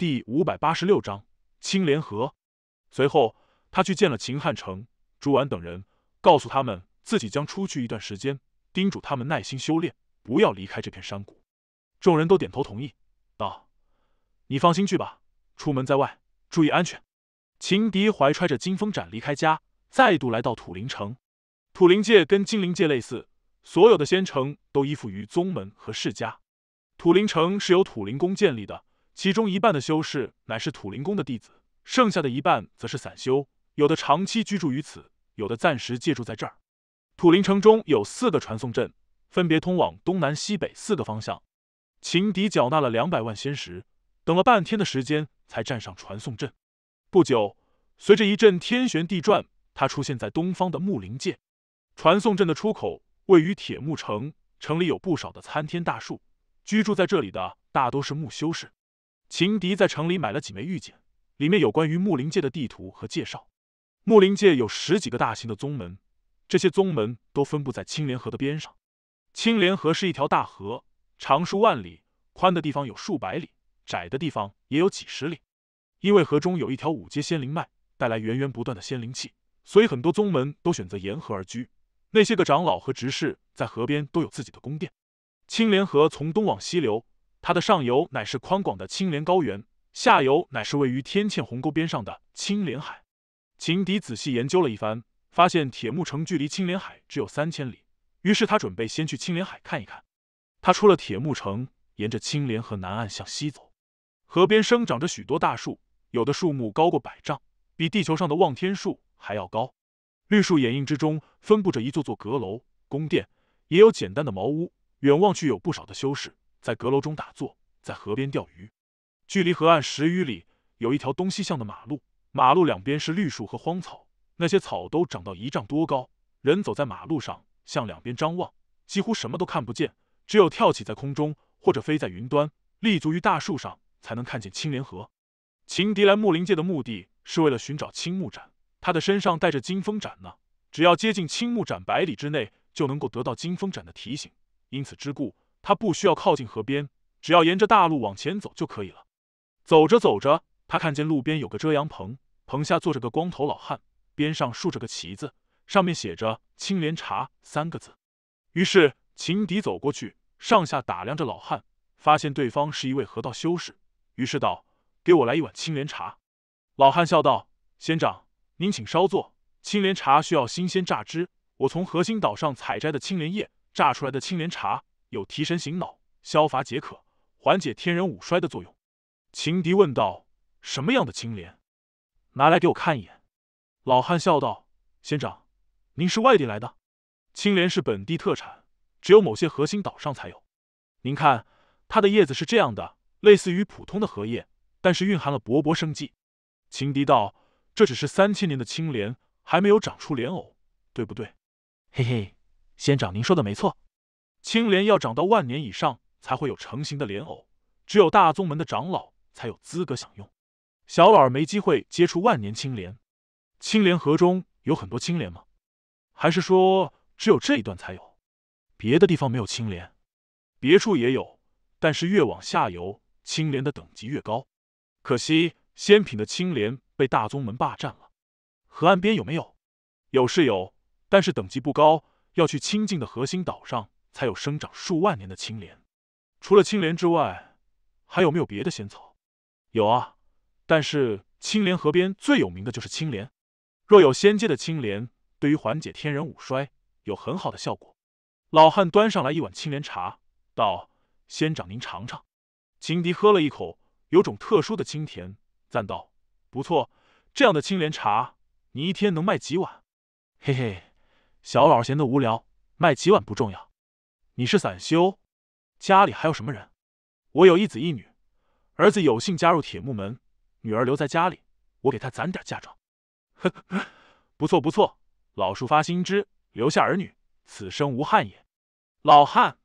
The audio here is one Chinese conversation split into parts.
第五百八十六章青莲河。随后，他去见了秦汉城、朱婉等人，告诉他们自己将出去一段时间，叮嘱他们耐心修炼，不要离开这片山谷。众人都点头同意，道：“你放心去吧，出门在外，注意安全。”秦迪怀揣着金风斩离开家，再度来到土灵城。土灵界跟精灵界类似，所有的仙城都依附于宗门和世家。土灵城是由土灵宫建立的。其中一半的修士乃是土灵宫的弟子，剩下的一半则是散修，有的长期居住于此，有的暂时借住在这儿。土灵城中有四个传送阵，分别通往东南西北四个方向。秦迪缴纳了两百万仙石，等了半天的时间才站上传送阵。不久，随着一阵天旋地转，他出现在东方的木灵界。传送阵的出口位于铁木城，城里有不少的参天大树，居住在这里的大多是木修士。秦迪在城里买了几枚玉简，里面有关于木林界的地图和介绍。木林界有十几个大型的宗门，这些宗门都分布在青莲河的边上。青莲河是一条大河，长数万里，宽的地方有数百里，窄的地方也有几十里。因为河中有一条五阶仙灵脉，带来源源不断的仙灵气，所以很多宗门都选择沿河而居。那些个长老和执事在河边都有自己的宫殿。青莲河从东往西流。它的上游乃是宽广的青莲高原，下游乃是位于天堑鸿沟边上的青莲海。秦迪仔细研究了一番，发现铁木城距离青莲海只有三千里，于是他准备先去青莲海看一看。他出了铁木城，沿着青莲河南岸向西走，河边生长着许多大树，有的树木高过百丈，比地球上的望天树还要高。绿树掩映之中，分布着一座座阁楼、宫殿，也有简单的茅屋，远望去有不少的修士。在阁楼中打坐，在河边钓鱼。距离河岸十余里，有一条东西向的马路，马路两边是绿树和荒草。那些草都长到一丈多高，人走在马路上，向两边张望，几乎什么都看不见。只有跳起在空中，或者飞在云端，立足于大树上，才能看见青莲河。秦敌来木林界的目的是为了寻找青木斩，他的身上带着金风斩呢。只要接近青木斩百里之内，就能够得到金风斩的提醒。因此之故。他不需要靠近河边，只要沿着大路往前走就可以了。走着走着，他看见路边有个遮阳棚，棚下坐着个光头老汉，边上竖着个旗子，上面写着“青莲茶”三个字。于是情敌走过去，上下打量着老汉，发现对方是一位河道修士，于是道：“给我来一碗青莲茶。”老汉笑道：“仙长，您请稍坐。青莲茶需要新鲜榨汁，我从核心岛上采摘的青莲叶榨出来的青莲茶。”有提神醒脑、消乏解渴、缓解天人五衰的作用。情敌问道：“什么样的青莲？拿来给我看一眼。”老汉笑道：“仙长，您是外地来的？青莲是本地特产，只有某些核心岛上才有。您看，它的叶子是这样的，类似于普通的荷叶，但是蕴含了勃勃生机。”情敌道：“这只是三千年的青莲，还没有长出莲藕，对不对？”嘿嘿，仙长，您说的没错。青莲要长到万年以上才会有成型的莲藕，只有大宗门的长老才有资格享用。小老儿没机会接触万年青莲。青莲河中有很多青莲吗？还是说只有这一段才有？别的地方没有青莲？别处也有，但是越往下游，青莲的等级越高。可惜，仙品的青莲被大宗门霸占了。河岸边有没有？有是有，但是等级不高。要去清净的核心岛上。才有生长数万年的青莲。除了青莲之外，还有没有别的仙草？有啊，但是青莲河边最有名的就是青莲。若有仙界的青莲，对于缓解天人五衰有很好的效果。老汉端上来一碗青莲茶，道：“仙长，您尝尝。”秦迪喝了一口，有种特殊的清甜，赞道：“不错，这样的青莲茶，你一天能卖几碗？”嘿嘿，小老儿闲得无聊，卖几碗不重要。你是散修，家里还有什么人？我有一子一女，儿子有幸加入铁木门，女儿留在家里，我给她攒点嫁妆。呵呵，不错不错，老树发新枝留下儿女，此生无憾也。老汉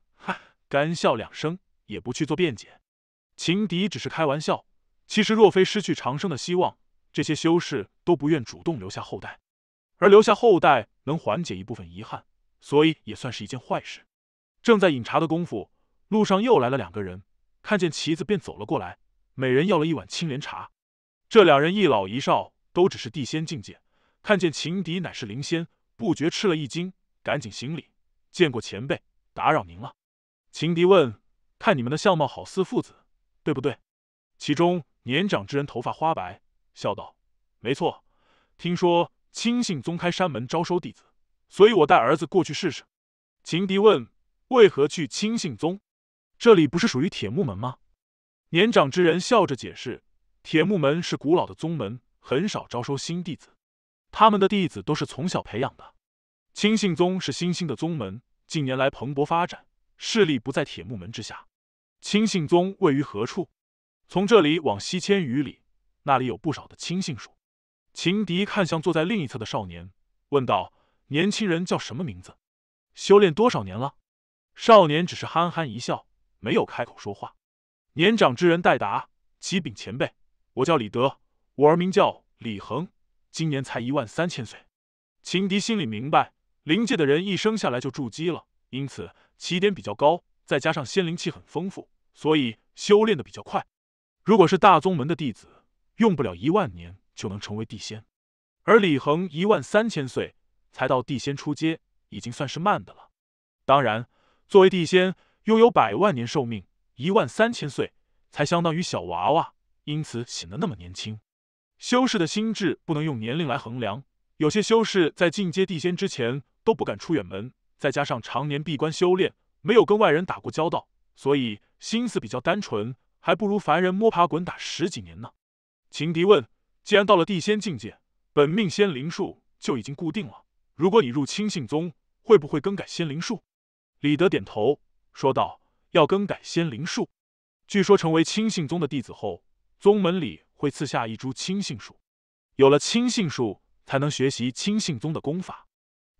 干笑两声，也不去做辩解。情敌只是开玩笑，其实若非失去长生的希望，这些修士都不愿主动留下后代，而留下后代能缓解一部分遗憾，所以也算是一件坏事。正在饮茶的功夫，路上又来了两个人，看见旗子便走了过来，每人要了一碗青莲茶。这两人一老一少，都只是地仙境界。看见情敌乃是灵仙，不觉吃了一惊，赶紧行礼，见过前辈，打扰您了。情敌问：“看你们的相貌，好似父子，对不对？”其中年长之人头发花白，笑道：“没错，听说青信宗开山门招收弟子，所以我带儿子过去试试。”情敌问。为何去青信宗？这里不是属于铁木门吗？年长之人笑着解释：“铁木门是古老的宗门，很少招收新弟子。他们的弟子都是从小培养的。青信宗是新兴的宗门，近年来蓬勃发展，势力不在铁木门之下。”青信宗位于何处？从这里往西千余里，那里有不少的青信树。秦迪看向坐在另一侧的少年，问道：“年轻人叫什么名字？修炼多少年了？”少年只是憨憨一笑，没有开口说话。年长之人代答：“启禀前辈，我叫李德，我儿名叫李恒，今年才一万三千岁。”秦迪心里明白，灵界的人一生下来就筑基了，因此起点比较高，再加上仙灵气很丰富，所以修炼的比较快。如果是大宗门的弟子，用不了一万年就能成为地仙，而李恒一万三千岁才到地仙出阶，已经算是慢的了。当然。作为地仙，拥有百万年寿命，一万三千岁才相当于小娃娃，因此显得那么年轻。修士的心智不能用年龄来衡量，有些修士在进阶地仙之前都不敢出远门，再加上常年闭关修炼，没有跟外人打过交道，所以心思比较单纯，还不如凡人摸爬滚打十几年呢。秦迪问：“既然到了地仙境界，本命仙灵术就已经固定了，如果你入清信宗，会不会更改仙灵术？”李德点头说道：“要更改仙灵术。据说成为青杏宗的弟子后，宗门里会赐下一株青杏树。有了青杏树，才能学习青杏宗的功法。”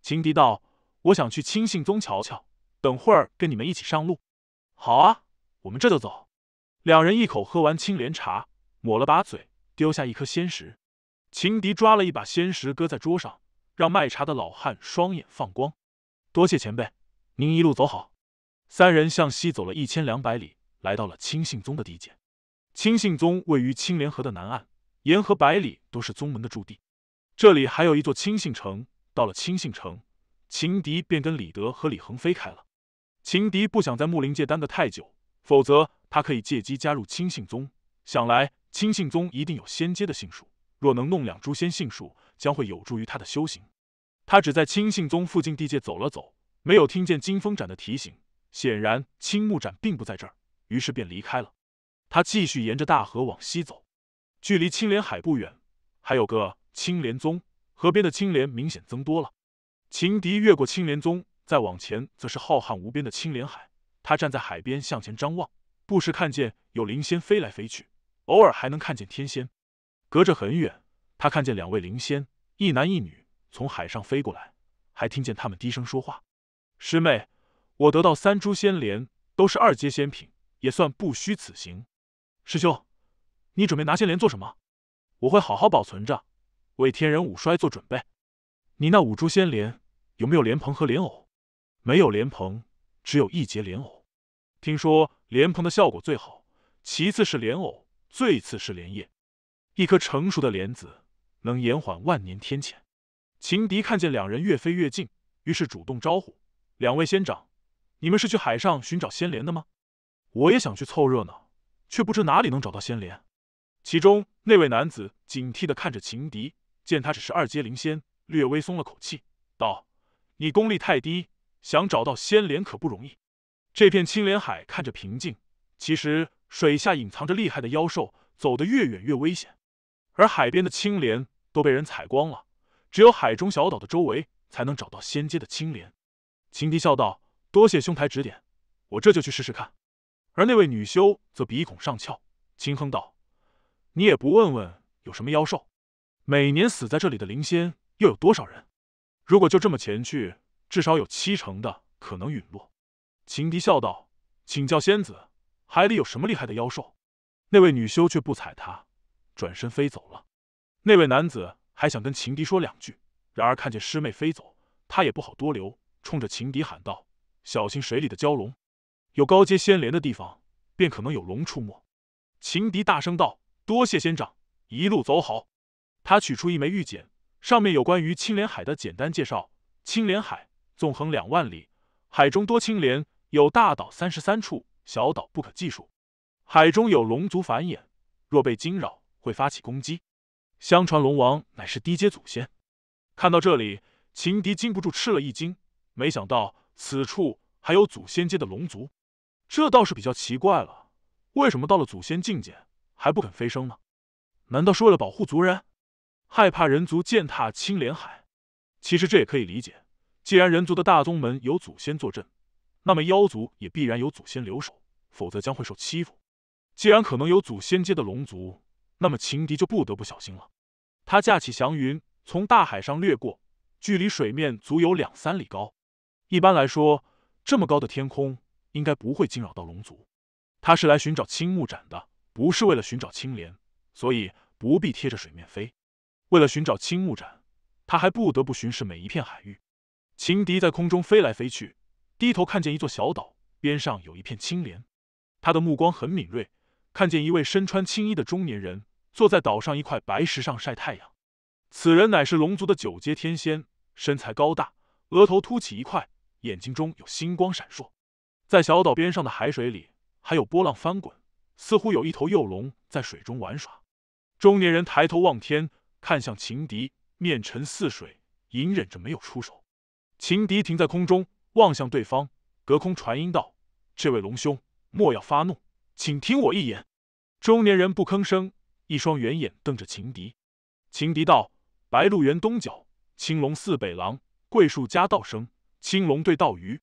秦迪道：“我想去青杏宗瞧瞧，等会儿跟你们一起上路。”“好啊，我们这就走。”两人一口喝完青莲茶，抹了把嘴，丢下一颗仙石。秦迪抓了一把仙石搁在桌上，让卖茶的老汉双眼放光。“多谢前辈。”您一路走好。三人向西走了一千两百里，来到了青杏宗的地界。青杏宗位于青莲河的南岸，沿河百里都是宗门的驻地。这里还有一座青杏城。到了青杏城，秦迪便跟李德和李恒飞开了。秦迪不想在木林界待得太久，否则他可以借机加入青杏宗。想来青杏宗一定有仙阶的杏树，若能弄两株仙杏树，将会有助于他的修行。他只在青杏宗附近地界走了走。没有听见金风斩的提醒，显然青木斩并不在这儿，于是便离开了。他继续沿着大河往西走，距离青莲海不远，还有个青莲宗。河边的青莲明显增多了。秦迪越过青莲宗，再往前则是浩瀚无边的青莲海。他站在海边向前张望，不时看见有灵仙飞来飞去，偶尔还能看见天仙。隔着很远，他看见两位灵仙，一男一女从海上飞过来，还听见他们低声说话。师妹，我得到三株仙莲，都是二阶仙品，也算不虚此行。师兄，你准备拿仙莲做什么？我会好好保存着，为天人五衰做准备。你那五株仙莲有没有莲蓬和莲藕？没有莲蓬，只有一节莲藕。听说莲蓬的效果最好，其次是莲藕，最次是莲叶。一颗成熟的莲子能延缓万年天谴。情敌看见两人越飞越近，于是主动招呼。两位仙长，你们是去海上寻找仙莲的吗？我也想去凑热闹，却不知哪里能找到仙莲。其中那位男子警惕的看着情敌，见他只是二阶灵仙，略微松了口气，道：“你功力太低，想找到仙莲可不容易。这片青莲海看着平静，其实水下隐藏着厉害的妖兽，走得越远越危险。而海边的青莲都被人采光了，只有海中小岛的周围才能找到仙阶的青莲。”秦迪笑道：“多谢兄台指点，我这就去试试看。”而那位女修则鼻孔上翘，轻哼道：“你也不问问有什么妖兽？每年死在这里的灵仙又有多少人？如果就这么前去，至少有七成的可能陨落。”秦迪笑道：“请教仙子，海里有什么厉害的妖兽？”那位女修却不睬他，转身飞走了。那位男子还想跟秦迪说两句，然而看见师妹飞走，他也不好多留。冲着情敌喊道：“小心水里的蛟龙！有高阶仙莲的地方，便可能有龙出没。”情敌大声道：“多谢仙长，一路走好。”他取出一枚玉简，上面有关于青莲海的简单介绍：青莲海纵横两万里，海中多青莲，有大岛三十三处，小岛不可计数。海中有龙族繁衍，若被惊扰，会发起攻击。相传龙王乃是低阶祖先。看到这里，情敌禁不住吃了一惊。没想到此处还有祖先阶的龙族，这倒是比较奇怪了。为什么到了祖先境界还不肯飞升呢？难道是为了保护族人，害怕人族践踏青莲海？其实这也可以理解。既然人族的大宗门有祖先坐镇，那么妖族也必然有祖先留守，否则将会受欺负。既然可能有祖先阶的龙族，那么情敌就不得不小心了。他架起祥云，从大海上掠过，距离水面足有两三里高。一般来说，这么高的天空应该不会惊扰到龙族。他是来寻找青木斩的，不是为了寻找青莲，所以不必贴着水面飞。为了寻找青木斩，他还不得不巡视每一片海域。情敌在空中飞来飞去，低头看见一座小岛边上有一片青莲，他的目光很敏锐，看见一位身穿青衣的中年人坐在岛上一块白石上晒太阳。此人乃是龙族的九阶天仙，身材高大，额头凸起一块。眼睛中有星光闪烁，在小岛边上的海水里，还有波浪翻滚，似乎有一头幼龙在水中玩耍。中年人抬头望天，看向情敌，面沉似水，隐忍着没有出手。情敌停在空中，望向对方，隔空传音道：“这位龙兄，莫要发怒，请听我一言。”中年人不吭声，一双圆眼瞪着情敌。情敌道：“白鹿原东角，青龙寺北廊，桂树夹道生。”青龙对道鱼，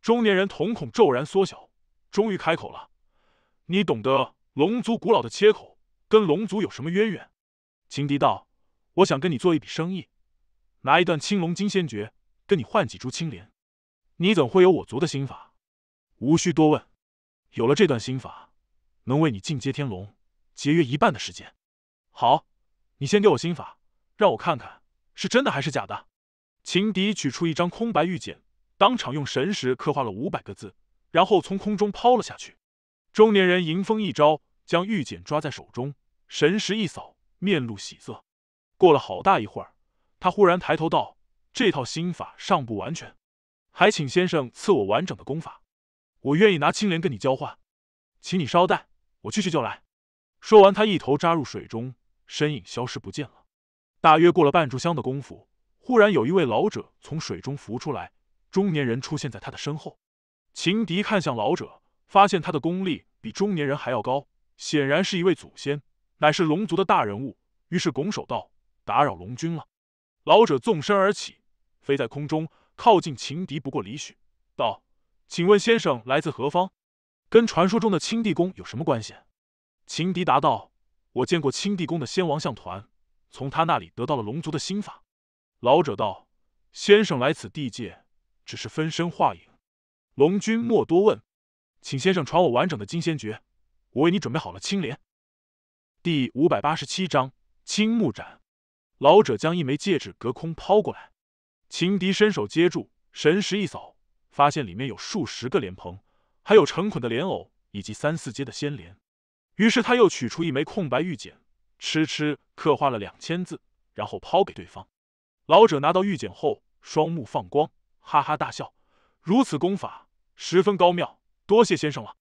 中年人瞳孔骤然缩小，终于开口了：“你懂得龙族古老的切口，跟龙族有什么渊源？”情敌道：“我想跟你做一笔生意，拿一段青龙金仙诀，跟你换几株青莲。你怎会有我族的心法？无需多问。有了这段心法，能为你进阶天龙，节约一半的时间。好，你先给我心法，让我看看是真的还是假的。”情敌取出一张空白玉简，当场用神识刻画了五百个字，然后从空中抛了下去。中年人迎风一招，将玉简抓在手中，神识一扫，面露喜色。过了好大一会儿，他忽然抬头道：“这套心法尚不完全，还请先生赐我完整的功法。我愿意拿青莲跟你交换，请你稍待，我去去就来。”说完，他一头扎入水中，身影消失不见了。大约过了半炷香的功夫。忽然有一位老者从水中浮出来，中年人出现在他的身后。秦迪看向老者，发现他的功力比中年人还要高，显然是一位祖先，乃是龙族的大人物。于是拱手道：“打扰龙君了。”老者纵身而起，飞在空中，靠近秦迪不过里许，道：“请问先生来自何方？跟传说中的青帝宫有什么关系？”秦迪答道：“我见过青帝宫的先王相团，从他那里得到了龙族的心法。”老者道：“先生来此地界，只是分身化影，龙君莫多问，请先生传我完整的金仙诀。我为你准备好了青莲。”第五百八十七章青木斩。老者将一枚戒指隔空抛过来，情敌伸手接住，神识一扫，发现里面有数十个莲蓬，还有成捆的莲藕以及三四阶的仙莲。于是他又取出一枚空白玉简，痴痴刻画了两千字，然后抛给对方。老者拿到玉简后，双目放光，哈哈大笑：“如此功法十分高妙，多谢先生了。”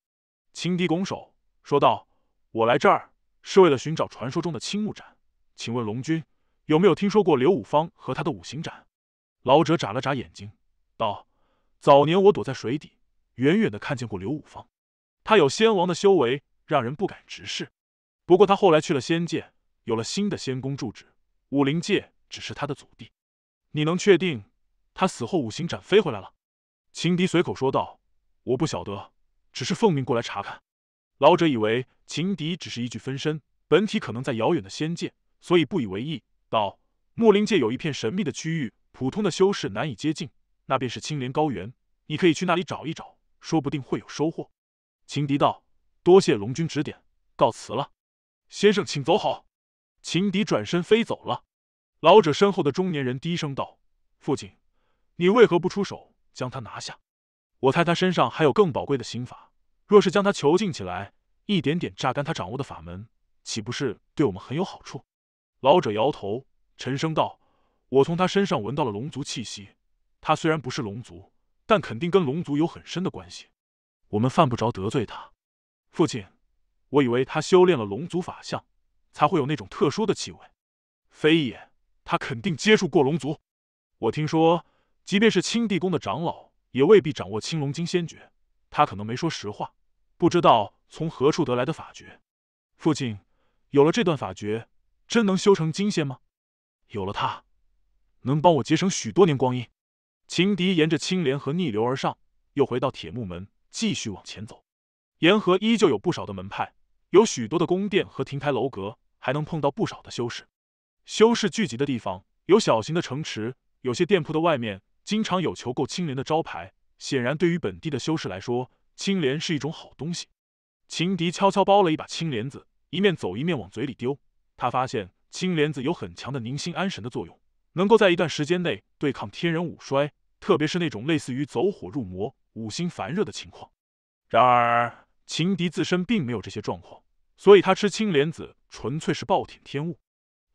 情敌拱手说道：“我来这儿是为了寻找传说中的青木斩，请问龙君有没有听说过刘五方和他的五行斩？”老者眨了眨眼睛，道：“早年我躲在水底，远远的看见过刘五方，他有仙王的修为，让人不敢直视。不过他后来去了仙界，有了新的仙宫住址，武林界只是他的祖地。”你能确定他死后五行斩飞回来了？情敌随口说道：“我不晓得，只是奉命过来查看。”老者以为情敌只是一具分身，本体可能在遥远的仙界，所以不以为意，道：“木林界有一片神秘的区域，普通的修士难以接近，那便是青莲高原，你可以去那里找一找，说不定会有收获。”情敌道：“多谢龙君指点，告辞了，先生请走好。”情敌转身飞走了。老者身后的中年人低声道：“父亲，你为何不出手将他拿下？我猜他身上还有更宝贵的心法。若是将他囚禁起来，一点点榨干他掌握的法门，岂不是对我们很有好处？”老者摇头，沉声道：“我从他身上闻到了龙族气息。他虽然不是龙族，但肯定跟龙族有很深的关系。我们犯不着得罪他。”父亲，我以为他修炼了龙族法相，才会有那种特殊的气味。非也。他肯定接触过龙族。我听说，即便是青帝宫的长老，也未必掌握青龙金仙诀。他可能没说实话，不知道从何处得来的法诀。父亲，有了这段法诀，真能修成金仙吗？有了它，能帮我节省许多年光阴。秦迪沿着青莲河逆流而上，又回到铁木门，继续往前走。沿河依旧有不少的门派，有许多的宫殿和亭台楼阁，还能碰到不少的修士。修士聚集的地方有小型的城池，有些店铺的外面经常有求购青莲的招牌。显然，对于本地的修士来说，青莲是一种好东西。秦迪悄悄包了一把青莲子，一面走一面往嘴里丢。他发现青莲子有很强的宁心安神的作用，能够在一段时间内对抗天人五衰，特别是那种类似于走火入魔、五心烦热的情况。然而，秦迪自身并没有这些状况，所以他吃青莲子纯粹是暴殄天物。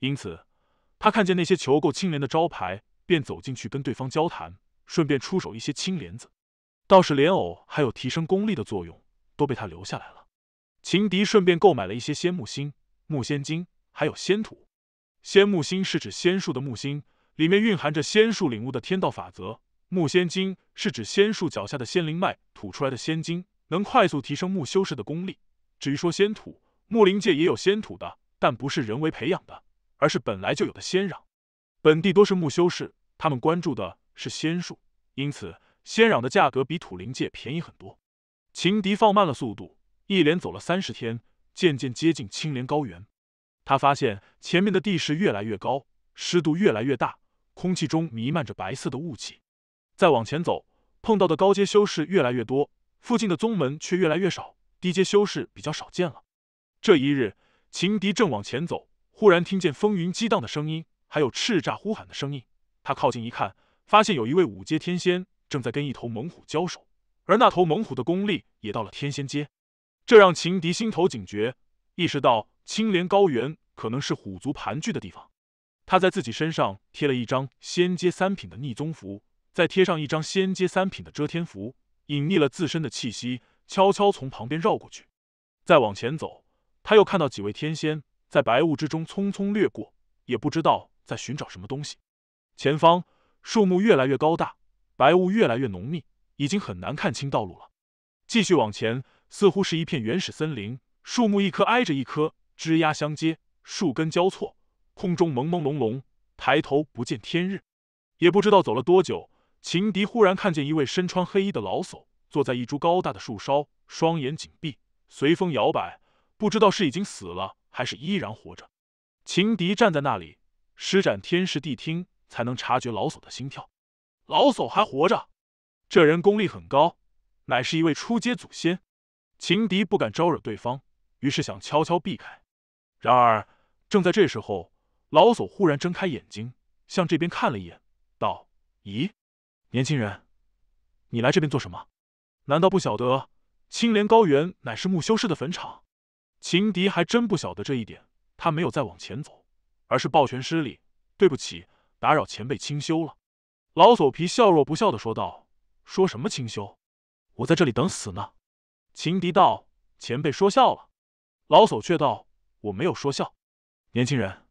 因此，他看见那些求购青莲的招牌，便走进去跟对方交谈，顺便出手一些青莲子。倒是莲藕还有提升功力的作用，都被他留下来了。情敌顺便购买了一些仙木星、木仙金，还有仙土。仙木星是指仙树的木星，里面蕴含着仙术领悟的天道法则。木仙金是指仙树脚下的仙灵脉吐出来的仙金，能快速提升木修士的功力。至于说仙土，木灵界也有仙土的，但不是人为培养的。而是本来就有的仙壤，本地多是木修士，他们关注的是仙术，因此仙壤的价格比土灵界便宜很多。秦迪放慢了速度，一连走了三十天，渐渐接近青莲高原。他发现前面的地势越来越高，湿度越来越大，空气中弥漫着白色的雾气。再往前走，碰到的高阶修士越来越多，附近的宗门却越来越少，低阶修士比较少见了。这一日，秦迪正往前走。忽然听见风云激荡的声音，还有叱咤呼喊的声音。他靠近一看，发现有一位五阶天仙正在跟一头猛虎交手，而那头猛虎的功力也到了天仙阶。这让秦迪心头警觉，意识到青莲高原可能是虎族盘踞的地方。他在自己身上贴了一张仙阶三品的逆宗符，再贴上一张仙阶三品的遮天符，隐匿了自身的气息，悄悄从旁边绕过去。再往前走，他又看到几位天仙。在白雾之中匆匆掠过，也不知道在寻找什么东西。前方树木越来越高大，白雾越来越浓密，已经很难看清道路了。继续往前，似乎是一片原始森林，树木一棵挨着一棵，枝丫相接，树根交错，空中朦朦胧胧，抬头不见天日。也不知道走了多久，秦迪忽然看见一位身穿黑衣的老叟坐在一株高大的树梢，双眼紧闭，随风摇摆，不知道是已经死了。还是依然活着，秦迪站在那里，施展天视地听才能察觉老叟的心跳。老叟还活着，这人功力很高，乃是一位初阶祖先。秦迪不敢招惹对方，于是想悄悄避开。然而，正在这时候，老叟忽然睁开眼睛，向这边看了一眼，道：“咦，年轻人，你来这边做什么？难道不晓得青莲高原乃是木修士的坟场？”秦迪还真不晓得这一点，他没有再往前走，而是抱拳施礼：“对不起，打扰前辈清修了。”老叟皮笑若不笑的说道：“说什么清修？我在这里等死呢。”秦迪道：“前辈说笑了。”老叟却道：“我没有说笑，年轻人，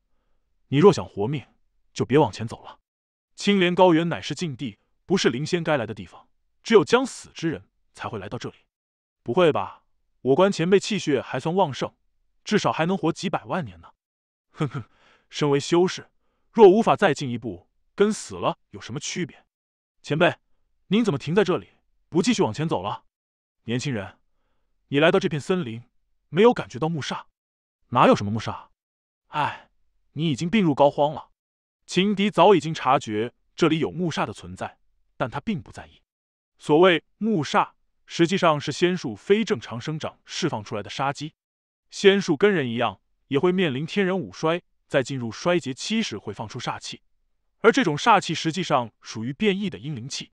你若想活命，就别往前走了。青莲高原乃是禁地，不是灵仙该来的地方，只有将死之人才会来到这里。”不会吧？我观前辈气血还算旺盛，至少还能活几百万年呢。哼哼，身为修士，若无法再进一步，跟死了有什么区别？前辈，您怎么停在这里，不继续往前走了？年轻人，你来到这片森林，没有感觉到木煞？哪有什么木煞？哎，你已经病入膏肓了。情敌早已经察觉这里有木煞的存在，但他并不在意。所谓木煞。实际上是仙术非正常生长释放出来的杀机。仙术跟人一样，也会面临天人五衰，在进入衰竭期时会放出煞气。而这种煞气实际上属于变异的阴灵气。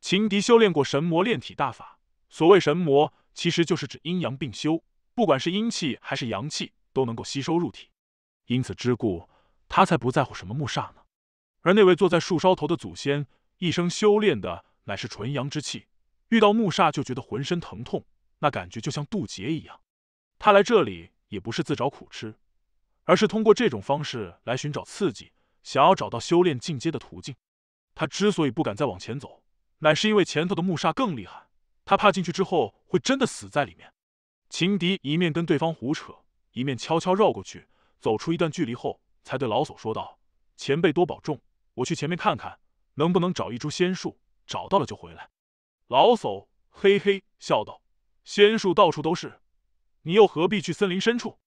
情敌修炼过神魔炼体大法，所谓神魔，其实就是指阴阳并修，不管是阴气还是阳气，都能够吸收入体。因此之故，他才不在乎什么木煞呢。而那位坐在树梢头的祖先，一生修炼的乃是纯阳之气。遇到木煞就觉得浑身疼痛，那感觉就像渡劫一样。他来这里也不是自找苦吃，而是通过这种方式来寻找刺激，想要找到修炼进阶的途径。他之所以不敢再往前走，乃是因为前头的木煞更厉害，他怕进去之后会真的死在里面。情敌一面跟对方胡扯，一面悄悄绕过去，走出一段距离后，才对老叟说道：“前辈多保重，我去前面看看能不能找一株仙树，找到了就回来。”老叟嘿嘿笑道：“仙树到处都是，你又何必去森林深处？”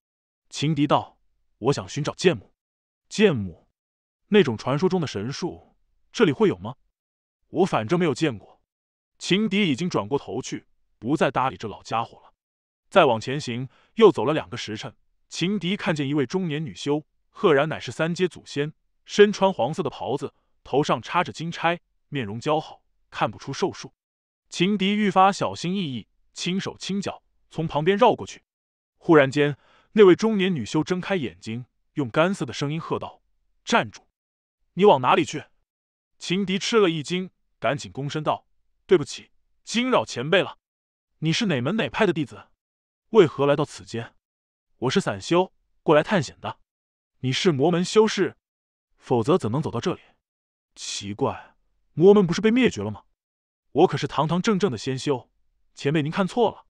情敌道：“我想寻找剑母。”剑母，那种传说中的神树，这里会有吗？我反正没有见过。”情敌已经转过头去，不再搭理这老家伙了。再往前行，又走了两个时辰，情敌看见一位中年女修，赫然乃是三阶祖仙，身穿黄色的袍子，头上插着金钗，面容姣好，看不出寿数。情敌愈发小心翼翼，轻手轻脚从旁边绕过去。忽然间，那位中年女修睁开眼睛，用干涩的声音喝道：“站住！你往哪里去？”情敌吃了一惊，赶紧躬身道：“对不起，惊扰前辈了。你是哪门哪派的弟子？为何来到此间？”“我是散修，过来探险的。”“你是魔门修士，否则怎能走到这里？”“奇怪，魔门不是被灭绝了吗？”我可是堂堂正正的仙修，前辈您看错了。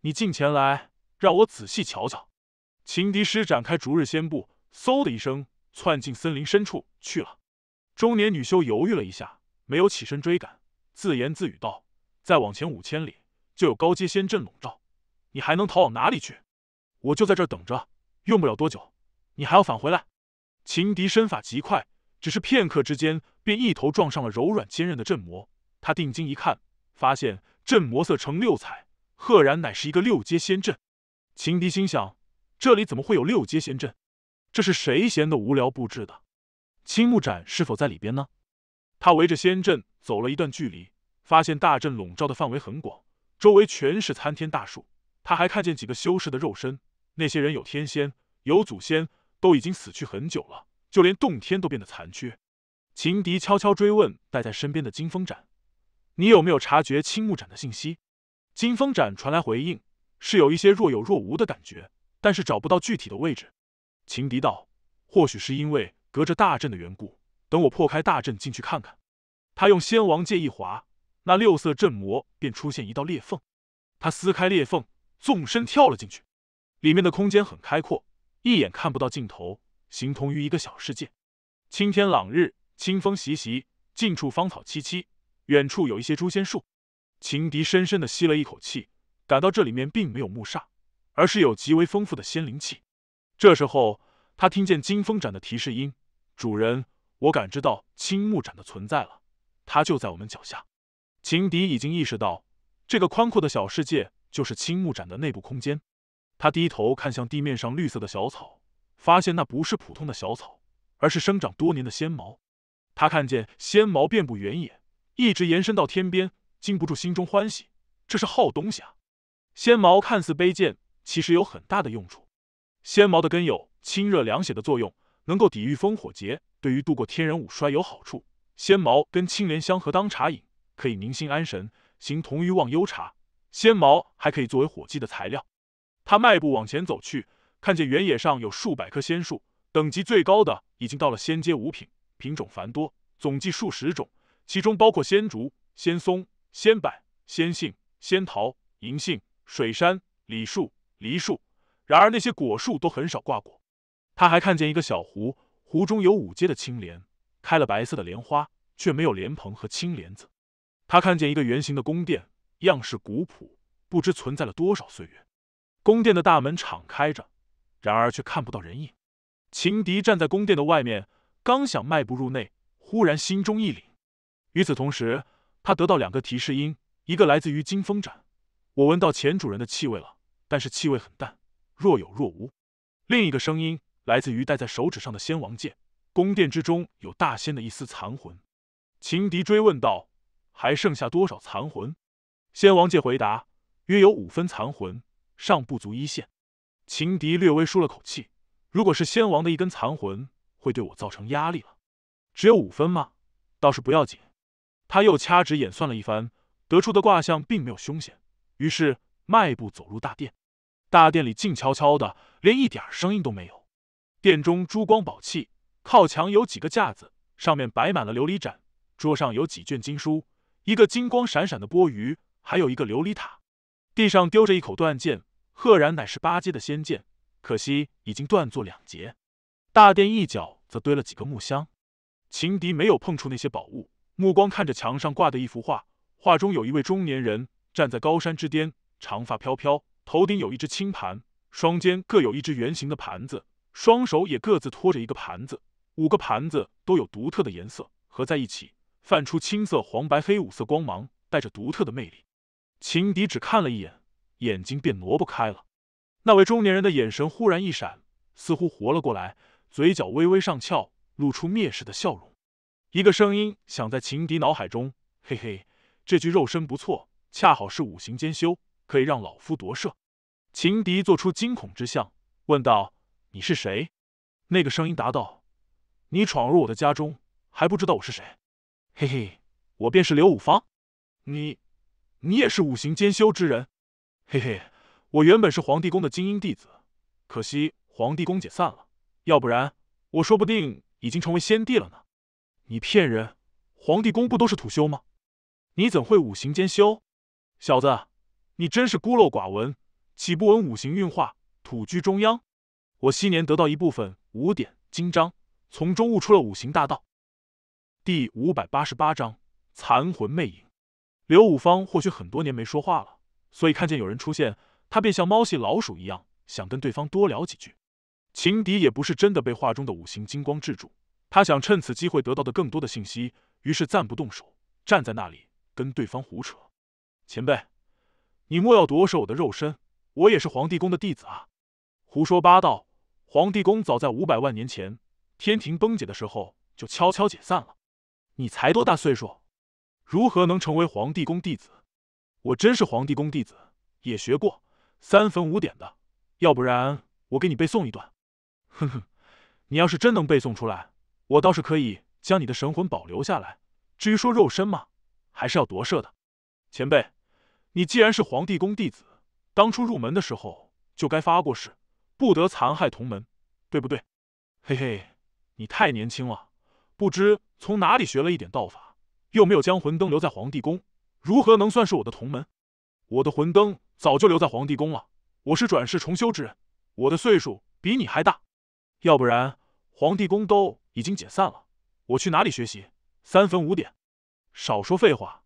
你进前来，让我仔细瞧瞧。情敌师展开逐日仙步，嗖的一声窜进森林深处去了。中年女修犹豫了一下，没有起身追赶，自言自语道：“再往前五千里，就有高阶仙阵笼罩，你还能逃往哪里去？我就在这儿等着，用不了多久，你还要返回来。”情敌身法极快，只是片刻之间，便一头撞上了柔软坚韧的阵魔，他定睛一看，发现阵魔色成六彩，赫然乃是一个六阶仙阵。秦迪心想：这里怎么会有六阶仙阵？这是谁闲的无聊布置的？青木斩是否在里边呢？他围着仙阵走了一段距离，发现大阵笼罩的范围很广，周围全是参天大树。他还看见几个修士的肉身，那些人有天仙，有祖先，都已经死去很久了，就连洞天都变得残缺。秦迪悄悄追问带在身边的金风斩。你有没有察觉青木斩的信息？金风斩传来回应，是有一些若有若无的感觉，但是找不到具体的位置。情敌道，或许是因为隔着大阵的缘故。等我破开大阵进去看看。他用仙王戒一划，那六色阵魔便出现一道裂缝。他撕开裂缝，纵身跳了进去。里面的空间很开阔，一眼看不到尽头，形同于一个小世界。青天朗日，清风习习，近处芳草萋萋。远处有一些诛仙树，秦迪深深的吸了一口气，感到这里面并没有木煞，而是有极为丰富的仙灵气。这时候，他听见金风斩的提示音：“主人，我感知到青木斩的存在了，它就在我们脚下。”秦迪已经意识到，这个宽阔的小世界就是青木斩的内部空间。他低头看向地面上绿色的小草，发现那不是普通的小草，而是生长多年的仙毛。他看见仙毛遍布原野。一直延伸到天边，禁不住心中欢喜。这是好东西啊！仙毛看似卑贱，其实有很大的用处。仙毛的根有清热凉血的作用，能够抵御烽火劫，对于度过天人五衰有好处。仙毛跟青莲香合当茶饮，可以宁心安神，形同于忘忧茶。仙毛还可以作为火剂的材料。他迈步往前走去，看见原野上有数百棵仙树，等级最高的已经到了仙阶五品，品种繁多，总计数十种。其中包括仙竹、仙松、仙柏、仙杏、仙桃、银杏、水杉、李树、梨树。然而那些果树都很少挂果。他还看见一个小湖，湖中有五阶的青莲，开了白色的莲花，却没有莲蓬和青莲子。他看见一个圆形的宫殿，样式古朴，不知存在了多少岁月。宫殿的大门敞开着，然而却看不到人影。情敌站在宫殿的外面，刚想迈步入内，忽然心中一凛。与此同时，他得到两个提示音，一个来自于金风斩，我闻到前主人的气味了，但是气味很淡，若有若无。另一个声音来自于戴在手指上的仙王剑，宫殿之中有大仙的一丝残魂。情敌追问道：“还剩下多少残魂？”仙王界回答：“约有五分残魂，尚不足一线。”情敌略微舒了口气，如果是仙王的一根残魂，会对我造成压力了。只有五分吗？倒是不要紧。他又掐指演算了一番，得出的卦象并没有凶险，于是迈步走入大殿。大殿里静悄悄的，连一点声音都没有。殿中珠光宝气，靠墙有几个架子，上面摆满了琉璃盏；桌上有几卷经书，一个金光闪闪的钵盂，还有一个琉璃塔。地上丢着一口断剑，赫然乃是八阶的仙剑，可惜已经断作两截。大殿一角则堆了几个木箱，情敌没有碰触那些宝物。目光看着墙上挂的一幅画，画中有一位中年人站在高山之巅，长发飘飘，头顶有一只青盘，双肩各有一只圆形的盘子，双手也各自托着一个盘子，五个盘子都有独特的颜色，合在一起泛出青色、黄白、黑五色光芒，带着独特的魅力。秦迪只看了一眼，眼睛便挪不开了。那位中年人的眼神忽然一闪，似乎活了过来，嘴角微微上翘，露出蔑视的笑容。一个声音响在情敌脑海中：“嘿嘿，这具肉身不错，恰好是五行兼修，可以让老夫夺舍。”情敌做出惊恐之相，问道：“你是谁？”那个声音答道：“你闯入我的家中，还不知道我是谁？”嘿嘿，我便是刘五方。你，你也是五行兼修之人？嘿嘿，我原本是皇帝宫的精英弟子，可惜皇帝宫解散了，要不然我说不定已经成为先帝了呢。你骗人！皇帝宫不都是土修吗？你怎会五行兼修？小子，你真是孤陋寡闻，岂不闻五行运化，土居中央？我昔年得到一部分五点金章，从中悟出了五行大道。第五百八十八章残魂魅影。刘五方或许很多年没说话了，所以看见有人出现，他便像猫戏老鼠一样，想跟对方多聊几句。情敌也不是真的被画中的五行金光制住。他想趁此机会得到的更多的信息，于是暂不动手，站在那里跟对方胡扯：“前辈，你莫要夺舍我的肉身，我也是皇帝宫的弟子啊！”胡说八道！皇帝宫早在五百万年前天庭崩解的时候就悄悄解散了。你才多大岁数？如何能成为皇帝宫弟子？我真是皇帝宫弟子，也学过三分五点的，要不然我给你背诵一段。哼哼，你要是真能背诵出来。我倒是可以将你的神魂保留下来，至于说肉身嘛，还是要夺舍的。前辈，你既然是皇帝宫弟子，当初入门的时候就该发过誓，不得残害同门，对不对？嘿嘿，你太年轻了，不知从哪里学了一点道法，又没有将魂灯留在皇帝宫，如何能算是我的同门？我的魂灯早就留在皇帝宫了，我是转世重修之人，我的岁数比你还大，要不然皇帝宫都。已经解散了，我去哪里学习？三分五点，少说废话。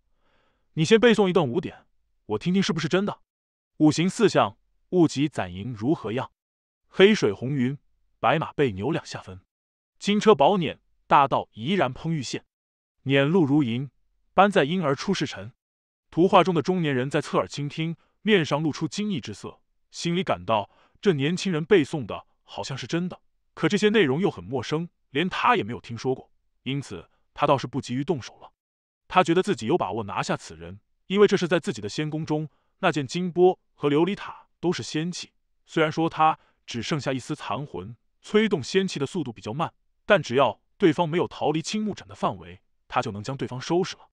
你先背诵一段五点，我听听是不是真的。五行四象，戊己攒银如何样？黑水红云，白马背牛两下分。金车宝辇，大道怡然烹玉线。辇路如银，般在婴儿出世辰。图画中的中年人在侧耳倾听，面上露出惊异之色，心里感到这年轻人背诵的好像是真的，可这些内容又很陌生。连他也没有听说过，因此他倒是不急于动手了。他觉得自己有把握拿下此人，因为这是在自己的仙宫中。那件金钵和琉璃塔都是仙器，虽然说他只剩下一丝残魂，催动仙气的速度比较慢，但只要对方没有逃离青木枕的范围，他就能将对方收拾了。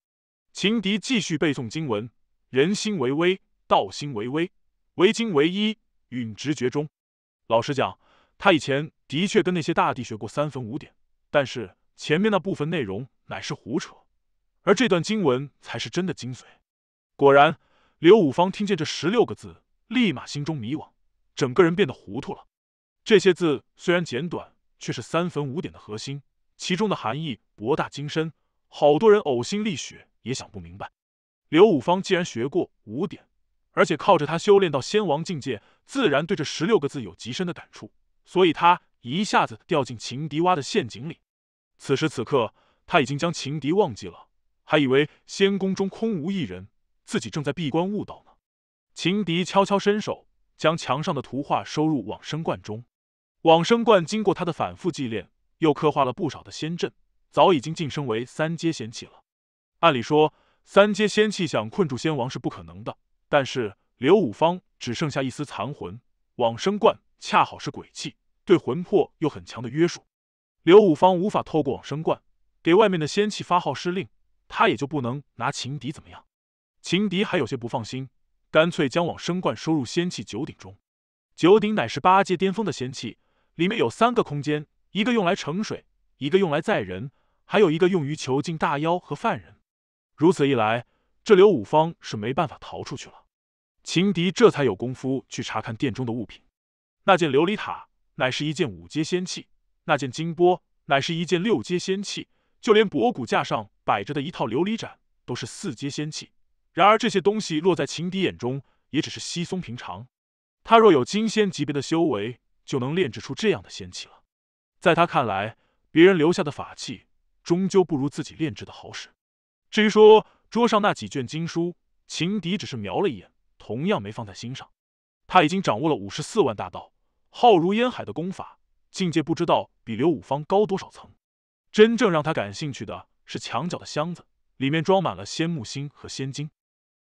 秦迪继续背诵经文：人心为微，道心为微，唯精为一，允直觉中。老实讲，他以前。的确跟那些大帝学过三分五点，但是前面那部分内容乃是胡扯，而这段经文才是真的精髓。果然，刘五方听见这十六个字，立马心中迷惘，整个人变得糊涂了。这些字虽然简短，却是三分五点的核心，其中的含义博大精深，好多人呕心沥血也想不明白。刘五方既然学过五点，而且靠着他修炼到仙王境界，自然对这十六个字有极深的感触，所以他。一下子掉进情敌挖的陷阱里，此时此刻他已经将情敌忘记了，还以为仙宫中空无一人，自己正在闭关悟道呢。情敌悄悄伸手，将墙上的图画收入往生观中。往生观经过他的反复祭炼，又刻画了不少的仙阵，早已经晋升为三阶仙气了。按理说，三阶仙气想困住仙王是不可能的，但是刘五方只剩下一丝残魂，往生观恰好是鬼气。对魂魄有很强的约束，刘五方无法透过往生观给外面的仙气发号施令，他也就不能拿情敌怎么样。情敌还有些不放心，干脆将往生观收入仙气九鼎中。九鼎乃是八阶巅峰的仙器，里面有三个空间，一个用来盛水，一个用来载人，还有一个用于囚禁大妖和犯人。如此一来，这刘五方是没办法逃出去了。情敌这才有功夫去查看殿中的物品，那件琉璃塔。乃是一件五阶仙器，那件金钵乃是一件六阶仙器，就连博古架上摆着的一套琉璃盏都是四阶仙器。然而这些东西落在情敌眼中，也只是稀松平常。他若有金仙级别的修为，就能炼制出这样的仙器了。在他看来，别人留下的法器终究不如自己炼制的好使。至于说桌上那几卷经书，情敌只是瞄了一眼，同样没放在心上。他已经掌握了五十四万大道。浩如烟海的功法境界，不知道比刘武方高多少层。真正让他感兴趣的是墙角的箱子，里面装满了仙木星和仙晶。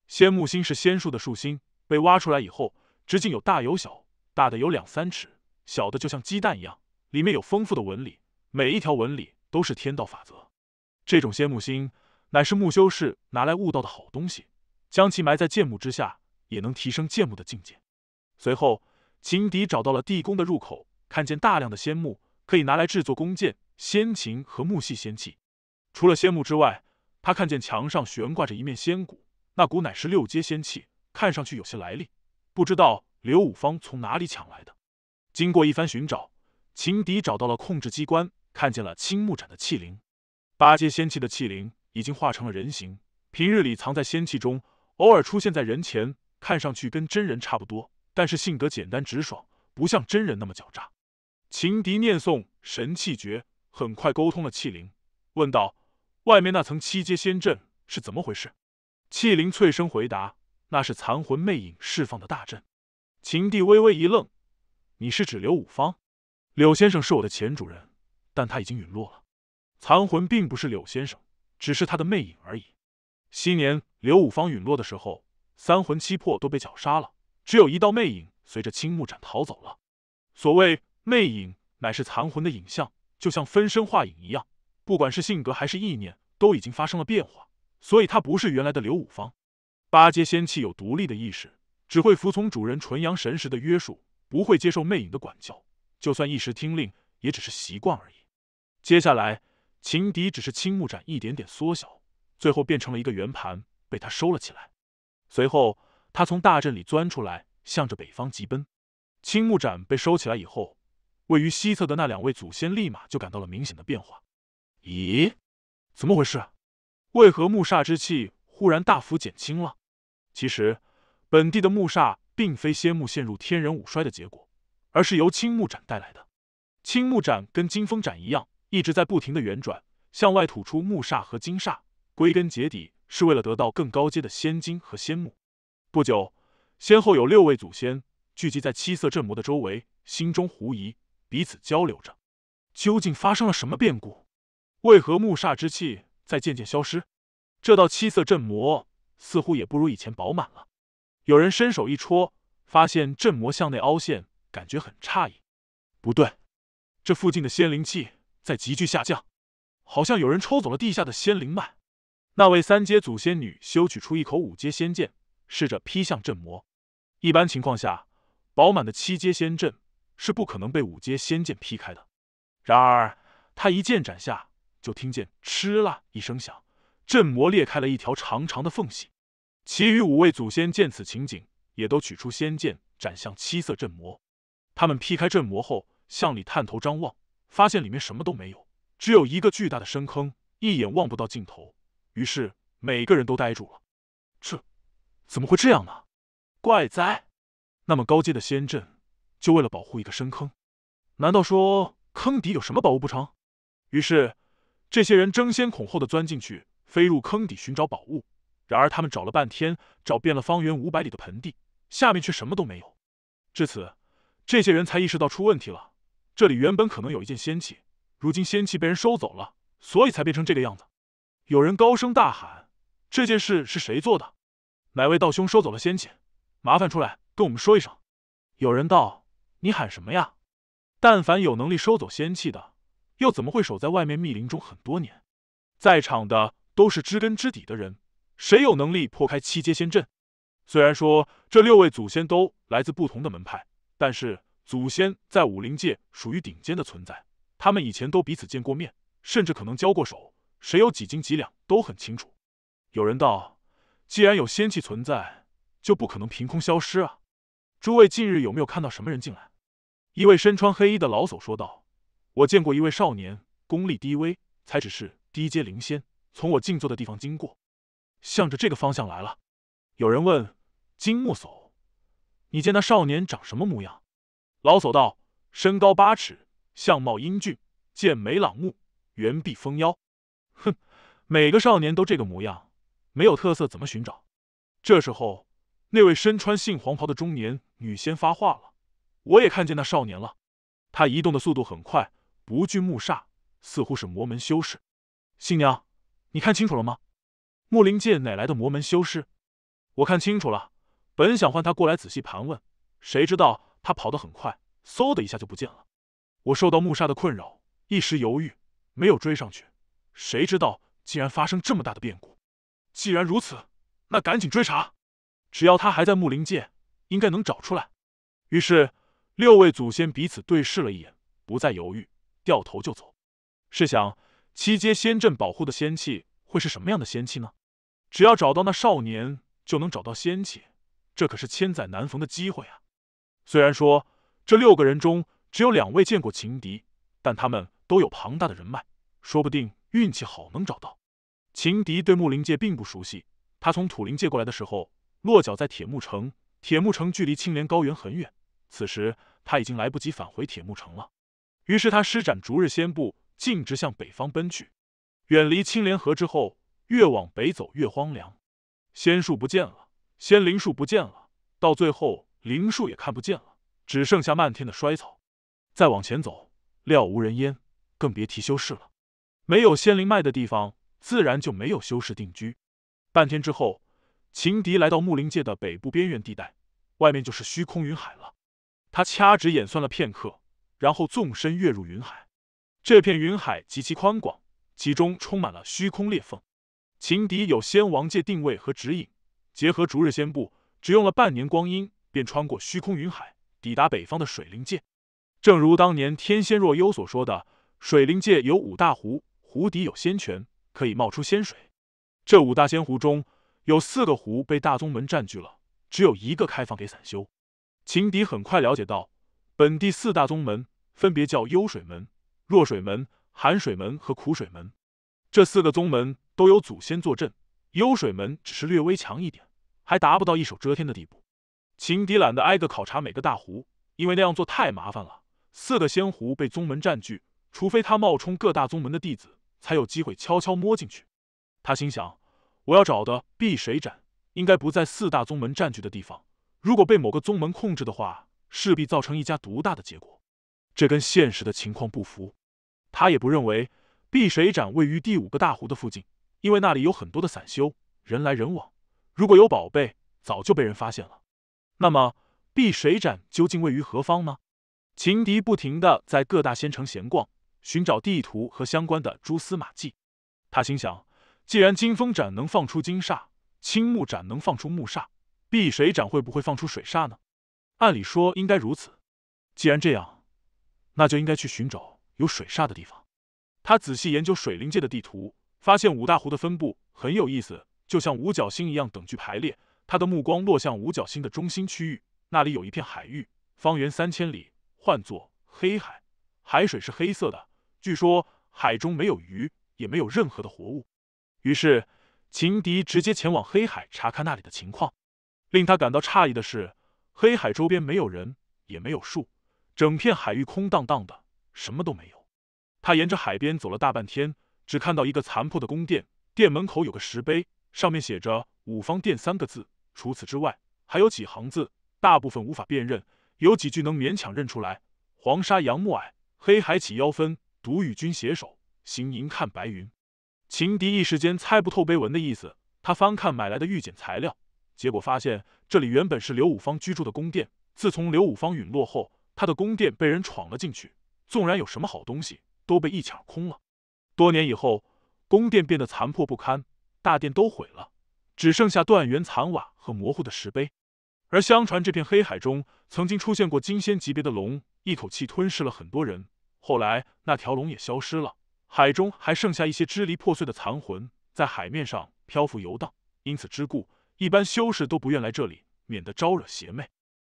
仙木星是仙树的树心，被挖出来以后，直径有大有小，大的有两三尺，小的就像鸡蛋一样，里面有丰富的纹理，每一条纹理都是天道法则。这种仙木星乃是木修士拿来悟道的好东西，将其埋在剑木之下，也能提升剑木的境界。随后。秦迪找到了地宫的入口，看见大量的仙木，可以拿来制作弓箭、仙琴和木系仙器。除了仙木之外，他看见墙上悬挂着一面仙鼓，那鼓乃是六阶仙器，看上去有些来历，不知道刘五方从哪里抢来的。经过一番寻找，秦迪找到了控制机关，看见了青木斩的器灵。八阶仙器的器灵已经化成了人形，平日里藏在仙器中，偶尔出现在人前，看上去跟真人差不多。但是性格简单直爽，不像真人那么狡诈。秦帝念诵神气诀，很快沟通了气灵，问道：“外面那层七阶仙阵是怎么回事？”气灵脆声回答：“那是残魂魅影释放的大阵。”秦帝微微一愣：“你是指柳五方？柳先生是我的前主人，但他已经陨落了。残魂并不是柳先生，只是他的魅影而已。昔年柳五方陨落的时候，三魂七魄都被绞杀了。”只有一道魅影随着青木斩逃走了。所谓魅影，乃是残魂的影像，就像分身化影一样，不管是性格还是意念，都已经发生了变化，所以他不是原来的刘五方。八阶仙器有独立的意识，只会服从主人纯阳神识的约束，不会接受魅影的管教。就算一时听令，也只是习惯而已。接下来，情敌只是青木斩一点点缩小，最后变成了一个圆盘，被他收了起来。随后。他从大阵里钻出来，向着北方疾奔。青木斩被收起来以后，位于西侧的那两位祖先立马就感到了明显的变化。咦，怎么回事？为何木煞之气忽然大幅减轻了？其实，本地的木煞并非仙木陷入天人五衰的结果，而是由青木斩带来的。青木斩跟金风斩一样，一直在不停的旋转，向外吐出木煞和金煞。归根结底，是为了得到更高阶的仙金和仙木。不久，先后有六位祖先聚集在七色镇魔的周围，心中狐疑，彼此交流着：究竟发生了什么变故？为何木煞之气在渐渐消失？这道七色镇魔似乎也不如以前饱满了。有人伸手一戳，发现镇魔向内凹陷，感觉很诧异。不对，这附近的仙灵气在急剧下降，好像有人抽走了地下的仙灵脉。那位三阶祖仙女修取出一口五阶仙剑。试着劈向阵魔，一般情况下，饱满的七阶仙阵是不可能被五阶仙剑劈开的。然而，他一剑斩下，就听见“哧啦”一声响，阵魔裂开了一条长长的缝隙。其余五位祖先见此情景，也都取出仙剑斩向七色阵魔。他们劈开阵魔后，向里探头张望，发现里面什么都没有，只有一个巨大的深坑，一眼望不到尽头。于是，每个人都呆住了。这。怎么会这样呢？怪哉！那么高阶的仙阵，就为了保护一个深坑？难道说坑底有什么宝物不成？于是，这些人争先恐后的钻进去，飞入坑底寻找宝物。然而，他们找了半天，找遍了方圆五百里的盆地，下面却什么都没有。至此，这些人才意识到出问题了。这里原本可能有一件仙器，如今仙器被人收走了，所以才变成这个样子。有人高声大喊：“这件事是谁做的？”哪位道兄收走了仙气？麻烦出来跟我们说一声。有人道：“你喊什么呀？但凡有能力收走仙气的，又怎么会守在外面密林中很多年？”在场的都是知根知底的人，谁有能力破开七阶仙阵？虽然说这六位祖先都来自不同的门派，但是祖先在武林界属于顶尖的存在，他们以前都彼此见过面，甚至可能交过手，谁有几斤几两都很清楚。有人道。既然有仙气存在，就不可能凭空消失啊！诸位近日有没有看到什么人进来？一位身穿黑衣的老叟说道：“我见过一位少年，功力低微，才只是低阶灵仙，从我静坐的地方经过，向着这个方向来了。”有人问：“金木叟，你见那少年长什么模样？”老叟道：“身高八尺，相貌英俊，剑眉朗目，猿臂丰腰。”哼，每个少年都这个模样。没有特色，怎么寻找？这时候，那位身穿杏黄袍的中年女仙发话了：“我也看见那少年了，他移动的速度很快，不惧木煞，似乎是魔门修士。”新娘，你看清楚了吗？木灵界哪来的魔门修士？我看清楚了，本想唤他过来仔细盘问，谁知道他跑得很快，嗖的一下就不见了。我受到木煞的困扰，一时犹豫，没有追上去。谁知道，竟然发生这么大的变故！既然如此，那赶紧追查。只要他还在木灵界，应该能找出来。于是，六位祖先彼此对视了一眼，不再犹豫，掉头就走。试想，七阶仙阵保护的仙气会是什么样的仙气呢？只要找到那少年，就能找到仙气。这可是千载难逢的机会啊！虽然说这六个人中只有两位见过情敌，但他们都有庞大的人脉，说不定运气好能找到。秦迪对木林界并不熟悉，他从土林界过来的时候，落脚在铁木城。铁木城距离青莲高原很远，此时他已经来不及返回铁木城了。于是他施展逐日仙步，径直向北方奔去。远离青莲河之后，越往北走越荒凉，仙树不见了，仙灵树不见了，到最后灵树也看不见了，只剩下漫天的衰草。再往前走，料无人烟，更别提修士了。没有仙灵脉的地方。自然就没有修士定居。半天之后，秦迪来到木灵界的北部边缘地带，外面就是虚空云海了。他掐指演算了片刻，然后纵身跃入云海。这片云海极其宽广，其中充满了虚空裂缝。秦迪有仙王界定位和指引，结合逐日仙步，只用了半年光阴便穿过虚空云海，抵达北方的水灵界。正如当年天仙若幽所说的，水灵界有五大湖，湖底有仙泉。可以冒出仙水，这五大仙湖中有四个湖被大宗门占据了，只有一个开放给散修。秦迪很快了解到，本地四大宗门分别叫幽水门、弱水门、寒水门和苦水门，这四个宗门都有祖先坐镇。幽水门只是略微强一点，还达不到一手遮天的地步。秦迪懒得挨个考察每个大湖，因为那样做太麻烦了。四个仙湖被宗门占据，除非他冒充各大宗门的弟子。才有机会悄悄摸进去。他心想：我要找的碧水斩应该不在四大宗门占据的地方。如果被某个宗门控制的话，势必造成一家独大的结果，这跟现实的情况不符。他也不认为碧水斩位于第五个大湖的附近，因为那里有很多的散修，人来人往，如果有宝贝，早就被人发现了。那么碧水斩究竟位于何方呢？秦迪不停的在各大仙城闲逛。寻找地图和相关的蛛丝马迹，他心想：既然金风斩能放出金煞，青木斩能放出木煞，碧水斩会不会放出水煞呢？按理说应该如此。既然这样，那就应该去寻找有水煞的地方。他仔细研究水灵界的地图，发现五大湖的分布很有意思，就像五角星一样等距排列。他的目光落向五角星的中心区域，那里有一片海域，方圆三千里，唤作黑海，海水是黑色的。据说海中没有鱼，也没有任何的活物。于是秦迪直接前往黑海查看那里的情况。令他感到诧异的是，黑海周边没有人，也没有树，整片海域空荡荡的，什么都没有。他沿着海边走了大半天，只看到一个残破的宫殿，殿门口有个石碑，上面写着“五方殿”三个字。除此之外，还有几行字，大部分无法辨认，有几句能勉强认出来：“黄沙杨木矮，黑海起妖分。”独与君携手，行吟看白云。情敌一时间猜不透碑文的意思。他翻看买来的玉简材料，结果发现这里原本是刘五方居住的宫殿。自从刘五方陨落后，他的宫殿被人闯了进去，纵然有什么好东西，都被一抢空了。多年以后，宫殿变得残破不堪，大殿都毁了，只剩下断垣残瓦和模糊的石碑。而相传这片黑海中曾经出现过金仙级别的龙，一口气吞噬了很多人。后来，那条龙也消失了，海中还剩下一些支离破碎的残魂，在海面上漂浮游荡。因此之故，一般修士都不愿来这里，免得招惹邪魅。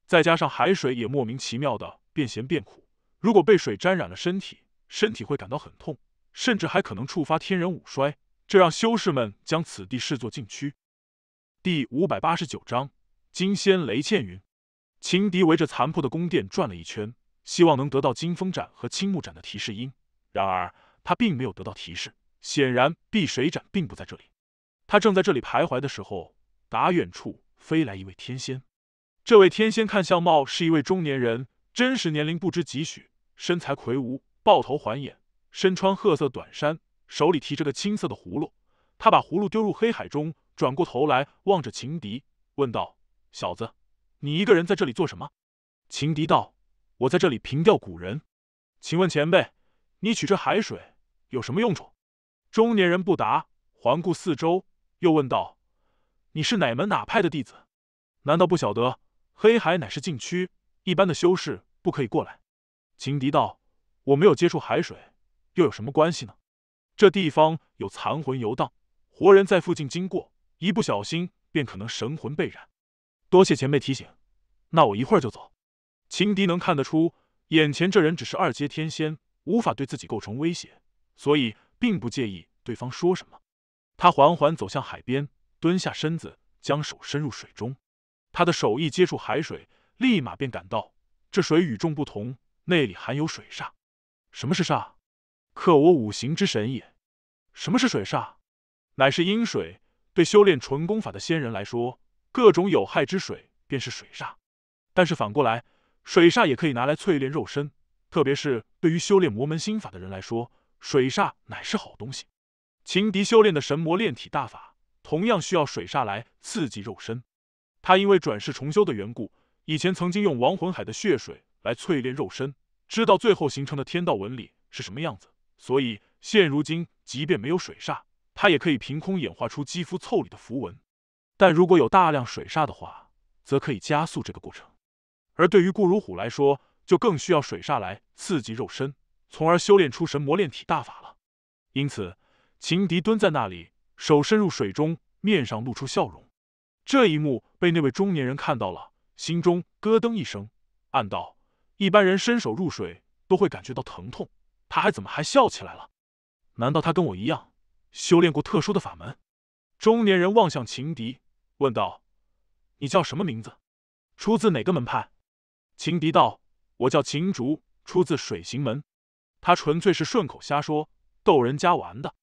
再加上海水也莫名其妙的变咸变苦，如果被水沾染了身体，身体会感到很痛，甚至还可能触发天人五衰，这让修士们将此地视作禁区。第五百八十九章：金仙雷倩云。秦迪围着残破的宫殿转了一圈。希望能得到金风斩和青木斩的提示音，然而他并没有得到提示，显然碧水斩并不在这里。他正在这里徘徊的时候，打远处飞来一位天仙。这位天仙看相貌是一位中年人，真实年龄不知几许，身材魁梧，抱头环眼，身穿褐色短衫，手里提着个青色的葫芦。他把葫芦丢入黑海中，转过头来望着情敌，问道：“小子，你一个人在这里做什么？”情敌道。我在这里凭吊古人，请问前辈，你取这海水有什么用处？中年人不答，环顾四周，又问道：“你是哪门哪派的弟子？难道不晓得黑海乃是禁区，一般的修士不可以过来？”情敌道：“我没有接触海水，又有什么关系呢？这地方有残魂游荡，活人在附近经过，一不小心便可能神魂被染。多谢前辈提醒，那我一会儿就走。”情敌能看得出，眼前这人只是二阶天仙，无法对自己构成威胁，所以并不介意对方说什么。他缓缓走向海边，蹲下身子，将手伸入水中。他的手一接触海水，立马便感到这水与众不同，内里含有水煞。什么是煞？克我五行之神也。什么是水煞？乃是阴水。对修炼纯功法的仙人来说，各种有害之水便是水煞。但是反过来。水煞也可以拿来淬炼肉身，特别是对于修炼魔门心法的人来说，水煞乃是好东西。情敌修炼的神魔炼体大法，同样需要水煞来刺激肉身。他因为转世重修的缘故，以前曾经用亡魂海的血水来淬炼肉身，知道最后形成的天道纹理是什么样子，所以现如今即便没有水煞，他也可以凭空演化出肌肤凑里的符文。但如果有大量水煞的话，则可以加速这个过程。而对于顾如虎来说，就更需要水煞来刺激肉身，从而修炼出神魔炼体大法了。因此，情敌蹲在那里，手伸入水中，面上露出笑容。这一幕被那位中年人看到了，心中咯噔一声，暗道：一般人伸手入水都会感觉到疼痛，他还怎么还笑起来了？难道他跟我一样，修炼过特殊的法门？中年人望向情敌，问道：“你叫什么名字？出自哪个门派？”秦迪道：“我叫秦竹，出自水行门。他纯粹是顺口瞎说，逗人家玩的。”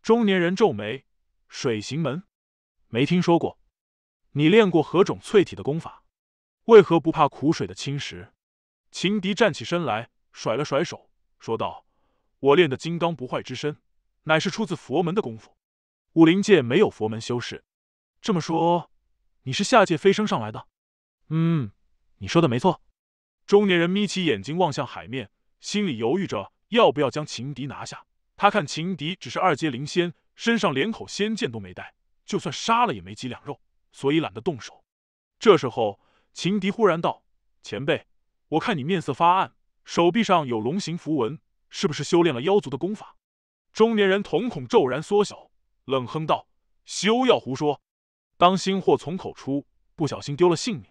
中年人皱眉：“水行门，没听说过。你练过何种淬体的功法？为何不怕苦水的侵蚀？”秦迪站起身来，甩了甩手，说道：“我练的金刚不坏之身，乃是出自佛门的功夫。武林界没有佛门修士。这么说，你是下界飞升上来的？”“嗯，你说的没错。”中年人眯起眼睛望向海面，心里犹豫着要不要将情敌拿下。他看情敌只是二阶灵仙，身上连口仙剑都没带，就算杀了也没几两肉，所以懒得动手。这时候，情敌忽然道：“前辈，我看你面色发暗，手臂上有龙形符文，是不是修炼了妖族的功法？”中年人瞳孔骤然缩小，冷哼道：“休要胡说，当心祸从口出，不小心丢了性命。”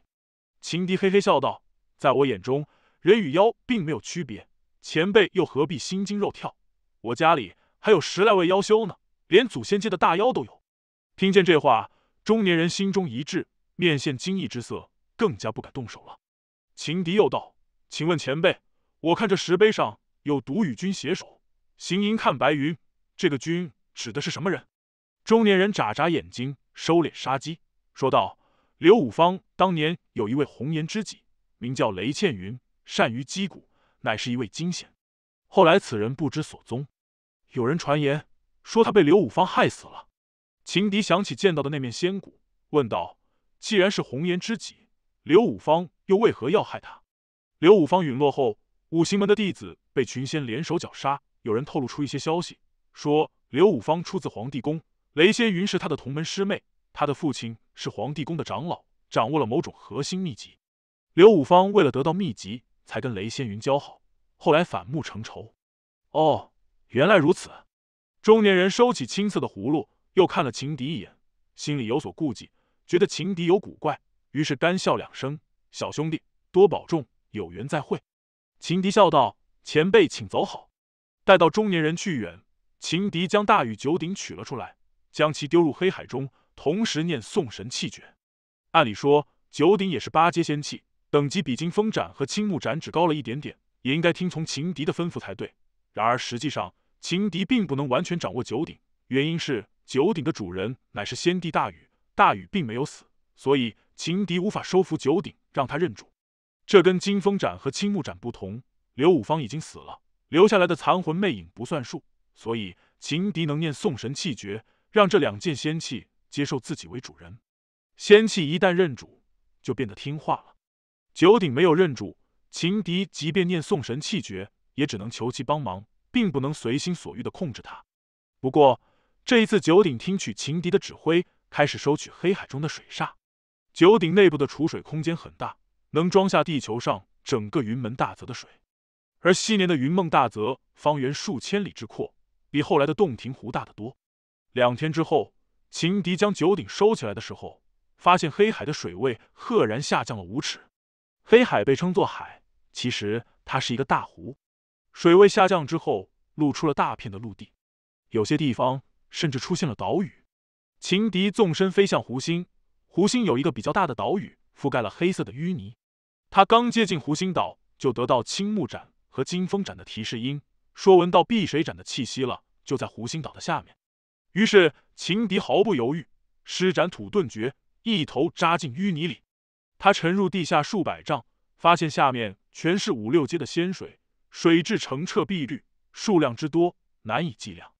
情敌嘿嘿笑道。在我眼中，人与妖并没有区别，前辈又何必心惊肉跳？我家里还有十来位妖修呢，连祖先界的大妖都有。听见这话，中年人心中一滞，面现惊异之色，更加不敢动手了。情敌又道：“请问前辈，我看这石碑上有‘独与君携手，行吟看白云’，这个‘君’指的是什么人？”中年人眨眨眼睛，收敛杀机，说道：“刘五方当年有一位红颜知己。”名叫雷倩云，善于击鼓，乃是一位金仙。后来此人不知所踪，有人传言说他被刘五方害死了。情敌想起见到的那面仙骨，问道：“既然是红颜知己，刘五方又为何要害他？”刘五方陨落后，五行门的弟子被群仙联手绞杀。有人透露出一些消息，说刘五方出自黄帝宫，雷仙云是他的同门师妹，他的父亲是黄帝宫的长老，掌握了某种核心秘籍。刘五方为了得到秘籍，才跟雷仙云交好，后来反目成仇。哦，原来如此。中年人收起青色的葫芦，又看了情敌一眼，心里有所顾忌，觉得情敌有古怪，于是干笑两声：“小兄弟，多保重，有缘再会。”情敌笑道：“前辈，请走好。”待到中年人去远，情敌将大禹九鼎取了出来，将其丢入黑海中，同时念送神器诀。按理说，九鼎也是八阶仙器。等级比金风斩和青木斩只高了一点点，也应该听从情敌的吩咐才对。然而实际上，情敌并不能完全掌握九鼎，原因是九鼎的主人乃是先帝大禹，大禹并没有死，所以情敌无法收服九鼎，让他认主。这跟金风斩和青木斩不同，刘五方已经死了，留下来的残魂魅影不算数，所以情敌能念送神气诀，让这两件仙器接受自己为主人。仙器一旦认主，就变得听话了。九鼎没有认主，秦迪即便念诵神气诀，也只能求其帮忙，并不能随心所欲的控制它。不过这一次，九鼎听取秦迪的指挥，开始收取黑海中的水煞。九鼎内部的储水空间很大，能装下地球上整个云门大泽的水。而昔年的云梦大泽，方圆数千里之阔，比后来的洞庭湖大得多。两天之后，秦迪将九鼎收起来的时候，发现黑海的水位赫然下降了五尺。黑海被称作海，其实它是一个大湖。水位下降之后，露出了大片的陆地，有些地方甚至出现了岛屿。秦迪纵身飞向湖心，湖心有一个比较大的岛屿，覆盖了黑色的淤泥。他刚接近湖心岛，就得到青木斩和金风斩的提示音，说闻到碧水斩的气息了，就在湖心岛的下面。于是秦迪毫不犹豫，施展土遁诀，一头扎进淤泥里。他沉入地下数百丈，发现下面全是五六阶的仙水，水质澄澈碧绿，数量之多难以计量。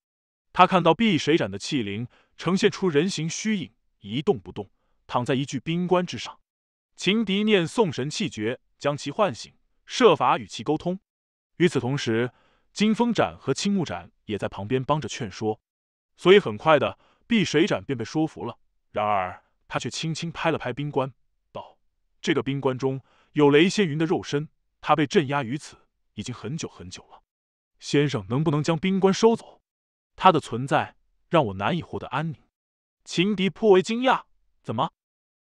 他看到碧水斩的气灵呈现出人形虚影，一动不动躺在一具冰棺之上。情敌念送神气诀，将其唤醒，设法与其沟通。与此同时，金风斩和青木斩也在旁边帮着劝说，所以很快的，碧水斩便被说服了。然而他却轻轻拍了拍冰棺。这个冰棺中有雷仙云的肉身，他被镇压于此已经很久很久了。先生，能不能将冰棺收走？他的存在让我难以获得安宁。情敌颇为惊讶：“怎么，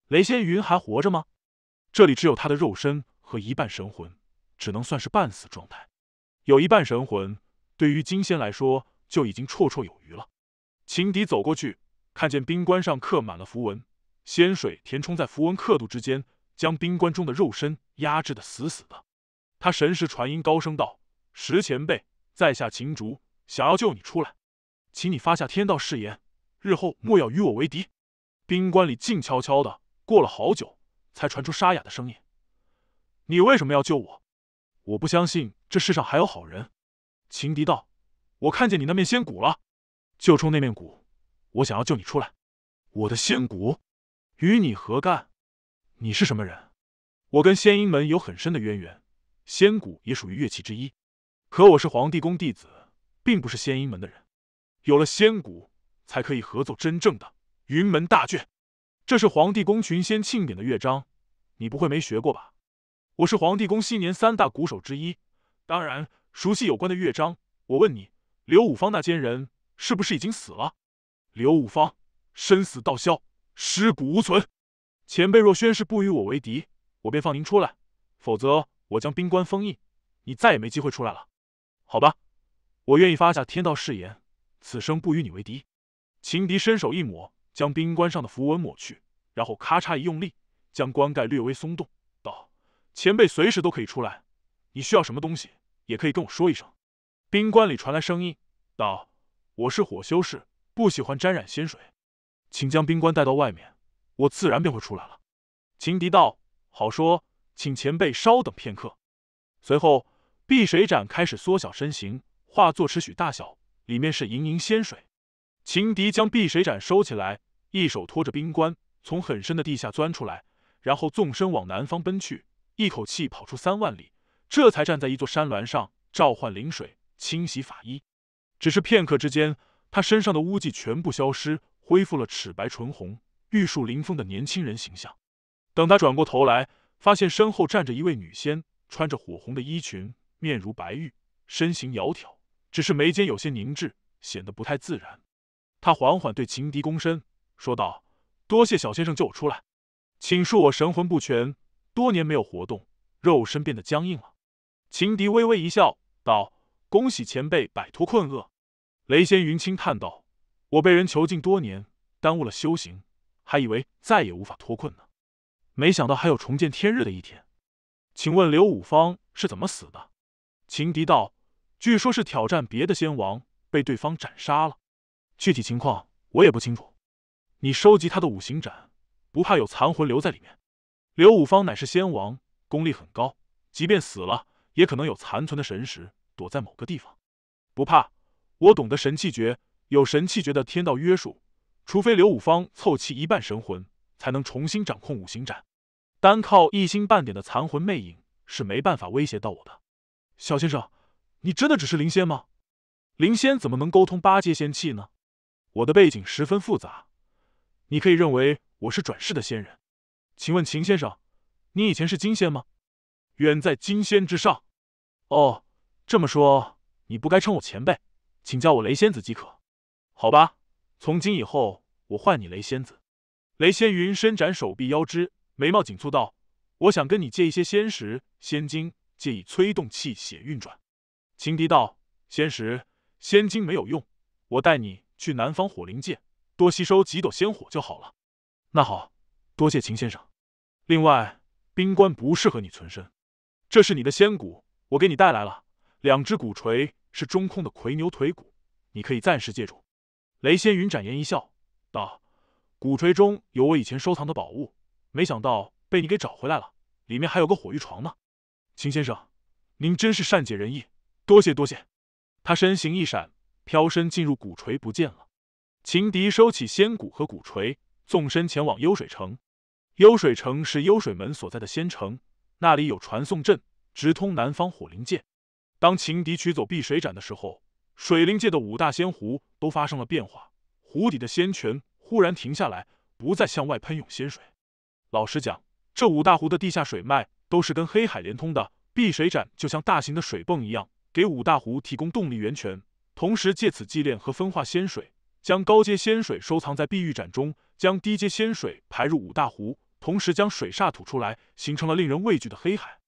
雷仙云还活着吗？”这里只有他的肉身和一半神魂，只能算是半死状态。有一半神魂，对于金仙来说就已经绰绰有余了。情敌走过去，看见冰棺上刻满了符文，仙水填充在符文刻度之间。将冰棺中的肉身压制的死死的，他神识传音高声道：“石前辈，在下秦竹，想要救你出来，请你发下天道誓言，日后莫要与我为敌。”冰棺里静悄悄的，过了好久，才传出沙哑的声音：“你为什么要救我？我不相信这世上还有好人。”秦迪道：“我看见你那面仙骨了，就冲那面骨，我想要救你出来。我的仙骨，与你何干？”你是什么人？我跟仙音门有很深的渊源，仙鼓也属于乐器之一。可我是皇帝宫弟子，并不是仙音门的人。有了仙鼓，才可以合奏真正的云门大卷。这是皇帝宫群仙庆典的乐章，你不会没学过吧？我是皇帝宫昔年三大鼓手之一，当然熟悉有关的乐章。我问你，刘五方那奸人是不是已经死了？刘五方身死道消，尸骨无存。前辈若宣誓不与我为敌，我便放您出来；否则，我将冰棺封印，你再也没机会出来了。好吧，我愿意发下天道誓言，此生不与你为敌。情敌伸手一抹，将冰棺上的符文抹去，然后咔嚓一用力，将棺盖略微松动，道：“前辈随时都可以出来，你需要什么东西也可以跟我说一声。”冰棺里传来声音，道：“我是火修士，不喜欢沾染仙水，请将冰棺带到外面。”我自然便会出来了。”秦迪道，“好说，请前辈稍等片刻。”随后，碧水盏开始缩小身形，化作尺许大小，里面是盈盈仙水。秦迪将碧水盏收起来，一手托着冰棺，从很深的地下钻出来，然后纵身往南方奔去，一口气跑出三万里，这才站在一座山峦上，召唤灵水清洗法衣。只是片刻之间，他身上的污迹全部消失，恢复了齿白唇红。玉树临风的年轻人形象。等他转过头来，发现身后站着一位女仙，穿着火红的衣裙，面如白玉，身形窈窕，只是眉间有些凝滞，显得不太自然。他缓缓对情敌躬身说道：“多谢小先生救我出来，请恕我神魂不全，多年没有活动，肉身变得僵硬了。”情敌微微一笑，道：“恭喜前辈摆脱困厄。”雷仙云轻叹道：“我被人囚禁多年，耽误了修行。”还以为再也无法脱困呢，没想到还有重见天日的一天。请问刘五方是怎么死的？情敌道，据说是挑战别的仙王，被对方斩杀了。具体情况我也不清楚。你收集他的五行斩，不怕有残魂留在里面？刘五方乃是仙王，功力很高，即便死了，也可能有残存的神识躲在某个地方。不怕，我懂得神气诀，有神气诀的天道约束。除非刘五方凑齐一半神魂，才能重新掌控五行斩。单靠一星半点的残魂魅影是没办法威胁到我的。小先生，你真的只是灵仙吗？灵仙怎么能沟通八阶仙器呢？我的背景十分复杂，你可以认为我是转世的仙人。请问秦先生，你以前是金仙吗？远在金仙之上。哦，这么说你不该称我前辈，请叫我雷仙子即可。好吧。从今以后，我唤你雷仙子。雷仙云伸展手臂腰肢，眉毛紧蹙道：“我想跟你借一些仙石、仙金，借以催动气血运转。”秦迪道：“仙石、仙金没有用，我带你去南方火灵界，多吸收几朵仙火就好了。”那好，多谢秦先生。另外，冰棺不适合你存身，这是你的仙骨，我给你带来了。两只骨锤是中空的魁牛腿骨，你可以暂时借助。雷仙云展颜一笑，道：“鼓槌中有我以前收藏的宝物，没想到被你给找回来了。里面还有个火玉床呢。”秦先生，您真是善解人意，多谢多谢。他身形一闪，飘身进入鼓槌不见了。秦迪收起仙骨和鼓槌，纵身前往幽水城。幽水城是幽水门所在的仙城，那里有传送阵，直通南方火灵界。当秦迪取走碧水斩的时候。水灵界的五大仙湖都发生了变化，湖底的仙泉忽然停下来，不再向外喷涌仙水。老实讲，这五大湖的地下水脉都是跟黑海连通的，碧水展就像大型的水泵一样，给五大湖提供动力源泉，同时借此祭炼和分化仙水，将高阶仙水收藏在碧玉盏中，将低阶仙水排入五大湖，同时将水煞吐出来，形成了令人畏惧的黑海。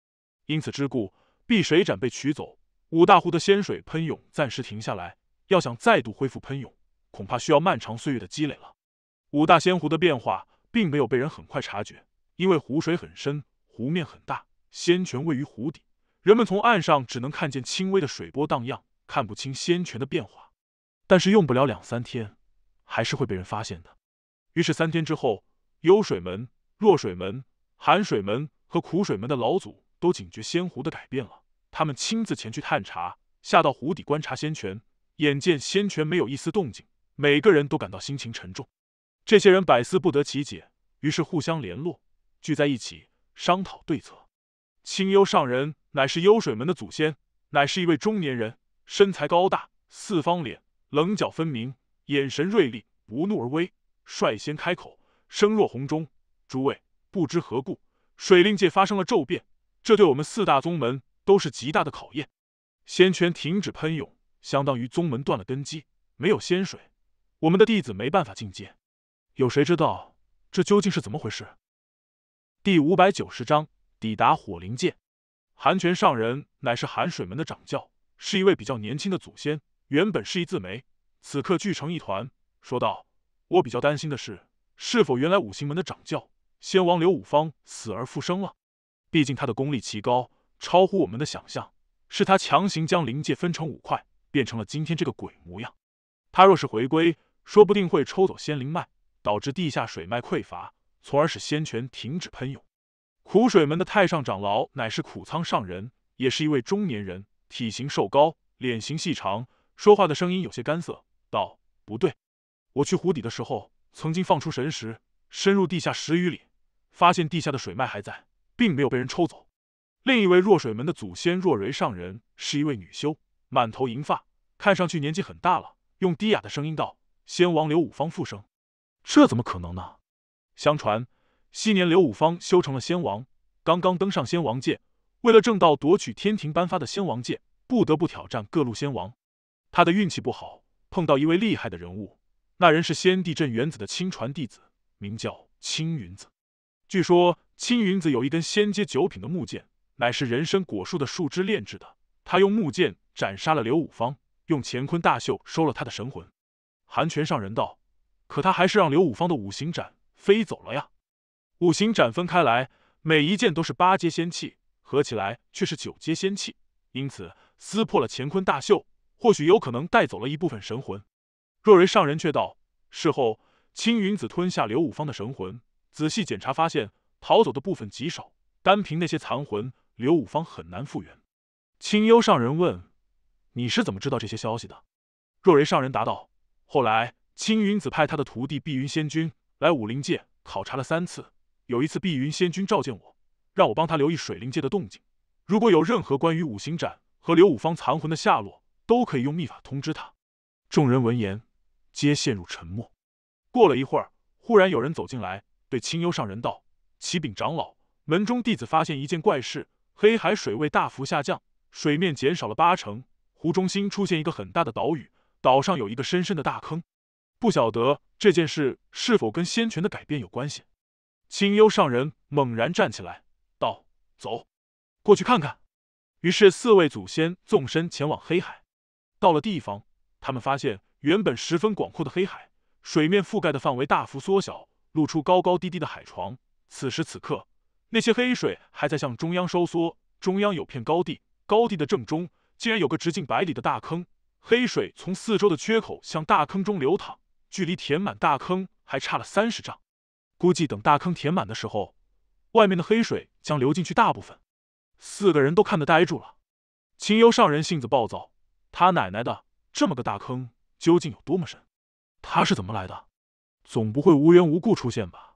因此之故，碧水展被取走。五大湖的仙水喷涌暂时停下来，要想再度恢复喷涌，恐怕需要漫长岁月的积累了。五大仙湖的变化并没有被人很快察觉，因为湖水很深，湖面很大，仙泉位于湖底，人们从岸上只能看见轻微的水波荡漾，看不清仙泉的变化。但是用不了两三天，还是会被人发现的。于是三天之后，幽水门、弱水门、寒水门和苦水门的老祖都警觉仙湖的改变了。他们亲自前去探查，下到湖底观察仙泉，眼见仙泉没有一丝动静，每个人都感到心情沉重。这些人百思不得其解，于是互相联络，聚在一起商讨对策。清幽上人乃是幽水门的祖先，乃是一位中年人，身材高大，四方脸，棱角分明，眼神锐利，不怒而威。率先开口，声若洪钟：“诸位，不知何故，水令界发生了骤变，这对我们四大宗门……”都是极大的考验。仙泉停止喷涌，相当于宗门断了根基，没有仙水，我们的弟子没办法进阶。有谁知道这究竟是怎么回事？第五百九十章抵达火灵界。寒泉上人乃是寒水门的掌教，是一位比较年轻的祖先。原本是一字眉，此刻聚成一团，说道：“我比较担心的是，是否原来五行门的掌教仙王刘五方死而复生了？毕竟他的功力奇高。”超乎我们的想象，是他强行将灵界分成五块，变成了今天这个鬼模样。他若是回归，说不定会抽走仙灵脉，导致地下水脉匮乏，从而使仙泉停止喷涌。苦水门的太上长老乃是苦仓上人，也是一位中年人，体型瘦高，脸型细长，说话的声音有些干涩，道：“不对，我去湖底的时候，曾经放出神石，深入地下十余里，发现地下的水脉还在，并没有被人抽走。”另一位弱水门的祖先若蕊上人是一位女修，满头银发，看上去年纪很大了。用低哑的声音道：“仙王刘五方复生，这怎么可能呢？”相传，昔年刘五方修成了仙王，刚刚登上仙王界，为了正道夺取天庭颁发的仙王剑，不得不挑战各路仙王。他的运气不好，碰到一位厉害的人物，那人是先帝镇元子的亲传弟子，名叫青云子。据说青云子有一根仙阶九品的木剑。乃是人参果树的树枝炼制的。他用木剑斩杀了刘五方，用乾坤大袖收了他的神魂。寒泉上人道：“可他还是让刘五方的五行斩飞走了呀！”五行斩分开来，每一剑都是八阶仙器，合起来却是九阶仙器，因此撕破了乾坤大袖，或许有可能带走了一部分神魂。若为上人却道：“事后青云子吞下刘五方的神魂，仔细检查发现逃走的部分极少，单凭那些残魂。”刘五方很难复原。清幽上人问：“你是怎么知道这些消息的？”若雷上人答道：“后来青云子派他的徒弟碧云仙君来武林界考察了三次，有一次碧云仙君召见我，让我帮他留意水灵界的动静。如果有任何关于五行斩和刘五方残魂的下落，都可以用秘法通知他。”众人闻言，皆陷入沉默。过了一会儿，忽然有人走进来，对清幽上人道：“启禀长老，门中弟子发现一件怪事。”黑海水位大幅下降，水面减少了八成，湖中心出现一个很大的岛屿，岛上有一个深深的大坑。不晓得这件事是否跟仙泉的改变有关系？清幽上人猛然站起来，道：“走，过去看看。”于是四位祖先纵身前往黑海。到了地方，他们发现原本十分广阔的黑海，水面覆盖的范围大幅缩小，露出高高低低的海床。此时此刻。那些黑水还在向中央收缩，中央有片高地，高地的正中竟然有个直径百里的大坑，黑水从四周的缺口向大坑中流淌，距离填满大坑还差了三十丈，估计等大坑填满的时候，外面的黑水将流进去大部分。四个人都看得呆住了。清幽上人性子暴躁，他奶奶的，这么个大坑究竟有多么深？他是怎么来的？总不会无缘无故出现吧？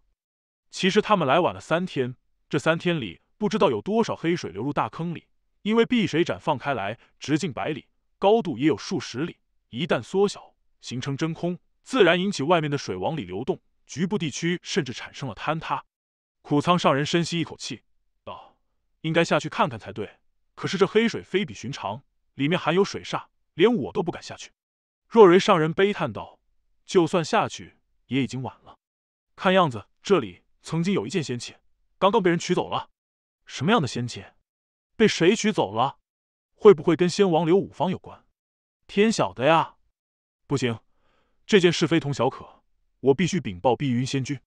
其实他们来晚了三天。这三天里，不知道有多少黑水流入大坑里。因为碧水展开来，直径百里，高度也有数十里。一旦缩小，形成真空，自然引起外面的水往里流动。局部地区甚至产生了坍塌。苦仓上人深吸一口气，道：“应该下去看看才对。可是这黑水非比寻常，里面含有水煞，连我都不敢下去。”若蕊上人悲叹道：“就算下去，也已经晚了。看样子，这里曾经有一件仙器。”刚刚被人取走了，什么样的仙界？被谁取走了？会不会跟仙王刘五方有关？天晓得呀！不行，这件事非同小可，我必须禀报碧云仙君。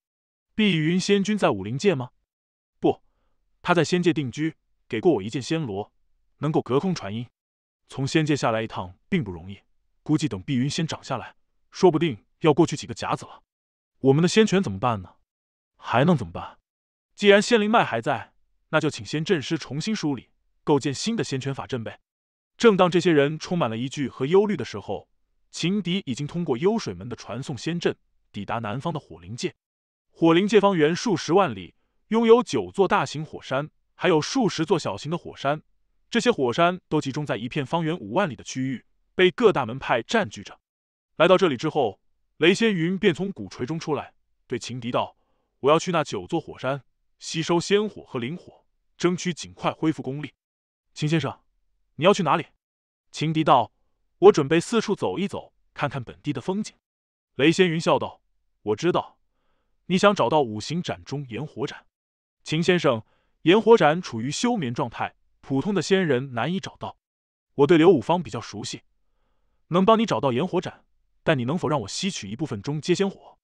碧云仙君在武林界吗？不，他在仙界定居，给过我一件仙罗，能够隔空传音。从仙界下来一趟并不容易，估计等碧云仙长下来，说不定要过去几个甲子了。我们的仙权怎么办呢？还能怎么办？既然仙灵脉还在，那就请仙阵师重新梳理，构建新的仙泉法阵呗。正当这些人充满了疑惧和忧虑的时候，秦迪已经通过幽水门的传送仙阵抵达南方的火灵界。火灵界方圆数十万里，拥有九座大型火山，还有数十座小型的火山。这些火山都集中在一片方圆五万里的区域，被各大门派占据着。来到这里之后，雷仙云便从鼓槌中出来，对秦迪道：“我要去那九座火山。”吸收仙火和灵火，争取尽快恢复功力。秦先生，你要去哪里？秦迪道：“我准备四处走一走，看看本地的风景。”雷仙云笑道：“我知道，你想找到五行斩中炎火斩。秦先生，炎火斩处于休眠状态，普通的仙人难以找到。我对刘五方比较熟悉，能帮你找到炎火斩。但你能否让我吸取一部分中阶仙火？”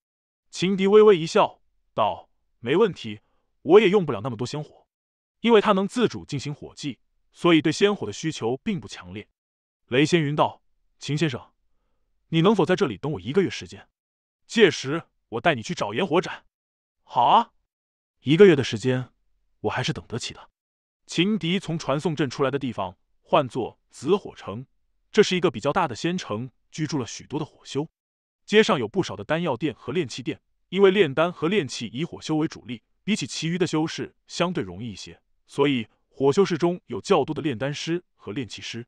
秦迪微微一笑，道：“没问题。”我也用不了那么多仙火，因为它能自主进行火祭，所以对仙火的需求并不强烈。雷仙云道：“秦先生，你能否在这里等我一个月时间？届时我带你去找炎火斩。”“好啊，一个月的时间我还是等得起的。”秦迪从传送阵出来的地方，唤作紫火城，这是一个比较大的仙城，居住了许多的火修。街上有不少的丹药店和炼器店，因为炼丹和炼器以火修为主力。比起其余的修士，相对容易一些，所以火修士中有较多的炼丹师和炼器师。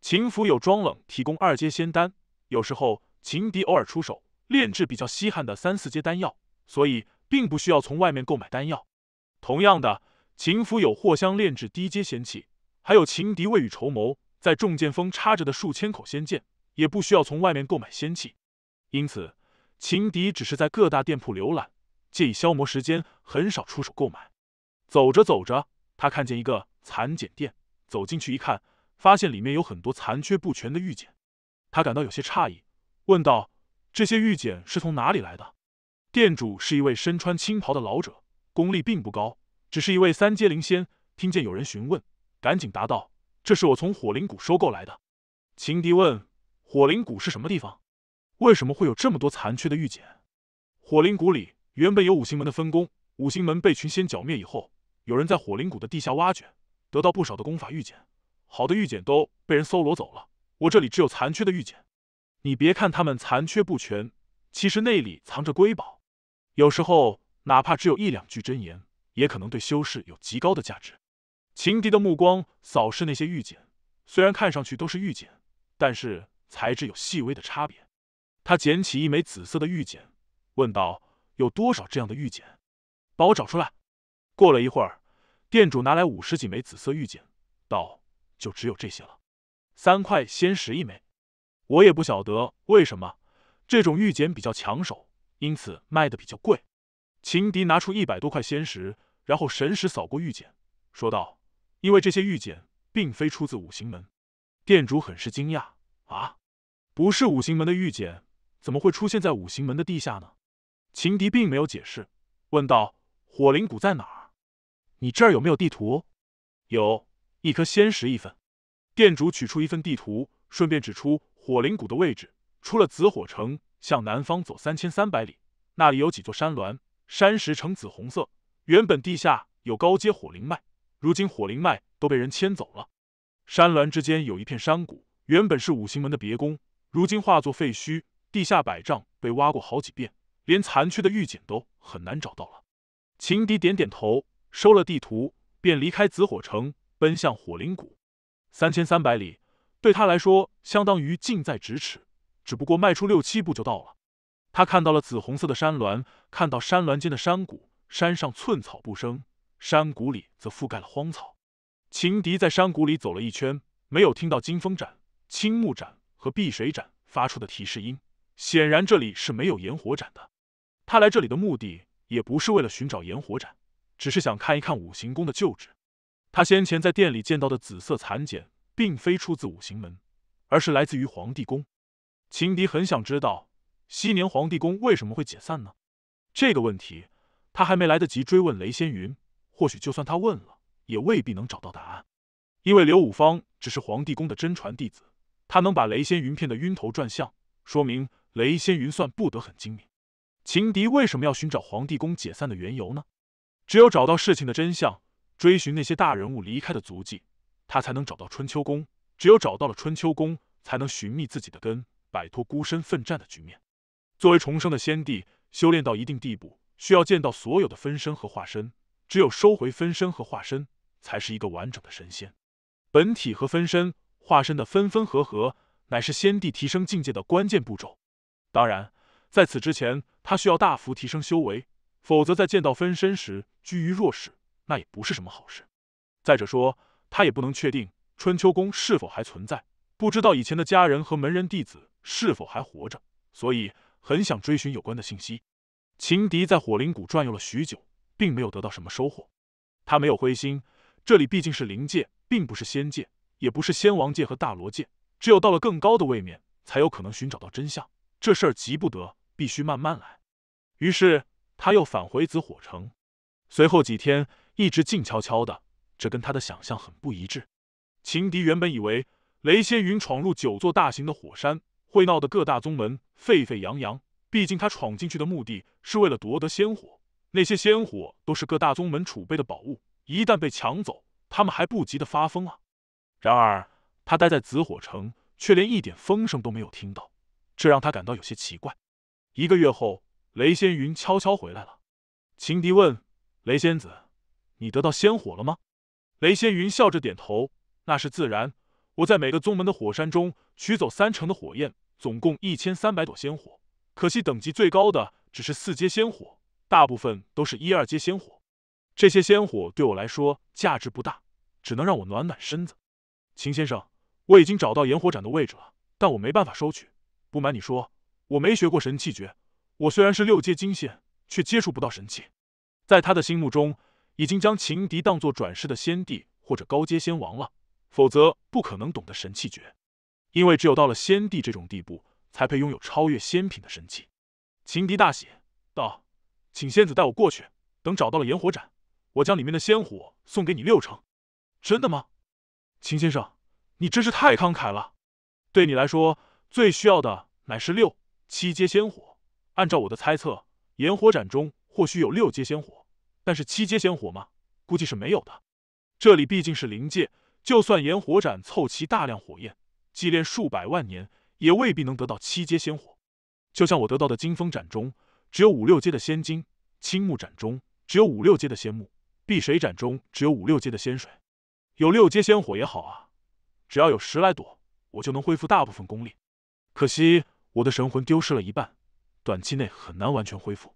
秦府有庄冷提供二阶仙丹，有时候秦敌偶尔出手炼制比较稀罕的三四阶丹药，所以并不需要从外面购买丹药。同样的，秦府有藿香炼制低阶仙器，还有秦敌未雨绸缪，在重剑峰插着的数千口仙剑，也不需要从外面购买仙器。因此，秦敌只是在各大店铺浏览。借以消磨时间，很少出手购买。走着走着，他看见一个蚕茧店，走进去一看，发现里面有很多残缺不全的玉简，他感到有些诧异，问道：“这些玉简是从哪里来的？”店主是一位身穿青袍的老者，功力并不高，只是一位三阶灵仙。听见有人询问，赶紧答道：“这是我从火灵谷收购来的。”秦迪问：“火灵谷是什么地方？为什么会有这么多残缺的玉简？”火灵谷里。原本有五行门的分工，五行门被群仙剿灭以后，有人在火灵谷的地下挖掘，得到不少的功法玉简。好的玉简都被人搜罗走了，我这里只有残缺的玉简。你别看他们残缺不全，其实内里藏着瑰宝。有时候，哪怕只有一两句真言，也可能对修士有极高的价值。情敌的目光扫视那些玉简，虽然看上去都是玉简，但是材质有细微的差别。他捡起一枚紫色的玉简，问道。有多少这样的玉简？帮我找出来。过了一会儿，店主拿来五十几枚紫色玉简，道：“就只有这些了，三块仙石一枚。我也不晓得为什么这种玉简比较抢手，因此卖的比较贵。”秦迪拿出一百多块仙石，然后神识扫过玉简，说道：“因为这些玉简并非出自五行门。”店主很是惊讶：“啊，不是五行门的玉简，怎么会出现在五行门的地下呢？”情敌并没有解释，问道：“火灵谷在哪儿？你这儿有没有地图？”“有，一颗仙石一份。”店主取出一份地图，顺便指出火灵谷的位置。出了紫火城，向南方走三千三百里，那里有几座山峦，山石呈紫红色。原本地下有高阶火灵脉，如今火灵脉都被人牵走了。山峦之间有一片山谷，原本是五行门的别宫，如今化作废墟，地下百丈被挖过好几遍。连残缺的玉简都很难找到了。秦迪点点头，收了地图，便离开紫火城，奔向火灵谷。三千三百里，对他来说相当于近在咫尺，只不过迈出六七步就到了。他看到了紫红色的山峦，看到山峦间的山谷，山上寸草不生，山谷里则覆盖了荒草。秦迪在山谷里走了一圈，没有听到金风斩、青木斩和碧水斩发出的提示音。显然这里是没有炎火斩的，他来这里的目的也不是为了寻找炎火斩，只是想看一看五行宫的旧址。他先前在店里见到的紫色蚕茧，并非出自五行门，而是来自于皇帝宫。秦迪很想知道，昔年皇帝宫为什么会解散呢？这个问题他还没来得及追问雷仙云，或许就算他问了，也未必能找到答案。因为刘五方只是皇帝宫的真传弟子，他能把雷仙云骗得晕头转向，说明。雷仙云算不得很精明，秦迪为什么要寻找皇帝宫解散的缘由呢？只有找到事情的真相，追寻那些大人物离开的足迹，他才能找到春秋宫。只有找到了春秋宫，才能寻觅自己的根，摆脱孤身奋战的局面。作为重生的先帝，修炼到一定地步，需要见到所有的分身和化身。只有收回分身和化身，才是一个完整的神仙。本体和分身、化身的分分合合，乃是先帝提升境界的关键步骤。当然，在此之前，他需要大幅提升修为，否则在见到分身时居于弱势，那也不是什么好事。再者说，他也不能确定春秋宫是否还存在，不知道以前的家人和门人弟子是否还活着，所以很想追寻有关的信息。秦迪在火灵谷转悠了许久，并没有得到什么收获。他没有灰心，这里毕竟是灵界，并不是仙界，也不是仙王界和大罗界，只有到了更高的位面，才有可能寻找到真相。这事儿急不得，必须慢慢来。于是他又返回紫火城，随后几天一直静悄悄的，这跟他的想象很不一致。秦迪原本以为雷仙云闯入九座大型的火山，会闹得各大宗门沸沸扬扬。毕竟他闯进去的目的是为了夺得仙火，那些仙火都是各大宗门储备的宝物，一旦被抢走，他们还不急得发疯啊。然而他待在紫火城，却连一点风声都没有听到。这让他感到有些奇怪。一个月后，雷仙云悄悄回来了。秦迪问：“雷仙子，你得到仙火了吗？”雷仙云笑着点头：“那是自然，我在每个宗门的火山中取走三成的火焰，总共一千三百朵仙火。可惜等级最高的只是四阶仙火，大部分都是一二阶仙火。这些仙火对我来说价值不大，只能让我暖暖身子。”秦先生，我已经找到炎火盏的位置了，但我没办法收取。不瞒你说，我没学过神器诀。我虽然是六阶金仙，却接触不到神器。在他的心目中，已经将情敌当作转世的先帝或者高阶仙王了，否则不可能懂得神器诀。因为只有到了先帝这种地步，才配拥有超越仙品的神器。情敌大喜道：“请仙子带我过去，等找到了炎火斩，我将里面的仙火送给你六成。”真的吗？秦先生，你真是太慷慨了。对你来说。最需要的乃是六七阶仙火。按照我的猜测，炎火斩中或许有六阶仙火，但是七阶仙火吗？估计是没有的。这里毕竟是灵界，就算炎火斩凑齐大量火焰，祭炼数百万年，也未必能得到七阶仙火。就像我得到的金风斩中只有五六阶的仙金，青木斩中只有五六阶的仙木，碧水斩中只有五六阶的仙水。有六阶仙火也好啊，只要有十来朵，我就能恢复大部分功力。可惜我的神魂丢失了一半，短期内很难完全恢复。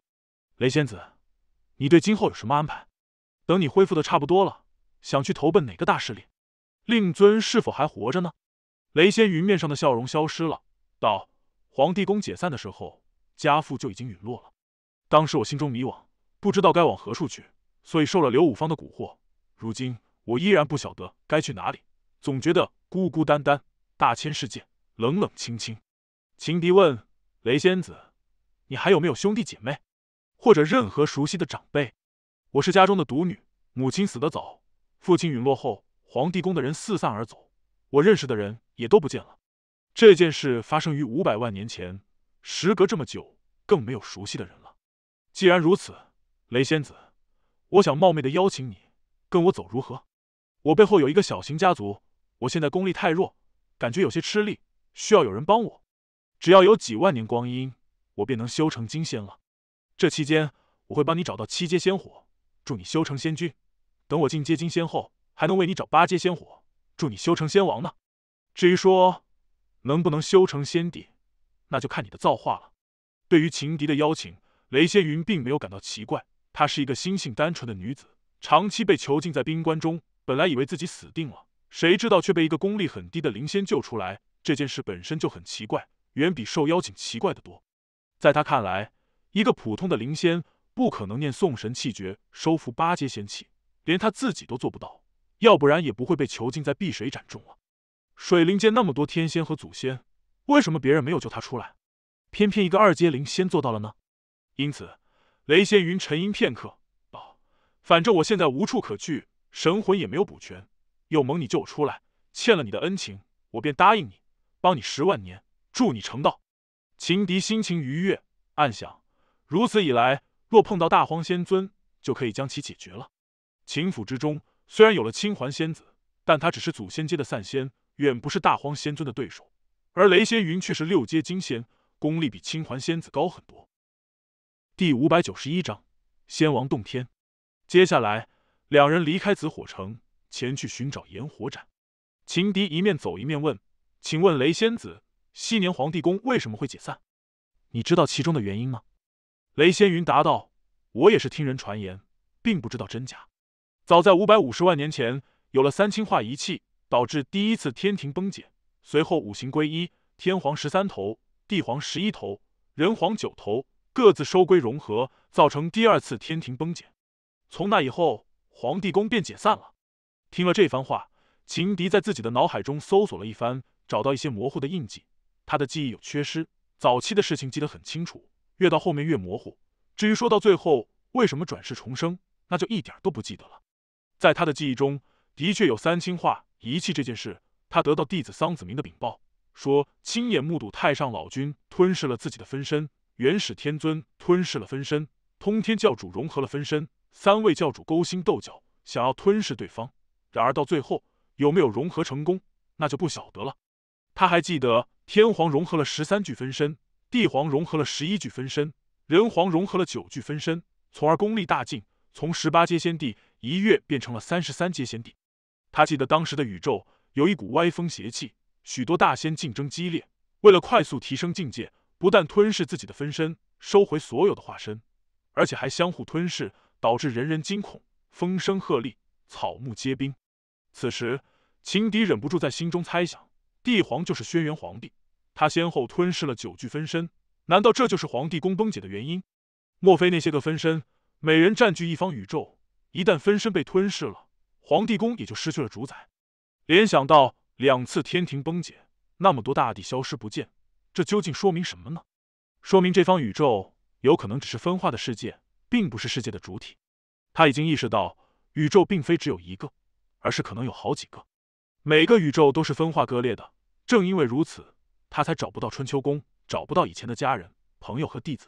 雷仙子，你对今后有什么安排？等你恢复的差不多了，想去投奔哪个大势力？令尊是否还活着呢？雷仙云面上的笑容消失了，道：“皇帝宫解散的时候，家父就已经陨落了。当时我心中迷惘，不知道该往何处去，所以受了刘五方的蛊惑。如今我依然不晓得该去哪里，总觉得孤孤单单，大千世界冷冷清清。”情敌问雷仙子：“你还有没有兄弟姐妹，或者任何熟悉的长辈？我是家中的独女，母亲死得早，父亲陨落后，黄帝宫的人四散而走，我认识的人也都不见了。这件事发生于五百万年前，时隔这么久，更没有熟悉的人了。既然如此，雷仙子，我想冒昧的邀请你跟我走，如何？我背后有一个小型家族，我现在功力太弱，感觉有些吃力，需要有人帮我。”只要有几万年光阴，我便能修成金仙了。这期间，我会帮你找到七阶仙火，助你修成仙君。等我进阶金仙后，还能为你找八阶仙火，助你修成仙王呢。至于说能不能修成仙帝，那就看你的造化了。对于情敌的邀请，雷仙云并没有感到奇怪。她是一个心性单纯的女子，长期被囚禁在冰棺中，本来以为自己死定了，谁知道却被一个功力很低的灵仙救出来。这件事本身就很奇怪。远比受邀请奇怪的多，在他看来，一个普通的灵仙不可能念诵神气诀收服八阶仙气，连他自己都做不到，要不然也不会被囚禁在碧水斩中了。水灵界那么多天仙和祖先，为什么别人没有救他出来，偏偏一个二阶灵仙做到了呢？因此，雷仙云沉吟片刻道：“反正我现在无处可去，神魂也没有补全，又蒙你救我出来，欠了你的恩情，我便答应你，帮你十万年。”助你成道，秦迪心情愉悦，暗想：如此一来，若碰到大荒仙尊，就可以将其解决了。秦府之中虽然有了青环仙子，但他只是祖先阶的散仙，远不是大荒仙尊的对手。而雷仙云却是六阶金仙，功力比青环仙子高很多。第五百九十一章：仙王洞天。接下来，两人离开紫火城，前去寻找炎火斩。秦迪一面走一面问：“请问雷仙子？”昔年皇帝宫为什么会解散？你知道其中的原因吗？雷仙云答道：“我也是听人传言，并不知道真假。早在五百五十万年前，有了三清化仪器，导致第一次天庭崩解，随后五行归一，天皇十三头，地皇十一头，人皇九头，各自收归融合，造成第二次天庭崩解。从那以后，皇帝宫便解散了。”听了这番话，秦迪在自己的脑海中搜索了一番，找到一些模糊的印记。他的记忆有缺失，早期的事情记得很清楚，越到后面越模糊。至于说到最后为什么转世重生，那就一点都不记得了。在他的记忆中，的确有三清化遗弃这件事。他得到弟子桑子明的禀报，说亲眼目睹太上老君吞噬了自己的分身，元始天尊吞噬了分身，通天教主融合了分身，三位教主勾心斗角，想要吞噬对方。然而到最后有没有融合成功，那就不晓得了。他还记得。天皇融合了十三具分身，帝皇融合了十一具分身，人皇融合了九具分身，从而功力大进，从十八阶仙帝一跃变成了三十三阶仙帝。他记得当时的宇宙有一股歪风邪气，许多大仙竞争激烈，为了快速提升境界，不但吞噬自己的分身，收回所有的化身，而且还相互吞噬，导致人人惊恐，风声鹤唳，草木皆兵。此时，情敌忍不住在心中猜想。帝皇就是轩辕皇帝，他先后吞噬了九具分身，难道这就是皇帝宫崩解的原因？莫非那些个分身每人占据一方宇宙，一旦分身被吞噬了，皇帝宫也就失去了主宰？联想到两次天庭崩解，那么多大地消失不见，这究竟说明什么呢？说明这方宇宙有可能只是分化的世界，并不是世界的主体。他已经意识到，宇宙并非只有一个，而是可能有好几个，每个宇宙都是分化割裂的。正因为如此，他才找不到春秋宫，找不到以前的家人、朋友和弟子。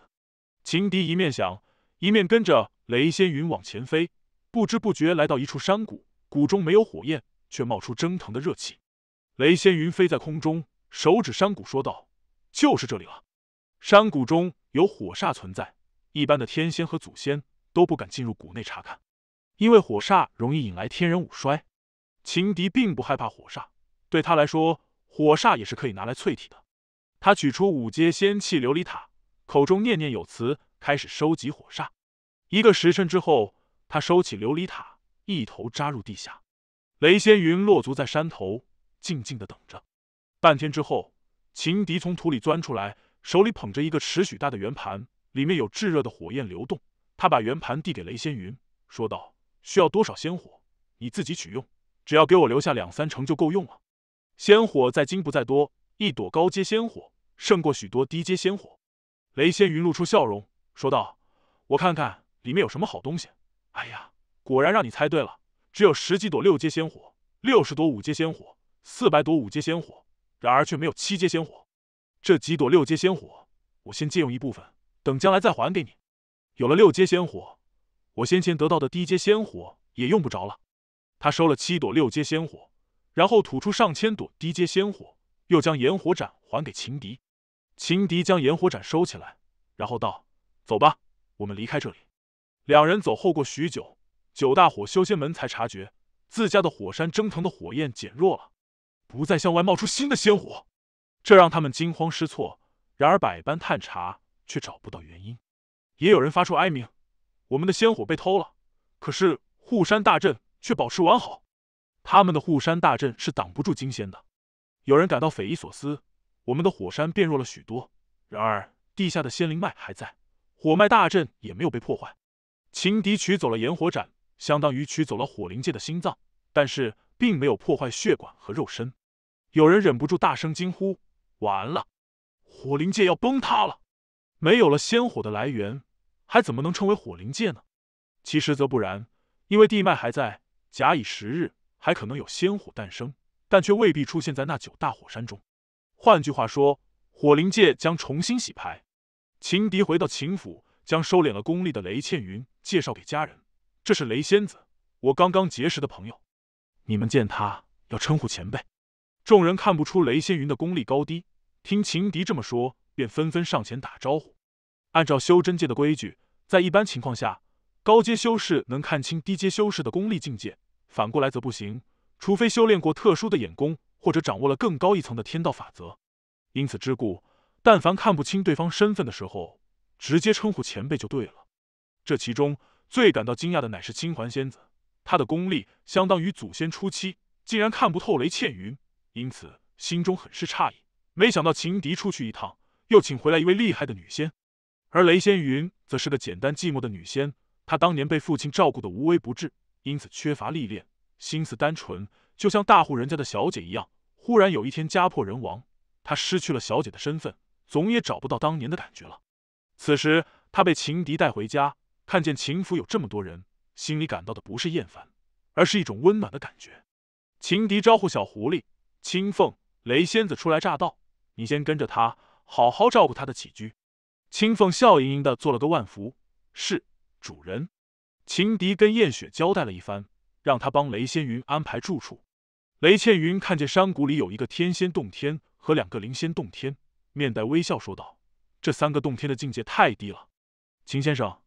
情敌一面想，一面跟着雷仙云往前飞，不知不觉来到一处山谷。谷中没有火焰，却冒出蒸腾的热气。雷仙云飞在空中，手指山谷说道：“就是这里了。”山谷中有火煞存在，一般的天仙和祖仙都不敢进入谷内查看，因为火煞容易引来天人五衰。情敌并不害怕火煞，对他来说。火煞也是可以拿来淬体的。他取出五阶仙器琉璃塔，口中念念有词，开始收集火煞。一个时辰之后，他收起琉璃塔，一头扎入地下。雷仙云落足在山头，静静的等着。半天之后，秦敌从土里钻出来，手里捧着一个尺许大的圆盘，里面有炙热的火焰流动。他把圆盘递给雷仙云，说道：“需要多少仙火，你自己取用。只要给我留下两三成，就够用了。”仙火在精不在多，一朵高阶仙火胜过许多低阶仙火。雷仙云露出笑容，说道：“我看看里面有什么好东西。”哎呀，果然让你猜对了，只有十几朵六阶仙火，六十朵五阶仙火，四百朵五阶仙火，然而却没有七阶仙火。这几朵六阶仙火，我先借用一部分，等将来再还给你。有了六阶仙火，我先前得到的低阶仙火也用不着了。他收了七朵六阶仙火。然后吐出上千朵低阶仙火，又将炎火斩还给秦敌。秦敌将炎火斩收起来，然后道：“走吧，我们离开这里。”两人走后，过许久，九大火修仙门才察觉自家的火山蒸腾的火焰减弱了，不再向外冒出新的仙火，这让他们惊慌失措。然而百般探查却找不到原因，也有人发出哀鸣：“我们的仙火被偷了，可是护山大阵却保持完好。”他们的护山大阵是挡不住金仙的，有人感到匪夷所思。我们的火山变弱了许多，然而地下的仙灵脉还在，火脉大阵也没有被破坏。情敌取走了炎火斩，相当于取走了火灵界的心脏，但是并没有破坏血管和肉身。有人忍不住大声惊呼：“完了，火灵界要崩塌了！没有了仙火的来源，还怎么能称为火灵界呢？”其实则不然，因为地脉还在，假以时日。还可能有仙火诞生，但却未必出现在那九大火山中。换句话说，火灵界将重新洗牌。秦迪回到秦府，将收敛了功力的雷倩云介绍给家人：“这是雷仙子，我刚刚结识的朋友。你们见她要称呼前辈。”众人看不出雷仙云的功力高低，听秦迪这么说，便纷纷上前打招呼。按照修真界的规矩，在一般情况下，高阶修士能看清低阶修士的功力境界。反过来则不行，除非修炼过特殊的眼功，或者掌握了更高一层的天道法则。因此之故，但凡看不清对方身份的时候，直接称呼前辈就对了。这其中最感到惊讶的乃是青环仙子，她的功力相当于祖仙初期，竟然看不透雷倩云，因此心中很是诧异。没想到情敌出去一趟，又请回来一位厉害的女仙，而雷仙云则是个简单寂寞的女仙，她当年被父亲照顾的无微不至。因此缺乏历练，心思单纯，就像大户人家的小姐一样。忽然有一天家破人亡，她失去了小姐的身份，总也找不到当年的感觉了。此时，她被情敌带回家，看见秦府有这么多人，心里感到的不是厌烦，而是一种温暖的感觉。情敌招呼小狐狸青凤雷仙子初来乍到，你先跟着他，好好照顾他的起居。青凤笑盈盈的做了个万福，是主人。秦迪跟燕雪交代了一番，让他帮雷仙云安排住处。雷倩云看见山谷里有一个天仙洞天和两个灵仙洞天，面带微笑说道：“这三个洞天的境界太低了。”秦先生，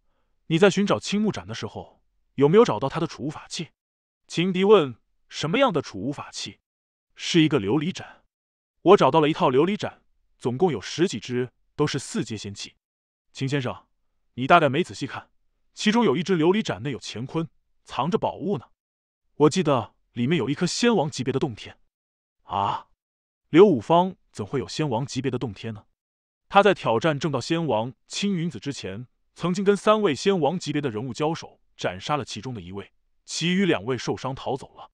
你在寻找青木斩的时候，有没有找到他的储物法器？秦迪问：“什么样的储物法器？”是一个琉璃盏。我找到了一套琉璃盏，总共有十几只，都是四阶仙器。秦先生，你大概没仔细看。其中有一只琉璃盏，内有乾坤，藏着宝物呢。我记得里面有一颗仙王级别的洞天。啊，刘武方怎会有仙王级别的洞天呢？他在挑战正道仙王青云子之前，曾经跟三位仙王级别的人物交手，斩杀了其中的一位，其余两位受伤逃走了。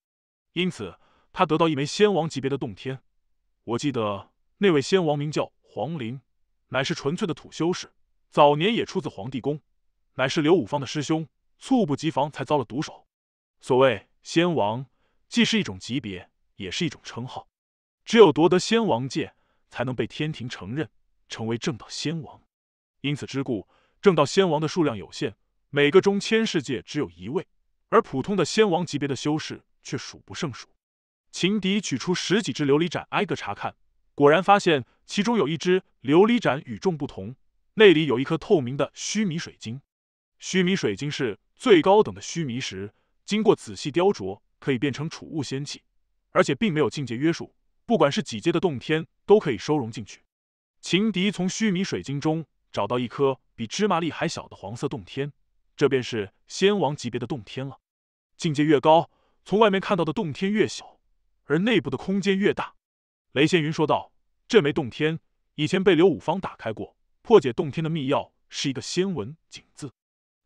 因此，他得到一枚仙王级别的洞天。我记得那位仙王名叫黄陵，乃是纯粹的土修士，早年也出自黄帝宫。乃是刘五方的师兄，猝不及防才遭了毒手。所谓仙王，既是一种级别，也是一种称号。只有夺得仙王界，才能被天庭承认，成为正道仙王。因此之故，正道仙王的数量有限，每个中千世界只有一位；而普通的仙王级别的修士却数不胜数。秦敌取出十几只琉璃盏，挨个查看，果然发现其中有一只琉璃盏与众不同，内里有一颗透明的须弥水晶。须弥水晶是最高等的须弥石，经过仔细雕琢可以变成储物仙器，而且并没有境界约束，不管是几阶的洞天都可以收容进去。秦迪从须弥水晶中找到一颗比芝麻粒还小的黄色洞天，这便是仙王级别的洞天了。境界越高，从外面看到的洞天越小，而内部的空间越大。雷仙云说道：“这枚洞天以前被刘五方打开过，破解洞天的密钥是一个仙文‘井’字。”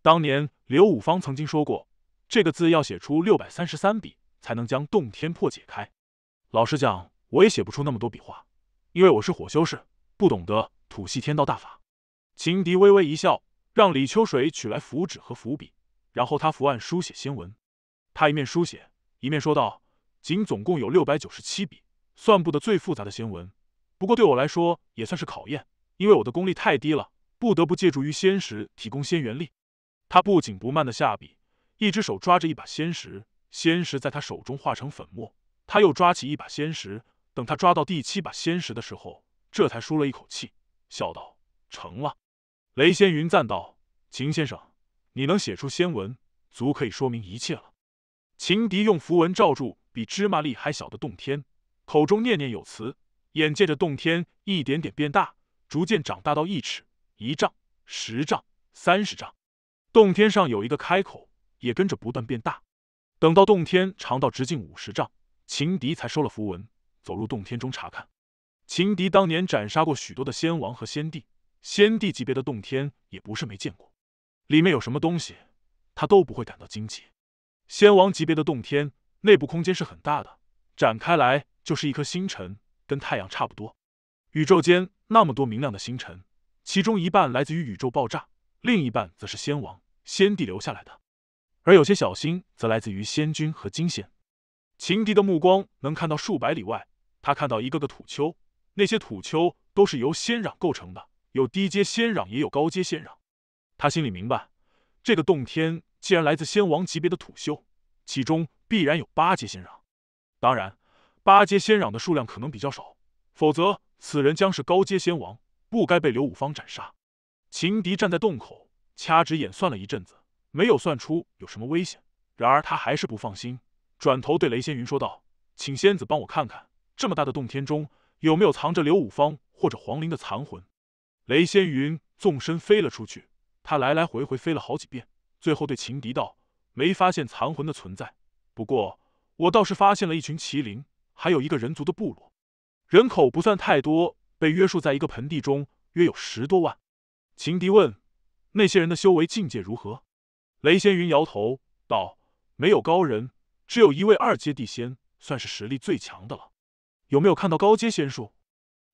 当年刘武芳曾经说过，这个字要写出六百三十三笔才能将洞天破解开。老实讲，我也写不出那么多笔画，因为我是火修士，不懂得土系天道大法。秦迪微微一笑，让李秋水取来符纸和符笔，然后他伏案书写仙文。他一面书写，一面说道：“仅总共有六百九十七笔，算不得最复杂的仙文，不过对我来说也算是考验，因为我的功力太低了，不得不借助于仙石提供仙元力。”他不紧不慢的下笔，一只手抓着一把仙石，仙石在他手中化成粉末。他又抓起一把仙石，等他抓到第七把仙石的时候，这才舒了一口气，笑道：“成了。”雷仙云赞道：“秦先生，你能写出仙文，足可以说明一切了。”秦迪用符文罩住比芝麻粒还小的洞天，口中念念有词，眼见着洞天一点点变大，逐渐长大到一尺、一丈、十丈、三十丈。洞天上有一个开口，也跟着不断变大。等到洞天长到直径五十丈，秦迪才收了符文，走入洞天中查看。秦迪当年斩杀过许多的仙王和仙帝，仙帝级别的洞天也不是没见过。里面有什么东西，他都不会感到惊奇。仙王级别的洞天内部空间是很大的，展开来就是一颗星辰，跟太阳差不多。宇宙间那么多明亮的星辰，其中一半来自于宇宙爆炸。另一半则是先王、先帝留下来的，而有些小心则来自于仙君和金仙。秦迪的目光能看到数百里外，他看到一个个土丘，那些土丘都是由仙壤构成的，有低阶仙壤，也有高阶仙壤。他心里明白，这个洞天既然来自先王级别的土修，其中必然有八阶仙壤。当然，八阶仙壤的数量可能比较少，否则此人将是高阶仙王，不该被刘五方斩杀。秦迪站在洞口，掐指演算了一阵子，没有算出有什么危险。然而他还是不放心，转头对雷仙云说道：“请仙子帮我看看，这么大的洞天中有没有藏着刘武方或者黄陵的残魂？”雷仙云纵身飞了出去，他来来回回飞了好几遍，最后对秦迪道：“没发现残魂的存在，不过我倒是发现了一群麒麟，还有一个人族的部落，人口不算太多，被约束在一个盆地中，约有十多万。”秦迪问：“那些人的修为境界如何？”雷仙云摇头道：“没有高人，只有一位二阶地仙，算是实力最强的了。有没有看到高阶仙术？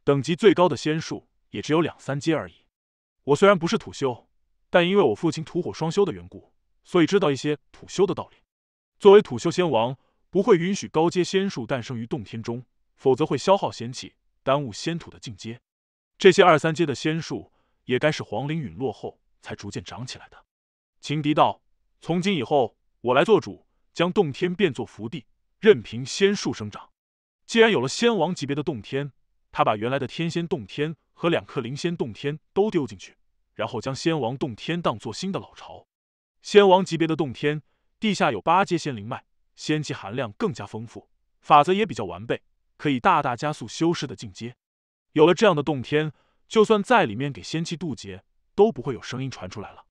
等级最高的仙术也只有两三阶而已。我虽然不是土修，但因为我父亲土火双修的缘故，所以知道一些土修的道理。作为土修仙王，不会允许高阶仙术诞生于洞天中，否则会消耗仙气，耽误仙土的进阶。这些二三阶的仙术。”也该是黄陵陨落后才逐渐长起来的。情敌道：“从今以后，我来做主，将洞天变作福地，任凭仙树生长。既然有了仙王级别的洞天，他把原来的天仙洞天和两颗灵仙洞天都丢进去，然后将仙王洞天当做新的老巢。仙王级别的洞天，地下有八阶仙灵脉，仙气含量更加丰富，法则也比较完备，可以大大加速修士的进阶。有了这样的洞天。”就算在里面给仙气渡劫，都不会有声音传出来了。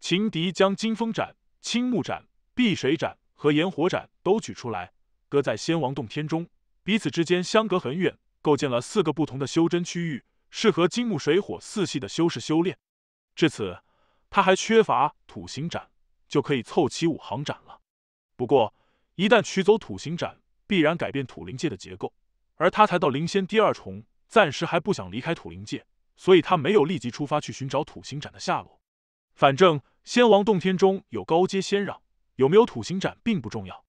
秦迪将金风斩、青木斩、碧水斩和炎火斩都取出来，搁在仙王洞天中，彼此之间相隔很远，构建了四个不同的修真区域，适合金木水火四系的修士修炼。至此，他还缺乏土行斩，就可以凑齐五行斩了。不过，一旦取走土行斩，必然改变土灵界的结构，而他才到灵仙第二重。暂时还不想离开土灵界，所以他没有立即出发去寻找土行斩的下落。反正仙王洞天中有高阶仙壤，有没有土行斩并不重要。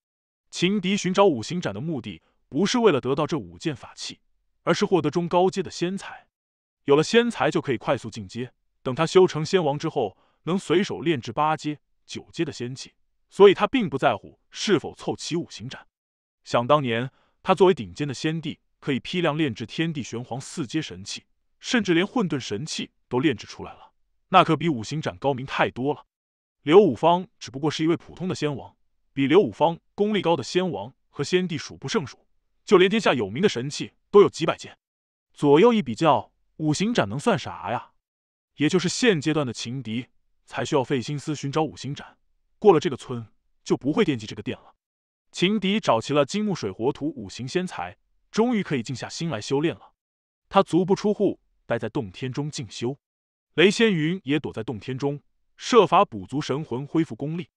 秦敌寻找五行斩的目的不是为了得到这五件法器，而是获得中高阶的仙才。有了仙才就可以快速进阶。等他修成仙王之后，能随手炼制八阶、九阶的仙器，所以他并不在乎是否凑齐五行斩。想当年，他作为顶尖的仙帝。可以批量炼制天地玄黄四阶神器，甚至连混沌神器都炼制出来了。那可比五行斩高明太多了。刘武方只不过是一位普通的仙王，比刘武方功力高的仙王和仙帝数不胜数，就连天下有名的神器都有几百件。左右一比较，五行斩能算啥呀？也就是现阶段的情敌才需要费心思寻找五行斩。过了这个村，就不会惦记这个店了。情敌找齐了金木水火土五行仙材。终于可以静下心来修炼了，他足不出户，待在洞天中静修。雷仙云也躲在洞天中，设法补足神魂，恢复功力。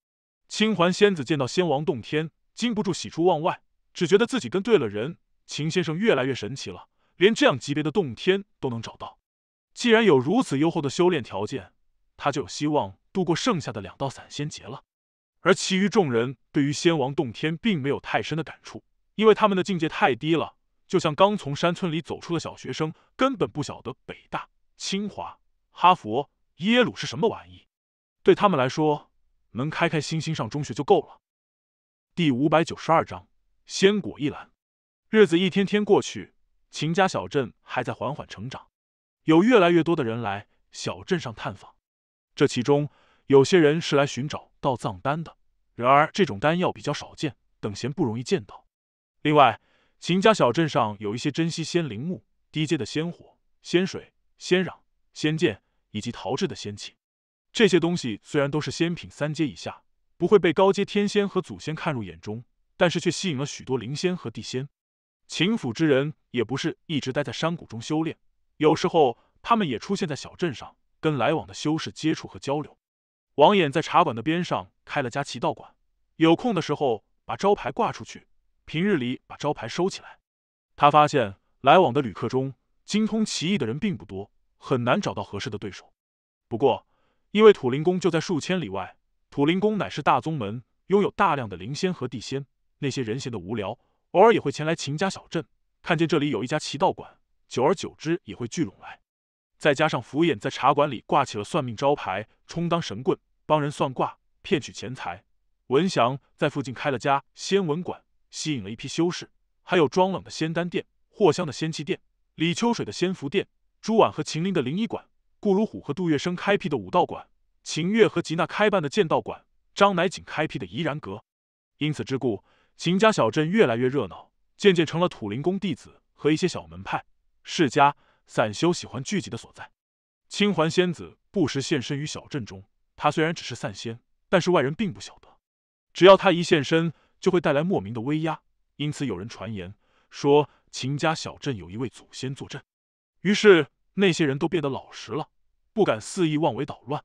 青环仙子见到仙王洞天，禁不住喜出望外，只觉得自己跟对了人。秦先生越来越神奇了，连这样级别的洞天都能找到。既然有如此优厚的修炼条件，他就有希望度过剩下的两道散仙劫了。而其余众人对于仙王洞天并没有太深的感触，因为他们的境界太低了。就像刚从山村里走出的小学生，根本不晓得北大、清华、哈佛、耶鲁是什么玩意对他们来说，能开开心心上中学就够了。第五百九十二章鲜果一篮。日子一天天过去，秦家小镇还在缓缓成长，有越来越多的人来小镇上探访。这其中有些人是来寻找到藏丹的，然而这种丹药比较少见，等闲不容易见到。另外，秦家小镇上有一些珍稀仙灵木、低阶的仙火、仙水、仙壤、仙剑以及陶制的仙器。这些东西虽然都是仙品三阶以下，不会被高阶天仙和祖先看入眼中，但是却吸引了许多灵仙和地仙。秦府之人也不是一直待在山谷中修炼，有时候他们也出现在小镇上，跟来往的修士接触和交流。王衍在茶馆的边上开了家棋道馆，有空的时候把招牌挂出去。平日里把招牌收起来，他发现来往的旅客中精通奇艺的人并不多，很难找到合适的对手。不过，因为土灵宫就在数千里外，土灵宫乃是大宗门，拥有大量的灵仙和地仙。那些人闲的无聊，偶尔也会前来秦家小镇，看见这里有一家奇道馆，久而久之也会聚拢来。再加上府衍在茶馆里挂起了算命招牌，充当神棍，帮人算卦，骗取钱财。文祥在附近开了家仙文馆。吸引了一批修士，还有装冷的仙丹殿、藿香的仙气殿、李秋水的仙符殿、朱婉和秦林的灵医馆、顾如虎和杜月笙开辟的武道馆、秦月和吉娜开办的剑道馆、张乃瑾开辟的怡然阁。因此之故，秦家小镇越来越热闹，渐渐成了土灵宫弟子和一些小门派、世家、散修喜欢聚集的所在。青环仙子不时现身于小镇中，她虽然只是散仙，但是外人并不晓得，只要她一现身。就会带来莫名的威压，因此有人传言说秦家小镇有一位祖先坐镇，于是那些人都变得老实了，不敢肆意妄为捣乱。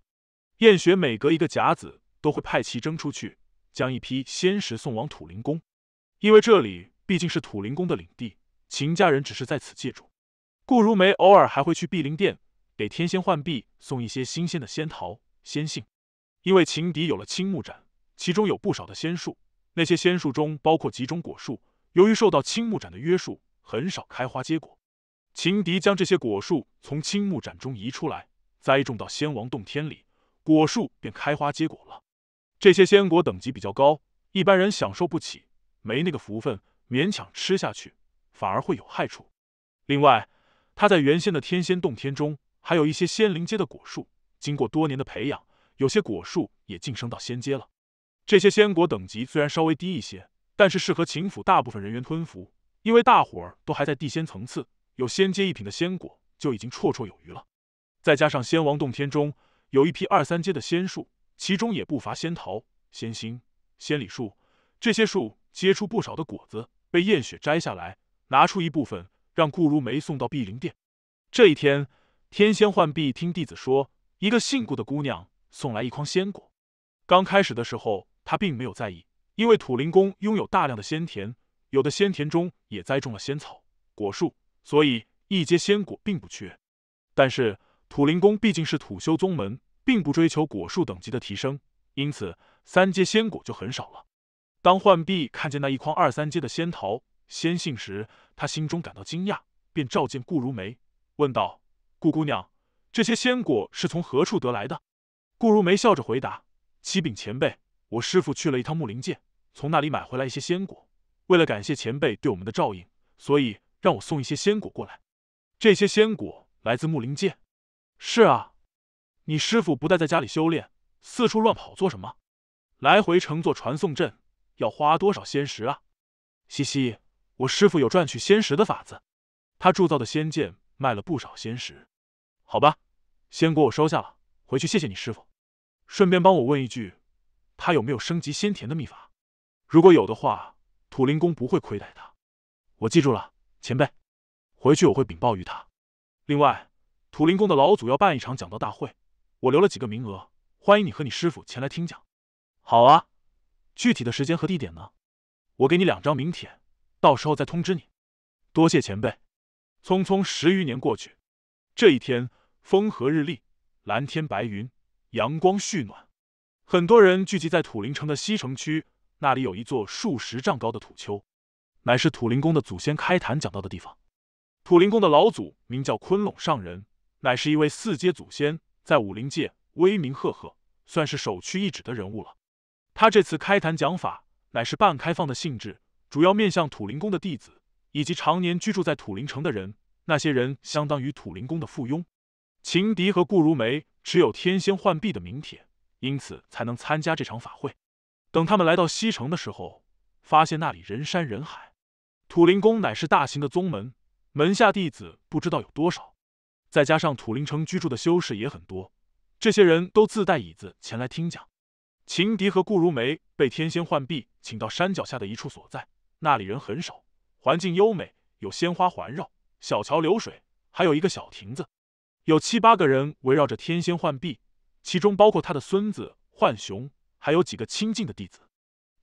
燕雪每隔一个甲子都会派其征出去，将一批仙石送往土灵宫，因为这里毕竟是土灵宫的领地，秦家人只是在此借住。顾如梅偶尔还会去碧灵殿给天仙浣碧送一些新鲜的仙桃、仙杏，因为情敌有了青木斩，其中有不少的仙术。那些仙树中包括几种果树，由于受到青木斩的约束，很少开花结果。秦迪将这些果树从青木斩中移出来，栽种到仙王洞天里，果树便开花结果了。这些仙果等级比较高，一般人享受不起，没那个福分，勉强吃下去反而会有害处。另外，他在原先的天仙洞天中还有一些仙灵阶的果树，经过多年的培养，有些果树也晋升到仙阶了。这些仙果等级虽然稍微低一些，但是适合秦府大部分人员吞服，因为大伙儿都还在地仙层次，有仙阶一品的仙果就已经绰绰有余了。再加上仙王洞天中有一批二三阶的仙树，其中也不乏仙桃、仙心、仙李树，这些树结出不少的果子，被燕雪摘下来，拿出一部分让顾如梅送到碧灵殿。这一天，天仙浣碧听弟子说，一个姓顾的姑娘送来一筐仙果，刚开始的时候。他并没有在意，因为土灵宫拥有大量的仙田，有的仙田中也栽种了仙草果树，所以一阶仙果并不缺。但是土灵宫毕竟是土修宗门，并不追求果树等级的提升，因此三阶仙果就很少了。当浣碧看见那一筐二三阶的仙桃仙杏时，他心中感到惊讶，便召见顾如梅，问道：“顾姑娘，这些仙果是从何处得来的？”顾如梅笑着回答：“启禀前辈。”我师傅去了一趟木灵界，从那里买回来一些仙果。为了感谢前辈对我们的照应，所以让我送一些仙果过来。这些仙果来自木灵界。是啊，你师傅不待在家里修炼，四处乱跑做什么？来回乘坐传送阵要花多少仙石啊？嘻嘻，我师傅有赚取仙石的法子。他铸造的仙剑卖了不少仙石。好吧，仙果我收下了，回去谢谢你师傅，顺便帮我问一句。他有没有升级仙田的秘法？如果有的话，土灵宫不会亏待他。我记住了，前辈。回去我会禀报于他。另外，土灵宫的老祖要办一场讲道大会，我留了几个名额，欢迎你和你师傅前来听讲。好啊，具体的时间和地点呢？我给你两张名帖，到时候再通知你。多谢前辈。匆匆十余年过去，这一天风和日丽，蓝天白云，阳光煦暖。很多人聚集在土灵城的西城区，那里有一座数十丈高的土丘，乃是土灵宫的祖先开坛讲道的地方。土灵宫的老祖名叫昆龙上人，乃是一位四阶祖先，在武林界威名赫赫，算是首屈一指的人物了。他这次开坛讲法乃是半开放的性质，主要面向土灵宫的弟子以及常年居住在土灵城的人。那些人相当于土灵宫的附庸。秦迪和顾如梅持有天仙浣碧的名帖。因此才能参加这场法会。等他们来到西城的时候，发现那里人山人海。土灵宫乃是大型的宗门，门下弟子不知道有多少，再加上土灵城居住的修士也很多，这些人都自带椅子前来听讲。秦迪和顾如梅被天仙浣碧请到山脚下的一处所在，那里人很少，环境优美，有鲜花环绕，小桥流水，还有一个小亭子，有七八个人围绕着天仙浣碧。其中包括他的孙子浣熊，还有几个亲近的弟子。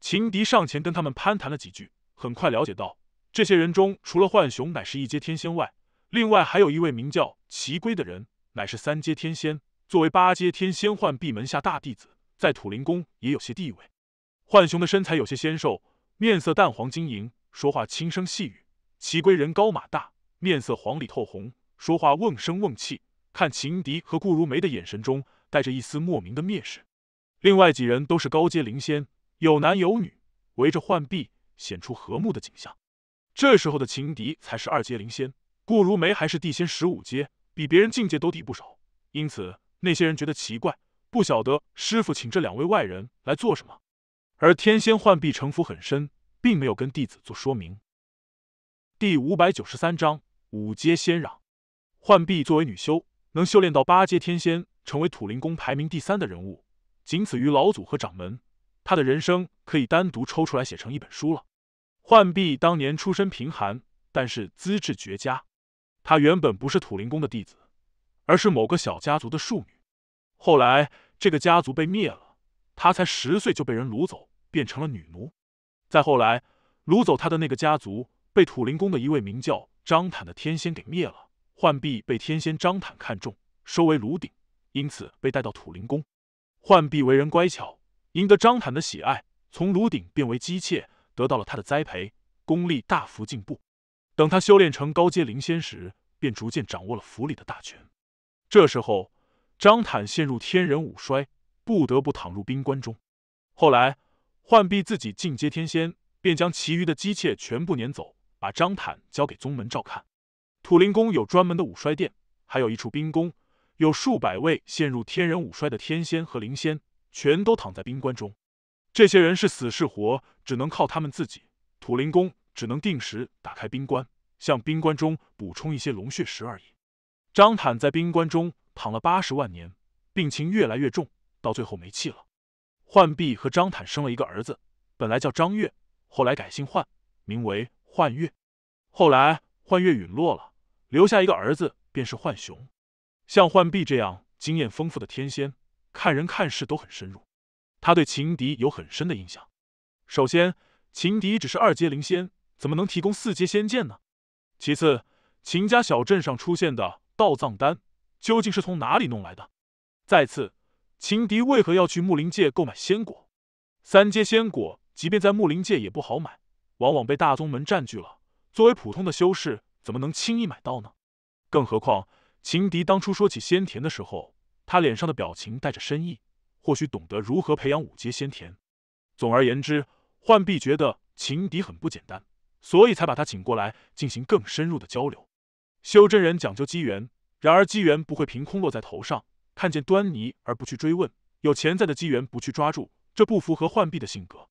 秦迪上前跟他们攀谈了几句，很快了解到，这些人中除了浣熊乃是一阶天仙外，另外还有一位名叫齐归的人，乃是三阶天仙，作为八阶天仙浣碧门下大弟子，在土灵宫也有些地位。浣熊的身材有些纤瘦，面色淡黄晶莹，说话轻声细语；齐归人高马大，面色黄里透红，说话瓮声瓮气。看秦迪和顾如梅的眼神中。带着一丝莫名的蔑视，另外几人都是高阶灵仙，有男有女，围着浣碧显出和睦的景象。这时候的情敌才是二阶灵仙，顾如梅还是地仙十五阶，比别人境界都低不少，因此那些人觉得奇怪，不晓得师傅请这两位外人来做什么。而天仙浣碧城府很深，并没有跟弟子做说明。第五百九十三章五阶仙壤，浣碧作为女修，能修炼到八阶天仙。成为土灵宫排名第三的人物，仅此于老祖和掌门。他的人生可以单独抽出来写成一本书了。浣碧当年出身贫寒，但是资质绝佳。他原本不是土灵宫的弟子，而是某个小家族的庶女。后来这个家族被灭了，他才十岁就被人掳走，变成了女奴。再后来，掳走他的那个家族被土灵宫的一位名叫张坦的天仙给灭了。浣碧被天仙张坦看中，收为炉鼎。因此被带到土灵宫。浣碧为人乖巧，赢得张坦的喜爱，从炉鼎变为姬妾，得到了他的栽培，功力大幅进步。等她修炼成高阶灵仙时，便逐渐掌握了府里的大权。这时候，张坦陷入天人五衰，不得不躺入冰棺中。后来，浣碧自己进阶天仙，便将其余的姬妾全部撵走，把张坦交给宗门照看。土灵宫有专门的五衰殿，还有一处冰宫。有数百位陷入天人五衰的天仙和灵仙，全都躺在冰棺中。这些人是死是活，只能靠他们自己。土灵宫只能定时打开冰棺，向冰棺中补充一些龙血石而已。张坦在冰棺中躺了八十万年，病情越来越重，到最后没气了。浣碧和张坦生了一个儿子，本来叫张月，后来改姓浣，名为浣月。后来浣月陨落了，留下一个儿子，便是浣熊。像浣碧这样经验丰富的天仙，看人看事都很深入。他对秦敌有很深的印象。首先，秦敌只是二阶灵仙，怎么能提供四阶仙剑呢？其次，秦家小镇上出现的道藏丹，究竟是从哪里弄来的？再次，秦敌为何要去木林界购买仙果？三阶仙果，即便在木林界也不好买，往往被大宗门占据了。作为普通的修士，怎么能轻易买到呢？更何况……情敌当初说起仙田的时候，他脸上的表情带着深意，或许懂得如何培养五阶仙田。总而言之，浣碧觉得情敌很不简单，所以才把他请过来进行更深入的交流。修真人讲究机缘，然而机缘不会凭空落在头上，看见端倪而不去追问，有潜在的机缘不去抓住，这不符合浣碧的性格。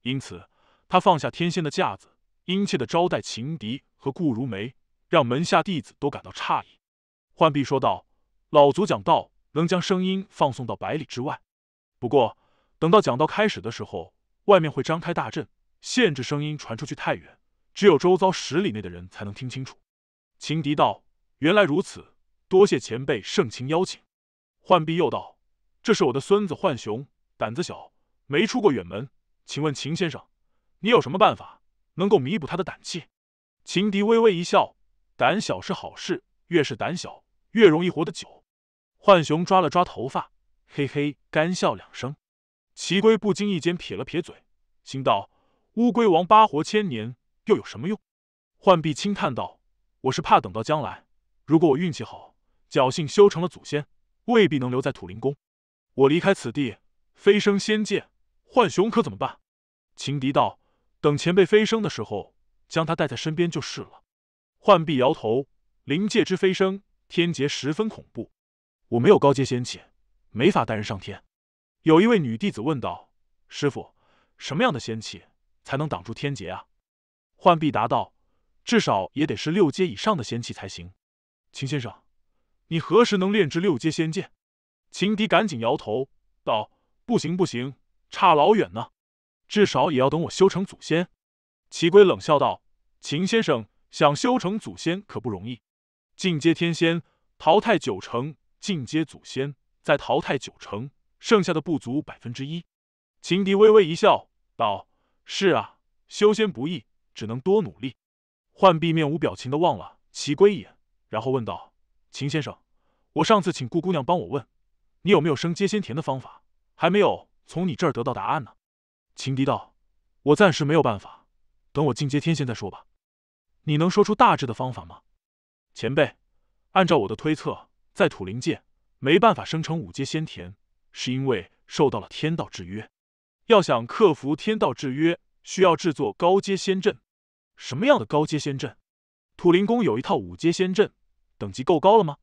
因此，他放下天仙的架子，殷切的招待情敌和顾如梅，让门下弟子都感到诧异。浣碧说道：“老祖讲道，能将声音放送到百里之外。不过，等到讲道开始的时候，外面会张开大阵，限制声音传出去太远，只有周遭十里内的人才能听清楚。”秦迪道：“原来如此，多谢前辈盛情邀请。”浣碧又道：“这是我的孙子浣熊，胆子小，没出过远门。请问秦先生，你有什么办法能够弥补他的胆气？”秦迪微微一笑：“胆小是好事，越是胆小。”越容易活得久，浣熊抓了抓头发，嘿嘿干笑两声。奇龟不经意间撇了撇嘴，心道：乌龟王八活千年又有什么用？浣碧轻叹道：“我是怕等到将来，如果我运气好，侥幸修成了祖先，未必能留在土灵宫。我离开此地，飞升仙界，浣熊可怎么办？”情敌道：“等前辈飞升的时候，将他带在身边就是了。”浣碧摇头：“灵界之飞升。”天劫十分恐怖，我没有高阶仙器，没法带人上天。有一位女弟子问道：“师傅，什么样的仙器才能挡住天劫啊？”浣碧答道：“至少也得是六阶以上的仙器才行。”秦先生，你何时能炼制六阶仙剑？”秦迪赶紧摇头道：“不行不行，差老远呢，至少也要等我修成祖仙。”齐归冷笑道：“秦先生想修成祖仙可不容易。”进阶天仙，淘汰九成；进阶祖先，再淘汰九成，剩下的不足百分之一。秦迪微微一笑，道：“是啊，修仙不易，只能多努力。”浣碧面无表情地望了齐归一眼，然后问道：“秦先生，我上次请顾姑娘帮我问，你有没有升阶仙田的方法？还没有从你这儿得到答案呢。”秦迪道：“我暂时没有办法，等我进阶天仙再说吧。你能说出大致的方法吗？”前辈，按照我的推测，在土灵界没办法生成五阶仙田，是因为受到了天道制约。要想克服天道制约，需要制作高阶仙阵。什么样的高阶仙阵？土灵宫有一套五阶仙阵，等级够高了吗？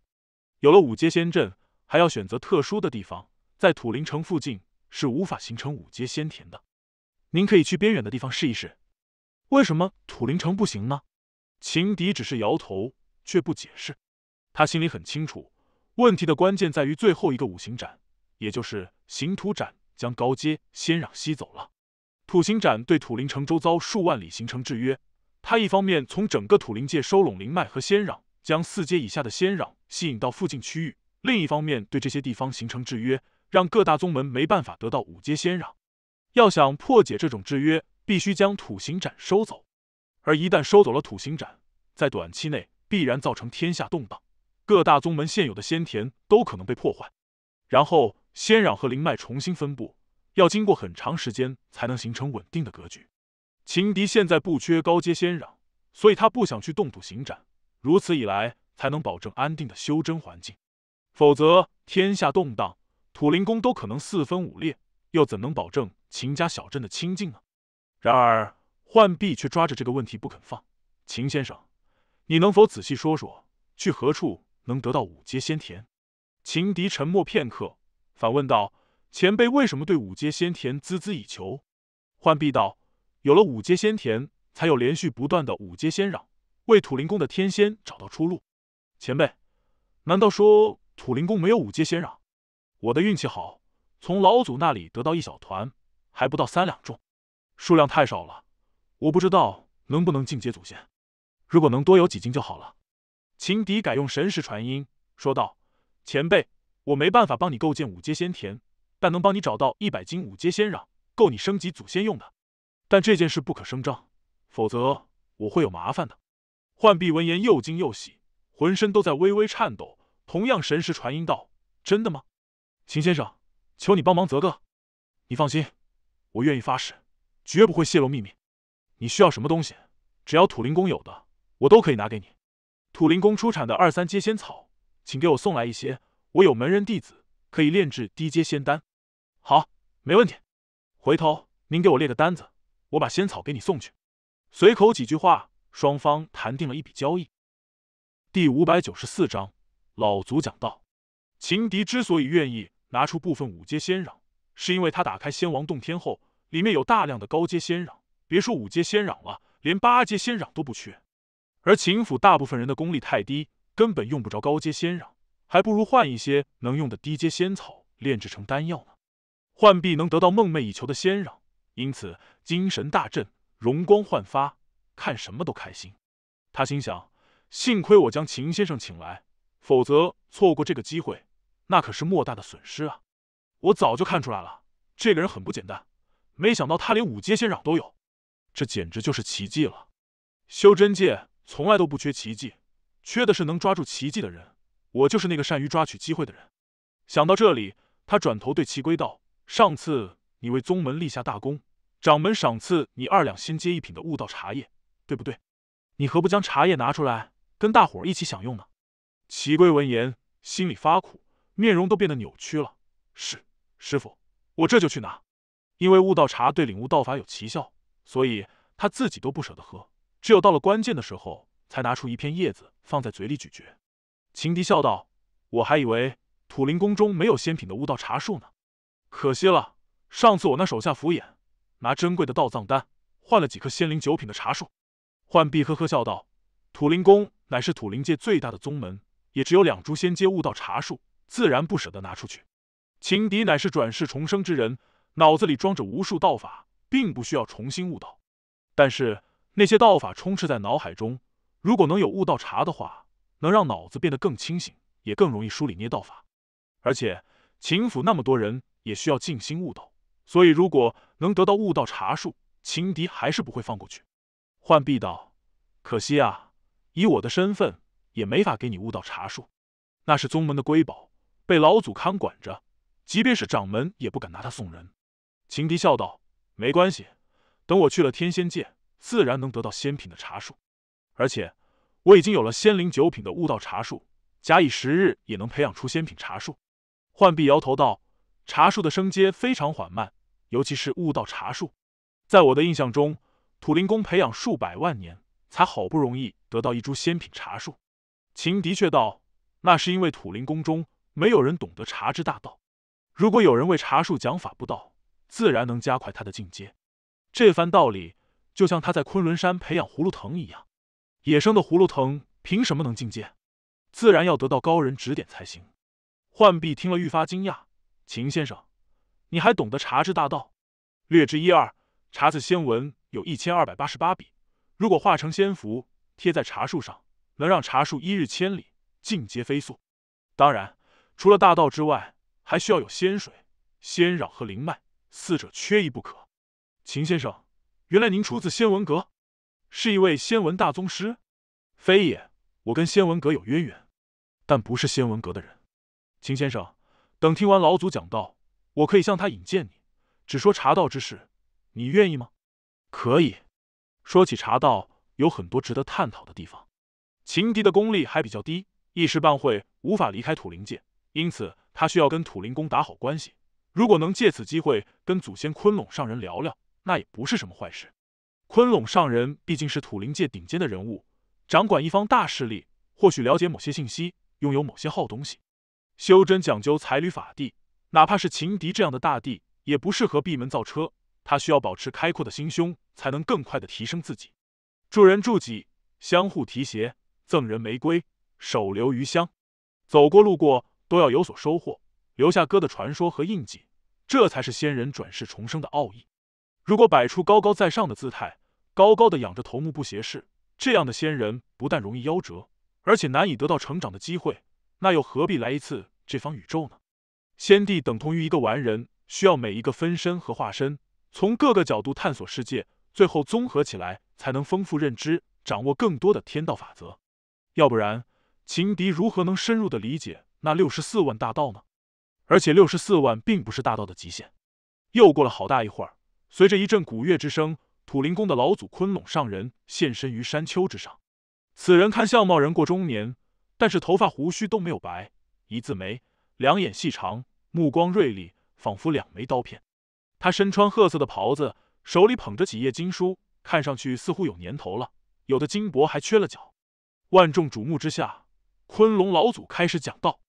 有了五阶仙阵，还要选择特殊的地方。在土灵城附近是无法形成五阶仙田的。您可以去边远的地方试一试。为什么土灵城不行呢？情敌只是摇头。却不解释，他心里很清楚，问题的关键在于最后一个五行斩，也就是行土斩，将高阶仙壤吸走了。土行斩对土灵城周遭数万里形成制约，他一方面从整个土灵界收拢灵脉和仙壤，将四阶以下的仙壤吸引到附近区域；另一方面对这些地方形成制约，让各大宗门没办法得到五阶仙壤。要想破解这种制约，必须将土行斩收走，而一旦收走了土行斩，在短期内。必然造成天下动荡，各大宗门现有的仙田都可能被破坏，然后仙壤和灵脉重新分布，要经过很长时间才能形成稳定的格局。秦迪现在不缺高阶仙壤，所以他不想去动土行斩，如此一来才能保证安定的修真环境。否则天下动荡，土灵宫都可能四分五裂，又怎能保证秦家小镇的清静呢？然而浣碧却抓着这个问题不肯放，秦先生。你能否仔细说说，去何处能得到五阶仙田？秦迪沉默片刻，反问道：“前辈为什么对五阶仙田孜孜以求？”浣碧道：“有了五阶仙田，才有连续不断的五阶仙壤，为土灵宫的天仙找到出路。”前辈，难道说土灵宫没有五阶仙壤？我的运气好，从老祖那里得到一小团，还不到三两重，数量太少了，我不知道能不能进阶祖先。如果能多有几斤就好了。秦敌改用神识传音说道：“前辈，我没办法帮你构建五阶仙田，但能帮你找到一百斤五阶仙壤，够你升级祖先用的。但这件事不可声张，否则我会有麻烦的。”浣碧闻言又惊又喜，浑身都在微微颤抖，同样神识传音道：“真的吗？秦先生，求你帮忙择个。你放心，我愿意发誓，绝不会泄露秘密。你需要什么东西，只要土灵宫有的。”我都可以拿给你，土灵宫出产的二三阶仙草，请给我送来一些，我有门人弟子可以炼制低阶仙丹。好，没问题。回头您给我列个单子，我把仙草给你送去。随口几句话，双方谈定了一笔交易。第五百九十四章，老祖讲道。秦迪之所以愿意拿出部分五阶仙壤，是因为他打开仙王洞天后，里面有大量的高阶仙壤，别说五阶仙壤了，连八阶仙壤都不缺。而秦府大部分人的功力太低，根本用不着高阶仙壤，还不如换一些能用的低阶仙草炼制成丹药呢。浣碧能得到梦寐以求的仙壤，因此精神大振，容光焕发，看什么都开心。他心想：幸亏我将秦先生请来，否则错过这个机会，那可是莫大的损失啊！我早就看出来了，这个人很不简单，没想到他连五阶仙壤都有，这简直就是奇迹了。修真界。从来都不缺奇迹，缺的是能抓住奇迹的人。我就是那个善于抓取机会的人。想到这里，他转头对齐归道：“上次你为宗门立下大功，掌门赏赐你二两新阶一品的悟道茶叶，对不对？你何不将茶叶拿出来，跟大伙儿一起享用呢？”齐归闻言，心里发苦，面容都变得扭曲了。“是，师傅，我这就去拿。”因为悟道茶对领悟道法有奇效，所以他自己都不舍得喝。只有到了关键的时候，才拿出一片叶子放在嘴里咀嚼。情敌笑道：“我还以为土灵宫中没有仙品的悟道茶树呢，可惜了。上次我那手下敷衍，拿珍贵的道藏丹换了几颗仙灵九品的茶树。”浣碧呵呵笑道：“土灵宫乃是土灵界最大的宗门，也只有两株仙阶悟道茶树，自然不舍得拿出去。情敌乃是转世重生之人，脑子里装着无数道法，并不需要重新悟道，但是……”那些道法充斥在脑海中，如果能有悟道茶的话，能让脑子变得更清醒，也更容易梳理捏道法。而且秦府那么多人也需要静心悟道，所以如果能得到悟道茶树，秦迪还是不会放过去。浣碧道：“可惜啊，以我的身份也没法给你悟道茶树，那是宗门的瑰宝，被老祖看管着，即便是掌门也不敢拿它送人。”秦迪笑道：“没关系，等我去了天仙界。”自然能得到仙品的茶树，而且我已经有了仙灵九品的悟道茶树，假以时日也能培养出仙品茶树。浣碧摇头道：“茶树的升阶非常缓慢，尤其是悟道茶树，在我的印象中，土灵宫培养数百万年才好不容易得到一株仙品茶树。”秦的确道：“那是因为土灵宫中没有人懂得茶之大道，如果有人为茶树讲法不道，自然能加快它的进阶。”这番道理。就像他在昆仑山培养葫芦藤一样，野生的葫芦藤凭什么能进阶？自然要得到高人指点才行。浣碧听了愈发惊讶，秦先生，你还懂得茶之大道？略知一二。茶字仙文有一千二百八十八笔，如果画成仙符贴在茶树上，能让茶树一日千里，进阶飞速。当然，除了大道之外，还需要有仙水、仙壤和灵脉，四者缺一不可。秦先生。原来您出自仙文阁，是一位仙文大宗师，非也，我跟仙文阁有渊源，但不是仙文阁的人。秦先生，等听完老祖讲道，我可以向他引荐你，只说茶道之事，你愿意吗？可以。说起茶道，有很多值得探讨的地方。秦敌的功力还比较低，一时半会无法离开土灵界，因此他需要跟土灵宫打好关系。如果能借此机会跟祖先昆龙上人聊聊。那也不是什么坏事。昆隆上人毕竟是土灵界顶尖的人物，掌管一方大势力，或许了解某些信息，拥有某些好东西。修真讲究财女法地，哪怕是情敌这样的大帝，也不适合闭门造车。他需要保持开阔的心胸，才能更快的提升自己。助人助己，相互提携，赠人玫瑰，手留余香。走过路过都要有所收获，留下哥的传说和印记，这才是仙人转世重生的奥义。如果摆出高高在上的姿态，高高的仰着头，目不斜视，这样的仙人不但容易夭折，而且难以得到成长的机会。那又何必来一次这方宇宙呢？先帝等同于一个完人，需要每一个分身和化身，从各个角度探索世界，最后综合起来，才能丰富认知，掌握更多的天道法则。要不然，情敌如何能深入的理解那六十四万大道呢？而且六十四万并不是大道的极限。又过了好大一会儿。随着一阵鼓乐之声，土灵宫的老祖昆龙上人现身于山丘之上。此人看相貌人过中年，但是头发胡须都没有白，一字眉，两眼细长，目光锐利，仿佛两枚刀片。他身穿褐色的袍子，手里捧着几页经书，看上去似乎有年头了，有的金箔还缺了角。万众瞩目之下，昆龙老祖开始讲道：“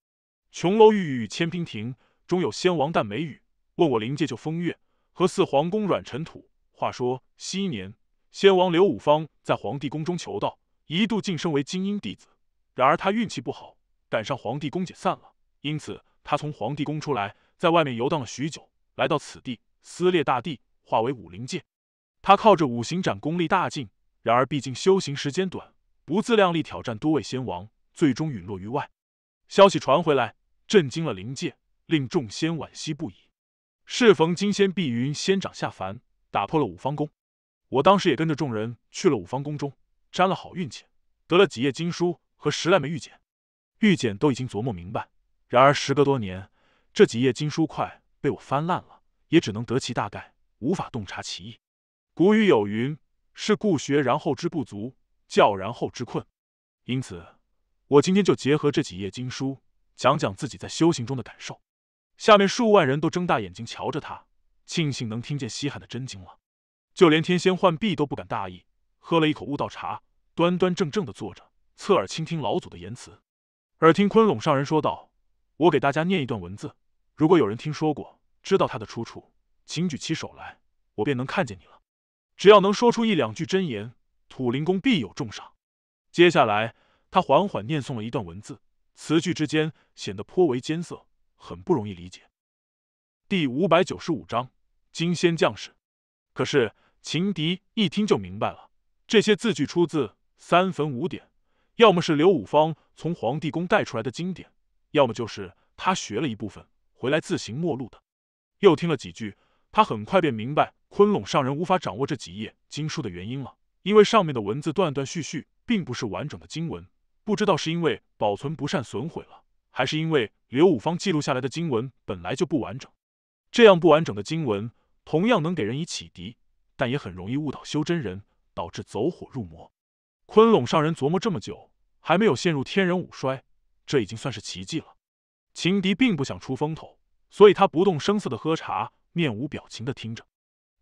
琼楼玉宇千娉亭，终有仙王淡眉宇。问我灵界就风月。”和似皇宫软尘土。话说昔年，先王刘武方在皇帝宫中求道，一度晋升为精英弟子。然而他运气不好，赶上皇帝宫解散了，因此他从皇帝宫出来，在外面游荡了许久。来到此地，撕裂大地，化为武灵界。他靠着五行斩功力大进，然而毕竟修行时间短，不自量力挑战多位仙王，最终陨落于外。消息传回来，震惊了灵界，令众仙惋惜不已。适逢金仙碧云仙长下凡，打破了五方宫。我当时也跟着众人去了五方宫中，沾了好运气，得了几页经书和十来枚玉简。玉简都已经琢磨明白，然而时隔多年，这几页经书快被我翻烂了，也只能得其大概，无法洞察其意。古语有云：“是故学然后知不足，教然后知困。”因此，我今天就结合这几页经书，讲讲自己在修行中的感受。下面数万人都睁大眼睛瞧着他，庆幸能听见稀罕的真经了。就连天仙浣碧都不敢大意，喝了一口悟道茶，端端正正的坐着，侧耳倾听老祖的言辞。耳听昆龙上人说道：“我给大家念一段文字，如果有人听说过，知道它的出处，请举起手来，我便能看见你了。只要能说出一两句真言，土灵宫必有重赏。”接下来，他缓缓念诵了一段文字，词句之间显得颇为艰涩。很不容易理解。第五百九十五章金仙将士。可是秦迪一听就明白了，这些字句出自三坟五典，要么是刘武方从皇帝宫带出来的经典，要么就是他学了一部分回来自行陌路的。又听了几句，他很快便明白昆龙上人无法掌握这几页经书的原因了，因为上面的文字断断续续，并不是完整的经文，不知道是因为保存不善损毁了，还是因为。刘武方记录下来的经文本来就不完整，这样不完整的经文同样能给人以启迪，但也很容易误导修真人，导致走火入魔。昆龙上人琢磨这么久，还没有陷入天人五衰，这已经算是奇迹了。情敌并不想出风头，所以他不动声色的喝茶，面无表情的听着。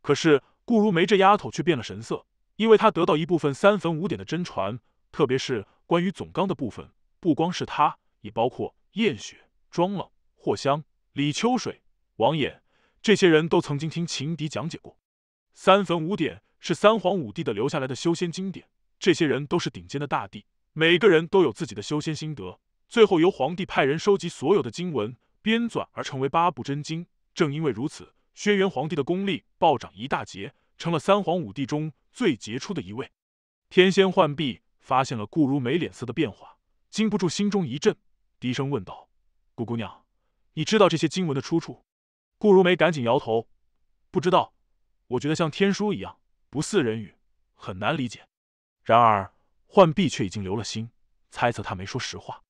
可是顾如梅这丫头却变了神色，因为她得到一部分三坟五典的真传，特别是关于总纲的部分。不光是她，也包括燕雪。庄冷、霍香、李秋水、王衍这些人都曾经听情敌讲解过，《三坟五典》是三皇五帝的留下来的修仙经典。这些人都是顶尖的大帝，每个人都有自己的修仙心得。最后由皇帝派人收集所有的经文，编纂而成为八部真经。正因为如此，轩辕皇帝的功力暴涨一大截，成了三皇五帝中最杰出的一位。天仙浣碧发现了顾如梅脸色的变化，禁不住心中一震，低声问道。顾姑娘，你知道这些经文的出处？顾如梅赶紧摇头，不知道。我觉得像天书一样，不似人语，很难理解。然而，浣碧却已经留了心，猜测她没说实话。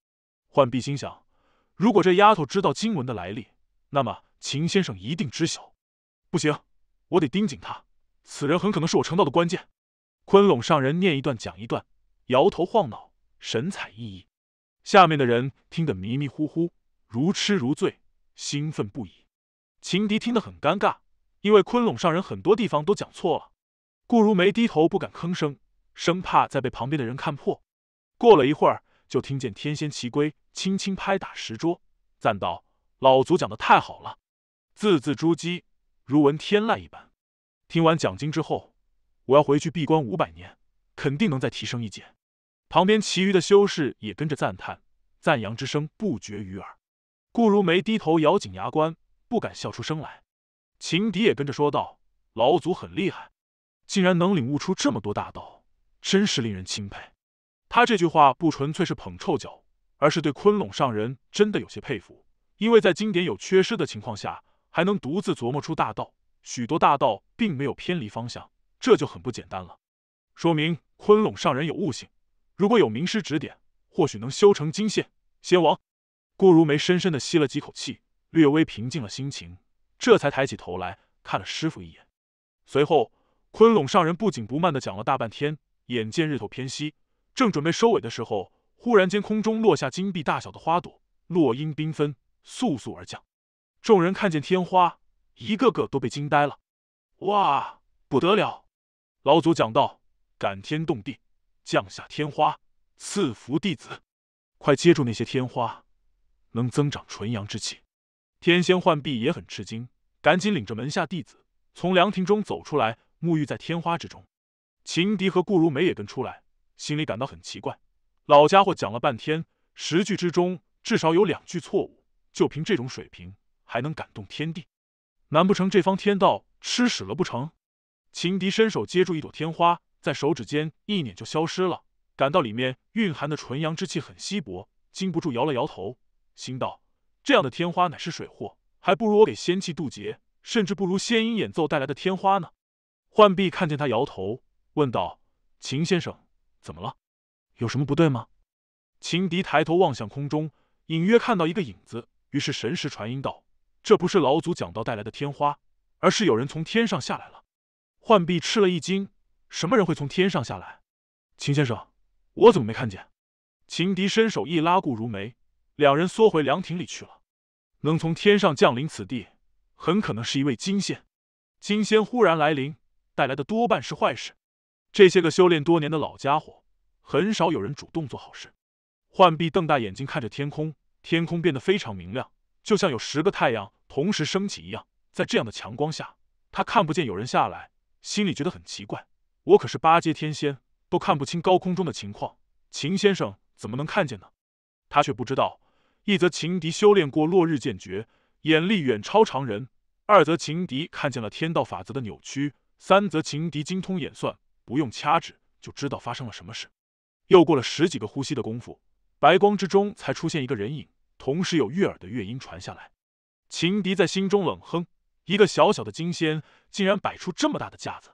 浣碧心想：如果这丫头知道经文的来历，那么秦先生一定知晓。不行，我得盯紧她。此人很可能是我成道的关键。昆龙上人念一段，讲一段，摇头晃脑，神采奕奕。下面的人听得迷迷糊糊。如痴如醉，兴奋不已。情敌听得很尴尬，因为昆龙上人很多地方都讲错了。顾如梅低头不敢吭声，生怕再被旁边的人看破。过了一会儿，就听见天仙齐归轻轻拍打石桌，赞道：“老祖讲的太好了，字字珠玑，如闻天籁一般。”听完讲经之后，我要回去闭关五百年，肯定能再提升一阶。旁边其余的修士也跟着赞叹，赞扬之声不绝于耳。顾如梅低头咬紧牙关，不敢笑出声来。秦迪也跟着说道：“老祖很厉害，竟然能领悟出这么多大道，真是令人钦佩。”他这句话不纯粹是捧臭脚，而是对昆龙上人真的有些佩服。因为在经典有缺失的情况下，还能独自琢磨出大道，许多大道并没有偏离方向，这就很不简单了。说明昆龙上人有悟性，如果有名师指点，或许能修成金仙仙王。顾如梅深深地吸了几口气，略微平静了心情，这才抬起头来看了师父一眼。随后，昆龙上人不紧不慢地讲了大半天。眼见日头偏西，正准备收尾的时候，忽然间空中落下金币大小的花朵，落英缤纷，簌簌而降。众人看见天花，一个个都被惊呆了。哇，不得了！老祖讲道，感天动地，降下天花，赐福弟子，快接住那些天花！能增长纯阳之气，天仙浣碧也很吃惊，赶紧领着门下弟子从凉亭中走出来，沐浴在天花之中。秦迪和顾如梅也跟出来，心里感到很奇怪。老家伙讲了半天，十句之中至少有两句错误，就凭这种水平，还能感动天地？难不成这方天道吃屎了不成？秦迪伸手接住一朵天花，在手指间一捻就消失了，感到里面蕴含的纯阳之气很稀薄，禁不住摇了摇头。心道：“这样的天花乃是水货，还不如我给仙气渡劫，甚至不如仙音演奏带来的天花呢。”浣碧看见他摇头，问道：“秦先生，怎么了？有什么不对吗？”秦迪抬头望向空中，隐约看到一个影子，于是神识传音道：“这不是老祖讲道带来的天花，而是有人从天上下来了。”浣碧吃了一惊：“什么人会从天上下来？秦先生，我怎么没看见？”秦迪伸手一拉顾如梅。两人缩回凉亭里去了。能从天上降临此地，很可能是一位金仙。金仙忽然来临，带来的多半是坏事。这些个修炼多年的老家伙，很少有人主动做好事。浣碧瞪大眼睛看着天空，天空变得非常明亮，就像有十个太阳同时升起一样。在这样的强光下，他看不见有人下来，心里觉得很奇怪。我可是八阶天仙，都看不清高空中的情况，秦先生怎么能看见呢？他却不知道，一则情敌修炼过落日剑诀，眼力远超常人；二则情敌看见了天道法则的扭曲；三则情敌精通演算，不用掐指就知道发生了什么事。又过了十几个呼吸的功夫，白光之中才出现一个人影，同时有悦耳的乐音传下来。情敌在心中冷哼：一个小小的金仙，竟然摆出这么大的架子！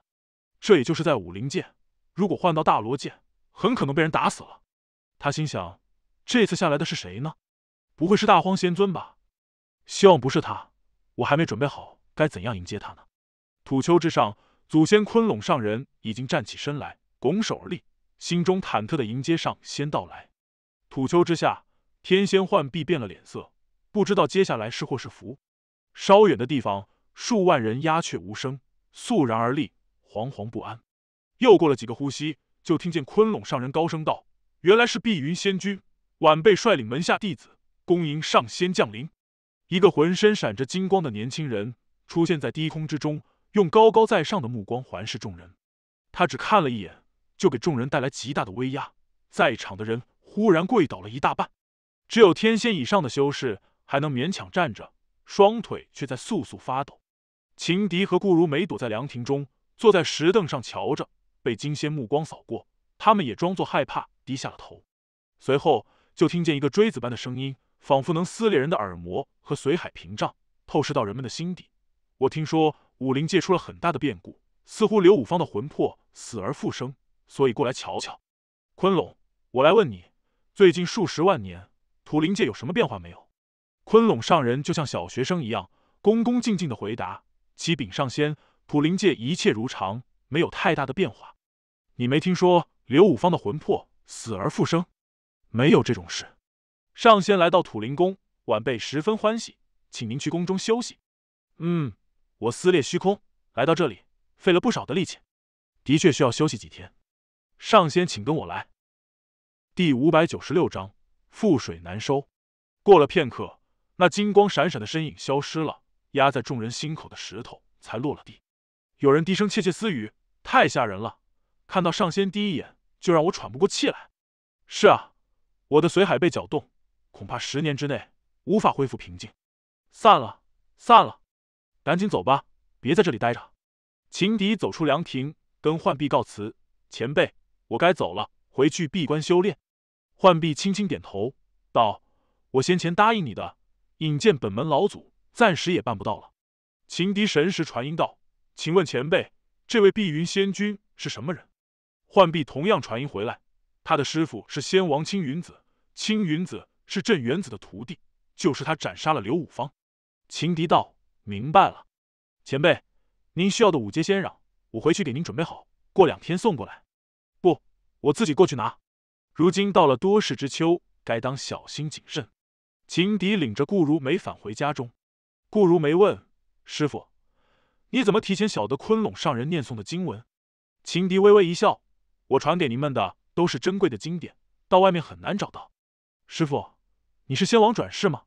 这也就是在武林界，如果换到大罗剑，很可能被人打死了。他心想。这次下来的是谁呢？不会是大荒仙尊吧？希望不是他，我还没准备好该怎样迎接他呢。土丘之上，祖先昆龙上人已经站起身来，拱手而立，心中忐忑的迎接上仙到来。土丘之下，天仙幻碧变了脸色，不知道接下来是祸是福。稍远的地方，数万人鸦雀无声，肃然而立，惶惶不安。又过了几个呼吸，就听见昆龙上人高声道：“原来是碧云仙君。”晚辈率领门下弟子恭迎上仙降临。一个浑身闪着金光的年轻人出现在低空之中，用高高在上的目光环视众人。他只看了一眼，就给众人带来极大的威压。在场的人忽然跪倒了一大半，只有天仙以上的修士还能勉强站着，双腿却在簌簌发抖。秦迪和顾如梅躲在凉亭中，坐在石凳上瞧着，被金仙目光扫过，他们也装作害怕，低下了头。随后。就听见一个锥子般的声音，仿佛能撕裂人的耳膜和髓海屏障，透视到人们的心底。我听说武灵界出了很大的变故，似乎刘五方的魂魄死而复生，所以过来瞧瞧。昆龙，我来问你，最近数十万年，土灵界有什么变化没有？昆龙上人就像小学生一样，恭恭敬敬的回答：“启禀上仙，土灵界一切如常，没有太大的变化。你没听说刘五方的魂魄死而复生？”没有这种事。上仙来到土灵宫，晚辈十分欢喜，请您去宫中休息。嗯，我撕裂虚空来到这里，费了不少的力气，的确需要休息几天。上仙，请跟我来。第五百九十六章覆水难收。过了片刻，那金光闪闪的身影消失了，压在众人心口的石头才落了地。有人低声窃窃私语：“太吓人了！看到上仙第一眼就让我喘不过气来。”是啊。我的髓海被搅动，恐怕十年之内无法恢复平静。散了，散了，赶紧走吧，别在这里待着。情敌走出凉亭，跟浣碧告辞：“前辈，我该走了，回去闭关修炼。”浣碧轻轻点头道：“我先前答应你的引荐本门老祖，暂时也办不到了。”情敌神识传音道：“请问前辈，这位碧云仙君是什么人？”浣碧同样传音回来。他的师傅是先王青云子，青云子是镇元子的徒弟，就是他斩杀了刘武方。秦迪道：“明白了，前辈，您需要的五阶仙壤，我回去给您准备好，过两天送过来。”不，我自己过去拿。如今到了多事之秋，该当小心谨慎。秦迪领着顾如梅返回家中。顾如梅问：“师傅，你怎么提前晓得昆龙上人念诵的经文？”秦迪微微一笑：“我传给您们的。”都是珍贵的经典，到外面很难找到。师傅，你是仙王转世吗？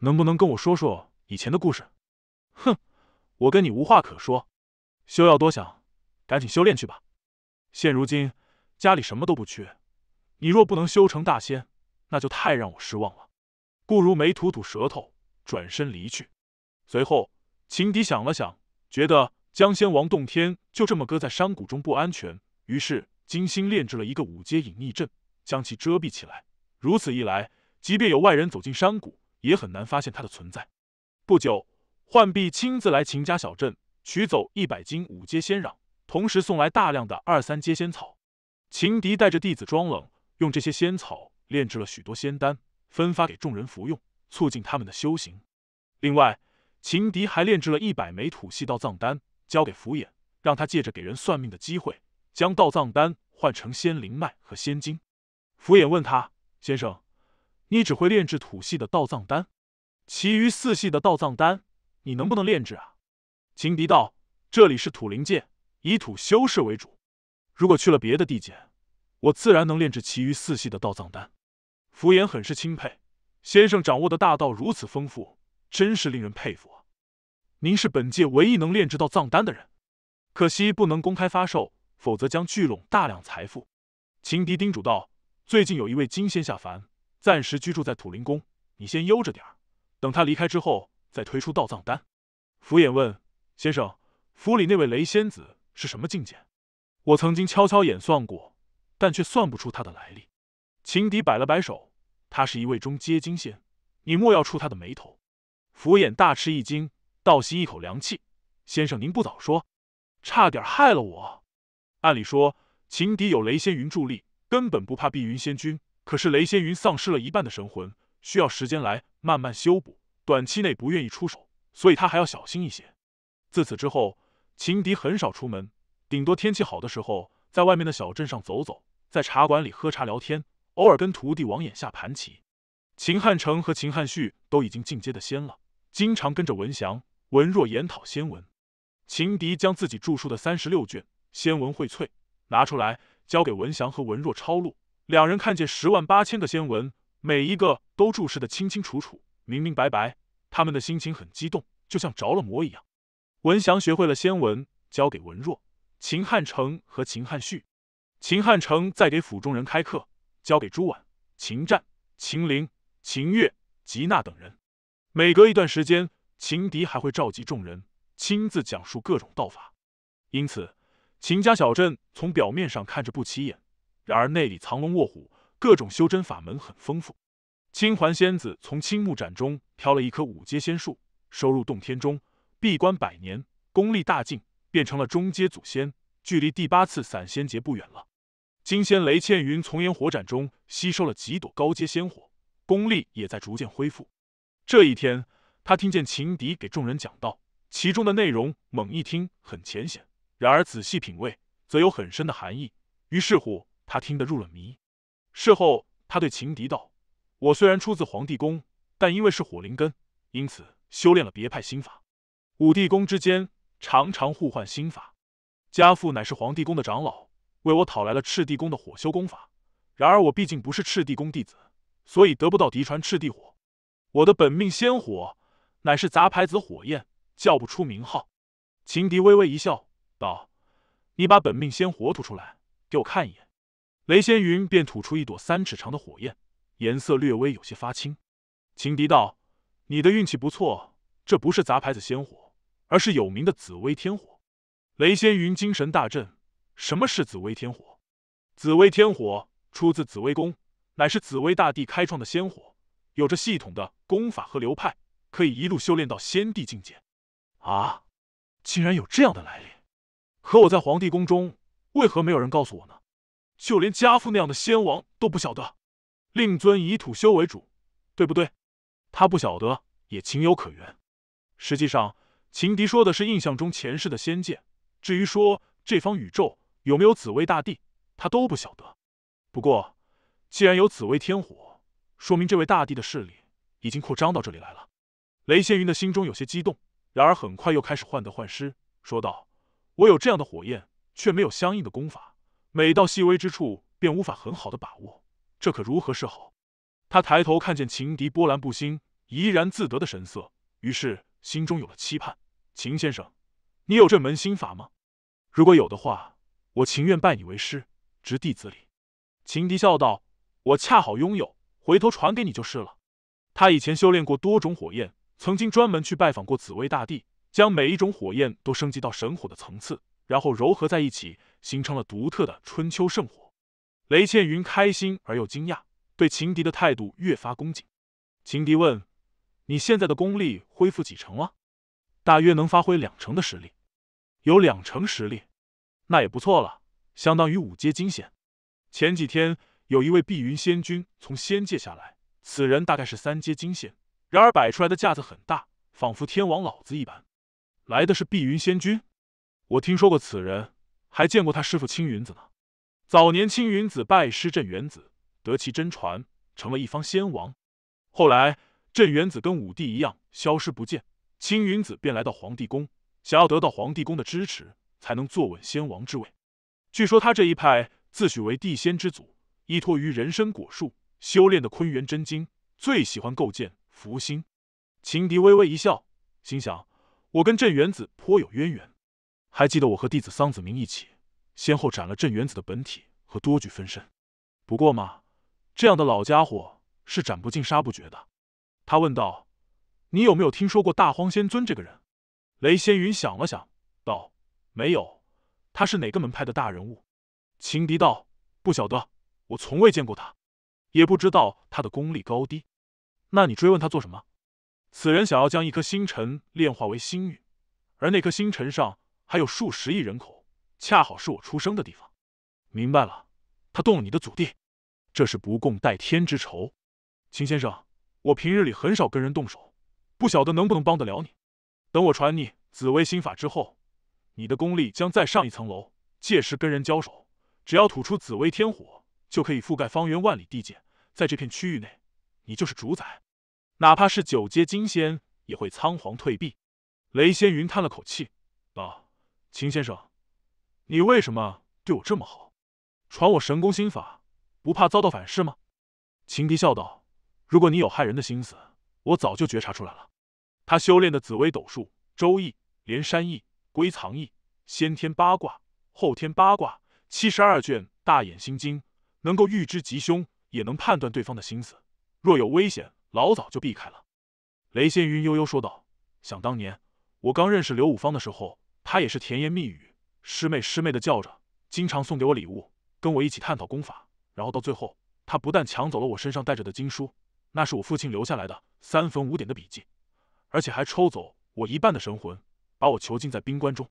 能不能跟我说说以前的故事？哼，我跟你无话可说，休要多想，赶紧修炼去吧。现如今家里什么都不缺，你若不能修成大仙，那就太让我失望了。顾如梅吐吐舌头，转身离去。随后，秦迪想了想，觉得将仙王洞天就这么搁在山谷中不安全，于是。精心炼制了一个五阶隐匿阵，将其遮蔽起来。如此一来，即便有外人走进山谷，也很难发现它的存在。不久，浣碧亲自来秦家小镇取走一百斤五阶仙壤，同时送来大量的二三阶仙草。秦迪带着弟子装冷，用这些仙草炼制了许多仙丹，分发给众人服用，促进他们的修行。另外，秦迪还炼制了一百枚土系道藏丹，交给福衍，让他借着给人算命的机会。将道藏丹换成仙灵脉和仙金，福衍问他：“先生，你只会炼制土系的道藏丹，其余四系的道藏丹你能不能炼制啊？”秦迪道：“这里是土灵界，以土修士为主。如果去了别的地界，我自然能炼制其余四系的道藏丹。”福衍很是钦佩：“先生掌握的大道如此丰富，真是令人佩服啊！您是本届唯一能炼制道藏丹的人，可惜不能公开发售。”否则将聚拢大量财富，情敌叮嘱道：“最近有一位金仙下凡，暂时居住在土灵宫，你先悠着点儿，等他离开之后再推出道藏丹。”福衍问：“先生府里那位雷仙子是什么境界？”我曾经悄悄演算过，但却算不出他的来历。情敌摆了摆手：“他是一位中阶金仙，你莫要触他的眉头。”福衍大吃一惊，倒吸一口凉气：“先生您不早说，差点害了我！”按理说，秦敌有雷仙云助力，根本不怕碧云仙君。可是雷仙云丧失了一半的神魂，需要时间来慢慢修补，短期内不愿意出手，所以他还要小心一些。自此之后，秦敌很少出门，顶多天气好的时候，在外面的小镇上走走，在茶馆里喝茶聊天，偶尔跟徒弟王眼下盘棋。秦汉成和秦汉旭都已经进阶的仙了，经常跟着文祥、文若研讨仙文。秦敌将自己著述的三十六卷。仙文荟萃拿出来交给文祥和文若抄录，两人看见十万八千个仙文，每一个都注视的清清楚楚、明明白白。他们的心情很激动，就像着了魔一样。文祥学会了仙文，交给文若、秦汉成和秦汉旭。秦汉成再给府中人开课，交给朱婉、秦战、秦陵、秦月、吉娜等人。每隔一段时间，秦迪还会召集众人，亲自讲述各种道法，因此。秦家小镇从表面上看着不起眼，然而内里藏龙卧虎，各种修真法门很丰富。青环仙子从青木斩中挑了一棵五阶仙树，收入洞天中，闭关百年，功力大进，变成了中阶祖仙，距离第八次散仙劫不远了。金仙雷倩云从烟火斩中吸收了几朵高阶仙火，功力也在逐渐恢复。这一天，他听见秦敌给众人讲道，其中的内容，猛一听很浅显。然而仔细品味，则有很深的含义。于是乎，他听得入了迷。事后，他对情敌道：“我虽然出自皇帝宫，但因为是火灵根，因此修炼了别派心法。五帝宫之间常常互换心法。家父乃是皇帝宫的长老，为我讨来了赤帝宫的火修功法。然而我毕竟不是赤帝宫弟子，所以得不到嫡传赤帝火。我的本命仙火乃是杂牌子火焰，叫不出名号。”情敌微微一笑。道：“你把本命仙火吐出来，给我看一眼。”雷仙云便吐出一朵三尺长的火焰，颜色略微有些发青。情敌道：“你的运气不错，这不是杂牌子仙火，而是有名的紫薇天火。”雷仙云精神大振：“什么是紫薇天火？紫薇天火出自紫薇宫，乃是紫薇大帝开创的仙火，有着系统的功法和流派，可以一路修炼到仙帝境界。”啊！竟然有这样的来历！可我在皇帝宫中，为何没有人告诉我呢？就连家父那样的仙王都不晓得。令尊以土修为主，对不对？他不晓得也情有可原。实际上，秦迪说的是印象中前世的仙界。至于说这方宇宙有没有紫薇大帝，他都不晓得。不过，既然有紫薇天火，说明这位大帝的势力已经扩张到这里来了。雷仙云的心中有些激动，然而很快又开始患得患失，说道。我有这样的火焰，却没有相应的功法，每到细微之处便无法很好的把握，这可如何是好？他抬头看见秦敌波澜不兴、怡然自得的神色，于是心中有了期盼。秦先生，你有这门心法吗？如果有的话，我情愿拜你为师，执弟子礼。秦迪笑道：“我恰好拥有，回头传给你就是了。”他以前修炼过多种火焰，曾经专门去拜访过紫薇大帝。将每一种火焰都升级到神火的层次，然后糅合在一起，形成了独特的春秋圣火。雷倩云开心而又惊讶，对秦迪的态度越发恭敬。秦迪问：“你现在的功力恢复几成了？”“大约能发挥两成的实力。”“有两成实力，那也不错了，相当于五阶金仙。”前几天有一位碧云仙君从仙界下来，此人大概是三阶金仙，然而摆出来的架子很大，仿佛天王老子一般。来的是碧云仙君，我听说过此人，还见过他师傅青云子呢。早年青云子拜师镇元子，得其真传，成了一方仙王。后来镇元子跟武帝一样消失不见，青云子便来到皇帝宫，想要得到皇帝宫的支持，才能坐稳仙王之位。据说他这一派自诩为地仙之祖，依托于人参果树修炼的《坤元真经》，最喜欢构建福星。秦迪微微一笑，心想。我跟镇元子颇有渊源，还记得我和弟子桑子明一起，先后斩了镇元子的本体和多具分身。不过嘛，这样的老家伙是斩不尽杀不绝的。他问道：“你有没有听说过大荒仙尊这个人？”雷仙云想了想，道：“没有，他是哪个门派的大人物？”情敌道：“不晓得，我从未见过他，也不知道他的功力高低。那你追问他做什么？”此人想要将一颗星辰炼化为星域，而那颗星辰上还有数十亿人口，恰好是我出生的地方。明白了，他动了你的祖地，这是不共戴天之仇。秦先生，我平日里很少跟人动手，不晓得能不能帮得了你。等我传你紫薇心法之后，你的功力将再上一层楼。届时跟人交手，只要吐出紫薇天火，就可以覆盖方圆万里地界，在这片区域内，你就是主宰。哪怕是九阶金仙，也会仓皇退避。雷仙云叹了口气，道：“秦先生，你为什么对我这么好？传我神功心法，不怕遭到反噬吗？”秦迪笑道：“如果你有害人的心思，我早就觉察出来了。”他修炼的紫薇斗数、周易、连山易、归藏易、先天八卦、后天八卦、七十二卷《大眼心经》，能够预知吉凶，也能判断对方的心思。若有危险。老早就避开了，雷仙云悠悠说道：“想当年，我刚认识刘五方的时候，他也是甜言蜜语，师妹师妹的叫着，经常送给我礼物，跟我一起探讨功法。然后到最后，他不但抢走了我身上带着的经书，那是我父亲留下来的三分五点的笔记，而且还抽走我一半的神魂，把我囚禁在冰棺中。”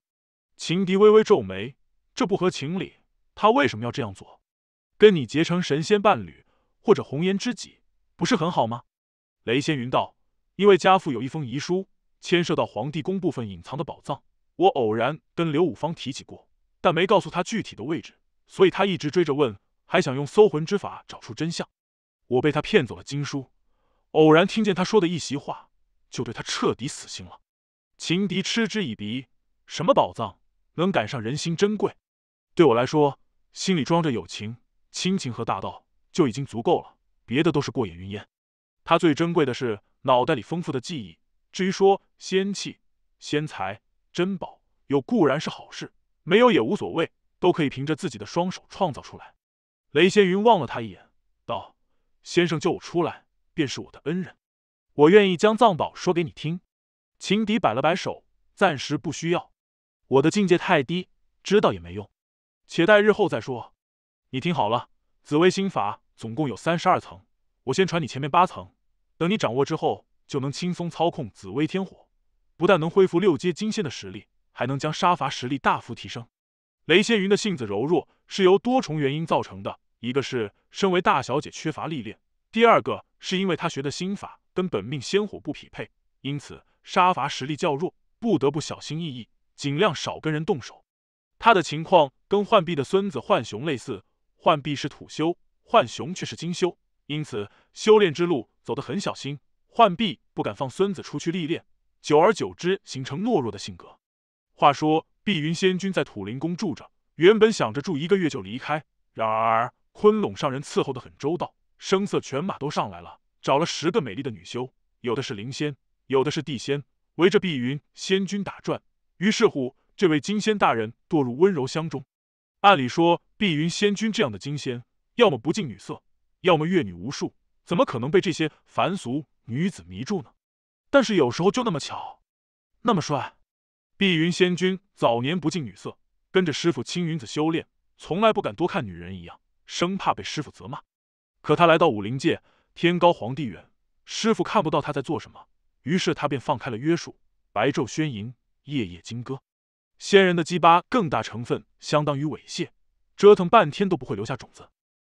秦迪微微皱眉：“这不合情理，他为什么要这样做？跟你结成神仙伴侣，或者红颜知己，不是很好吗？”雷仙云道：“因为家父有一封遗书，牵涉到皇帝宫部分隐藏的宝藏，我偶然跟刘武方提起过，但没告诉他具体的位置，所以他一直追着问，还想用搜魂之法找出真相。我被他骗走了经书，偶然听见他说的一席话，就对他彻底死心了。”情敌嗤之以鼻：“什么宝藏，能赶上人心珍贵？对我来说，心里装着友情、亲情和大道就已经足够了，别的都是过眼云烟。”他最珍贵的是脑袋里丰富的记忆。至于说仙气、仙财、珍宝，有固然是好事，没有也无所谓，都可以凭着自己的双手创造出来。雷仙云望了他一眼，道：“先生救我出来，便是我的恩人，我愿意将藏宝说给你听。”情敌摆了摆手，暂时不需要，我的境界太低，知道也没用，且待日后再说。你听好了，紫薇心法总共有三十二层，我先传你前面八层。等你掌握之后，就能轻松操控紫薇天火，不但能恢复六阶金仙的实力，还能将杀伐实力大幅提升。雷仙云的性子柔弱，是由多重原因造成的：一个是身为大小姐缺乏历练，第二个是因为她学的心法跟本命仙火不匹配，因此杀伐实力较弱，不得不小心翼翼，尽量少跟人动手。他的情况跟浣碧的孙子浣熊类似，浣碧是土修，浣熊却是金修，因此修炼之路。走得很小心，浣碧不敢放孙子出去历练，久而久之形成懦弱的性格。话说碧云仙君在土灵宫住着，原本想着住一个月就离开，然而昆隆上人伺候得很周到，声色犬马都上来了，找了十个美丽的女修，有的是灵仙，有的是地仙，围着碧云仙君打转。于是乎，这位金仙大人堕入温柔乡中。按理说，碧云仙君这样的金仙，要么不近女色，要么阅女无数。怎么可能被这些凡俗女子迷住呢？但是有时候就那么巧，那么帅。碧云仙君早年不近女色，跟着师傅青云子修炼，从来不敢多看女人一样，生怕被师傅责骂。可他来到武林界，天高皇帝远，师傅看不到他在做什么，于是他便放开了约束，白昼宣淫，夜夜金戈。仙人的鸡巴更大成分相当于猥亵，折腾半天都不会留下种子。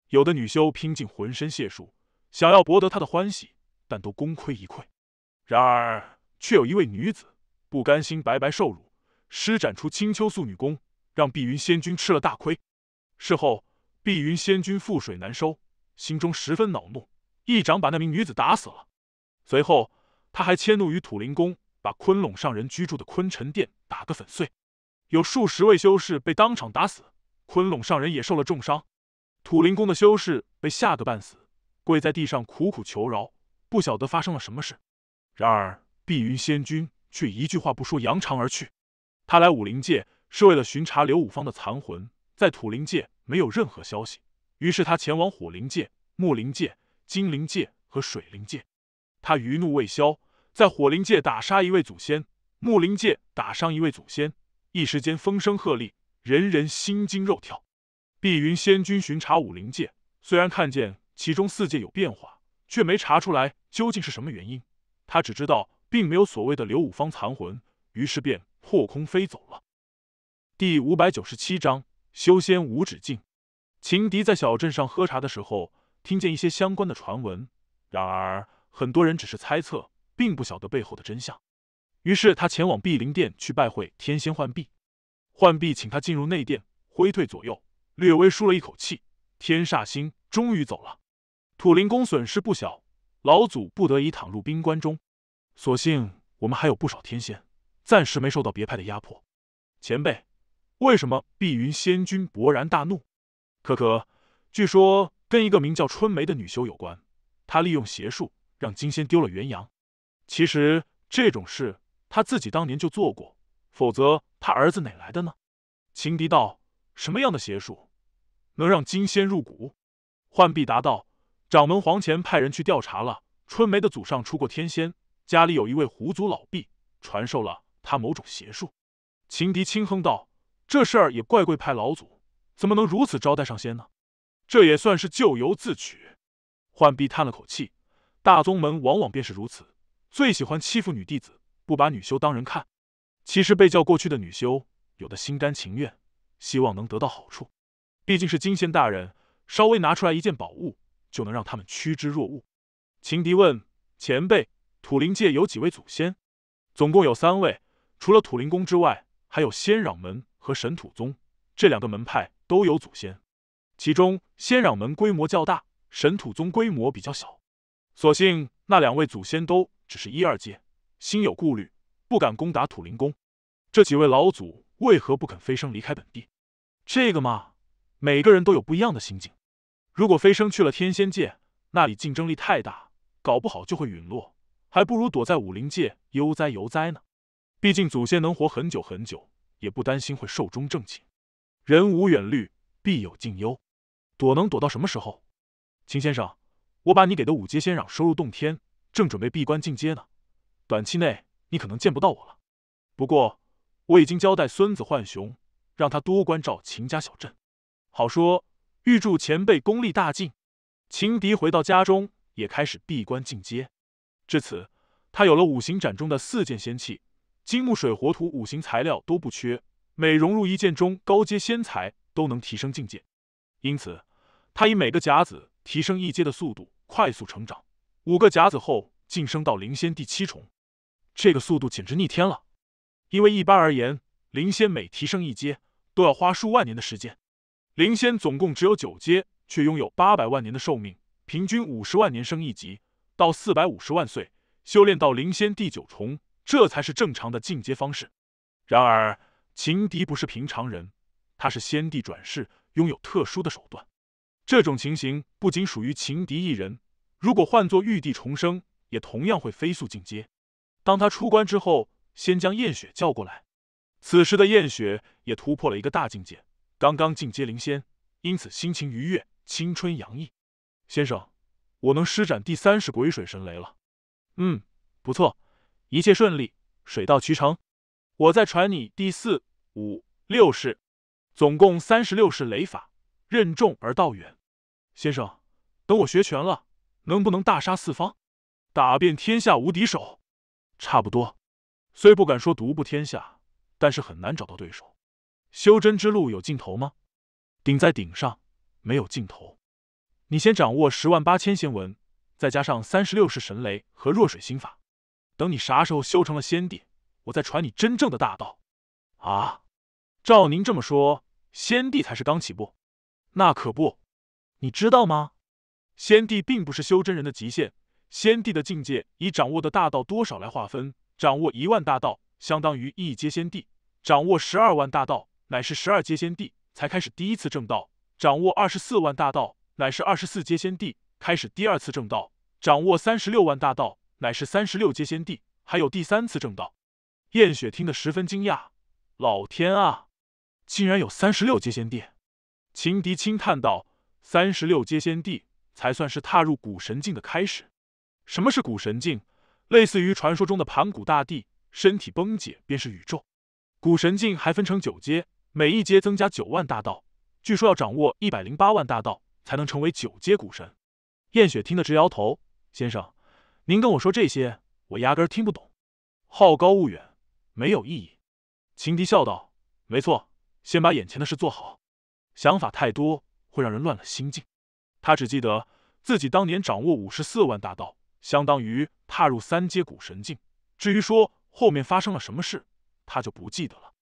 有的女修拼尽浑身解数。想要博得他的欢喜，但都功亏一篑。然而，却有一位女子不甘心白白受辱，施展出青丘素女功，让碧云仙君吃了大亏。事后，碧云仙君覆水难收，心中十分恼怒，一掌把那名女子打死了。随后，他还迁怒于土灵宫，把昆龙上人居住的昆辰殿打个粉碎，有数十位修士被当场打死，昆龙上人也受了重伤。土灵宫的修士被吓个半死。跪在地上苦苦求饶，不晓得发生了什么事。然而碧云仙君却一句话不说，扬长而去。他来武灵界是为了巡查刘武方的残魂，在土灵界没有任何消息，于是他前往火灵界、木灵界、金灵界和水灵界。他余怒未消，在火灵界打杀一位祖先，木灵界打伤一位祖先，一时间风声鹤唳，人人心惊肉跳。碧云仙君巡查武灵界，虽然看见。其中四界有变化，却没查出来究竟是什么原因。他只知道，并没有所谓的刘五方残魂，于是便破空飞走了。第五百九十七章：修仙无止境。秦迪在小镇上喝茶的时候，听见一些相关的传闻，然而很多人只是猜测，并不晓得背后的真相。于是他前往碧灵殿去拜会天仙幻碧，幻碧请他进入内殿，挥退左右，略微舒了一口气，天煞星终于走了。土灵宫损失不小，老祖不得已躺入冰棺中。所幸我们还有不少天仙，暂时没受到别派的压迫。前辈，为什么碧云仙君勃然大怒？可可，据说跟一个名叫春梅的女修有关。她利用邪术让金仙丢了元阳。其实这种事他自己当年就做过，否则他儿子哪来的呢？情敌道：什么样的邪术能让金仙入骨？浣碧答道。掌门黄乾派人去调查了，春梅的祖上出过天仙，家里有一位狐族老婢，传授了他某种邪术。秦迪轻哼道：“这事儿也怪贵派老祖，怎么能如此招待上仙呢？这也算是咎由自取。”浣碧叹了口气：“大宗门往往便是如此，最喜欢欺负女弟子，不把女修当人看。其实被叫过去的女修，有的心甘情愿，希望能得到好处。毕竟是金仙大人，稍微拿出来一件宝物。”就能让他们趋之若鹜。秦迪问前辈：“土灵界有几位祖先？总共有三位，除了土灵宫之外，还有仙壤门和神土宗这两个门派都有祖先。其中仙壤门规模较大，神土宗规模比较小。所幸那两位祖先都只是一二阶，心有顾虑，不敢攻打土灵宫。这几位老祖为何不肯飞升离开本地？这个嘛，每个人都有不一样的心境。”如果飞升去了天仙界，那里竞争力太大，搞不好就会陨落，还不如躲在武林界悠哉悠哉呢。毕竟祖先能活很久很久，也不担心会寿终正寝。人无远虑，必有近忧。躲能躲到什么时候？秦先生，我把你给的五阶仙壤收入洞天，正准备闭关进阶呢。短期内你可能见不到我了。不过我已经交代孙子浣熊，让他多关照秦家小镇。好说。预祝前辈功力大进。秦迪回到家中，也开始闭关进阶。至此，他有了五行斩中的四件仙器，金木水火土五行材料都不缺，每融入一件中高阶仙材，都能提升境界。因此，他以每个甲子提升一阶的速度快速成长，五个甲子后晋升到灵仙第七重。这个速度简直逆天了！因为一般而言，灵仙每提升一阶，都要花数万年的时间。灵仙总共只有九阶，却拥有八百万年的寿命，平均五十万年升一级，到四百五十万岁，修炼到灵仙第九重，这才是正常的进阶方式。然而，秦迪不是平常人，他是先帝转世，拥有特殊的手段。这种情形不仅属于秦迪一人，如果换作玉帝重生，也同样会飞速进阶。当他出关之后，先将燕雪叫过来。此时的燕雪也突破了一个大境界。刚刚进阶灵仙，因此心情愉悦，青春洋溢。先生，我能施展第三式鬼水神雷了。嗯，不错，一切顺利，水到渠成。我再传你第四、五、六式，总共三十六式雷法，任重而道远。先生，等我学全了，能不能大杀四方，打遍天下无敌手？差不多，虽不敢说独步天下，但是很难找到对手。修真之路有尽头吗？顶在顶上，没有尽头。你先掌握十万八千仙文，再加上三十六式神雷和弱水心法，等你啥时候修成了仙帝，我再传你真正的大道。啊，照您这么说，仙帝才是刚起步？那可不。你知道吗？仙帝并不是修真人的极限，仙帝的境界以掌握的大道多少来划分，掌握一万大道相当于一阶仙帝，掌握十二万大道。乃是十二阶仙帝才开始第一次正道，掌握二十四万大道；乃是二十四阶仙帝开始第二次正道，掌握三十六万大道；乃是三十六阶仙帝，还有第三次正道。燕雪听得十分惊讶：“老天啊，竟然有三十六阶仙帝！”秦迪轻叹道：“三十六阶仙帝才算是踏入古神境的开始。什么是古神境？类似于传说中的盘古大帝，身体崩解便是宇宙。古神境还分成九阶。”每一阶增加九万大道，据说要掌握一百零八万大道才能成为九阶古神。燕雪听得直摇头：“先生，您跟我说这些，我压根儿听不懂。好高骛远，没有意义。”秦迪笑道：“没错，先把眼前的事做好。想法太多，会让人乱了心境。”他只记得自己当年掌握五十四万大道，相当于踏入三阶古神境。至于说后面发生了什么事，他就不记得了。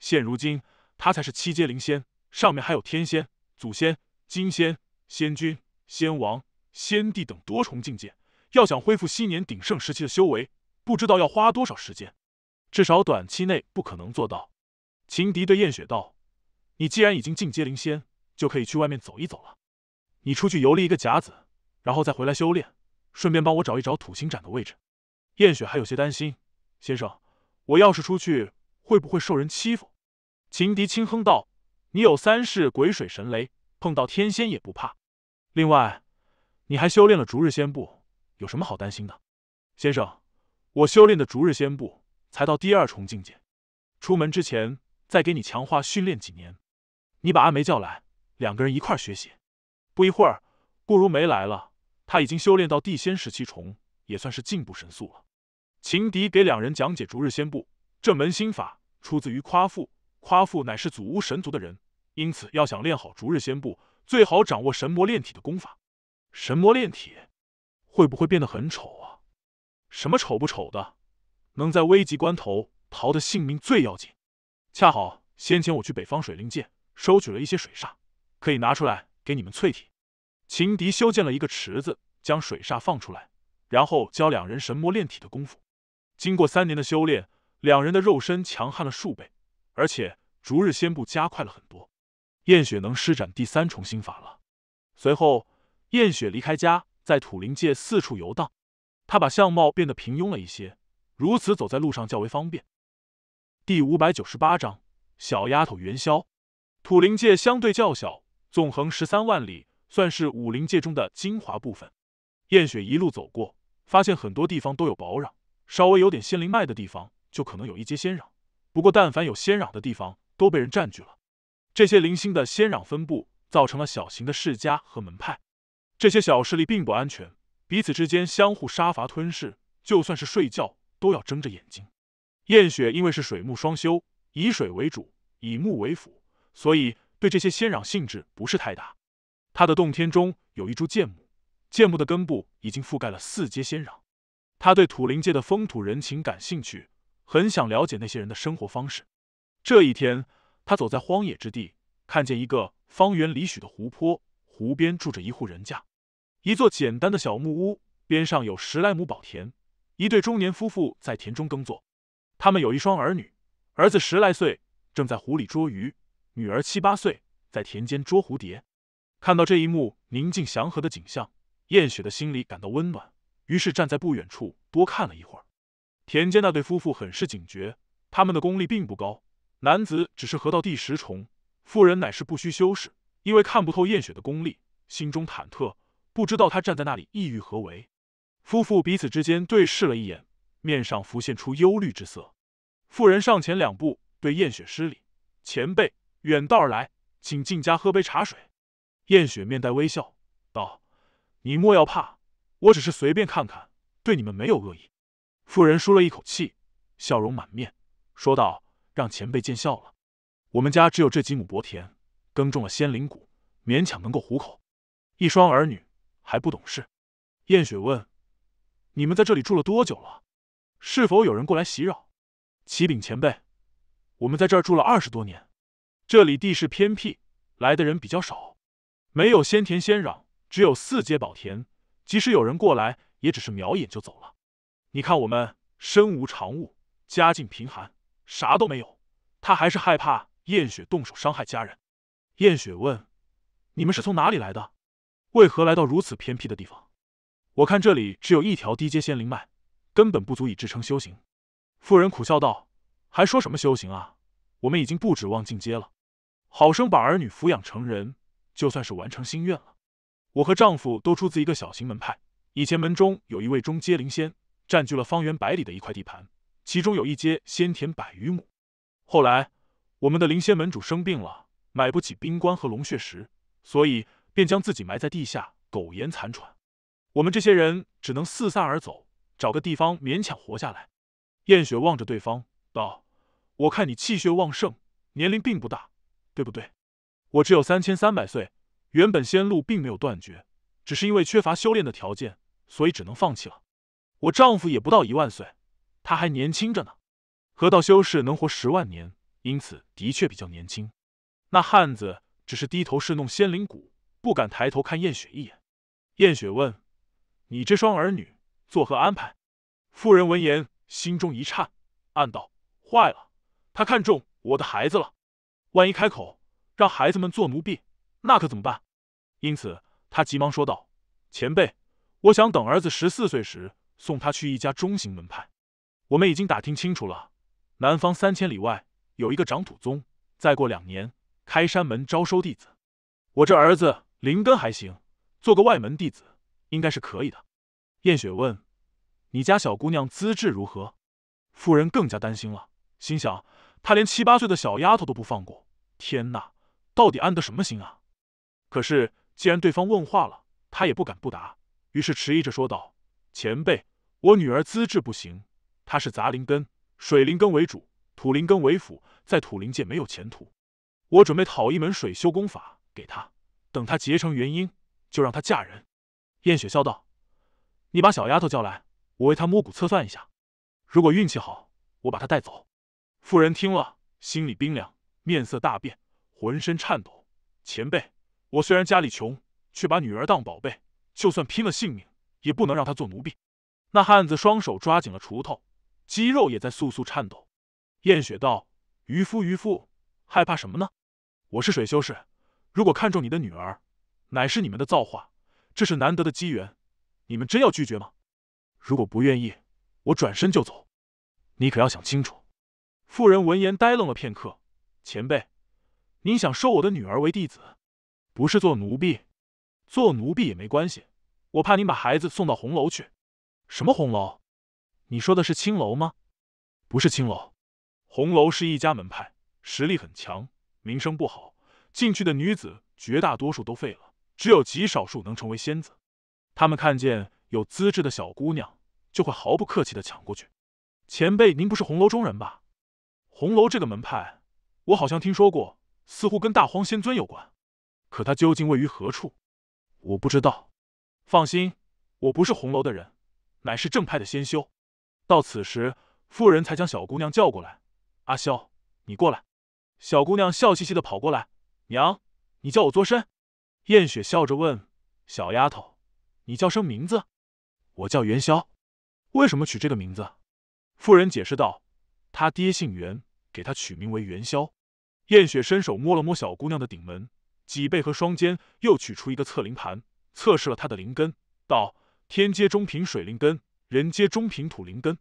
现如今。他才是七阶灵仙，上面还有天仙、祖先、金仙、仙君、仙王、仙帝等多重境界。要想恢复昔年鼎盛时期的修为，不知道要花多少时间，至少短期内不可能做到。秦迪对燕雪道：“你既然已经进阶灵仙，就可以去外面走一走了。你出去游历一个甲子，然后再回来修炼，顺便帮我找一找土星斩的位置。”燕雪还有些担心：“先生，我要是出去，会不会受人欺负？”秦迪轻哼道：“你有三世鬼水神雷，碰到天仙也不怕。另外，你还修炼了逐日仙步，有什么好担心的？”先生，我修炼的逐日仙步才到第二重境界，出门之前再给你强化训练几年。你把阿梅叫来，两个人一块儿学习。不一会儿，顾如梅来了，她已经修炼到地仙十七重，也算是进步神速了。秦迪给两人讲解逐日仙步，这门心法出自于夸父。夸父乃是祖巫神族的人，因此要想练好逐日仙步，最好掌握神魔炼体的功法。神魔炼体会不会变得很丑啊？什么丑不丑的，能在危急关头逃得性命最要紧。恰好先前我去北方水灵界收取了一些水煞，可以拿出来给你们淬体。秦迪修建了一个池子，将水煞放出来，然后教两人神魔炼体的功夫。经过三年的修炼，两人的肉身强悍了数倍。而且逐日仙步加快了很多，燕雪能施展第三重心法了。随后，燕雪离开家，在土灵界四处游荡。她把相貌变得平庸了一些，如此走在路上较为方便。第五百九十八章：小丫头元宵。土灵界相对较小，纵横十三万里，算是武灵界中的精华部分。燕雪一路走过，发现很多地方都有保壤，稍微有点仙灵脉的地方，就可能有一阶仙壤。不过，但凡有仙壤的地方，都被人占据了。这些零星的仙壤分布，造成了小型的世家和门派。这些小势力并不安全，彼此之间相互杀伐吞噬。就算是睡觉，都要睁着眼睛。燕雪因为是水木双修，以水为主，以木为辅，所以对这些仙壤性质不是太大。他的洞天中有一株剑木，剑木的根部已经覆盖了四阶仙壤。他对土灵界的风土人情感兴趣。很想了解那些人的生活方式。这一天，他走在荒野之地，看见一个方圆里许的湖泊，湖边住着一户人家，一座简单的小木屋，边上有十来亩宝田，一对中年夫妇在田中耕作。他们有一双儿女，儿子十来岁，正在湖里捉鱼；女儿七八岁，在田间捉蝴蝶。看到这一幕宁静祥和的景象，燕雪的心里感到温暖，于是站在不远处多看了一会儿。田间那对夫妇很是警觉，他们的功力并不高，男子只是合到第十重，妇人乃是不需修饰，因为看不透燕雪的功力，心中忐忑，不知道他站在那里意欲何为。夫妇彼此之间对视了一眼，面上浮现出忧虑之色。妇人上前两步，对燕雪施礼：“前辈远道而来，请进家喝杯茶水。”燕雪面带微笑道：“你莫要怕，我只是随便看看，对你们没有恶意。”妇人舒了一口气，笑容满面，说道：“让前辈见笑了，我们家只有这几亩薄田，耕种了仙灵谷，勉强能够糊口。一双儿女还不懂事。”燕雪问：“你们在这里住了多久了？是否有人过来袭扰？”启禀前辈，我们在这儿住了二十多年，这里地势偏僻，来的人比较少，没有仙田仙壤，只有四阶宝田，即使有人过来，也只是瞄一眼就走了。你看，我们身无长物，家境贫寒，啥都没有。他还是害怕燕雪动手伤害家人。燕雪问：“你们是从哪里来的？为何来到如此偏僻的地方？”我看这里只有一条低阶仙灵脉，根本不足以支撑修行。妇人苦笑道：“还说什么修行啊？我们已经不指望进阶了，好生把儿女抚养成人，就算是完成心愿了。”我和丈夫都出自一个小型门派，以前门中有一位中阶灵仙。占据了方圆百里的一块地盘，其中有一阶仙田百余亩。后来，我们的灵仙门主生病了，买不起冰棺和龙血石，所以便将自己埋在地下苟延残喘。我们这些人只能四散而走，找个地方勉强活下来。燕雪望着对方道：“我看你气血旺盛，年龄并不大，对不对？我只有三千三百岁，原本仙路并没有断绝，只是因为缺乏修炼的条件，所以只能放弃了。”我丈夫也不到一万岁，他还年轻着呢。河道修士能活十万年，因此的确比较年轻。那汉子只是低头侍弄仙灵谷，不敢抬头看燕雪一眼。燕雪问：“你这双儿女作何安排？”妇人闻言，心中一颤，暗道：“坏了，他看中我的孩子了。万一开口让孩子们做奴婢，那可怎么办？”因此，他急忙说道：“前辈，我想等儿子十四岁时。”送他去一家中型门派，我们已经打听清楚了，南方三千里外有一个长土宗，再过两年开山门招收弟子。我这儿子灵根还行，做个外门弟子应该是可以的。燕雪问：“你家小姑娘资质如何？”妇人更加担心了，心想她连七八岁的小丫头都不放过，天哪，到底安的什么心啊？可是既然对方问话了，她也不敢不答，于是迟疑着说道。前辈，我女儿资质不行，她是杂灵根，水灵根为主，土灵根为辅，在土灵界没有前途。我准备讨一门水修功法给她，等她结成元婴，就让她嫁人。燕雪笑道：“你把小丫头叫来，我为她摸骨测算一下，如果运气好，我把她带走。”妇人听了，心里冰凉，面色大变，浑身颤抖。前辈，我虽然家里穷，却把女儿当宝贝，就算拼了性命。也不能让他做奴婢。那汉子双手抓紧了锄头，肌肉也在簌簌颤抖。燕雪道：“渔夫，渔夫，害怕什么呢？我是水修士，如果看中你的女儿，乃是你们的造化，这是难得的机缘。你们真要拒绝吗？如果不愿意，我转身就走。你可要想清楚。”妇人闻言呆愣了片刻：“前辈，您想收我的女儿为弟子，不是做奴婢，做奴婢也没关系。”我怕您把孩子送到红楼去，什么红楼？你说的是青楼吗？不是青楼，红楼是一家门派，实力很强，名声不好。进去的女子绝大多数都废了，只有极少数能成为仙子。他们看见有资质的小姑娘，就会毫不客气的抢过去。前辈，您不是红楼中人吧？红楼这个门派，我好像听说过，似乎跟大荒仙尊有关。可它究竟位于何处？我不知道。放心，我不是红楼的人，乃是正派的仙修。到此时，妇人才将小姑娘叫过来：“阿萧，你过来。”小姑娘笑嘻嘻的跑过来：“娘，你叫我做甚？”燕雪笑着问：“小丫头，你叫什么名字？”“我叫元宵。”“为什么取这个名字？”妇人解释道：“他爹姓元，给他取名为元宵。”燕雪伸手摸了摸小姑娘的顶门、脊背和双肩，又取出一个测灵盘。测试了他的灵根，道天阶中品水灵根，人阶中品土灵根。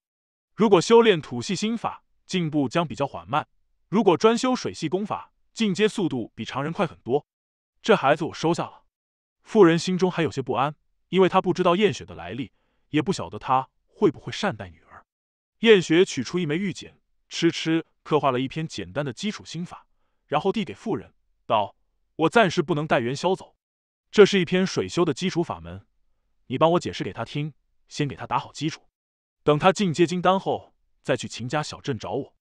如果修炼土系心法，进步将比较缓慢；如果专修水系功法，进阶速度比常人快很多。这孩子我收下了。妇人心中还有些不安，因为她不知道燕雪的来历，也不晓得他会不会善待女儿。燕雪取出一枚玉简，痴痴刻画了一篇简单的基础心法，然后递给妇人，道：“我暂时不能带元宵走。”这是一篇水修的基础法门，你帮我解释给他听，先给他打好基础，等他进阶金丹后再去秦家小镇找我。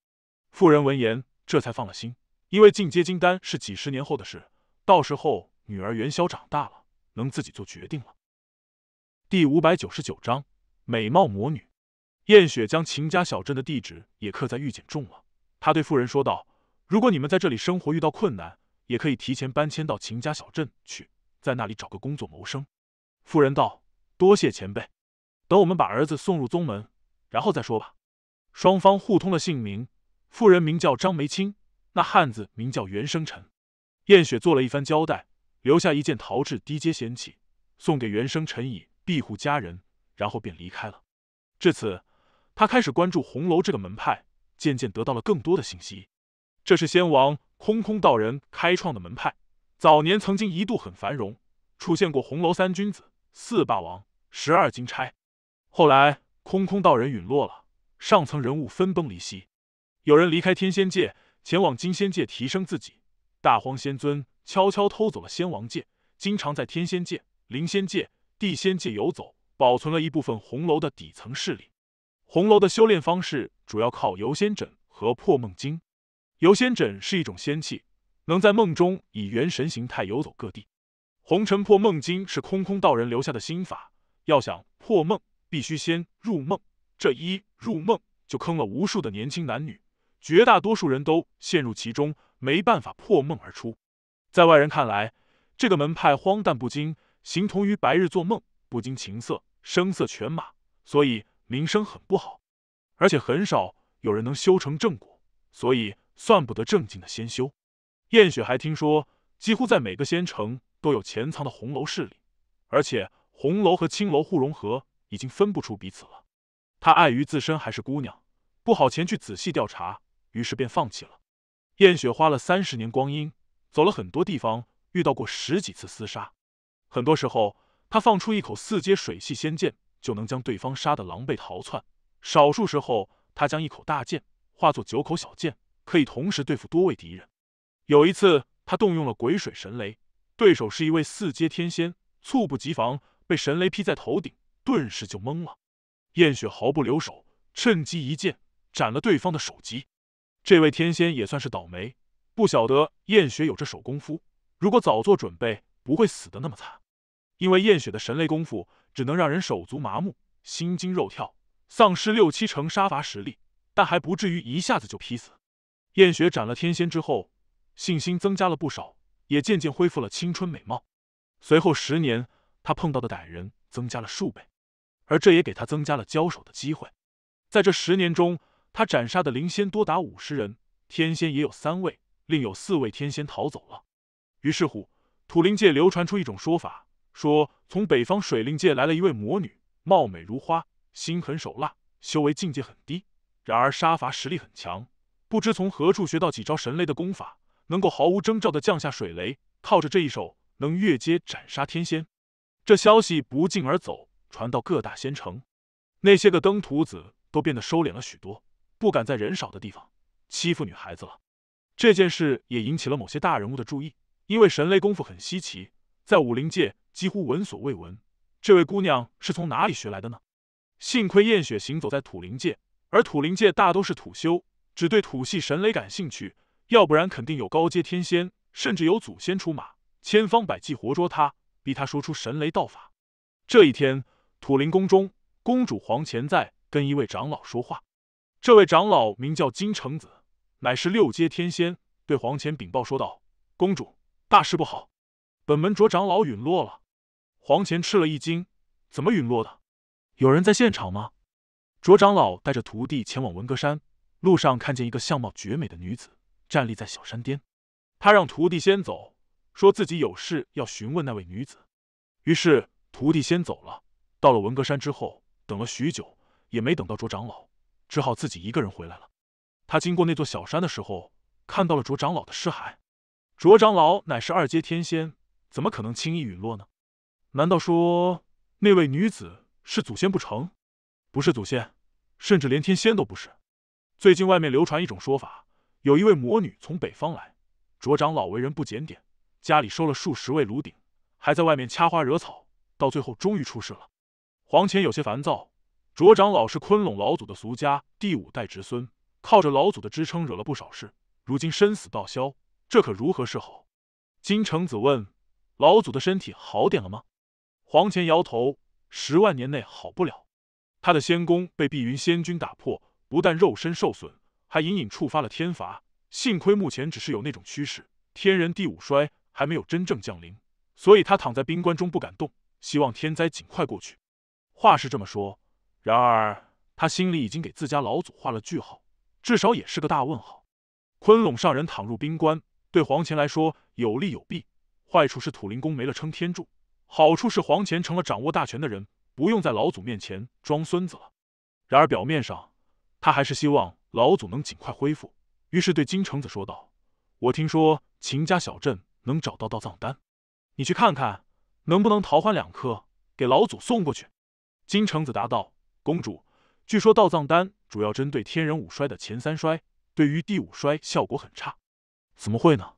妇人闻言，这才放了心，因为进阶金丹是几十年后的事，到时候女儿元宵长大了，能自己做决定了。第五百九十九章：美貌魔女燕雪将秦家小镇的地址也刻在玉简中了，她对妇人说道：“如果你们在这里生活遇到困难，也可以提前搬迁到秦家小镇去。”在那里找个工作谋生，妇人道：“多谢前辈，等我们把儿子送入宗门，然后再说吧。”双方互通了姓名，妇人名叫张梅清，那汉子名叫袁生辰。燕雪做了一番交代，留下一件陶制低阶仙器送给袁生辰以庇护家人，然后便离开了。至此，他开始关注红楼这个门派，渐渐得到了更多的信息。这是仙王空空道人开创的门派。早年曾经一度很繁荣，出现过红楼三君子、四霸王、十二金钗。后来空空道人陨落了，上层人物分崩离析，有人离开天仙界，前往金仙界提升自己。大荒仙尊悄悄偷走了仙王界，经常在天仙界、灵仙界、地仙界游走，保存了一部分红楼的底层势力。红楼的修炼方式主要靠游仙枕和破梦经。游仙枕是一种仙气。能在梦中以元神形态游走各地，红尘破梦经是空空道人留下的心法。要想破梦，必须先入梦。这一入梦，就坑了无数的年轻男女，绝大多数人都陷入其中，没办法破梦而出。在外人看来，这个门派荒诞不经，形同于白日做梦，不经情色，声色犬马，所以名声很不好。而且很少有人能修成正果，所以算不得正经的仙修。燕雪还听说，几乎在每个仙城都有潜藏的红楼势力，而且红楼和青楼互融合，已经分不出彼此了。她碍于自身还是姑娘，不好前去仔细调查，于是便放弃了。燕雪花了三十年光阴，走了很多地方，遇到过十几次厮杀。很多时候，她放出一口四阶水系仙剑，就能将对方杀得狼狈逃窜。少数时候，她将一口大剑化作九口小剑，可以同时对付多位敌人。有一次，他动用了鬼水神雷，对手是一位四阶天仙，猝不及防被神雷劈在头顶，顿时就懵了。燕雪毫不留手，趁机一剑斩了对方的首级。这位天仙也算是倒霉，不晓得燕雪有这手功夫，如果早做准备，不会死的那么惨。因为燕雪的神雷功夫只能让人手足麻木、心惊肉跳，丧失六七成杀伐实力，但还不至于一下子就劈死。燕雪斩了天仙之后。信心增加了不少，也渐渐恢复了青春美貌。随后十年，他碰到的歹人增加了数倍，而这也给他增加了交手的机会。在这十年中，他斩杀的灵仙多达五十人，天仙也有三位，另有四位天仙逃走了。于是乎，土灵界流传出一种说法，说从北方水灵界来了一位魔女，貌美如花，心狠手辣，修为境界很低，然而杀伐实力很强，不知从何处学到几招神雷的功法。能够毫无征兆的降下水雷，靠着这一手能越阶斩杀天仙，这消息不胫而走，传到各大仙城，那些个登徒子都变得收敛了许多，不敢在人少的地方欺负女孩子了。这件事也引起了某些大人物的注意，因为神雷功夫很稀奇，在武林界几乎闻所未闻。这位姑娘是从哪里学来的呢？幸亏燕雪行走在土灵界，而土灵界大都是土修，只对土系神雷感兴趣。要不然肯定有高阶天仙，甚至有祖先出马，千方百计活捉他，逼他说出神雷道法。这一天，土灵宫中，公主黄潜在跟一位长老说话。这位长老名叫金城子，乃是六阶天仙，对黄潜禀报说道：“公主，大事不好，本门卓长老陨落了。”黄潜吃了一惊：“怎么陨落的？有人在现场吗？”卓长老带着徒弟前往文革山，路上看见一个相貌绝美的女子。站立在小山巅，他让徒弟先走，说自己有事要询问那位女子。于是徒弟先走了。到了文革山之后，等了许久，也没等到卓长老，只好自己一个人回来了。他经过那座小山的时候，看到了卓长老的尸骸。卓长老乃是二阶天仙，怎么可能轻易陨落呢？难道说那位女子是祖先不成？不是祖先，甚至连天仙都不是。最近外面流传一种说法。有一位魔女从北方来，卓长老为人不检点，家里收了数十位炉鼎，还在外面掐花惹草，到最后终于出事了。黄潜有些烦躁。卓长老是昆龙老祖的俗家第五代侄孙，靠着老祖的支撑惹了不少事，如今身死道消，这可如何是好？金城子问：“老祖的身体好点了吗？”黄潜摇头：“十万年内好不了，他的仙功被碧云仙君打破，不但肉身受损。”还隐隐触发了天罚，幸亏目前只是有那种趋势，天人第五衰还没有真正降临，所以他躺在冰棺中不敢动，希望天灾尽快过去。话是这么说，然而他心里已经给自家老祖画了句号，至少也是个大问号。昆龙上人躺入冰棺，对黄乾来说有利有弊，坏处是土灵宫没了撑天柱，好处是黄乾成了掌握大权的人，不用在老祖面前装孙子了。然而表面上，他还是希望。老祖能尽快恢复，于是对金城子说道：“我听说秦家小镇能找到道藏丹，你去看看，能不能淘换两颗给老祖送过去？”金城子答道：“公主，据说道藏丹主要针对天人五衰的前三衰，对于第五衰效果很差。怎么会呢？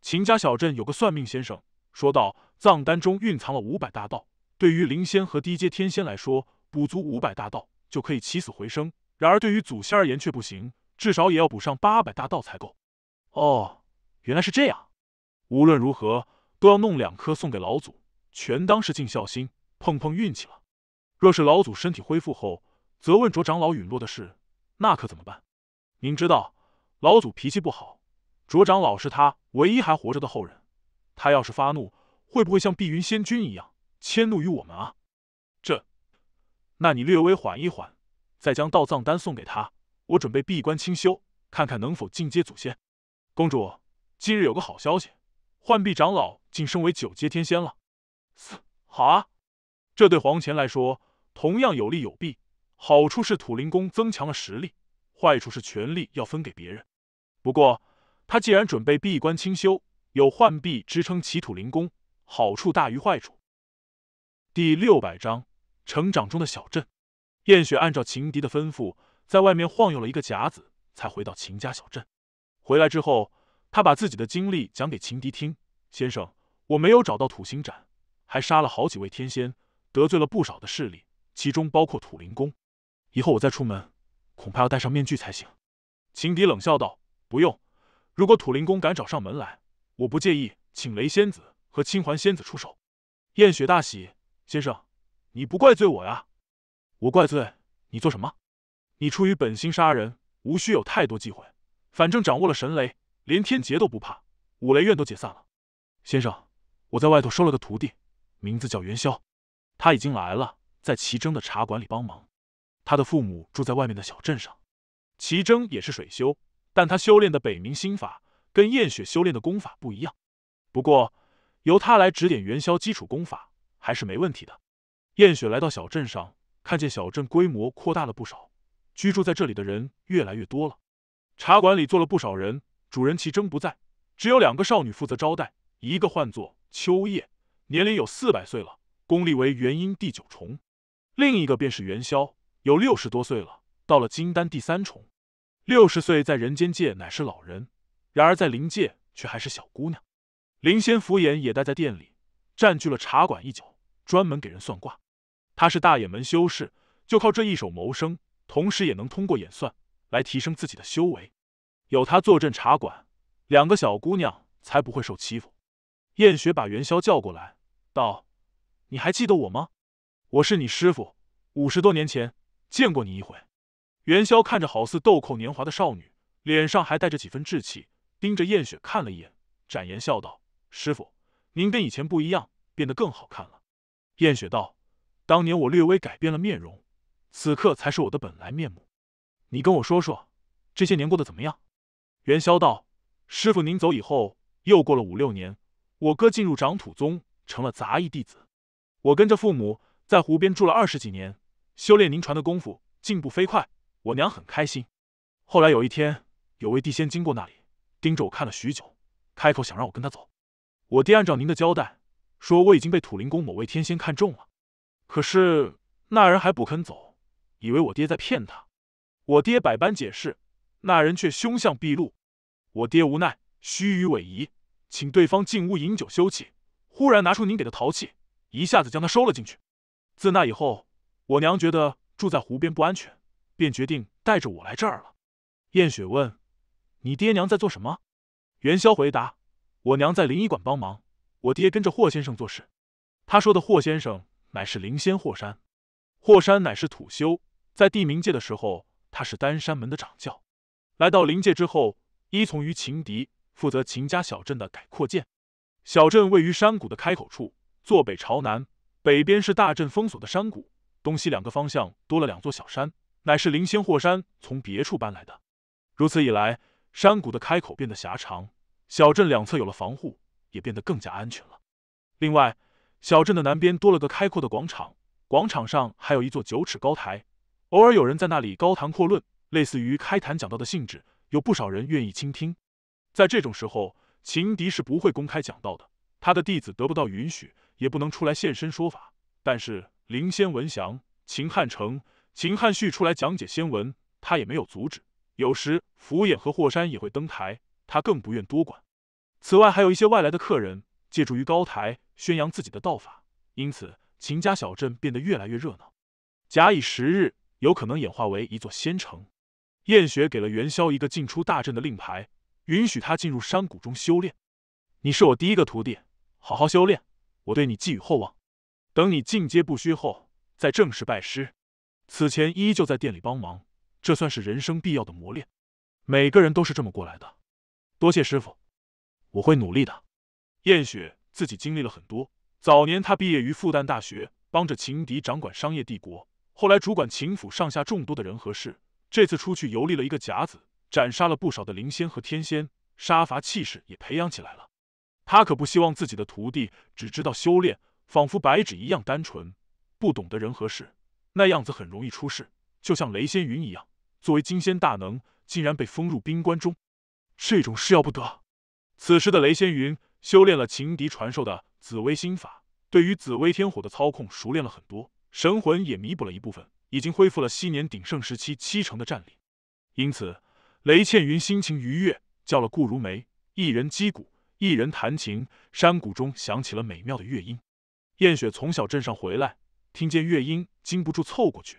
秦家小镇有个算命先生说道：藏丹中蕴藏了五百大道，对于灵仙和低阶天仙来说，补足五百大道就可以起死回生。”然而，对于祖先而言却不行，至少也要补上八百大道才够。哦，原来是这样。无论如何，都要弄两颗送给老祖，全当是尽孝心，碰碰运气了。若是老祖身体恢复后，责问卓长老陨落的事，那可怎么办？您知道老祖脾气不好，卓长老是他唯一还活着的后人，他要是发怒，会不会像碧云仙君一样迁怒于我们啊？这，那你略微缓一缓。再将道藏丹送给他，我准备闭关清修，看看能否进阶祖先。公主，今日有个好消息，浣碧长老晋升为九阶天仙了。好啊，这对黄乾来说同样有利有弊。好处是土灵宫增强了实力，坏处是权力要分给别人。不过他既然准备闭关清修，有浣碧支撑其土灵宫，好处大于坏处。第六百章：成长中的小镇。燕雪按照秦迪的吩咐，在外面晃悠了一个甲子，才回到秦家小镇。回来之后，他把自己的经历讲给秦迪听：“先生，我没有找到土星斩，还杀了好几位天仙，得罪了不少的势力，其中包括土灵宫。以后我再出门，恐怕要戴上面具才行。”秦迪冷笑道：“不用，如果土灵宫敢找上门来，我不介意请雷仙子和青环仙子出手。”燕雪大喜：“先生，你不怪罪我呀？”我怪罪你做什么？你出于本心杀人，无需有太多忌讳。反正掌握了神雷，连天劫都不怕。五雷院都解散了。先生，我在外头收了个徒弟，名字叫元宵，他已经来了，在齐征的茶馆里帮忙。他的父母住在外面的小镇上。齐征也是水修，但他修炼的北冥心法跟燕雪修炼的功法不一样。不过由他来指点元宵基础功法还是没问题的。燕雪来到小镇上。看见小镇规模扩大了不少，居住在这里的人越来越多了。茶馆里坐了不少人，主人齐征不在，只有两个少女负责招待。一个唤作秋叶，年龄有四百岁了，功力为元婴第九重；另一个便是元宵，有六十多岁了，到了金丹第三重。六十岁在人间界乃是老人，然而在灵界却还是小姑娘。灵仙福眼也待在店里，占据了茶馆一角，专门给人算卦。他是大衍门修士，就靠这一手谋生，同时也能通过演算来提升自己的修为。有他坐镇茶馆，两个小姑娘才不会受欺负。燕雪把元宵叫过来，道：“你还记得我吗？我是你师傅，五十多年前见过你一回。”元宵看着好似豆蔻年华的少女，脸上还带着几分稚气，盯着燕雪看了一眼，展颜笑道：“师傅，您跟以前不一样，变得更好看了。”燕雪道。当年我略微改变了面容，此刻才是我的本来面目。你跟我说说，这些年过得怎么样？元宵道，师傅您走以后，又过了五六年，我哥进入掌土宗，成了杂役弟子。我跟着父母在湖边住了二十几年，修炼您传的功夫，进步飞快。我娘很开心。后来有一天，有位地仙经过那里，盯着我看了许久，开口想让我跟他走。我爹按照您的交代，说我已经被土灵宫某位天仙看中了。可是那人还不肯走，以为我爹在骗他。我爹百般解释，那人却凶相毕露。我爹无奈，须臾委蛇，请对方进屋饮酒休憩。忽然拿出您给的陶器，一下子将他收了进去。自那以后，我娘觉得住在湖边不安全，便决定带着我来这儿了。燕雪问：“你爹娘在做什么？”元宵回答：“我娘在灵医馆帮忙，我爹跟着霍先生做事。”他说的霍先生。乃是灵仙霍山，霍山乃是土修，在地冥界的时候，他是丹山门的掌教。来到灵界之后，依从于秦敌，负责秦家小镇的改扩建。小镇位于山谷的开口处，坐北朝南，北边是大镇封锁的山谷，东西两个方向多了两座小山，乃是灵仙霍山从别处搬来的。如此一来，山谷的开口变得狭长，小镇两侧有了防护，也变得更加安全了。另外，小镇的南边多了个开阔的广场，广场上还有一座九尺高台，偶尔有人在那里高谈阔论，类似于开坛讲道的性质，有不少人愿意倾听。在这种时候，秦迪是不会公开讲道的，他的弟子得不到允许，也不能出来现身说法。但是林仙文祥、秦汉成、秦汉旭出来讲解仙文，他也没有阻止。有时福衍和霍山也会登台，他更不愿多管。此外，还有一些外来的客人借助于高台。宣扬自己的道法，因此秦家小镇变得越来越热闹。假以时日，有可能演化为一座仙城。燕雪给了元宵一个进出大阵的令牌，允许他进入山谷中修炼。你是我第一个徒弟，好好修炼，我对你寄予厚望。等你进阶不虚后，再正式拜师。此前依旧在店里帮忙，这算是人生必要的磨练。每个人都是这么过来的。多谢师傅，我会努力的。燕雪。自己经历了很多。早年他毕业于复旦大学，帮着情敌掌管商业帝国，后来主管秦府上下众多的人和事。这次出去游历了一个甲子，斩杀了不少的灵仙和天仙，杀伐气势也培养起来了。他可不希望自己的徒弟只知道修炼，仿佛白纸一样单纯，不懂得人和事，那样子很容易出事。就像雷仙云一样，作为金仙大能，竟然被封入冰棺中，这种事要不得。此时的雷仙云。修炼了情敌传授的紫薇心法，对于紫薇天火的操控熟练了很多，神魂也弥补了一部分，已经恢复了昔年鼎盛时期七成的战力。因此，雷倩云心情愉悦，叫了顾如梅一人击鼓，一人弹琴，山谷中响起了美妙的乐音。燕雪从小镇上回来，听见乐音，禁不住凑过去。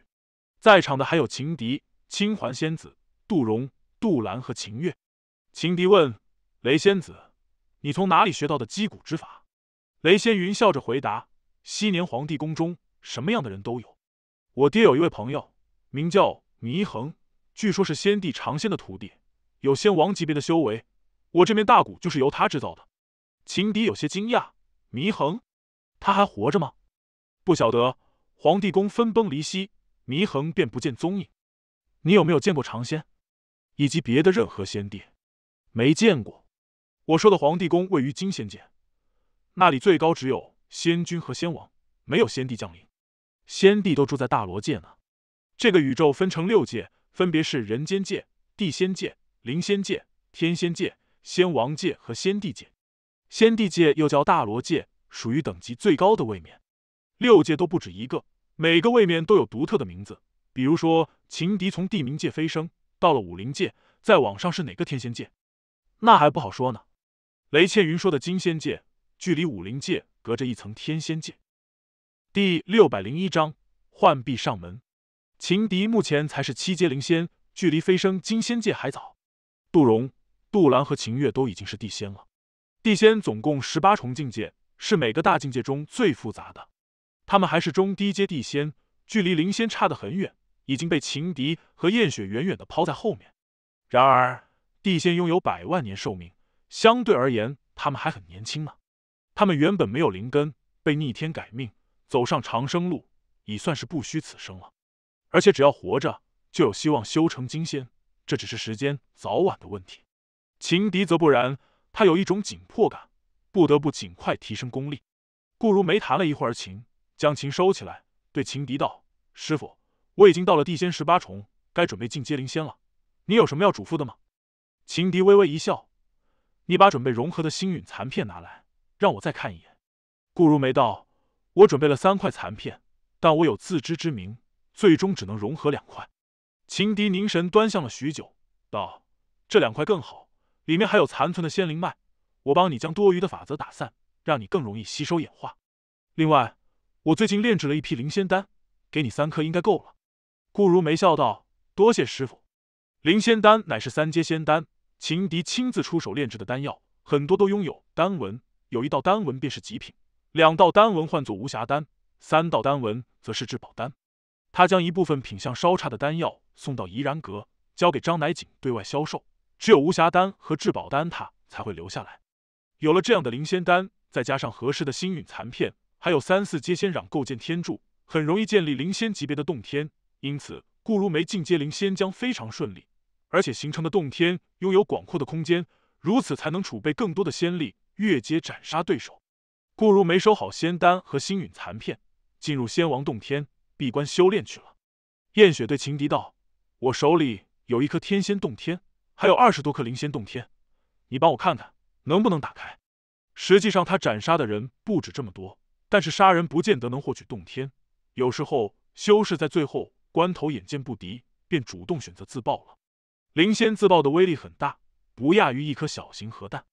在场的还有情敌、青环仙子、杜荣、杜兰和秦月。情敌问雷仙子。你从哪里学到的击鼓之法？雷仙云笑着回答：“昔年皇帝宫中什么样的人都有，我爹有一位朋友，名叫祢衡，据说是先帝尝仙的徒弟，有仙王级别的修为。我这面大鼓就是由他制造的。”秦迪有些惊讶：“祢衡，他还活着吗？”“不晓得。”皇帝宫分崩离析，祢衡便不见踪影。你有没有见过长仙，以及别的任何先帝？没见过。我说的皇帝宫位于金仙界，那里最高只有仙君和仙王，没有仙帝降临。仙帝都住在大罗界呢。这个宇宙分成六界，分别是人间界、地仙界、灵仙界、天仙界、仙王界和仙帝界。仙帝界又叫大罗界，属于等级最高的位面。六界都不止一个，每个位面都有独特的名字。比如说，情敌从地冥界飞升到了武灵界，再往上是哪个天仙界？那还不好说呢。雷倩云说的金仙界距离武灵界隔着一层天仙界。第六百零一章：浣碧上门。秦迪目前才是七阶灵仙，距离飞升金仙界还早。杜荣、杜兰和秦月都已经是地仙了。地仙总共十八重境界，是每个大境界中最复杂的。他们还是中低阶地仙，距离灵仙差得很远，已经被秦迪和燕雪远远的抛在后面。然而，地仙拥有百万年寿命。相对而言，他们还很年轻呢。他们原本没有灵根，被逆天改命，走上长生路，已算是不虚此生了。而且只要活着，就有希望修成金仙，这只是时间早晚的问题。情敌则不然，他有一种紧迫感，不得不尽快提升功力。顾如梅弹了一会儿琴，将琴收起来，对情敌道：“师傅，我已经到了地仙十八重，该准备进阶灵仙了。你有什么要嘱咐的吗？”情敌微微一笑。你把准备融合的星陨残片拿来，让我再看一眼。顾如梅道：“我准备了三块残片，但我有自知之明，最终只能融合两块。”秦迪凝神端详了许久，道：“这两块更好，里面还有残存的仙灵脉。我帮你将多余的法则打散，让你更容易吸收演化。另外，我最近炼制了一批灵仙丹，给你三颗应该够了。”顾如梅笑道：“多谢师傅。灵仙丹乃是三阶仙丹。”情敌亲自出手炼制的丹药，很多都拥有丹纹，有一道丹纹便是极品，两道丹纹换作无暇丹，三道丹纹则是至宝丹。他将一部分品相稍差的丹药送到怡然阁，交给张乃景对外销售。只有无暇丹和至宝丹，他才会留下来。有了这样的灵仙丹，再加上合适的星陨残片，还有三四阶仙壤构建天柱，很容易建立灵仙级别的洞天。因此，顾如梅进阶灵仙将非常顺利。而且形成的洞天拥有广阔的空间，如此才能储备更多的仙力，越阶斩杀对手。顾如没收好仙丹和星陨残片，进入仙王洞天闭关修炼去了。燕雪对情敌道：“我手里有一颗天仙洞天，还有二十多颗灵仙洞天，你帮我看看能不能打开。”实际上，他斩杀的人不止这么多，但是杀人不见得能获取洞天。有时候，修士在最后关头眼见不敌，便主动选择自爆了。灵仙自爆的威力很大，不亚于一颗小型核弹。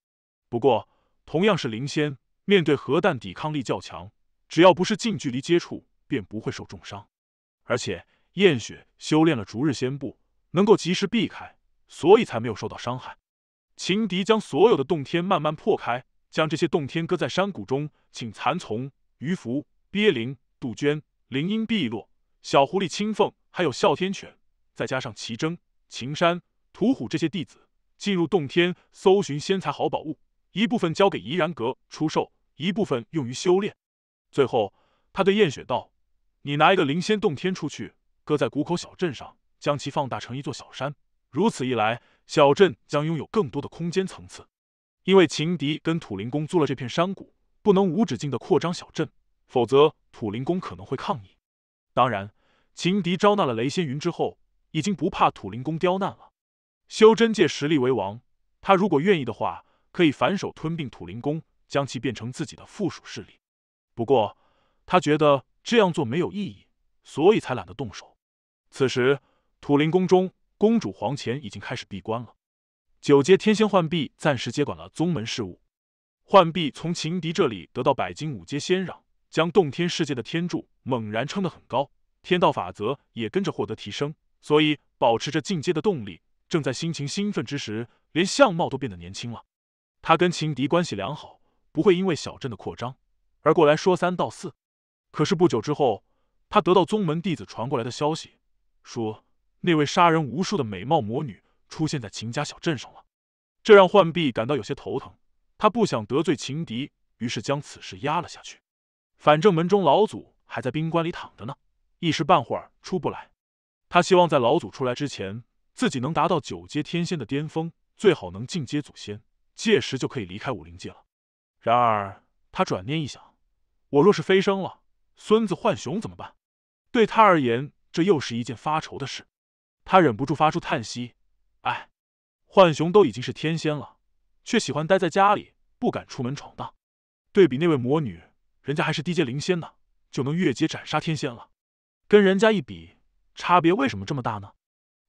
不过，同样是灵仙，面对核弹抵抗力较强，只要不是近距离接触，便不会受重伤。而且，燕雪修炼了逐日仙步，能够及时避开，所以才没有受到伤害。情敌将所有的洞天慢慢破开，将这些洞天搁在山谷中，请蚕丛、鱼凫、鳖灵、杜鹃、灵鹰、碧落、小狐狸、青凤，还有哮天犬，再加上奇征、秦山。屠虎这些弟子进入洞天搜寻仙财好宝物，一部分交给怡然阁出售，一部分用于修炼。最后，他对燕雪道：“你拿一个灵仙洞天出去，搁在谷口小镇上，将其放大成一座小山。如此一来，小镇将拥有更多的空间层次。因为秦敌跟土灵公租了这片山谷，不能无止境的扩张小镇，否则土灵公可能会抗议。当然，秦敌招纳了雷仙云之后，已经不怕土灵公刁难了。”修真界实力为王，他如果愿意的话，可以反手吞并土灵宫，将其变成自己的附属势力。不过，他觉得这样做没有意义，所以才懒得动手。此时，土灵宫中，公主黄钱已经开始闭关了。九阶天仙浣碧暂时接管了宗门事务。浣碧从情敌这里得到百金五阶仙壤，将洞天世界的天柱猛然撑得很高，天道法则也跟着获得提升，所以保持着进阶的动力。正在心情兴奋之时，连相貌都变得年轻了。他跟情敌关系良好，不会因为小镇的扩张而过来说三道四。可是不久之后，他得到宗门弟子传过来的消息，说那位杀人无数的美貌魔女出现在秦家小镇上了。这让浣碧感到有些头疼。他不想得罪情敌，于是将此事压了下去。反正门中老祖还在冰棺里躺着呢，一时半会儿出不来。他希望在老祖出来之前。自己能达到九阶天仙的巅峰，最好能进阶祖仙，届时就可以离开武林界了。然而他转念一想，我若是飞升了，孙子浣熊怎么办？对他而言，这又是一件发愁的事。他忍不住发出叹息：“哎，浣熊都已经是天仙了，却喜欢待在家里，不敢出门闯荡。对比那位魔女，人家还是低阶灵仙呢，就能越阶斩杀天仙了。跟人家一比，差别为什么这么大呢？”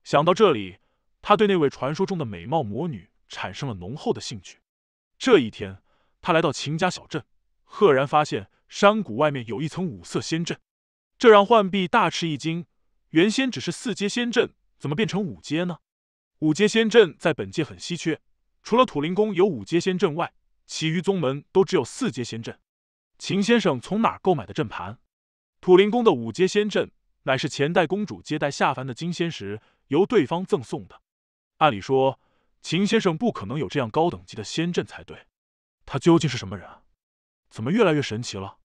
想到这里，他对那位传说中的美貌魔女产生了浓厚的兴趣。这一天，他来到秦家小镇，赫然发现山谷外面有一层五色仙阵，这让浣碧大吃一惊。原先只是四阶仙阵，怎么变成五阶呢？五阶仙阵在本界很稀缺，除了土灵宫有五阶仙阵外，其余宗门都只有四阶仙阵。秦先生从哪购买的阵盘？土灵宫的五阶仙阵，乃是前代公主接待下凡的金仙时。由对方赠送的，按理说秦先生不可能有这样高等级的仙阵才对，他究竟是什么人啊？怎么越来越神奇了？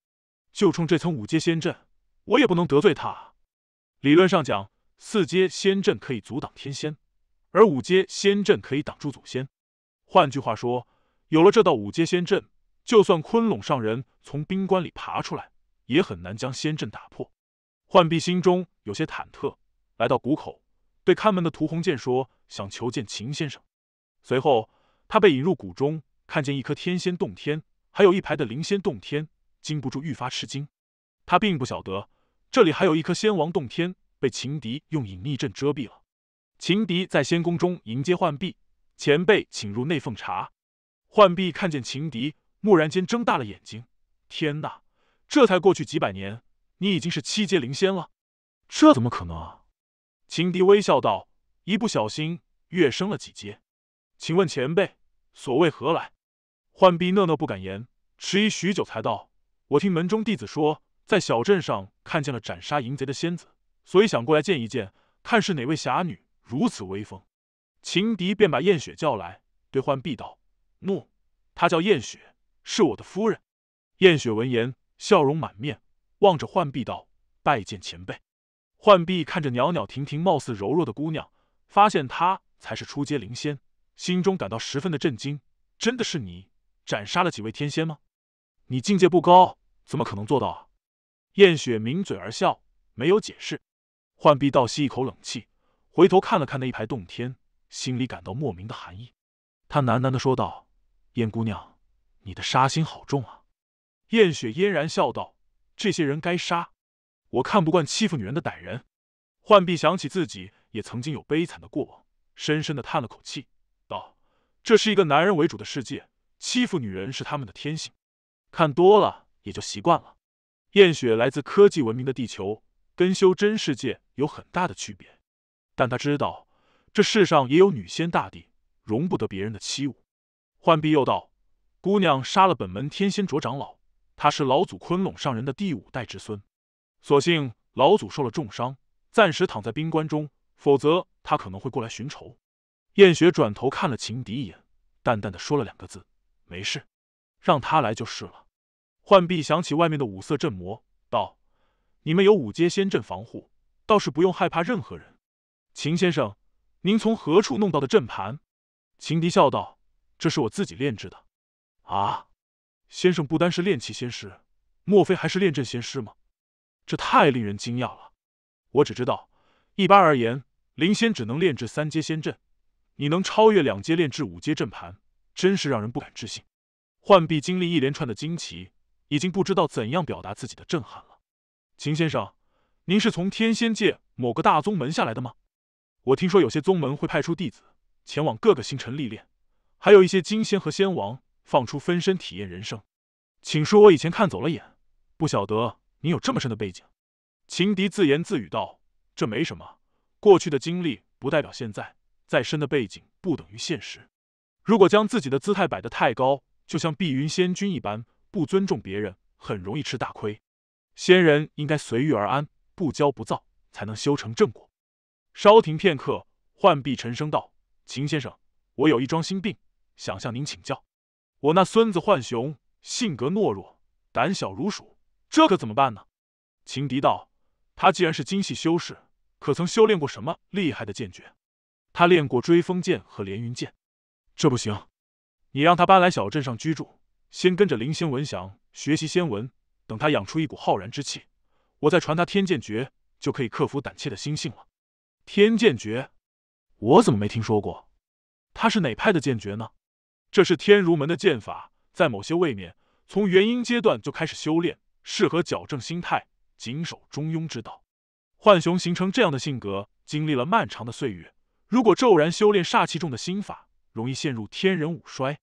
就冲这层五阶仙阵，我也不能得罪他。理论上讲，四阶仙阵可以阻挡天仙，而五阶仙阵可以挡住祖先。换句话说，有了这道五阶仙阵，就算昆龙上人从冰棺里爬出来，也很难将仙阵打破。浣碧心中有些忐忑，来到谷口。对看门的屠洪建说：“想求见秦先生。”随后，他被引入谷中，看见一颗天仙洞天，还有一排的灵仙洞天，禁不住愈发吃惊。他并不晓得这里还有一颗仙王洞天被情敌用隐匿阵遮蔽了。情敌在仙宫中迎接浣碧前辈，请入内奉茶。浣碧看见情敌，蓦然间睁大了眼睛：“天哪！这才过去几百年，你已经是七阶灵仙了？这怎么可能啊！”秦迪微笑道：“一不小心跃升了几阶，请问前辈所为何来？”浣碧讷讷不敢言，迟疑许久才道：“我听门中弟子说，在小镇上看见了斩杀淫贼的仙子，所以想过来见一见，看是哪位侠女如此威风。”秦迪便把燕雪叫来，对浣碧道：“诺，她叫燕雪，是我的夫人。”燕雪闻言，笑容满面，望着浣碧道：“拜见前辈。”浣碧看着袅袅婷婷、貌似柔弱的姑娘，发现她才是初阶灵仙，心中感到十分的震惊。真的是你斩杀了几位天仙吗？你境界不高，怎么可能做到啊？燕雪抿嘴而笑，没有解释。浣碧倒吸一口冷气，回头看了看那一排洞天，心里感到莫名的寒意。她喃喃的说道：“燕姑娘，你的杀心好重啊。”燕雪嫣然笑道：“这些人该杀。”我看不惯欺负女人的歹人。浣碧想起自己也曾经有悲惨的过往，深深地叹了口气，道：“这是一个男人为主的世界，欺负女人是他们的天性，看多了也就习惯了。”燕雪来自科技文明的地球，跟修真世界有很大的区别，但她知道这世上也有女仙大帝，容不得别人的欺侮。浣碧又道：“姑娘杀了本门天仙卓长老，他是老祖昆龙上人的第五代侄孙。”所幸老祖受了重伤，暂时躺在冰棺中，否则他可能会过来寻仇。燕雪转头看了秦迪一眼，淡淡的说了两个字：“没事，让他来就是了。”浣碧想起外面的五色阵魔，道：“你们有五阶仙阵防护，倒是不用害怕任何人。”秦先生，您从何处弄到的阵盘？秦迪笑道：“这是我自己炼制的。”啊，先生不单是炼器仙师，莫非还是炼阵仙师吗？这太令人惊讶了！我只知道，一般而言，灵仙只能炼制三阶仙阵，你能超越两阶炼制五阶阵盘，真是让人不敢置信。浣碧经历一连串的惊奇，已经不知道怎样表达自己的震撼了。秦先生，您是从天仙界某个大宗门下来的吗？我听说有些宗门会派出弟子前往各个星辰历练，还有一些金仙和仙王放出分身体验人生。请恕我以前看走了眼，不晓得。你有这么深的背景，秦迪自言自语道：“这没什么，过去的经历不代表现在，再深的背景不等于现实。如果将自己的姿态摆得太高，就像碧云仙君一般，不尊重别人，很容易吃大亏。仙人应该随遇而安，不骄不躁，才能修成正果。”稍停片刻，浣碧沉声道：“秦先生，我有一桩心病，想向您请教。我那孙子浣熊性格懦弱，胆小如鼠。”这可怎么办呢？秦迪道：“他既然是精细修士，可曾修炼过什么厉害的剑诀？他练过追风剑和连云剑，这不行。你让他搬来小镇上居住，先跟着灵仙文祥学习仙文，等他养出一股浩然之气，我再传他天剑诀，就可以克服胆怯的心性了。”天剑诀，我怎么没听说过？他是哪派的剑诀呢？这是天如门的剑法，在某些位面，从元婴阶段就开始修炼。适合矫正心态，谨守中庸之道。浣熊形成这样的性格，经历了漫长的岁月。如果骤然修炼煞气重的心法，容易陷入天人五衰。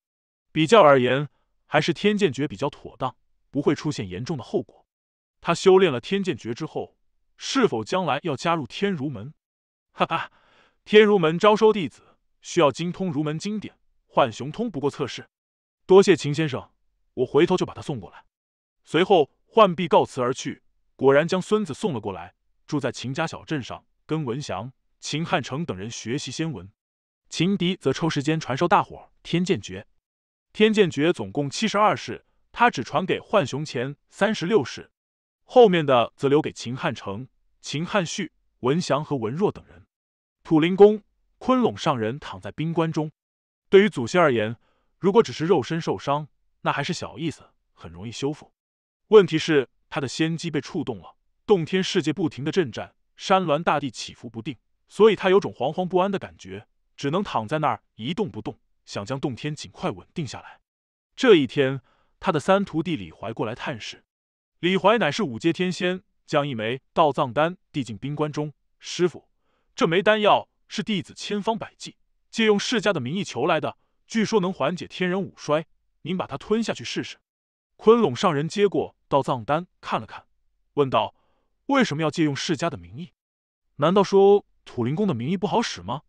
比较而言，还是天剑诀比较妥当，不会出现严重的后果。他修炼了天剑诀之后，是否将来要加入天如门？哈哈，天如门招收弟子需要精通如门经典，浣熊通不过测试。多谢秦先生，我回头就把他送过来。随后。浣碧告辞而去，果然将孙子送了过来，住在秦家小镇上，跟文祥、秦汉成等人学习仙文。秦迪则抽时间传授大伙天剑诀。天剑诀总共七十二式，他只传给浣熊前三十六式，后面的则留给秦汉成、秦汉旭、文祥和文若等人。土灵宫，昆隆上人躺在冰棺中。对于祖先而言，如果只是肉身受伤，那还是小意思，很容易修复。问题是他的仙机被触动了，洞天世界不停的震颤，山峦大地起伏不定，所以他有种惶惶不安的感觉，只能躺在那儿一动不动，想将洞天尽快稳定下来。这一天，他的三徒弟李怀过来探视，李怀乃是五阶天仙，将一枚道藏丹递进冰棺中，师傅，这枚丹药是弟子千方百计借用世家的名义求来的，据说能缓解天人五衰，您把它吞下去试试。昆隆上人接过道藏丹，看了看，问道：“为什么要借用世家的名义？难道说土灵宫的名义不好使吗？”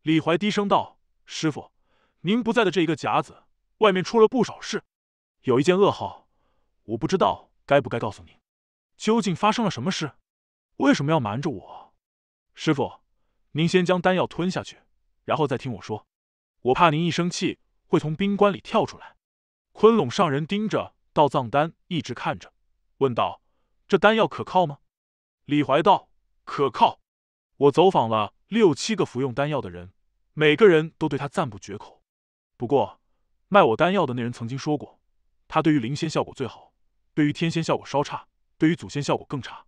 李怀低声道：“师傅，您不在的这一个甲子，外面出了不少事，有一件噩耗，我不知道该不该告诉您。究竟发生了什么事？为什么要瞒着我？师傅，您先将丹药吞下去，然后再听我说。我怕您一生气会从冰棺里跳出来。”昆隆上人盯着。道藏丹一直看着，问道：“这丹药可靠吗？”李怀道：“可靠。我走访了六七个服用丹药的人，每个人都对他赞不绝口。不过，卖我丹药的那人曾经说过，他对于灵仙效果最好，对于天仙效果稍差，对于祖先效果更差。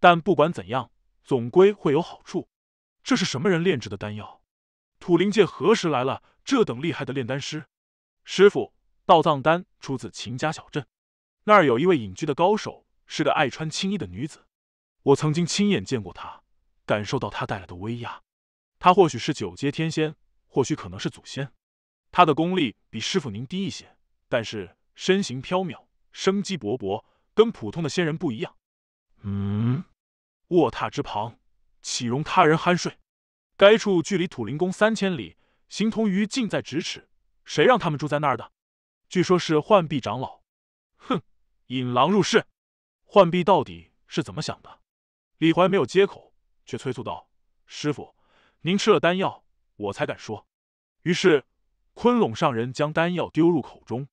但不管怎样，总归会有好处。这是什么人炼制的丹药？土灵界何时来了这等厉害的炼丹师？师傅。”造葬丹出自秦家小镇，那儿有一位隐居的高手，是个爱穿青衣的女子。我曾经亲眼见过她，感受到她带来的威压。她或许是九阶天仙，或许可能是祖先。她的功力比师傅您低一些，但是身形飘渺，生机勃勃，跟普通的仙人不一样。嗯，卧榻之旁，岂容他人酣睡？该处距离土灵宫三千里，形同于近在咫尺。谁让他们住在那儿的？据说是浣碧长老，哼，引狼入室，浣碧到底是怎么想的？李怀没有接口，却催促道：“师傅，您吃了丹药，我才敢说。”于是，昆龙上人将丹药丢入口中，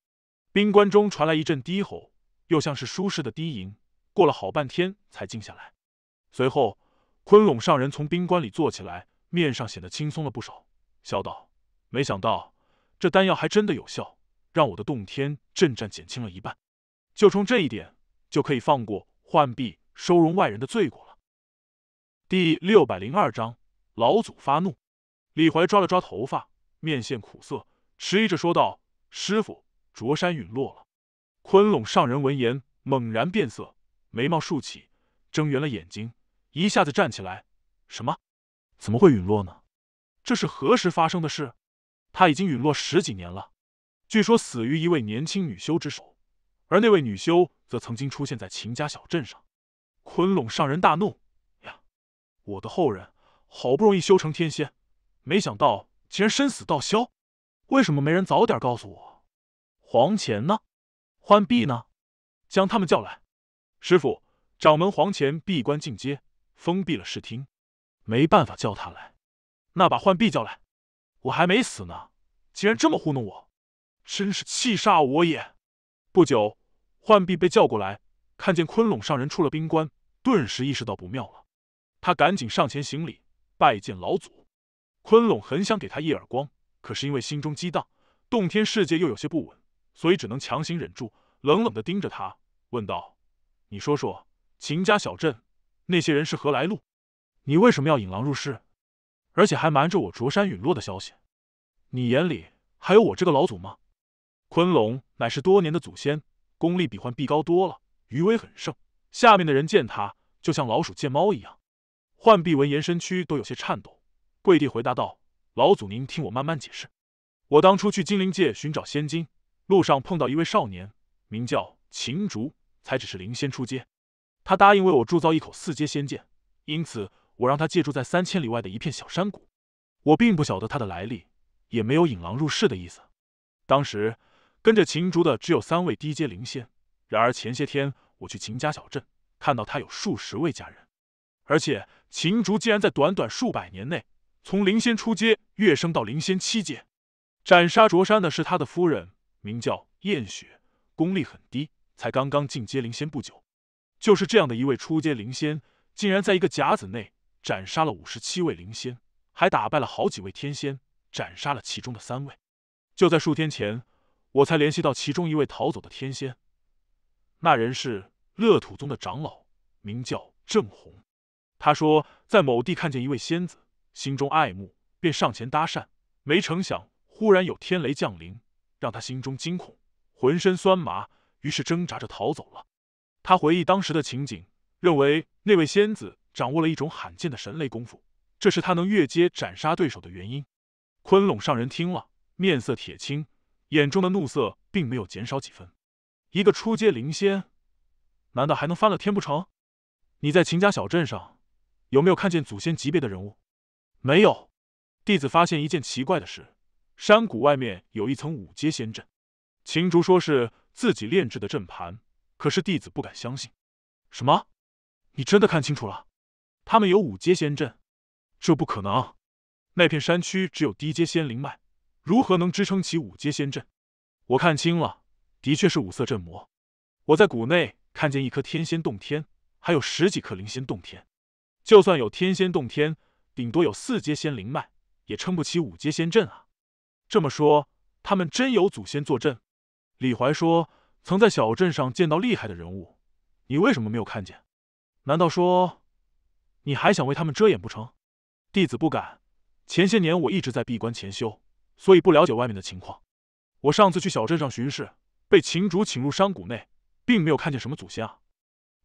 冰棺中传来一阵低吼，又像是舒适的低吟，过了好半天才静下来。随后，昆龙上人从冰棺里坐起来，面上显得轻松了不少，笑道：“没想到这丹药还真的有效。”让我的洞天阵战减轻了一半，就冲这一点，就可以放过浣碧收容外人的罪过了。第六百零二章老祖发怒。李怀抓了抓头发，面现苦涩，迟疑着说道：“师傅，卓山陨落了。”昆龙上人闻言猛然变色，眉毛竖起，睁圆了眼睛，一下子站起来：“什么？怎么会陨落呢？这是何时发生的事？他已经陨落十几年了。”据说死于一位年轻女修之手，而那位女修则曾经出现在秦家小镇上。昆龙上人大怒呀！我的后人好不容易修成天仙，没想到竟然生死道消，为什么没人早点告诉我？黄钱呢？浣碧呢？将他们叫来。师傅，掌门黄钱闭关进阶，封闭了视听，没办法叫他来。那把浣碧叫来，我还没死呢，竟然这么糊弄我！真是气煞我也！不久，浣碧被叫过来，看见昆龙上人出了冰棺，顿时意识到不妙了。他赶紧上前行礼，拜见老祖。昆龙很想给他一耳光，可是因为心中激荡，洞天世界又有些不稳，所以只能强行忍住，冷冷的盯着他，问道：“你说说，秦家小镇那些人是何来路？你为什么要引狼入室？而且还瞒着我卓山陨落的消息？你眼里还有我这个老祖吗？”昆龙乃是多年的祖先，功力比幻碧高多了，余威很盛。下面的人见他，就像老鼠见猫一样。幻碧闻言，身躯都有些颤抖，跪地回答道：“老祖，您听我慢慢解释。我当初去精灵界寻找仙金，路上碰到一位少年，名叫秦竹，才只是灵仙出阶。他答应为我铸造一口四阶仙剑，因此我让他借住在三千里外的一片小山谷。我并不晓得他的来历，也没有引狼入室的意思。当时。”跟着秦竹的只有三位低阶灵仙。然而前些天我去秦家小镇，看到他有数十位家人。而且秦竹竟然在短短数百年内，从灵仙初阶跃升到灵仙七阶。斩杀卓山的是他的夫人，名叫燕雪，功力很低，才刚刚进阶灵仙不久。就是这样的一位初阶灵仙，竟然在一个甲子内斩杀了五十七位灵仙，还打败了好几位天仙，斩杀了其中的三位。就在数天前。我才联系到其中一位逃走的天仙，那人是乐土宗的长老，名叫郑红。他说，在某地看见一位仙子，心中爱慕，便上前搭讪，没成想忽然有天雷降临，让他心中惊恐，浑身酸麻，于是挣扎着逃走了。他回忆当时的情景，认为那位仙子掌握了一种罕见的神雷功夫，这是他能越阶斩杀对手的原因。昆隆上人听了，面色铁青。眼中的怒色并没有减少几分。一个初阶灵仙，难道还能翻了天不成？你在秦家小镇上，有没有看见祖先级别的人物？没有。弟子发现一件奇怪的事：山谷外面有一层五阶仙阵。秦竹说是自己炼制的阵盘，可是弟子不敢相信。什么？你真的看清楚了？他们有五阶仙阵？这不可能！那片山区只有低阶仙灵脉。如何能支撑起五阶仙阵？我看清了，的确是五色阵魔。我在谷内看见一颗天仙洞天，还有十几颗灵仙洞天。就算有天仙洞天，顶多有四阶仙灵脉，也撑不起五阶仙阵啊！这么说，他们真有祖先坐镇？李怀说，曾在小镇上见到厉害的人物，你为什么没有看见？难道说你还想为他们遮掩不成？弟子不敢。前些年我一直在闭关潜修。所以不了解外面的情况。我上次去小镇上巡视，被秦主请入山谷内，并没有看见什么祖先啊。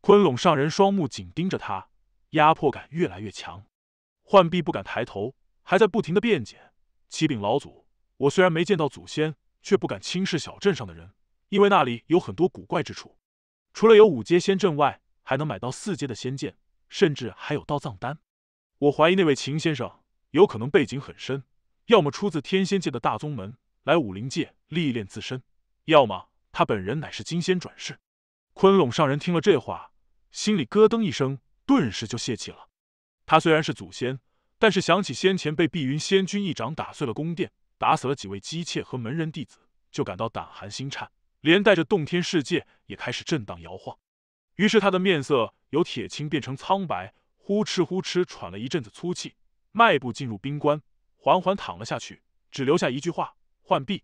昆龙上人双目紧盯着他，压迫感越来越强。浣碧不敢抬头，还在不停的辩解：“启禀老祖，我虽然没见到祖先，却不敢轻视小镇上的人，因为那里有很多古怪之处。除了有五阶仙阵外，还能买到四阶的仙剑，甚至还有道藏丹。我怀疑那位秦先生有可能背景很深。”要么出自天仙界的大宗门来武林界历练自身，要么他本人乃是金仙转世。昆龙上人听了这话，心里咯噔一声，顿时就泄气了。他虽然是祖先，但是想起先前被碧云仙君一掌打碎了宫殿，打死了几位姬妾和门人弟子，就感到胆寒心颤，连带着洞天世界也开始震荡摇晃。于是他的面色由铁青变成苍白，呼哧呼哧喘了一阵子粗气，迈步进入冰棺。缓缓躺了下去，只留下一句话：“浣碧，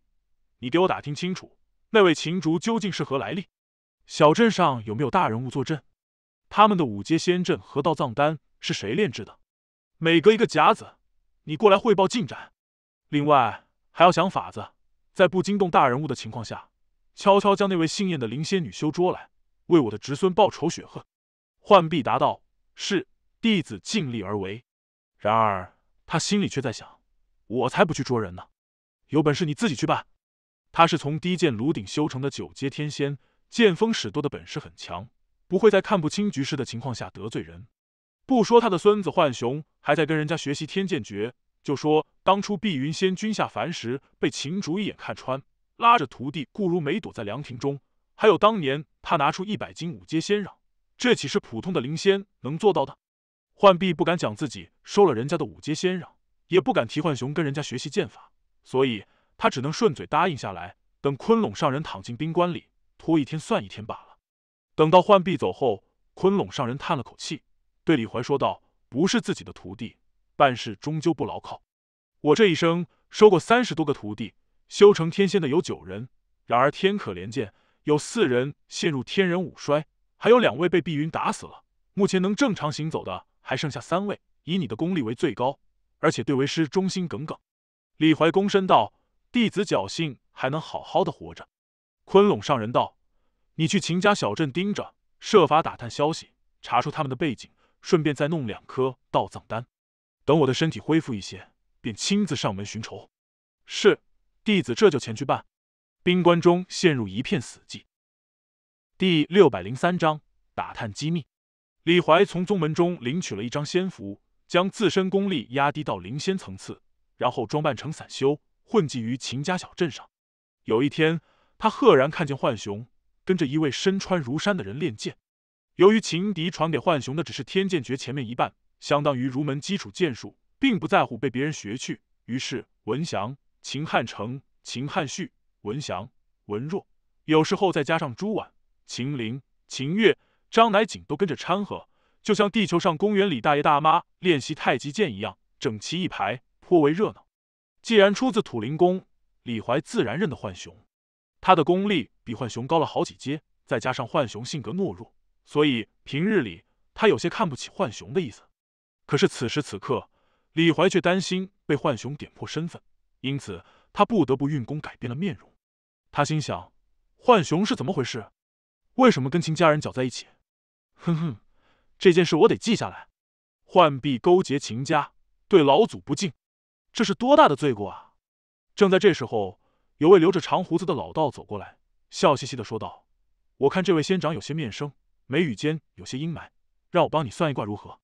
你给我打听清楚，那位秦竹究竟是何来历？小镇上有没有大人物坐镇？他们的五阶仙阵和道藏丹是谁炼制的？每隔一个甲子，你过来汇报进展。另外，还要想法子，在不惊动大人物的情况下，悄悄将那位姓燕的灵仙女修捉来，为我的侄孙报仇雪恨。”浣碧答道：“是，弟子尽力而为。”然而，他心里却在想。我才不去捉人呢，有本事你自己去办。他是从低剑炉顶修成的九阶天仙，剑锋使舵的本事很强，不会在看不清局势的情况下得罪人。不说他的孙子浣熊还在跟人家学习天剑诀，就说当初碧云仙君下凡时被秦竹一眼看穿，拉着徒弟顾如梅躲在凉亭中。还有当年他拿出一百斤五阶仙壤，这岂是普通的灵仙能做到的？浣碧不敢讲自己收了人家的五阶仙壤。也不敢提浣熊跟人家学习剑法，所以他只能顺嘴答应下来。等昆龙上人躺进冰棺里，拖一天算一天罢了。等到浣碧走后，昆龙上人叹了口气，对李怀说道：“不是自己的徒弟，办事终究不牢靠。我这一生收过三十多个徒弟，修成天仙的有九人，然而天可怜见，有四人陷入天人五衰，还有两位被碧云打死了。目前能正常行走的还剩下三位，以你的功力为最高。”而且对为师忠心耿耿，李怀躬身道：“弟子侥幸还能好好的活着。”昆龙上人道：“你去秦家小镇盯着，设法打探消息，查出他们的背景，顺便再弄两颗道藏丹。等我的身体恢复一些，便亲自上门寻仇。”“是，弟子这就前去办。”冰棺中陷入一片死寂。第六百零三章打探机密。李怀从宗门中领取了一张仙符。将自身功力压低到灵仙层次，然后装扮成散修，混迹于秦家小镇上。有一天，他赫然看见浣熊跟着一位身穿如山的人练剑。由于秦迪传给浣熊的只是天剑诀前面一半，相当于儒门基础剑术，并不在乎被别人学去。于是文祥、秦汉成、秦汉旭、文祥、文若，有时候再加上朱婉、秦林、秦月、张乃景都跟着掺和。就像地球上公园里大爷大妈练习太极剑一样，整齐一排，颇为热闹。既然出自土灵宫，李怀自然认得浣熊。他的功力比浣熊高了好几阶，再加上浣熊性格懦弱，所以平日里他有些看不起浣熊的意思。可是此时此刻，李怀却担心被浣熊点破身份，因此他不得不运功改变了面容。他心想：浣熊是怎么回事？为什么跟秦家人搅在一起？哼哼。这件事我得记下来。浣碧勾结秦家，对老祖不敬，这是多大的罪过啊！正在这时候，有位留着长胡子的老道走过来，笑嘻嘻的说道：“我看这位仙长有些面生，眉宇间有些阴霾，让我帮你算一卦如何？”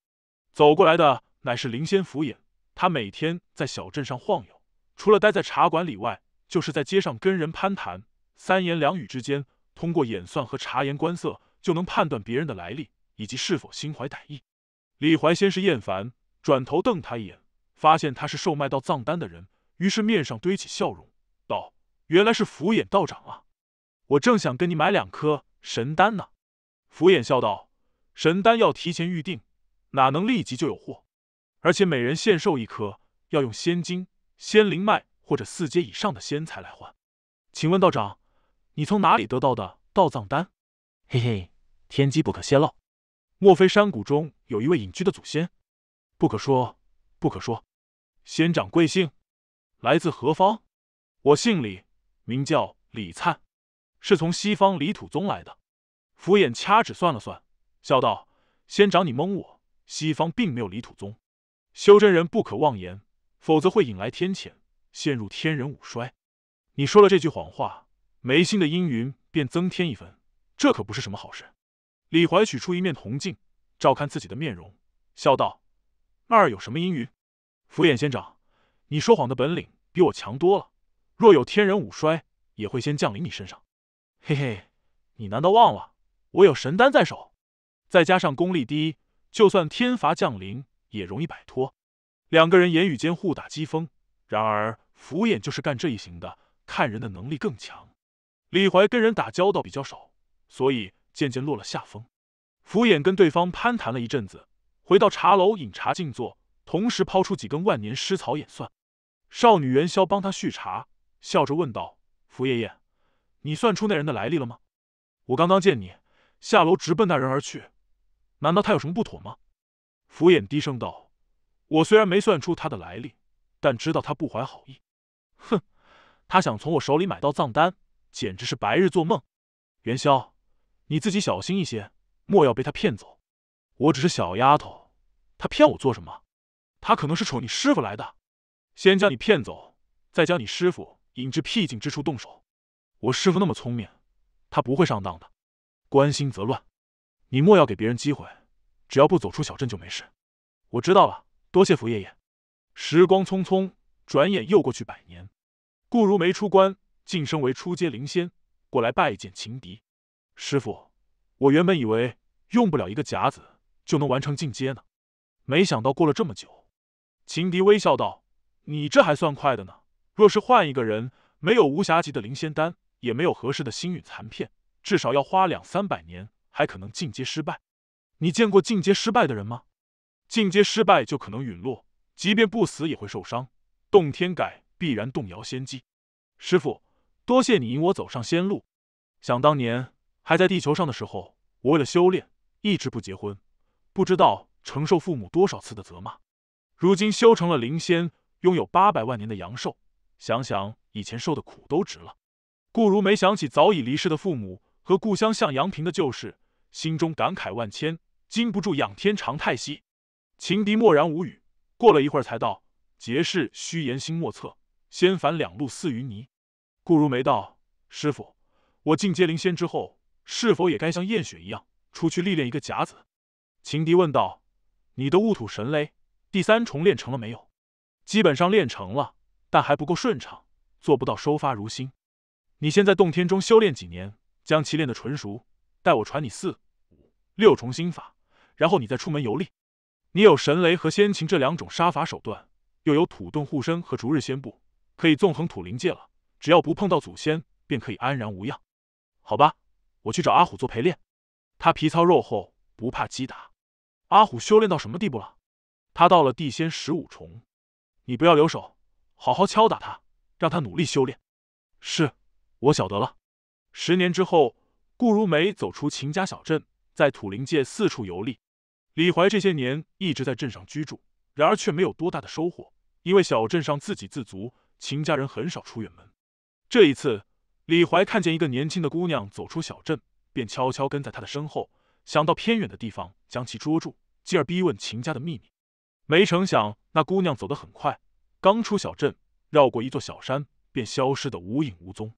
走过来的乃是灵仙府眼，他每天在小镇上晃悠，除了待在茶馆里外，就是在街上跟人攀谈，三言两语之间，通过演算和察言观色，就能判断别人的来历。以及是否心怀歹意？李怀先是厌烦，转头瞪他一眼，发现他是售卖到藏丹的人，于是面上堆起笑容，道：“原来是福眼道长啊，我正想跟你买两颗神丹呢。”福眼笑道：“神丹要提前预定，哪能立即就有货？而且每人限售一颗，要用仙金、仙灵脉或者四阶以上的仙材来换。请问道长，你从哪里得到的道藏丹？嘿嘿，天机不可泄露。”莫非山谷中有一位隐居的祖先？不可说，不可说。仙长贵姓？来自何方？我姓李，名叫李灿，是从西方离土宗来的。福眼掐指算了算，笑道：“仙长，你蒙我，西方并没有离土宗。修真人不可妄言，否则会引来天谴，陷入天人五衰。你说了这句谎话，眉心的阴云便增添一分，这可不是什么好事。”李怀取出一面铜镜，照看自己的面容，笑道：“二有什么阴云？”福眼仙长，你说谎的本领比我强多了。若有天人五衰，也会先降临你身上。嘿嘿，你难道忘了我有神丹在手？再加上功力低，就算天罚降临，也容易摆脱。两个人言语间互打机锋，然而福眼就是干这一行的，看人的能力更强。李怀跟人打交道比较少，所以。渐渐落了下风，福衍跟对方攀谈了一阵子，回到茶楼饮茶静坐，同时抛出几根万年湿草演算。少女元宵帮他续茶，笑着问道：“福爷爷，你算出那人的来历了吗？我刚刚见你下楼直奔那人而去，难道他有什么不妥吗？”福衍低声道：“我虽然没算出他的来历，但知道他不怀好意。哼，他想从我手里买到藏单，简直是白日做梦。”元宵。你自己小心一些，莫要被他骗走。我只是小丫头，他骗我做什么？他可能是冲你师傅来的，先将你骗走，再将你师傅引至僻静之处动手。我师傅那么聪明，他不会上当的。关心则乱，你莫要给别人机会。只要不走出小镇，就没事。我知道了，多谢福爷爷。时光匆匆，转眼又过去百年。顾如梅出关，晋升为初阶灵仙，过来拜见情敌。师傅，我原本以为用不了一个甲子就能完成进阶呢，没想到过了这么久。秦迪微笑道：“你这还算快的呢。若是换一个人，没有无暇级的灵仙丹，也没有合适的星陨残片，至少要花两三百年，还可能进阶失败。你见过进阶失败的人吗？进阶失败就可能陨落，即便不死也会受伤，洞天改必然动摇仙机。师傅，多谢你引我走上仙路。想当年……”还在地球上的时候，我为了修炼，一直不结婚，不知道承受父母多少次的责骂。如今修成了灵仙，拥有八百万年的阳寿，想想以前受的苦都值了。顾如梅想起早已离世的父母和故乡向阳平的旧事，心中感慨万千，禁不住仰天长叹息。秦敌默然无语，过了一会儿才道：“结世虚言心莫测，仙凡两路似云泥。”顾如梅道：“师傅，我进阶灵仙之后。”是否也该像燕雪一样出去历练一个甲子？秦迪问道：“你的戊土神雷第三重练成了没有？基本上练成了，但还不够顺畅，做不到收发如新。你先在洞天中修炼几年，将其练得纯熟。待我传你四五六重心法，然后你再出门游历。你有神雷和仙琴这两种杀伐手段，又有土遁护身和逐日仙步，可以纵横土灵界了。只要不碰到祖先，便可以安然无恙。好吧。”我去找阿虎做陪练，他皮糙肉厚，不怕击打。阿虎修炼到什么地步了？他到了地仙十五重。你不要留手，好好敲打他，让他努力修炼。是，我晓得了。十年之后，顾如梅走出秦家小镇，在土灵界四处游历。李怀这些年一直在镇上居住，然而却没有多大的收获，因为小镇上自给自足，秦家人很少出远门。这一次。李怀看见一个年轻的姑娘走出小镇，便悄悄跟在她的身后，想到偏远的地方将其捉住，继而逼问秦家的秘密。没成想，那姑娘走得很快，刚出小镇，绕过一座小山，便消失得无影无踪。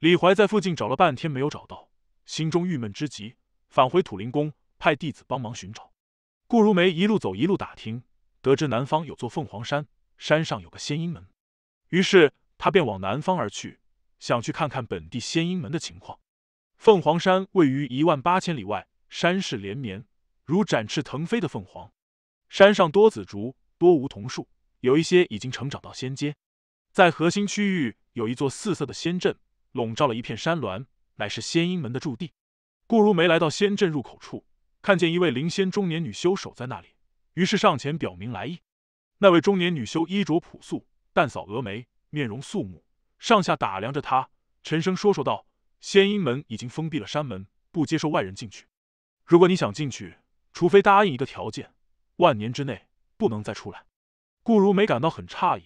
李怀在附近找了半天没有找到，心中郁闷之极，返回土灵宫派弟子帮忙寻找。顾如梅一路走一路打听，得知南方有座凤凰山，山上有个仙音门，于是她便往南方而去。想去看看本地仙英门的情况。凤凰山位于一万八千里外，山势连绵，如展翅腾飞的凤凰。山上多紫竹，多梧桐树，有一些已经成长到仙阶。在核心区域有一座四色的仙阵，笼罩了一片山峦，乃是仙英门的驻地。顾如梅来到仙阵入口处，看见一位灵仙中年女修守在那里，于是上前表明来意。那位中年女修衣着朴素，淡扫峨眉，面容肃穆。上下打量着他，沉声说说道：“仙音门已经封闭了山门，不接受外人进去。如果你想进去，除非答应一个条件，万年之内不能再出来。”顾如梅感到很诧异，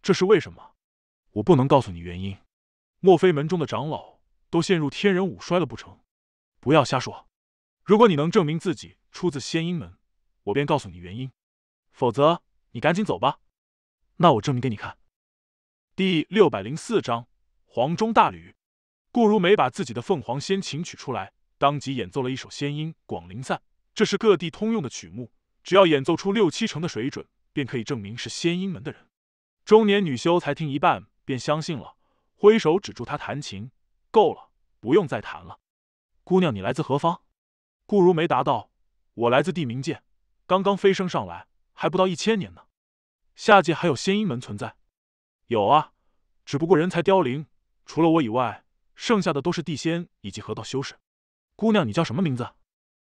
这是为什么？我不能告诉你原因。莫非门中的长老都陷入天人五衰了不成？不要瞎说。如果你能证明自己出自仙音门，我便告诉你原因；否则，你赶紧走吧。那我证明给你看。第六百零四章黄忠大吕。顾如梅把自己的凤凰仙琴取出来，当即演奏了一首仙音广陵散。这是各地通用的曲目，只要演奏出六七成的水准，便可以证明是仙音门的人。中年女修才听一半，便相信了，挥手指住她弹琴，够了，不用再弹了。姑娘，你来自何方？顾如梅答道：“我来自地冥界，刚刚飞升上来，还不到一千年呢。下界还有仙音门存在。”有啊，只不过人才凋零，除了我以外，剩下的都是地仙以及河道修士。姑娘，你叫什么名字？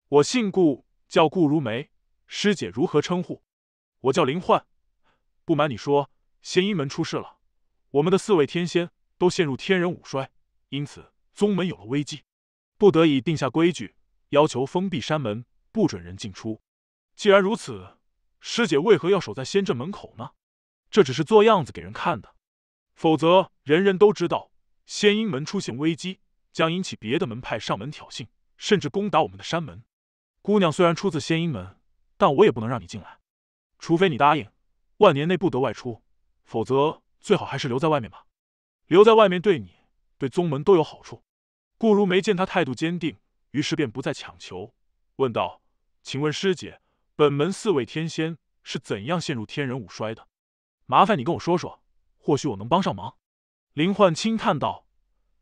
我姓顾，叫顾如梅。师姐如何称呼？我叫林焕。不瞒你说，仙衣门出事了，我们的四位天仙都陷入天人五衰，因此宗门有了危机，不得已定下规矩，要求封闭山门，不准人进出。既然如此，师姐为何要守在仙阵门口呢？这只是做样子给人看的，否则人人都知道仙鹰门出现危机，将引起别的门派上门挑衅，甚至攻打我们的山门。姑娘虽然出自仙鹰门，但我也不能让你进来，除非你答应万年内不得外出，否则最好还是留在外面吧。留在外面对你对宗门都有好处。顾如梅见他态度坚定，于是便不再强求，问道：“请问师姐，本门四位天仙是怎样陷入天人五衰的？”麻烦你跟我说说，或许我能帮上忙。林焕轻叹道：“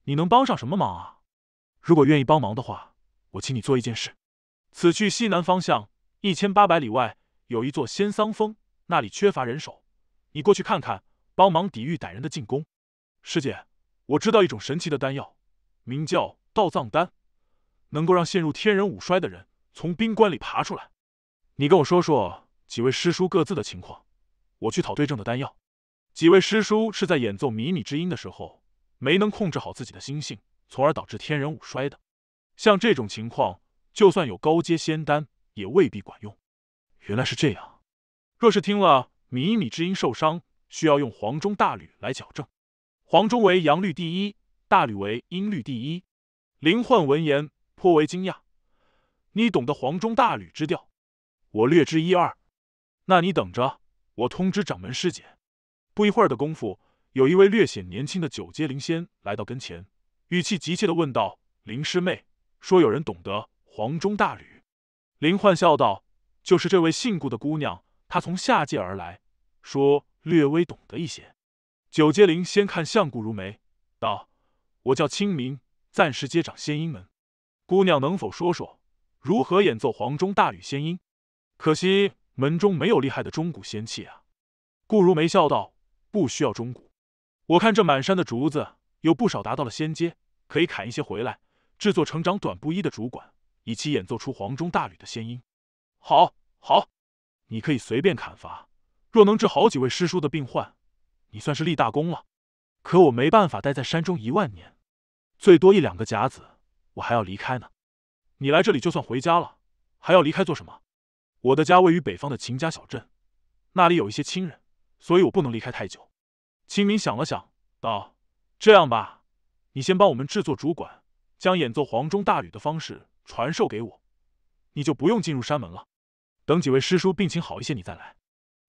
你能帮上什么忙啊？如果愿意帮忙的话，我请你做一件事。此去西南方向一千八百里外有一座仙桑峰，那里缺乏人手，你过去看看，帮忙抵御歹人的进攻。师姐，我知道一种神奇的丹药，名叫道藏丹，能够让陷入天人五衰的人从冰棺里爬出来。你跟我说说几位师叔各自的情况。”我去讨对症的丹药。几位师叔是在演奏《靡靡之音》的时候，没能控制好自己的心性，从而导致天人五衰的。像这种情况，就算有高阶仙丹，也未必管用。原来是这样。若是听了《靡靡之音》受伤，需要用黄钟大吕来矫正。黄钟为阳律第一，大吕为阴律第一。林焕闻言颇为惊讶：“你懂得黄钟大吕之调？我略知一二。那你等着。”我通知掌门师姐。不一会儿的功夫，有一位略显年轻的九阶灵仙来到跟前，语气急切地问道：“林师妹，说有人懂得黄钟大吕？”林焕笑道：“就是这位姓顾的姑娘，她从下界而来，说略微懂得一些。”九阶灵仙看向顾如眉，道：“我叫清明，暂时接掌仙音门。姑娘能否说说，如何演奏黄钟大吕仙音？可惜。”门中没有厉害的中古仙器啊，顾如梅笑道：“不需要中古，我看这满山的竹子有不少达到了仙阶，可以砍一些回来，制作成长短不一的竹管，以其演奏出黄钟大吕的仙音。”“好，好，你可以随便砍伐，若能治好几位师叔的病患，你算是立大功了。可我没办法待在山中一万年，最多一两个甲子，我还要离开呢。你来这里就算回家了，还要离开做什么？”我的家位于北方的秦家小镇，那里有一些亲人，所以我不能离开太久。清明想了想，道：“这样吧，你先帮我们制作主管，将演奏黄钟大吕的方式传授给我，你就不用进入山门了。等几位师叔病情好一些，你再来。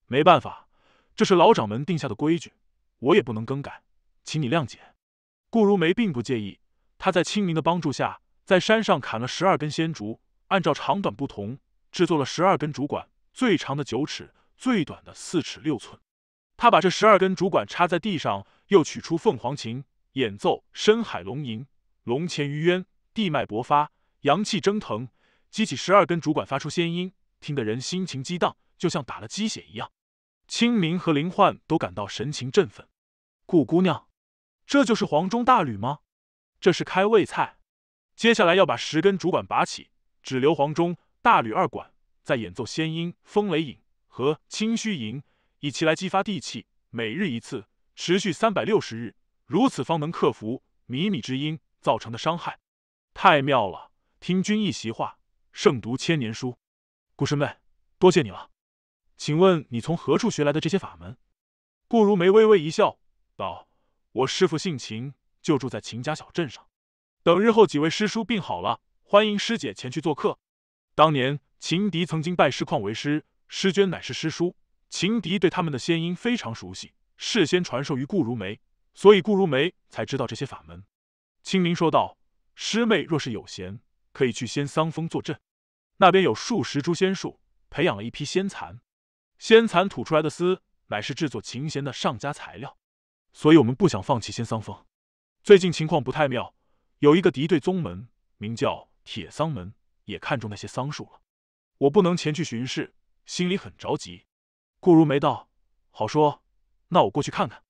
没办法，这是老掌门定下的规矩，我也不能更改，请你谅解。”顾如梅并不介意，她在清明的帮助下，在山上砍了十二根仙竹，按照长短不同。制作了十二根竹管，最长的九尺，最短的四尺六寸。他把这十二根竹管插在地上，又取出凤凰琴演奏《深海龙吟》《龙潜鱼渊》《地脉勃发》《阳气蒸腾》，激起十二根竹管发出仙音，听得人心情激荡，就像打了鸡血一样。清明和林焕都感到神情振奋。顾姑娘，这就是黄钟大吕吗？这是开胃菜，接下来要把十根竹管拔起，只留黄钟。大吕二管在演奏仙音风雷引和清虚吟，以其来激发地气，每日一次，持续三百六十日，如此方能克服靡靡之音造成的伤害。太妙了！听君一席话，胜读千年书。顾师妹，多谢你了。请问你从何处学来的这些法门？顾如梅微微一笑，道：“我师父姓秦，就住在秦家小镇上。等日后几位师叔病好了，欢迎师姐前去做客。”当年秦迪曾经拜师旷为师，师娟乃是师叔，秦迪对他们的仙音非常熟悉，事先传授于顾如梅，所以顾如梅才知道这些法门。清明说道：“师妹若是有闲，可以去仙桑峰坐镇，那边有数十株仙树，培养了一批仙蚕，仙蚕吐出来的丝乃是制作琴弦的上佳材料，所以我们不想放弃仙桑峰。最近情况不太妙，有一个敌对宗门，名叫铁桑门。”也看中那些桑树了，我不能前去巡视，心里很着急。顾如梅道：“好说，那我过去看看。”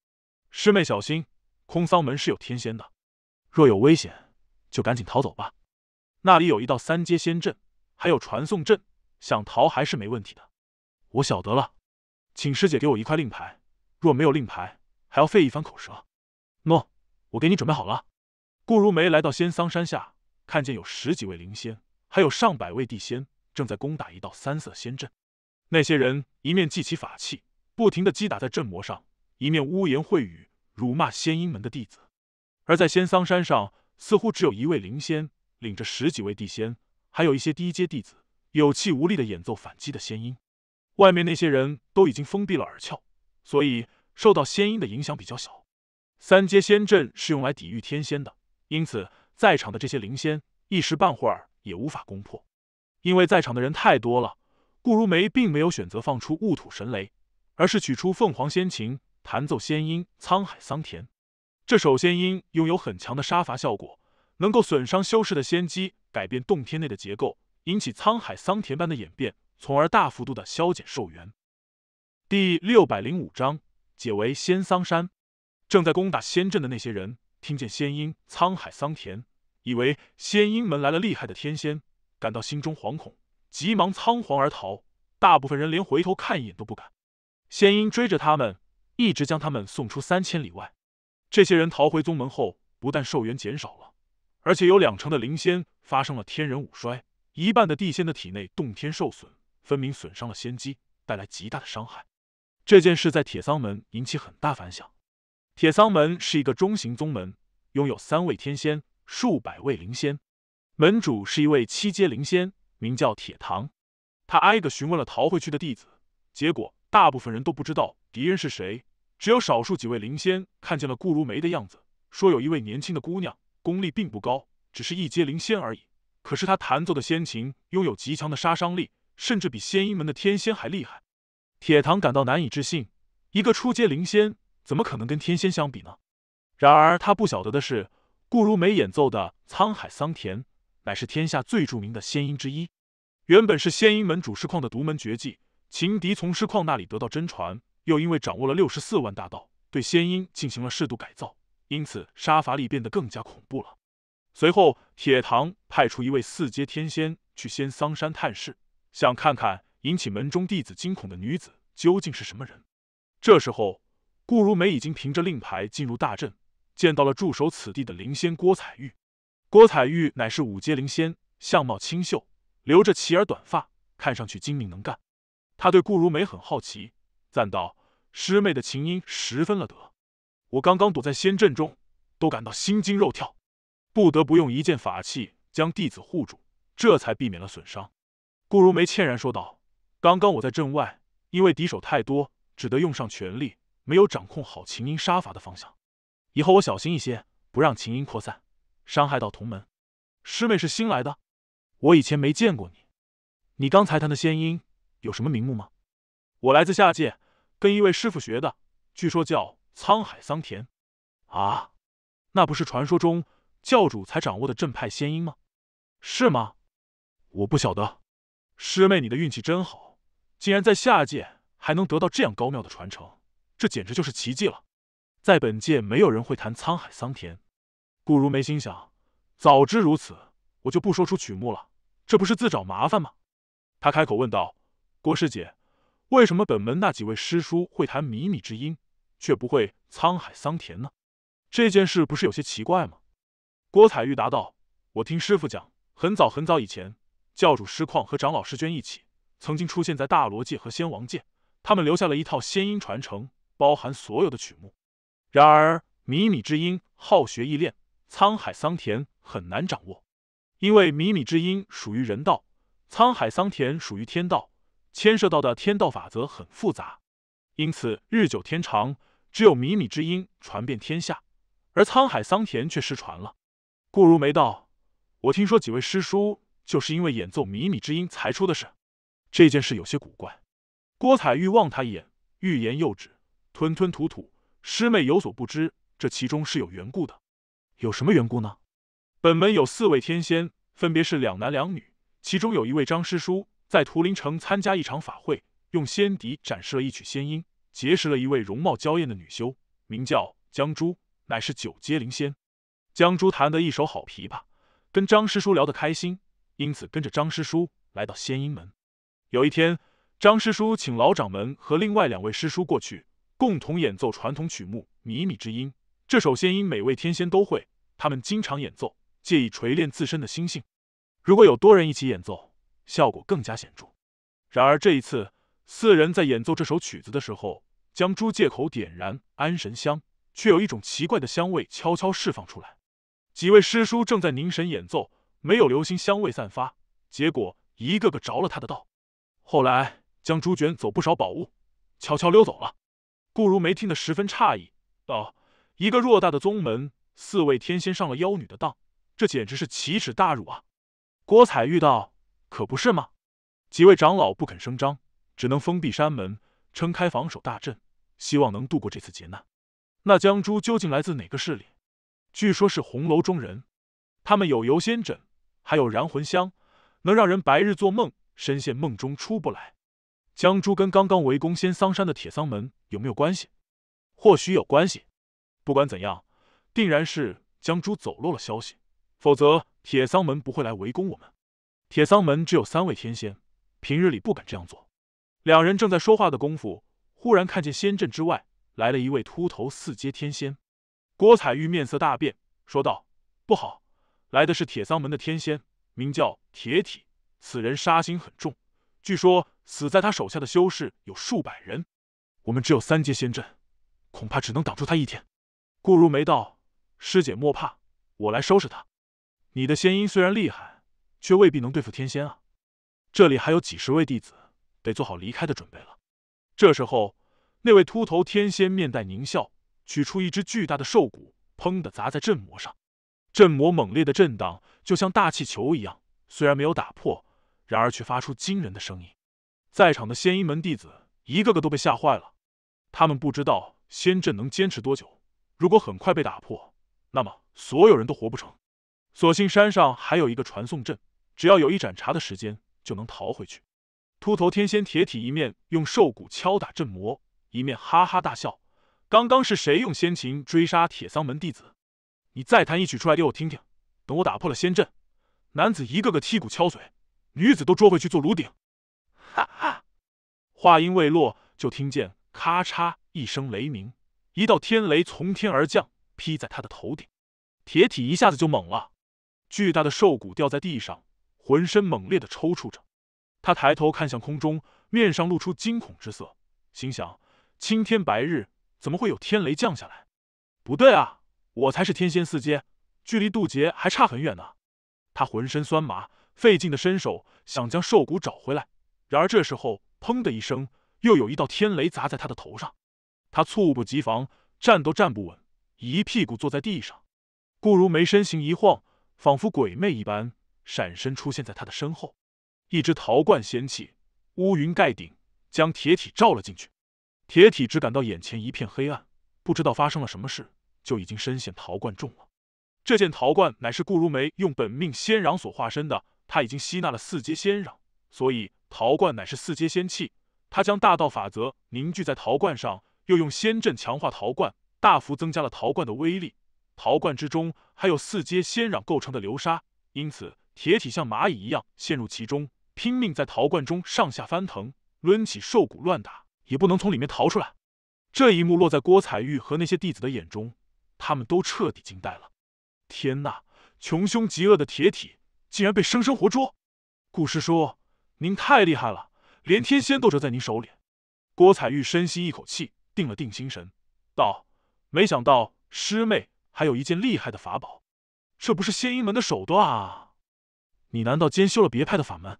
师妹小心，空桑门是有天仙的，若有危险，就赶紧逃走吧。那里有一道三阶仙阵，还有传送阵，想逃还是没问题的。我晓得了，请师姐给我一块令牌，若没有令牌，还要费一番口舌。诺，我给你准备好了。顾如梅来到仙桑山下，看见有十几位灵仙。还有上百位地仙正在攻打一道三色仙阵，那些人一面祭起法器，不停的击打在阵魔上，一面污言秽语辱骂仙音门的弟子。而在仙桑山上，似乎只有一位灵仙领着十几位地仙，还有一些低阶弟子，有气无力的演奏反击的仙音。外面那些人都已经封闭了耳窍，所以受到仙音的影响比较小。三阶仙阵是用来抵御天仙的，因此在场的这些灵仙一时半会儿。也无法攻破，因为在场的人太多了。顾如梅并没有选择放出戊土神雷，而是取出凤凰仙琴，弹奏仙音《沧海桑田》。这首仙音拥有很强的杀伐效果，能够损伤修士的仙机，改变洞天内的结构，引起沧海桑田般的演变，从而大幅度的消减寿元。第六百零五章：解为仙桑山。正在攻打仙阵的那些人，听见仙音《沧海桑田》。以为仙音门来了厉害的天仙，感到心中惶恐，急忙仓皇而逃。大部分人连回头看一眼都不敢。仙音追着他们，一直将他们送出三千里外。这些人逃回宗门后，不但寿元减少了，而且有两成的灵仙发生了天人五衰，一半的地仙的体内洞天受损，分明损伤了仙机，带来极大的伤害。这件事在铁桑门引起很大反响。铁桑门是一个中型宗门，拥有三位天仙。数百位灵仙，门主是一位七阶灵仙，名叫铁堂。他挨个询问了逃回去的弟子，结果大部分人都不知道敌人是谁，只有少数几位灵仙看见了顾如梅的样子，说有一位年轻的姑娘，功力并不高，只是一阶灵仙而已。可是她弹奏的仙琴拥有极强的杀伤力，甚至比仙音门的天仙还厉害。铁堂感到难以置信，一个初阶灵仙怎么可能跟天仙相比呢？然而他不晓得的是。顾如梅演奏的《沧海桑田》乃是天下最著名的仙音之一，原本是仙音门主师旷的独门绝技。情敌从师旷那里得到真传，又因为掌握了六十四万大道，对仙音进行了适度改造，因此杀伐力变得更加恐怖了。随后，铁堂派出一位四阶天仙去仙桑山探视，想看看引起门中弟子惊恐的女子究竟是什么人。这时候，顾如梅已经凭着令牌进入大阵。见到了驻守此地的灵仙郭彩玉，郭彩玉乃是五阶灵仙，相貌清秀，留着齐耳短发，看上去精明能干。他对顾如梅很好奇，赞道：“师妹的琴音十分了得，我刚刚躲在仙阵中，都感到心惊肉跳，不得不用一件法器将弟子护住，这才避免了损伤。”顾如梅歉然说道：“刚刚我在阵外，因为敌手太多，只得用上全力，没有掌控好琴音杀伐的方向。”以后我小心一些，不让琴音扩散，伤害到同门。师妹是新来的，我以前没见过你。你刚才弹的仙音有什么名目吗？我来自下界，跟一位师傅学的，据说叫《沧海桑田》啊。那不是传说中教主才掌握的正派仙音吗？是吗？我不晓得。师妹，你的运气真好，竟然在下界还能得到这样高妙的传承，这简直就是奇迹了。在本界，没有人会弹《沧海桑田》。顾如梅心想：早知如此，我就不说出曲目了。这不是自找麻烦吗？他开口问道：“郭师姐，为什么本门那几位师叔会弹《靡靡之音》，却不会《沧海桑田》呢？这件事不是有些奇怪吗？”郭彩玉答道：“我听师傅讲，很早很早以前，教主师旷和长老师娟一起，曾经出现在大罗界和仙王界，他们留下了一套仙音传承，包含所有的曲目。”然而，靡靡之音好学易练，沧海桑田很难掌握。因为靡靡之音属于人道，沧海桑田属于天道，牵涉到的天道法则很复杂。因此，日久天长，只有靡靡之音传遍天下，而沧海桑田却失传了。顾如梅道：“我听说几位师叔就是因为演奏靡靡之音才出的事，这件事有些古怪。”郭彩玉望他一眼，欲言又止，吞吞吐吐。师妹有所不知，这其中是有缘故的。有什么缘故呢？本门有四位天仙，分别是两男两女。其中有一位张师叔，在图灵城参加一场法会，用仙笛展示了一曲仙音，结识了一位容貌娇艳的女修，名叫江珠，乃是九阶灵仙。江珠弹得一手好琵琶，跟张师叔聊得开心，因此跟着张师叔来到仙音门。有一天，张师叔请老掌门和另外两位师叔过去。共同演奏传统曲目《靡靡之音》，这首仙音每位天仙都会，他们经常演奏，借以锤炼自身的心性。如果有多人一起演奏，效果更加显著。然而这一次，四人在演奏这首曲子的时候，将猪借口点燃安神香，却有一种奇怪的香味悄悄释放出来。几位师叔正在凝神演奏，没有留心香味散发，结果一个个着了他的道。后来将猪卷走不少宝物，悄悄溜走了。顾如梅听得十分诧异，道：“一个偌大的宗门，四位天仙上了妖女的当，这简直是奇耻大辱啊！”郭彩玉道：“可不是吗？”几位长老不肯声张，只能封闭山门，撑开防守大阵，希望能度过这次劫难。那江珠究竟来自哪个势力？据说是红楼中人，他们有游仙枕，还有燃魂香，能让人白日做梦，深陷梦中出不来。江珠跟刚刚围攻仙桑山的铁桑门有没有关系？或许有关系。不管怎样，定然是江珠走漏了消息，否则铁桑门不会来围攻我们。铁桑门只有三位天仙，平日里不敢这样做。两人正在说话的功夫，忽然看见仙阵之外来了一位秃头四阶天仙。郭彩玉面色大变，说道：“不好，来的是铁桑门的天仙，名叫铁体，此人杀心很重。”据说死在他手下的修士有数百人，我们只有三阶仙阵，恐怕只能挡住他一天。顾如梅道：“师姐莫怕，我来收拾他。你的仙音虽然厉害，却未必能对付天仙啊。这里还有几十位弟子，得做好离开的准备了。”这时候，那位秃头天仙面带狞笑，取出一只巨大的兽骨，砰的砸在阵魔上，阵魔猛烈的震荡，就像大气球一样，虽然没有打破。然而却发出惊人的声音，在场的仙衣门弟子一个个都被吓坏了。他们不知道仙阵能坚持多久，如果很快被打破，那么所有人都活不成。所幸山上还有一个传送阵，只要有一盏茶的时间，就能逃回去。秃头天仙铁体一面用兽骨敲打阵魔，一面哈哈大笑：“刚刚是谁用仙琴追杀铁桑门弟子？你再弹一曲出来给我听听。等我打破了仙阵。”男子一个个踢鼓敲嘴。女子都捉回去做炉鼎，哈哈！话音未落，就听见咔嚓一声雷鸣，一道天雷从天而降，劈在他的头顶，铁体一下子就懵了。巨大的兽骨掉在地上，浑身猛烈的抽搐着。他抬头看向空中，面上露出惊恐之色，心想：青天白日，怎么会有天雷降下来？不对啊，我才是天仙四阶，距离渡劫还差很远呢。他浑身酸麻。费劲的伸手想将兽骨找回来，然而这时候，砰的一声，又有一道天雷砸在他的头上，他猝不及防，站都站不稳，一屁股坐在地上。顾如梅身形一晃，仿佛鬼魅一般，闪身出现在他的身后，一只陶罐掀起，乌云盖顶，将铁体罩了进去。铁体只感到眼前一片黑暗，不知道发生了什么事，就已经深陷陶罐中了。这件陶罐乃是顾如梅用本命仙壤所化身的。他已经吸纳了四阶仙壤，所以陶罐乃是四阶仙器。他将大道法则凝聚在陶罐上，又用仙阵强化陶罐，大幅增加了陶罐的威力。陶罐之中还有四阶仙壤构成的流沙，因此铁体像蚂蚁一样陷入其中，拼命在陶罐中上下翻腾，抡起兽骨乱打，也不能从里面逃出来。这一幕落在郭彩玉和那些弟子的眼中，他们都彻底惊呆了。天呐，穷凶极恶的铁体！竟然被生生活捉，顾师叔，您太厉害了，连天仙都折在您手里。郭彩玉深吸一口气，定了定心神，道：“没想到师妹还有一件厉害的法宝，这不是仙英门的手段啊？你难道兼修了别派的法门？”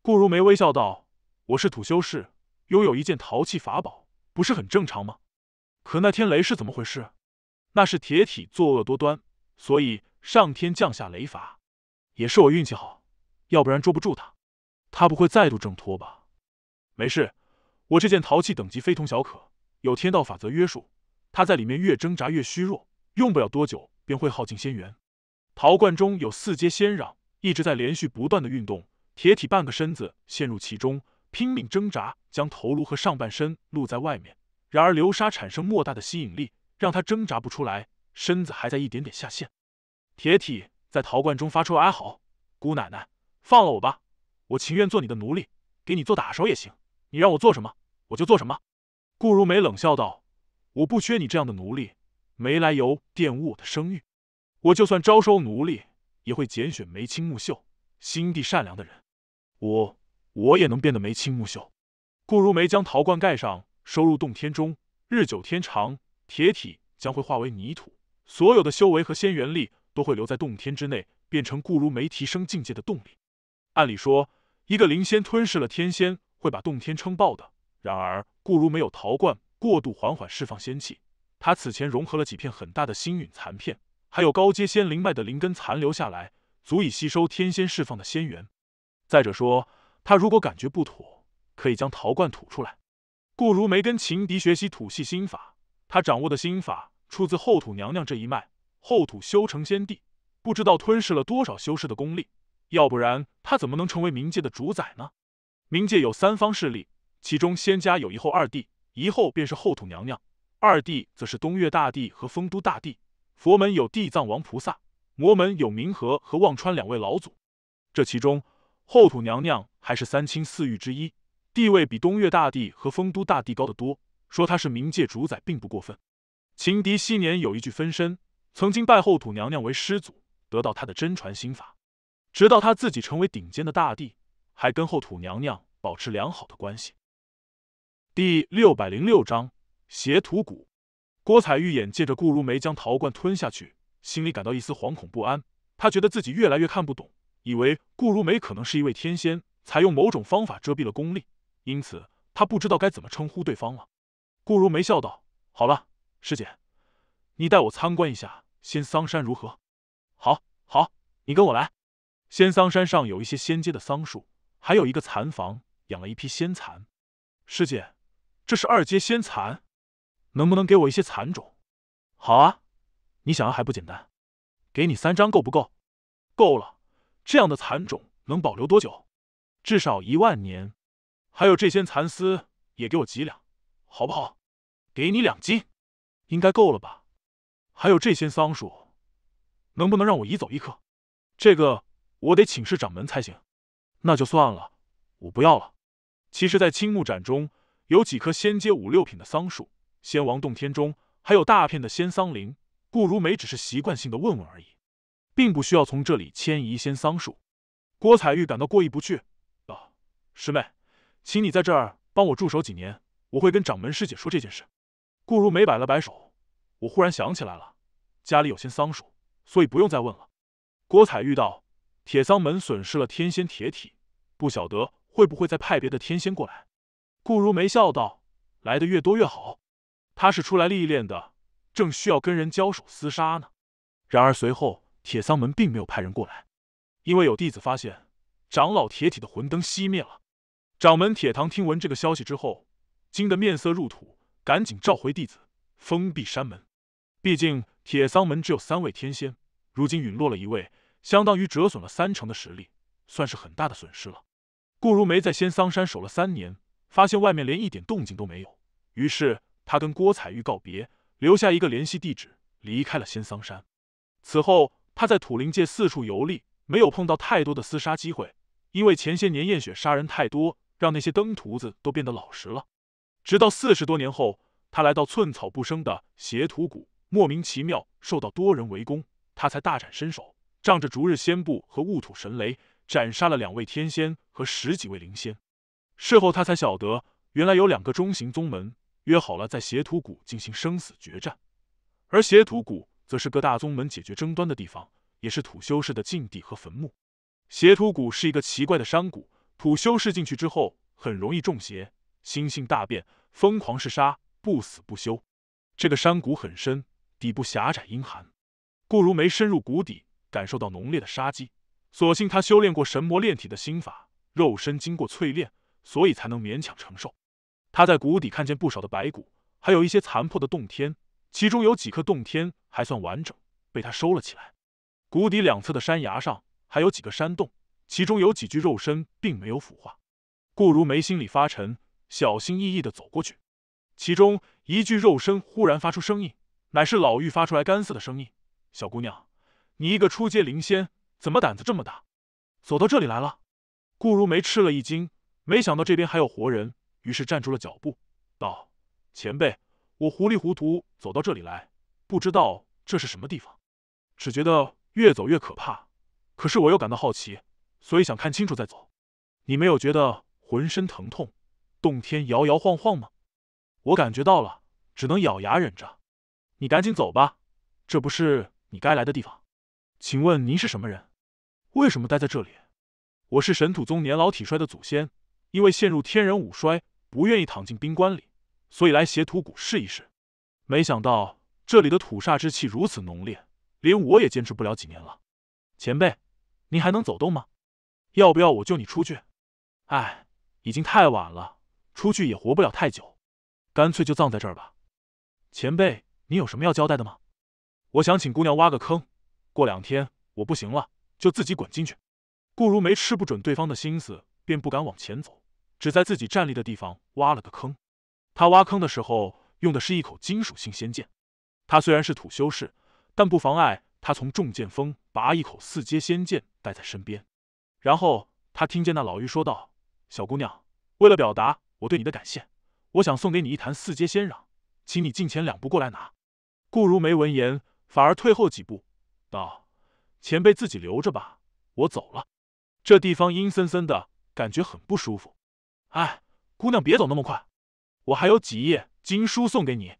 顾如梅微笑道：“我是土修士，拥有一件陶器法宝，不是很正常吗？可那天雷是怎么回事？那是铁体作恶多端，所以上天降下雷罚。”也是我运气好，要不然捉不住他。他不会再度挣脱吧？没事，我这件陶器等级非同小可，有天道法则约束，他在里面越挣扎越虚弱，用不了多久便会耗尽仙元。陶罐中有四阶仙壤，一直在连续不断的运动，铁体半个身子陷入其中，拼命挣扎，将头颅和上半身露在外面。然而流沙产生莫大的吸引力，让他挣扎不出来，身子还在一点点下陷。铁体。在陶罐中发出哀嚎：“姑奶奶，放了我吧！我情愿做你的奴隶，给你做打手也行。你让我做什么，我就做什么。”顾如梅冷笑道：“我不缺你这样的奴隶，没来由玷污我的声誉。我就算招收奴隶，也会拣选眉清目秀、心地善良的人。我，我也能变得眉清目秀。”顾如梅将陶罐盖上，收入洞天中。日久天长，铁体将会化为泥土，所有的修为和仙元力。都会留在洞天之内，变成顾如梅提升境界的动力。按理说，一个灵仙吞噬了天仙，会把洞天撑爆的。然而，顾如没有陶罐，过度缓缓释放仙气。他此前融合了几片很大的星陨残片，还有高阶仙灵脉的灵根残留下来，足以吸收天仙释放的仙元。再者说，他如果感觉不妥，可以将陶罐吐出来。顾如梅跟情敌学习土系心法，她掌握的心法出自后土娘娘这一脉。后土修成仙帝，不知道吞噬了多少修士的功力，要不然他怎么能成为冥界的主宰呢？冥界有三方势力，其中仙家有一后二帝，一后便是后土娘娘，二帝则是东岳大帝和丰都大帝。佛门有地藏王菩萨，魔门有冥河和忘川两位老祖。这其中，后土娘娘还是三清四御之一，地位比东岳大帝和丰都大帝高得多，说她是冥界主宰并不过分。情敌昔年有一句分身。曾经拜后土娘娘为师祖，得到她的真传心法，直到他自己成为顶尖的大帝，还跟后土娘娘保持良好的关系。第六百零六章邪土谷。郭彩玉眼见着顾如梅将陶罐吞下去，心里感到一丝惶恐不安。他觉得自己越来越看不懂，以为顾如梅可能是一位天仙，采用某种方法遮蔽了功力，因此他不知道该怎么称呼对方了。顾如梅笑道：“好了，师姐，你带我参观一下。”仙桑山如何？好，好，你跟我来。仙桑山上有一些仙阶的桑树，还有一个蚕房，养了一批仙蚕。师姐，这是二阶仙蚕，能不能给我一些蚕种？好啊，你想要还不简单，给你三张够不够？够了。这样的蚕种能保留多久？至少一万年。还有这些蚕丝，也给我几两，好不好？给你两斤，应该够了吧。还有这些桑树，能不能让我移走一棵？这个我得请示掌门才行。那就算了，我不要了。其实，在青木展中有几棵仙阶五六品的桑树，仙王洞天中还有大片的仙桑林。顾如梅只是习惯性的问问而已，并不需要从这里迁移仙桑树。郭彩玉感到过意不去，啊，师妹，请你在这儿帮我驻守几年，我会跟掌门师姐说这件事。”顾如梅摆了摆手。我忽然想起来了，家里有些桑树，所以不用再问了。郭彩遇到铁桑门损失了天仙铁体，不晓得会不会再派别的天仙过来。”顾如梅笑道：“来的越多越好，他是出来历练的，正需要跟人交手厮杀呢。”然而随后，铁桑门并没有派人过来，因为有弟子发现长老铁体的魂灯熄灭了。掌门铁堂听闻这个消息之后，惊得面色入土，赶紧召回弟子，封闭山门。毕竟铁桑门只有三位天仙，如今陨落了一位，相当于折损了三成的实力，算是很大的损失了。顾如梅在仙桑山守了三年，发现外面连一点动静都没有，于是她跟郭采玉告别，留下一个联系地址，离开了仙桑山。此后，他在土灵界四处游历，没有碰到太多的厮杀机会，因为前些年验血杀人太多，让那些登徒子都变得老实了。直到四十多年后，他来到寸草不生的邪徒谷。莫名其妙受到多人围攻，他才大展身手，仗着逐日仙步和雾土神雷，斩杀了两位天仙和十几位灵仙。事后他才晓得，原来有两个中型宗门约好了在邪土谷进行生死决战，而邪土谷则是各大宗门解决争端的地方，也是土修士的禁地和坟墓。邪土谷是一个奇怪的山谷，土修士进去之后很容易中邪，心性大变，疯狂嗜杀，不死不休。这个山谷很深。底部狭窄阴寒，顾如梅深入谷底，感受到浓烈的杀机。所幸他修炼过神魔炼体的心法，肉身经过淬炼，所以才能勉强承受。他在谷底看见不少的白骨，还有一些残破的洞天，其中有几颗洞天还算完整，被他收了起来。谷底两侧的山崖上还有几个山洞，其中有几具肉身并没有腐化。顾如梅心里发沉，小心翼翼的走过去，其中一具肉身忽然发出声音。乃是老妪发出来干涩的声音：“小姑娘，你一个初阶灵仙，怎么胆子这么大，走到这里来了？”顾如梅吃了一惊，没想到这边还有活人，于是站住了脚步，道：“前辈，我糊里糊涂走到这里来，不知道这是什么地方，只觉得越走越可怕。可是我又感到好奇，所以想看清楚再走。你没有觉得浑身疼痛，洞天摇摇晃晃吗？我感觉到了，只能咬牙忍着。”你赶紧走吧，这不是你该来的地方。请问您是什么人？为什么待在这里？我是神土宗年老体衰的祖先，因为陷入天人五衰，不愿意躺进冰棺里，所以来邪土谷试一试。没想到这里的土煞之气如此浓烈，连我也坚持不了几年了。前辈，您还能走动吗？要不要我救你出去？哎，已经太晚了，出去也活不了太久，干脆就葬在这儿吧。前辈。你有什么要交代的吗？我想请姑娘挖个坑，过两天我不行了，就自己滚进去。顾如梅吃不准对方的心思，便不敢往前走，只在自己站立的地方挖了个坑。她挖坑的时候用的是一口金属性仙剑，她虽然是土修士，但不妨碍她从重剑峰拔一口四阶仙剑带在身边。然后她听见那老妪说道：“小姑娘，为了表达我对你的感谢，我想送给你一坛四阶仙壤，请你近前两步过来拿。”顾如梅闻言，反而退后几步，道：“前辈自己留着吧，我走了。这地方阴森森的，感觉很不舒服。”哎，姑娘别走那么快，我还有几页经书送给你。”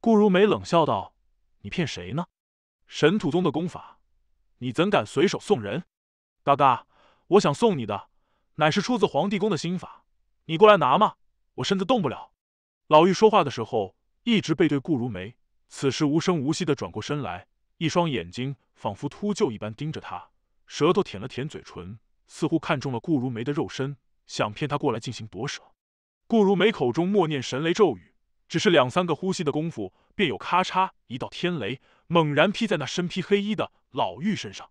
顾如梅冷笑道：“你骗谁呢？神土宗的功法，你怎敢随手送人？”“嘎嘎，我想送你的，乃是出自黄帝宫的心法，你过来拿嘛，我身子动不了。”老妪说话的时候，一直背对顾如梅。此时无声无息地转过身来，一双眼睛仿佛秃鹫一般盯着他，舌头舔了舔嘴唇，似乎看中了顾如梅的肉身，想骗她过来进行夺舍。顾如梅口中默念神雷咒语，只是两三个呼吸的功夫，便有咔嚓一道天雷猛然劈在那身披黑衣的老妪身上。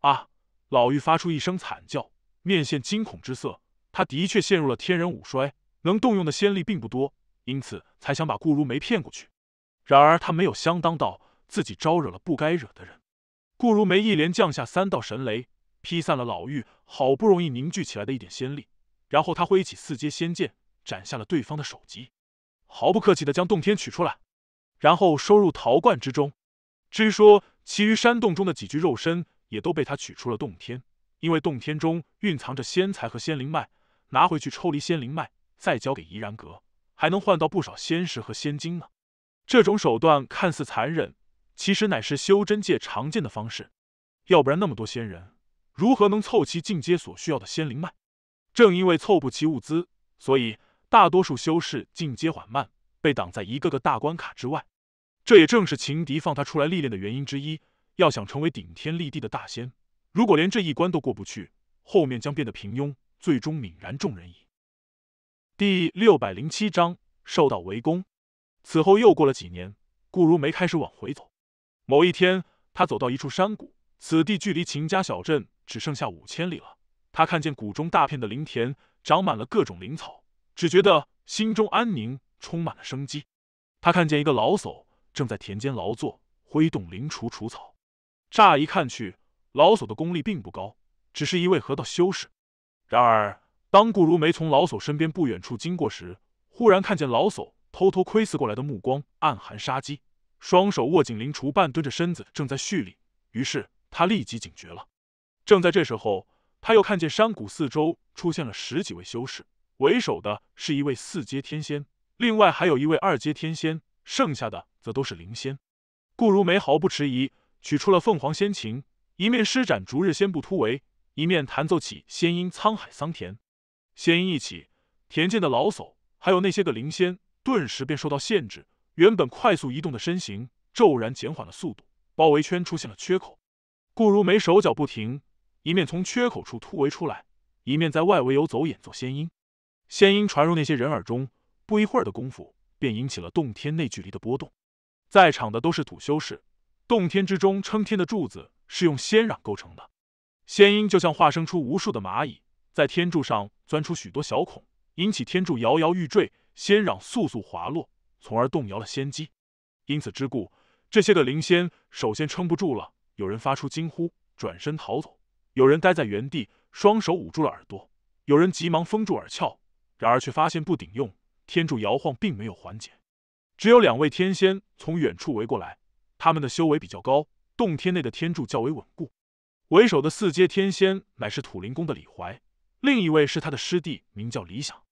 啊！老妪发出一声惨叫，面现惊恐之色。他的确陷入了天人五衰，能动用的仙力并不多，因此才想把顾如梅骗过去。然而他没有相当到自己招惹了不该惹的人，顾如梅一连降下三道神雷，劈散了老妪好不容易凝聚起来的一点仙力，然后他挥起四阶仙剑，斩下了对方的首级，毫不客气的将洞天取出来，然后收入陶罐之中。至于说其余山洞中的几具肉身，也都被他取出了洞天，因为洞天中蕴藏着仙财和仙灵脉，拿回去抽离仙灵脉，再交给怡然阁，还能换到不少仙石和仙金呢。这种手段看似残忍，其实乃是修真界常见的方式。要不然那么多仙人，如何能凑齐进阶所需要的仙灵脉？正因为凑不齐物资，所以大多数修士进阶缓慢，被挡在一个个大关卡之外。这也正是情敌放他出来历练的原因之一。要想成为顶天立地的大仙，如果连这一关都过不去，后面将变得平庸，最终泯然众人矣。第六百零七章：受到围攻。此后又过了几年，顾如梅开始往回走。某一天，他走到一处山谷，此地距离秦家小镇只剩下五千里了。他看见谷中大片的林田，长满了各种灵草，只觉得心中安宁，充满了生机。他看见一个老叟正在田间劳作，挥动灵锄除草。乍一看去，老叟的功力并不高，只是一位河道修士。然而，当顾如梅从老叟身边不远处经过时，忽然看见老叟。偷偷窥伺过来的目光暗含杀机，双手握紧灵锄，半蹲着身子，正在蓄力。于是他立即警觉了。正在这时候，他又看见山谷四周出现了十几位修士，为首的是一位四阶天仙，另外还有一位二阶天仙，剩下的则都是灵仙。顾如梅毫不迟疑，取出了凤凰仙琴，一面施展逐日仙步突围，一面弹奏起仙音《沧海桑田》。仙音一起，田间的老叟还有那些个灵仙。顿时便受到限制，原本快速移动的身形骤然减缓了速度，包围圈出现了缺口。顾如梅手脚不停，一面从缺口处突围出来，一面在外围游走演奏仙音。仙音传入那些人耳中，不一会儿的功夫便引起了洞天内距离的波动。在场的都是土修士，洞天之中撑天的柱子是用仙壤构成的，仙音就像化生出无数的蚂蚁，在天柱上钻出许多小孔，引起天柱摇摇欲坠。仙壤速速滑落，从而动摇了仙机。因此之故，这些个灵仙首先撑不住了。有人发出惊呼，转身逃走；有人待在原地，双手捂住了耳朵；有人急忙封住耳窍，然而却发现不顶用。天柱摇晃，并没有缓解。只有两位天仙从远处围过来，他们的修为比较高，洞天内的天柱较为稳固。为首的四阶天仙乃是土灵宫的李怀，另一位是他的师弟，名叫李想。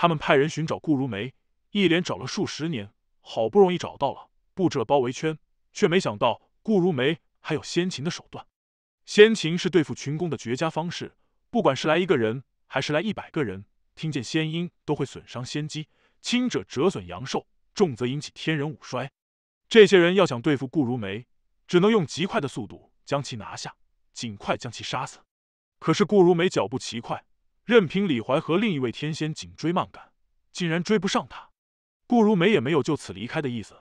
他们派人寻找顾如梅，一连找了数十年，好不容易找到了，布置了包围圈，却没想到顾如梅还有先秦的手段。先秦是对付群攻的绝佳方式，不管是来一个人还是来一百个人，听见仙音都会损伤仙机，轻者折损阳寿，重则引起天人五衰。这些人要想对付顾如梅，只能用极快的速度将其拿下，尽快将其杀死。可是顾如梅脚步奇快。任凭李淮和另一位天仙紧追慢赶，竟然追不上他。顾如梅也没有就此离开的意思，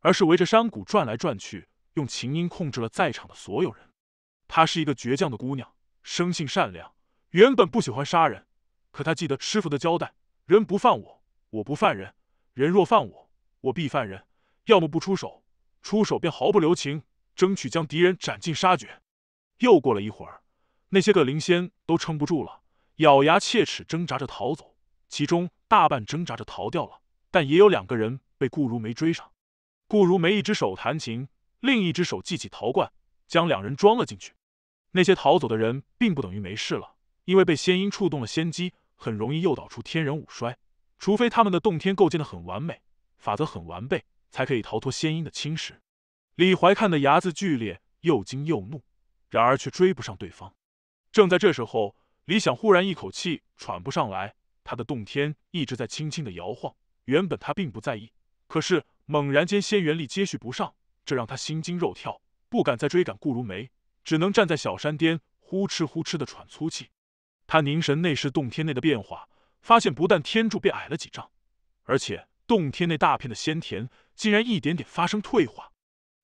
而是围着山谷转来转去，用琴音控制了在场的所有人。她是一个倔强的姑娘，生性善良，原本不喜欢杀人，可她记得师傅的交代：人不犯我，我不犯人；人若犯我，我必犯人。要么不出手，出手便毫不留情，争取将敌人斩尽杀绝。又过了一会儿，那些个灵仙都撑不住了。咬牙切齿，挣扎着逃走，其中大半挣扎着逃掉了，但也有两个人被顾如梅追上。顾如梅一只手弹琴，另一只手系起陶罐，将两人装了进去。那些逃走的人并不等于没事了，因为被仙音触动了仙机，很容易诱导出天人五衰，除非他们的洞天构建的很完美，法则很完备，才可以逃脱仙音的侵蚀。李怀看的牙眦剧烈，又惊又怒，然而却追不上对方。正在这时候。李想忽然一口气喘不上来，他的洞天一直在轻轻的摇晃。原本他并不在意，可是猛然间仙元力接续不上，这让他心惊肉跳，不敢再追赶顾如梅，只能站在小山巅呼哧呼哧的喘粗气。他凝神内视洞天内的变化，发现不但天柱变矮了几丈，而且洞天内大片的仙田竟然一点点发生退化，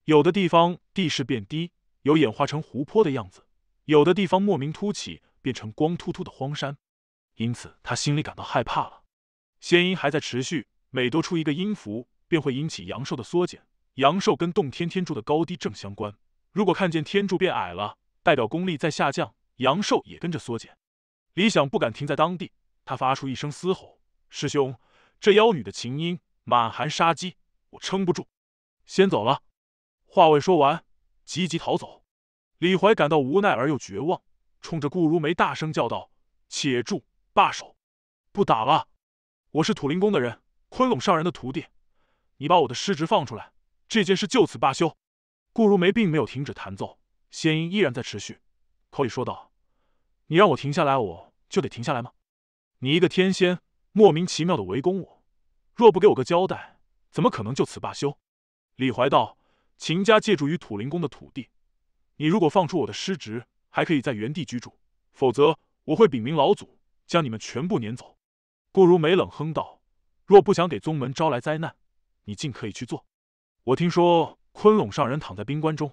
有的地方地势变低，有演化成湖泊的样子，有的地方莫名凸起。变成光秃秃的荒山，因此他心里感到害怕了。仙音还在持续，每多出一个音符，便会引起阳寿的缩减。阳寿跟洞天天柱的高低正相关，如果看见天柱变矮了，代表功力在下降，阳寿也跟着缩减。李想不敢停在当地，他发出一声嘶吼：“师兄，这妖女的琴音满含杀机，我撑不住，先走了。”话未说完，急急逃走。李怀感到无奈而又绝望。冲着顾如梅大声叫道：“且住，罢手，不打了！我是土灵宫的人，昆龙上人的徒弟。你把我的师侄放出来，这件事就此罢休。”顾如梅并没有停止弹奏，仙音依然在持续。口里说道：“你让我停下来，我就得停下来吗？你一个天仙，莫名其妙的围攻我，若不给我个交代，怎么可能就此罢休？”李怀道：“秦家借助于土灵宫的土地，你如果放出我的师侄……”还可以在原地居住，否则我会禀明老祖，将你们全部撵走。”顾如梅冷哼道：“若不想给宗门招来灾难，你尽可以去做。我听说昆龙上人躺在冰棺中，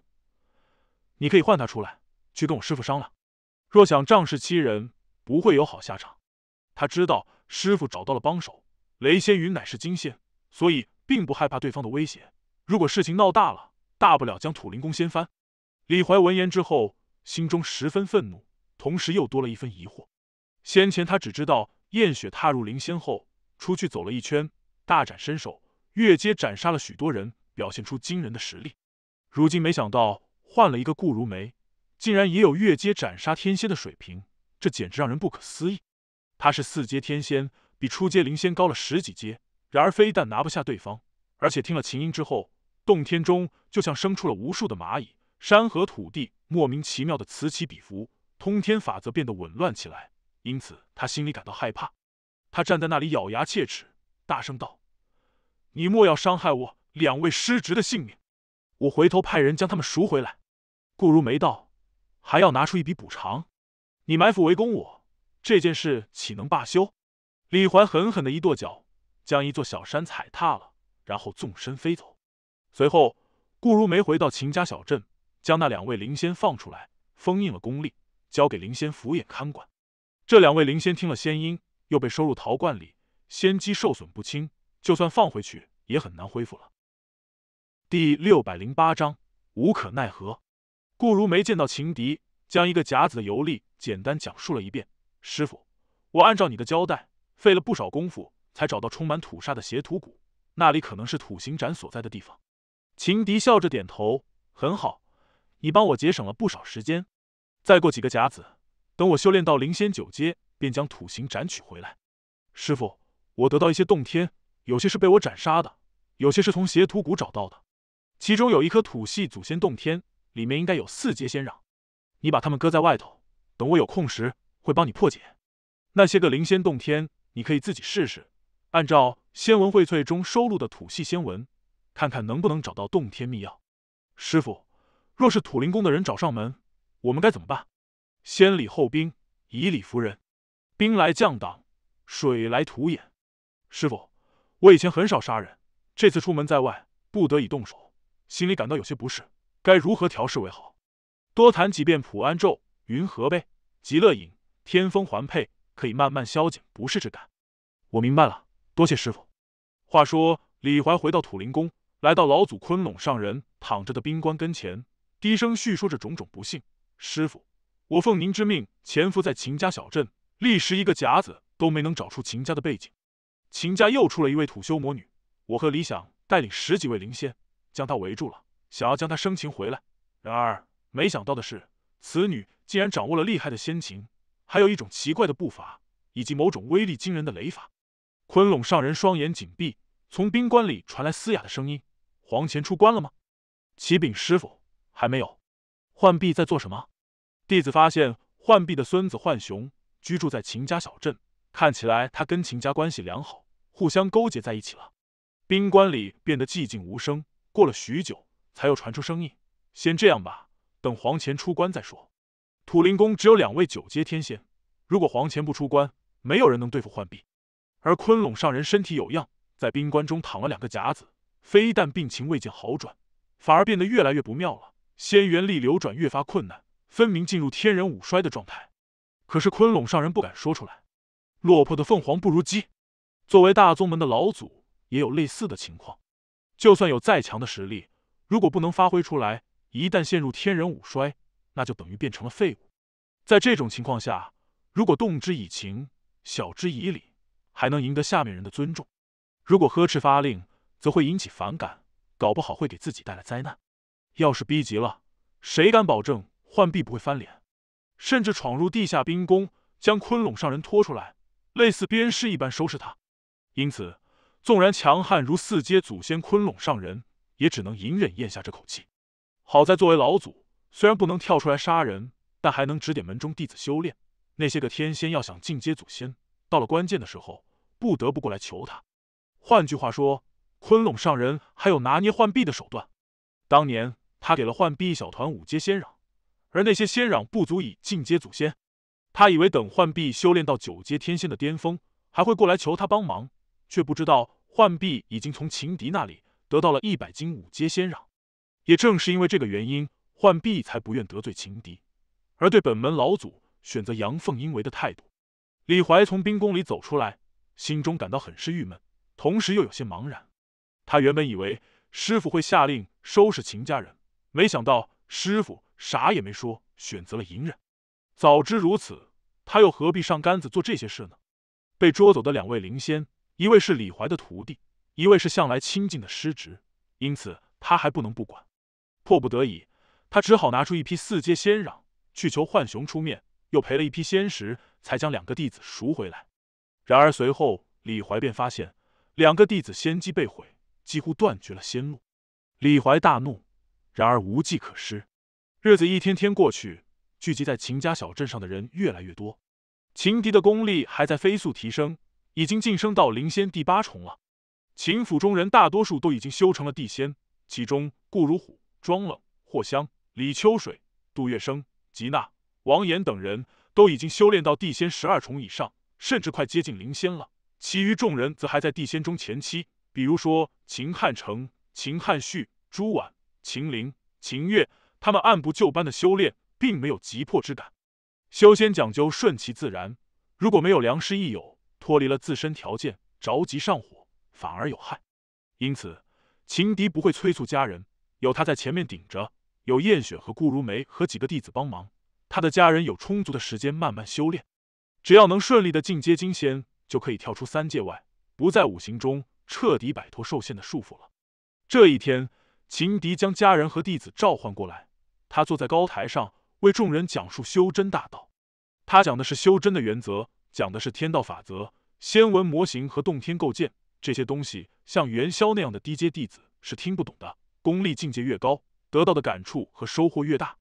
你可以唤他出来，去跟我师傅商量。若想仗势欺人，不会有好下场。他知道师傅找到了帮手，雷仙云乃是金仙，所以并不害怕对方的威胁。如果事情闹大了，大不了将土灵宫掀翻。”李怀闻言之后。心中十分愤怒，同时又多了一分疑惑。先前他只知道燕雪踏入灵仙后，出去走了一圈，大展身手，越阶斩杀了许多人，表现出惊人的实力。如今没想到，换了一个顾如梅，竟然也有越阶斩杀天仙的水平，这简直让人不可思议。他是四阶天仙，比初阶灵仙高了十几阶，然而非但拿不下对方，而且听了琴音之后，洞天中就像生出了无数的蚂蚁，山河土地。莫名其妙的此起彼伏，通天法则变得紊乱起来，因此他心里感到害怕。他站在那里咬牙切齿，大声道：“你莫要伤害我两位师侄的性命，我回头派人将他们赎回来。”顾如梅道：“还要拿出一笔补偿？你埋伏围攻我这件事，岂能罢休？”李怀狠狠的一跺脚，将一座小山踩踏了，然后纵身飞走。随后，顾如梅回到秦家小镇。将那两位灵仙放出来，封印了功力，交给灵仙府眼看管。这两位灵仙听了仙音，又被收入陶罐里，仙机受损不轻，就算放回去也很难恢复了。第六百零八章无可奈何。顾如梅见到情敌，将一个甲子的游历简单讲述了一遍。师傅，我按照你的交代，费了不少功夫，才找到充满土煞的邪土谷，那里可能是土行斩所在的地方。情敌笑着点头，很好。你帮我节省了不少时间，再过几个甲子，等我修炼到灵仙九阶，便将土形斩取回来。师傅，我得到一些洞天，有些是被我斩杀的，有些是从邪土谷找到的，其中有一颗土系祖先洞天，里面应该有四阶仙壤。你把它们搁在外头，等我有空时会帮你破解。那些个灵仙洞天，你可以自己试试，按照仙文荟萃中收录的土系仙文，看看能不能找到洞天秘钥。师傅。若是土灵宫的人找上门，我们该怎么办？先礼后兵，以理服人，兵来将挡，水来土掩。师傅，我以前很少杀人，这次出门在外不得已动手，心里感到有些不适，该如何调试为好？多谈几遍普安咒、云和呗、极乐饮、天风环佩，可以慢慢消解不适之感。我明白了，多谢师傅。话说李怀回到土灵宫，来到老祖昆龙上人躺着的冰棺跟前。低声叙说着种种不幸，师傅，我奉您之命潜伏在秦家小镇，历时一个甲子都没能找出秦家的背景。秦家又出了一位土修魔女，我和李想带领十几位灵仙将她围住了，想要将她生擒回来。然而没想到的是，此女竟然掌握了厉害的仙琴，还有一种奇怪的步伐，以及某种威力惊人的雷法。昆龙上人双眼紧闭，从冰棺里传来嘶哑的声音：“黄潜出关了吗？”“启禀师傅。”还没有，浣碧在做什么？弟子发现浣碧的孙子浣熊居住在秦家小镇，看起来他跟秦家关系良好，互相勾结在一起了。冰棺里变得寂静无声，过了许久，才又传出声音。先这样吧，等黄乾出关再说。土灵宫只有两位九阶天仙，如果黄乾不出关，没有人能对付浣碧。而昆龙上人身体有恙，在冰棺中躺了两个甲子，非但病情未见好转，反而变得越来越不妙了。仙元力流转越发困难，分明进入天人五衰的状态。可是昆龙上人不敢说出来。落魄的凤凰不如鸡。作为大宗门的老祖，也有类似的情况。就算有再强的实力，如果不能发挥出来，一旦陷入天人五衰，那就等于变成了废物。在这种情况下，如果动之以情，晓之以理，还能赢得下面人的尊重；如果呵斥发令，则会引起反感，搞不好会给自己带来灾难。要是逼急了，谁敢保证浣碧不会翻脸，甚至闯入地下冰宫，将昆龙上人拖出来，类似鞭尸一般收拾他。因此，纵然强悍如四阶祖先昆龙上人，也只能隐忍咽下这口气。好在作为老祖，虽然不能跳出来杀人，但还能指点门中弟子修炼。那些个天仙要想进阶祖先，到了关键的时候，不得不过来求他。换句话说，昆龙上人还有拿捏浣碧的手段。当年。他给了浣碧一小团五阶仙壤，而那些仙壤不足以进阶祖先。他以为等浣碧修炼到九阶天仙的巅峰，还会过来求他帮忙，却不知道浣碧已经从情敌那里得到了一百斤五阶仙壤。也正是因为这个原因，浣碧才不愿得罪情敌，而对本门老祖选择阳奉阴违的态度。李怀从冰宫里走出来，心中感到很是郁闷，同时又有些茫然。他原本以为师傅会下令收拾秦家人。没想到师傅啥也没说，选择了隐忍。早知如此，他又何必上杆子做这些事呢？被捉走的两位灵仙，一位是李怀的徒弟，一位是向来亲近的师侄，因此他还不能不管。迫不得已，他只好拿出一批四阶仙壤去求浣熊出面，又赔了一批仙石，才将两个弟子赎回来。然而随后，李怀便发现两个弟子仙机被毁，几乎断绝了仙路。李怀大怒。然而无计可施，日子一天天过去，聚集在秦家小镇上的人越来越多。秦迪的功力还在飞速提升，已经晋升到灵仙第八重了。秦府中人大多数都已经修成了地仙，其中顾如虎、庄冷、霍香、李秋水、杜月笙、吉娜、王岩等人都已经修炼到地仙十二重以上，甚至快接近灵仙了。其余众人则还在地仙中前期，比如说秦汉成、秦汉旭、朱婉。秦林、秦月他们按部就班的修炼，并没有急迫之感。修仙讲究顺其自然，如果没有良师益友，脱离了自身条件，着急上火反而有害。因此，秦迪不会催促家人。有他在前面顶着，有燕雪和顾如梅和几个弟子帮忙，他的家人有充足的时间慢慢修炼。只要能顺利的进阶金仙，就可以跳出三界外，不在五行中，彻底摆脱受限的束缚了。这一天。秦迪将家人和弟子召唤过来，他坐在高台上，为众人讲述修真大道。他讲的是修真的原则，讲的是天道法则、仙文模型和洞天构建。这些东西像元宵那样的低阶弟子是听不懂的。功力境界越高，得到的感触和收获越大。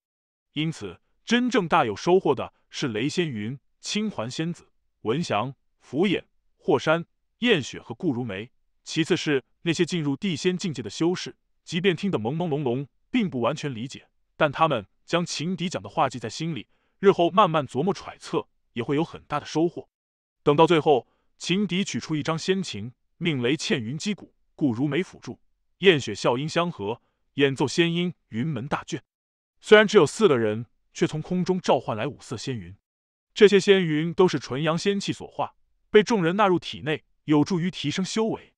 因此，真正大有收获的是雷仙云、青环仙子、文祥、符衍、霍山、燕雪和顾如梅。其次是那些进入地仙境界的修士。即便听得朦朦胧胧，并不完全理解，但他们将情敌讲的话记在心里，日后慢慢琢磨揣测，也会有很大的收获。等到最后，情敌取出一张仙琴，命雷倩云击鼓，顾如梅辅助，燕雪笑音相和，演奏仙音《云门大卷》。虽然只有四个人，却从空中召唤来五色仙云。这些仙云都是纯阳仙气所化，被众人纳入体内，有助于提升修为。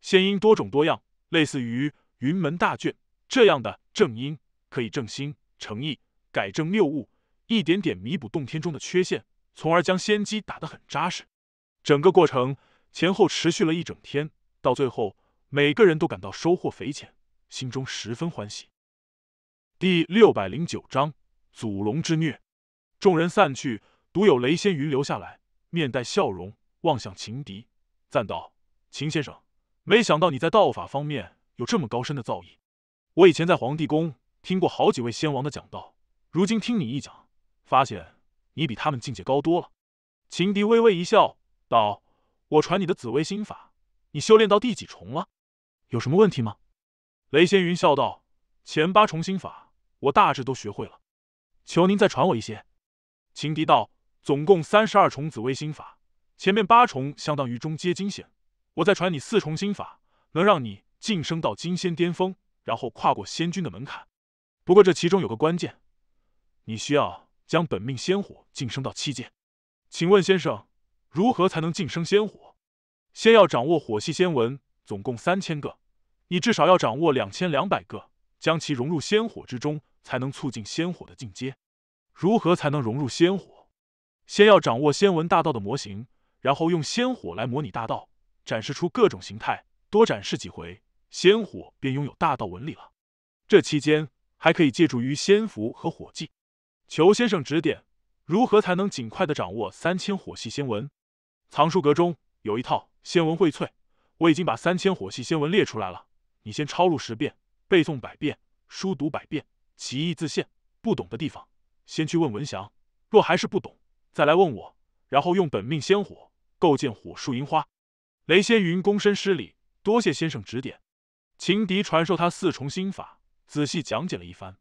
仙音多种多样，类似于。云门大卷这样的正因可以正心诚意，改正谬误，一点点弥补洞天中的缺陷，从而将先机打得很扎实。整个过程前后持续了一整天，到最后每个人都感到收获匪浅，心中十分欢喜。第六百零九章祖龙之虐。众人散去，独有雷仙云留下来，面带笑容望向秦迪，赞道：“秦先生，没想到你在道法方面……”有这么高深的造诣，我以前在皇帝宫听过好几位仙王的讲道，如今听你一讲，发现你比他们境界高多了。秦迪微微一笑道：“我传你的紫薇心法，你修炼到第几重了？有什么问题吗？”雷仙云笑道：“前八重心法，我大致都学会了，求您再传我一些。”秦迪道：“总共三十二重紫薇心法，前面八重相当于中阶金仙，我再传你四重心法，能让你。”晋升到金仙巅峰，然后跨过仙君的门槛。不过这其中有个关键，你需要将本命仙火晋升到七阶。请问先生，如何才能晋升仙火？先要掌握火系仙文，总共三千个，你至少要掌握两千两百个，将其融入仙火之中，才能促进仙火的进阶。如何才能融入仙火？先要掌握仙文大道的模型，然后用仙火来模拟大道，展示出各种形态，多展示几回。仙火便拥有大道纹理了。这期间还可以借助于仙符和火技。求先生指点，如何才能尽快的掌握三千火系仙文？藏书阁中有一套仙文荟萃，我已经把三千火系仙文列出来了。你先抄录十遍，背诵百遍，书读百遍，其义自现。不懂的地方，先去问文祥。若还是不懂，再来问我。然后用本命仙火构建火树银花。雷仙云躬身施礼，多谢先生指点。情敌传授他四重心法，仔细讲解了一番。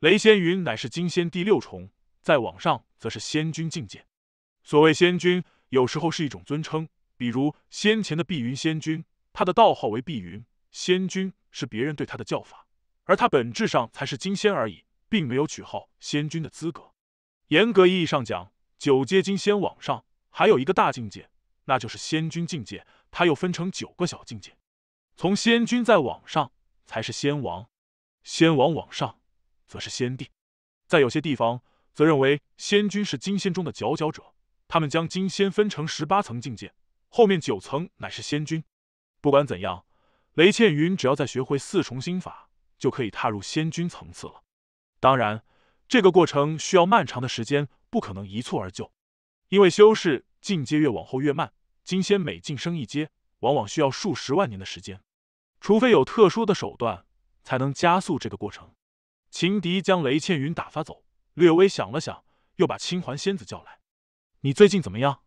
雷仙云乃是金仙第六重，在往上则是仙君境界。所谓仙君，有时候是一种尊称，比如先前的碧云仙君，他的道号为碧云，仙君是别人对他的叫法，而他本质上才是金仙而已，并没有取号仙君的资格。严格意义上讲，九阶金仙往上还有一个大境界，那就是仙君境界，它又分成九个小境界。从仙君再往上才是仙王，仙王往上则是仙帝。在有些地方，则认为仙君是金仙中的佼佼者。他们将金仙分成十八层境界，后面九层乃是仙君。不管怎样，雷倩云只要再学会四重心法，就可以踏入仙君层次了。当然，这个过程需要漫长的时间，不可能一蹴而就。因为修士进阶越往后越慢，金仙每晋升一阶。往往需要数十万年的时间，除非有特殊的手段，才能加速这个过程。秦迪将雷倩云打发走，略微想了想，又把青环仙子叫来：“你最近怎么样？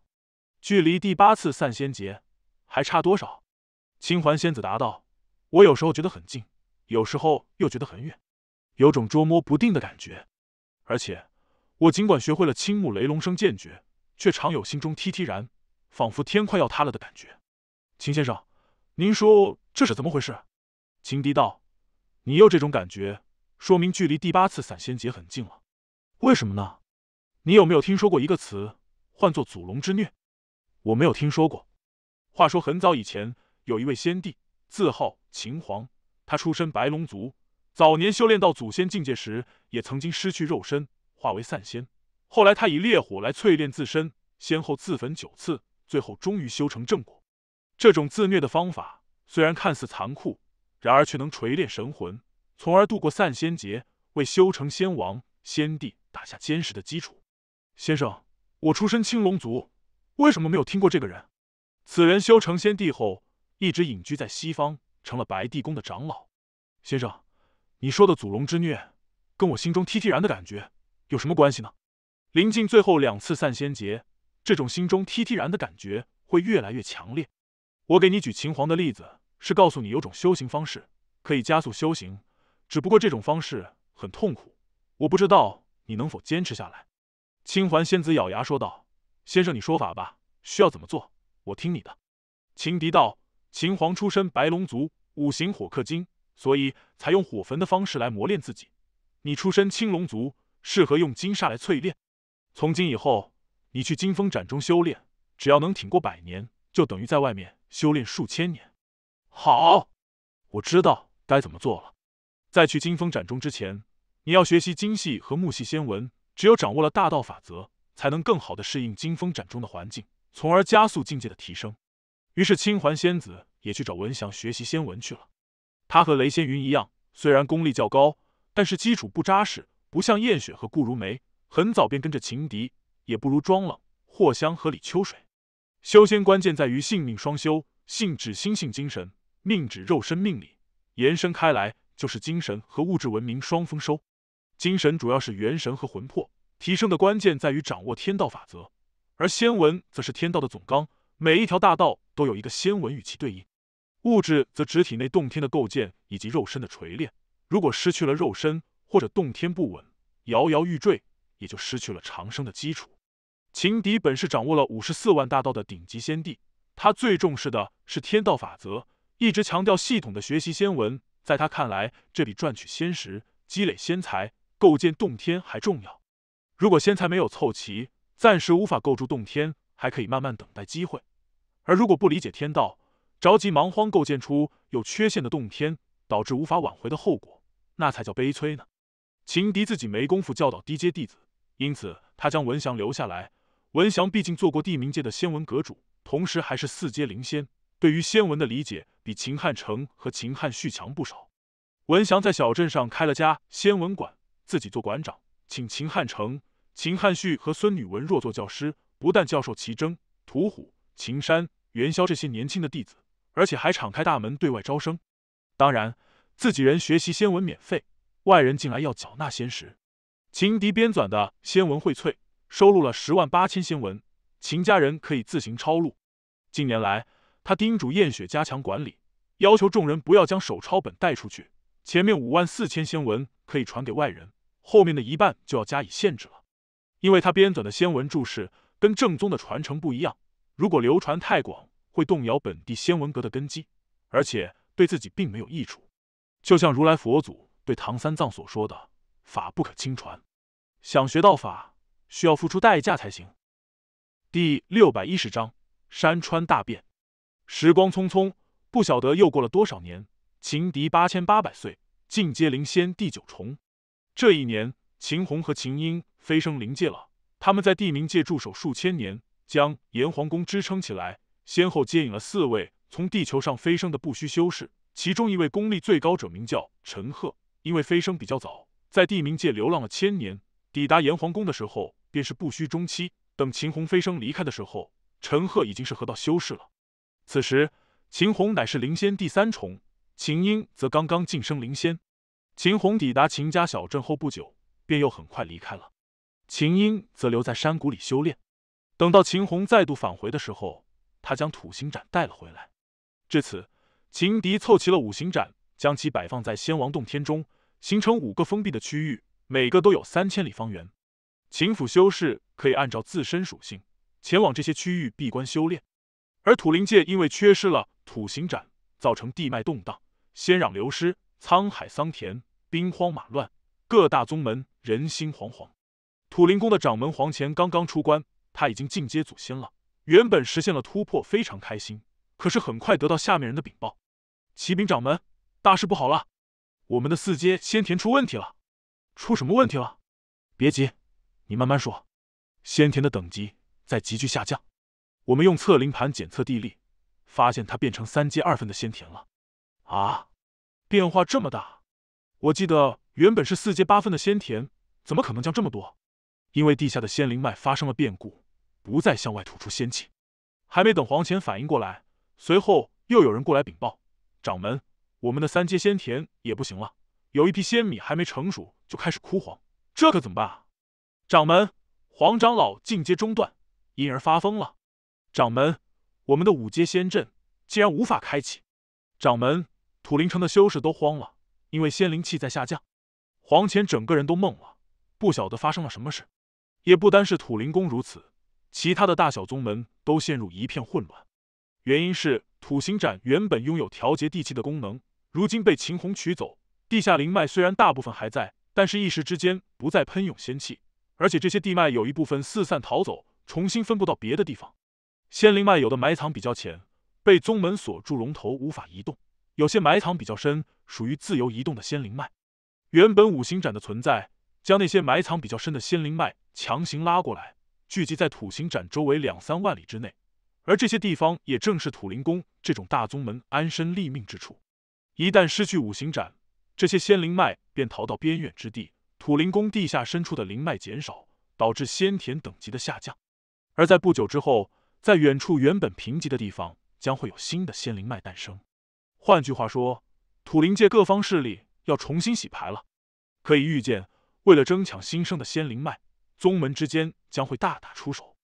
距离第八次散仙劫还差多少？”青环仙子答道：“我有时候觉得很近，有时候又觉得很远，有种捉摸不定的感觉。而且，我尽管学会了青木雷龙生剑诀，却常有心中踢踢然，仿佛天快要塌了的感觉。”秦先生，您说这是怎么回事？秦迪道：“你有这种感觉，说明距离第八次散仙劫很近了。为什么呢？你有没有听说过一个词，唤作‘祖龙之虐’？”我没有听说过。话说很早以前，有一位先帝，自号秦皇。他出身白龙族，早年修炼到祖先境界时，也曾经失去肉身，化为散仙。后来他以烈火来淬炼自身，先后自焚九次，最后终于修成正果。这种自虐的方法虽然看似残酷，然而却能锤炼神魂，从而度过散仙劫，为修成仙王、仙帝打下坚实的基础。先生，我出身青龙族，为什么没有听过这个人？此人修成仙帝后，一直隐居在西方，成了白帝宫的长老。先生，你说的祖龙之虐，跟我心中踢踢然的感觉有什么关系呢？临近最后两次散仙劫，这种心中踢踢然的感觉会越来越强烈。我给你举秦皇的例子，是告诉你有种修行方式可以加速修行，只不过这种方式很痛苦，我不知道你能否坚持下来。青环仙子咬牙说道：“先生，你说法吧，需要怎么做，我听你的。”秦迪道：“秦皇出身白龙族，五行火克金，所以才用火焚的方式来磨练自己。你出身青龙族，适合用金沙来淬炼。从今以后，你去金风斩中修炼，只要能挺过百年，就等于在外面。”修炼数千年，好，我知道该怎么做了。在去金风斩中之前，你要学习金系和木系仙文。只有掌握了大道法则，才能更好的适应金风斩中的环境，从而加速境界的提升。于是，青环仙子也去找文祥学习仙文去了。他和雷仙云一样，虽然功力较高，但是基础不扎实，不像燕雪和顾如梅，很早便跟着情敌，也不如庄冷、霍香和李秋水。修仙关键在于性命双修，性指心性精神，命指肉身命理。延伸开来就是精神和物质文明双丰收。精神主要是元神和魂魄，提升的关键在于掌握天道法则，而仙文则是天道的总纲，每一条大道都有一个仙文与其对应。物质则指体内洞天的构建以及肉身的锤炼。如果失去了肉身或者洞天不稳，摇摇欲坠，也就失去了长生的基础。情敌本是掌握了五十四万大道的顶级仙帝，他最重视的是天道法则，一直强调系统的学习仙文。在他看来，这比赚取仙石、积累仙财、构建洞天还重要。如果仙才没有凑齐，暂时无法构筑洞天，还可以慢慢等待机会；而如果不理解天道，着急忙慌构建出有缺陷的洞天，导致无法挽回的后果，那才叫悲催呢。情敌自己没工夫教导低阶弟子，因此他将文祥留下来。文祥毕竟做过地名界的仙文阁主，同时还是四阶灵仙，对于仙文的理解比秦汉城和秦汉旭强不少。文祥在小镇上开了家仙文馆，自己做馆长，请秦汉城、秦汉旭和孙女文若做教师，不但教授齐征、屠虎、秦山、元宵这些年轻的弟子，而且还敞开大门对外招生。当然，自己人学习仙文免费，外人进来要缴纳仙石。秦迪编纂的《仙文荟萃》。收录了十万八千仙文，秦家人可以自行抄录。近年来，他叮嘱燕雪加强管理，要求众人不要将手抄本带出去。前面五万四千仙文可以传给外人，后面的一半就要加以限制了。因为他编纂的仙文注释跟正宗的传承不一样，如果流传太广，会动摇本地仙文阁的根基，而且对自己并没有益处。就像如来佛祖对唐三藏所说的：“法不可轻传，想学道法。”需要付出代价才行。第六百一十章山川大变。时光匆匆，不晓得又过了多少年。秦敌八千八百岁，进阶灵仙第九重。这一年，秦红和秦英飞升灵界了。他们在地冥界驻守数千年，将炎黄宫支撑起来，先后接引了四位从地球上飞升的不虚修士。其中一位功力最高者名叫陈赫，因为飞升比较早，在地冥界流浪了千年，抵达炎黄宫的时候。便是不虚中期。等秦红飞升离开的时候，陈赫已经是河道修士了。此时，秦红乃是灵仙第三重，秦英则刚刚晋升灵仙。秦红抵达秦家小镇后不久，便又很快离开了。秦英则留在山谷里修炼。等到秦红再度返回的时候，他将土行盏带了回来。至此，秦迪凑齐了五行盏，将其摆放在仙王洞天中，形成五个封闭的区域，每个都有三千里方圆。秦府修士可以按照自身属性前往这些区域闭关修炼，而土灵界因为缺失了土行斩，造成地脉动荡，仙壤流失，沧海桑田，兵荒马乱，各大宗门人心惶惶。土灵宫的掌门黄乾刚刚出关，他已经进阶祖仙了，原本实现了突破，非常开心。可是很快得到下面人的禀报：“启禀掌门，大事不好了，我们的四阶仙田出问题了，出什么问题了？别急。”你慢慢说，先天的等级在急剧下降，我们用测灵盘检测地力，发现它变成三阶二分的仙田了。啊，变化这么大！我记得原本是四阶八分的仙田，怎么可能降这么多？因为地下的仙灵脉发生了变故，不再向外吐出仙气。还没等黄乾反应过来，随后又有人过来禀报，掌门，我们的三阶仙田也不行了，有一批仙米还没成熟就开始枯黄，这可怎么办啊？掌门，黄长老进阶中断，因而发疯了。掌门，我们的五阶仙阵竟然无法开启。掌门，土灵城的修士都慌了，因为仙灵气在下降。黄潜整个人都懵了，不晓得发生了什么事。也不单是土灵宫如此，其他的大小宗门都陷入一片混乱。原因是土行斩原本拥有调节地气的功能，如今被秦红取走，地下灵脉虽然大部分还在，但是一时之间不再喷涌仙气。而且这些地脉有一部分四散逃走，重新分布到别的地方。仙灵脉有的埋藏比较浅，被宗门锁住龙头无法移动；有些埋藏比较深，属于自由移动的仙灵脉。原本五行斩的存在，将那些埋藏比较深的仙灵脉强行拉过来，聚集在土行斩周围两三万里之内。而这些地方也正是土灵宫这种大宗门安身立命之处。一旦失去五行斩，这些仙灵脉便逃到边远之地。土灵宫地下深处的灵脉减少，导致仙田等级的下降。而在不久之后，在远处原本贫瘠的地方，将会有新的仙灵脉诞生。换句话说，土灵界各方势力要重新洗牌了。可以预见，为了争抢新生的仙灵脉，宗门之间将会大打出手。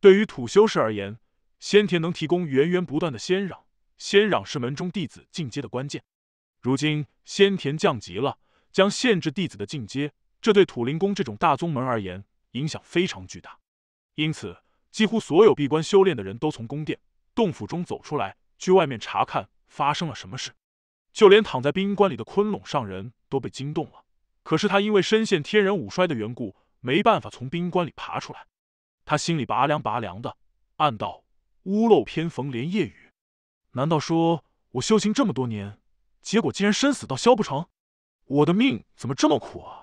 对于土修士而言，仙田能提供源源不断的仙壤，仙壤是门中弟子进阶的关键。如今仙田降级了，将限制弟子的进阶。这对土灵宫这种大宗门而言，影响非常巨大。因此，几乎所有闭关修炼的人都从宫殿、洞府中走出来，去外面查看发生了什么事。就连躺在冰棺里的昆龙上人都被惊动了。可是他因为身陷天人五衰的缘故，没办法从冰棺里爬出来。他心里拔凉拔凉的，暗道：“屋漏偏逢连夜雨，难道说我修行这么多年，结果竟然生死道消不成？我的命怎么这么苦啊？”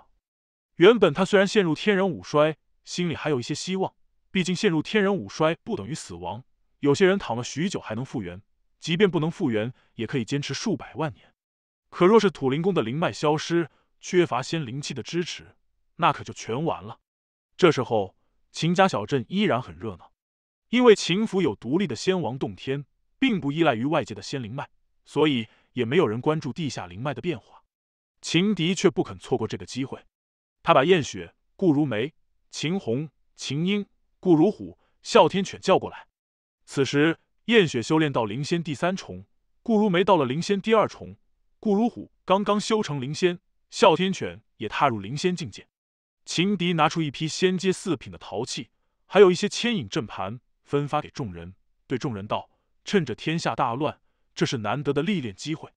原本他虽然陷入天人五衰，心里还有一些希望。毕竟陷入天人五衰不等于死亡，有些人躺了许久还能复原，即便不能复原，也可以坚持数百万年。可若是土灵宫的灵脉消失，缺乏仙灵气的支持，那可就全完了。这时候，秦家小镇依然很热闹，因为秦府有独立的仙王洞天，并不依赖于外界的仙灵脉，所以也没有人关注地下灵脉的变化。秦迪却不肯错过这个机会。他把燕雪、顾如梅、秦红、秦英、顾如虎、哮天犬叫过来。此时，燕雪修炼到灵仙第三重，顾如梅到了灵仙第二重，顾如虎刚刚修成灵仙，哮天犬也踏入灵仙境界。秦迪拿出一批仙阶四品的陶器，还有一些牵引阵盘，分发给众人，对众人道：“趁着天下大乱，这是难得的历练机会。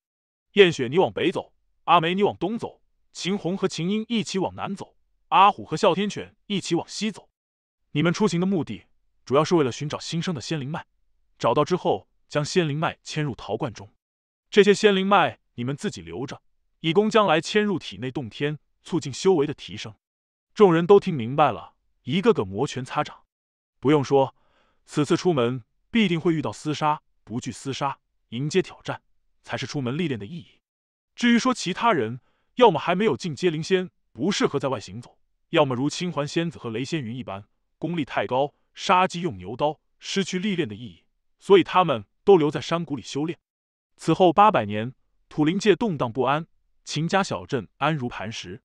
燕雪，你往北走；阿梅，你往东走。”秦红和秦英一起往南走，阿虎和哮天犬一起往西走。你们出行的目的，主要是为了寻找新生的仙灵脉。找到之后，将仙灵脉迁入陶罐中。这些仙灵脉你们自己留着，以供将来迁入体内洞天，促进修为的提升。众人都听明白了，一个个摩拳擦掌。不用说，此次出门必定会遇到厮杀，不惧厮杀，迎接挑战，才是出门历练的意义。至于说其他人。要么还没有进阶灵仙，不适合在外行走；要么如青环仙子和雷仙云一般，功力太高，杀鸡用牛刀，失去历练的意义。所以他们都留在山谷里修炼。此后八百年，土灵界动荡不安，秦家小镇安如磐石。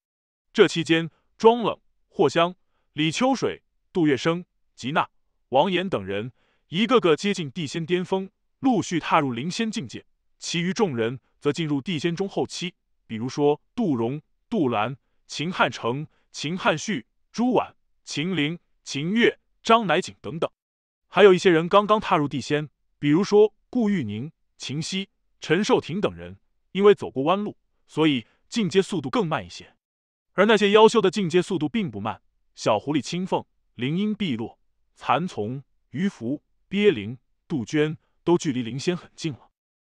这期间，庄冷、霍香、李秋水、杜月笙、吉娜、王岩等人一个个接近地仙巅峰，陆续踏入灵仙境界；其余众人则进入地仙中后期。比如说杜荣、杜兰、秦汉成、秦汉旭、朱婉、秦陵、秦月、张乃景等等，还有一些人刚刚踏入地仙，比如说顾玉宁、秦夕、陈寿亭等人，因为走过弯路，所以进阶速度更慢一些。而那些妖修的进阶速度并不慢，小狐狸青凤、灵音碧落、蚕丛、鱼凫、鳖灵、杜鹃都距离灵仙很近了。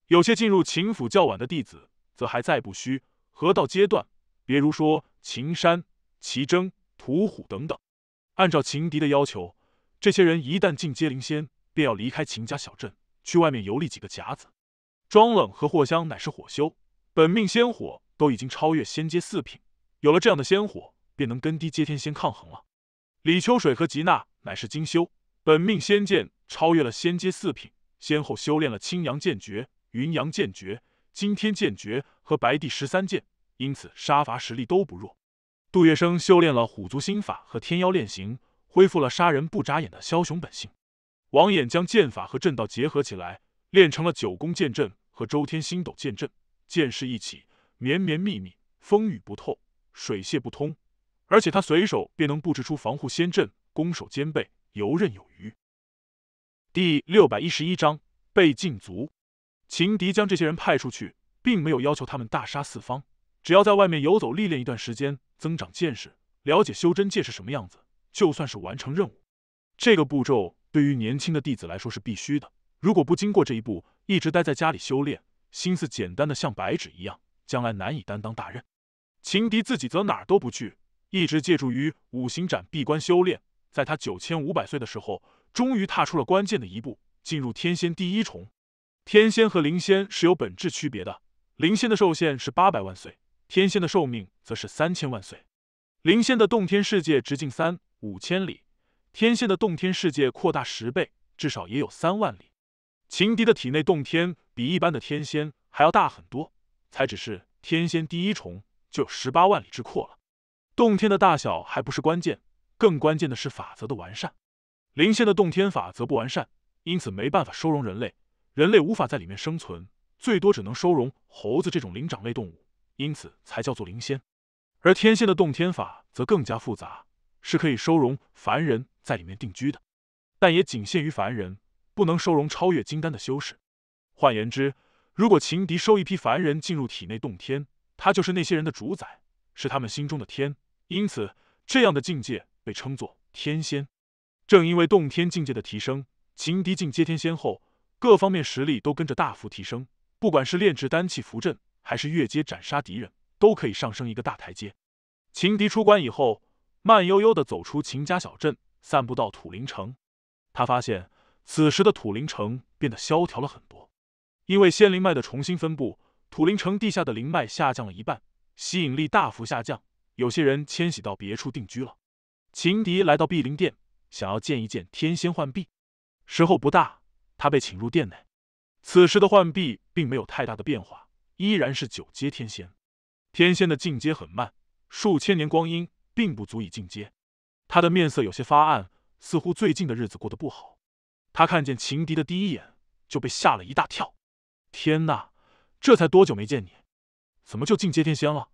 有些进入秦府较晚的弟子。则还在不虚，河道阶段，比如说秦山、齐征、屠虎等等。按照秦敌的要求，这些人一旦进阶灵仙，便要离开秦家小镇，去外面游历几个甲子。庄冷和霍香乃是火修，本命仙火都已经超越仙阶四品，有了这样的仙火，便能跟低阶天仙抗衡了。李秋水和吉娜乃是金修，本命仙剑超越了仙阶四品，先后修炼了青阳剑诀、云阳剑诀。惊天剑诀和白帝十三剑，因此杀伐实力都不弱。杜月笙修炼了虎族心法和天妖炼形，恢复了杀人不眨眼的枭雄本性。王衍将剑法和阵道结合起来，练成了九宫剑阵和周天星斗剑阵，剑势一起，绵绵密密，风雨不透，水泄不通。而且他随手便能布置出防护仙阵，攻守兼备，游刃有余。第六百一十一章被禁足。秦迪将这些人派出去，并没有要求他们大杀四方，只要在外面游走历练一段时间，增长见识，了解修真界是什么样子，就算是完成任务。这个步骤对于年轻的弟子来说是必须的，如果不经过这一步，一直待在家里修炼，心思简单的像白纸一样，将来难以担当大任。秦迪自己则哪儿都不去，一直借助于五行斩闭关修炼，在他九千五百岁的时候，终于踏出了关键的一步，进入天仙第一重。天仙和灵仙是有本质区别的。灵仙的寿限是八百万岁，天仙的寿命则是三千万岁。灵仙的洞天世界直径三五千里，天仙的洞天世界扩大十倍，至少也有三万里。情敌的体内洞天比一般的天仙还要大很多，才只是天仙第一重就有十八万里之阔了。洞天的大小还不是关键，更关键的是法则的完善。灵仙的洞天法则不完善，因此没办法收容人类。人类无法在里面生存，最多只能收容猴子这种灵长类动物，因此才叫做灵仙。而天仙的洞天法则更加复杂，是可以收容凡人在里面定居的，但也仅限于凡人，不能收容超越金丹的修士。换言之，如果情敌收一批凡人进入体内洞天，他就是那些人的主宰，是他们心中的天，因此这样的境界被称作天仙。正因为洞天境界的提升，情敌进接天仙后。各方面实力都跟着大幅提升，不管是炼制丹气符阵，还是越阶斩杀敌人，都可以上升一个大台阶。秦迪出关以后，慢悠悠地走出秦家小镇，散步到土灵城。他发现此时的土灵城变得萧条了很多，因为仙灵脉的重新分布，土灵城地下的灵脉下降了一半，吸引力大幅下降，有些人迁徙到别处定居了。秦迪来到碧灵殿，想要见一见天仙幻碧。时候不大。他被请入殿内，此时的浣碧并没有太大的变化，依然是九阶天仙。天仙的进阶很慢，数千年光阴并不足以进阶。他的面色有些发暗，似乎最近的日子过得不好。他看见情敌的第一眼就被吓了一大跳。天呐，这才多久没见你，怎么就进阶天仙了？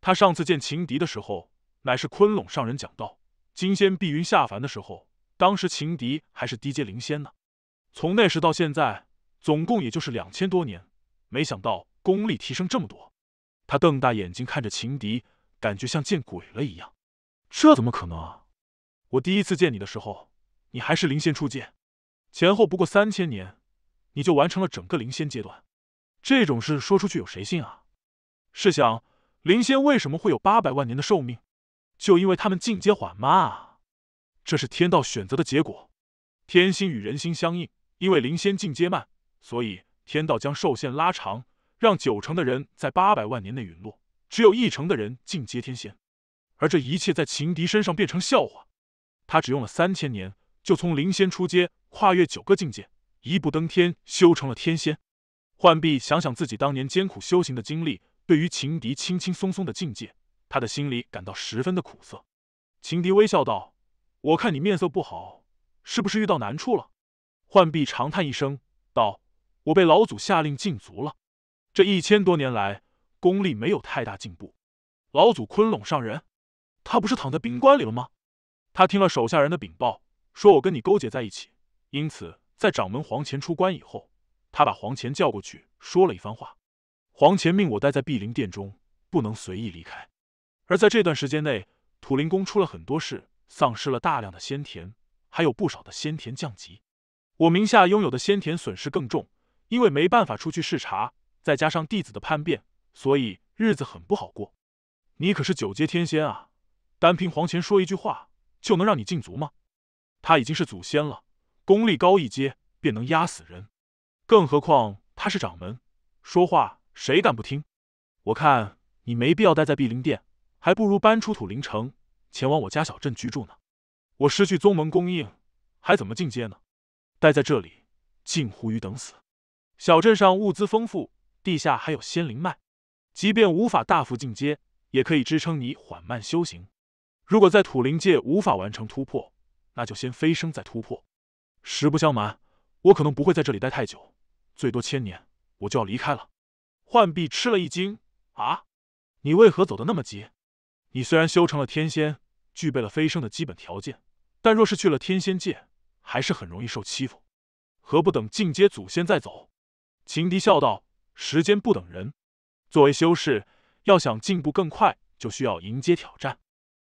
他上次见情敌的时候，乃是昆龙上人讲道，金仙碧云下凡的时候，当时情敌还是低阶灵仙呢。从那时到现在，总共也就是两千多年，没想到功力提升这么多。他瞪大眼睛看着情敌，感觉像见鬼了一样。这怎么可能啊？我第一次见你的时候，你还是灵仙初阶，前后不过三千年，你就完成了整个灵仙阶段。这种事说出去有谁信啊？试想，灵仙为什么会有八百万年的寿命？就因为他们进阶缓慢啊。这是天道选择的结果，天心与人心相应。因为灵仙进阶慢，所以天道将寿限拉长，让九成的人在八百万年内陨落，只有一成的人进阶天仙。而这一切在情敌身上变成笑话，他只用了三千年就从灵仙出阶，跨越九个境界，一步登天，修成了天仙。浣碧想想自己当年艰苦修行的经历，对于情敌轻轻松松的境界，他的心里感到十分的苦涩。情敌微笑道：“我看你面色不好，是不是遇到难处了？”浣碧长叹一声，道：“我被老祖下令禁足了，这一千多年来，功力没有太大进步。老祖昆龙上人，他不是躺在冰棺里了吗？他听了手下人的禀报，说我跟你勾结在一起，因此在掌门黄乾出关以后，他把黄乾叫过去说了一番话。黄乾命我待在碧灵殿中，不能随意离开。而在这段时间内，土灵宫出了很多事，丧失了大量的仙田，还有不少的仙田降级。”我名下拥有的仙田损失更重，因为没办法出去视察，再加上弟子的叛变，所以日子很不好过。你可是九阶天仙啊，单凭黄泉说一句话就能让你禁足吗？他已经是祖先了，功力高一阶便能压死人，更何况他是掌门，说话谁敢不听？我看你没必要待在碧灵殿，还不如搬出土灵城，前往我家小镇居住呢。我失去宗门供应，还怎么进阶呢？待在这里，近乎于等死。小镇上物资丰富，地下还有仙灵脉，即便无法大幅进阶，也可以支撑你缓慢修行。如果在土灵界无法完成突破，那就先飞升再突破。实不相瞒，我可能不会在这里待太久，最多千年，我就要离开了。浣碧吃了一惊：“啊，你为何走得那么急？你虽然修成了天仙，具备了飞升的基本条件，但若是去了天仙界……”还是很容易受欺负，何不等进阶祖先再走？秦迪笑道：“时间不等人，作为修士，要想进步更快，就需要迎接挑战，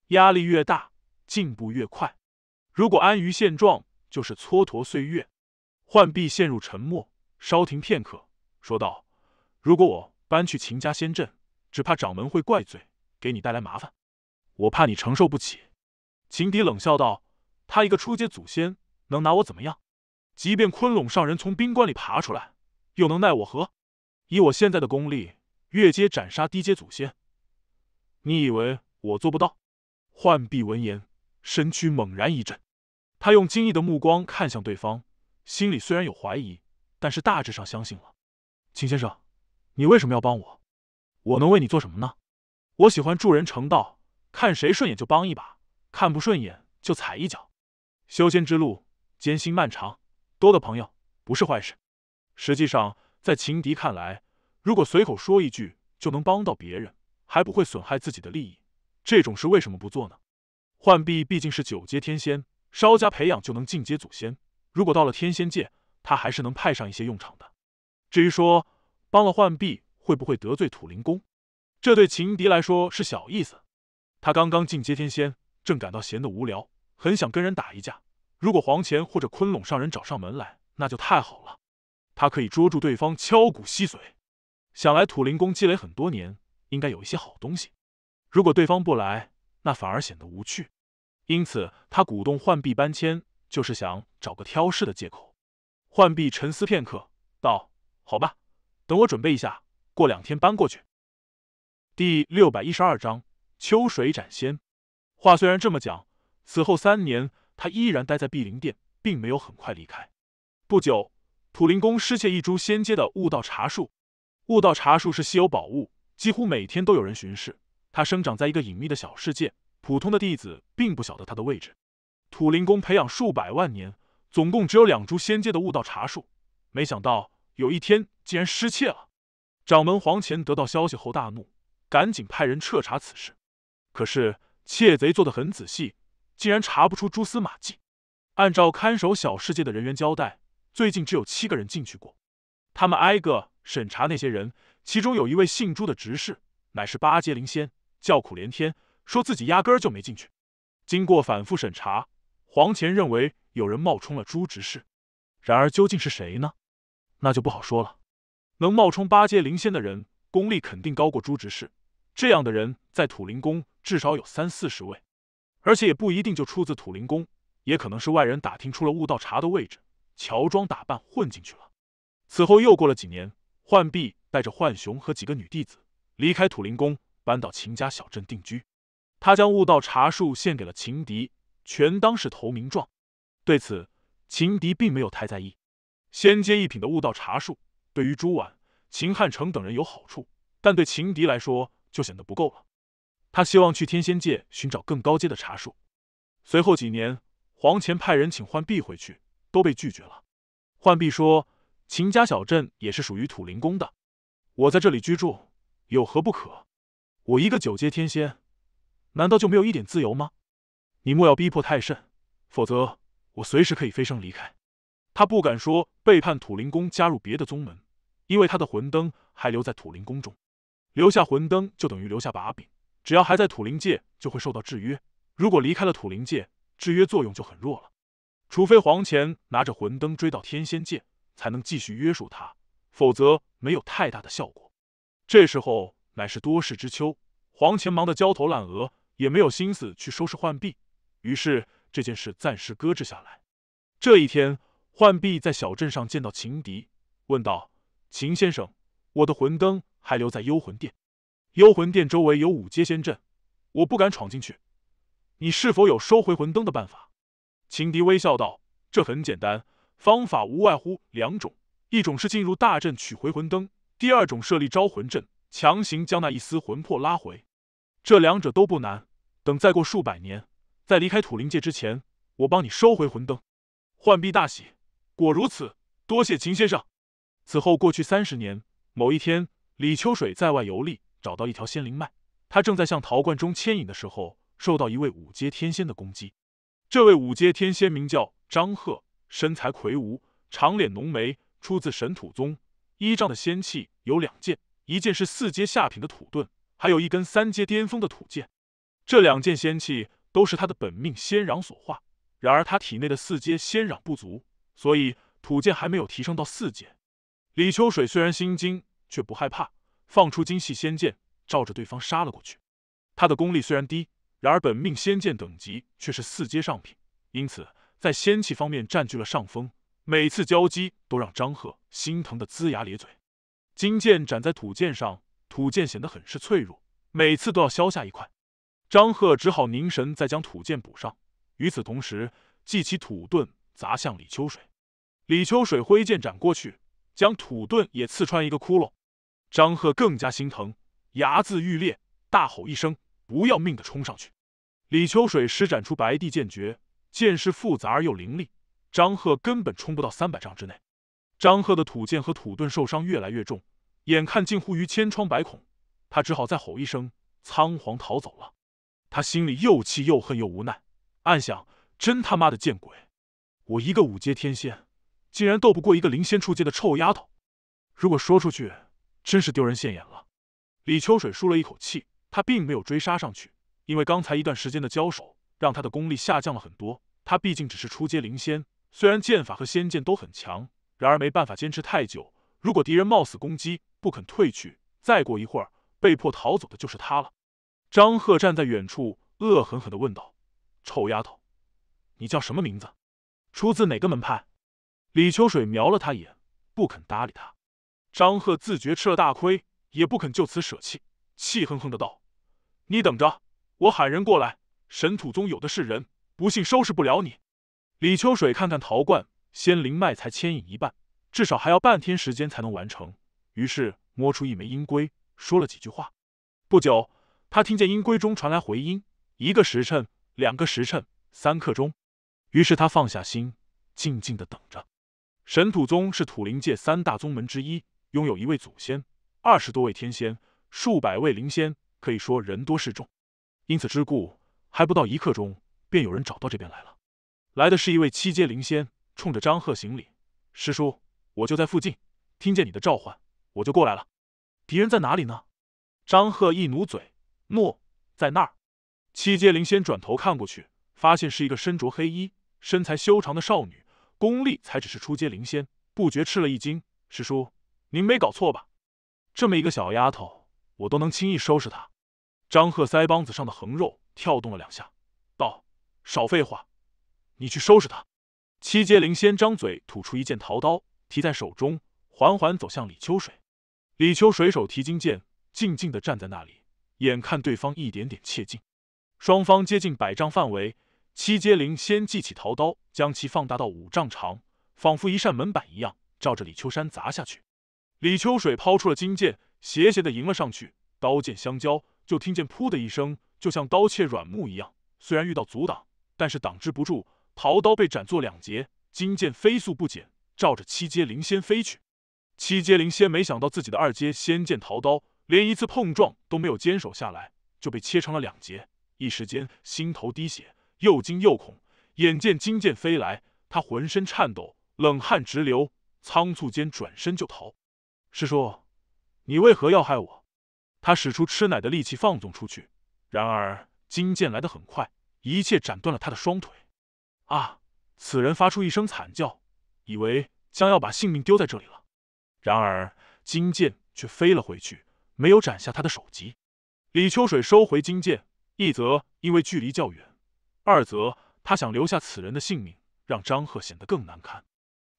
压力越大，进步越快。如果安于现状，就是蹉跎岁月。”浣碧陷入沉默，稍停片刻，说道：“如果我搬去秦家仙阵，只怕掌门会怪罪，给你带来麻烦，我怕你承受不起。”秦迪冷笑道：“他一个初阶祖先。”能拿我怎么样？即便昆龙上人从冰棺里爬出来，又能奈我何？以我现在的功力，越阶斩杀低阶祖先，你以为我做不到？浣碧闻言，身躯猛然一震，他用惊异的目光看向对方，心里虽然有怀疑，但是大致上相信了。秦先生，你为什么要帮我？我能为你做什么呢？我喜欢助人成道，看谁顺眼就帮一把，看不顺眼就踩一脚。修仙之路。艰辛漫长，多的朋友不是坏事。实际上，在情敌看来，如果随口说一句就能帮到别人，还不会损害自己的利益，这种事为什么不做呢？浣碧毕竟是九阶天仙，稍加培养就能进阶祖仙。如果到了天仙界，他还是能派上一些用场的。至于说帮了浣碧会不会得罪土灵宫，这对情敌来说是小意思。他刚刚进阶天仙，正感到闲得无聊，很想跟人打一架。如果黄潜或者昆龙上人找上门来，那就太好了。他可以捉住对方敲鼓吸髓。想来土灵宫积累很多年，应该有一些好东西。如果对方不来，那反而显得无趣。因此，他鼓动浣碧搬迁，就是想找个挑事的借口。浣碧沉思片刻，道：“好吧，等我准备一下，过两天搬过去。”第六百一十二章秋水斩仙。话虽然这么讲，此后三年。他依然待在碧灵殿，并没有很快离开。不久，土灵宫失窃一株仙阶的悟道茶树。悟道茶树是稀有宝物，几乎每天都有人巡视。它生长在一个隐秘的小世界，普通的弟子并不晓得它的位置。土灵宫培养数百万年，总共只有两株仙阶的悟道茶树，没想到有一天竟然失窃了。掌门黄乾得到消息后大怒，赶紧派人彻查此事。可是窃贼做的很仔细。竟然查不出蛛丝马迹，按照看守小世界的人员交代，最近只有七个人进去过。他们挨个审查那些人，其中有一位姓朱的执事，乃是八阶灵仙，叫苦连天，说自己压根儿就没进去。经过反复审查，黄乾认为有人冒充了朱执事。然而究竟是谁呢？那就不好说了。能冒充八阶灵仙的人，功力肯定高过朱执事。这样的人在土灵宫至少有三四十位。而且也不一定就出自土灵宫，也可能是外人打听出了悟道茶的位置，乔装打扮混进去了。此后又过了几年，浣碧带着浣熊和几个女弟子离开土灵宫，搬到秦家小镇定居。他将悟道茶树献给了秦迪，全当是投名状。对此，秦迪并没有太在意。仙阶一品的悟道茶树对于朱婉、秦汉成等人有好处，但对秦迪来说就显得不够了。他希望去天仙界寻找更高阶的茶树。随后几年，黄乾派人请浣碧回去，都被拒绝了。浣碧说：“秦家小镇也是属于土灵宫的，我在这里居住有何不可？我一个九阶天仙，难道就没有一点自由吗？你莫要逼迫太甚，否则我随时可以飞升离开。”他不敢说背叛土灵宫，加入别的宗门，因为他的魂灯还留在土灵宫中，留下魂灯就等于留下把柄。只要还在土灵界，就会受到制约；如果离开了土灵界，制约作用就很弱了。除非黄乾拿着魂灯追到天仙界，才能继续约束他，否则没有太大的效果。这时候乃是多事之秋，黄乾忙得焦头烂额，也没有心思去收拾浣碧，于是这件事暂时搁置下来。这一天，浣碧在小镇上见到秦迪，问道：“秦先生，我的魂灯还留在幽魂殿？”幽魂殿周围有五阶仙阵，我不敢闯进去。你是否有收回魂灯的办法？秦迪微笑道：“这很简单，方法无外乎两种：一种是进入大阵取回魂灯；第二种设立招魂阵，强行将那一丝魂魄拉回。这两者都不难。等再过数百年，在离开土灵界之前，我帮你收回魂灯。”浣碧大喜，果如此，多谢秦先生。此后过去三十年，某一天，李秋水在外游历。找到一条仙灵脉，他正在向陶罐中牵引的时候，受到一位五阶天仙的攻击。这位五阶天仙名叫张鹤，身材魁梧，长脸浓眉，出自神土宗，依仗的仙器有两件，一件是四阶下品的土遁，还有一根三阶巅峰的土剑。这两件仙器都是他的本命仙壤所化，然而他体内的四阶仙壤不足，所以土剑还没有提升到四阶。李秋水虽然心惊，却不害怕。放出精细仙剑，照着对方杀了过去。他的功力虽然低，然而本命仙剑等级却是四阶上品，因此在仙气方面占据了上风。每次交击都让张赫心疼的龇牙咧嘴。金剑斩在土剑上，土剑显得很是脆弱，每次都要削下一块。张赫只好凝神，再将土剑补上。与此同时，祭起土盾砸向李秋水。李秋水挥剑斩过去，将土盾也刺穿一个窟窿。张贺更加心疼，牙眦欲裂，大吼一声，不要命的冲上去。李秋水施展出白帝剑诀，剑势复杂而又凌厉，张贺根本冲不到三百丈之内。张贺的土剑和土盾受伤越来越重，眼看近乎于千疮百孔，他只好再吼一声，仓皇逃走了。他心里又气又恨又无奈，暗想：真他妈的见鬼！我一个五阶天仙，竟然斗不过一个灵仙出阶的臭丫头。如果说出去……真是丢人现眼了！李秋水舒了一口气，他并没有追杀上去，因为刚才一段时间的交手，让他的功力下降了很多。他毕竟只是初阶灵仙，虽然剑法和仙剑都很强，然而没办法坚持太久。如果敌人冒死攻击，不肯退去，再过一会儿，被迫逃走的就是他了。张赫站在远处，恶狠狠的问道：“臭丫头，你叫什么名字？出自哪个门派？”李秋水瞄了他一眼，不肯搭理他。张贺自觉吃了大亏，也不肯就此舍弃，气哼哼的道：“你等着，我喊人过来。神土宗有的是人，不信收拾不了你。”李秋水看看陶罐，仙灵脉才牵引一半，至少还要半天时间才能完成。于是摸出一枚阴龟，说了几句话。不久，他听见阴龟中传来回音：一个时辰，两个时辰，三刻钟。于是他放下心，静静的等着。神土宗是土灵界三大宗门之一。拥有一位祖先，二十多位天仙，数百位灵仙，可以说人多势众。因此之故，还不到一刻钟，便有人找到这边来了。来的是一位七阶灵仙，冲着张赫行礼：“师叔，我就在附近，听见你的召唤，我就过来了。”“敌人在哪里呢？”张赫一努嘴：“诺，在那儿。”七阶灵仙转头看过去，发现是一个身着黑衣、身材修长的少女，功力才只是初阶灵仙，不觉吃了一惊：“师叔。”您没搞错吧？这么一个小丫头，我都能轻易收拾她。张赫腮帮子上的横肉跳动了两下，道：“少废话，你去收拾她。”七阶灵仙张嘴吐出一件桃刀，提在手中，缓缓走向李秋水。李秋水手提金剑，静静的站在那里，眼看对方一点点切近，双方接近百丈范围。七阶灵仙祭起桃刀，将其放大到五丈长，仿佛一扇门板一样，照着李秋山砸下去。李秋水抛出了金剑，斜斜的迎了上去，刀剑相交，就听见噗的一声，就像刀切软木一样。虽然遇到阻挡，但是挡之不住，桃刀被斩作两截，金剑飞速不减，照着七阶灵仙飞去。七阶灵仙没想到自己的二阶仙剑桃刀，连一次碰撞都没有坚守下来，就被切成了两截。一时间心头滴血，又惊又恐，眼见金剑飞来，他浑身颤抖，冷汗直流，仓促间转身就逃。师叔，你为何要害我？他使出吃奶的力气放纵出去，然而金剑来得很快，一切斩断了他的双腿。啊！此人发出一声惨叫，以为将要把性命丢在这里了。然而金剑却飞了回去，没有斩下他的首级。李秋水收回金剑，一则因为距离较远，二则他想留下此人的性命，让张赫显得更难堪。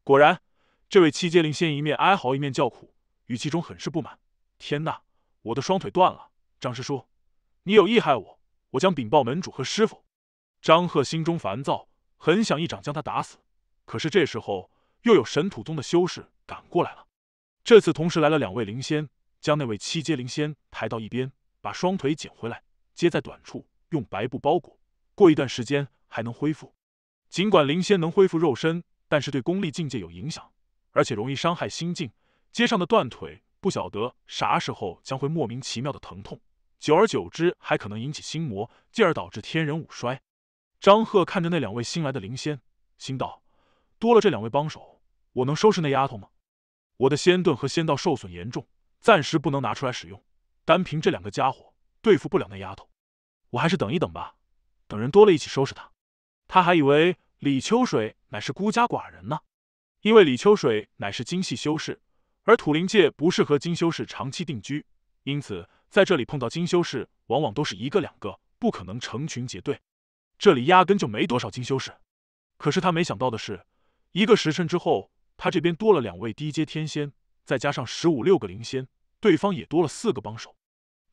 果然，这位七阶灵仙一面哀嚎，一面叫苦。语气中很是不满。天哪，我的双腿断了！张师叔，你有意害我，我将禀报门主和师傅。张贺心中烦躁，很想一掌将他打死。可是这时候，又有神土宗的修士赶过来了。这次同时来了两位灵仙，将那位七阶灵仙抬到一边，把双腿捡回来，接在短处，用白布包裹。过一段时间还能恢复。尽管灵仙能恢复肉身，但是对功力境界有影响，而且容易伤害心境。街上的断腿，不晓得啥时候将会莫名其妙的疼痛，久而久之还可能引起心魔，进而导致天人五衰。张赫看着那两位新来的灵仙，心道：多了这两位帮手，我能收拾那丫头吗？我的仙盾和仙道受损严重，暂时不能拿出来使用。单凭这两个家伙，对付不了那丫头。我还是等一等吧，等人多了一起收拾她。他还以为李秋水乃是孤家寡人呢，因为李秋水乃是精细修士。而土灵界不适合金修士长期定居，因此在这里碰到金修士，往往都是一个两个，不可能成群结队。这里压根就没多少金修士。可是他没想到的是，一个时辰之后，他这边多了两位低阶天仙，再加上十五六个灵仙，对方也多了四个帮手。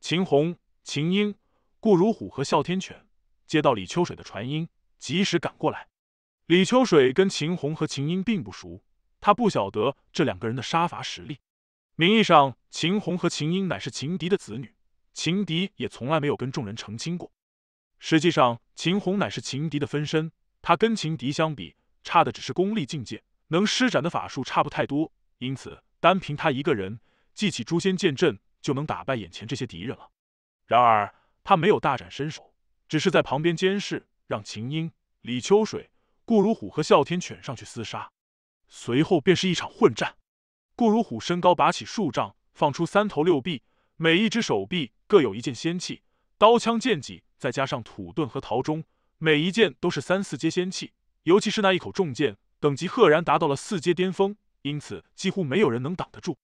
秦红、秦英、顾如虎和哮天犬接到李秋水的传音，及时赶过来。李秋水跟秦红和秦英并不熟。他不晓得这两个人的杀伐实力。名义上，秦红和秦英乃是秦迪的子女，秦迪也从来没有跟众人成亲过。实际上，秦红乃是秦迪的分身，他跟秦迪相比，差的只是功力境界，能施展的法术差不太多。因此，单凭他一个人，祭起诛仙剑阵，就能打败眼前这些敌人了。然而，他没有大展身手，只是在旁边监视，让秦英、李秋水、顾如虎和哮天犬上去厮杀。随后便是一场混战，顾如虎身高拔起数丈，放出三头六臂，每一只手臂各有一件仙器，刀枪剑戟，再加上土遁和陶钟，每一件都是三四阶仙器，尤其是那一口重剑，等级赫然达到了四阶巅峰，因此几乎没有人能挡得住。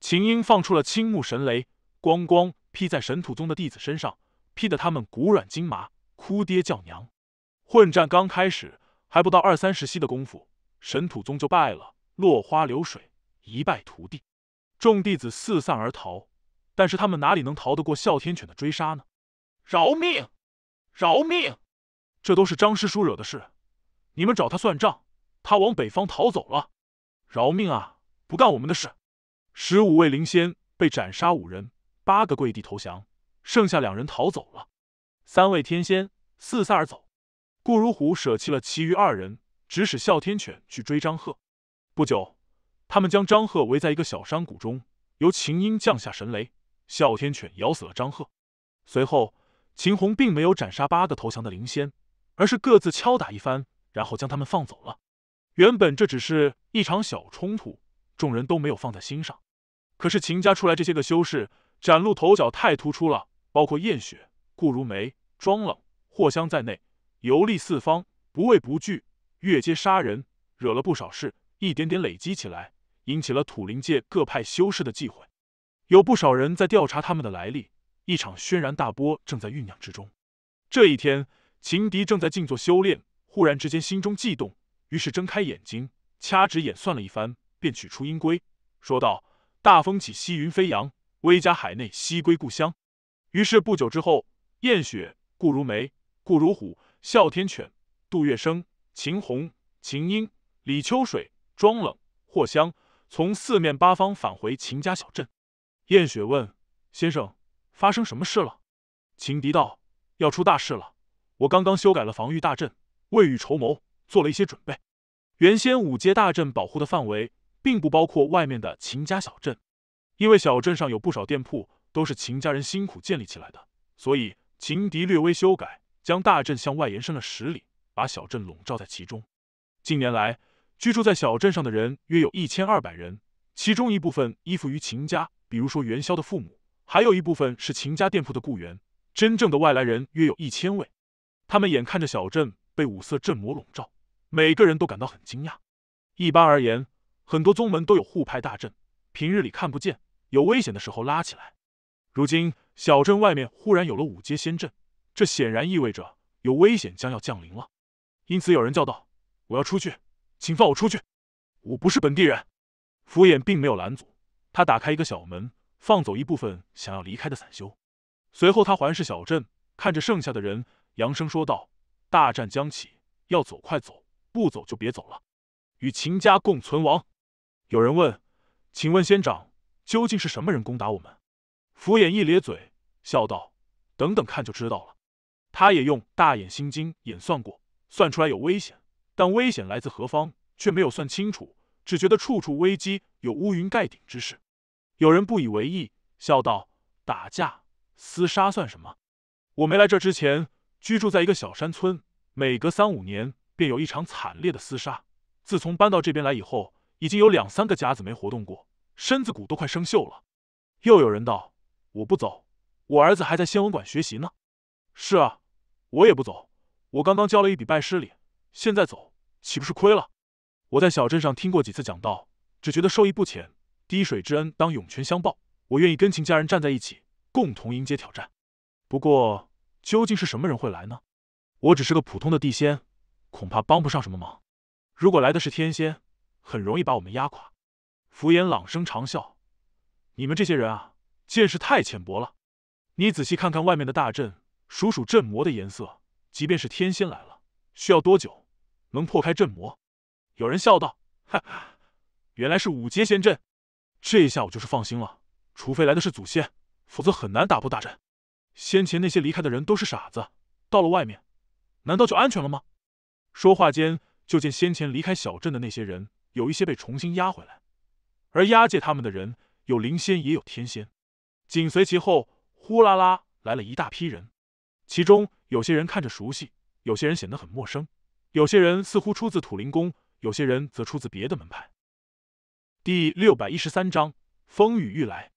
秦英放出了青木神雷，咣咣劈在神土宗的弟子身上，劈得他们骨软筋麻，哭爹叫娘。混战刚开始，还不到二三十息的功夫。神土宗就败了，落花流水，一败涂地。众弟子四散而逃，但是他们哪里能逃得过哮天犬的追杀呢？饶命！饶命！这都是张师叔惹的事，你们找他算账。他往北方逃走了。饶命啊！不干我们的事。十五位灵仙被斩杀，五人八个跪地投降，剩下两人逃走了。三位天仙四散而走，顾如虎舍弃了其余二人。指使哮天犬去追张赫。不久，他们将张赫围在一个小山谷中，由秦英降下神雷，哮天犬咬死了张赫。随后，秦红并没有斩杀八个投降的灵仙，而是各自敲打一番，然后将他们放走了。原本这只是一场小冲突，众人都没有放在心上。可是秦家出来这些个修士崭露头角太突出了，包括燕雪、顾如梅、庄冷、霍香在内，游历四方，不畏不惧。越阶杀人，惹了不少事，一点点累积起来，引起了土灵界各派修士的忌讳，有不少人在调查他们的来历，一场轩然大波正在酝酿之中。这一天，秦迪正在静坐修炼，忽然之间心中悸动，于是睁开眼睛，掐指演算了一番，便取出阴龟，说道：“大风起兮云飞扬，威加海内兮归故乡。”于是不久之后，燕雪、顾如梅、顾如虎、哮天犬、杜月笙。秦红、秦英、李秋水、庄冷、霍香从四面八方返回秦家小镇。燕雪问：“先生，发生什么事了？”秦迪道：“要出大事了！我刚刚修改了防御大阵，未雨绸缪，做了一些准备。原先五阶大阵保护的范围并不包括外面的秦家小镇，因为小镇上有不少店铺都是秦家人辛苦建立起来的，所以秦迪略微修改，将大阵向外延伸了十里。”把小镇笼罩在其中。近年来，居住在小镇上的人约有一千二百人，其中一部分依附于秦家，比如说元宵的父母；还有一部分是秦家店铺的雇员。真正的外来人约有一千位，他们眼看着小镇被五色镇魔笼罩，每个人都感到很惊讶。一般而言，很多宗门都有护派大阵，平日里看不见，有危险的时候拉起来。如今小镇外面忽然有了五阶仙阵，这显然意味着有危险将要降临了。因此，有人叫道：“我要出去，请放我出去！我不是本地人。”符衍并没有拦阻，他打开一个小门，放走一部分想要离开的散修。随后，他环视小镇，看着剩下的人，扬声说道：“大战将起，要走快走，不走就别走了！与秦家共存亡。”有人问：“请问仙长，究竟是什么人攻打我们？”符衍一咧嘴，笑道：“等等看就知道了。”他也用大眼心经演算过。算出来有危险，但危险来自何方却没有算清楚，只觉得处处危机，有乌云盖顶之势。有人不以为意，笑道：“打架厮杀算什么？我没来这之前，居住在一个小山村，每隔三五年便有一场惨烈的厮杀。自从搬到这边来以后，已经有两三个甲子没活动过，身子骨都快生锈了。”又有人道：“我不走，我儿子还在天文馆学习呢。”“是啊，我也不走。”我刚刚交了一笔拜师礼，现在走岂不是亏了？我在小镇上听过几次讲道，只觉得受益不浅。滴水之恩当涌泉相报，我愿意跟秦家人站在一起，共同迎接挑战。不过，究竟是什么人会来呢？我只是个普通的地仙，恐怕帮不上什么忙。如果来的是天仙，很容易把我们压垮。福言朗声长笑：“你们这些人啊，见识太浅薄了！你仔细看看外面的大阵，数数阵魔的颜色。”即便是天仙来了，需要多久能破开阵魔？有人笑道：“哈哈，原来是五阶仙阵，这一下我就是放心了。除非来的是祖先，否则很难打破大阵。先前那些离开的人都是傻子，到了外面，难道就安全了吗？”说话间，就见先前离开小镇的那些人，有一些被重新押回来，而押解他们的人有灵仙也有天仙。紧随其后，呼啦啦来了一大批人，其中。有些人看着熟悉，有些人显得很陌生，有些人似乎出自土灵宫，有些人则出自别的门派。第六百一十三章风雨欲来。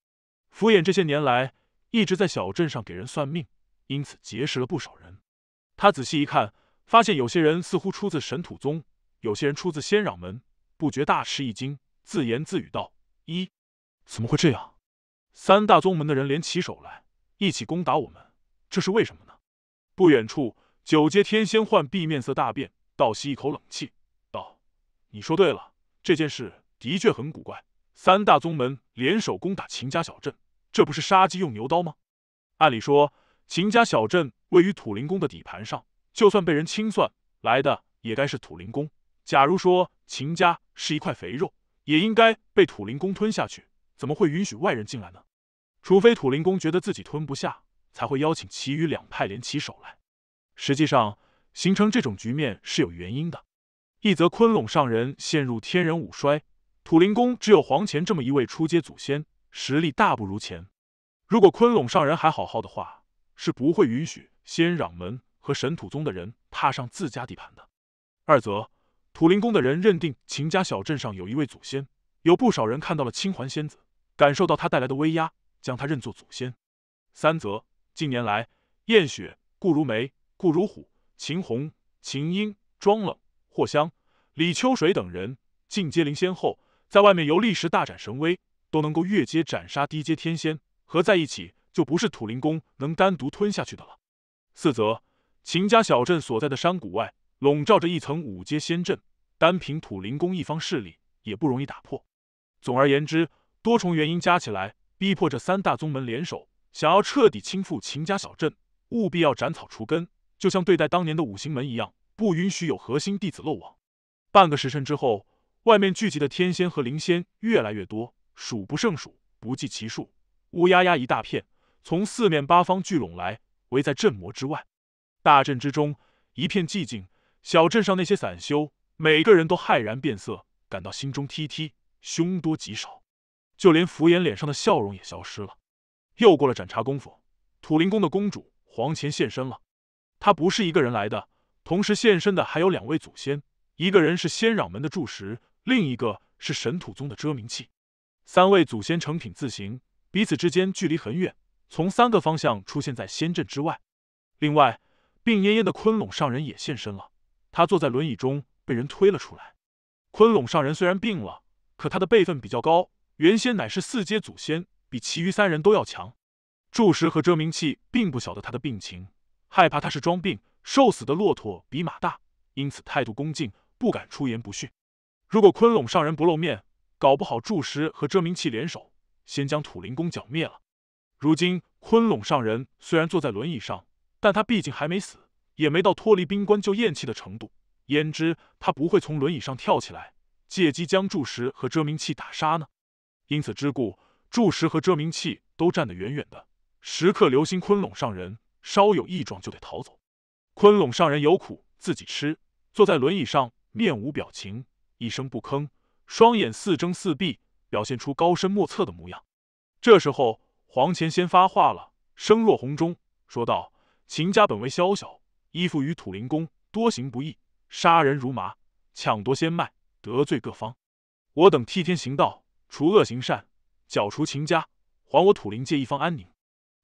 福衍这些年来一直在小镇上给人算命，因此结识了不少人。他仔细一看，发现有些人似乎出自神土宗，有些人出自仙壤门，不觉大吃一惊，自言自语道：“一，怎么会这样？三大宗门的人联起手来，一起攻打我们，这是为什么呢？”不远处，九阶天仙幻碧面色大变，倒吸一口冷气，道：“你说对了，这件事的确很古怪。三大宗门联手攻打秦家小镇，这不是杀鸡用牛刀吗？按理说，秦家小镇位于土灵宫的底盘上，就算被人清算，来的也该是土灵宫。假如说秦家是一块肥肉，也应该被土灵宫吞下去，怎么会允许外人进来呢？除非土灵宫觉得自己吞不下。”才会邀请其余两派联起手来，实际上形成这种局面是有原因的：一则昆陇上人陷入天人五衰，土灵宫只有黄乾这么一位出阶祖先，实力大不如前；如果昆陇上人还好好的话，是不会允许仙壤门和神土宗的人踏上自家地盘的。二则土灵宫的人认定秦家小镇上有一位祖先，有不少人看到了青环仙子，感受到他带来的威压，将他认作祖先。三则。近年来，燕雪、顾如梅、顾如虎、秦红、秦英、庄冷、霍香、李秋水等人进阶灵仙后，在外面游历时大展神威，都能够越阶斩杀低阶天仙，合在一起就不是土灵宫能单独吞下去的了。四则，秦家小镇所在的山谷外笼罩着一层五阶仙阵，单凭土灵宫一方势力也不容易打破。总而言之，多重原因加起来，逼迫这三大宗门联手。想要彻底倾覆秦家小镇，务必要斩草除根，就像对待当年的五行门一样，不允许有核心弟子漏网。半个时辰之后，外面聚集的天仙和灵仙越来越多，数不胜数，不计其数，乌压压一大片，从四面八方聚拢来，围在镇魔之外。大阵之中一片寂静，小镇上那些散修，每个人都骇然变色，感到心中踢踢，凶多吉少，就连福衍脸上的笑容也消失了。又过了盏茶功夫，土灵宫的公主黄乾现身了。她不是一个人来的，同时现身的还有两位祖先，一个人是仙壤门的柱石，另一个是神土宗的遮明器。三位祖先成品自行，彼此之间距离很远，从三个方向出现在仙阵之外。另外，病恹恹的昆隆上人也现身了。他坐在轮椅中，被人推了出来。昆隆上人虽然病了，可他的辈分比较高，原先乃是四阶祖先。比其余三人都要强，祝石和遮明器并不晓得他的病情，害怕他是装病，瘦死的骆驼比马大，因此态度恭敬，不敢出言不逊。如果昆龙上人不露面，搞不好祝石和遮明器联手，先将土灵宫剿灭了。如今昆龙上人虽然坐在轮椅上，但他毕竟还没死，也没到脱离冰棺就咽气的程度。焉知他不会从轮椅上跳起来，借机将祝石和遮明器打杀呢？因此之故。柱石和遮明器都站得远远的，时刻留心昆龙上人稍有异状就得逃走。昆龙上人有苦自己吃，坐在轮椅上，面无表情，一声不吭，双眼四睁四闭，表现出高深莫测的模样。这时候，黄乾先发话了，声若洪钟，说道：“秦家本为宵小，依附于土灵宫，多行不义，杀人如麻，抢夺仙脉，得罪各方。我等替天行道，除恶行善。”剿除秦家，还我土灵界一方安宁。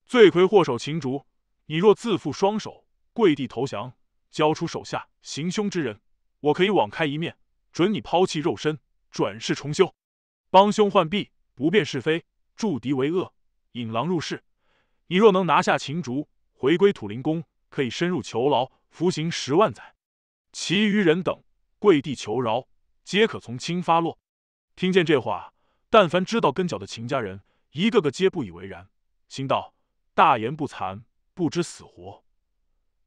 罪魁祸首秦竹，你若自缚双手，跪地投降，交出手下行凶之人，我可以网开一面，准你抛弃肉身，转世重修。帮凶换璧，不辨是非，助敌为恶，引狼入室。你若能拿下秦竹，回归土灵宫，可以深入囚牢服刑十万载。其余人等跪地求饶，皆可从轻发落。听见这话。但凡知道跟脚的秦家人，一个个皆不以为然，心道：“大言不惭，不知死活！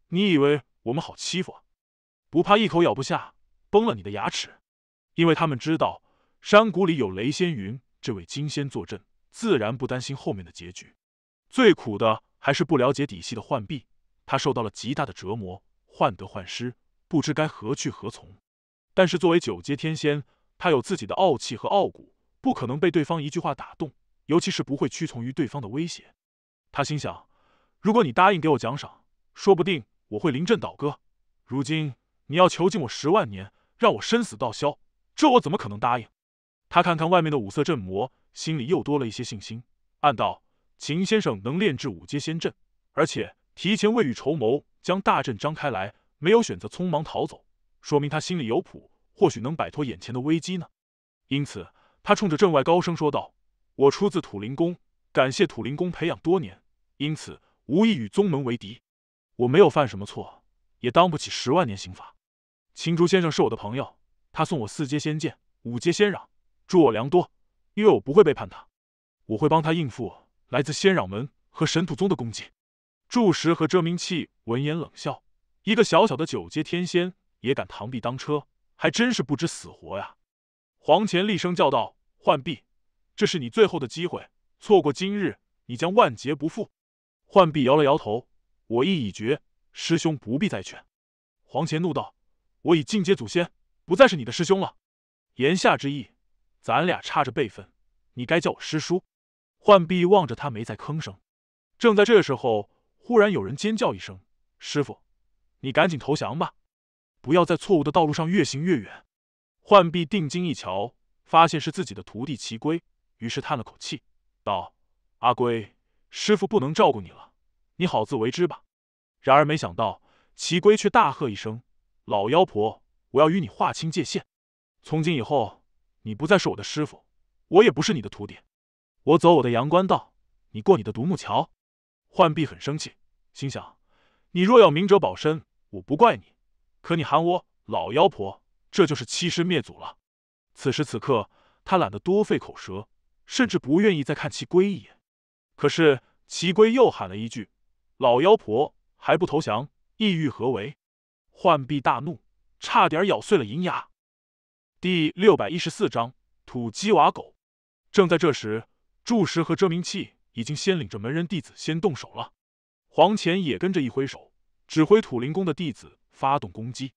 你以为我们好欺负？不怕一口咬不下，崩了你的牙齿？”因为他们知道山谷里有雷仙云这位金仙坐镇，自然不担心后面的结局。最苦的还是不了解底细的浣碧，她受到了极大的折磨，患得患失，不知该何去何从。但是作为九阶天仙，她有自己的傲气和傲骨。不可能被对方一句话打动，尤其是不会屈从于对方的威胁。他心想：如果你答应给我奖赏，说不定我会临阵倒戈。如今你要囚禁我十万年，让我生死道消，这我怎么可能答应？他看看外面的五色阵魔，心里又多了一些信心，暗道：秦先生能炼制五阶仙阵，而且提前未雨绸缪，将大阵张开来，没有选择匆忙逃走，说明他心里有谱，或许能摆脱眼前的危机呢。因此。他冲着镇外高声说道：“我出自土灵宫，感谢土灵宫培养多年，因此无意与宗门为敌。我没有犯什么错，也当不起十万年刑罚。青竹先生是我的朋友，他送我四阶仙剑、五阶仙壤，助我良多。因为我不会背叛他，我会帮他应付来自仙壤门和神土宗的攻击。”柱石和遮明器闻言冷笑：“一个小小的九阶天仙也敢螳臂当车，还真是不知死活呀！”黄潜厉声叫道：“浣碧，这是你最后的机会，错过今日，你将万劫不复。”浣碧摇了摇头：“我意已决，师兄不必再劝。”黄潜怒道：“我已进阶祖先，不再是你的师兄了。”言下之意，咱俩差着辈分，你该叫我师叔。”浣碧望着他，没再吭声。正在这时候，忽然有人尖叫一声：“师傅，你赶紧投降吧，不要在错误的道路上越行越远。”浣碧定睛一瞧，发现是自己的徒弟齐归，于是叹了口气，道：“阿归，师傅不能照顾你了，你好自为之吧。”然而没想到，齐归却大喝一声：“老妖婆，我要与你划清界限！从今以后，你不再是我的师傅，我也不是你的徒弟，我走我的阳关道，你过你的独木桥。”浣碧很生气，心想：“你若要明哲保身，我不怪你；可你喊我老妖婆！”这就是欺师灭祖了。此时此刻，他懒得多费口舌，甚至不愿意再看齐龟一眼。可是齐龟又喊了一句：“老妖婆还不投降，意欲何为？”浣碧大怒，差点咬碎了银牙。第六百一十四章土鸡瓦狗。正在这时，祝石和遮明器已经先领着门人弟子先动手了。黄潜也跟着一挥手，指挥土灵宫的弟子发动攻击。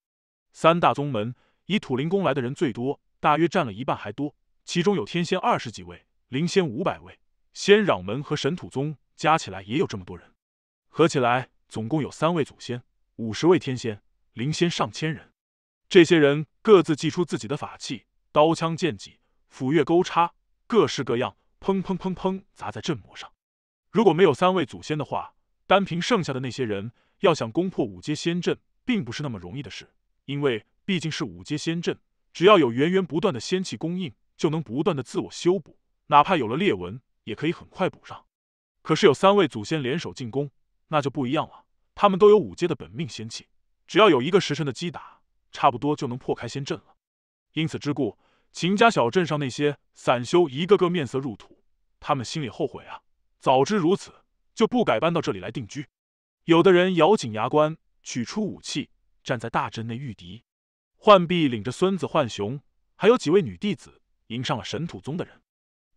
三大宗门。以土灵宫来的人最多，大约占了一半还多。其中有天仙二十几位，灵仙五百位，仙壤门和神土宗加起来也有这么多人。合起来总共有三位祖先，五十位天仙，灵仙上千人。这些人各自祭出自己的法器，刀枪剑戟、斧钺钩叉，各式各样，砰砰砰砰砸在阵魔上。如果没有三位祖先的话，单凭剩下的那些人，要想攻破五阶仙阵，并不是那么容易的事。因为毕竟是五阶仙阵，只要有源源不断的仙气供应，就能不断的自我修补，哪怕有了裂纹，也可以很快补上。可是有三位祖先联手进攻，那就不一样了。他们都有五阶的本命仙气，只要有一个时辰的击打，差不多就能破开仙阵了。因此之故，秦家小镇上那些散修一个个面色入土，他们心里后悔啊！早知如此，就不改搬到这里来定居。有的人咬紧牙关，取出武器。站在大阵内御敌，浣碧领着孙子浣熊，还有几位女弟子，迎上了神土宗的人。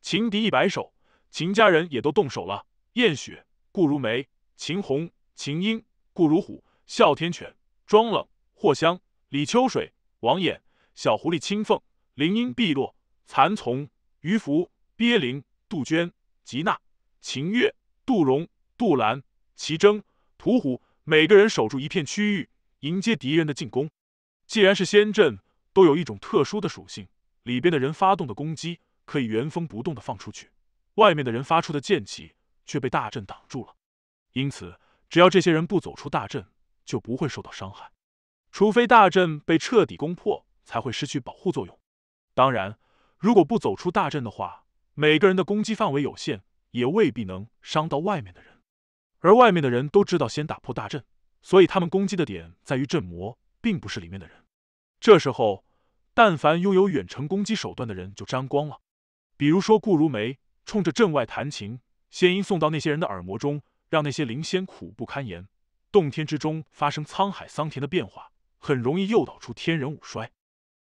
秦敌一摆手，秦家人也都动手了。燕雪、顾如梅、秦红、秦英、顾如虎、哮天犬、庄冷、霍香、李秋水、王衍、小狐狸青凤、林音碧落、蚕丛、鱼凫、鳖灵、杜鹃、吉娜、秦月、杜荣、杜兰、齐征、屠虎，每个人守住一片区域。迎接敌人的进攻，既然是仙阵，都有一种特殊的属性，里边的人发动的攻击可以原封不动的放出去，外面的人发出的剑气却被大阵挡住了。因此，只要这些人不走出大阵，就不会受到伤害。除非大阵被彻底攻破，才会失去保护作用。当然，如果不走出大阵的话，每个人的攻击范围有限，也未必能伤到外面的人。而外面的人都知道，先打破大阵。所以他们攻击的点在于镇魔，并不是里面的人。这时候，但凡拥有远程攻击手段的人就沾光了。比如说，顾如梅冲着镇外弹琴，仙音送到那些人的耳膜中，让那些灵仙苦不堪言；洞天之中发生沧海桑田的变化，很容易诱导出天人五衰。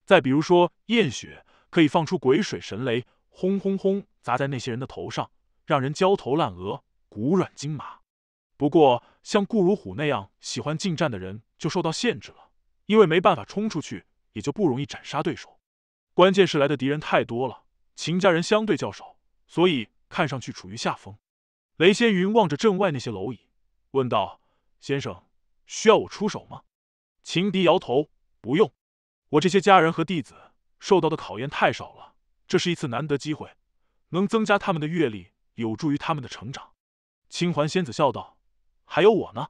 再比如说，燕雪可以放出鬼水神雷，轰轰轰砸在那些人的头上，让人焦头烂额、骨软筋麻。不过。像顾如虎那样喜欢近战的人就受到限制了，因为没办法冲出去，也就不容易斩杀对手。关键是来的敌人太多了，秦家人相对较少，所以看上去处于下风。雷仙云望着镇外那些蝼蚁，问道：“先生，需要我出手吗？”秦迪摇头：“不用，我这些家人和弟子受到的考验太少了，这是一次难得机会，能增加他们的阅历，有助于他们的成长。”青环仙子笑道。还有我呢，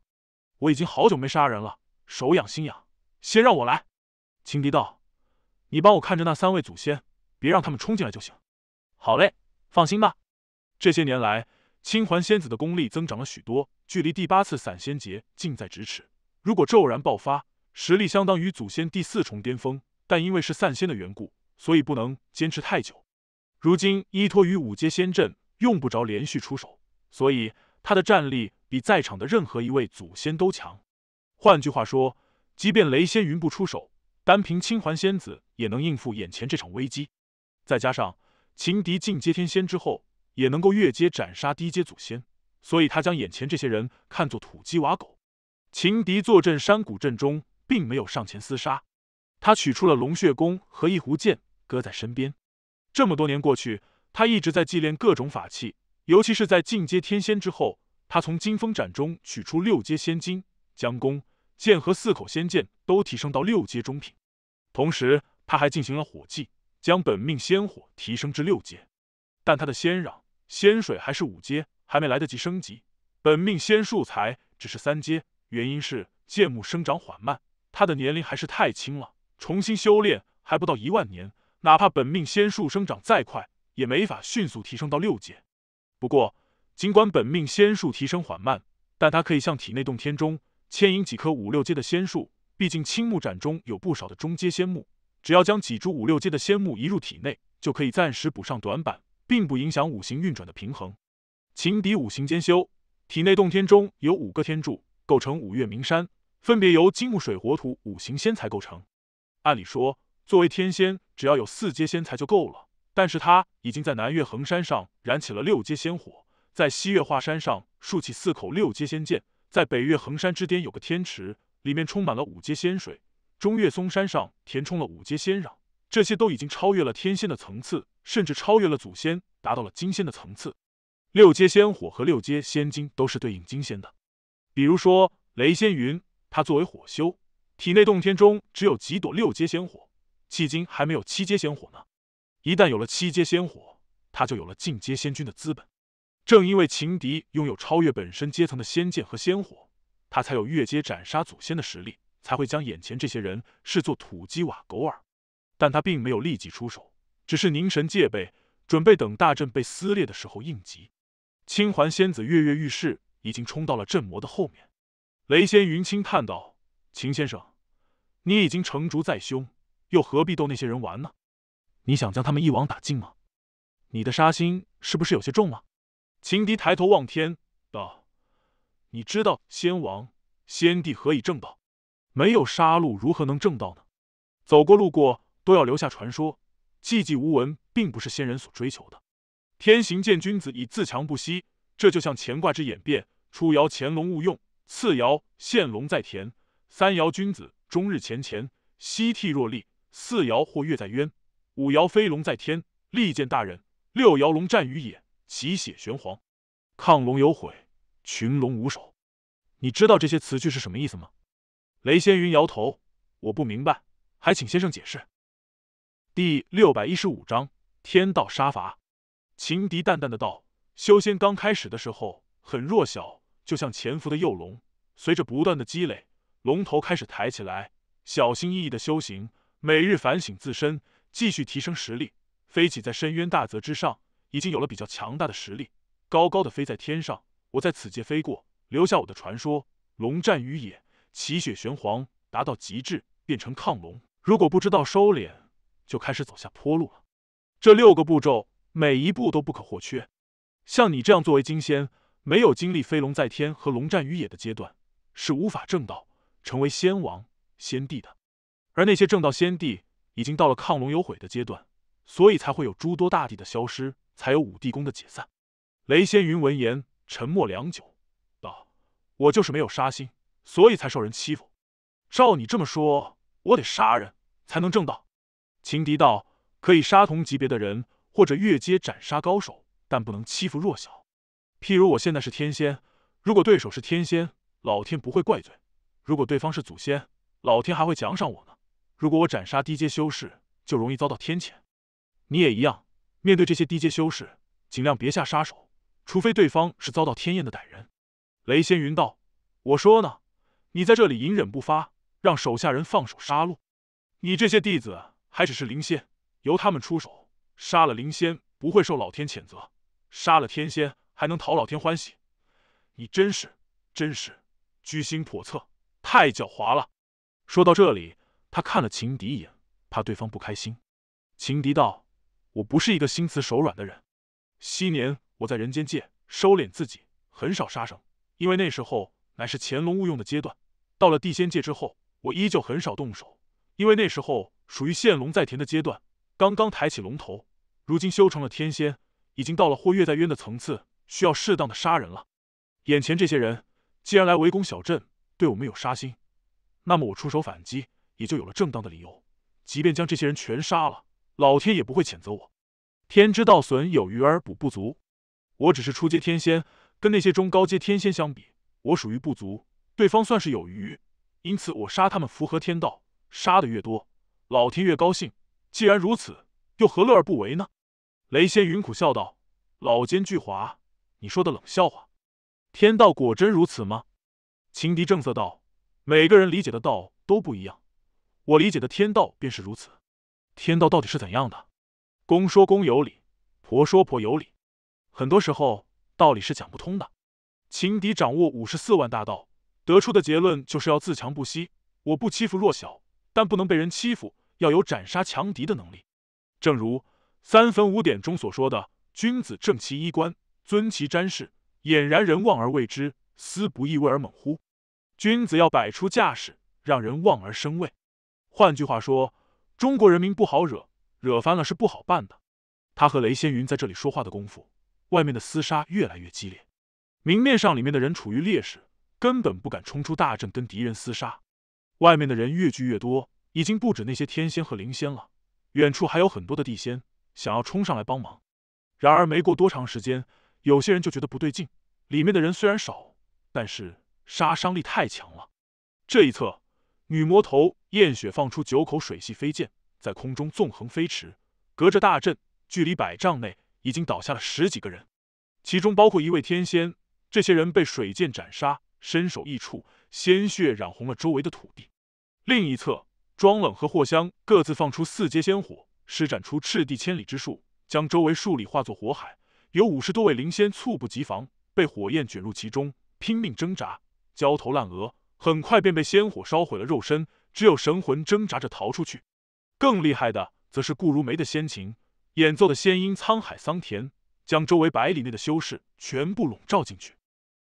我已经好久没杀人了，手痒心痒，先让我来。青帝道：“你帮我看着那三位祖先，别让他们冲进来就行。”好嘞，放心吧。这些年来，青环仙子的功力增长了许多，距离第八次散仙劫近在咫尺。如果骤然爆发，实力相当于祖先第四重巅峰，但因为是散仙的缘故，所以不能坚持太久。如今依托于五阶仙阵，用不着连续出手，所以他的战力。比在场的任何一位祖先都强。换句话说，即便雷仙云不出手，单凭青环仙子也能应付眼前这场危机。再加上情敌进阶天仙之后，也能够越阶斩杀低阶祖先，所以他将眼前这些人看作土鸡瓦狗。情敌坐镇山谷阵中，并没有上前厮杀。他取出了龙血弓和一壶剑，搁在身边。这么多年过去，他一直在祭炼各种法器，尤其是在进阶天仙之后。他从金风斩中取出六阶仙金，将弓、箭和四口仙剑都提升到六阶中品。同时，他还进行了火祭，将本命仙火提升至六阶。但他的仙壤、仙水还是五阶，还没来得及升级。本命仙术才只是三阶，原因是剑木生长缓慢，他的年龄还是太轻了。重新修炼还不到一万年，哪怕本命仙术生长再快，也没法迅速提升到六阶。不过，尽管本命仙术提升缓慢，但他可以向体内洞天中牵引几颗五六阶的仙术。毕竟青木斩中有不少的中阶仙木，只要将几株五六阶的仙木移入体内，就可以暂时补上短板，并不影响五行运转的平衡。情敌五行兼修，体内洞天中有五个天柱构成五岳名山，分别由金木水火土五行仙才构成。按理说，作为天仙，只要有四阶仙材就够了。但是他已经在南岳衡山上燃起了六阶仙火。在西岳华山上竖起四口六阶仙剑，在北岳恒山之巅有个天池，里面充满了五阶仙水；中岳嵩山上填充了五阶仙壤，这些都已经超越了天仙的层次，甚至超越了祖先，达到了金仙的层次。六阶仙火和六阶仙金都是对应金仙的。比如说雷仙云，他作为火修，体内洞天中只有几朵六阶仙火，迄今还没有七阶仙火呢。一旦有了七阶仙火，他就有了进阶仙君的资本。正因为秦敌拥有超越本身阶层的仙剑和仙火，他才有越阶斩杀祖先的实力，才会将眼前这些人视作土鸡瓦狗耳。但他并没有立即出手，只是凝神戒备，准备等大阵被撕裂的时候应急。青环仙子跃跃欲试，已经冲到了阵魔的后面。雷仙云青叹道：“秦先生，你已经成竹在胸，又何必逗那些人玩呢？你想将他们一网打尽吗？你的杀心是不是有些重了？”秦敌抬头望天道，你知道先王先帝何以正道？没有杀戮，如何能正道呢？走过路过都要留下传说，寂寂无闻并不是仙人所追求的。天行健，君子以自强不息。这就像乾卦之演变：初爻潜龙勿用，次爻现龙在田，三爻君子终日前乾，夕惕若厉，四爻或跃在渊，五爻飞龙在天，利见大人，六爻龙战于野。奇血玄黄，亢龙有悔，群龙无首。你知道这些词句是什么意思吗？雷仙云摇头，我不明白，还请先生解释。第六百一十五章天道杀伐。秦敌淡淡的道：“修仙刚开始的时候很弱小，就像潜伏的幼龙。随着不断的积累，龙头开始抬起来，小心翼翼的修行，每日反省自身，继续提升实力，飞起在深渊大泽之上。”已经有了比较强大的实力，高高的飞在天上。我在此界飞过，留下我的传说。龙战于野，奇血玄黄，达到极致，变成亢龙。如果不知道收敛，就开始走下坡路了。这六个步骤，每一步都不可或缺。像你这样作为金仙，没有经历飞龙在天和龙战于野的阶段，是无法正道成为仙王、仙帝的。而那些正道仙帝，已经到了亢龙有悔的阶段，所以才会有诸多大帝的消失。才有武帝宫的解散。雷仙云闻言沉默良久，道：“我就是没有杀心，所以才受人欺负。照你这么说，我得杀人才能正道。”秦迪道：“可以杀同级别的人，或者越阶斩杀高手，但不能欺负弱小。譬如我现在是天仙，如果对手是天仙，老天不会怪罪；如果对方是祖先，老天还会奖赏我呢。如果我斩杀低阶修士，就容易遭到天谴。你也一样。”面对这些低阶修士，尽量别下杀手，除非对方是遭到天验的歹人。雷仙云道：“我说呢，你在这里隐忍不发，让手下人放手杀戮。你这些弟子还只是灵仙，由他们出手，杀了灵仙不会受老天谴责，杀了天仙还能讨老天欢喜。你真是，真是居心叵测，太狡猾了。”说到这里，他看了情敌一眼，怕对方不开心。情敌道。我不是一个心慈手软的人。昔年我在人间界收敛自己，很少杀生，因为那时候乃是潜龙勿用的阶段。到了地仙界之后，我依旧很少动手，因为那时候属于现龙在田的阶段，刚刚抬起龙头。如今修成了天仙，已经到了或跃在渊的层次，需要适当的杀人了。眼前这些人既然来围攻小镇，对我们有杀心，那么我出手反击也就有了正当的理由。即便将这些人全杀了。老天也不会谴责我。天之道，损有余而补不足。我只是初阶天仙，跟那些中高阶天仙相比，我属于不足，对方算是有余。因此，我杀他们符合天道，杀的越多，老天越高兴。既然如此，又何乐而不为呢？雷仙云苦笑道：“老奸巨猾，你说的冷笑话，天道果真如此吗？”情敌正色道：“每个人理解的道都不一样，我理解的天道便是如此。”天道到底是怎样的？公说公有理，婆说婆有理。很多时候道理是讲不通的。情敌掌握五十四万大道，得出的结论就是要自强不息。我不欺负弱小，但不能被人欺负，要有斩杀强敌的能力。正如三分五点中所说的：“君子正其衣冠，尊其瞻视，俨然人望而畏之，思不亦畏而猛乎？”君子要摆出架势，让人望而生畏。换句话说。中国人民不好惹，惹翻了是不好办的。他和雷仙云在这里说话的功夫，外面的厮杀越来越激烈。明面上，里面的人处于劣势，根本不敢冲出大阵跟敌人厮杀。外面的人越聚越多，已经不止那些天仙和灵仙了，远处还有很多的地仙想要冲上来帮忙。然而没过多长时间，有些人就觉得不对劲。里面的人虽然少，但是杀伤力太强了。这一侧。女魔头燕雪放出九口水系飞剑，在空中纵横飞驰，隔着大阵，距离百丈内已经倒下了十几个人，其中包括一位天仙。这些人被水剑斩杀，身首异处，鲜血染红了周围的土地。另一侧，庄冷和霍香各自放出四阶仙火，施展出赤地千里之术，将周围数里化作火海，有五十多位灵仙猝不及防，被火焰卷入其中，拼命挣扎，焦头烂额。很快便被鲜火烧毁了肉身，只有神魂挣扎着逃出去。更厉害的则是顾如梅的仙琴演奏的仙音《沧海桑田》，将周围百里内的修士全部笼罩进去。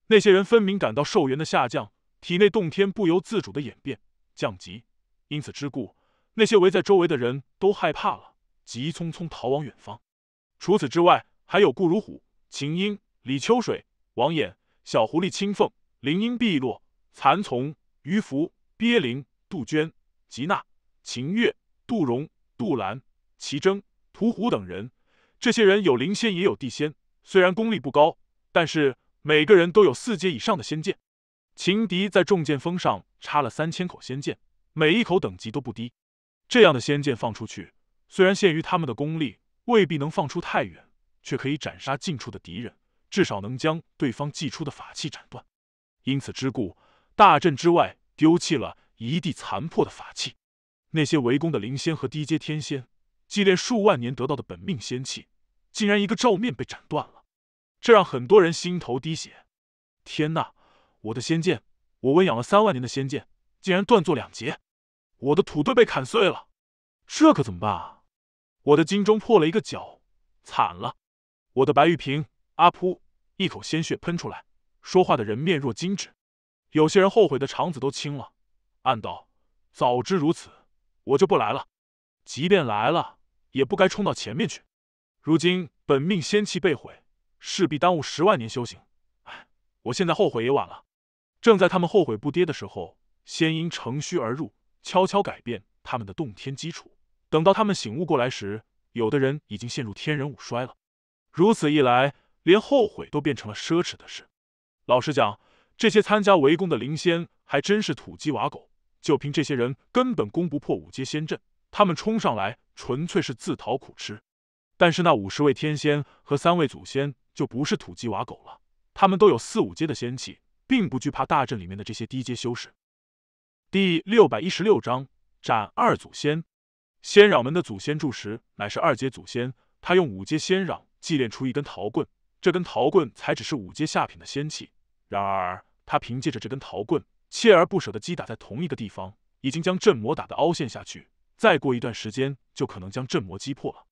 那些人分明感到寿元的下降，体内洞天不由自主的演变降级，因此之故，那些围在周围的人都害怕了，急匆匆逃往远方。除此之外，还有顾如虎、秦英、李秋水、王衍、小狐狸青凤、林英、碧落。蚕丛、鱼凫、鳖灵、杜鹃、吉娜、秦月、杜荣、杜兰、齐征、屠虎等人，这些人有灵仙也有地仙，虽然功力不高，但是每个人都有四阶以上的仙剑。秦迪在重剑峰上插了三千口仙剑，每一口等级都不低。这样的仙剑放出去，虽然限于他们的功力，未必能放出太远，却可以斩杀近处的敌人，至少能将对方祭出的法器斩断。因此之故。大阵之外，丢弃了一地残破的法器。那些围攻的灵仙和低阶天仙，祭炼数万年得到的本命仙器，竟然一个照面被斩断了。这让很多人心头滴血。天呐，我的仙剑，我温养了三万年的仙剑，竟然断作两截。我的土遁被砍碎了，这可怎么办啊？我的金钟破了一个角，惨了！我的白玉瓶，阿噗，一口鲜血喷出来。说话的人面若金纸。有些人后悔的肠子都青了，暗道：“早知如此，我就不来了。即便来了，也不该冲到前面去。如今本命仙气被毁，势必耽误十万年修行。唉，我现在后悔也晚了。”正在他们后悔不迭的时候，仙音乘虚而入，悄悄改变他们的洞天基础。等到他们醒悟过来时，有的人已经陷入天人五衰了。如此一来，连后悔都变成了奢侈的事。老实讲。这些参加围攻的灵仙还真是土鸡瓦狗，就凭这些人根本攻不破五阶仙阵，他们冲上来纯粹是自讨苦吃。但是那五十位天仙和三位祖先就不是土鸡瓦狗了，他们都有四五阶的仙气，并不惧怕大阵里面的这些低阶修士。第六百一十六章斩二祖先。仙壤门的祖先住石乃是二阶祖先，他用五阶仙壤祭炼出一根陶棍，这根陶棍才只是五阶下品的仙气。然而。他凭借着这根陶棍，锲而不舍地击打在同一个地方，已经将阵魔打得凹陷下去。再过一段时间，就可能将阵魔击破了。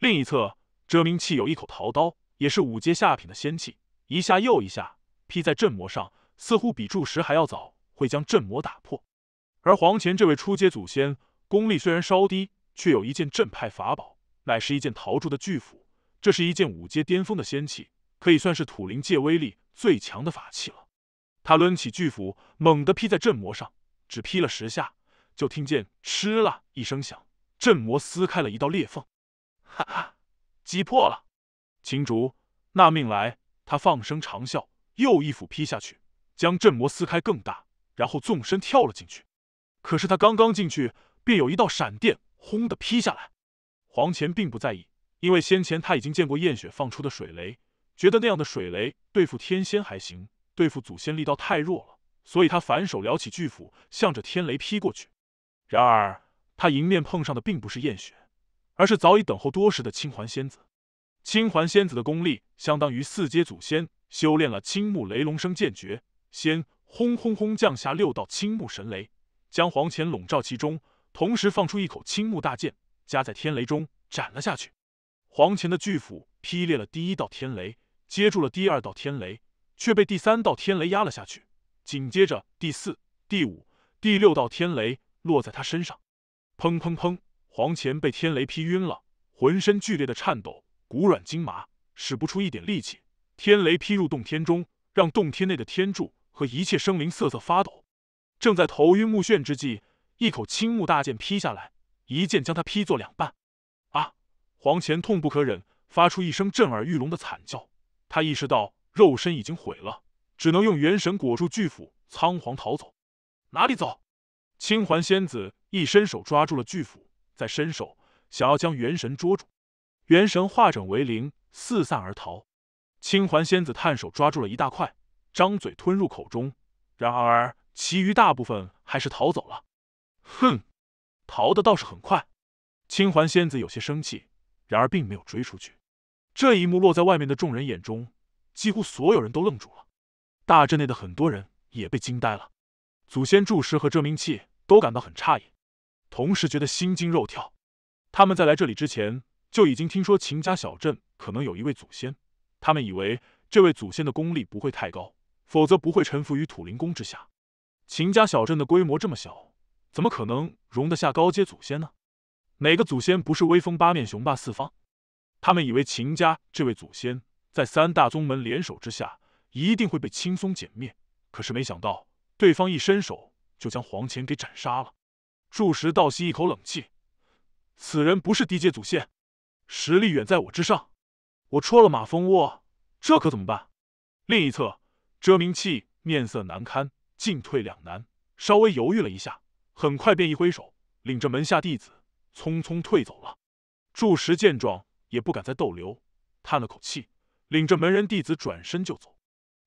另一侧，遮明器有一口陶刀，也是五阶下品的仙器，一下又一下劈在阵魔上，似乎比铸石还要早会将阵魔打破。而黄前这位初阶祖先，功力虽然稍低，却有一件镇派法宝，乃是一件陶铸的巨斧，这是一件五阶巅峰的仙器，可以算是土灵界威力最强的法器了。他抡起巨斧，猛地劈在阵魔上，只劈了十下，就听见“哧啦”一声响，阵魔撕开了一道裂缝。哈哈，击破了！秦竹，那命来！他放声长啸，又一斧劈下去，将阵魔撕开更大，然后纵身跳了进去。可是他刚刚进去，便有一道闪电轰的劈下来。黄潜并不在意，因为先前他已经见过燕雪放出的水雷，觉得那样的水雷对付天仙还行。对付祖先力道太弱了，所以他反手撩起巨斧，向着天雷劈过去。然而，他迎面碰上的并不是燕雪，而是早已等候多时的青环仙子。青环仙子的功力相当于四阶祖先，修炼了青木雷龙生剑诀，先轰轰轰降下六道青木神雷，将黄泉笼罩其中，同时放出一口青木大剑，夹在天雷中斩了下去。黄泉的巨斧劈裂了第一道天雷，接住了第二道天雷。却被第三道天雷压了下去，紧接着第四、第五、第六道天雷落在他身上，砰砰砰！黄乾被天雷劈晕了，浑身剧烈的颤抖，骨软筋麻，使不出一点力气。天雷劈入洞天中，让洞天内的天柱和一切生灵瑟瑟发抖。正在头晕目眩之际，一口青木大剑劈下来，一剑将他劈作两半。啊！黄乾痛不可忍，发出一声震耳欲聋的惨叫。他意识到。肉身已经毁了，只能用元神裹住巨斧，仓皇逃走。哪里走？青环仙子一伸手抓住了巨斧，再伸手想要将元神捉住，元神化整为零，四散而逃。青环仙子探手抓住了一大块，张嘴吞入口中，然而其余大部分还是逃走了。哼，逃的倒是很快。青环仙子有些生气，然而并没有追出去。这一幕落在外面的众人眼中。几乎所有人都愣住了，大镇内的很多人也被惊呆了，祖先住师和遮明器都感到很诧异，同时觉得心惊肉跳。他们在来这里之前就已经听说秦家小镇可能有一位祖先，他们以为这位祖先的功力不会太高，否则不会臣服于土灵宫之下。秦家小镇的规模这么小，怎么可能容得下高阶祖先呢？哪个祖先不是威风八面、雄霸四方？他们以为秦家这位祖先。在三大宗门联手之下，一定会被轻松歼灭。可是没想到，对方一伸手就将黄潜给斩杀了。祝石倒吸一口冷气，此人不是低阶祖先，实力远在我之上，我戳了马蜂窝，这可怎么办？另一侧，遮明气面色难堪，进退两难，稍微犹豫了一下，很快便一挥手，领着门下弟子匆匆退走了。祝石见状，也不敢再逗留，叹了口气。领着门人弟子转身就走，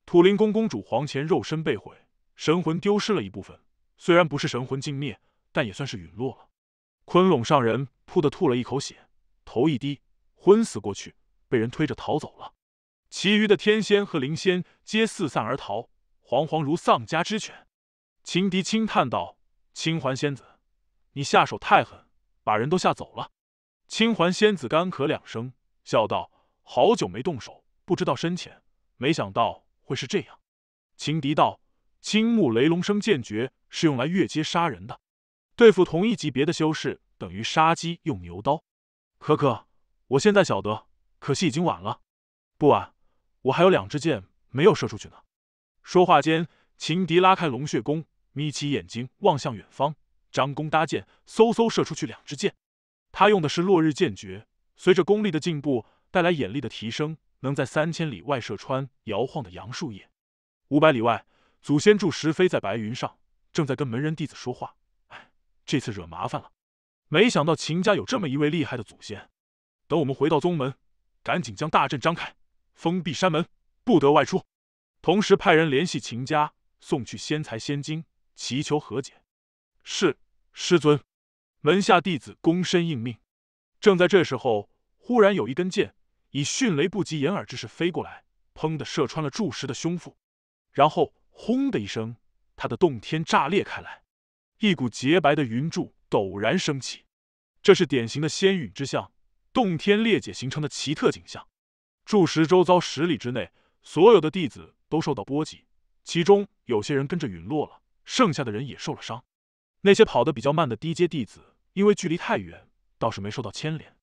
土灵宫宫主黄乾肉身被毁，神魂丢失了一部分，虽然不是神魂尽灭，但也算是陨落了。昆龙上人噗的吐了一口血，头一低，昏死过去，被人推着逃走了。其余的天仙和灵仙皆四散而逃，惶惶如丧家之犬。秦迪轻叹道：“清环仙子，你下手太狠，把人都吓走了。”清环仙子干咳两声，笑道：“好久没动手。”不知道深浅，没想到会是这样。情敌道：“青木雷龙生剑诀是用来越阶杀人的，对付同一级别的修士，等于杀鸡用牛刀。”可可，我现在晓得，可惜已经晚了。不晚，我还有两支箭没有射出去呢。说话间，情敌拉开龙血弓，眯起眼睛望向远方，张弓搭箭，嗖嗖射出去两支箭。他用的是落日剑诀，随着功力的进步，带来眼力的提升。能在三千里外射穿摇晃的杨树叶，五百里外，祖先柱石飞在白云上，正在跟门人弟子说话。唉，这次惹麻烦了。没想到秦家有这么一位厉害的祖先。等我们回到宗门，赶紧将大阵张开，封闭山门，不得外出。同时派人联系秦家，送去仙财仙金，祈求和解。是师尊，门下弟子躬身应命。正在这时候，忽然有一根箭。以迅雷不及掩耳之势飞过来，砰的射穿了柱石的胸腹，然后轰的一声，他的洞天炸裂开来，一股洁白的云柱陡然升起。这是典型的仙陨之象，洞天裂解形成的奇特景象。柱石周遭十里之内，所有的弟子都受到波及，其中有些人跟着陨落了，剩下的人也受了伤。那些跑得比较慢的低阶弟子，因为距离太远，倒是没受到牵连。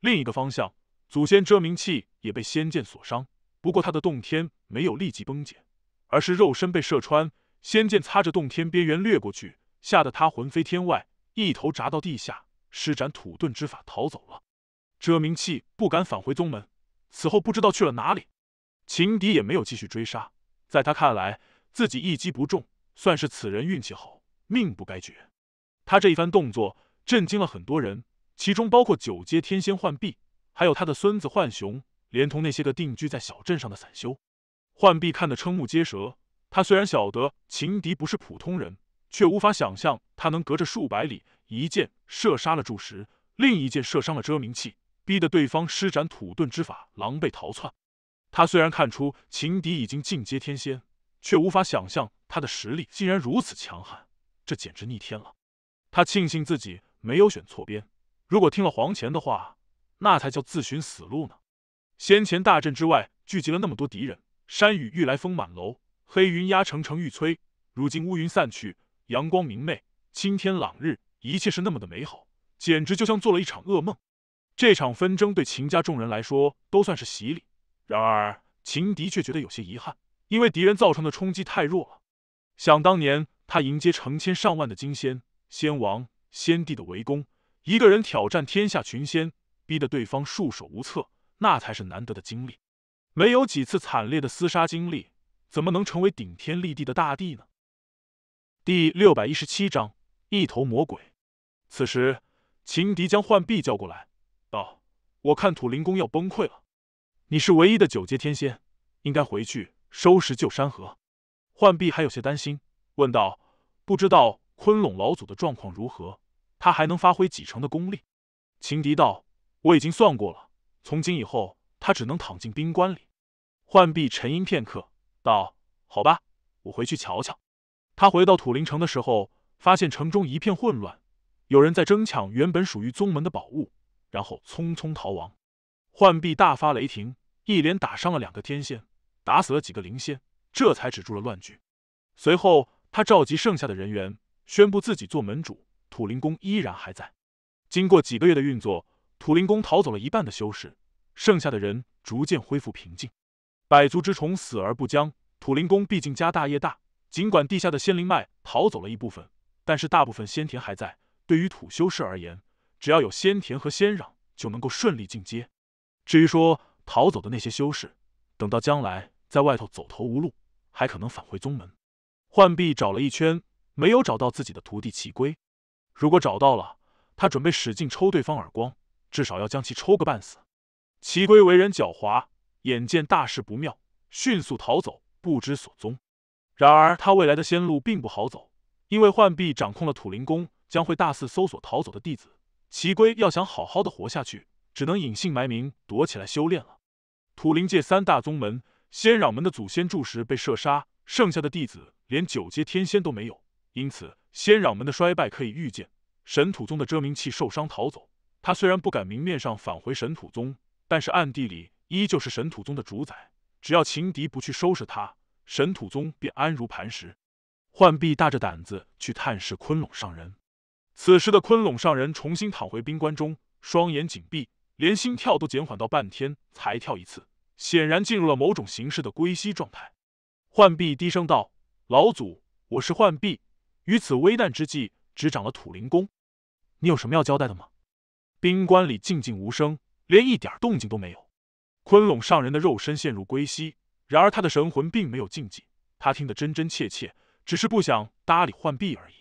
另一个方向。祖先遮明器也被仙剑所伤，不过他的洞天没有立即崩解，而是肉身被射穿，仙剑擦着洞天边缘掠过去，吓得他魂飞天外，一头扎到地下，施展土遁之法逃走了。遮明器不敢返回宗门，此后不知道去了哪里。情敌也没有继续追杀，在他看来，自己一击不中，算是此人运气好，命不该绝。他这一番动作震惊了很多人，其中包括九阶天仙幻碧。还有他的孙子浣熊，连同那些个定居在小镇上的散修，浣碧看得瞠目结舌。他虽然晓得情敌不是普通人，却无法想象他能隔着数百里，一箭射杀了柱石，另一箭射伤了遮明器，逼得对方施展土遁之法，狼狈逃窜。他虽然看出情敌已经进阶天仙，却无法想象他的实力竟然如此强悍，这简直逆天了。他庆幸自己没有选错边，如果听了黄钱的话。那才叫自寻死路呢！先前大阵之外聚集了那么多敌人，山雨欲来风满楼，黑云压城城欲摧。如今乌云散去，阳光明媚，青天朗日，一切是那么的美好，简直就像做了一场噩梦。这场纷争对秦家众人来说都算是洗礼，然而秦迪却觉得有些遗憾，因为敌人造成的冲击太弱了。想当年，他迎接成千上万的金仙、仙王、仙帝的围攻，一个人挑战天下群仙。逼得对方束手无策，那才是难得的经历。没有几次惨烈的厮杀经历，怎么能成为顶天立地的大帝呢？第六百一十七章一头魔鬼。此时，秦迪将浣碧叫过来，道：“我看土灵宫要崩溃了。你是唯一的九阶天仙，应该回去收拾旧山河。”浣碧还有些担心，问道：“不知道昆龙老祖的状况如何？他还能发挥几成的功力？”秦迪道。我已经算过了，从今以后他只能躺进冰棺里。浣碧沉吟片刻，道：“好吧，我回去瞧瞧。”他回到土灵城的时候，发现城中一片混乱，有人在争抢原本属于宗门的宝物，然后匆匆逃亡。浣碧大发雷霆，一连打伤了两个天仙，打死了几个灵仙，这才止住了乱局。随后，他召集剩下的人员，宣布自己做门主。土灵宫依然还在。经过几个月的运作。土灵宫逃走了一半的修士，剩下的人逐渐恢复平静。百足之虫，死而不僵。土灵宫毕竟家大业大，尽管地下的仙灵脉逃走了一部分，但是大部分仙田还在。对于土修士而言，只要有仙田和仙壤，就能够顺利进阶。至于说逃走的那些修士，等到将来在外头走投无路，还可能返回宗门。浣碧找了一圈，没有找到自己的徒弟齐归。如果找到了，他准备使劲抽对方耳光。至少要将其抽个半死。齐归为人狡猾，眼见大事不妙，迅速逃走，不知所踪。然而他未来的仙路并不好走，因为浣碧掌控了土灵宫，将会大肆搜索逃走的弟子。齐归要想好好的活下去，只能隐姓埋名，躲起来修炼了。土灵界三大宗门，仙壤门的祖先柱石被射杀，剩下的弟子连九阶天仙都没有，因此仙壤门的衰败可以预见。神土宗的遮明器受伤逃走。他虽然不敢明面上返回神土宗，但是暗地里依旧是神土宗的主宰。只要情敌不去收拾他，神土宗便安如磐石。浣碧大着胆子去探视昆龙上人。此时的昆龙上人重新躺回冰棺中，双眼紧闭，连心跳都减缓到半天才跳一次，显然进入了某种形式的归西状态。浣碧低声道：“老祖，我是浣碧。于此危难之际，执掌了土灵宫，你有什么要交代的吗？”冰棺里静静无声，连一点动静都没有。昆龙上人的肉身陷入归西，然而他的神魂并没有禁忌。他听得真真切切，只是不想搭理浣碧而已。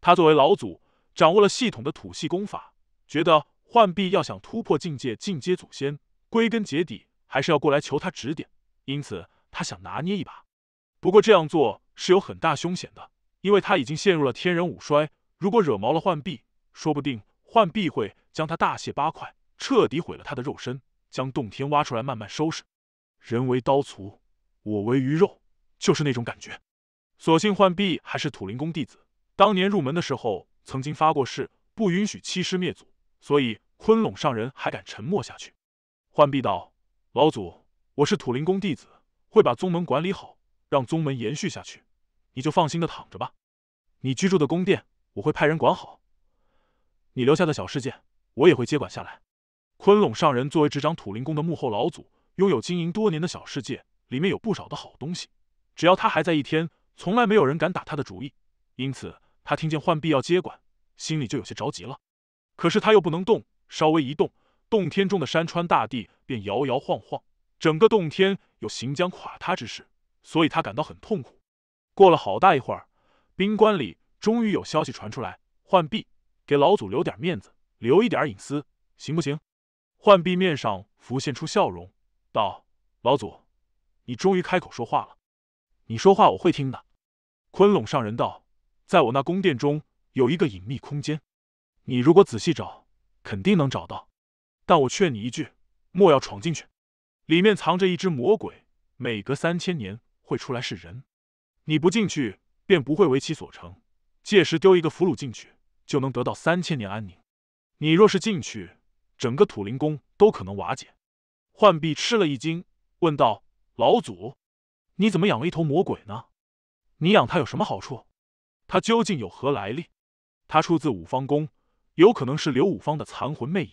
他作为老祖，掌握了系统的土系功法，觉得浣碧要想突破境界，进阶祖先，归根结底还是要过来求他指点。因此，他想拿捏一把。不过这样做是有很大凶险的，因为他已经陷入了天人五衰，如果惹毛了浣碧，说不定浣碧会。将他大卸八块，彻底毁了他的肉身，将洞天挖出来慢慢收拾。人为刀俎，我为鱼肉，就是那种感觉。所幸浣碧还是土灵宫弟子，当年入门的时候曾经发过誓，不允许欺师灭祖，所以昆龙上人还敢沉默下去。浣碧道：“老祖，我是土灵宫弟子，会把宗门管理好，让宗门延续下去。你就放心的躺着吧。你居住的宫殿，我会派人管好。你留下的小世界。”我也会接管下来。昆龙上人作为执掌土灵宫的幕后老祖，拥有经营多年的小世界，里面有不少的好东西。只要他还在一天，从来没有人敢打他的主意。因此，他听见浣碧要接管，心里就有些着急了。可是他又不能动，稍微一动，洞天中的山川大地便摇摇晃晃，整个洞天有行将垮塌之势，所以他感到很痛苦。过了好大一会儿，冰棺里终于有消息传出来：浣碧，给老祖留点面子。留一点隐私，行不行？浣碧面上浮现出笑容，道：“老祖，你终于开口说话了。你说话我会听的。”昆隆上人道：“在我那宫殿中有一个隐秘空间，你如果仔细找，肯定能找到。但我劝你一句，莫要闯进去，里面藏着一只魔鬼，每隔三千年会出来是人。你不进去，便不会为其所成。届时丢一个俘虏进去，就能得到三千年安宁。”你若是进去，整个土灵宫都可能瓦解。浣碧吃了一惊，问道：“老祖，你怎么养了一头魔鬼呢？你养它有什么好处？它究竟有何来历？它出自五方宫，有可能是刘五方的残魂魅影。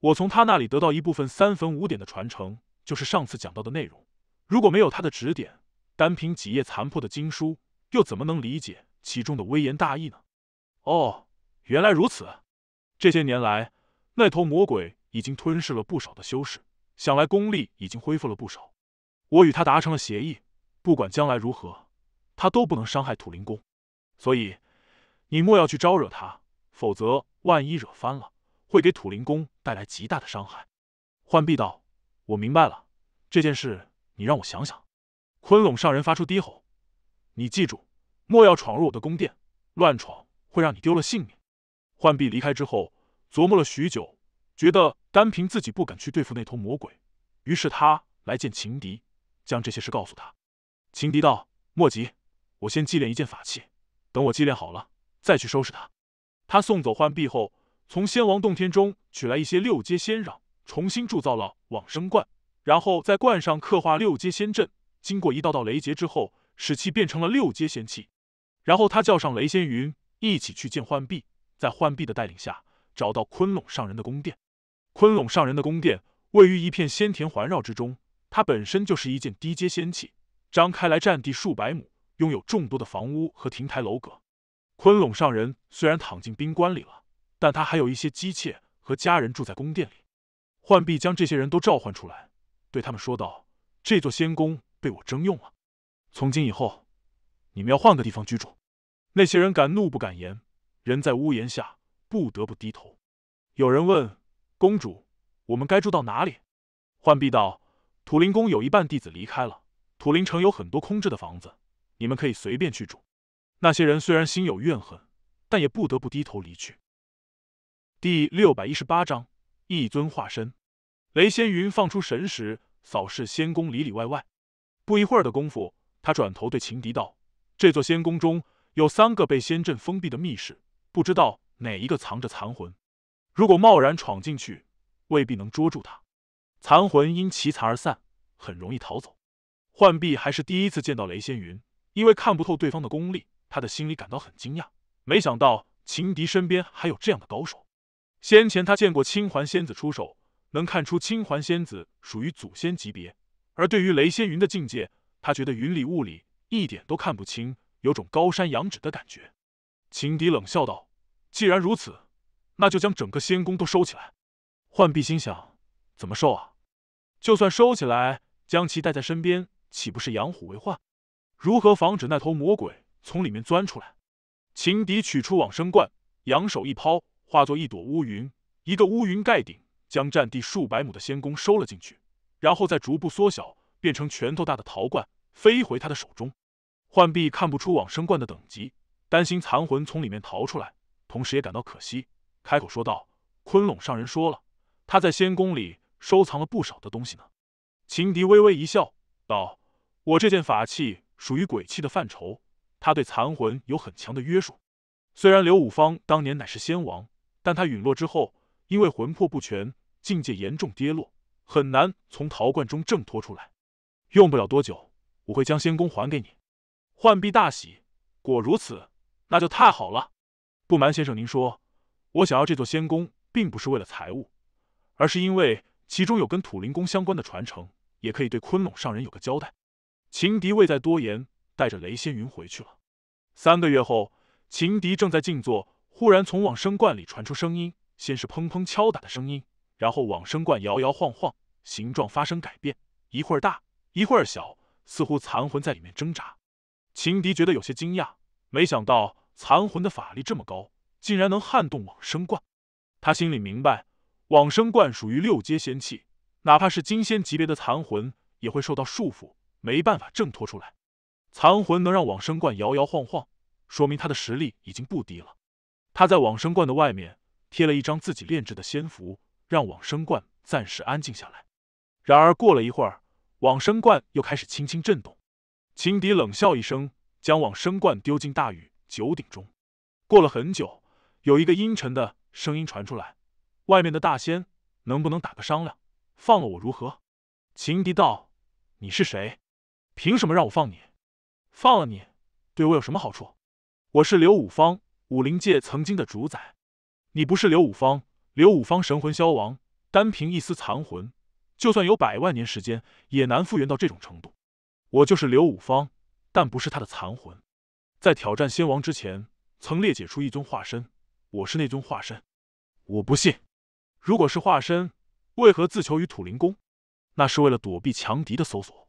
我从他那里得到一部分三坟五典的传承，就是上次讲到的内容。如果没有他的指点，单凭几页残破的经书，又怎么能理解其中的微言大义呢？”哦，原来如此。这些年来，那头魔鬼已经吞噬了不少的修士，想来功力已经恢复了不少。我与他达成了协议，不管将来如何，他都不能伤害土灵宫。所以，你莫要去招惹他，否则万一惹翻了，会给土灵宫带来极大的伤害。浣碧道：“我明白了，这件事你让我想想。”昆龙上人发出低吼：“你记住，莫要闯入我的宫殿，乱闯会让你丢了性命。”浣碧离开之后，琢磨了许久，觉得单凭自己不敢去对付那头魔鬼，于是他来见情敌，将这些事告诉他。情敌道：“莫急，我先祭炼一件法器，等我祭炼好了再去收拾他。”他送走浣碧后，从仙王洞天中取来一些六阶仙壤，重新铸造了往生罐，然后在罐上刻画六阶仙阵。经过一道道雷劫之后，使其变成了六阶仙器。然后他叫上雷仙云一起去见浣碧。在浣碧的带领下，找到昆隆上人的宫殿。昆隆上人的宫殿位于一片仙田环绕之中，它本身就是一件低阶仙器，张开来占地数百亩，拥有众多的房屋和亭台楼阁。昆隆上人虽然躺进冰棺里了，但他还有一些姬妾和家人住在宫殿里。浣碧将这些人都召唤出来，对他们说道：“这座仙宫被我征用了，从今以后，你们要换个地方居住。”那些人敢怒不敢言。人在屋檐下，不得不低头。有人问公主：“我们该住到哪里？”浣碧道：“土灵宫有一半弟子离开了，土灵城有很多空置的房子，你们可以随便去住。”那些人虽然心有怨恨，但也不得不低头离去。第六百一十八章：一尊化身。雷仙云放出神识，扫视仙宫里里外外。不一会儿的功夫，他转头对秦敌道：“这座仙宫中有三个被仙阵封闭的密室。”不知道哪一个藏着残魂，如果贸然闯进去，未必能捉住他。残魂因其残而散，很容易逃走。浣碧还是第一次见到雷仙云，因为看不透对方的功力，他的心里感到很惊讶。没想到情敌身边还有这样的高手。先前他见过青环仙子出手，能看出青环仙子属于祖先级别，而对于雷仙云的境界，他觉得云里雾里，一点都看不清，有种高山仰止的感觉。情敌冷笑道：“既然如此，那就将整个仙宫都收起来。”浣碧心想：“怎么收啊？就算收起来，将其带在身边，岂不是养虎为患？如何防止那头魔鬼从里面钻出来？”情敌取出往生罐，扬手一抛，化作一朵乌云，一个乌云盖顶，将占地数百亩的仙宫收了进去，然后再逐步缩小，变成拳头大的陶罐，飞回他的手中。浣碧看不出往生罐的等级。担心残魂从里面逃出来，同时也感到可惜，开口说道：“昆龙上人说了，他在仙宫里收藏了不少的东西呢。”秦迪微微一笑，道：“我这件法器属于鬼器的范畴，它对残魂有很强的约束。虽然刘武方当年乃是仙王，但他陨落之后，因为魂魄不全，境界严重跌落，很难从陶罐中挣脱出来。用不了多久，我会将仙宫还给你。”浣碧大喜，果如此。那就太好了。不瞒先生，您说，我想要这座仙宫，并不是为了财物，而是因为其中有跟土灵宫相关的传承，也可以对昆龙上人有个交代。情敌未再多言，带着雷仙云回去了。三个月后，情敌正在静坐，忽然从往生观里传出声音，先是砰砰敲打的声音，然后往生观摇摇晃晃，形状发生改变，一会儿大，一会儿小，似乎残魂在里面挣扎。情敌觉得有些惊讶，没想到。残魂的法力这么高，竟然能撼动往生观。他心里明白，往生观属于六阶仙器，哪怕是金仙级别的残魂也会受到束缚，没办法挣脱出来。残魂能让往生观摇摇晃晃，说明他的实力已经不低了。他在往生观的外面贴了一张自己炼制的仙符，让往生观暂时安静下来。然而过了一会儿，往生观又开始轻轻震动。情敌冷笑一声，将往生观丢进大鱼。九鼎中，过了很久，有一个阴沉的声音传出来：“外面的大仙，能不能打个商量，放了我如何？”秦迪道：“你是谁？凭什么让我放你？放了你对我有什么好处？”“我是刘五方，武林界曾经的主宰。你不是刘五方，刘五方神魂消亡，单凭一丝残魂，就算有百万年时间，也难复原到这种程度。我就是刘五方，但不是他的残魂。”在挑战仙王之前，曾裂解出一尊化身。我是那尊化身，我不信。如果是化身，为何自求于土灵宫？那是为了躲避强敌的搜索。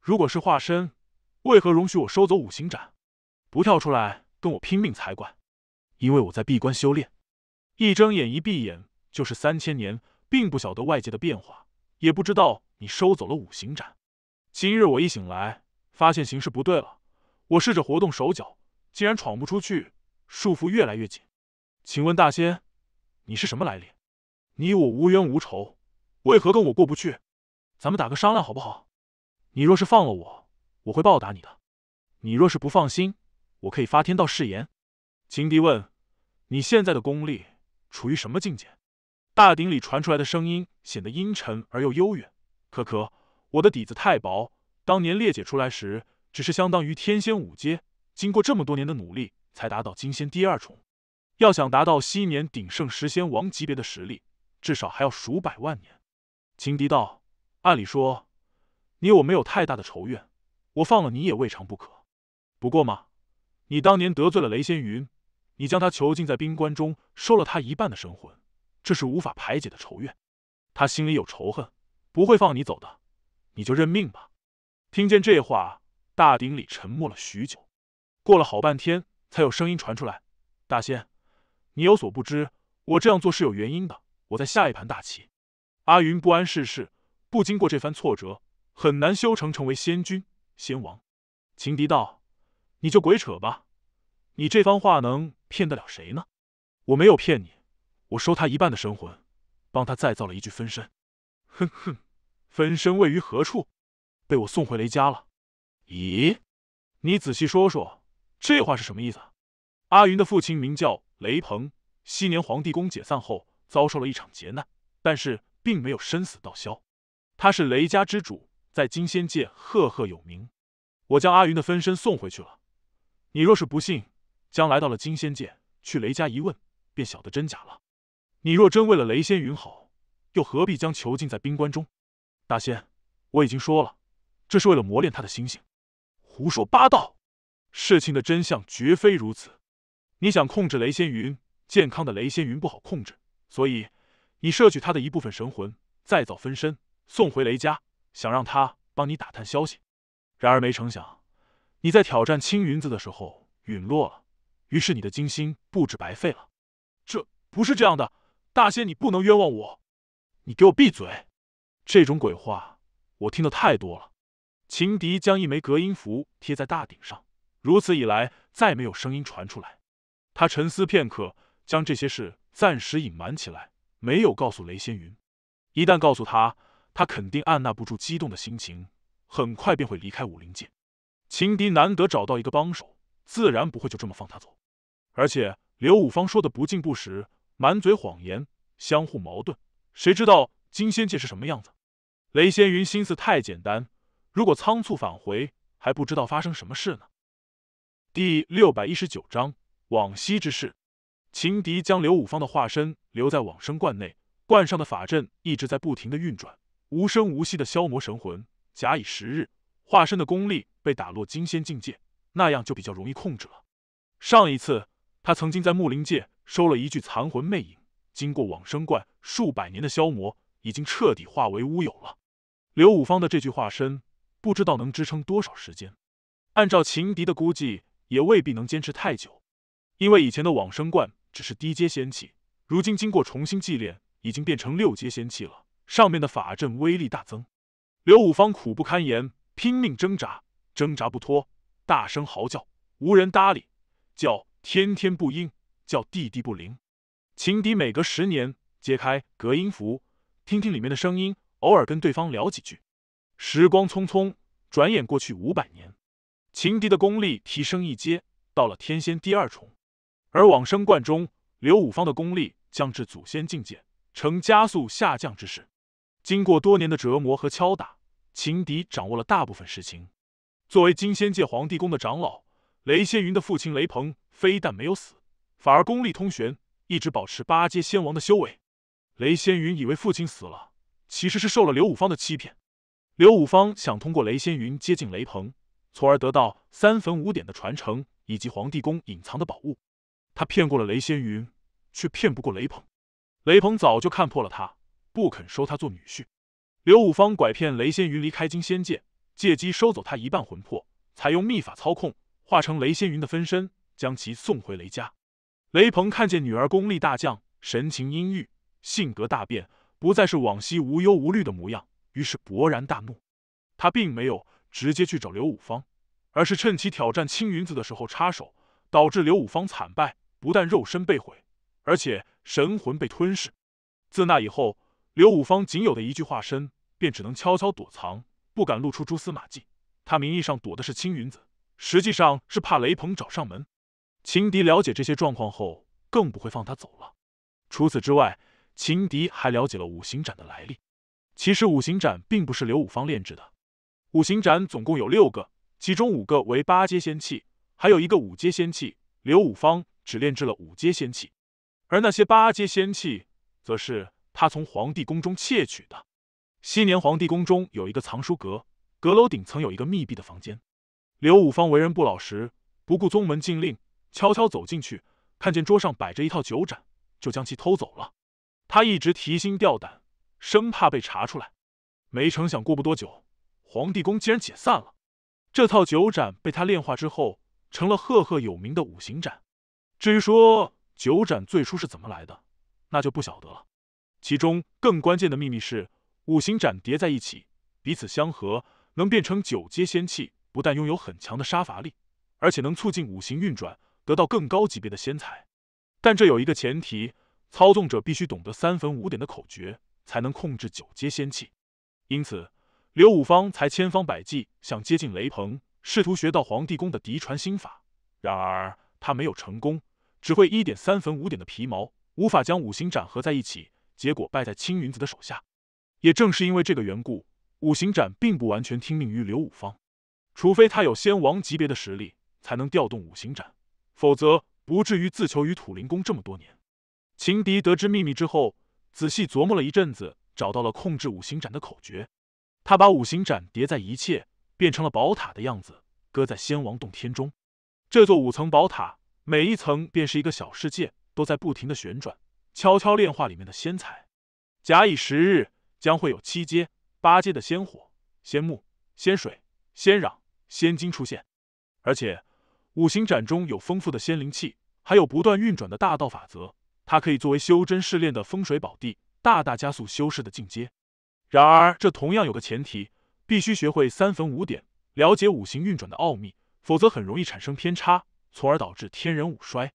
如果是化身，为何容许我收走五行斩？不跳出来跟我拼命才怪。因为我在闭关修炼，一睁眼一闭眼就是三千年，并不晓得外界的变化，也不知道你收走了五行斩。今日我一醒来，发现形势不对了。我试着活动手脚，竟然闯不出去，束缚越来越紧。请问大仙，你是什么来历？你我无冤无仇，为何跟我过不去？咱们打个商量好不好？你若是放了我，我会报答你的。你若是不放心，我可以发天道誓言。情敌问：“你现在的功力处于什么境界？”大鼎里传出来的声音显得阴沉而又悠远。可可，我的底子太薄，当年裂解出来时。只是相当于天仙五阶，经过这么多年的努力才达到金仙第二重。要想达到昔年鼎盛时仙王级别的实力，至少还要数百万年。情敌道：“按理说，你我没有太大的仇怨，我放了你也未尝不可。不过嘛，你当年得罪了雷仙云，你将他囚禁在冰棺中，收了他一半的神魂，这是无法排解的仇怨。他心里有仇恨，不会放你走的。你就认命吧。”听见这话。大鼎里沉默了许久，过了好半天，才有声音传出来：“大仙，你有所不知，我这样做是有原因的。我在下一盘大棋。”阿云不谙世事，不经过这番挫折，很难修成，成为仙君、仙王。秦迪道：“你就鬼扯吧，你这番话能骗得了谁呢？”“我没有骗你，我收他一半的神魂，帮他再造了一具分身。”“哼哼，分身位于何处？被我送回雷家了。”咦，你仔细说说，这话是什么意思？阿云的父亲名叫雷鹏，昔年黄帝宫解散后，遭受了一场劫难，但是并没有生死道消。他是雷家之主，在金仙界赫赫有名。我将阿云的分身送回去了。你若是不信，将来到了金仙界，去雷家一问，便晓得真假了。你若真为了雷仙云好，又何必将囚禁在冰棺中？大仙，我已经说了，这是为了磨练他的心性。胡说八道！事情的真相绝非如此。你想控制雷仙云，健康的雷仙云不好控制，所以你摄取他的一部分神魂，再造分身，送回雷家，想让他帮你打探消息。然而没成想，你在挑战青云子的时候陨落了，于是你的精心布置白费了。这不是这样的，大仙，你不能冤枉我。你给我闭嘴！这种鬼话我听得太多了。秦迪将一枚隔音符贴在大顶上，如此一来，再没有声音传出来。他沉思片刻，将这些事暂时隐瞒起来，没有告诉雷仙云。一旦告诉他，他肯定按捺不住激动的心情，很快便会离开武林界。秦迪难得找到一个帮手，自然不会就这么放他走。而且刘五方说的不进不实，满嘴谎言，相互矛盾，谁知道金仙界是什么样子？雷仙云心思太简单。如果仓促返回，还不知道发生什么事呢。第六百一十九章往昔之事。秦迪将刘五方的化身留在往生观内，观上的法阵一直在不停的运转，无声无息的消磨神魂。假以时日，化身的功力被打落金仙境界，那样就比较容易控制了。上一次，他曾经在木林界收了一具残魂魅影，经过往生观数百年的消磨，已经彻底化为乌有了。刘五方的这具化身。不知道能支撑多少时间，按照情敌的估计，也未必能坚持太久，因为以前的往生观只是低阶仙器，如今经过重新祭炼，已经变成六阶仙器了，上面的法阵威力大增。刘五方苦不堪言，拼命挣扎，挣扎不脱，大声嚎叫，无人搭理，叫天天不应，叫地地不灵。情敌每隔十年揭开隔音符，听听里面的声音，偶尔跟对方聊几句。时光匆匆，转眼过去五百年，情敌的功力提升一阶，到了天仙第二重，而往生观中刘五方的功力降至祖先境界，呈加速下降之势。经过多年的折磨和敲打，情敌掌握了大部分实情。作为金仙界皇帝宫的长老，雷仙云的父亲雷鹏非但没有死，反而功力通玄，一直保持八阶仙王的修为。雷仙云以为父亲死了，其实是受了刘五方的欺骗。刘五方想通过雷仙云接近雷鹏，从而得到三坟五典的传承以及皇帝宫隐藏的宝物。他骗过了雷仙云，却骗不过雷鹏。雷鹏早就看破了他，不肯收他做女婿。刘五方拐骗雷仙云离开金仙界，借机收走他一半魂魄，采用秘法操控，化成雷仙云的分身，将其送回雷家。雷鹏看见女儿功力大降，神情阴郁，性格大变，不再是往昔无忧无虑的模样。于是勃然大怒，他并没有直接去找刘五方，而是趁其挑战青云子的时候插手，导致刘五方惨败，不但肉身被毁，而且神魂被吞噬。自那以后，刘五方仅有的一具化身便只能悄悄躲藏，不敢露出蛛丝马迹。他名义上躲的是青云子，实际上是怕雷鹏找上门。情敌了解这些状况后，更不会放他走了。除此之外，情敌还了解了五行斩的来历。其实五行盏并不是刘五方炼制的，五行盏总共有六个，其中五个为八阶仙器，还有一个五阶仙器。刘五方只炼制了五阶仙器，而那些八阶仙器，则是他从皇帝宫中窃取的。昔年皇帝宫中有一个藏书阁，阁楼顶层有一个密闭的房间。刘五方为人不老实，不顾宗门禁令，悄悄走进去，看见桌上摆着一套酒盏，就将其偷走了。他一直提心吊胆。生怕被查出来，没成想，过不多久，黄帝宫竟然解散了。这套九盏被他炼化之后，成了赫赫有名的五行盏。至于说九盏最初是怎么来的，那就不晓得了。其中更关键的秘密是，五行盏叠在一起，彼此相合，能变成九阶仙器，不但拥有很强的杀伐力，而且能促进五行运转，得到更高级别的仙材。但这有一个前提，操纵者必须懂得三分五点的口诀。才能控制九阶仙气。因此刘五方才千方百计想接近雷鹏，试图学到黄帝宫的嫡传心法。然而他没有成功，只会一点三分五点的皮毛，无法将五行斩合在一起，结果败在青云子的手下。也正是因为这个缘故，五行斩并不完全听命于刘五方，除非他有仙王级别的实力，才能调动五行斩，否则不至于自囚于土灵宫这么多年。情敌得知秘密之后。仔细琢磨了一阵子，找到了控制五行斩的口诀。他把五行斩叠在一切，变成了宝塔的样子，搁在仙王洞天中。这座五层宝塔，每一层便是一个小世界，都在不停的旋转，悄悄炼化里面的仙材。假以时日，将会有七阶、八阶的仙火、仙木、仙水、仙壤、仙金出现。而且，五行斩中有丰富的仙灵气，还有不断运转的大道法则。它可以作为修真试炼的风水宝地，大大加速修士的进阶。然而，这同样有个前提，必须学会三分五点，了解五行运转的奥秘，否则很容易产生偏差，从而导致天人五衰。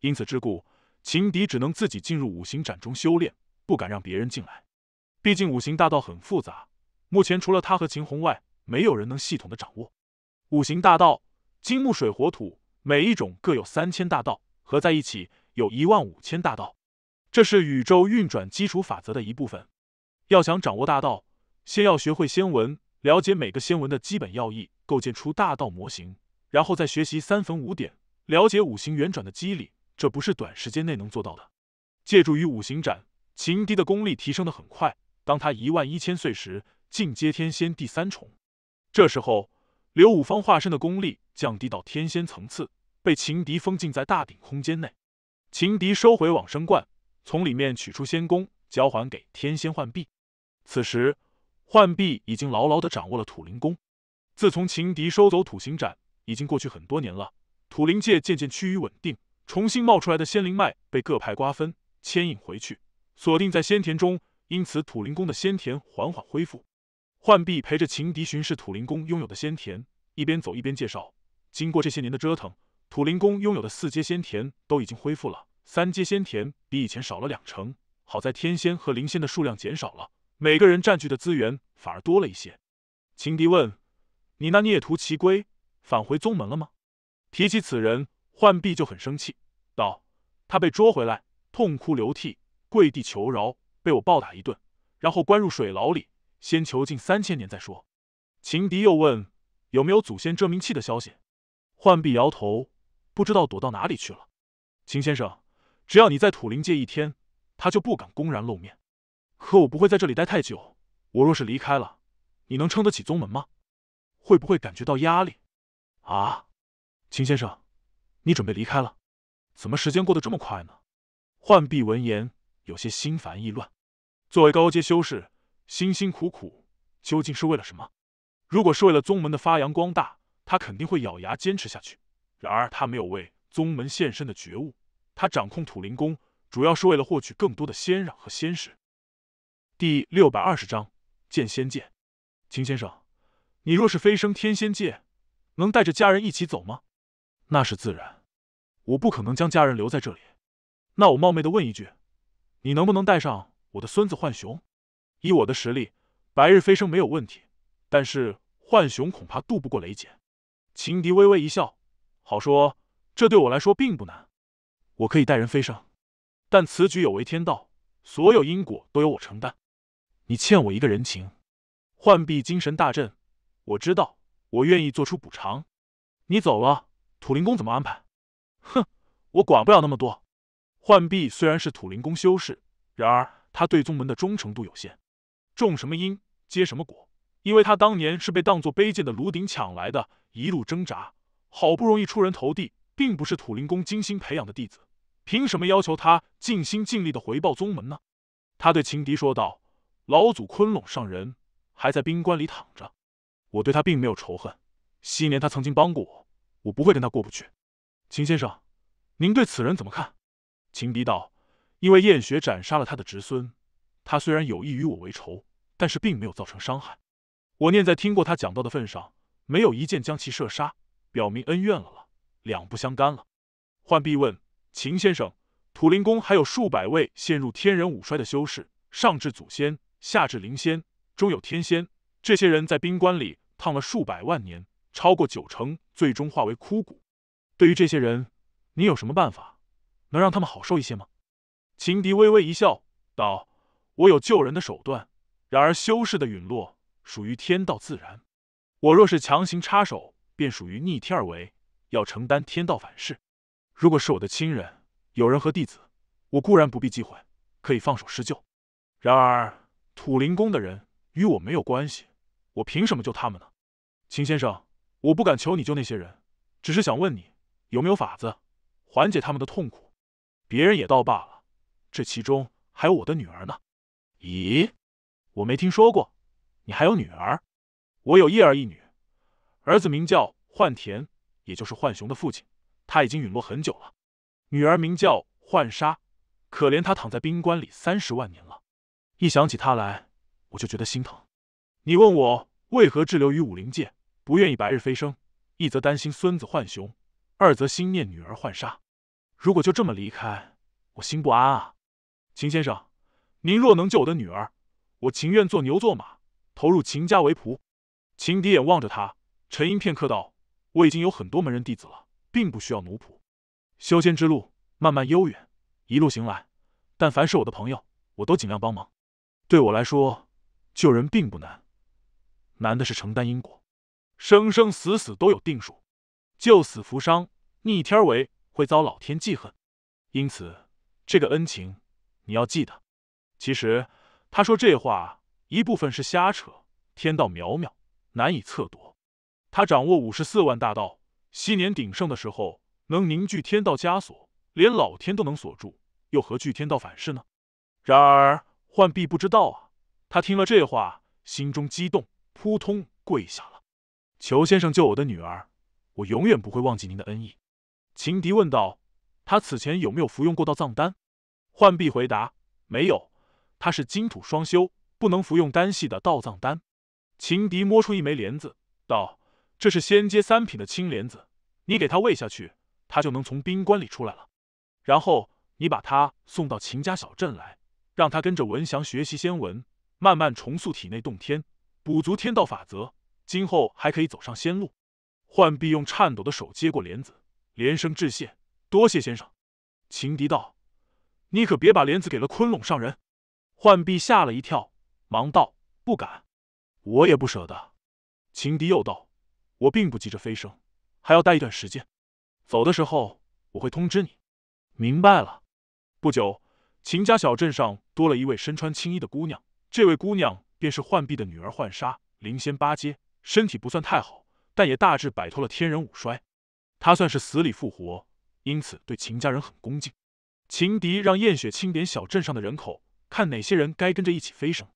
因此之故，秦敌只能自己进入五行斩中修炼，不敢让别人进来。毕竟五行大道很复杂，目前除了他和秦红外，没有人能系统的掌握五行大道。金木水火土，每一种各有三千大道，合在一起。有一万五千大道，这是宇宙运转基础法则的一部分。要想掌握大道，先要学会仙文，了解每个仙文的基本要义，构建出大道模型，然后再学习三分五点，了解五行圆转的机理。这不是短时间内能做到的。借助于五行斩，秦敌的功力提升的很快。当他一万一千岁时，进阶天仙第三重。这时候，刘五方化身的功力降低到天仙层次，被秦敌封禁在大顶空间内。情敌收回往生罐，从里面取出仙功，交还给天仙浣碧。此时，浣碧已经牢牢的掌握了土灵功。自从情敌收走土行斩，已经过去很多年了。土灵界渐渐趋于稳定，重新冒出来的仙灵脉被各派瓜分，牵引回去，锁定在仙田中。因此，土灵宫的仙田缓缓恢复。浣碧陪着情敌巡视土灵宫拥有的仙田，一边走一边介绍。经过这些年的折腾。土灵宫拥有的四阶仙田都已经恢复了，三阶仙田比以前少了两成。好在天仙和灵仙的数量减少了，每个人占据的资源反而多了一些。秦迪问：“你那孽徒齐归返回宗门了吗？”提起此人，浣碧就很生气，道：“他被捉回来，痛哭流涕，跪地求饶，被我暴打一顿，然后关入水牢里，先囚禁三千年再说。”秦迪又问：“有没有祖先遮明器的消息？”浣碧摇头。不知道躲到哪里去了，秦先生，只要你在土灵界一天，他就不敢公然露面。可我不会在这里待太久，我若是离开了，你能撑得起宗门吗？会不会感觉到压力？啊，秦先生，你准备离开了？怎么时间过得这么快呢？浣碧闻言有些心烦意乱。作为高阶修士，辛辛苦苦究竟是为了什么？如果是为了宗门的发扬光大，他肯定会咬牙坚持下去。然而他没有为宗门献身的觉悟，他掌控土灵宫主要是为了获取更多的仙壤和仙石。第六百二十章剑仙界，秦先生，你若是飞升天仙界，能带着家人一起走吗？那是自然，我不可能将家人留在这里。那我冒昧的问一句，你能不能带上我的孙子浣熊？以我的实力，白日飞升没有问题，但是浣熊恐怕渡不过雷劫。秦迪微微一笑。好说，这对我来说并不难，我可以带人飞升，但此举有违天道，所有因果都由我承担。你欠我一个人情。浣碧精神大振，我知道，我愿意做出补偿。你走了，土灵宫怎么安排？哼，我管不了那么多。浣碧虽然是土灵宫修士，然而他对宗门的忠诚度有限。种什么因，结什么果，因为他当年是被当作卑贱的炉鼎抢来的，一路挣扎。好不容易出人头地，并不是土灵公精心培养的弟子，凭什么要求他尽心尽力的回报宗门呢？他对秦敌说道：“老祖昆龙上人还在冰棺里躺着，我对他并没有仇恨。昔年他曾经帮过我，我不会跟他过不去。”秦先生，您对此人怎么看？秦迪道：“因为燕雪斩杀了他的侄孙，他虽然有意与我为仇，但是并没有造成伤害。我念在听过他讲道的份上，没有一箭将其射杀。”表明恩怨了两不相干了。浣碧问秦先生：“土灵宫还有数百位陷入天人五衰的修士，上至祖仙，下至灵仙，中有天仙，这些人在冰棺里烫了数百万年，超过九成最终化为枯骨。对于这些人，你有什么办法能让他们好受一些吗？”秦迪微微一笑，道：“我有救人的手段，然而修士的陨落属于天道自然，我若是强行插手。”便属于逆天而为，要承担天道反噬。如果是我的亲人、友人和弟子，我固然不必忌讳，可以放手施救。然而土灵宫的人与我没有关系，我凭什么救他们呢？秦先生，我不敢求你救那些人，只是想问你有没有法子缓解他们的痛苦。别人也倒罢了，这其中还有我的女儿呢。咦，我没听说过，你还有女儿？我有一儿一女。儿子名叫浣田，也就是浣熊的父亲，他已经陨落很久了。女儿名叫浣沙，可怜她躺在冰棺里三十万年了，一想起她来，我就觉得心疼。你问我为何滞留于武林界，不愿意白日飞升？一则担心孙子浣熊，二则心念女儿浣纱。如果就这么离开，我心不安啊。秦先生，您若能救我的女儿，我情愿做牛做马，投入秦家为仆。秦迪眼望着他。沉吟片刻，道：“我已经有很多门人弟子了，并不需要奴仆。修仙之路漫漫悠远，一路行来，但凡是我的朋友，我都尽量帮忙。对我来说，救人并不难，难的是承担因果。生生死死都有定数，救死扶伤，逆天而为，会遭老天记恨。因此，这个恩情你要记得。其实，他说这话一部分是瞎扯，天道渺渺，难以测度。”他掌握五十四万大道，昔年鼎盛的时候，能凝聚天道枷锁，连老天都能锁住，又何惧天道反噬呢？然而，浣碧不知道啊。他听了这话，心中激动，扑通跪下了：“裘先生救我的女儿，我永远不会忘记您的恩义。”秦迪问道：“他此前有没有服用过道藏丹？”浣碧回答：“没有，他是金土双修，不能服用丹系的道藏丹。”秦迪摸出一枚莲子，道：这是仙阶三品的青莲子，你给他喂下去，他就能从冰棺里出来了。然后你把他送到秦家小镇来，让他跟着文祥学习仙文，慢慢重塑体内洞天，补足天道法则，今后还可以走上仙路。浣碧用颤抖的手接过莲子，连声致谢：“多谢先生。”秦迪道：“你可别把莲子给了昆龙上人。”浣碧吓了一跳，忙道：“不敢，我也不舍得。”秦迪又道。我并不急着飞升，还要待一段时间。走的时候我会通知你。明白了。不久，秦家小镇上多了一位身穿青衣的姑娘。这位姑娘便是浣碧的女儿浣纱，灵仙八阶，身体不算太好，但也大致摆脱了天人五衰。她算是死里复活，因此对秦家人很恭敬。秦迪让燕雪清点小镇上的人口，看哪些人该跟着一起飞升。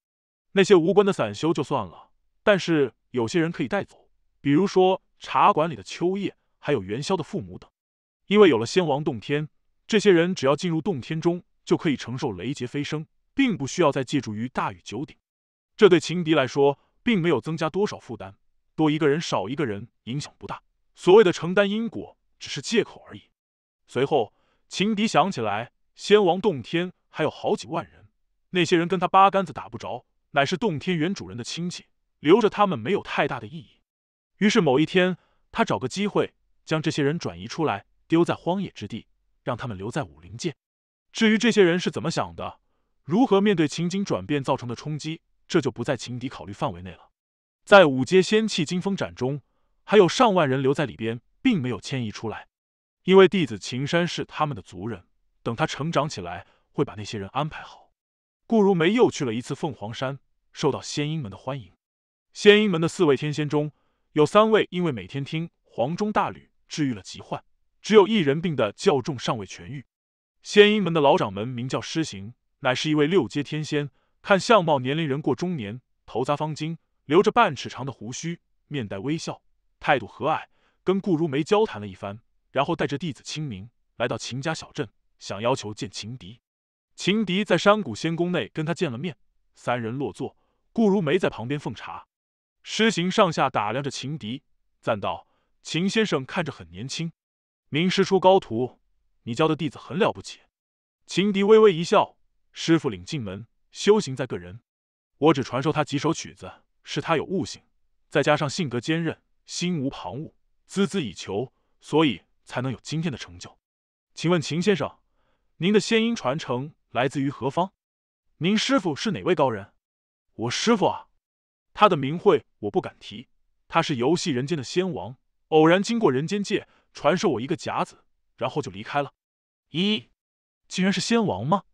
那些无关的散修就算了，但是有些人可以带走。比如说茶馆里的秋叶，还有元宵的父母等，因为有了仙王洞天，这些人只要进入洞天中，就可以承受雷劫飞升，并不需要再借助于大禹九鼎。这对情敌来说，并没有增加多少负担，多一个人少一个人，影响不大。所谓的承担因果，只是借口而已。随后，情敌想起来，仙王洞天还有好几万人，那些人跟他八竿子打不着，乃是洞天原主人的亲戚，留着他们没有太大的意义。于是某一天，他找个机会将这些人转移出来，丢在荒野之地，让他们留在武林界。至于这些人是怎么想的，如何面对情景转变造成的冲击，这就不在情敌考虑范围内了。在五阶仙器金风斩中，还有上万人留在里边，并没有迁移出来，因为弟子秦山是他们的族人，等他成长起来，会把那些人安排好。顾如梅又去了一次凤凰山，受到仙音门的欢迎。仙音门的四位天仙中。有三位因为每天听黄钟大吕治愈了疾患，只有一人病的较重尚未痊愈。仙英门的老掌门名叫施行，乃是一位六阶天仙。看相貌，年龄人过中年，头扎方巾，留着半尺长的胡须，面带微笑，态度和蔼。跟顾如梅交谈了一番，然后带着弟子清明来到秦家小镇，想要求见秦敌。秦敌在山谷仙宫内跟他见了面，三人落座，顾如梅在旁边奉茶。师行上下打量着秦笛，赞道：“秦先生看着很年轻，名师出高徒，你教的弟子很了不起。”秦笛微微一笑：“师傅领进门，修行在个人。我只传授他几首曲子，是他有悟性，再加上性格坚韧，心无旁骛，孜孜以求，所以才能有今天的成就。”请问秦先生，您的仙音传承来自于何方？您师傅是哪位高人？我师傅啊。他的名讳我不敢提，他是游戏人间的仙王，偶然经过人间界，传授我一个甲子，然后就离开了。咦，竟然是仙王吗？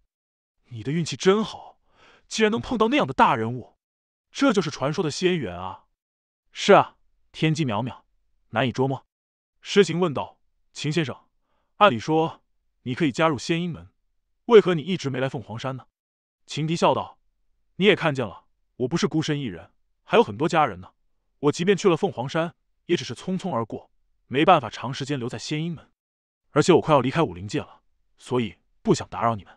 你的运气真好，竟然能碰到那样的大人物，这就是传说的仙缘啊！是啊，天机渺渺，难以捉摸。诗行问道：“秦先生，按理说你可以加入仙音门，为何你一直没来凤凰山呢？”秦迪笑道：“你也看见了，我不是孤身一人。”还有很多家人呢，我即便去了凤凰山，也只是匆匆而过，没办法长时间留在仙音门。而且我快要离开武林界了，所以不想打扰你们。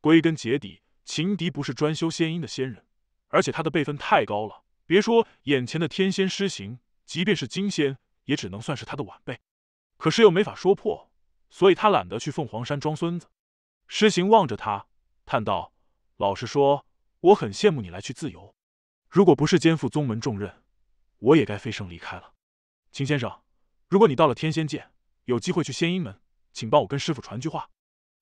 归根结底，秦敌不是专修仙音的仙人，而且他的辈分太高了，别说眼前的天仙师行，即便是金仙，也只能算是他的晚辈。可是又没法说破，所以他懒得去凤凰山装孙子。师行望着他，叹道：“老实说，我很羡慕你来去自由。”如果不是肩负宗门重任，我也该飞升离开了。秦先生，如果你到了天仙界，有机会去仙音门，请帮我跟师傅传句话。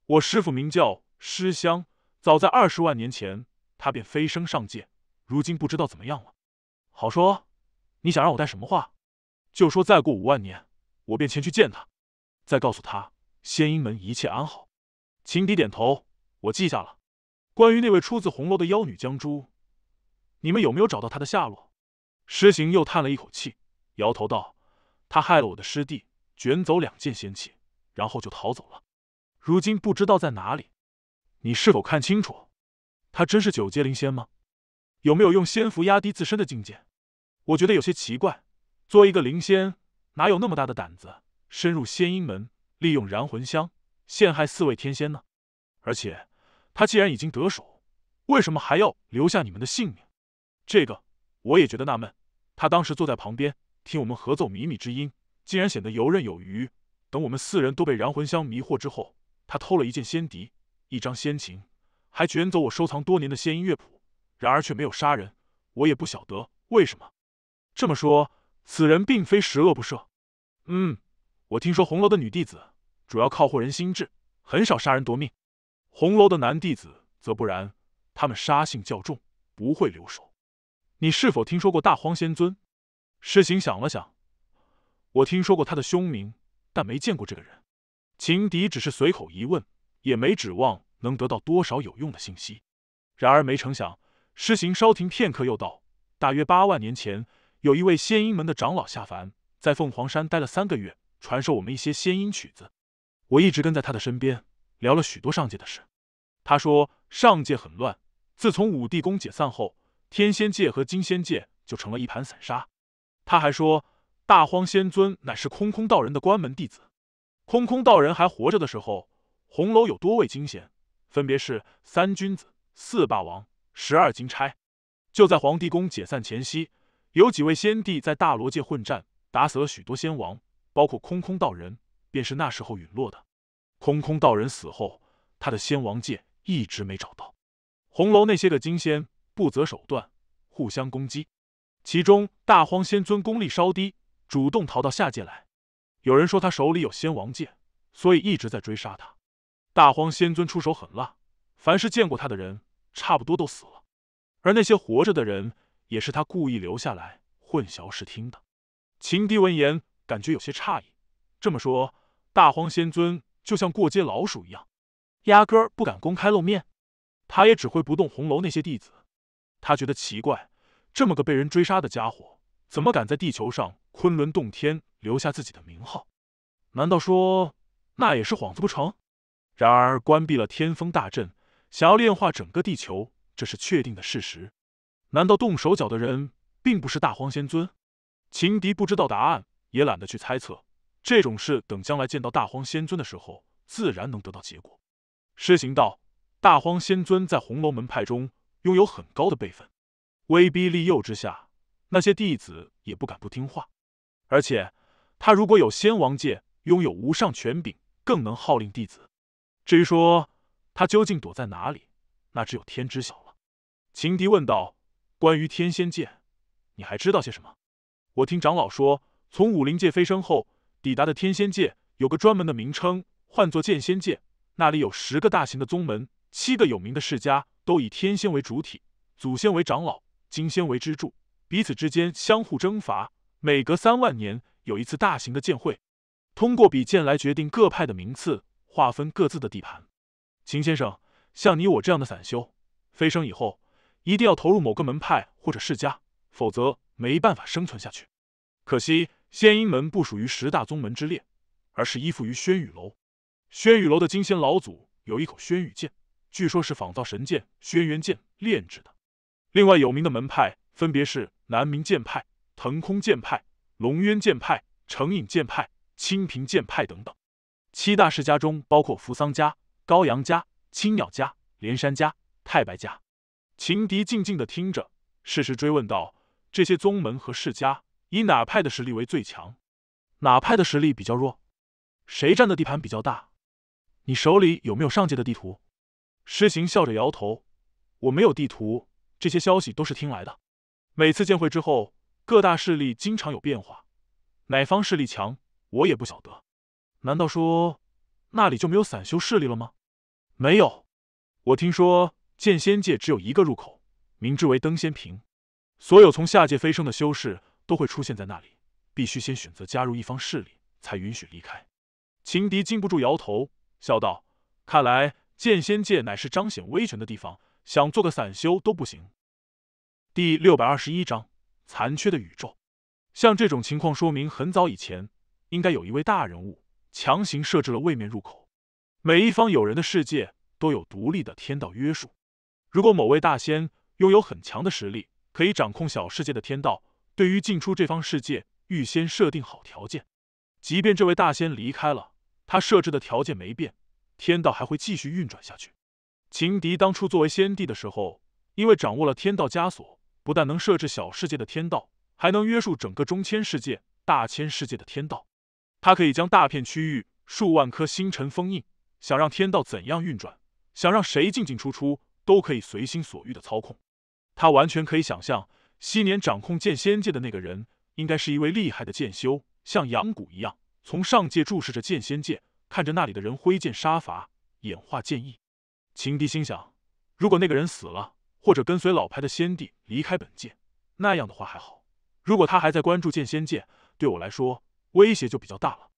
我师傅名叫师香，早在二十万年前，他便飞升上界，如今不知道怎么样了。好说，你想让我带什么话？就说再过五万年，我便前去见他，再告诉他仙音门一切安好。秦迪点头，我记下了。关于那位出自红楼的妖女江珠。你们有没有找到他的下落？施行又叹了一口气，摇头道：“他害了我的师弟，卷走两件仙器，然后就逃走了。如今不知道在哪里。你是否看清楚？他真是九阶灵仙吗？有没有用仙符压低自身的境界？我觉得有些奇怪。作为一个灵仙，哪有那么大的胆子深入仙音门，利用燃魂香陷害四位天仙呢？而且，他既然已经得手，为什么还要留下你们的性命？”这个我也觉得纳闷，他当时坐在旁边听我们合奏靡靡之音，竟然显得游刃有余。等我们四人都被燃魂香迷惑之后，他偷了一件仙笛，一张仙琴，还卷走我收藏多年的仙音乐谱。然而却没有杀人，我也不晓得为什么。这么说，此人并非十恶不赦。嗯，我听说红楼的女弟子主要靠惑人心智，很少杀人夺命；红楼的男弟子则不然，他们杀性较重，不会留手。你是否听说过大荒仙尊？诗行想了想，我听说过他的凶名，但没见过这个人。情敌只是随口一问，也没指望能得到多少有用的信息。然而没成想，诗行稍停片刻，又道：大约八万年前，有一位仙音门的长老下凡，在凤凰山待了三个月，传授我们一些仙音曲子。我一直跟在他的身边，聊了许多上界的事。他说上界很乱，自从武帝宫解散后。天仙界和金仙界就成了一盘散沙。他还说，大荒仙尊乃是空空道人的关门弟子。空空道人还活着的时候，红楼有多位金仙，分别是三君子、四霸王、十二金钗。就在黄帝宫解散前夕，有几位先帝在大罗界混战，打死了许多仙王，包括空空道人，便是那时候陨落的。空空道人死后，他的仙王界一直没找到。红楼那些个金仙。不择手段，互相攻击。其中大荒仙尊功力稍低，主动逃到下界来。有人说他手里有仙王剑，所以一直在追杀他。大荒仙尊出手狠辣，凡是见过他的人，差不多都死了。而那些活着的人，也是他故意留下来混淆视听的。秦迪闻言，感觉有些诧异。这么说，大荒仙尊就像过街老鼠一样，压根儿不敢公开露面。他也指挥不动红楼那些弟子。他觉得奇怪，这么个被人追杀的家伙，怎么敢在地球上昆仑洞天留下自己的名号？难道说那也是幌子不成？然而关闭了天风大阵，想要炼化整个地球，这是确定的事实。难道动手脚的人并不是大荒仙尊？秦迪不知道答案，也懒得去猜测。这种事等将来见到大荒仙尊的时候，自然能得到结果。师行道，大荒仙尊在红楼门派中。拥有很高的辈分，威逼利诱之下，那些弟子也不敢不听话。而且他如果有仙王界拥有无上权柄，更能号令弟子。至于说他究竟躲在哪里，那只有天知晓了。秦迪问道：“关于天仙界，你还知道些什么？”我听长老说，从武林界飞升后抵达的天仙界有个专门的名称，唤作剑仙界。那里有十个大型的宗门。七个有名的世家都以天仙为主体，祖先为长老，金仙为支柱，彼此之间相互征伐。每隔三万年有一次大型的剑会，通过比剑来决定各派的名次，划分各自的地盘。秦先生，像你我这样的散修，飞升以后一定要投入某个门派或者世家，否则没办法生存下去。可惜仙英门不属于十大宗门之列，而是依附于轩宇楼。轩宇楼的金仙老祖有一口轩宇剑。据说是仿造神剑轩辕剑炼制的。另外有名的门派分别是南明剑派、腾空剑派、龙渊剑派、成隐剑派、清平剑派等等。七大世家中包括扶桑家、高阳家、青鸟家、连山家、太白家。秦敌静静的听着，适时追问道：“这些宗门和世家，以哪派的实力为最强？哪派的实力比较弱？谁占的地盘比较大？你手里有没有上界的地图？”施行笑着摇头：“我没有地图，这些消息都是听来的。每次见会之后，各大势力经常有变化，哪方势力强，我也不晓得。难道说那里就没有散修势力了吗？没有，我听说剑仙界只有一个入口，名之为登仙坪。所有从下界飞升的修士都会出现在那里，必须先选择加入一方势力，才允许离开。”秦迪禁不住摇头，笑道：“看来……”剑仙界乃是彰显威权的地方，想做个散修都不行。第六百二十一章：残缺的宇宙。像这种情况，说明很早以前应该有一位大人物强行设置了位面入口。每一方有人的世界都有独立的天道约束。如果某位大仙拥有很强的实力，可以掌控小世界的天道，对于进出这方世界预先设定好条件。即便这位大仙离开了，他设置的条件没变。天道还会继续运转下去。秦迪当初作为先帝的时候，因为掌握了天道枷锁，不但能设置小世界的天道，还能约束整个中千世界、大千世界的天道。他可以将大片区域、数万颗星辰封印，想让天道怎样运转，想让谁进进出出，都可以随心所欲的操控。他完全可以想象，昔年掌控剑仙界的那个人，应该是一位厉害的剑修，像阳谷一样，从上界注视着剑仙界。看着那里的人挥剑杀伐，演化剑意，秦迪心想：如果那个人死了，或者跟随老牌的先帝离开本界，那样的话还好；如果他还在关注剑仙界，对我来说威胁就比较大了。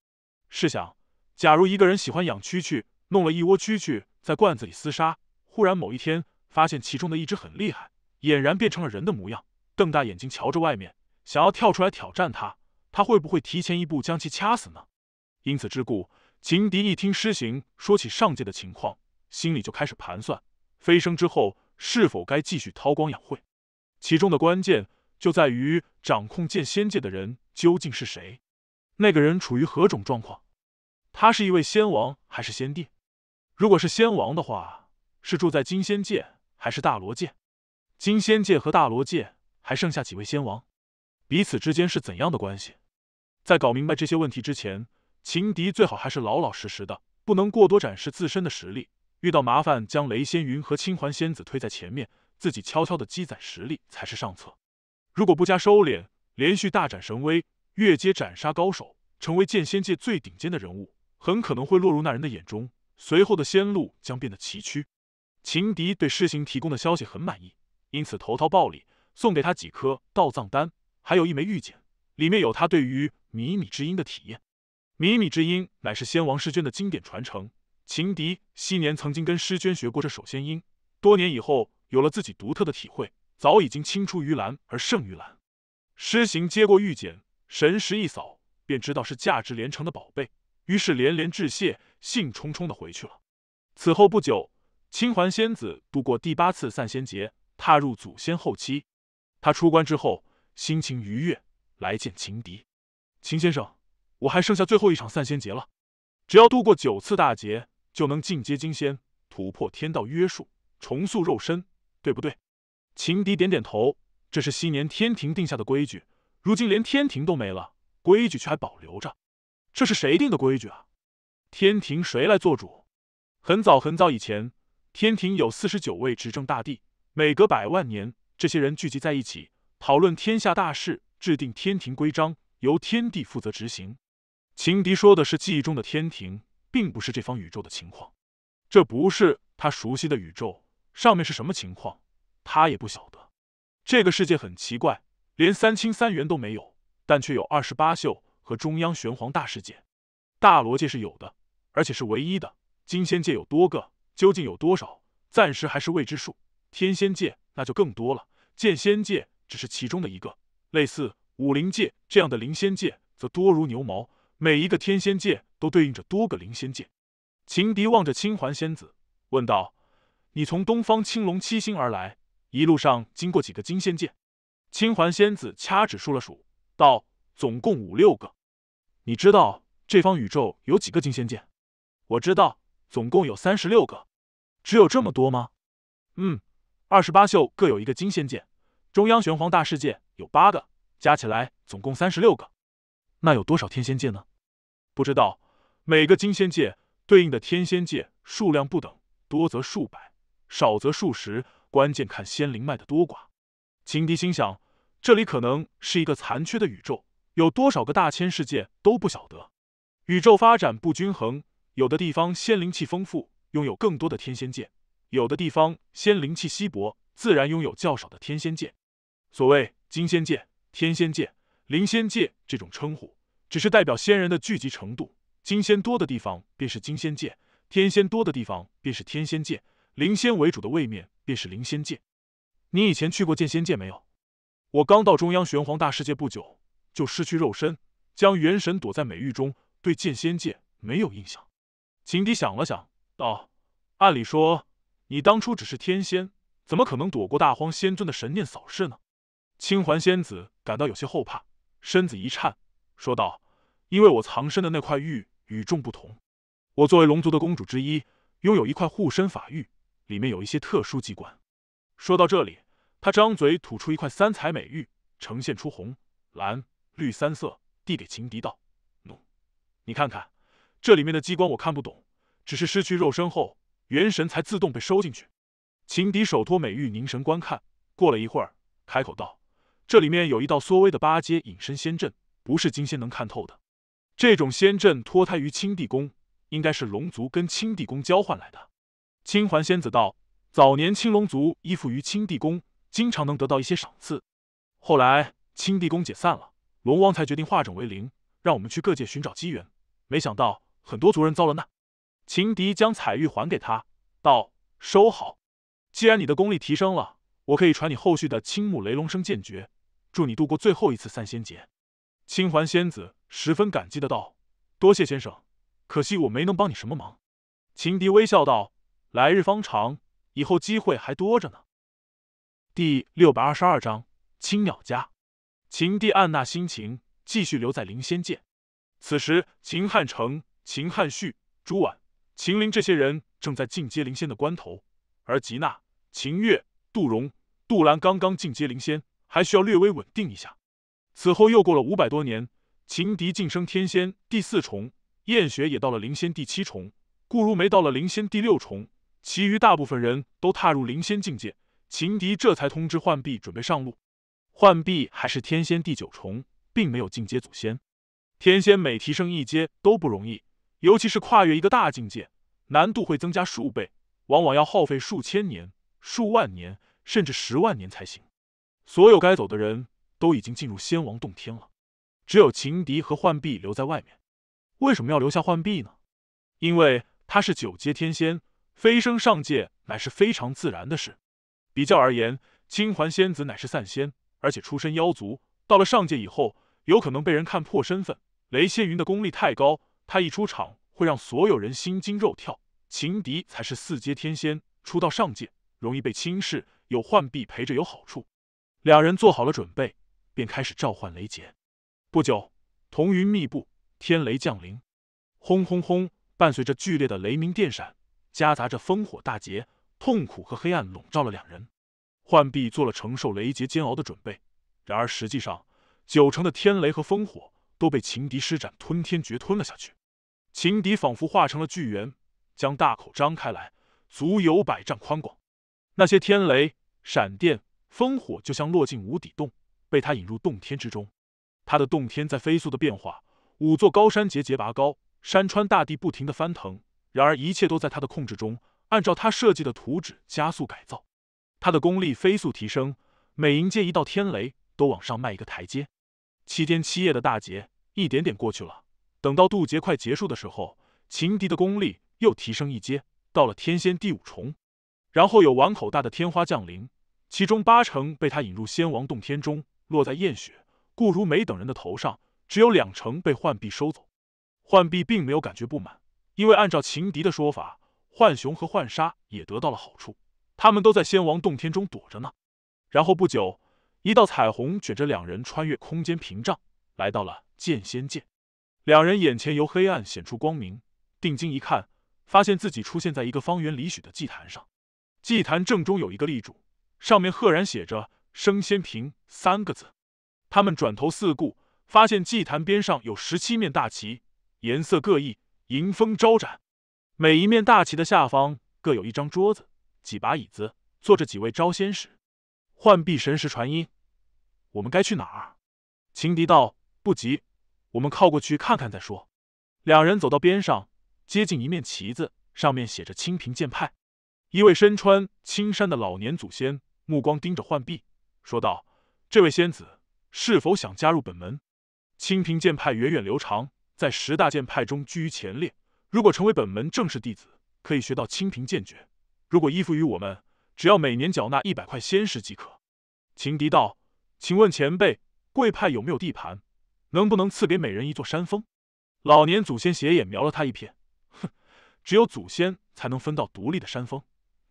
试想，假如一个人喜欢养蛐蛐，弄了一窝蛐蛐在罐子里厮杀，忽然某一天发现其中的一只很厉害，俨然变成了人的模样，瞪大眼睛瞧着外面，想要跳出来挑战他，他会不会提前一步将其掐死呢？因此之故。情敌一听施行说起上界的情况，心里就开始盘算：飞升之后是否该继续韬光养晦？其中的关键就在于掌控剑仙界的人究竟是谁？那个人处于何种状况？他是一位仙王还是仙帝？如果是仙王的话，是住在金仙界还是大罗界？金仙界和大罗界还剩下几位仙王？彼此之间是怎样的关系？在搞明白这些问题之前。情敌最好还是老老实实的，不能过多展示自身的实力。遇到麻烦，将雷仙云和青环仙子推在前面，自己悄悄的积攒实力才是上策。如果不加收敛，连续大展神威，越阶斩杀高手，成为剑仙界最顶尖的人物，很可能会落入那人的眼中，随后的仙路将变得崎岖。情敌对师行提供的消息很满意，因此投桃报李，送给他几颗道藏丹，还有一枚玉简，里面有他对于靡靡之音的体验。靡靡之音》乃是先王诗娟的经典传承，情敌昔年曾经跟诗娟学过这首仙音，多年以后有了自己独特的体会，早已经青出于蓝而胜于蓝。诗行接过玉简，神识一扫，便知道是价值连城的宝贝，于是连连致谢，兴冲冲的回去了。此后不久，青环仙子度过第八次散仙劫，踏入祖仙后期。他出关之后，心情愉悦，来见情敌，秦先生。我还剩下最后一场散仙劫了，只要度过九次大劫，就能进阶金仙，突破天道约束，重塑肉身，对不对？秦迪点点头。这是昔年天庭定下的规矩，如今连天庭都没了，规矩却还保留着。这是谁定的规矩啊？天庭谁来做主？很早很早以前，天庭有四十九位执政大帝，每隔百万年，这些人聚集在一起，讨论天下大事，制定天庭规章，由天帝负责执行。情敌说的是记忆中的天庭，并不是这方宇宙的情况。这不是他熟悉的宇宙，上面是什么情况，他也不晓得。这个世界很奇怪，连三清三元都没有，但却有二十八宿和中央玄黄大世界。大罗界是有的，而且是唯一的。金仙界有多个，究竟有多少，暂时还是未知数。天仙界那就更多了，剑仙界只是其中的一个，类似武灵界这样的灵仙界则多如牛毛。每一个天仙界都对应着多个灵仙界。秦迪望着青环仙子，问道：“你从东方青龙七星而来，一路上经过几个金仙界？”青环仙子掐指数了数，道：“总共五六个。”你知道这方宇宙有几个金仙界？我知道，总共有三十六个。只有这么多吗？嗯，二十八宿各有一个金仙界，中央玄黄大世界有八个，加起来总共三十六个。那有多少天仙界呢？不知道每个金仙界对应的天仙界数量不等，多则数百，少则数十，关键看仙灵脉的多寡。秦迪心想，这里可能是一个残缺的宇宙，有多少个大千世界都不晓得。宇宙发展不均衡，有的地方仙灵气丰富，拥有更多的天仙界；有的地方仙灵气稀薄，自然拥有较少的天仙界。所谓金仙界、天仙界、灵仙界这种称呼。只是代表仙人的聚集程度，金仙多的地方便是金仙界，天仙多的地方便是天仙界，灵仙为主的位面便是灵仙界。你以前去过剑仙界没有？我刚到中央玄黄大世界不久，就失去肉身，将元神躲在美玉中，对剑仙界没有印象。秦迪想了想，道：“按理说，你当初只是天仙，怎么可能躲过大荒仙尊的神念扫视呢？”青环仙子感到有些后怕，身子一颤，说道。因为我藏身的那块玉与众不同，我作为龙族的公主之一，拥有一块护身法玉，里面有一些特殊机关。说到这里，他张嘴吐出一块三彩美玉，呈现出红、蓝、绿三色，递给情敌道：“你看看，这里面的机关我看不懂，只是失去肉身后，元神才自动被收进去。”情敌手托美玉，凝神观看，过了一会儿，开口道：“这里面有一道缩微的八阶隐身仙阵，不是金仙能看透的。”这种仙阵脱胎于青帝宫，应该是龙族跟青帝宫交换来的。青环仙子道：“早年青龙族依附于青帝宫，经常能得到一些赏赐。后来青帝宫解散了，龙王才决定化整为零，让我们去各界寻找机缘。没想到很多族人遭了难。”秦迪将彩玉还给他，道：“收好。既然你的功力提升了，我可以传你后续的青木雷龙生剑诀，助你度过最后一次散仙劫。”青环仙子。十分感激的道：“多谢先生，可惜我没能帮你什么忙。”秦迪微笑道：“来日方长，以后机会还多着呢。”第六百二十二章青鸟家。秦帝按捺心情，继续留在灵仙界。此时，秦汉成、秦汉旭、朱婉、秦林这些人正在进阶灵仙的关头，而吉娜、秦月、杜荣、杜兰刚刚进阶灵仙，还需要略微稳定一下。此后又过了五百多年。情敌晋升天仙第四重，燕雪也到了灵仙第七重，顾如梅到了灵仙第六重，其余大部分人都踏入灵仙境界。情敌这才通知浣碧准备上路。浣碧还是天仙第九重，并没有进阶祖先。天仙每提升一阶都不容易，尤其是跨越一个大境界，难度会增加数倍，往往要耗费数千年、数万年，甚至十万年才行。所有该走的人都已经进入仙王洞天了。只有情敌和浣碧留在外面，为什么要留下浣碧呢？因为她是九阶天仙，飞升上界乃是非常自然的事。比较而言，清环仙子乃是散仙，而且出身妖族，到了上界以后，有可能被人看破身份。雷仙云的功力太高，他一出场会让所有人心惊肉跳。情敌才是四阶天仙，初到上界容易被轻视，有浣碧陪着有好处。两人做好了准备，便开始召唤雷劫。不久，彤云密布，天雷降临，轰轰轰！伴随着剧烈的雷鸣电闪，夹杂着烽火大劫，痛苦和黑暗笼罩了两人。浣碧做了承受雷劫煎熬的准备，然而实际上，九成的天雷和烽火都被情敌施展吞天诀吞了下去。情敌仿佛化成了巨猿，将大口张开来，足有百丈宽广。那些天雷、闪电、烽火，就像落进无底洞，被他引入洞天之中。他的洞天在飞速的变化，五座高山节节拔高，山川大地不停的翻腾。然而一切都在他的控制中，按照他设计的图纸加速改造。他的功力飞速提升，每迎接一道天雷都往上迈一个台阶。七天七夜的大劫一点点过去了，等到渡劫快结束的时候，情敌的功力又提升一阶，到了天仙第五重。然后有碗口大的天花降临，其中八成被他引入仙王洞天中，落在燕雪。顾如梅等人的头上只有两成被浣碧收走，浣碧并没有感觉不满，因为按照情敌的说法，浣熊和浣纱也得到了好处，他们都在仙王洞天中躲着呢。然后不久，一道彩虹卷着两人穿越空间屏障，来到了剑仙界。两人眼前由黑暗显出光明，定睛一看，发现自己出现在一个方圆里许的祭坛上，祭坛正中有一个立柱，上面赫然写着“升仙瓶”三个字。他们转头四顾，发现祭坛边上有十七面大旗，颜色各异，迎风招展。每一面大旗的下方各有一张桌子、几把椅子，坐着几位招仙使。浣碧神识传音：“我们该去哪儿？”情敌道：“不急，我们靠过去看看再说。”两人走到边上，接近一面旗子，上面写着“清平剑派”。一位身穿青衫的老年祖先目光盯着浣碧，说道：“这位仙子。”是否想加入本门？清平剑派源远流长，在十大剑派中居于前列。如果成为本门正式弟子，可以学到清平剑诀。如果依附于我们，只要每年缴纳一百块仙石即可。秦迪道：“请问前辈，贵派有没有地盘？能不能赐给每人一座山峰？”老年祖先斜眼瞄了他一片，哼，只有祖先才能分到独立的山峰。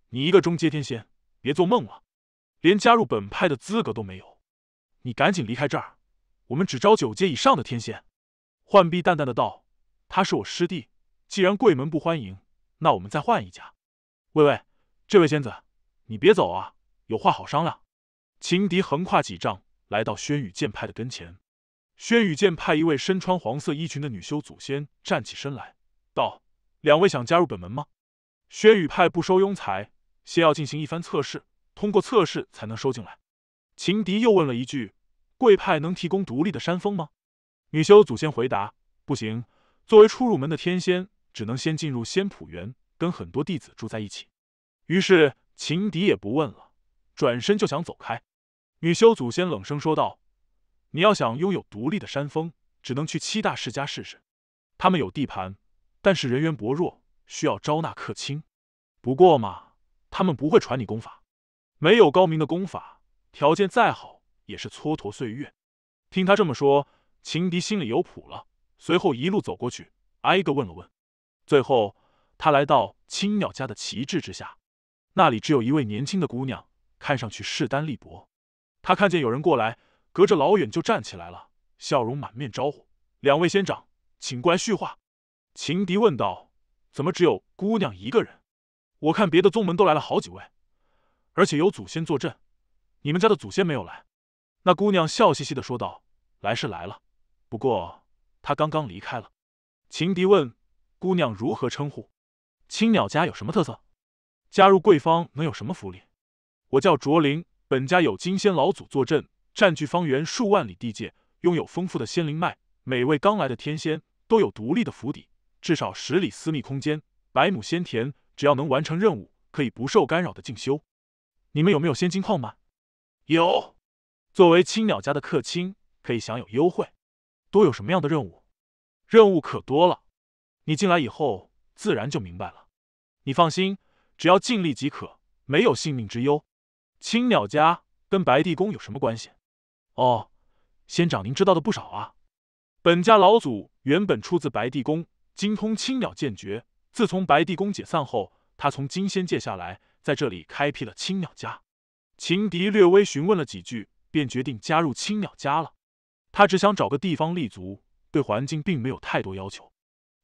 你一个中阶天仙，别做梦了，连加入本派的资格都没有。你赶紧离开这儿，我们只招九阶以上的天仙。”浣碧淡淡的道，“他是我师弟，既然贵门不欢迎，那我们再换一家。”“喂喂，这位仙子，你别走啊，有话好商量。”情敌横跨几丈，来到轩宇剑派的跟前。轩宇剑派一位身穿黄色衣裙的女修祖先站起身来，道：“两位想加入本门吗？轩宇派不收庸才，先要进行一番测试，通过测试才能收进来。”情敌又问了一句：“贵派能提供独立的山峰吗？”女修祖先回答：“不行，作为初入门的天仙，只能先进入仙谱园，跟很多弟子住在一起。”于是情敌也不问了，转身就想走开。女修祖先冷声说道：“你要想拥有独立的山峰，只能去七大世家试试。他们有地盘，但是人员薄弱，需要招纳客卿。不过嘛，他们不会传你功法，没有高明的功法。”条件再好也是蹉跎岁月。听他这么说，情敌心里有谱了。随后一路走过去，挨个问了问。最后，他来到青鸟家的旗帜之下，那里只有一位年轻的姑娘，看上去势单力薄。他看见有人过来，隔着老远就站起来了，笑容满面招呼：“两位仙长，请过来叙话。”情敌问道：“怎么只有姑娘一个人？我看别的宗门都来了好几位，而且有祖先坐镇。”你们家的祖先没有来，那姑娘笑嘻嘻的说道：“来是来了，不过她刚刚离开了。”秦迪问：“姑娘如何称呼？青鸟家有什么特色？加入贵方能有什么福利？”我叫卓林，本家有金仙老祖坐镇，占据方圆数万里地界，拥有丰富的仙灵脉。每位刚来的天仙都有独立的府邸，至少十里私密空间，百亩仙田。只要能完成任务，可以不受干扰的进修。你们有没有仙金矿吗？有，作为青鸟家的客卿，可以享有优惠。都有什么样的任务？任务可多了，你进来以后自然就明白了。你放心，只要尽力即可，没有性命之忧。青鸟家跟白帝宫有什么关系？哦，仙长您知道的不少啊。本家老祖原本出自白帝宫，精通青鸟剑诀。自从白帝宫解散后，他从金仙界下来，在这里开辟了青鸟家。情敌略微询问了几句，便决定加入青鸟家了。他只想找个地方立足，对环境并没有太多要求。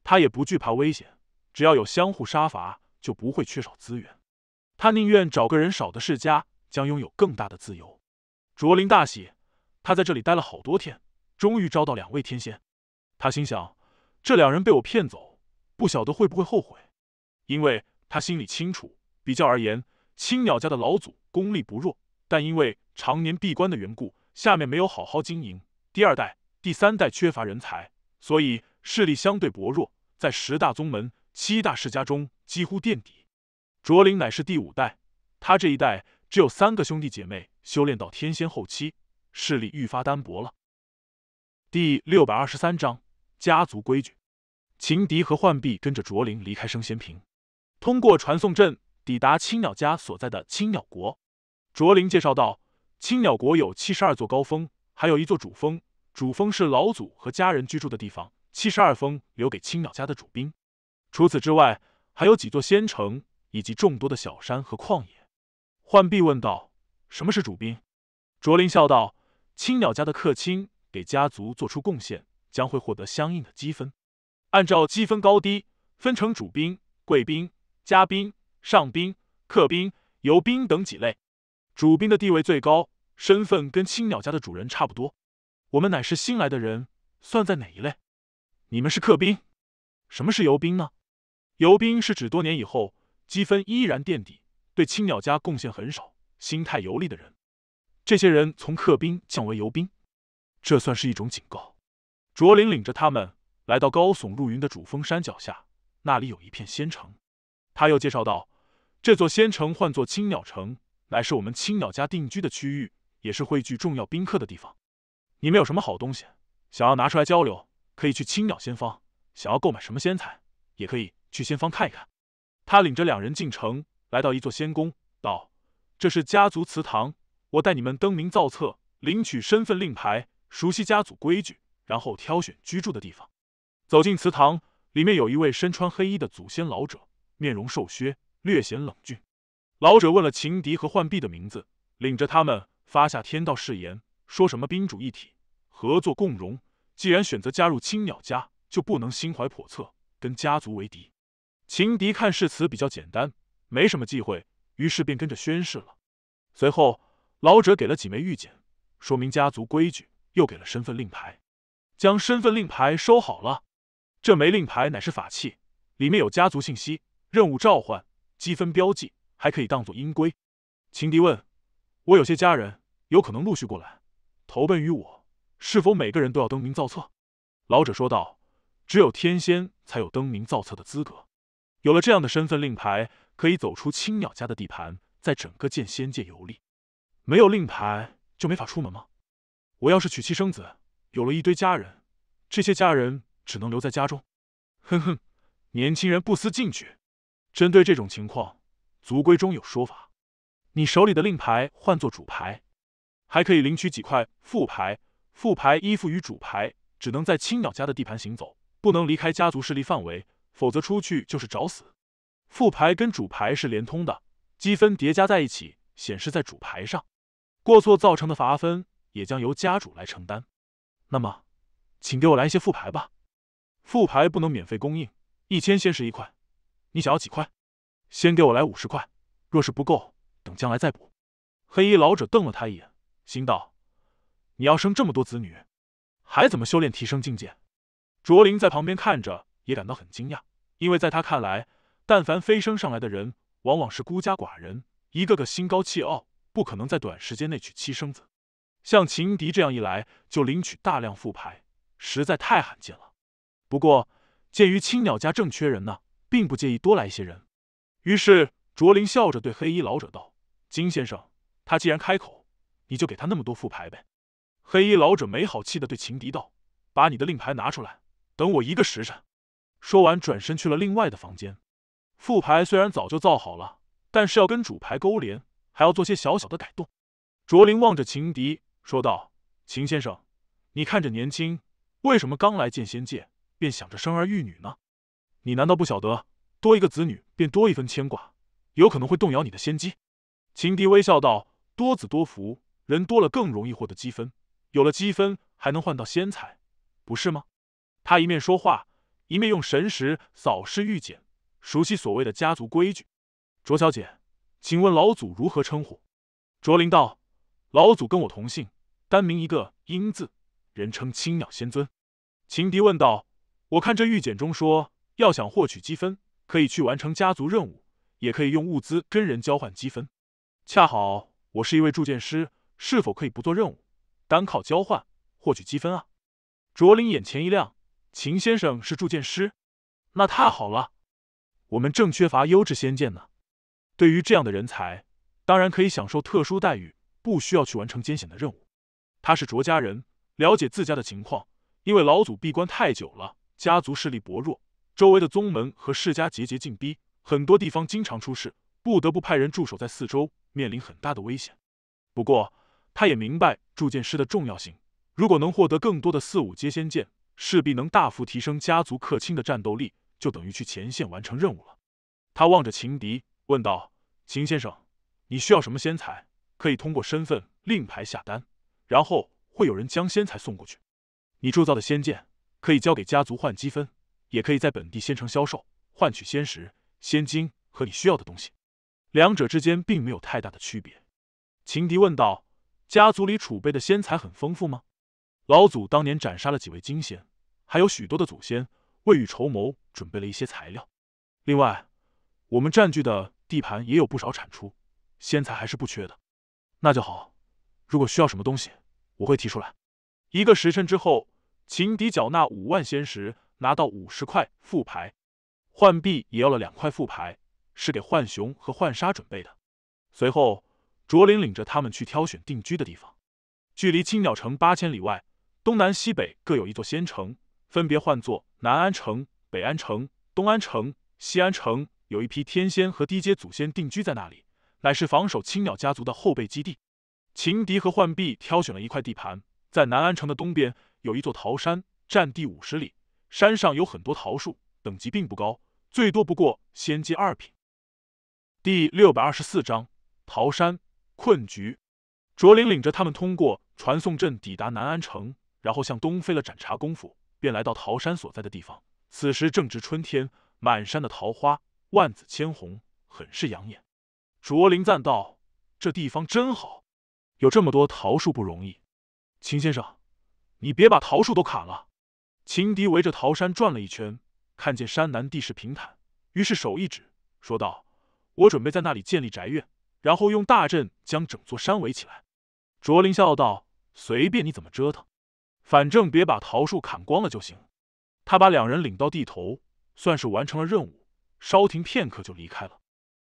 他也不惧怕危险，只要有相互杀伐，就不会缺少资源。他宁愿找个人少的世家，将拥有更大的自由。卓林大喜，他在这里待了好多天，终于招到两位天仙。他心想，这两人被我骗走，不晓得会不会后悔，因为他心里清楚，比较而言。青鸟家的老祖功力不弱，但因为常年闭关的缘故，下面没有好好经营，第二代、第三代缺乏人才，所以势力相对薄弱，在十大宗门、七大世家中几乎垫底。卓林乃是第五代，他这一代只有三个兄弟姐妹修炼到天仙后期，势力愈发单薄了。第六百二十三章：家族规矩。情敌和浣碧跟着卓林离开升仙坪，通过传送阵。抵达青鸟家所在的青鸟国，卓林介绍道：“青鸟国有七十二座高峰，还有一座主峰。主峰是老祖和家人居住的地方，七十二峰留给青鸟家的主兵。除此之外，还有几座仙城，以及众多的小山和旷野。”浣碧问道：“什么是主兵？”卓林笑道：“青鸟家的客卿给家族做出贡献，将会获得相应的积分，按照积分高低分成主兵、贵宾、嘉宾。”上宾、客宾、游宾等几类，主宾的地位最高，身份跟青鸟家的主人差不多。我们乃是新来的人，算在哪一类？你们是客宾。什么是游宾呢？游宾是指多年以后积分依然垫底，对青鸟家贡献很少、心态游离的人。这些人从客宾降为游宾，这算是一种警告。卓林领着他们来到高耸入云的主峰山脚下，那里有一片仙城。他又介绍道。这座仙城唤作青鸟城，乃是我们青鸟家定居的区域，也是汇聚重要宾客的地方。你们有什么好东西想要拿出来交流，可以去青鸟仙方；想要购买什么仙材，也可以去仙方看一看。他领着两人进城，来到一座仙宫，道：“这是家族祠堂，我带你们登名造册，领取身份令牌，熟悉家族规矩，然后挑选居住的地方。”走进祠堂，里面有一位身穿黑衣的祖先老者，面容瘦削。略显冷峻，老者问了秦迪和浣碧的名字，领着他们发下天道誓言，说什么宾主一体，合作共荣。既然选择加入青鸟家，就不能心怀叵测，跟家族为敌。秦迪看誓词比较简单，没什么忌讳，于是便跟着宣誓了。随后，老者给了几枚玉简，说明家族规矩，又给了身份令牌，将身份令牌收好了。这枚令牌乃是法器，里面有家族信息、任务召唤。积分标记还可以当做阴规。情敌问我，有些家人有可能陆续过来，投奔于我，是否每个人都要登名造册？老者说道：“只有天仙才有登名造册的资格。有了这样的身份令牌，可以走出青鸟家的地盘，在整个剑仙界游历。没有令牌就没法出门吗？我要是娶妻生子，有了一堆家人，这些家人只能留在家中。哼哼，年轻人不思进取。”针对这种情况，族规中有说法。你手里的令牌换作主牌，还可以领取几块副牌。副牌依附于主牌，只能在青鸟家的地盘行走，不能离开家族势力范围，否则出去就是找死。副牌跟主牌是连通的，积分叠加在一起显示在主牌上。过错造成的罚分也将由家主来承担。那么，请给我来一些副牌吧。副牌不能免费供应，一千先是一块。你想要几块？先给我来五十块，若是不够，等将来再补。黑衣老者瞪了他一眼，心道：“你要生这么多子女，还怎么修炼提升境界？”卓林在旁边看着，也感到很惊讶，因为在他看来，但凡飞升上来的人，往往是孤家寡人，一个个心高气傲，不可能在短时间内娶妻生子。像秦迪这样一来就领取大量副牌，实在太罕见了。不过，鉴于青鸟家正缺人呢。并不介意多来一些人，于是卓林笑着对黑衣老者道：“金先生，他既然开口，你就给他那么多副牌呗。”黑衣老者没好气的对情敌道：“把你的令牌拿出来，等我一个时辰。”说完，转身去了另外的房间。副牌虽然早就造好了，但是要跟主牌勾连，还要做些小小的改动。卓林望着情敌说道：“秦先生，你看着年轻，为什么刚来剑仙界便想着生儿育女呢？”你难道不晓得，多一个子女便多一分牵挂，有可能会动摇你的仙机？”秦迪微笑道：“多子多福，人多了更容易获得积分，有了积分还能换到仙才，不是吗？”他一面说话，一面用神识扫视玉简，熟悉所谓的家族规矩。卓小姐，请问老祖如何称呼？卓林道：“老祖跟我同姓，单名一个英字，人称青鸟仙尊。”秦迪问道：“我看这玉简中说。”要想获取积分，可以去完成家族任务，也可以用物资跟人交换积分。恰好我是一位铸剑师，是否可以不做任务，单靠交换获取积分啊？卓林眼前一亮，秦先生是铸剑师，那太好了，我们正缺乏优质仙剑呢。对于这样的人才，当然可以享受特殊待遇，不需要去完成艰险的任务。他是卓家人，了解自家的情况，因为老祖闭关太久了，家族势力薄弱。周围的宗门和世家节节进逼，很多地方经常出事，不得不派人驻守在四周，面临很大的危险。不过，他也明白铸剑师的重要性。如果能获得更多的四五阶仙剑，势必能大幅提升家族客卿的战斗力，就等于去前线完成任务了。他望着秦敌，问道：“秦先生，你需要什么仙材？可以通过身份令牌下单，然后会有人将仙材送过去。你铸造的仙剑可以交给家族换积分。”也可以在本地仙城销售，换取仙石、仙金和你需要的东西，两者之间并没有太大的区别。秦迪问道：“家族里储备的仙材很丰富吗？”老祖当年斩杀了几位金仙，还有许多的祖先未雨绸缪，准备了一些材料。另外，我们占据的地盘也有不少产出，仙材还是不缺的。那就好，如果需要什么东西，我会提出来。一个时辰之后，秦迪缴纳五万仙石。拿到五十块副牌，浣碧也要了两块副牌，是给浣熊和浣纱准备的。随后，卓林领着他们去挑选定居的地方。距离青鸟城八千里外，东南西北各有一座仙城，分别唤作南安城、北安城、东安城、西安城。有一批天仙和低阶祖先定居在那里，乃是防守青鸟家族的后备基地。秦迪和浣碧挑选了一块地盘，在南安城的东边有一座桃山，占地五十里。山上有很多桃树，等级并不高，最多不过仙阶二品。第六百二十四章桃山困局。卓林领着他们通过传送阵抵达南安城，然后向东飞了盏茶功夫，便来到桃山所在的地方。此时正值春天，满山的桃花万紫千红，很是养眼。卓林赞道：“这地方真好，有这么多桃树不容易。”秦先生，你别把桃树都砍了。秦迪围着桃山转了一圈，看见山南地势平坦，于是手一指，说道：“我准备在那里建立宅院，然后用大阵将整座山围起来。”卓林笑道：“随便你怎么折腾，反正别把桃树砍光了就行。”他把两人领到地头，算是完成了任务，稍停片刻就离开了。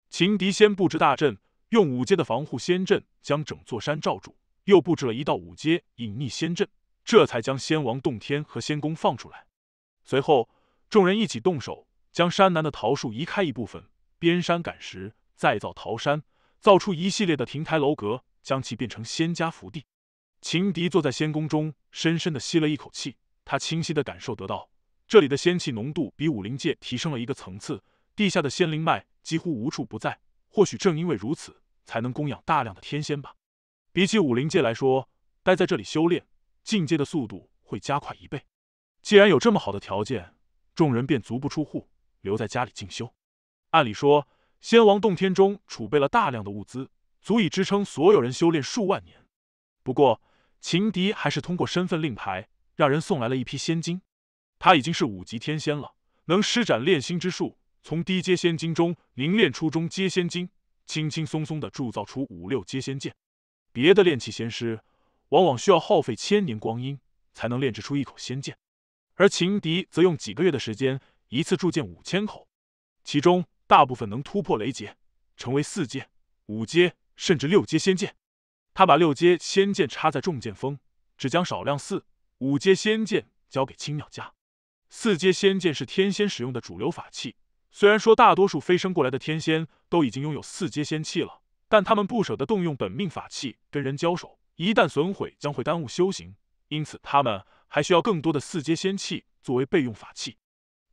秦迪先布置大阵，用五阶的防护仙阵将整座山罩住，又布置了一道五阶隐匿仙阵。这才将仙王洞天和仙宫放出来，随后众人一起动手，将山南的桃树移开一部分，边山赶石再造桃山，造出一系列的亭台楼阁，将其变成仙家福地。秦迪坐在仙宫中，深深的吸了一口气，他清晰的感受得到这里的仙气浓度比武林界提升了一个层次，地下的仙灵脉几乎无处不在。或许正因为如此，才能供养大量的天仙吧。比起武林界来说，待在这里修炼。进阶的速度会加快一倍。既然有这么好的条件，众人便足不出户，留在家里进修。按理说，仙王洞天中储备了大量的物资，足以支撑所有人修炼数万年。不过，秦迪还是通过身份令牌让人送来了一批仙金。他已经是五级天仙了，能施展炼心之术，从低阶仙金中凝练出中阶仙金，轻轻松松的铸造出五六阶仙剑。别的炼器仙师。往往需要耗费千年光阴才能炼制出一口仙剑，而秦敌则用几个月的时间一次铸剑五千口，其中大部分能突破雷劫，成为四阶、五阶甚至六阶仙剑。他把六阶仙剑插在重剑峰，只将少量四、五阶仙剑交给青鸟家。四阶仙剑是天仙使用的主流法器，虽然说大多数飞升过来的天仙都已经拥有四阶仙器了，但他们不舍得动用本命法器跟人交手。一旦损毁，将会耽误修行，因此他们还需要更多的四阶仙器作为备用法器。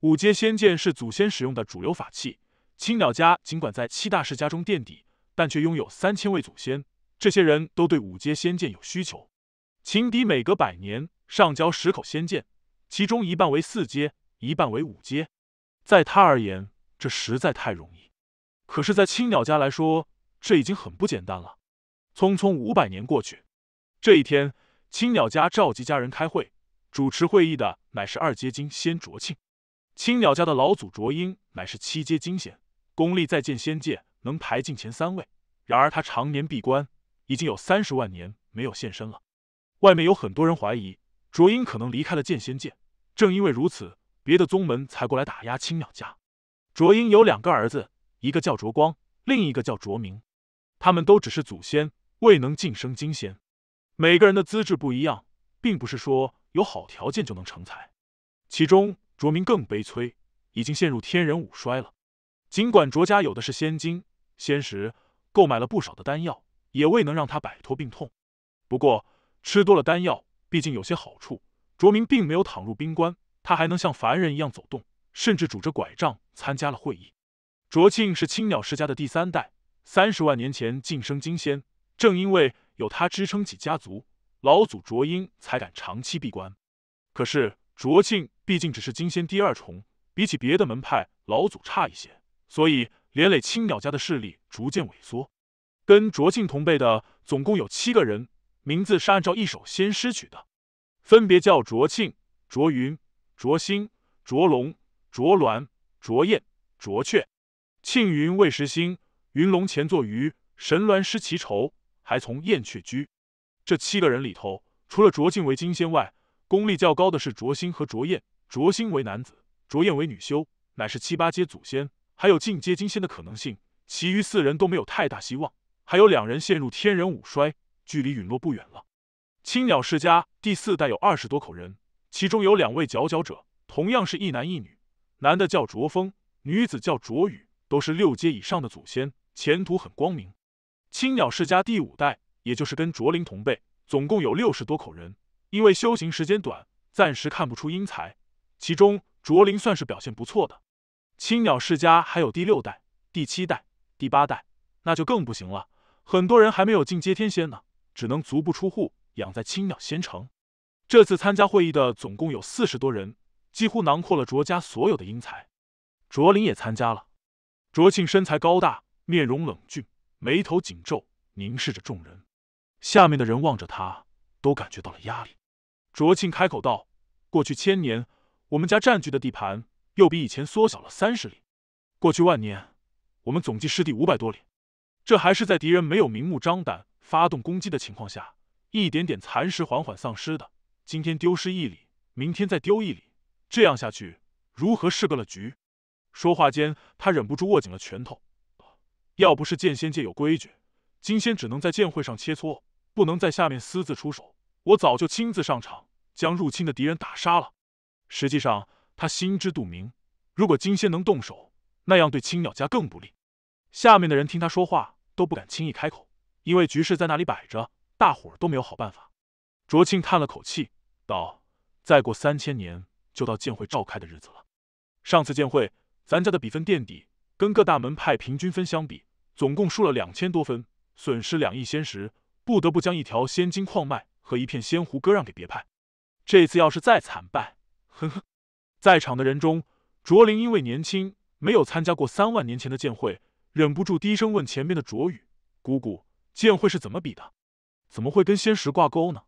五阶仙剑是祖先使用的主流法器。青鸟家尽管在七大世家中垫底，但却拥有三千位祖先，这些人都对五阶仙剑有需求。秦敌每隔百年上交十口仙剑，其中一半为四阶，一半为五阶。在他而言，这实在太容易。可是，在青鸟家来说，这已经很不简单了。匆匆五百年过去。这一天，青鸟家召集家人开会。主持会议的乃是二阶金仙卓庆。青鸟家的老祖卓英乃是七阶金仙，功力在剑仙界能排进前三位。然而他常年闭关，已经有三十万年没有现身了。外面有很多人怀疑卓英可能离开了剑仙界。正因为如此，别的宗门才过来打压青鸟家。卓英有两个儿子，一个叫卓光，另一个叫卓明。他们都只是祖先，未能晋升金仙。每个人的资质不一样，并不是说有好条件就能成才。其中卓明更悲催，已经陷入天人五衰了。尽管卓家有的是仙金仙石，购买了不少的丹药，也未能让他摆脱病痛。不过吃多了丹药，毕竟有些好处。卓明并没有躺入冰棺，他还能像凡人一样走动，甚至拄着拐杖参加了会议。卓庆是青鸟世家的第三代，三十万年前晋升金仙，正因为。有他支撑起家族，老祖卓英才敢长期闭关。可是卓庆毕竟只是金仙第二重，比起别的门派老祖差一些，所以连累青鸟家的势力逐渐萎缩。跟卓庆同辈的总共有七个人，名字是按照一首仙诗取的，分别叫卓庆、卓云、卓星、卓龙、卓鸾、卓燕、卓雀。庆云为识星，云龙前作鱼，神鸾失其仇，还从燕雀居，这七个人里头，除了卓静为金仙外，功力较高的是卓星和卓燕。卓星为男子，卓燕为女修，乃是七八阶祖先，还有进阶金仙的可能性。其余四人都没有太大希望，还有两人陷入天人五衰，距离陨落不远了。青鸟世家第四代有二十多口人，其中有两位佼佼者，同样是一男一女，男的叫卓风，女子叫卓雨，都是六阶以上的祖先，前途很光明。青鸟世家第五代，也就是跟卓林同辈，总共有六十多口人。因为修行时间短，暂时看不出英才。其中卓林算是表现不错的。青鸟世家还有第六代、第七代、第八代，那就更不行了。很多人还没有进阶天仙呢，只能足不出户，养在青鸟仙城。这次参加会议的总共有四十多人，几乎囊括了卓家所有的英才。卓林也参加了。卓庆身材高大，面容冷峻。眉头紧皱，凝视着众人。下面的人望着他，都感觉到了压力。卓庆开口道：“过去千年，我们家占据的地盘又比以前缩小了三十里；过去万年，我们总计失地五百多里。这还是在敌人没有明目张胆发动攻击的情况下，一点点蚕食、缓缓丧失的。今天丢失一里，明天再丢一里，这样下去，如何是个了局？”说话间，他忍不住握紧了拳头。要不是剑仙界有规矩，金仙只能在剑会上切磋，不能在下面私自出手。我早就亲自上场，将入侵的敌人打杀了。实际上，他心知肚明，如果金仙能动手，那样对青鸟家更不利。下面的人听他说话都不敢轻易开口，因为局势在那里摆着，大伙儿都没有好办法。卓庆叹了口气道：“再过三千年，就到剑会召开的日子了。上次剑会，咱家的比分垫底，跟各大门派平均分相比。”总共输了两千多分，损失两亿仙石，不得不将一条仙金矿脉和一片仙湖割让给别派。这次要是再惨败，呵呵。在场的人中，卓林因为年轻，没有参加过三万年前的剑会，忍不住低声问前边的卓宇：“姑姑，剑会是怎么比的？怎么会跟仙石挂钩呢？”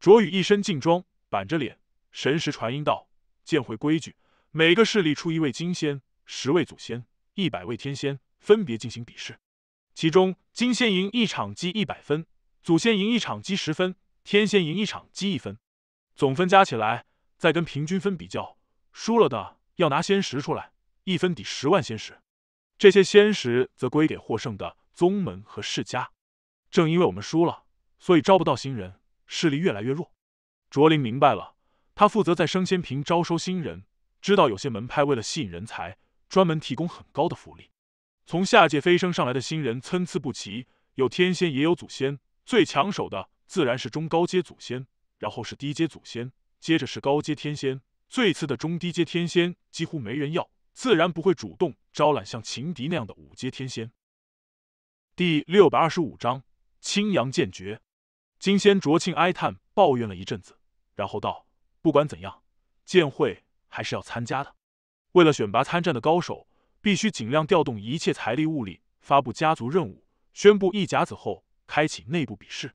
卓宇一身劲装，板着脸，神识传音道：“剑会规矩，每个势力出一位金仙、十位祖仙、一百位天仙，分别进行比试。”其中金仙赢一场积一百分，祖仙赢一场积十分，天仙赢一场积一分，总分加起来再跟平均分比较，输了的要拿仙石出来，一分抵十万仙石，这些仙石则归给获胜的宗门和世家。正因为我们输了，所以招不到新人，势力越来越弱。卓林明白了，他负责在升仙坪招收新人，知道有些门派为了吸引人才，专门提供很高的福利。从下界飞升上来的新人参差不齐，有天仙也有祖先。最抢手的自然是中高阶祖先，然后是低阶祖先，接着是高阶天仙。最次的中低阶天仙几乎没人要，自然不会主动招揽像情敌那样的五阶天仙。第六百二十五章青阳剑诀，金仙卓庆哀叹抱怨了一阵子，然后道：“不管怎样，剑会还是要参加的，为了选拔参战的高手。”必须尽量调动一切财力物力，发布家族任务，宣布一甲子后开启内部比试。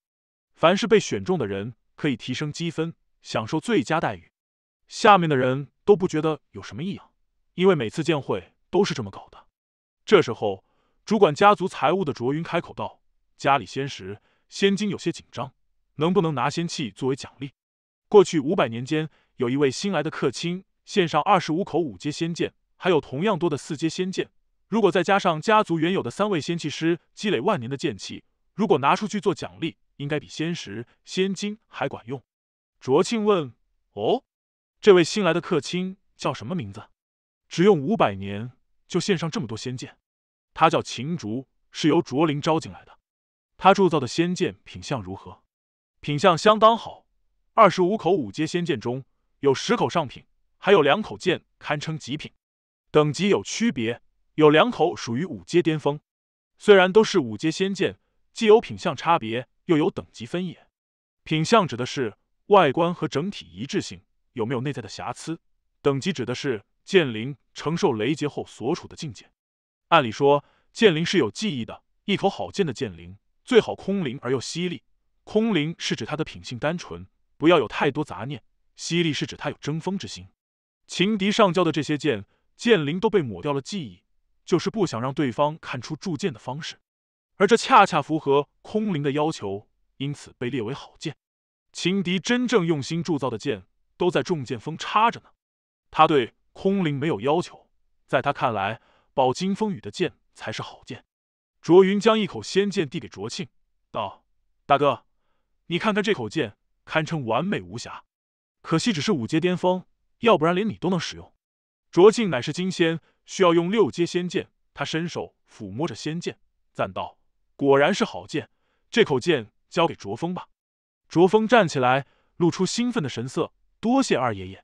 凡是被选中的人可以提升积分，享受最佳待遇。下面的人都不觉得有什么异样，因为每次见会都是这么搞的。这时候，主管家族财务的卓云开口道：“家里仙石、仙金有些紧张，能不能拿仙器作为奖励？过去五百年间，有一位新来的客卿献上二十五口五阶仙剑。”还有同样多的四阶仙剑，如果再加上家族原有的三位仙器师积累万年的剑气，如果拿出去做奖励，应该比仙石、仙金还管用。卓庆问：“哦，这位新来的客卿叫什么名字？”只用五百年就献上这么多仙剑，他叫秦竹，是由卓林招进来的。他铸造的仙剑品相如何？品相相当好。二十五口五阶仙剑中有十口上品，还有两口剑堪称极品。等级有区别，有两口属于五阶巅峰，虽然都是五阶仙剑，既有品相差别，又有等级分野。品相指的是外观和整体一致性，有没有内在的瑕疵；等级指的是剑灵承受雷劫后所处的境界。按理说，剑灵是有记忆的，一口好剑的剑灵最好空灵而又犀利。空灵是指它的品性单纯，不要有太多杂念；犀利是指它有争锋之心。情敌上交的这些剑。剑灵都被抹掉了记忆，就是不想让对方看出铸剑的方式，而这恰恰符合空灵的要求，因此被列为好剑。情敌真正用心铸造的剑，都在重剑峰插着呢。他对空灵没有要求，在他看来，饱经风雨的剑才是好剑。卓云将一口仙剑递给卓庆，道：“大哥，你看看这口剑，堪称完美无瑕，可惜只是五阶巅峰，要不然连你都能使用。”卓静乃是金仙，需要用六阶仙剑。他伸手抚摸着仙剑，赞道：“果然是好剑，这口剑交给卓峰吧。”卓峰站起来，露出兴奋的神色：“多谢二爷爷。”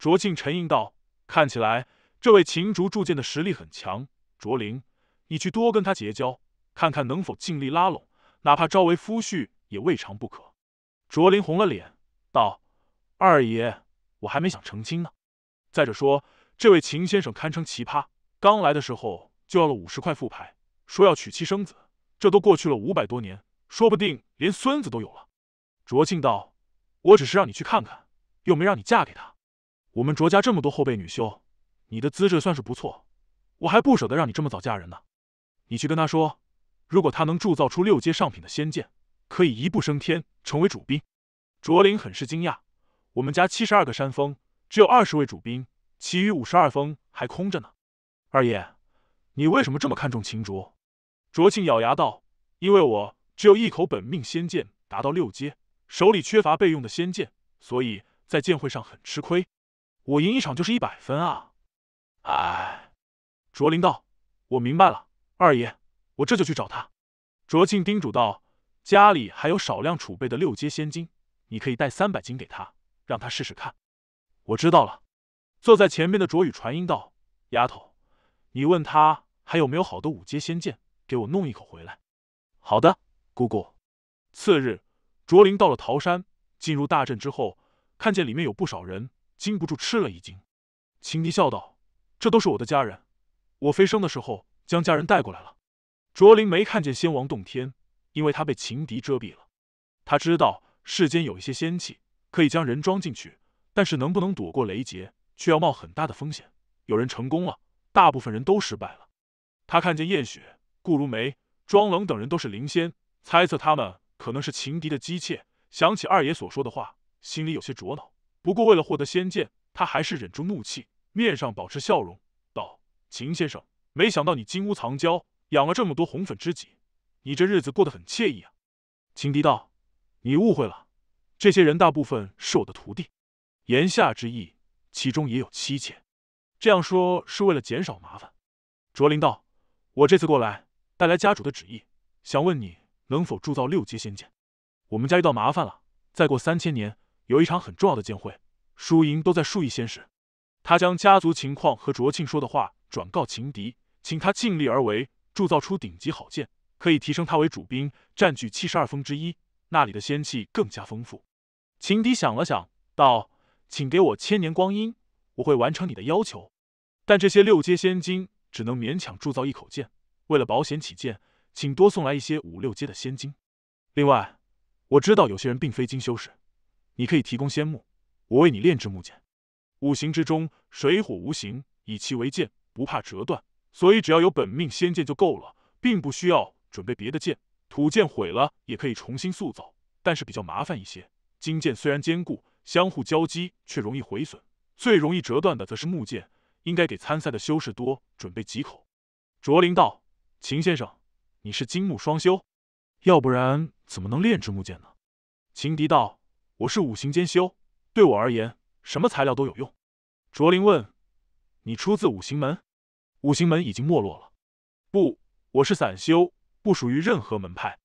卓静沉吟道：“看起来这位秦竹铸剑的实力很强。卓林，你去多跟他结交，看看能否尽力拉拢，哪怕招为夫婿也未尝不可。”卓林红了脸，道：“二爷，我还没想成亲呢。再者说……”这位秦先生堪称奇葩，刚来的时候就要了五十块副牌，说要娶妻生子。这都过去了五百多年，说不定连孙子都有了。卓庆道：“我只是让你去看看，又没让你嫁给他。我们卓家这么多后辈女修，你的资质算是不错，我还不舍得让你这么早嫁人呢。你去跟他说，如果他能铸造出六阶上品的仙剑，可以一步升天，成为主兵。”卓林很是惊讶：“我们家七十二个山峰，只有二十位主兵。”其余五十二峰还空着呢，二爷，你为什么这么看重秦竹？卓庆咬牙道：“因为我只有一口本命仙剑达到六阶，手里缺乏备用的仙剑，所以在剑会上很吃亏。我赢一场就是一百分啊！”哎，卓林道：“我明白了，二爷，我这就去找他。”卓庆叮嘱道：“家里还有少量储备的六阶仙金，你可以带三百斤给他，让他试试看。”我知道了。坐在前面的卓宇传音道：“丫头，你问他还有没有好的五阶仙剑，给我弄一口回来。”“好的，姑姑。”次日，卓林到了桃山，进入大阵之后，看见里面有不少人，禁不住吃了一惊。情敌笑道：“这都是我的家人，我飞升的时候将家人带过来了。”卓林没看见仙王洞天，因为他被情敌遮蔽了。他知道世间有一些仙气可以将人装进去，但是能不能躲过雷劫？却要冒很大的风险，有人成功了，大部分人都失败了。他看见燕雪、顾如梅、庄冷等人都是灵仙，猜测他们可能是情敌的姬妾。想起二爷所说的话，心里有些灼恼。不过为了获得仙剑，他还是忍住怒气，面上保持笑容，道：“秦先生，没想到你金屋藏娇，养了这么多红粉知己，你这日子过得很惬意啊。”情敌道：“你误会了，这些人大部分是我的徒弟。”言下之意。其中也有七妾，这样说是为了减少麻烦。卓林道：“我这次过来，带来家主的旨意，想问你能否铸造六阶仙剑。我们家遇到麻烦了，再过三千年，有一场很重要的剑会，输赢都在数亿仙石。”他将家族情况和卓庆说的话转告情敌，请他尽力而为，铸造出顶级好剑，可以提升他为主兵，占据七十二峰之一，那里的仙气更加丰富。情敌想了想，道。请给我千年光阴，我会完成你的要求。但这些六阶仙金只能勉强铸造一口剑。为了保险起见，请多送来一些五六阶的仙金。另外，我知道有些人并非金修士，你可以提供仙木，我为你炼制木剑。五行之中，水火无形，以其为剑，不怕折断。所以只要有本命仙剑就够了，并不需要准备别的剑。土剑毁了也可以重新塑造，但是比较麻烦一些。金剑虽然坚固。相互交击却容易毁损，最容易折断的则是木剑。应该给参赛的修士多准备几口。卓林道：“秦先生，你是金木双修，要不然怎么能炼制木剑呢？”秦迪道：“我是五行兼修，对我而言，什么材料都有用。”卓林问：“你出自五行门？五行门已经没落了。不，我是散修，不属于任何门派。”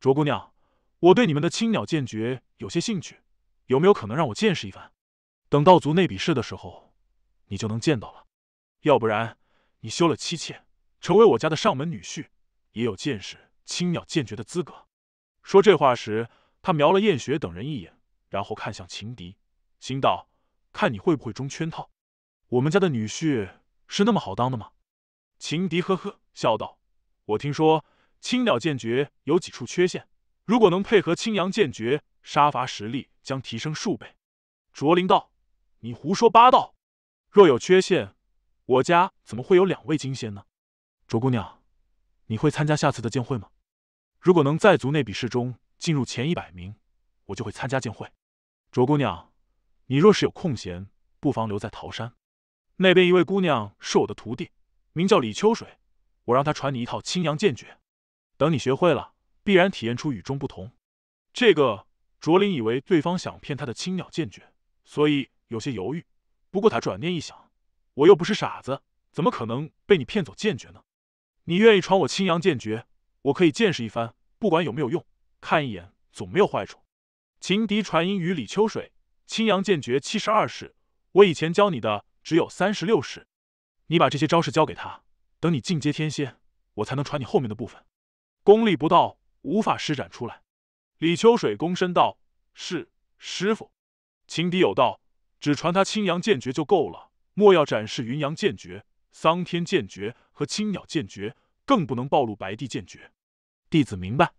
卓姑娘，我对你们的青鸟剑诀有些兴趣。有没有可能让我见识一番？等到族内比试的时候，你就能见到了。要不然，你修了妻妾，成为我家的上门女婿，也有见识青鸟剑诀的资格。说这话时，他瞄了燕雪等人一眼，然后看向秦迪，心道：看你会不会中圈套？我们家的女婿是那么好当的吗？秦迪呵呵笑道：“我听说青鸟剑诀有几处缺陷，如果能配合青阳剑诀……”杀伐实力将提升数倍，卓林道：“你胡说八道！若有缺陷，我家怎么会有两位金仙呢？”卓姑娘，你会参加下次的剑会吗？如果能在族内比试中进入前一百名，我就会参加剑会。卓姑娘，你若是有空闲，不妨留在桃山。那边一位姑娘是我的徒弟，名叫李秋水，我让她传你一套青阳剑诀。等你学会了，必然体验出与众不同。这个。卓林以为对方想骗他的青鸟剑诀，所以有些犹豫。不过他转念一想，我又不是傻子，怎么可能被你骗走剑诀呢？你愿意传我青阳剑诀，我可以见识一番，不管有没有用，看一眼总没有坏处。情敌传音于李秋水：青阳剑诀七十二式，我以前教你的只有三十六式，你把这些招式交给他，等你进阶天仙，我才能传你后面的部分，功力不到，无法施展出来。李秋水躬身道：“是，师傅。情敌有道，只传他青阳剑诀就够了，莫要展示云阳剑诀、桑天剑诀和青鸟剑诀，更不能暴露白帝剑诀。弟子明白。”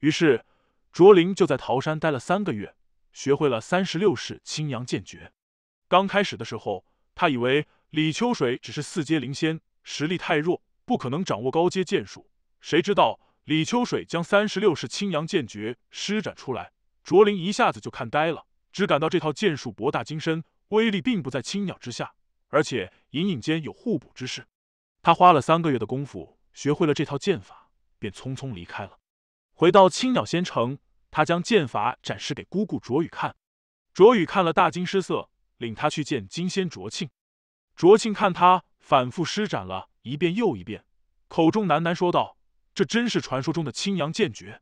于是，卓林就在桃山待了三个月，学会了三十六式青阳剑诀。刚开始的时候，他以为李秋水只是四阶灵仙，实力太弱，不可能掌握高阶剑术。谁知道？李秋水将三十六式青阳剑诀施展出来，卓林一下子就看呆了，只感到这套剑术博大精深，威力并不在青鸟之下，而且隐隐间有互补之势。他花了三个月的功夫学会了这套剑法，便匆匆离开了。回到青鸟仙城，他将剑法展示给姑姑卓雨看，卓雨看了大惊失色，领他去见金仙卓庆。卓庆看他反复施展了一遍又一遍，口中喃喃说道。这真是传说中的青阳剑诀！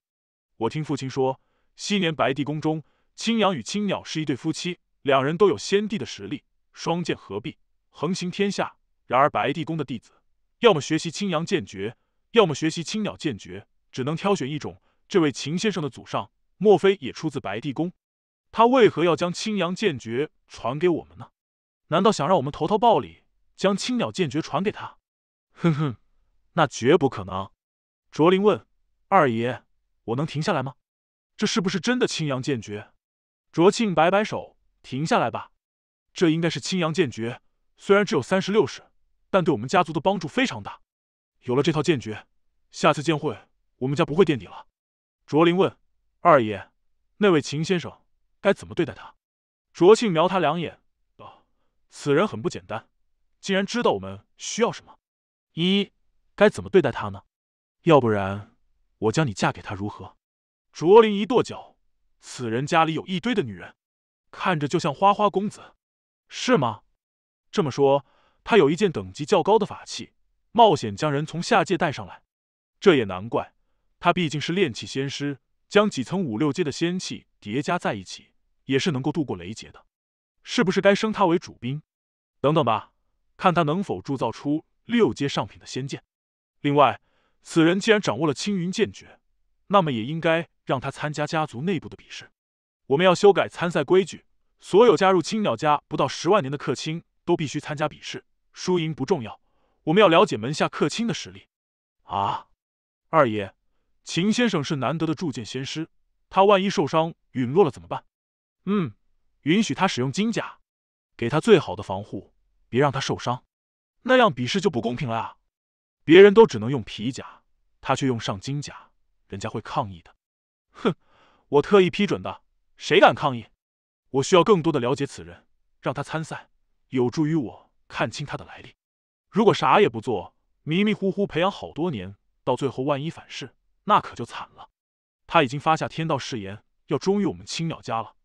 我听父亲说，昔年白帝宫中，青阳与青鸟是一对夫妻，两人都有先帝的实力，双剑合璧，横行天下。然而白帝宫的弟子，要么学习青阳剑诀，要么学习青鸟剑诀，只能挑选一种。这位秦先生的祖上，莫非也出自白帝宫？他为何要将青阳剑诀传给我们呢？难道想让我们投桃报李，将青鸟剑诀传给他？哼哼，那绝不可能！卓林问：“二爷，我能停下来吗？这是不是真的青阳剑诀？”卓庆摆摆手：“停下来吧。这应该是青阳剑诀，虽然只有三十六式，但对我们家族的帮助非常大。有了这套剑诀，下次剑会我们家不会垫底了。”卓林问：“二爷，那位秦先生该怎么对待他？”卓庆瞄他两眼：“此人很不简单，竟然知道我们需要什么。一，该怎么对待他呢？”要不然，我将你嫁给他如何？卓林一跺脚，此人家里有一堆的女人，看着就像花花公子，是吗？这么说，他有一件等级较高的法器，冒险将人从下界带上来，这也难怪。他毕竟是炼器仙师，将几层五六阶的仙器叠加在一起，也是能够度过雷劫的。是不是该升他为主兵？等等吧，看他能否铸造出六阶上品的仙剑。另外。此人既然掌握了青云剑诀，那么也应该让他参加家族内部的比试。我们要修改参赛规矩，所有加入青鸟家不到十万年的客卿都必须参加比试。输赢不重要，我们要了解门下客卿的实力。啊，二爷，秦先生是难得的铸剑仙师，他万一受伤陨落了怎么办？嗯，允许他使用金甲，给他最好的防护，别让他受伤，那样比试就不公平了啊。别人都只能用皮甲，他却用上金甲，人家会抗议的。哼，我特意批准的，谁敢抗议？我需要更多的了解此人，让他参赛，有助于我看清他的来历。如果啥也不做，迷迷糊糊培养好多年，到最后万一反噬，那可就惨了。他已经发下天道誓言，要忠于我们青鸟家了，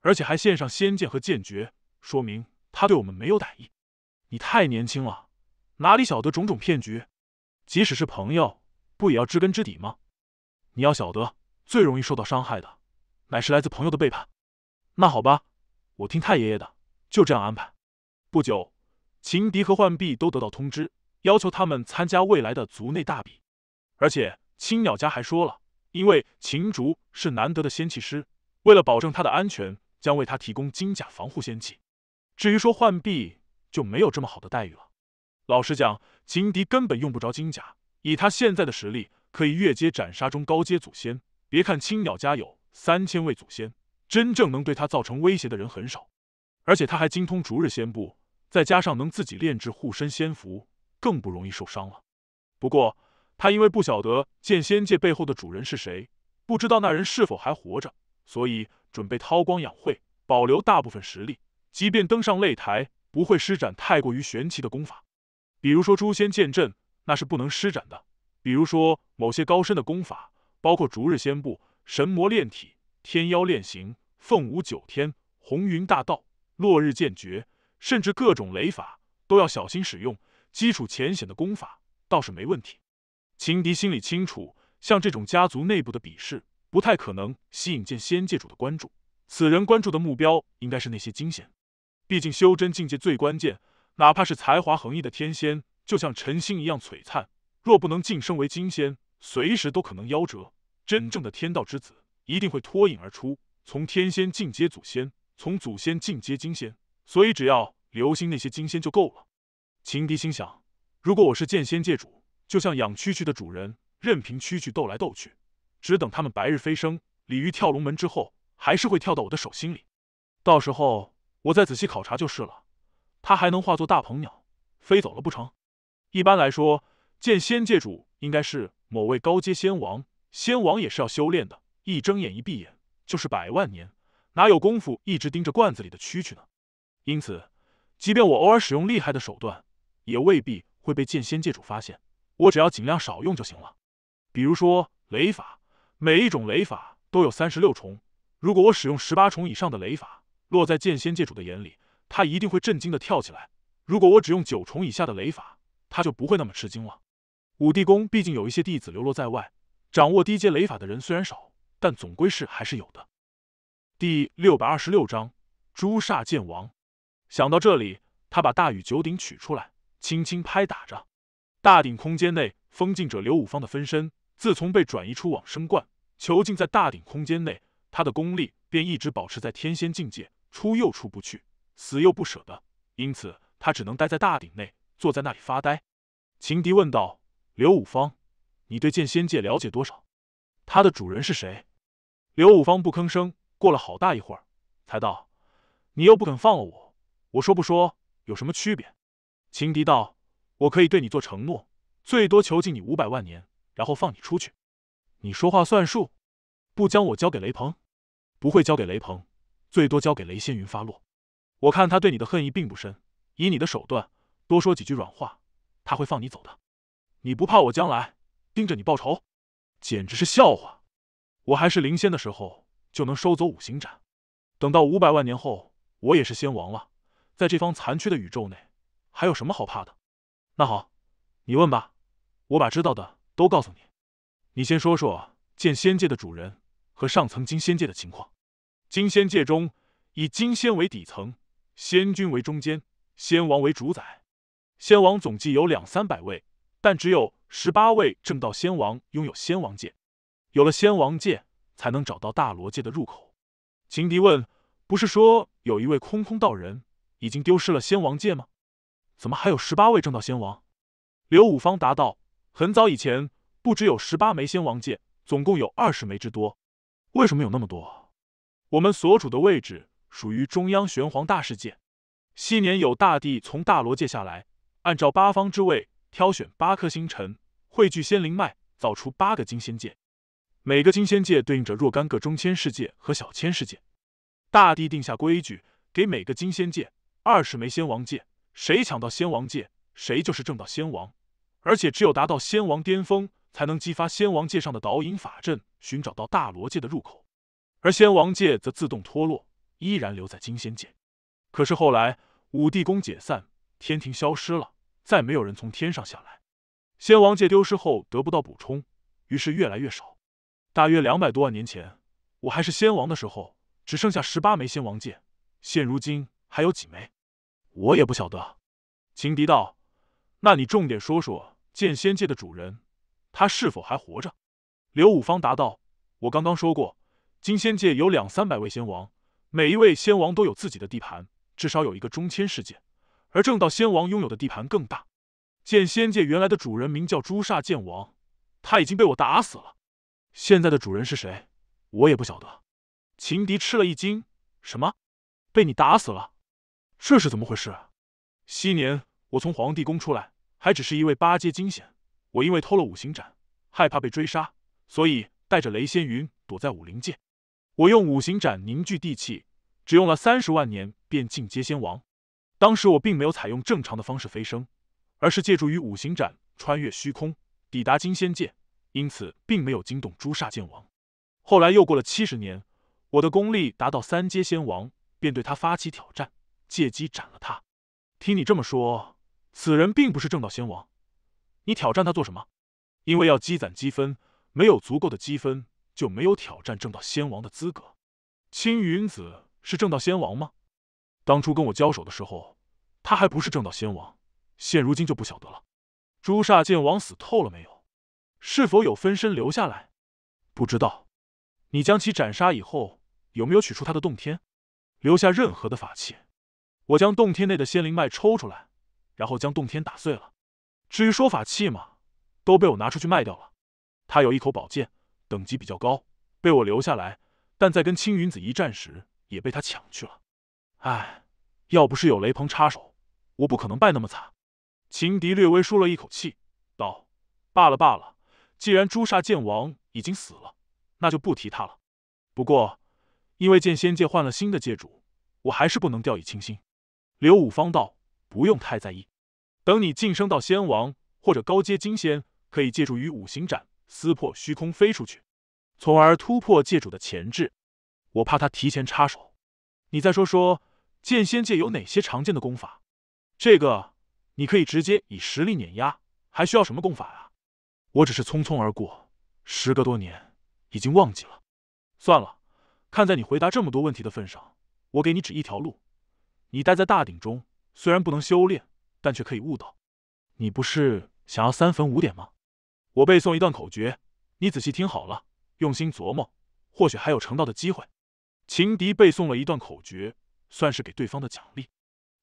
而且还献上仙剑和剑诀，说明他对我们没有歹意。你太年轻了，哪里晓得种种骗局？即使是朋友，不也要知根知底吗？你要晓得，最容易受到伤害的，乃是来自朋友的背叛。那好吧，我听太爷爷的，就这样安排。不久，秦迪和浣碧都得到通知，要求他们参加未来的族内大比。而且青鸟家还说了，因为秦竹是难得的仙气师，为了保证他的安全，将为他提供金甲防护仙器。至于说浣碧，就没有这么好的待遇了。老实讲，秦迪根本用不着金甲。以他现在的实力，可以越阶斩杀中高阶祖先。别看青鸟家有三千位祖先，真正能对他造成威胁的人很少。而且他还精通逐日仙步，再加上能自己炼制护身仙符，更不容易受伤了。不过，他因为不晓得剑仙界背后的主人是谁，不知道那人是否还活着，所以准备韬光养晦，保留大部分实力。即便登上擂台，不会施展太过于玄奇的功法。比如说诛仙剑阵，那是不能施展的；比如说某些高深的功法，包括逐日仙步、神魔炼体、天妖炼形、凤舞九天、红云大道、落日剑诀，甚至各种雷法，都要小心使用。基础浅显的功法倒是没问题。秦迪心里清楚，像这种家族内部的比试，不太可能吸引见仙界主的关注。此人关注的目标应该是那些惊险，毕竟修真境界最关键。哪怕是才华横溢的天仙，就像晨星一样璀璨。若不能晋升为金仙，随时都可能夭折。真正的天道之子一定会脱颖而出，从天仙进阶祖仙，从祖先进阶金仙。所以，只要留心那些金仙就够了。秦迪心想：如果我是剑仙界主，就像养蛐蛐的主人，任凭蛐蛐斗来斗去，只等他们白日飞升，鲤鱼跳龙门之后，还是会跳到我的手心里。到时候，我再仔细考察就是了。他还能化作大鹏鸟飞走了不成？一般来说，剑仙界主应该是某位高阶仙王，仙王也是要修炼的，一睁眼一闭眼就是百万年，哪有功夫一直盯着罐子里的蛐蛐呢？因此，即便我偶尔使用厉害的手段，也未必会被剑仙界主发现。我只要尽量少用就行了。比如说雷法，每一种雷法都有三十六重，如果我使用十八重以上的雷法，落在剑仙界主的眼里。他一定会震惊的跳起来。如果我只用九重以下的雷法，他就不会那么吃惊了。五帝宫毕竟有一些弟子流落在外，掌握低阶雷法的人虽然少，但总归是还是有的。第六百二十六章朱煞剑王。想到这里，他把大禹九鼎取出来，轻轻拍打着。大鼎空间内封禁着刘五方的分身。自从被转移出往生观，囚禁在大鼎空间内，他的功力便一直保持在天仙境界，出又出不去。死又不舍得，因此他只能待在大鼎内，坐在那里发呆。秦迪问道：“刘五方，你对剑仙界了解多少？它的主人是谁？”刘五方不吭声，过了好大一会儿，才道：“你又不肯放了我，我说不说有什么区别？”秦迪道：“我可以对你做承诺，最多囚禁你五百万年，然后放你出去。你说话算数，不将我交给雷鹏，不会交给雷鹏，最多交给雷仙云发落。”我看他对你的恨意并不深，以你的手段，多说几句软话，他会放你走的。你不怕我将来盯着你报仇？简直是笑话！我还是灵仙的时候就能收走五行斩，等到五百万年后，我也是仙王了，在这方残缺的宇宙内，还有什么好怕的？那好，你问吧，我把知道的都告诉你。你先说说剑仙界的主人和上层金仙界的情况。金仙界中，以金仙为底层。仙君为中间，仙王为主宰。仙王总计有两三百位，但只有十八位正道仙王拥有仙王界。有了仙王界，才能找到大罗界的入口。秦迪问：“不是说有一位空空道人已经丢失了仙王界吗？怎么还有十八位正道仙王？”刘五方答道：“很早以前，不只有十八枚仙王界，总共有二十枚之多。为什么有那么多？我们所处的位置。”属于中央玄黄大世界。昔年有大帝从大罗界下来，按照八方之位挑选八颗星辰，汇聚仙灵脉，造出八个金仙界。每个金仙界对应着若干个中千世界和小千世界。大帝定下规矩，给每个金仙界二十枚仙王戒，谁抢到仙王戒，谁就是正道仙王。而且只有达到仙王巅峰，才能激发仙王界上的导引法阵，寻找到大罗界的入口。而仙王界则自动脱落。依然留在金仙界，可是后来五帝宫解散，天庭消失了，再没有人从天上下来，仙王界丢失后得不到补充，于是越来越少。大约两百多万年前，我还是仙王的时候，只剩下十八枚仙王界，现如今还有几枚，我也不晓得。秦迪道：“那你重点说说剑仙界的主人，他是否还活着？”刘五方答道：“我刚刚说过，金仙界有两三百位仙王。”每一位仙王都有自己的地盘，至少有一个中千世界，而正道仙王拥有的地盘更大。剑仙界原来的主人名叫朱煞剑王，他已经被我打死了。现在的主人是谁？我也不晓得。秦迪吃了一惊：“什么？被你打死了？这是怎么回事？”昔年我从皇帝宫出来，还只是一位八阶惊险。我因为偷了五行斩，害怕被追杀，所以带着雷仙云躲在武林界。我用五行斩凝聚地气，只用了三十万年便进阶仙王。当时我并没有采用正常的方式飞升，而是借助于五行斩穿越虚空，抵达金仙界，因此并没有惊动朱煞剑王。后来又过了七十年，我的功力达到三阶仙王，便对他发起挑战，借机斩了他。听你这么说，此人并不是正道仙王，你挑战他做什么？因为要积攒积分，没有足够的积分。就没有挑战正道仙王的资格。青云子是正道仙王吗？当初跟我交手的时候，他还不是正道仙王，现如今就不晓得了。朱煞剑王死透了没有？是否有分身留下来？不知道。你将其斩杀以后，有没有取出他的洞天？留下任何的法器？我将洞天内的仙灵脉抽出来，然后将洞天打碎了。至于说法器嘛，都被我拿出去卖掉了。他有一口宝剑。等级比较高，被我留下来，但在跟青云子一战时也被他抢去了。唉，要不是有雷鹏插手，我不可能败那么惨。秦迪略微舒了一口气，道：“罢了罢了，既然朱砂剑王已经死了，那就不提他了。不过，因为剑仙界换了新的界主，我还是不能掉以轻心。”刘武方道：“不用太在意，等你晋升到仙王或者高阶金仙，可以借助于五行斩。”撕破虚空飞出去，从而突破界主的潜质。我怕他提前插手。你再说说，剑仙界有哪些常见的功法？这个你可以直接以实力碾压，还需要什么功法啊？我只是匆匆而过，时隔多年，已经忘记了。算了，看在你回答这么多问题的份上，我给你指一条路。你待在大鼎中，虽然不能修炼，但却可以悟道。你不是想要三分五点吗？我背诵一段口诀，你仔细听好了，用心琢磨，或许还有成道的机会。秦迪背诵了一段口诀，算是给对方的奖励。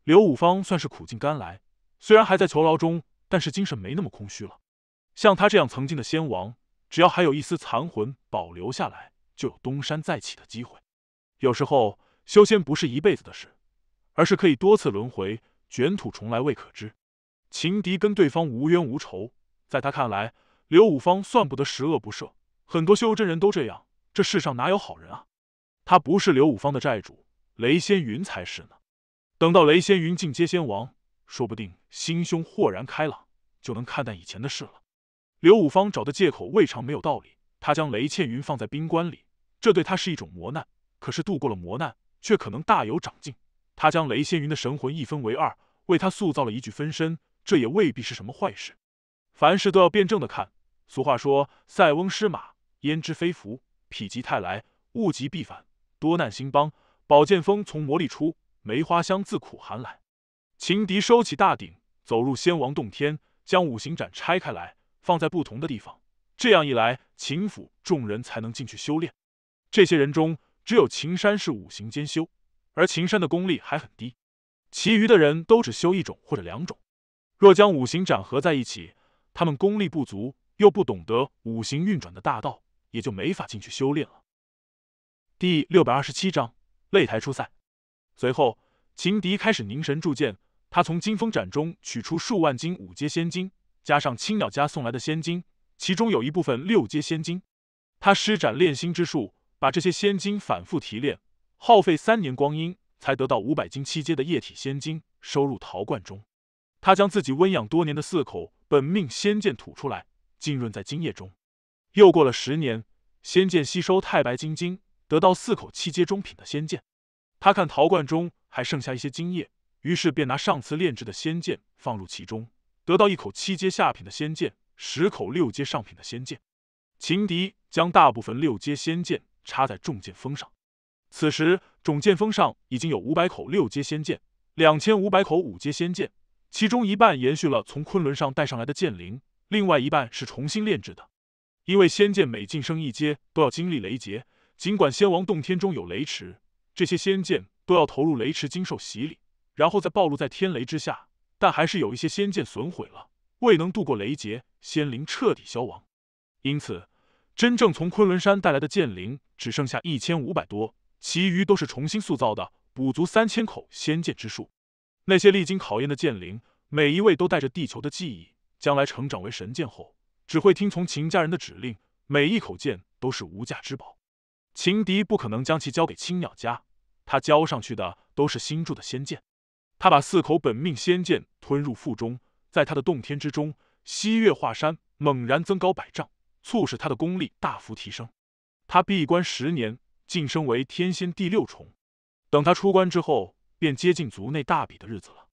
刘五方算是苦尽甘来，虽然还在囚牢中，但是精神没那么空虚了。像他这样曾经的仙王，只要还有一丝残魂保留下来，就有东山再起的机会。有时候修仙不是一辈子的事，而是可以多次轮回，卷土重来未可知。秦迪跟对方无冤无仇，在他看来。刘五方算不得十恶不赦，很多修真人都这样。这世上哪有好人啊？他不是刘五方的债主，雷仙云才是呢。等到雷仙云进阶仙王，说不定心胸豁然开朗，就能看淡以前的事了。刘五方找的借口未尝没有道理。他将雷倩云放在冰棺里，这对他是一种磨难，可是度过了磨难，却可能大有长进。他将雷仙云的神魂一分为二，为他塑造了一具分身，这也未必是什么坏事。凡事都要辩证的看。俗话说：“塞翁失马，焉知非福；否极泰来，物极必反；多难兴邦。宝剑锋从磨砺出，梅花香自苦寒来。”秦迪收起大鼎，走入仙王洞天，将五行斩拆开来，放在不同的地方。这样一来，秦府众人才能进去修炼。这些人中，只有秦山是五行兼修，而秦山的功力还很低，其余的人都只修一种或者两种。若将五行斩合在一起，他们功力不足。又不懂得五行运转的大道，也就没法进去修炼了。第六百二十七章擂台初赛。随后，秦迪开始凝神铸剑。他从金风斩中取出数万斤五阶仙金，加上青鸟家送来的仙金，其中有一部分六阶仙金。他施展炼心之术，把这些仙金反复提炼，耗费三年光阴，才得到五百斤七阶的液体仙金，收入陶罐中。他将自己温养多年的四口本命仙剑吐出来。浸润在精液中。又过了十年，仙剑吸收太白金金，得到四口七阶中品的仙剑。他看陶罐中还剩下一些精液，于是便拿上次炼制的仙剑放入其中，得到一口七阶下品的仙剑，十口六阶上品的仙剑。秦迪将大部分六阶仙剑插在重剑峰上，此时重剑峰上已经有五百口六阶仙剑，两千五百口五阶仙剑，其中一半延续了从昆仑上带上来的剑灵。另外一半是重新炼制的，因为仙剑每晋升一阶都要经历雷劫。尽管仙王洞天中有雷池，这些仙剑都要投入雷池经受洗礼，然后再暴露在天雷之下，但还是有一些仙剑损毁了，未能度过雷劫，仙灵彻底消亡。因此，真正从昆仑山带来的剑灵只剩下一千五百多，其余都是重新塑造的，补足三千口仙剑之数。那些历经考验的剑灵，每一位都带着地球的记忆。将来成长为神剑后，只会听从秦家人的指令。每一口剑都是无价之宝，秦迪不可能将其交给青鸟家。他交上去的都是新铸的仙剑。他把四口本命仙剑吞入腹中，在他的洞天之中，西岳华山猛然增高百丈，促使他的功力大幅提升。他闭关十年，晋升为天仙第六重。等他出关之后，便接近族内大比的日子了。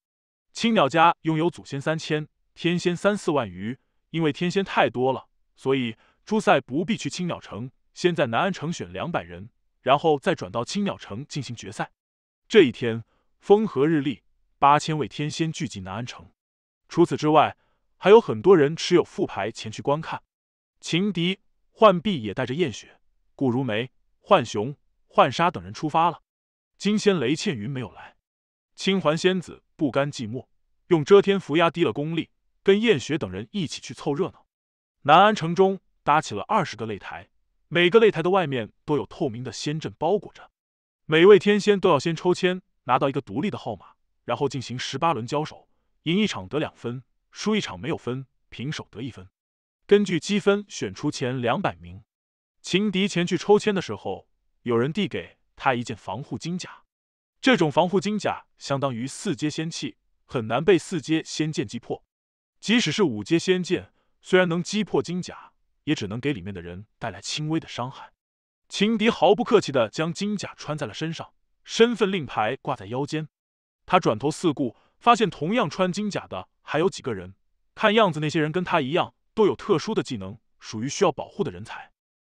青鸟家拥有祖先三千。天仙三四万余，因为天仙太多了，所以朱塞不必去青鸟城，先在南安城选两百人，然后再转到青鸟城进行决赛。这一天风和日丽，八千位天仙聚集南安城。除此之外，还有很多人持有副牌前去观看。情敌浣碧也带着燕雪、顾如梅、浣熊、浣纱等人出发了。金仙雷倩云没有来，青环仙子不甘寂寞，用遮天符压低了功力。跟燕雪等人一起去凑热闹。南安城中搭起了二十个擂台，每个擂台的外面都有透明的仙阵包裹着。每位天仙都要先抽签，拿到一个独立的号码，然后进行十八轮交手。赢一场得两分，输一场没有分，平手得一分。根据积分选出前两百名。情敌前去抽签的时候，有人递给他一件防护金甲。这种防护金甲相当于四阶仙器，很难被四阶仙剑击破。即使是五阶仙剑，虽然能击破金甲，也只能给里面的人带来轻微的伤害。情敌毫不客气地将金甲穿在了身上，身份令牌挂在腰间。他转头四顾，发现同样穿金甲的还有几个人。看样子，那些人跟他一样，都有特殊的技能，属于需要保护的人才。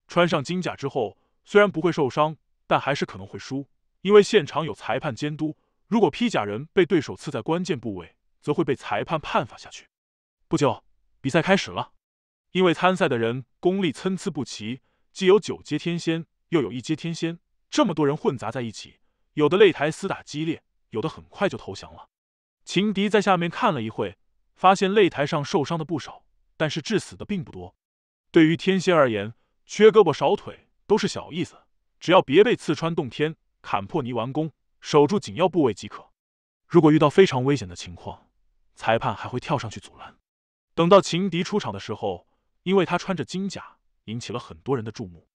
穿上金甲之后，虽然不会受伤，但还是可能会输，因为现场有裁判监督。如果披甲人被对手刺在关键部位，则会被裁判判罚下去。不久，比赛开始了。因为参赛的人功力参差不齐，既有九阶天仙，又有一阶天仙。这么多人混杂在一起，有的擂台厮打激烈，有的很快就投降了。秦迪在下面看了一会，发现擂台上受伤的不少，但是致死的并不多。对于天仙而言，缺胳膊少腿都是小意思，只要别被刺穿洞天、砍破泥丸宫、守住紧要部位即可。如果遇到非常危险的情况，裁判还会跳上去阻拦。等到情敌出场的时候，因为他穿着金甲，引起了很多人的注目。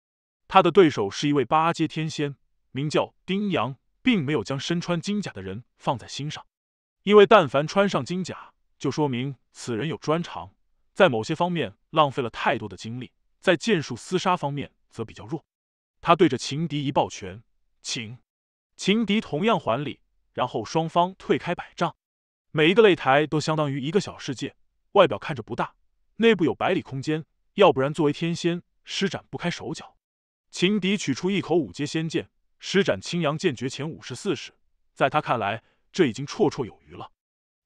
他的对手是一位八阶天仙，名叫丁阳，并没有将身穿金甲的人放在心上，因为但凡穿上金甲，就说明此人有专长，在某些方面浪费了太多的精力，在剑术厮杀方面则比较弱。他对着情敌一抱拳，请情敌同样还礼，然后双方退开百丈。每一个擂台都相当于一个小世界。外表看着不大，内部有百里空间，要不然作为天仙施展不开手脚。秦迪取出一口五阶仙剑，施展青阳剑诀前五十四式，在他看来这已经绰绰有余了。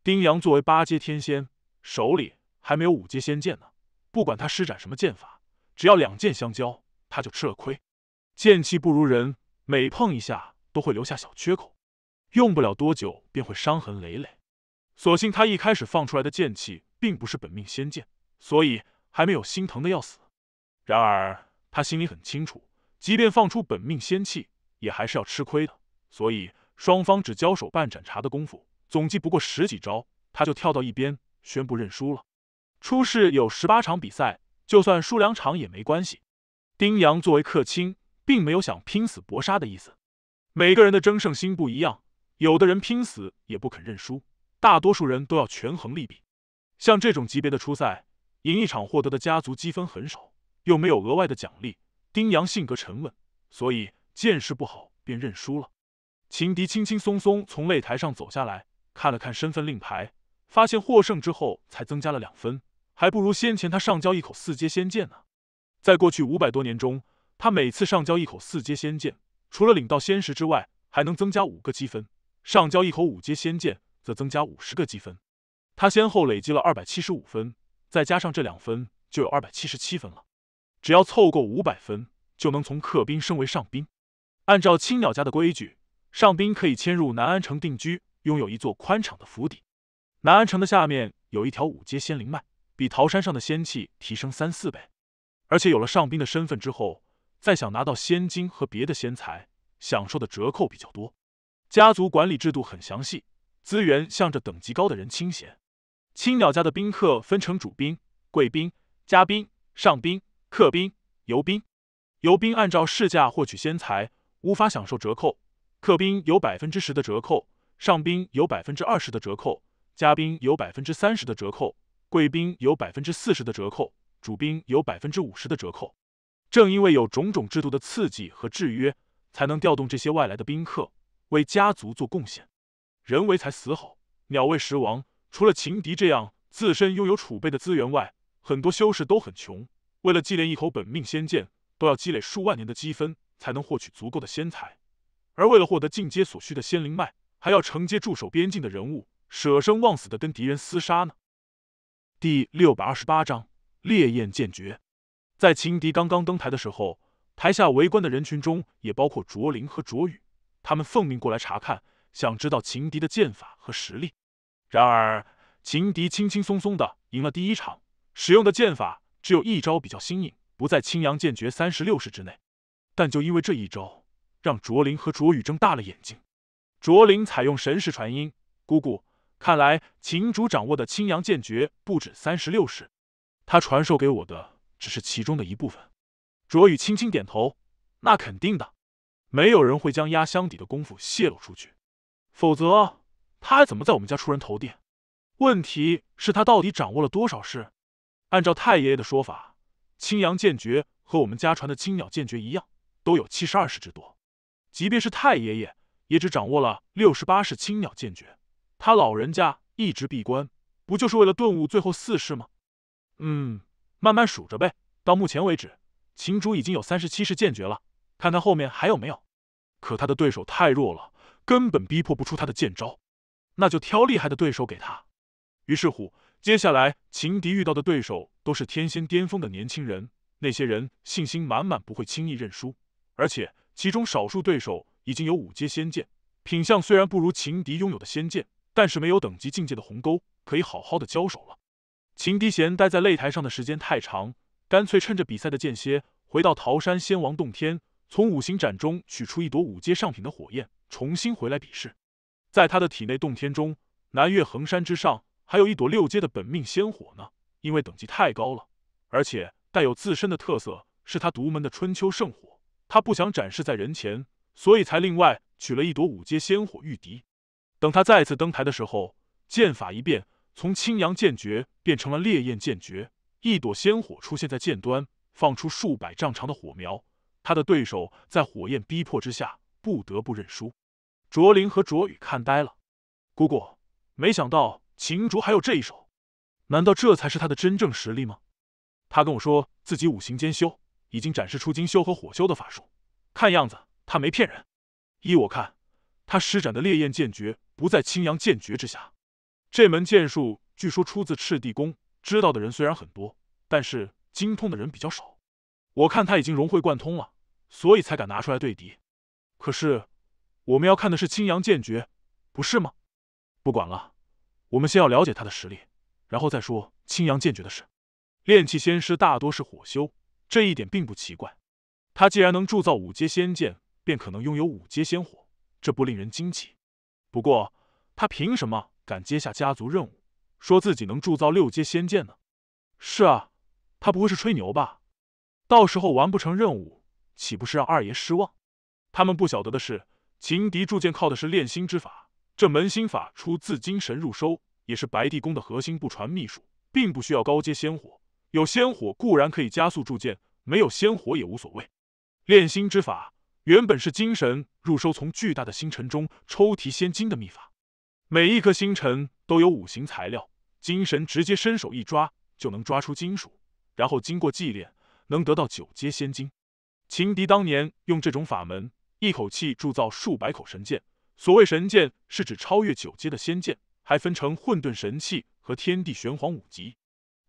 丁阳作为八阶天仙，手里还没有五阶仙剑呢，不管他施展什么剑法，只要两剑相交，他就吃了亏，剑气不如人，每碰一下都会留下小缺口，用不了多久便会伤痕累累。所幸他一开始放出来的剑气。并不是本命仙剑，所以还没有心疼的要死。然而他心里很清楚，即便放出本命仙气，也还是要吃亏的。所以双方只交手半盏茶的功夫，总计不过十几招，他就跳到一边宣布认输了。初试有十八场比赛，就算输两场也没关系。丁阳作为客卿，并没有想拼死搏杀的意思。每个人的争胜心不一样，有的人拼死也不肯认输，大多数人都要权衡利弊。像这种级别的初赛，赢一场获得的家族积分很少，又没有额外的奖励。丁阳性格沉稳，所以见势不好便认输了。秦迪轻轻松松从擂台上走下来，看了看身份令牌，发现获胜之后才增加了两分，还不如先前他上交一口四阶仙剑呢。在过去五百多年中，他每次上交一口四阶仙剑，除了领到仙石之外，还能增加五个积分；上交一口五阶仙剑，则增加五十个积分。他先后累积了二百七十五分，再加上这两分，就有二百七十七分了。只要凑够五百分，就能从客宾升为上宾。按照青鸟家的规矩，上宾可以迁入南安城定居，拥有一座宽敞的府邸。南安城的下面有一条五阶仙灵脉，比桃山上的仙气提升三四倍。而且有了上宾的身份之后，再想拿到仙金和别的仙财，享受的折扣比较多。家族管理制度很详细，资源向着等级高的人倾斜。青鸟家的宾客分成主宾、贵宾、嘉宾、上宾、客宾、游宾。游宾按照市价获取仙财，无法享受折扣。客宾有百分之十的折扣，上宾有百分之二十的折扣，嘉宾有百分之三十的折扣，贵宾有百分之四十的折扣，主宾有百分之五十的折扣。正因为有种种制度的刺激和制约，才能调动这些外来的宾客为家族做贡献。人为财死好，鸟为食亡。除了情敌这样自身拥有储备的资源外，很多修士都很穷。为了祭炼一口本命仙剑，都要积累数万年的积分才能获取足够的仙材。而为了获得进阶所需的仙灵脉，还要承接驻守边境的人物，舍生忘死的跟敌人厮杀呢。第六百二十八章烈焰剑诀，在情敌刚刚登台的时候，台下围观的人群中也包括卓林和卓宇，他们奉命过来查看，想知道情敌的剑法和实力。然而，秦迪轻轻松松的赢了第一场，使用的剑法只有一招比较新颖，不在青阳剑诀三十六式之内。但就因为这一招，让卓林和卓雨睁大了眼睛。卓林采用神识传音：“姑姑，看来秦主掌握的青阳剑诀不止三十六式，他传授给我的只是其中的一部分。”卓雨轻轻点头：“那肯定的，没有人会将压箱底的功夫泄露出去，否则。”他还怎么在我们家出人头地？问题是，他到底掌握了多少式？按照太爷爷的说法，青阳剑诀和我们家传的青鸟剑诀一样，都有七十二式之多。即便是太爷爷，也只掌握了六十八式青鸟剑诀。他老人家一直闭关，不就是为了顿悟最后四式吗？嗯，慢慢数着呗。到目前为止，秦竹已经有三十七式剑诀了，看看后面还有没有。可他的对手太弱了，根本逼迫不出他的剑招。那就挑厉害的对手给他。于是乎，接下来情敌遇到的对手都是天仙巅峰的年轻人。那些人信心满满，不会轻易认输。而且其中少数对手已经有五阶仙剑，品相虽然不如情敌拥有的仙剑，但是没有等级境界的鸿沟，可以好好的交手了。情敌贤待在擂台上的时间太长，干脆趁着比赛的间歇，回到桃山仙王洞天，从五行斩中取出一朵五阶上品的火焰，重新回来比试。在他的体内洞天中，南岳衡山之上还有一朵六阶的本命仙火呢。因为等级太高了，而且带有自身的特色，是他独门的春秋圣火。他不想展示在人前，所以才另外取了一朵五阶仙火御敌。等他再次登台的时候，剑法一变，从青阳剑诀变成了烈焰剑诀。一朵仙火出现在剑端，放出数百丈长的火苗。他的对手在火焰逼迫之下，不得不认输。卓林和卓宇看呆了，姑姑，没想到秦竹还有这一手，难道这才是他的真正实力吗？他跟我说自己五行兼修，已经展示出金修和火修的法术，看样子他没骗人。依我看，他施展的烈焰剑诀不在青阳剑诀之下，这门剑术据说出自赤地宫，知道的人虽然很多，但是精通的人比较少。我看他已经融会贯通了，所以才敢拿出来对敌。可是。我们要看的是青阳剑诀，不是吗？不管了，我们先要了解他的实力，然后再说青阳剑诀的事。炼器仙师大多是火修，这一点并不奇怪。他既然能铸造五阶仙剑，便可能拥有五阶仙火，这不令人惊奇。不过，他凭什么敢接下家族任务，说自己能铸造六阶仙剑呢？是啊，他不会是吹牛吧？到时候完不成任务，岂不是让二爷失望？他们不晓得的是。情敌铸剑靠的是炼心之法，这门心法出自《金神入收》，也是白帝宫的核心不传秘术，并不需要高阶仙火。有仙火固然可以加速铸剑，没有仙火也无所谓。炼心之法原本是精神入收，从巨大的星辰中抽提仙金的秘法。每一颗星辰都有五行材料，精神直接伸手一抓就能抓出金属，然后经过祭炼能得到九阶仙金。情敌当年用这种法门。一口气铸造数百口神剑，所谓神剑是指超越九阶的仙剑，还分成混沌神器和天地玄黄五级。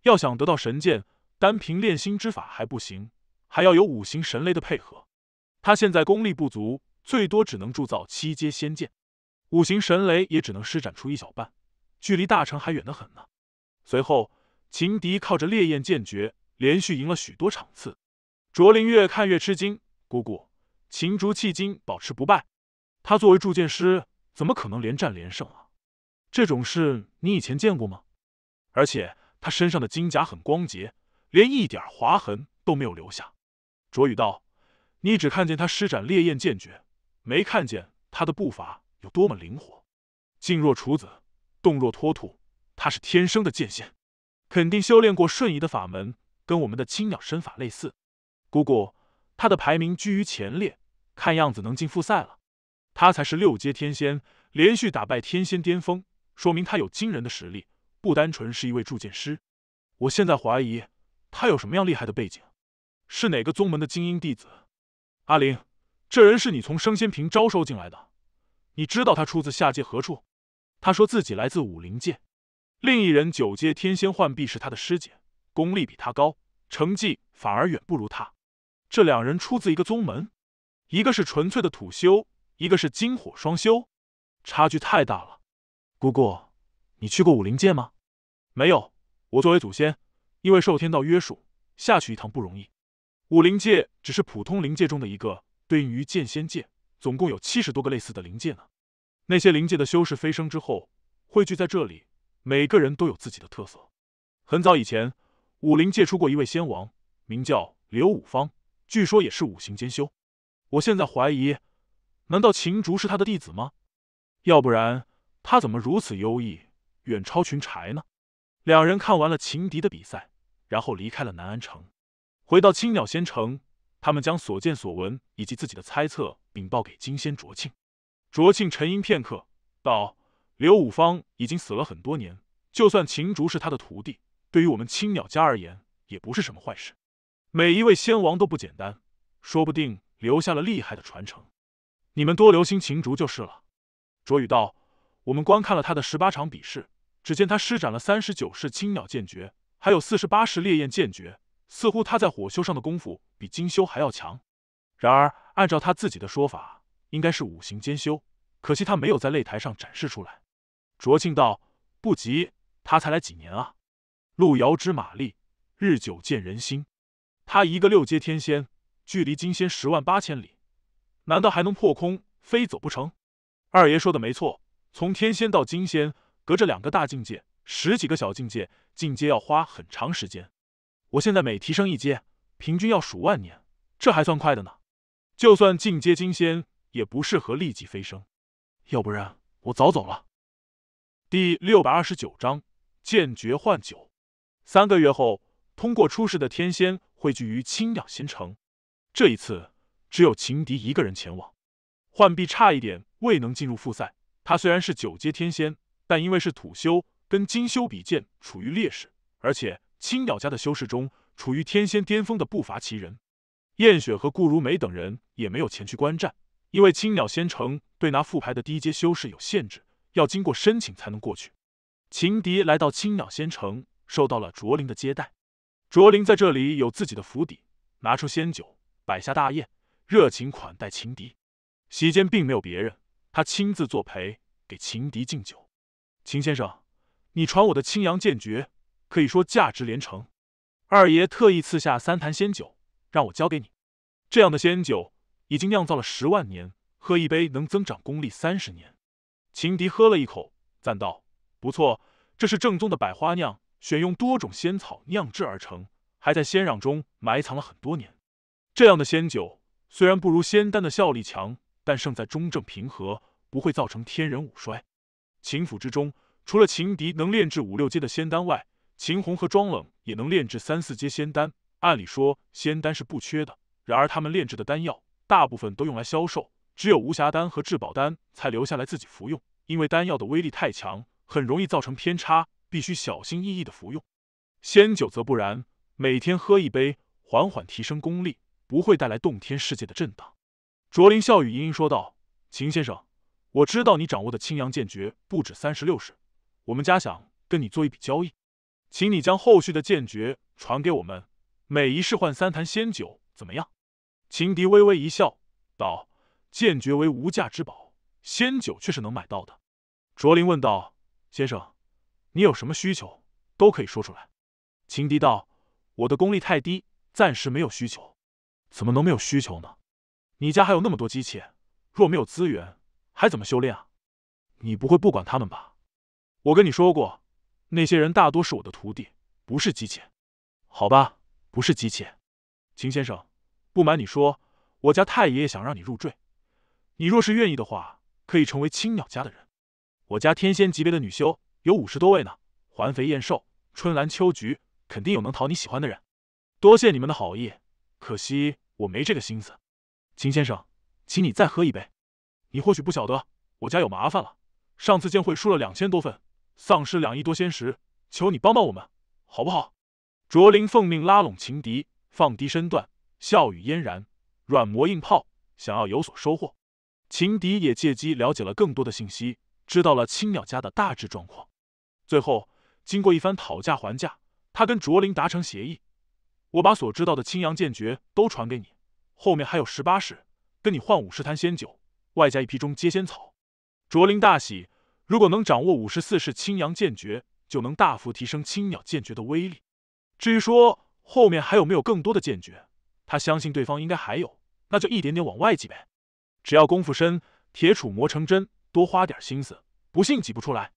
要想得到神剑，单凭炼心之法还不行，还要有五行神雷的配合。他现在功力不足，最多只能铸造七阶仙剑，五行神雷也只能施展出一小半，距离大成还远得很呢。随后，秦迪靠着烈焰剑诀连续赢了许多场次，卓林越看越吃惊，姑姑。秦竹迄今保持不败，他作为铸剑师，怎么可能连战连胜啊？这种事你以前见过吗？而且他身上的金甲很光洁，连一点划痕都没有留下。卓宇道：“你只看见他施展烈焰剑诀，没看见他的步伐有多么灵活，静若处子，动若脱兔。他是天生的剑仙，肯定修炼过瞬移的法门，跟我们的青鸟身法类似。”姑姑，他的排名居于前列。看样子能进复赛了，他才是六阶天仙，连续打败天仙巅峰，说明他有惊人的实力，不单纯是一位铸剑师。我现在怀疑他有什么样厉害的背景，是哪个宗门的精英弟子？阿玲，这人是你从升仙坪招收进来的，你知道他出自下界何处？他说自己来自武林界。另一人九阶天仙幻碧是他的师姐，功力比他高，成绩反而远不如他。这两人出自一个宗门。一个是纯粹的土修，一个是金火双修，差距太大了。姑姑，你去过武灵界吗？没有，我作为祖先，因为受天道约束，下去一趟不容易。武灵界只是普通灵界中的一个，对应于剑仙界，总共有七十多个类似的灵界呢。那些灵界的修士飞升之后，汇聚在这里，每个人都有自己的特色。很早以前，武灵界出过一位仙王，名叫刘五方，据说也是五行兼修。我现在怀疑，难道秦竹是他的弟子吗？要不然他怎么如此优异，远超群柴呢？两人看完了情敌的比赛，然后离开了南安城，回到青鸟仙城。他们将所见所闻以及自己的猜测禀报给金仙卓庆。卓庆沉吟片刻，道：“刘五方已经死了很多年，就算秦竹是他的徒弟，对于我们青鸟家而言，也不是什么坏事。每一位仙王都不简单，说不定……”留下了厉害的传承，你们多留心秦竹就是了。卓宇道：“我们观看了他的十八场比试，只见他施展了三十九式青鸟剑诀，还有四十八式烈焰剑诀，似乎他在火修上的功夫比金修还要强。然而，按照他自己的说法，应该是五行兼修。可惜他没有在擂台上展示出来。”卓庆道：“不急，他才来几年啊？路遥知马力，日久见人心。他一个六阶天仙。”距离金仙十万八千里，难道还能破空飞走不成？二爷说的没错，从天仙到金仙，隔着两个大境界，十几个小境界进阶要花很长时间。我现在每提升一阶，平均要数万年，这还算快的呢。就算进阶金仙，也不适合立即飞升，要不然我早走了。第六百二十九章：剑绝换酒。三个月后，通过初试的天仙汇聚于青鸟仙城。这一次，只有情敌一个人前往。浣碧差一点未能进入复赛。他虽然是九阶天仙，但因为是土修，跟金修比剑处于劣势。而且青鸟家的修士中，处于天仙巅峰的不乏其人。燕雪和顾如梅等人也没有前去观战，因为青鸟仙城对拿复牌的低阶修士有限制，要经过申请才能过去。情敌来到青鸟仙城，受到了卓林的接待。卓林在这里有自己的府邸，拿出仙酒。摆下大宴，热情款待情敌。席间并没有别人，他亲自作陪，给情敌敬酒。秦先生，你传我的青阳剑诀，可以说价值连城。二爷特意赐下三坛仙酒，让我交给你。这样的仙酒已经酿造了十万年，喝一杯能增长功力三十年。情敌喝了一口，赞道：“不错，这是正宗的百花酿，选用多种仙草酿制而成，还在仙壤中埋藏了很多年。”这样的仙酒虽然不如仙丹的效力强，但胜在中正平和，不会造成天人五衰。秦府之中，除了秦迪能炼制五六阶的仙丹外，秦红和庄冷也能炼制三四阶仙丹。按理说仙丹是不缺的，然而他们炼制的丹药大部分都用来销售，只有无暇丹和至宝丹才留下来自己服用。因为丹药的威力太强，很容易造成偏差，必须小心翼翼的服用。仙酒则不然，每天喝一杯，缓缓提升功力。不会带来洞天世界的震荡，卓林笑语盈盈说道：“秦先生，我知道你掌握的青阳剑诀不止三十六式，我们家想跟你做一笔交易，请你将后续的剑诀传给我们，每一式换三坛仙酒，怎么样？”秦迪微微一笑，道：“剑诀为无价之宝，仙酒却是能买到的。”卓林问道：“先生，你有什么需求，都可以说出来。”秦迪道：“我的功力太低，暂时没有需求。”怎么能没有需求呢？你家还有那么多机器，若没有资源，还怎么修炼啊？你不会不管他们吧？我跟你说过，那些人大多是我的徒弟，不是机器，好吧？不是机器。秦先生，不瞒你说，我家太爷爷想让你入赘，你若是愿意的话，可以成为青鸟家的人。我家天仙级别的女修有五十多位呢，环肥燕瘦，春兰秋菊，肯定有能讨你喜欢的人。多谢你们的好意。可惜我没这个心思，秦先生，请你再喝一杯。你或许不晓得，我家有麻烦了。上次宴会输了两千多份，丧失两亿多仙石，求你帮帮我们，好不好？卓林奉命拉拢情敌，放低身段，笑语嫣然，软磨硬泡，想要有所收获。情敌也借机了解了更多的信息，知道了青鸟家的大致状况。最后，经过一番讨价还价，他跟卓林达成协议。我把所知道的青阳剑诀都传给你，后面还有十八式，跟你换五十坛仙酒，外加一批中阶仙草。卓林大喜，如果能掌握五十四式青阳剑诀，就能大幅提升青鸟剑诀的威力。至于说后面还有没有更多的剑诀，他相信对方应该还有，那就一点点往外挤呗。只要功夫深，铁杵磨成针，多花点心思，不信挤不出来。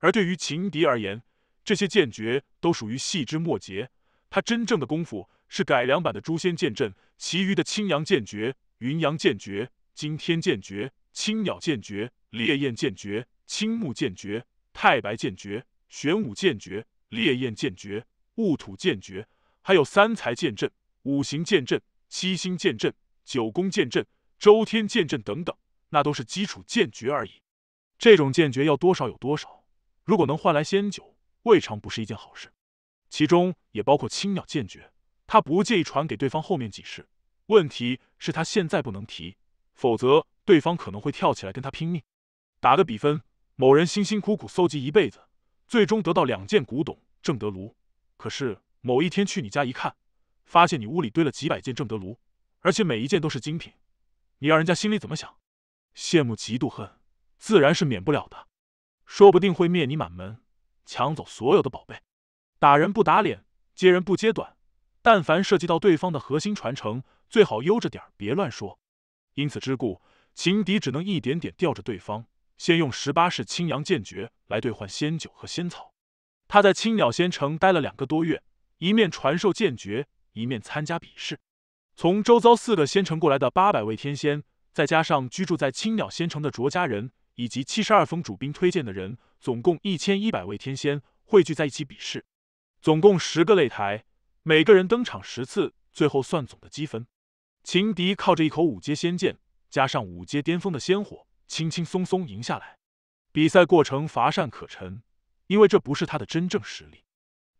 而对于情敌而言，这些剑诀都属于细枝末节。他真正的功夫是改良版的诛仙剑阵，其余的青阳剑诀、云阳剑诀、惊天剑诀、青鸟剑诀、烈焰剑诀、青木剑诀、太白剑诀、玄武剑诀、烈焰剑诀、雾土剑诀，还有三才剑阵、五行剑阵、七星剑阵、九宫剑阵、周天剑阵等等，那都是基础剑诀而已。这种剑诀要多少有多少，如果能换来仙酒，未尝不是一件好事。其中也包括青鸟剑诀，他不介意传给对方后面几世。问题是，他现在不能提，否则对方可能会跳起来跟他拼命。打个比分，某人辛辛苦苦搜集一辈子，最终得到两件古董正德炉，可是某一天去你家一看，发现你屋里堆了几百件正德炉，而且每一件都是精品，你让人家心里怎么想？羡慕、嫉妒、恨，自然是免不了的，说不定会灭你满门，抢走所有的宝贝。打人不打脸，揭人不揭短。但凡涉及到对方的核心传承，最好悠着点儿，别乱说。因此之故，秦迪只能一点点吊着对方，先用十八式青阳剑诀来兑换仙酒和仙草。他在青鸟仙城待了两个多月，一面传授剑诀，一面参加比试。从周遭四个仙城过来的八百位天仙，再加上居住在青鸟仙城的卓家人以及七十二峰主兵推荐的人，总共一千一百位天仙汇聚在一起比试。总共十个擂台，每个人登场十次，最后算总的积分。情敌靠着一口五阶仙剑，加上五阶巅峰的仙火，轻轻松松赢下来。比赛过程乏善可陈，因为这不是他的真正实力。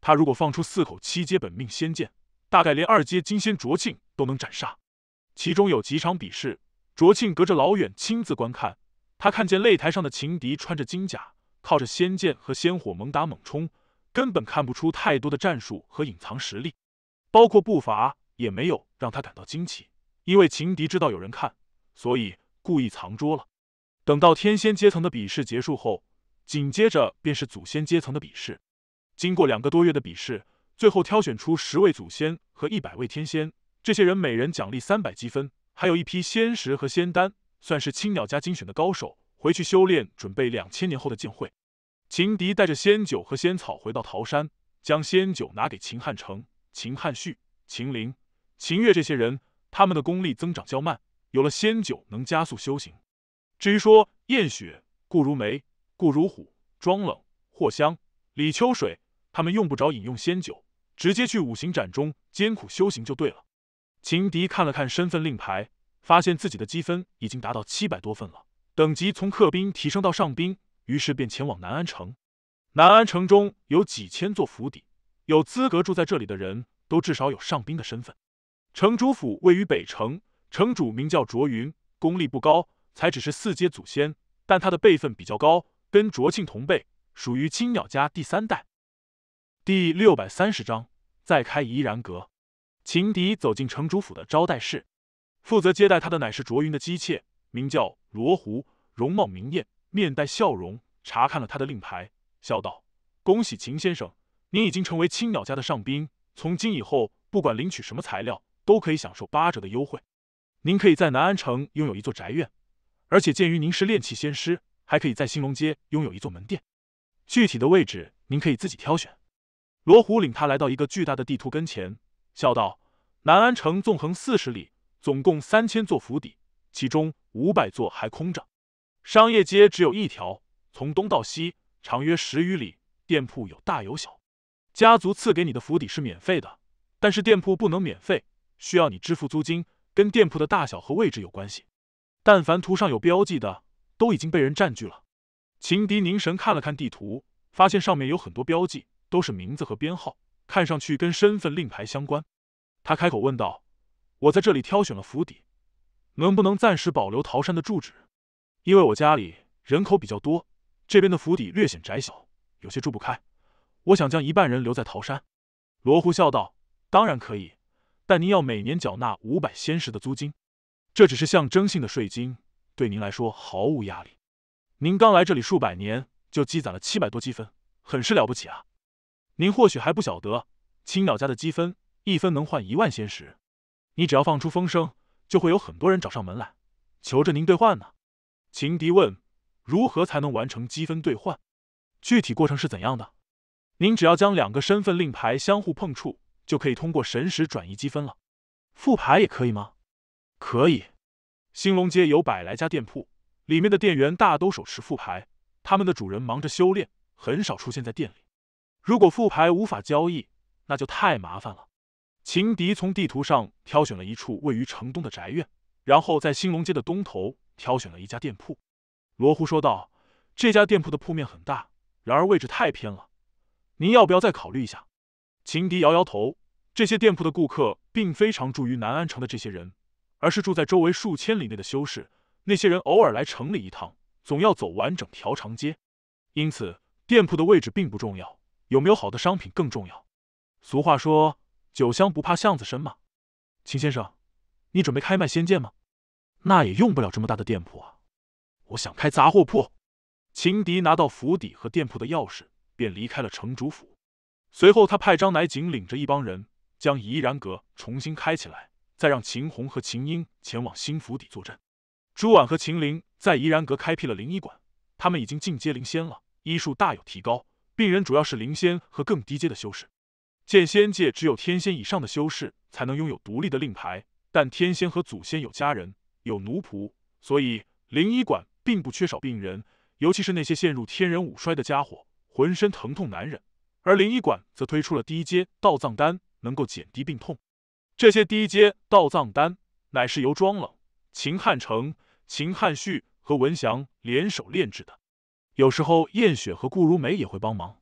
他如果放出四口七阶本命仙剑，大概连二阶金仙卓庆都能斩杀。其中有几场比试，卓庆隔着老远亲自观看，他看见擂台上的情敌穿着金甲，靠着仙剑和仙火猛打猛冲。根本看不出太多的战术和隐藏实力，包括步伐也没有让他感到惊奇。因为情敌知道有人看，所以故意藏拙了。等到天仙阶层的比试结束后，紧接着便是祖先阶层的比试。经过两个多月的比试，最后挑选出十位祖先和一百位天仙，这些人每人奖励三百积分，还有一批仙石和仙丹，算是青鸟家精选的高手，回去修炼，准备两千年后的剑会。秦迪带着仙酒和仙草回到桃山，将仙酒拿给秦汉成、秦汉旭、秦林、秦月这些人。他们的功力增长较慢，有了仙酒能加速修行。至于说燕雪、顾如梅、顾如虎、庄冷、霍香、李秋水，他们用不着饮用仙酒，直接去五行斩中艰苦修行就对了。秦迪看了看身份令牌，发现自己的积分已经达到七百多分了，等级从客兵提升到上兵。于是便前往南安城，南安城中有几千座府邸，有资格住在这里的人都至少有上宾的身份。城主府位于北城，城主名叫卓云，功力不高，才只是四阶祖先，但他的辈分比较高，跟卓庆同辈，属于青鸟家第三代。第六百三十章再开怡然阁，秦迪走进城主府的招待室，负责接待他的乃是卓云的姬妾，名叫罗湖，容貌明艳。面带笑容，查看了他的令牌，笑道：“恭喜秦先生，您已经成为青鸟家的上宾。从今以后，不管领取什么材料，都可以享受八折的优惠。您可以在南安城拥有一座宅院，而且鉴于您是炼器仙师，还可以在兴隆街拥有一座门店。具体的位置，您可以自己挑选。”罗虎领他来到一个巨大的地图跟前，笑道：“南安城纵横四十里，总共三千座府邸，其中五百座还空着。”商业街只有一条，从东到西，长约十余里，店铺有大有小。家族赐给你的府邸是免费的，但是店铺不能免费，需要你支付租金，跟店铺的大小和位置有关系。但凡图上有标记的，都已经被人占据了。秦迪凝神看了看地图，发现上面有很多标记，都是名字和编号，看上去跟身份令牌相关。他开口问道：“我在这里挑选了府邸，能不能暂时保留陶山的住址？”因为我家里人口比较多，这边的府邸略显窄小，有些住不开。我想将一半人留在桃山。罗湖笑道：“当然可以，但您要每年缴纳五百仙石的租金，这只是象征性的税金，对您来说毫无压力。您刚来这里数百年，就积攒了七百多积分，很是了不起啊！您或许还不晓得，青鸟家的积分一分能换一万仙石，你只要放出风声，就会有很多人找上门来，求着您兑换呢。”情敌问：“如何才能完成积分兑换？具体过程是怎样的？”“您只要将两个身份令牌相互碰触，就可以通过神识转移积分了。”“副牌也可以吗？”“可以。”“兴隆街有百来家店铺，里面的店员大都手持副牌，他们的主人忙着修炼，很少出现在店里。如果副牌无法交易，那就太麻烦了。”情敌从地图上挑选了一处位于城东的宅院，然后在兴隆街的东头。挑选了一家店铺，罗湖说道：“这家店铺的铺面很大，然而位置太偏了。您要不要再考虑一下？”秦迪摇摇头：“这些店铺的顾客并非常住于南安城的这些人，而是住在周围数千里内的修士。那些人偶尔来城里一趟，总要走完整条长街，因此店铺的位置并不重要，有没有好的商品更重要。俗话说‘酒香不怕巷子深’嘛。”秦先生，你准备开卖仙剑吗？那也用不了这么大的店铺啊！我想开杂货铺。秦迪拿到府邸和店铺的钥匙，便离开了城主府。随后，他派张乃景领着一帮人将怡然阁重新开起来，再让秦红和秦英前往新府邸坐镇。朱婉和秦玲在怡然阁开辟了灵医馆，他们已经进阶灵仙了，医术大有提高。病人主要是灵仙和更低阶的修士。剑仙界只有天仙以上的修士才能拥有独立的令牌，但天仙和祖先有家人。有奴仆，所以灵医馆并不缺少病人，尤其是那些陷入天人五衰的家伙，浑身疼痛难忍。而灵医馆则推出了低阶道藏丹，能够减低病痛。这些低阶道藏丹，乃是由庄冷、秦汉成、秦汉旭和文祥联手炼制的。有时候，燕雪和顾如梅也会帮忙。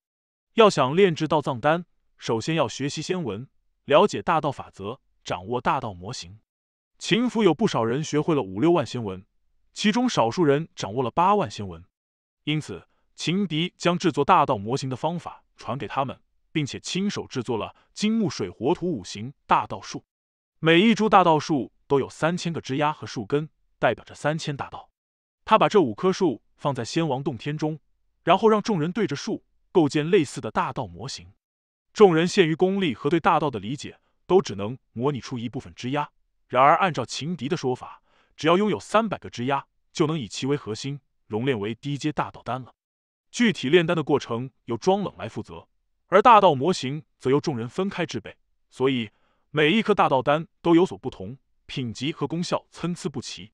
要想炼制道藏丹，首先要学习仙文，了解大道法则，掌握大道模型。秦府有不少人学会了五六万仙文，其中少数人掌握了八万仙文。因此，秦迪将制作大道模型的方法传给他们，并且亲手制作了金木水火土五行大道树。每一株大道树都有三千个枝丫和树根，代表着三千大道。他把这五棵树放在仙王洞天中，然后让众人对着树构建类似的大道模型。众人限于功力和对大道的理解，都只能模拟出一部分枝丫。然而，按照情敌的说法，只要拥有三百个枝丫，就能以其为核心熔炼为低阶大道丹了。具体炼丹的过程由庄冷来负责，而大道模型则由众人分开制备，所以每一颗大道丹都有所不同，品级和功效参差不齐。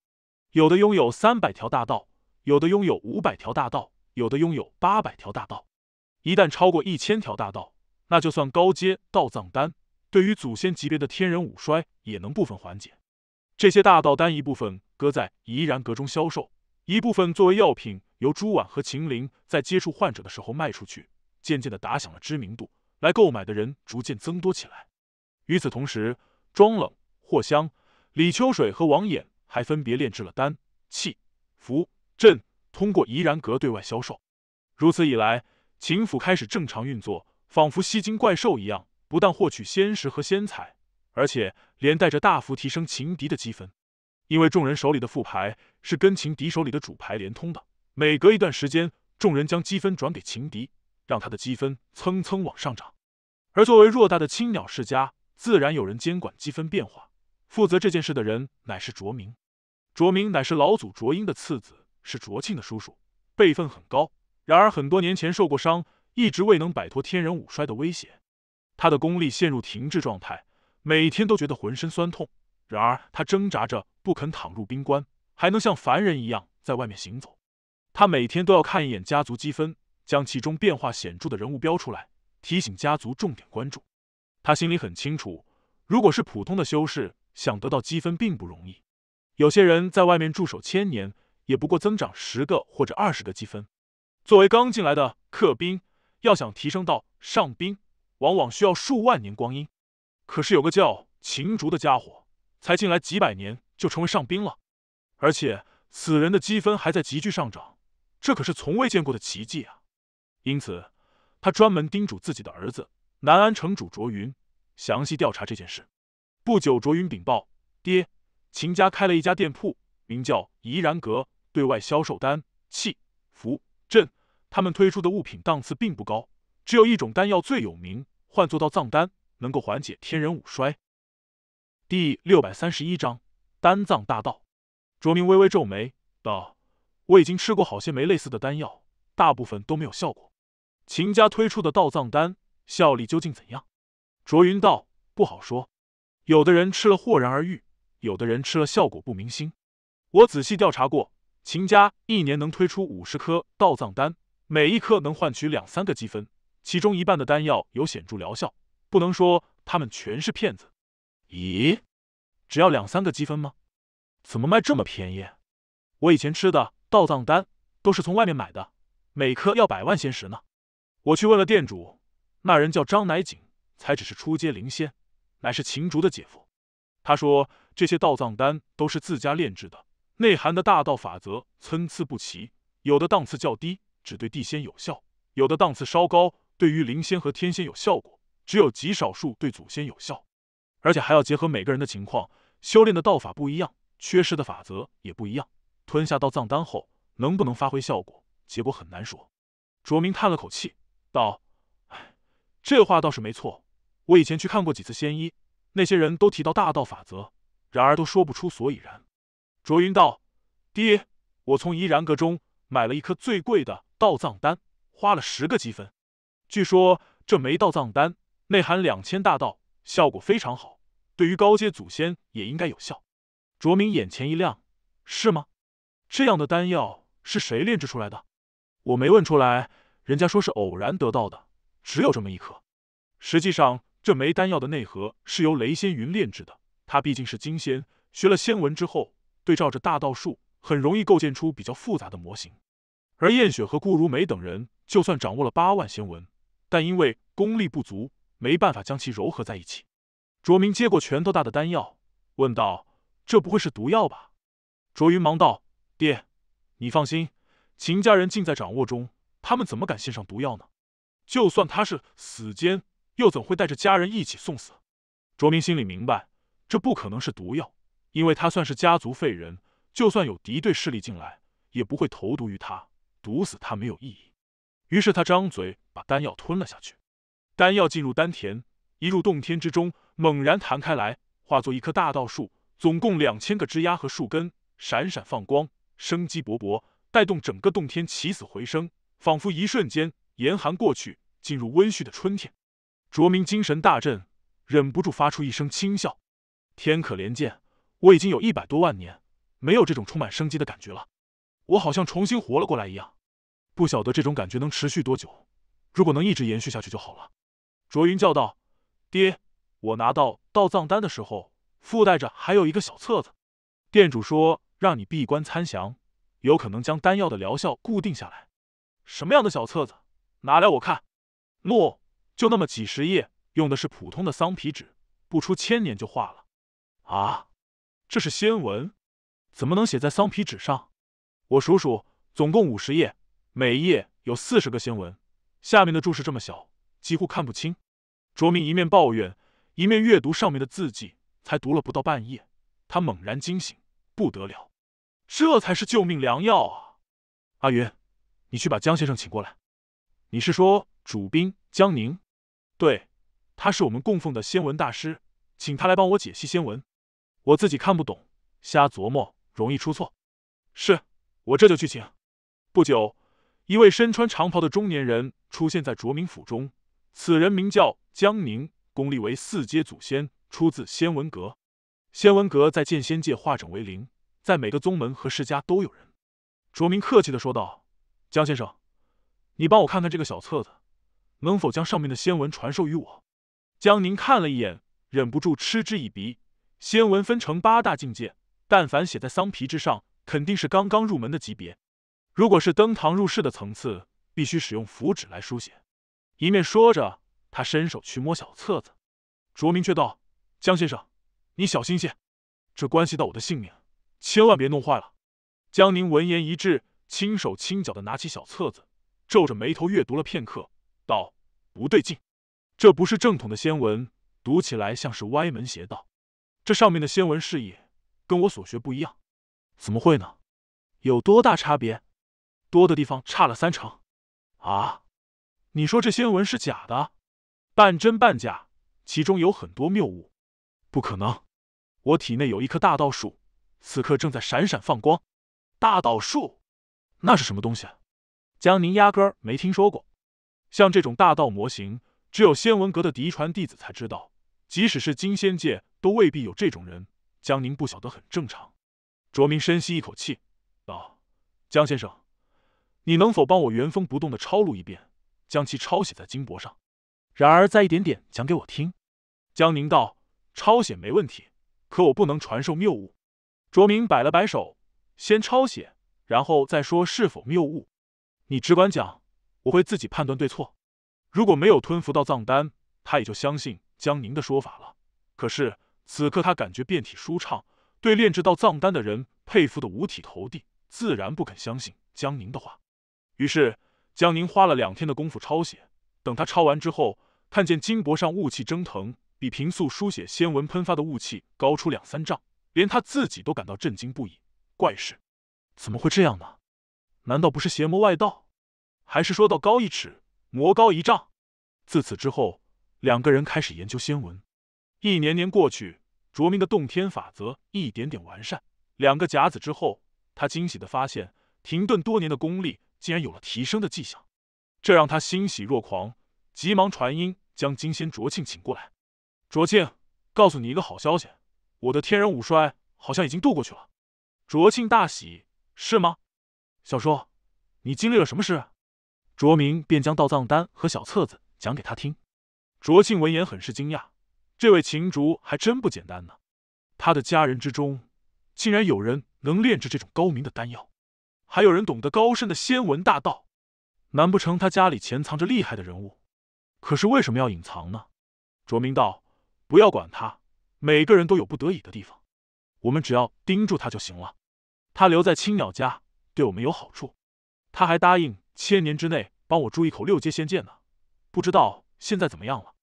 有的拥有三百条大道，有的拥有五百条大道，有的拥有八百条大道。一旦超过一千条大道，那就算高阶道藏丹。对于祖先级别的天人五衰也能部分缓解，这些大道丹一部分搁在怡然阁中销售，一部分作为药品由朱婉和秦玲在接触患者的时候卖出去，渐渐的打响了知名度，来购买的人逐渐增多起来。与此同时，庄冷、霍香、李秋水和王衍还分别炼制了丹、气、符、阵，通过怡然阁对外销售。如此一来，秦府开始正常运作，仿佛吸金怪兽一样。不但获取仙石和仙彩，而且连带着大幅提升情敌的积分，因为众人手里的副牌是跟情敌手里的主牌连通的。每隔一段时间，众人将积分转给情敌，让他的积分蹭蹭往上涨。而作为偌大的青鸟世家，自然有人监管积分变化。负责这件事的人乃是卓明，卓明乃是老祖卓英的次子，是卓庆的叔叔，辈分很高。然而很多年前受过伤，一直未能摆脱天人五衰的威胁。他的功力陷入停滞状态，每天都觉得浑身酸痛。然而他挣扎着不肯躺入冰棺，还能像凡人一样在外面行走。他每天都要看一眼家族积分，将其中变化显著的人物标出来，提醒家族重点关注。他心里很清楚，如果是普通的修士，想得到积分并不容易。有些人在外面驻守千年，也不过增长十个或者二十个积分。作为刚进来的客兵，要想提升到上兵，往往需要数万年光阴，可是有个叫秦竹的家伙，才进来几百年就成为上宾了，而且此人的积分还在急剧上涨，这可是从未见过的奇迹啊！因此，他专门叮嘱自己的儿子南安城主卓云，详细调查这件事。不久，卓云禀报：“爹，秦家开了一家店铺，名叫怡然阁，对外销售丹、器、符、阵。他们推出的物品档次并不高。”只有一种丹药最有名，唤作“道藏丹”，能够缓解天人五衰。第六百三十一章，丹藏大道。卓明微微皱眉道：“我已经吃过好些枚类似的丹药，大部分都没有效果。秦家推出的道藏丹效力究竟怎样？”卓云道：“不好说，有的人吃了豁然而愈，有的人吃了效果不明星。我仔细调查过，秦家一年能推出五十颗道藏丹，每一颗能换取两三个积分。”其中一半的丹药有显著疗效，不能说他们全是骗子。咦，只要两三个积分吗？怎么卖这么便宜？我以前吃的道藏丹都是从外面买的，每颗要百万仙石呢。我去问了店主，那人叫张乃景，才只是初阶灵仙，乃是秦竹的姐夫。他说这些道藏丹都是自家炼制的，内含的大道法则参差不齐，有的档次较低，只对地仙有效；有的档次稍高。对于灵仙和天仙有效果，只有极少数对祖先有效，而且还要结合每个人的情况，修炼的道法不一样，缺失的法则也不一样。吞下道藏丹后能不能发挥效果，结果很难说。卓明叹了口气道：“哎，这话倒是没错。我以前去看过几次仙医，那些人都提到大道法则，然而都说不出所以然。”卓云道：“爹，我从怡然阁中买了一颗最贵的道藏丹，花了十个积分。”据说这枚道藏丹内含两千大道，效果非常好，对于高阶祖先也应该有效。卓明眼前一亮，是吗？这样的丹药是谁炼制出来的？我没问出来，人家说是偶然得到的，只有这么一颗。实际上，这枚丹药的内核是由雷仙云炼制的。他毕竟是金仙，学了仙文之后，对照着大道术，很容易构建出比较复杂的模型。而燕雪和顾如梅等人，就算掌握了八万仙文。但因为功力不足，没办法将其糅合在一起。卓明接过拳头大的丹药，问道：“这不会是毒药吧？”卓云忙道：“爹，你放心，秦家人尽在掌握中，他们怎么敢献上毒药呢？就算他是死奸，又怎会带着家人一起送死？”卓明心里明白，这不可能是毒药，因为他算是家族废人，就算有敌对势力进来，也不会投毒于他，毒死他没有意义。于是他张嘴把丹药吞了下去，丹药进入丹田，一入洞天之中，猛然弹开来，化作一棵大道树，总共两千个枝丫和树根，闪闪放光，生机勃勃，带动整个洞天起死回生，仿佛一瞬间严寒过去，进入温煦的春天。卓明精神大振，忍不住发出一声轻笑：“天可怜见，我已经有一百多万年没有这种充满生机的感觉了，我好像重新活了过来一样。”不晓得这种感觉能持续多久，如果能一直延续下去就好了。卓云叫道：“爹，我拿到道藏单的时候，附带着还有一个小册子。店主说让你闭关参详，有可能将丹药的疗效固定下来。什么样的小册子？拿来我看。”“喏，就那么几十页，用的是普通的桑皮纸，不出千年就化了。”“啊，这是仙文，怎么能写在桑皮纸上？我数数，总共五十页。”每一页有四十个仙文，下面的注释这么小，几乎看不清。卓明一面抱怨，一面阅读上面的字迹，才读了不到半夜，他猛然惊醒，不得了，这才是救命良药啊！阿云，你去把江先生请过来。你是说主宾江宁？对，他是我们供奉的仙文大师，请他来帮我解析仙文，我自己看不懂，瞎琢磨容易出错。是，我这就去请。不久。一位身穿长袍的中年人出现在卓明府中。此人名叫江宁，功力为四阶祖先，出自仙文阁。仙文阁在剑仙界化整为零，在每个宗门和世家都有人。卓明客气的说道：“江先生，你帮我看看这个小册子，能否将上面的仙文传授于我？”江宁看了一眼，忍不住嗤之以鼻。仙文分成八大境界，但凡写在桑皮之上，肯定是刚刚入门的级别。如果是登堂入室的层次，必须使用符纸来书写。一面说着，他伸手去摸小册子，卓明却道：“江先生，你小心些，这关系到我的性命，千万别弄坏了。”江宁闻言一滞，轻手轻脚的拿起小册子，皱着眉头阅读了片刻，道：“不对劲，这不是正统的仙文，读起来像是歪门邪道。这上面的仙文释义跟我所学不一样，怎么会呢？有多大差别？”多的地方差了三成，啊！你说这仙文是假的，半真半假，其中有很多谬误，不可能。我体内有一棵大道树，此刻正在闪闪放光。大道树，那是什么东西？江宁压根儿没听说过。像这种大道模型，只有仙文阁的嫡传弟子才知道，即使是金仙界，都未必有这种人。江宁不晓得很正常。卓明深吸一口气，道：“江先生。”你能否帮我原封不动的抄录一遍，将其抄写在金箔上？然而再一点点讲给我听。江宁道：“抄写没问题，可我不能传授谬误。”卓明摆了摆手：“先抄写，然后再说是否谬误。你只管讲，我会自己判断对错。”如果没有吞服到藏丹，他也就相信江宁的说法了。可是此刻他感觉遍体舒畅，对炼制到藏丹的人佩服的五体投地，自然不肯相信江宁的话。于是江宁花了两天的功夫抄写。等他抄完之后，看见金箔上雾气蒸腾，比平素书写仙文喷发的雾气高出两三丈，连他自己都感到震惊不已。怪事，怎么会这样呢？难道不是邪魔外道？还是说道高一尺，魔高一丈？自此之后，两个人开始研究仙文。一年年过去，卓明的洞天法则一点点完善。两个甲子之后，他惊喜的发现，停顿多年的功力。竟然有了提升的迹象，这让他欣喜若狂，急忙传音将金仙卓庆请过来。卓庆，告诉你一个好消息，我的天人五衰好像已经度过去了。卓庆大喜，是吗？小叔，你经历了什么事？卓明便将道藏丹和小册子讲给他听。卓庆闻言很是惊讶，这位秦竹还真不简单呢，他的家人之中竟然有人能炼制这种高明的丹药。还有人懂得高深的仙文大道，难不成他家里潜藏着厉害的人物？可是为什么要隐藏呢？卓明道，不要管他，每个人都有不得已的地方，我们只要盯住他就行了。他留在青鸟家，对我们有好处。他还答应千年之内帮我铸一口六阶仙剑呢，不知道现在怎么样了。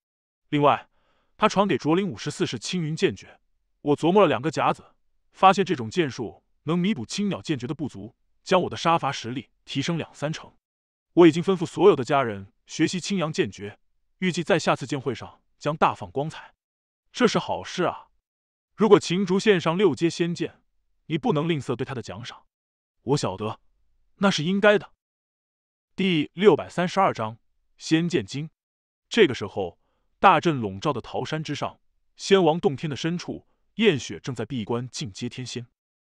另外，他传给卓林五十四式青云剑诀，我琢磨了两个甲子，发现这种剑术能弥补青鸟剑诀的不足。将我的杀伐实力提升两三成，我已经吩咐所有的家人学习青阳剑诀，预计在下次剑会上将大放光彩。这是好事啊！如果秦竹献上六阶仙剑，你不能吝啬对他的奖赏。我晓得，那是应该的。第六百三十二章仙剑经。这个时候，大阵笼罩的桃山之上，仙王洞天的深处，燕雪正在闭关进阶天仙，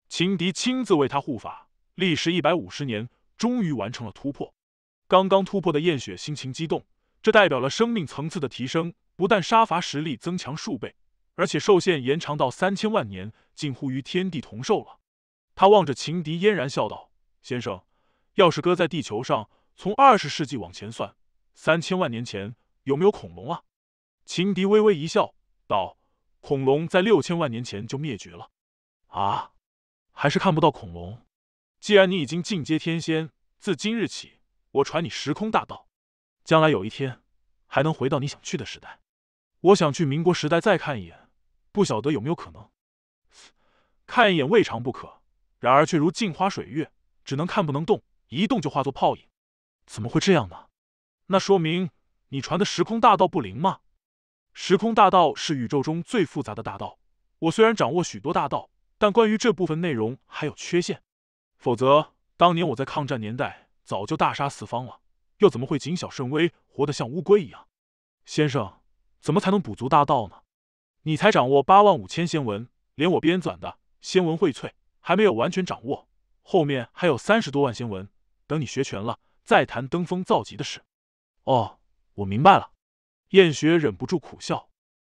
秦迪亲自为他护法。历时一百五十年，终于完成了突破。刚刚突破的燕雪心情激动，这代表了生命层次的提升，不但杀伐实力增强数倍，而且寿限延长到三千万年，近乎与天地同寿了。他望着情敌嫣然笑道：“先生，要是搁在地球上，从二十世纪往前算，三千万年前有没有恐龙啊？”情敌微微一笑，道：“恐龙在六千万年前就灭绝了，啊，还是看不到恐龙。”既然你已经进阶天仙，自今日起，我传你时空大道。将来有一天，还能回到你想去的时代。我想去民国时代再看一眼，不晓得有没有可能。看一眼未尝不可，然而却如镜花水月，只能看不能动，一动就化作泡影。怎么会这样呢？那说明你传的时空大道不灵吗？时空大道是宇宙中最复杂的大道。我虽然掌握许多大道，但关于这部分内容还有缺陷。否则，当年我在抗战年代早就大杀四方了，又怎么会谨小慎微，活得像乌龟一样？先生，怎么才能补足大道呢？你才掌握八万五千仙文，连我编纂的《仙文荟萃》还没有完全掌握，后面还有三十多万仙文，等你学全了再谈登峰造极的事。哦，我明白了。燕雪忍不住苦笑。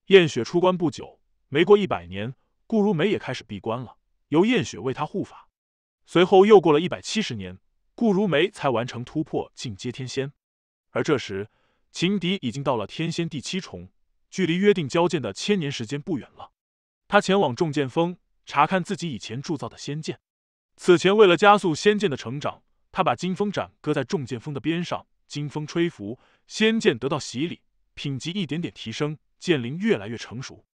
燕雪出关不久，没过一百年，顾如梅也开始闭关了，由燕雪为她护法。随后又过了一百七十年，顾如梅才完成突破，进阶天仙。而这时，情敌已经到了天仙第七重，距离约定交剑的千年时间不远了。他前往重剑峰查看自己以前铸造的仙剑。此前为了加速仙剑的成长，他把金风斩搁在重剑峰的边上，金风吹拂，仙剑得到洗礼，品级一点点提升，剑灵越来越成熟。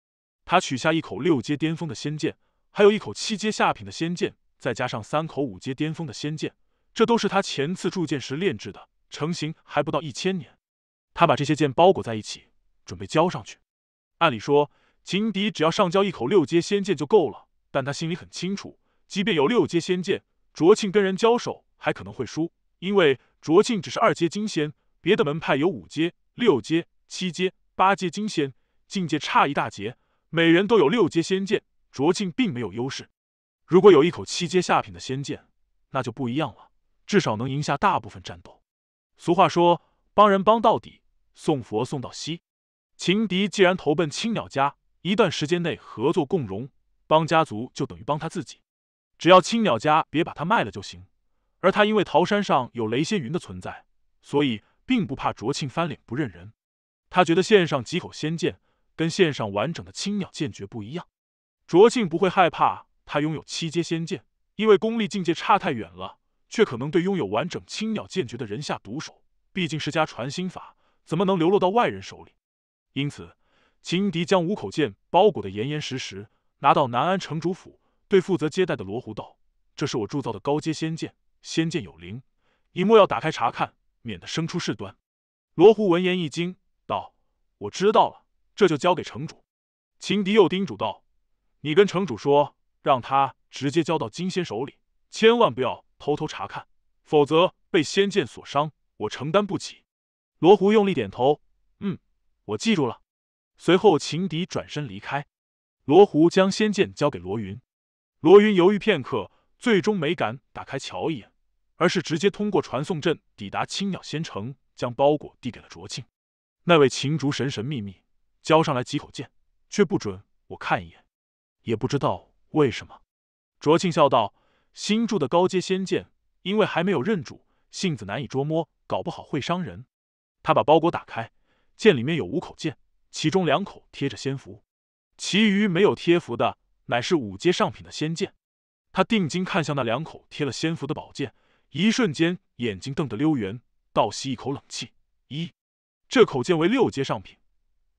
他取下一口六阶巅峰的仙剑，还有一口七阶下品的仙剑。再加上三口五阶巅峰的仙剑，这都是他前次铸剑时炼制的，成型还不到一千年。他把这些剑包裹在一起，准备交上去。按理说，情敌只要上交一口六阶仙剑就够了。但他心里很清楚，即便有六阶仙剑，卓庆跟人交手还可能会输，因为卓庆只是二阶金仙，别的门派有五阶、六阶、七阶、八阶金仙，境界差一大截。每人都有六阶仙剑，卓庆并没有优势。如果有一口七阶下品的仙剑，那就不一样了，至少能赢下大部分战斗。俗话说，帮人帮到底，送佛送到西。秦迪既然投奔青鸟家，一段时间内合作共荣，帮家族就等于帮他自己。只要青鸟家别把他卖了就行。而他因为桃山上有雷仙云的存在，所以并不怕卓庆翻脸不认人。他觉得献上几口仙剑，跟献上完整的青鸟剑诀不一样，卓庆不会害怕。他拥有七阶仙剑，因为功力境界差太远了，却可能对拥有完整青鸟剑诀的人下毒手。毕竟是家传心法，怎么能流落到外人手里？因此，秦迪将五口剑包裹的严严实实，拿到南安城主府，对负责接待的罗湖道：“这是我铸造的高阶仙剑，仙剑有灵，你莫要打开查看，免得生出事端。”罗湖闻言一惊，道：“我知道了，这就交给城主。”秦迪又叮嘱道：“你跟城主说。”让他直接交到金仙手里，千万不要偷偷查看，否则被仙剑所伤，我承担不起。罗湖用力点头，嗯，我记住了。随后，情敌转身离开。罗湖将仙剑交给罗云，罗云犹豫片刻，最终没敢打开瞧一眼，而是直接通过传送阵抵达青鸟仙城，将包裹递给了卓庆。那位情竹神神秘秘交上来几口剑，却不准我看一眼，也不知道。为什么？卓庆笑道：“新铸的高阶仙剑，因为还没有认主，性子难以捉摸，搞不好会伤人。”他把包裹打开，剑里面有五口剑，其中两口贴着仙符，其余没有贴符的乃是五阶上品的仙剑。他定睛看向那两口贴了仙符的宝剑，一瞬间眼睛瞪得溜圆，倒吸一口冷气。一，这口剑为六阶上品，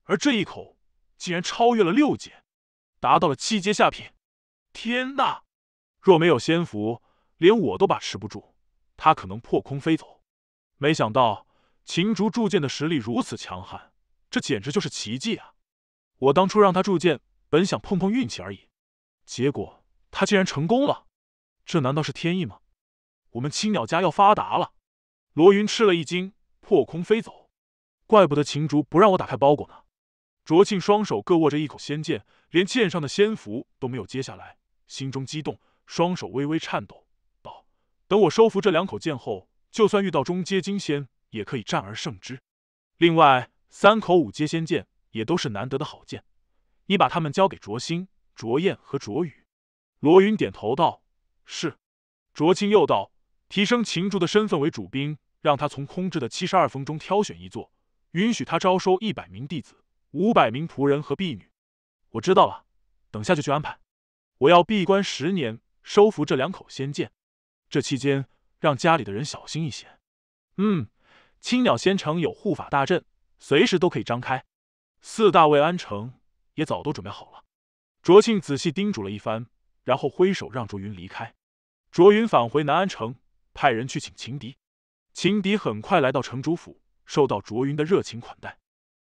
而这一口竟然超越了六阶，达到了七阶下品。天哪！若没有仙符，连我都把持不住，他可能破空飞走。没想到秦竹铸剑的实力如此强悍，这简直就是奇迹啊！我当初让他铸剑，本想碰碰运气而已，结果他竟然成功了，这难道是天意吗？我们青鸟家要发达了！罗云吃了一惊，破空飞走，怪不得秦竹不让我打开包裹呢。卓庆双手各握着一口仙剑，连剑上的仙符都没有接下来。心中激动，双手微微颤抖，道：“等我收服这两口剑后，就算遇到中阶金仙，也可以战而胜之。另外三口五阶仙剑也都是难得的好剑，你把他们交给卓心、卓燕和卓宇。”罗云点头道：“是。”卓青又道：“提升秦竹的身份为主兵，让他从空置的七十二峰中挑选一座，允许他招收一百名弟子、五百名仆人和婢女。”我知道了，等下就去安排。我要闭关十年，收服这两口仙剑。这期间，让家里的人小心一些。嗯，青鸟仙城有护法大阵，随时都可以张开。四大卫安城也早都准备好了。卓庆仔细叮嘱了一番，然后挥手让卓云离开。卓云返回南安城，派人去请秦敌。秦敌很快来到城主府，受到卓云的热情款待。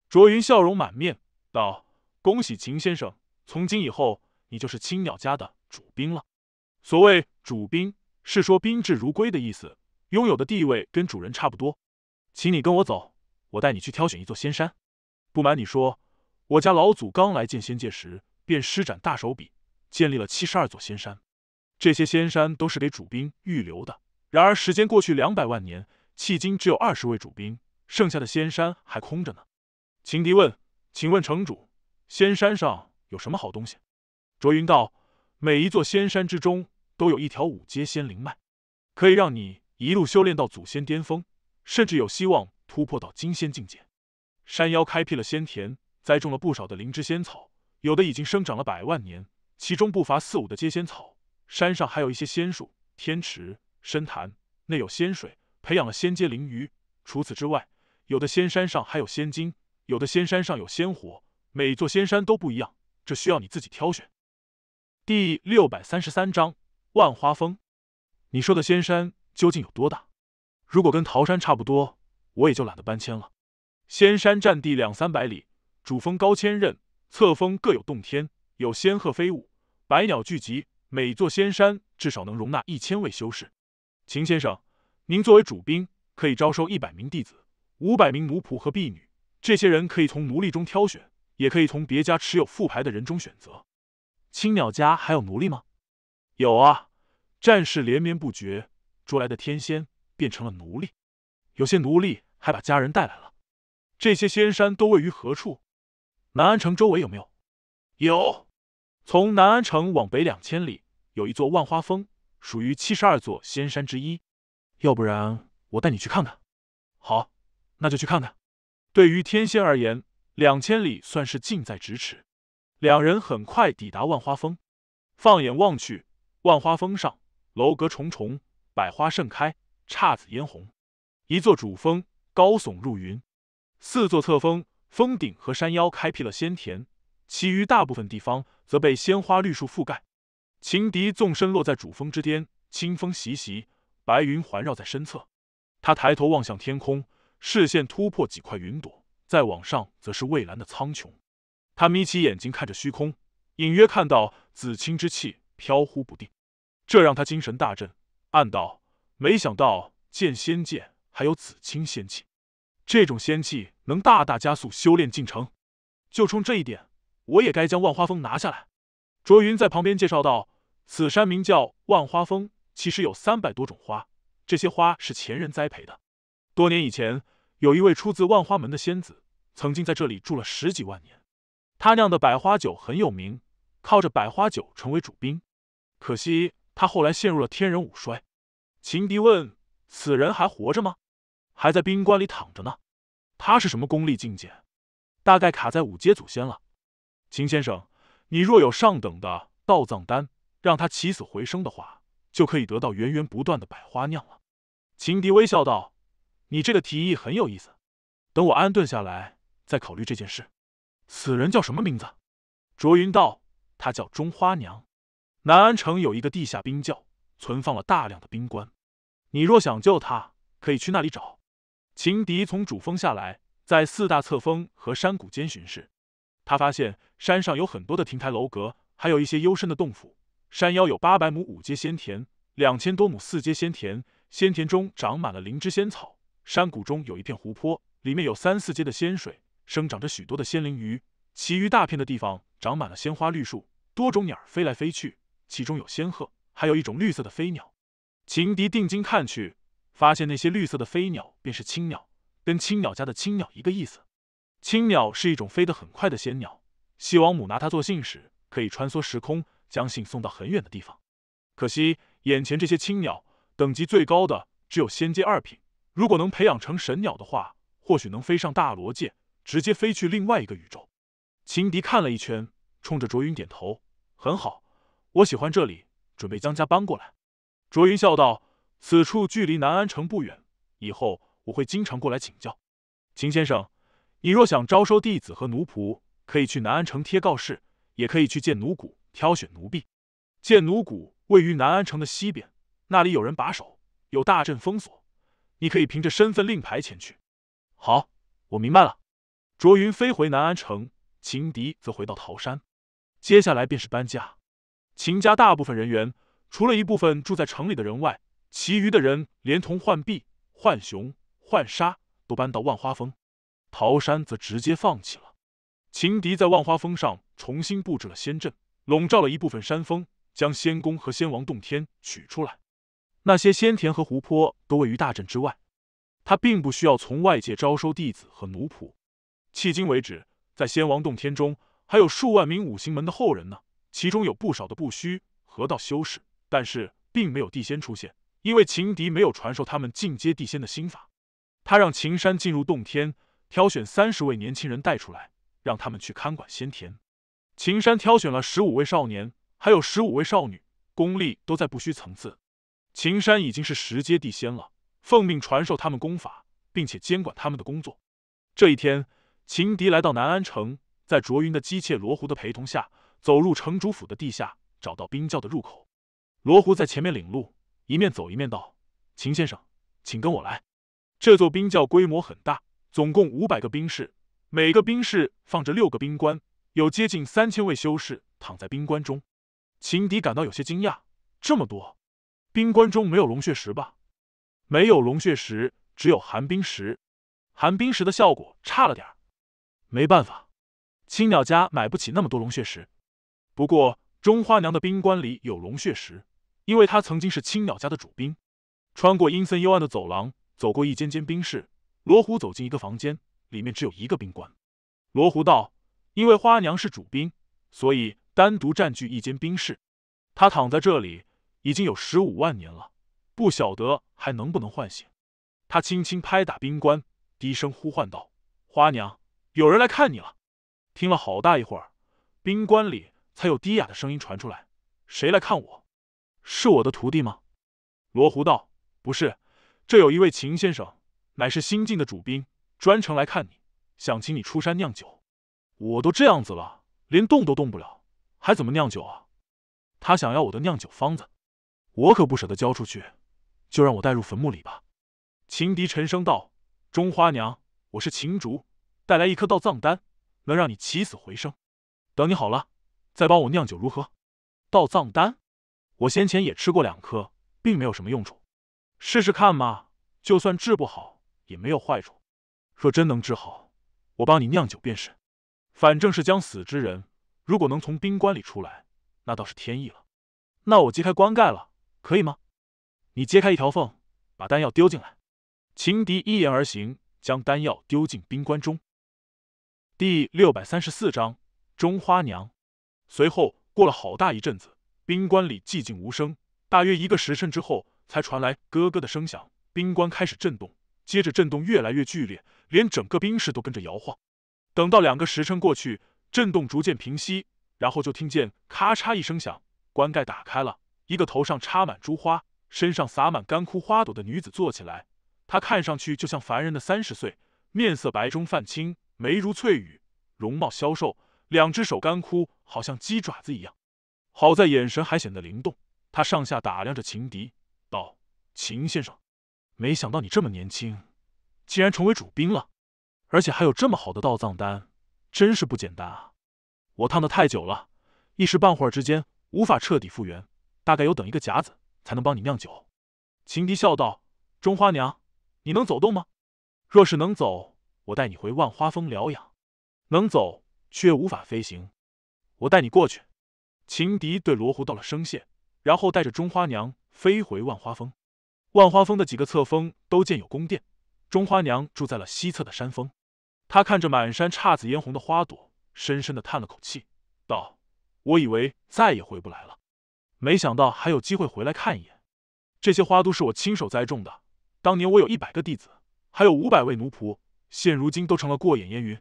卓云笑容满面道：“恭喜秦先生，从今以后。”你就是青鸟家的主兵了。所谓主兵，是说宾至如归的意思，拥有的地位跟主人差不多。请你跟我走，我带你去挑选一座仙山。不瞒你说，我家老祖刚来见仙界时，便施展大手笔，建立了七十二座仙山。这些仙山都是给主兵预留的。然而时间过去两百万年，迄今只有二十位主兵，剩下的仙山还空着呢。秦迪问：“请问城主，仙山上有什么好东西？”卓云道：“每一座仙山之中，都有一条五阶仙灵脉，可以让你一路修炼到祖仙巅峰，甚至有希望突破到金仙境界。山妖开辟了仙田，栽种了不少的灵芝仙草，有的已经生长了百万年，其中不乏四五的阶仙草。山上还有一些仙树、天池、深潭，内有仙水，培养了仙阶灵鱼。除此之外，有的仙山上还有仙金，有的仙山上有仙火。每座仙山都不一样，这需要你自己挑选。”第六百三十三章万花峰。你说的仙山究竟有多大？如果跟桃山差不多，我也就懒得搬迁了。仙山占地两三百里，主峰高千仞，侧峰各有洞天，有仙鹤飞舞，百鸟聚集。每座仙山至少能容纳一千位修士。秦先生，您作为主兵，可以招收一百名弟子，五百名奴仆和婢女。这些人可以从奴隶中挑选，也可以从别家持有副牌的人中选择。青鸟家还有奴隶吗？有啊，战事连绵不绝，捉来的天仙变成了奴隶，有些奴隶还把家人带来了。这些仙山都位于何处？南安城周围有没有？有，从南安城往北两千里有一座万花峰，属于七十二座仙山之一。要不然我带你去看看。好，那就去看看。对于天仙而言，两千里算是近在咫尺。两人很快抵达万花峰，放眼望去，万花峰上楼阁重重，百花盛开，姹紫嫣红。一座主峰高耸入云，四座侧峰峰顶和山腰开辟了仙田，其余大部分地方则被鲜花绿树覆盖。情敌纵身落在主峰之巅，清风习习，白云环绕在身侧。他抬头望向天空，视线突破几块云朵，再往上则是蔚蓝的苍穹。他眯起眼睛看着虚空，隐约看到紫青之气飘忽不定，这让他精神大振，暗道：没想到剑仙剑还有紫青仙气，这种仙气能大大加速修炼进程。就冲这一点，我也该将万花峰拿下来。卓云在旁边介绍道：“此山名叫万花峰，其实有三百多种花。这些花是前人栽培的。多年以前，有一位出自万花门的仙子，曾经在这里住了十几万年。”他酿的百花酒很有名，靠着百花酒成为主宾。可惜他后来陷入了天人五衰。秦迪问：“此人还活着吗？还在冰棺里躺着呢。他是什么功力境界？大概卡在五阶祖先了。”秦先生，你若有上等的道藏丹，让他起死回生的话，就可以得到源源不断的百花酿了。秦迪微笑道：“你这个提议很有意思，等我安顿下来再考虑这件事。”此人叫什么名字？卓云道，他叫钟花娘。南安城有一个地下冰窖，存放了大量的冰棺。你若想救他，可以去那里找。秦迪从主峰下来，在四大侧峰和山谷间巡视。他发现山上有很多的亭台楼阁，还有一些幽深的洞府。山腰有八百亩五阶仙田，两千多亩四阶仙田。仙田中长满了灵芝仙草。山谷中有一片湖泊，里面有三四阶的仙水。生长着许多的仙灵鱼，其余大片的地方长满了鲜花绿树，多种鸟儿飞来飞去，其中有仙鹤，还有一种绿色的飞鸟。秦迪定睛看去，发现那些绿色的飞鸟便是青鸟，跟青鸟家的青鸟一个意思。青鸟是一种飞得很快的仙鸟，西王母拿它做信使，可以穿梭时空，将信送到很远的地方。可惜眼前这些青鸟等级最高的只有仙阶二品，如果能培养成神鸟的话，或许能飞上大罗界。直接飞去另外一个宇宙，秦迪看了一圈，冲着卓云点头：“很好，我喜欢这里，准备将家搬过来。”卓云笑道：“此处距离南安城不远，以后我会经常过来请教。”秦先生，你若想招收弟子和奴仆，可以去南安城贴告示，也可以去见奴谷挑选奴婢。见奴谷位于南安城的西边，那里有人把守，有大阵封锁，你可以凭着身份令牌前去。好，我明白了。卓云飞回南安城，秦迪则回到桃山。接下来便是搬家。秦家大部分人员，除了一部分住在城里的人外，其余的人连同浣碧、浣熊、浣纱都搬到万花峰。桃山则直接放弃了。秦迪在万花峰上重新布置了仙阵，笼罩了一部分山峰，将仙宫和仙王洞天取出来。那些仙田和湖泊都位于大阵之外，他并不需要从外界招收弟子和奴仆。迄今为止，在仙王洞天中还有数万名五行门的后人呢，其中有不少的不虚河道修士，但是并没有地仙出现，因为秦迪没有传授他们进阶地仙的心法。他让秦山进入洞天，挑选三十位年轻人带出来，让他们去看管仙田。秦山挑选了十五位少年，还有十五位少女，功力都在不虚层次。秦山已经是十阶地仙了，奉命传授他们功法，并且监管他们的工作。这一天。秦迪来到南安城，在卓云的姬妾罗湖的陪同下，走入城主府的地下，找到冰窖的入口。罗湖在前面领路，一面走一面道：“秦先生，请跟我来。”这座冰窖规模很大，总共五百个冰室，每个冰室放着六个冰棺，有接近三千位修士躺在冰棺中。秦迪感到有些惊讶：“这么多，冰棺中没有龙血石吧？”“没有龙血石，只有寒冰石。寒冰石的效果差了点儿。”没办法，青鸟家买不起那么多龙血石。不过，钟花娘的冰棺里有龙血石，因为她曾经是青鸟家的主兵。穿过阴森幽暗的走廊，走过一间间冰室，罗虎走进一个房间，里面只有一个冰棺。罗虎道：“因为花娘是主兵，所以单独占据一间冰室。她躺在这里已经有十五万年了，不晓得还能不能唤醒。”他轻轻拍打冰棺，低声呼唤道：“花娘。”有人来看你了，听了好大一会儿，冰棺里才有低哑的声音传出来。谁来看我？是我的徒弟吗？罗湖道不是，这有一位秦先生，乃是新晋的主兵，专程来看你，想请你出山酿酒。我都这样子了，连动都动不了，还怎么酿酒啊？他想要我的酿酒方子，我可不舍得交出去，就让我带入坟墓里吧。秦笛沉声道：“钟花娘，我是秦竹。”带来一颗道藏丹，能让你起死回生。等你好了，再帮我酿酒如何？道藏丹，我先前也吃过两颗，并没有什么用处。试试看嘛，就算治不好也没有坏处。若真能治好，我帮你酿酒便是。反正是将死之人，如果能从冰棺里出来，那倒是天意了。那我揭开棺盖了，可以吗？你揭开一条缝，把丹药丢进来。情敌一言而行，将丹药丢进冰棺中。第六百三十四章中花娘。随后过了好大一阵子，冰棺里寂静无声。大约一个时辰之后，才传来咯咯的声响，冰棺开始震动。接着震动越来越剧烈，连整个冰室都跟着摇晃。等到两个时辰过去，震动逐渐平息，然后就听见咔嚓一声响，棺盖打开了。一个头上插满珠花，身上洒满干枯花朵的女子坐起来。她看上去就像凡人的三十岁，面色白中泛青。眉如翠羽，容貌消瘦，两只手干枯，好像鸡爪子一样。好在眼神还显得灵动。他上下打量着秦迪，道：“秦先生，没想到你这么年轻，竟然成为主兵了，而且还有这么好的道藏丹，真是不简单啊！”我烫的太久了，一时半会儿之间无法彻底复原，大概有等一个甲子才能帮你酿酒。”秦迪笑道：“钟花娘，你能走动吗？若是能走。”我带你回万花峰疗养，能走却无法飞行，我带你过去。情敌对罗湖道了声谢，然后带着中花娘飞回万花峰。万花峰的几个侧峰都建有宫殿，中花娘住在了西侧的山峰。她看着满山姹紫嫣红的花朵，深深的叹了口气，道：“我以为再也回不来了，没想到还有机会回来看一眼。这些花都是我亲手栽种的。当年我有一百个弟子，还有五百位奴仆。”现如今都成了过眼烟云。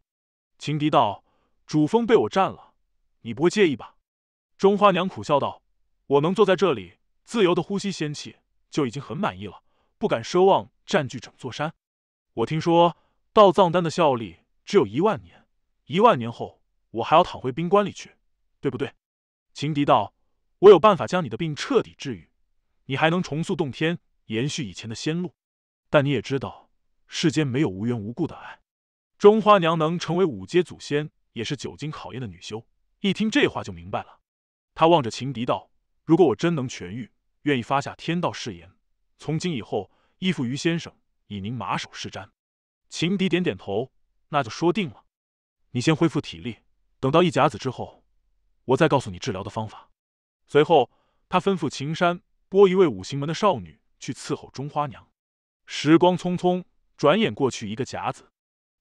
情敌道：“主峰被我占了，你不会介意吧？”钟花娘苦笑道：“我能坐在这里，自由的呼吸仙气，就已经很满意了，不敢奢望占据整座山。我听说道藏丹的效力只有一万年，一万年后，我还要躺回冰棺里去，对不对？”情敌道：“我有办法将你的病彻底治愈，你还能重塑洞天，延续以前的仙路。但你也知道。”世间没有无缘无故的爱，钟花娘能成为五阶祖先，也是久经考验的女修。一听这话就明白了，她望着秦笛道：“如果我真能痊愈，愿意发下天道誓言，从今以后依附于先生，以您马首是瞻。”秦笛点点头：“那就说定了。”你先恢复体力，等到一甲子之后，我再告诉你治疗的方法。随后，他吩咐秦山拨一位五行门的少女去伺候钟花娘。时光匆匆。转眼过去一个甲子。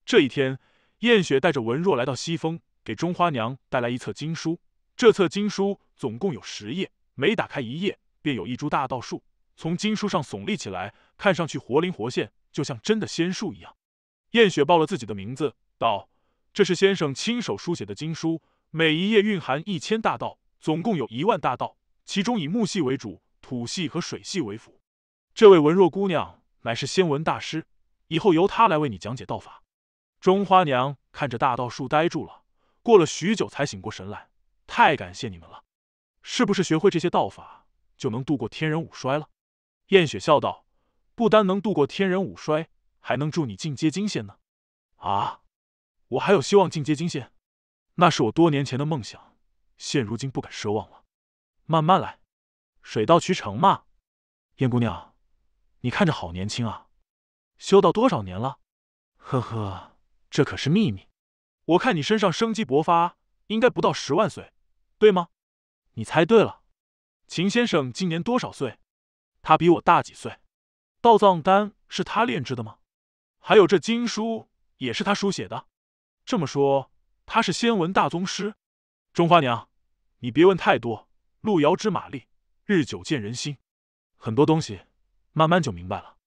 这一天，燕雪带着文若来到西峰，给钟花娘带来一册经书。这册经书总共有十页，每打开一页，便有一株大道树从经书上耸立起来，看上去活灵活现，就像真的仙树一样。燕雪报了自己的名字，道：“这是先生亲手书写的经书，每一页蕴含一千大道，总共有一万大道，其中以木系为主，土系和水系为辅。这位文若姑娘乃是仙文大师。”以后由他来为你讲解道法。钟花娘看着大道树呆住了，过了许久才醒过神来。太感谢你们了！是不是学会这些道法就能度过天人五衰了？燕雪笑道：“不单能度过天人五衰，还能助你进阶金仙呢。”啊！我还有希望进阶金仙？那是我多年前的梦想，现如今不敢奢望了。慢慢来，水到渠成嘛。燕姑娘，你看着好年轻啊！修到多少年了？呵呵，这可是秘密。我看你身上生机勃发，应该不到十万岁，对吗？你猜对了。秦先生今年多少岁？他比我大几岁？道藏丹是他炼制的吗？还有这经书也是他书写的？这么说，他是仙文大宗师。钟花娘，你别问太多。路遥知马力，日久见人心，很多东西慢慢就明白了，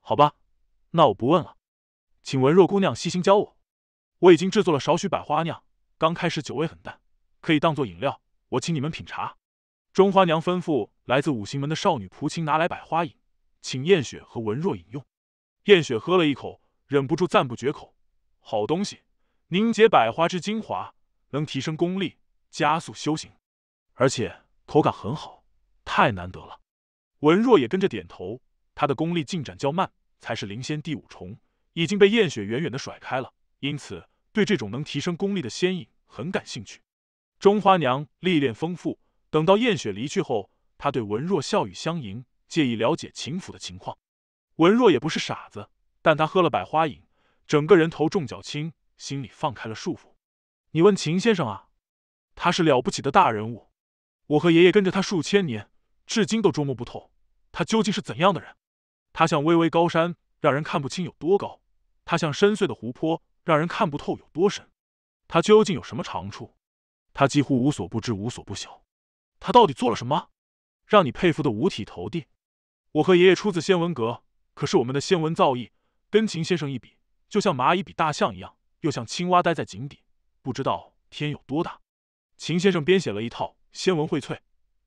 好吧？那我不问了，请文若姑娘悉心教我。我已经制作了少许百花酿，刚开始酒味很淡，可以当做饮料。我请你们品茶。中花娘吩咐来自五行门的少女蒲青拿来百花饮，请燕雪和文若饮用。燕雪喝了一口，忍不住赞不绝口：“好东西，凝结百花之精华，能提升功力，加速修行，而且口感很好，太难得了。”文若也跟着点头。她的功力进展较慢。才是灵仙第五重，已经被燕雪远远的甩开了，因此对这种能提升功力的仙影很感兴趣。钟花娘历练丰富，等到燕雪离去后，她对文若笑语相迎，介意了解秦府的情况。文若也不是傻子，但她喝了百花饮，整个人头重脚轻，心里放开了束缚。你问秦先生啊，他是了不起的大人物，我和爷爷跟着他数千年，至今都捉摸不透他究竟是怎样的人。他像巍巍高山，让人看不清有多高；他像深邃的湖泊，让人看不透有多深。他究竟有什么长处？他几乎无所不知，无所不晓。他到底做了什么，让你佩服的五体投地？我和爷爷出自仙文阁，可是我们的仙文造诣跟秦先生一比，就像蚂蚁比大象一样，又像青蛙待在井底，不知道天有多大。秦先生编写了一套《仙文荟萃》，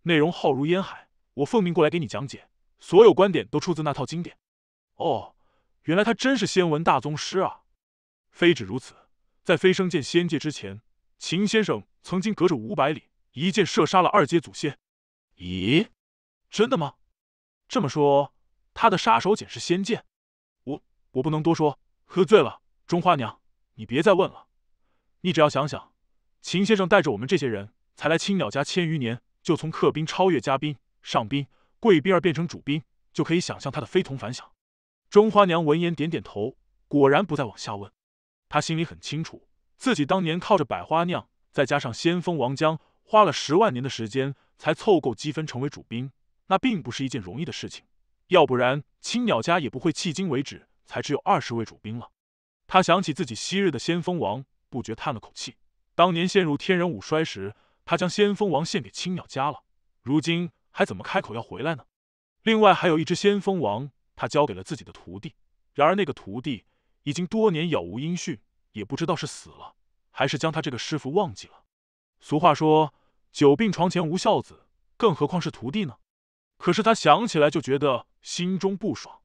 内容浩如烟海，我奉命过来给你讲解。所有观点都出自那套经典。哦，原来他真是仙文大宗师啊！非止如此，在飞升见仙界之前，秦先生曾经隔着五百里一箭射杀了二阶祖先。咦？真的吗？这么说，他的杀手锏是仙剑？我我不能多说，喝醉了。中花娘，你别再问了。你只要想想，秦先生带着我们这些人才来青鸟家千余年，就从客宾超越嘉宾上宾。贵宾儿变成主宾，就可以想象他的非同凡响。钟花娘闻言点点头，果然不再往下问。她心里很清楚，自己当年靠着百花酿，再加上先锋王浆，花了十万年的时间才凑够积分成为主宾，那并不是一件容易的事情。要不然青鸟家也不会迄今为止才只有二十位主宾了。她想起自己昔日的先锋王，不觉叹了口气。当年陷入天人五衰时，她将先锋王献给青鸟家了。如今。还怎么开口要回来呢？另外还有一只先锋王，他交给了自己的徒弟。然而那个徒弟已经多年杳无音讯，也不知道是死了，还是将他这个师傅忘记了。俗话说“久病床前无孝子”，更何况是徒弟呢？可是他想起来就觉得心中不爽。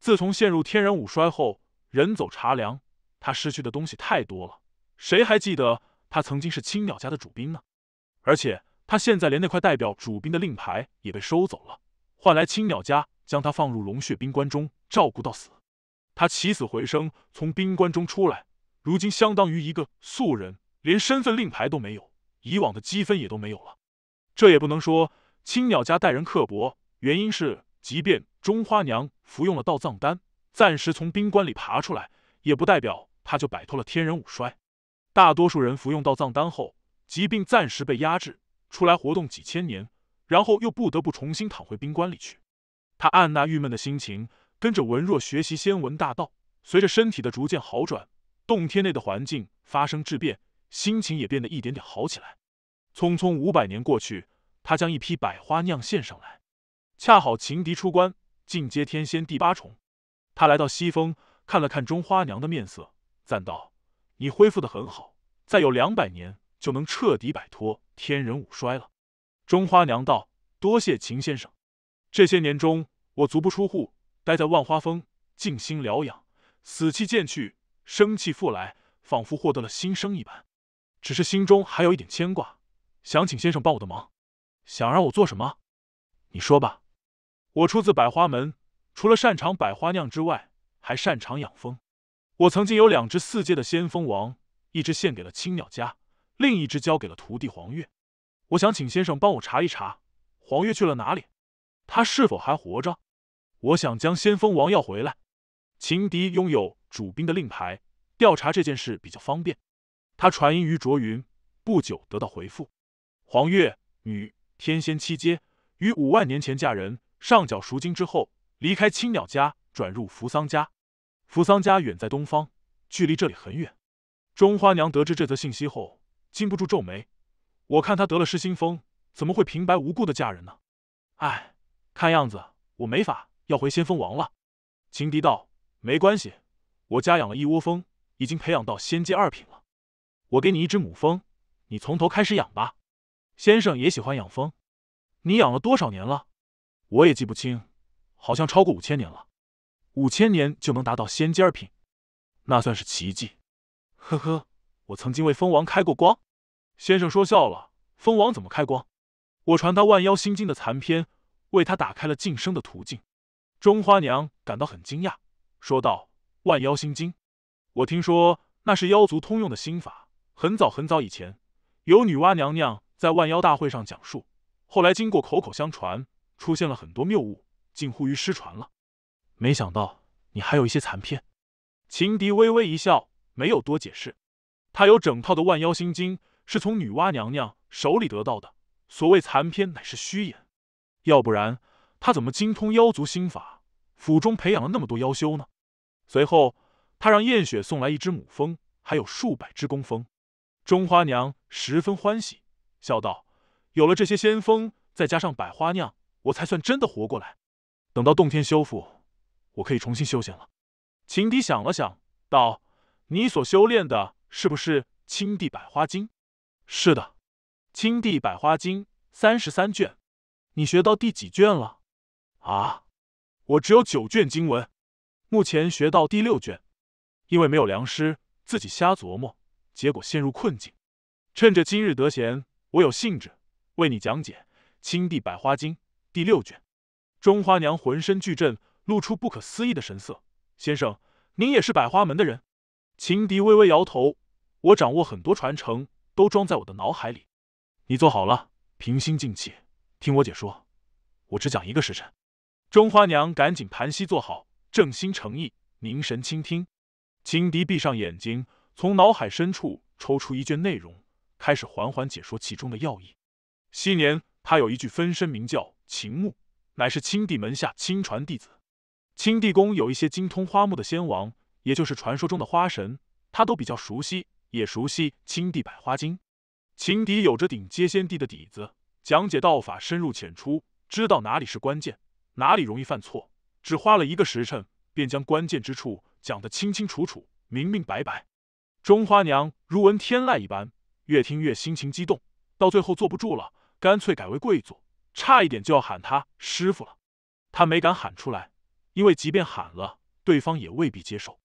自从陷入天然五衰后，人走茶凉，他失去的东西太多了。谁还记得他曾经是青鸟家的主兵呢？而且。他现在连那块代表主兵的令牌也被收走了，换来青鸟家将他放入龙血冰棺中照顾到死。他起死回生从冰棺中出来，如今相当于一个素人，连身份令牌都没有，以往的积分也都没有了。这也不能说青鸟家待人刻薄，原因是即便钟花娘服用了道藏丹，暂时从冰棺里爬出来，也不代表她就摆脱了天人五衰。大多数人服用道藏丹后，疾病暂时被压制。出来活动几千年，然后又不得不重新躺回冰棺里去。他按捺郁闷的心情，跟着文若学习仙文大道。随着身体的逐渐好转，洞天内的环境发生质变，心情也变得一点点好起来。匆匆五百年过去，他将一批百花酿献上来。恰好情敌出关，进阶天仙第八重。他来到西风，看了看钟花娘的面色，赞道：“你恢复的很好，再有两百年。”就能彻底摆脱天人五衰了。钟花娘道：“多谢秦先生，这些年中我足不出户，待在万花峰静心疗养，死气渐去，生气复来，仿佛获得了新生一般。只是心中还有一点牵挂，想请先生帮我的忙，想让我做什么？你说吧。我出自百花门，除了擅长百花酿之外，还擅长养蜂。我曾经有两只四阶的仙蜂王，一只献给了青鸟家。”另一只交给了徒弟黄月，我想请先生帮我查一查黄月去了哪里，他是否还活着？我想将先锋王要回来。秦迪拥有主兵的令牌，调查这件事比较方便。他传音于卓云，不久得到回复：黄月，女，天仙七阶，于五万年前嫁人，上缴赎金之后离开青鸟家，转入扶桑家。扶桑家远在东方，距离这里很远。钟花娘得知这则信息后。禁不住皱眉，我看他得了失心疯，怎么会平白无故的嫁人呢？哎，看样子我没法要回先锋王了。情敌道：“没关系，我家养了一窝蜂，已经培养到仙阶二品了。我给你一只母蜂，你从头开始养吧。”先生也喜欢养蜂，你养了多少年了？我也记不清，好像超过五千年了。五千年就能达到仙阶二品，那算是奇迹。呵呵。我曾经为蜂王开过光，先生说笑了，蜂王怎么开光？我传他《万妖心经》的残篇，为他打开了晋升的途径。钟花娘感到很惊讶，说道：“万妖心经，我听说那是妖族通用的心法，很早很早以前，有女娲娘娘在万妖大会上讲述，后来经过口口相传，出现了很多谬误，近乎于失传了。没想到你还有一些残篇。”秦迪微微一笑，没有多解释。他有整套的《万妖心经》，是从女娲娘娘手里得到的。所谓残篇，乃是虚言。要不然，他怎么精通妖族心法，府中培养了那么多妖修呢？随后，他让燕雪送来一只母蜂，还有数百只工蜂。钟花娘十分欢喜，笑道：“有了这些仙蜂，再加上百花酿，我才算真的活过来。等到洞天修复，我可以重新修仙了。”秦迪想了想，道：“你所修炼的……”是不是《青帝百花经》？是的，《青帝百花经》三十三卷，你学到第几卷了？啊，我只有九卷经文，目前学到第六卷，因为没有良师，自己瞎琢磨，结果陷入困境。趁着今日得闲，我有兴致为你讲解《青帝百花经》第六卷。钟花娘浑身巨震，露出不可思议的神色。先生，您也是百花门的人？秦迪微微摇头，我掌握很多传承，都装在我的脑海里。你坐好了，平心静气，听我解说。我只讲一个时辰。钟花娘赶紧盘膝坐好，正心诚意，凝神倾听。秦迪闭上眼睛，从脑海深处抽出一卷内容，开始缓缓解说其中的要义。昔年他有一具分身，名叫秦木，乃是青帝门下亲传弟子。青帝宫有一些精通花木的仙王。也就是传说中的花神，他都比较熟悉，也熟悉《青帝百花经》。情敌有着顶阶仙帝的底子，讲解道法深入浅出，知道哪里是关键，哪里容易犯错。只花了一个时辰，便将关键之处讲得清清楚楚、明明白白。钟花娘如闻天籁一般，越听越心情激动，到最后坐不住了，干脆改为跪坐，差一点就要喊他师傅了。他没敢喊出来，因为即便喊了，对方也未必接受。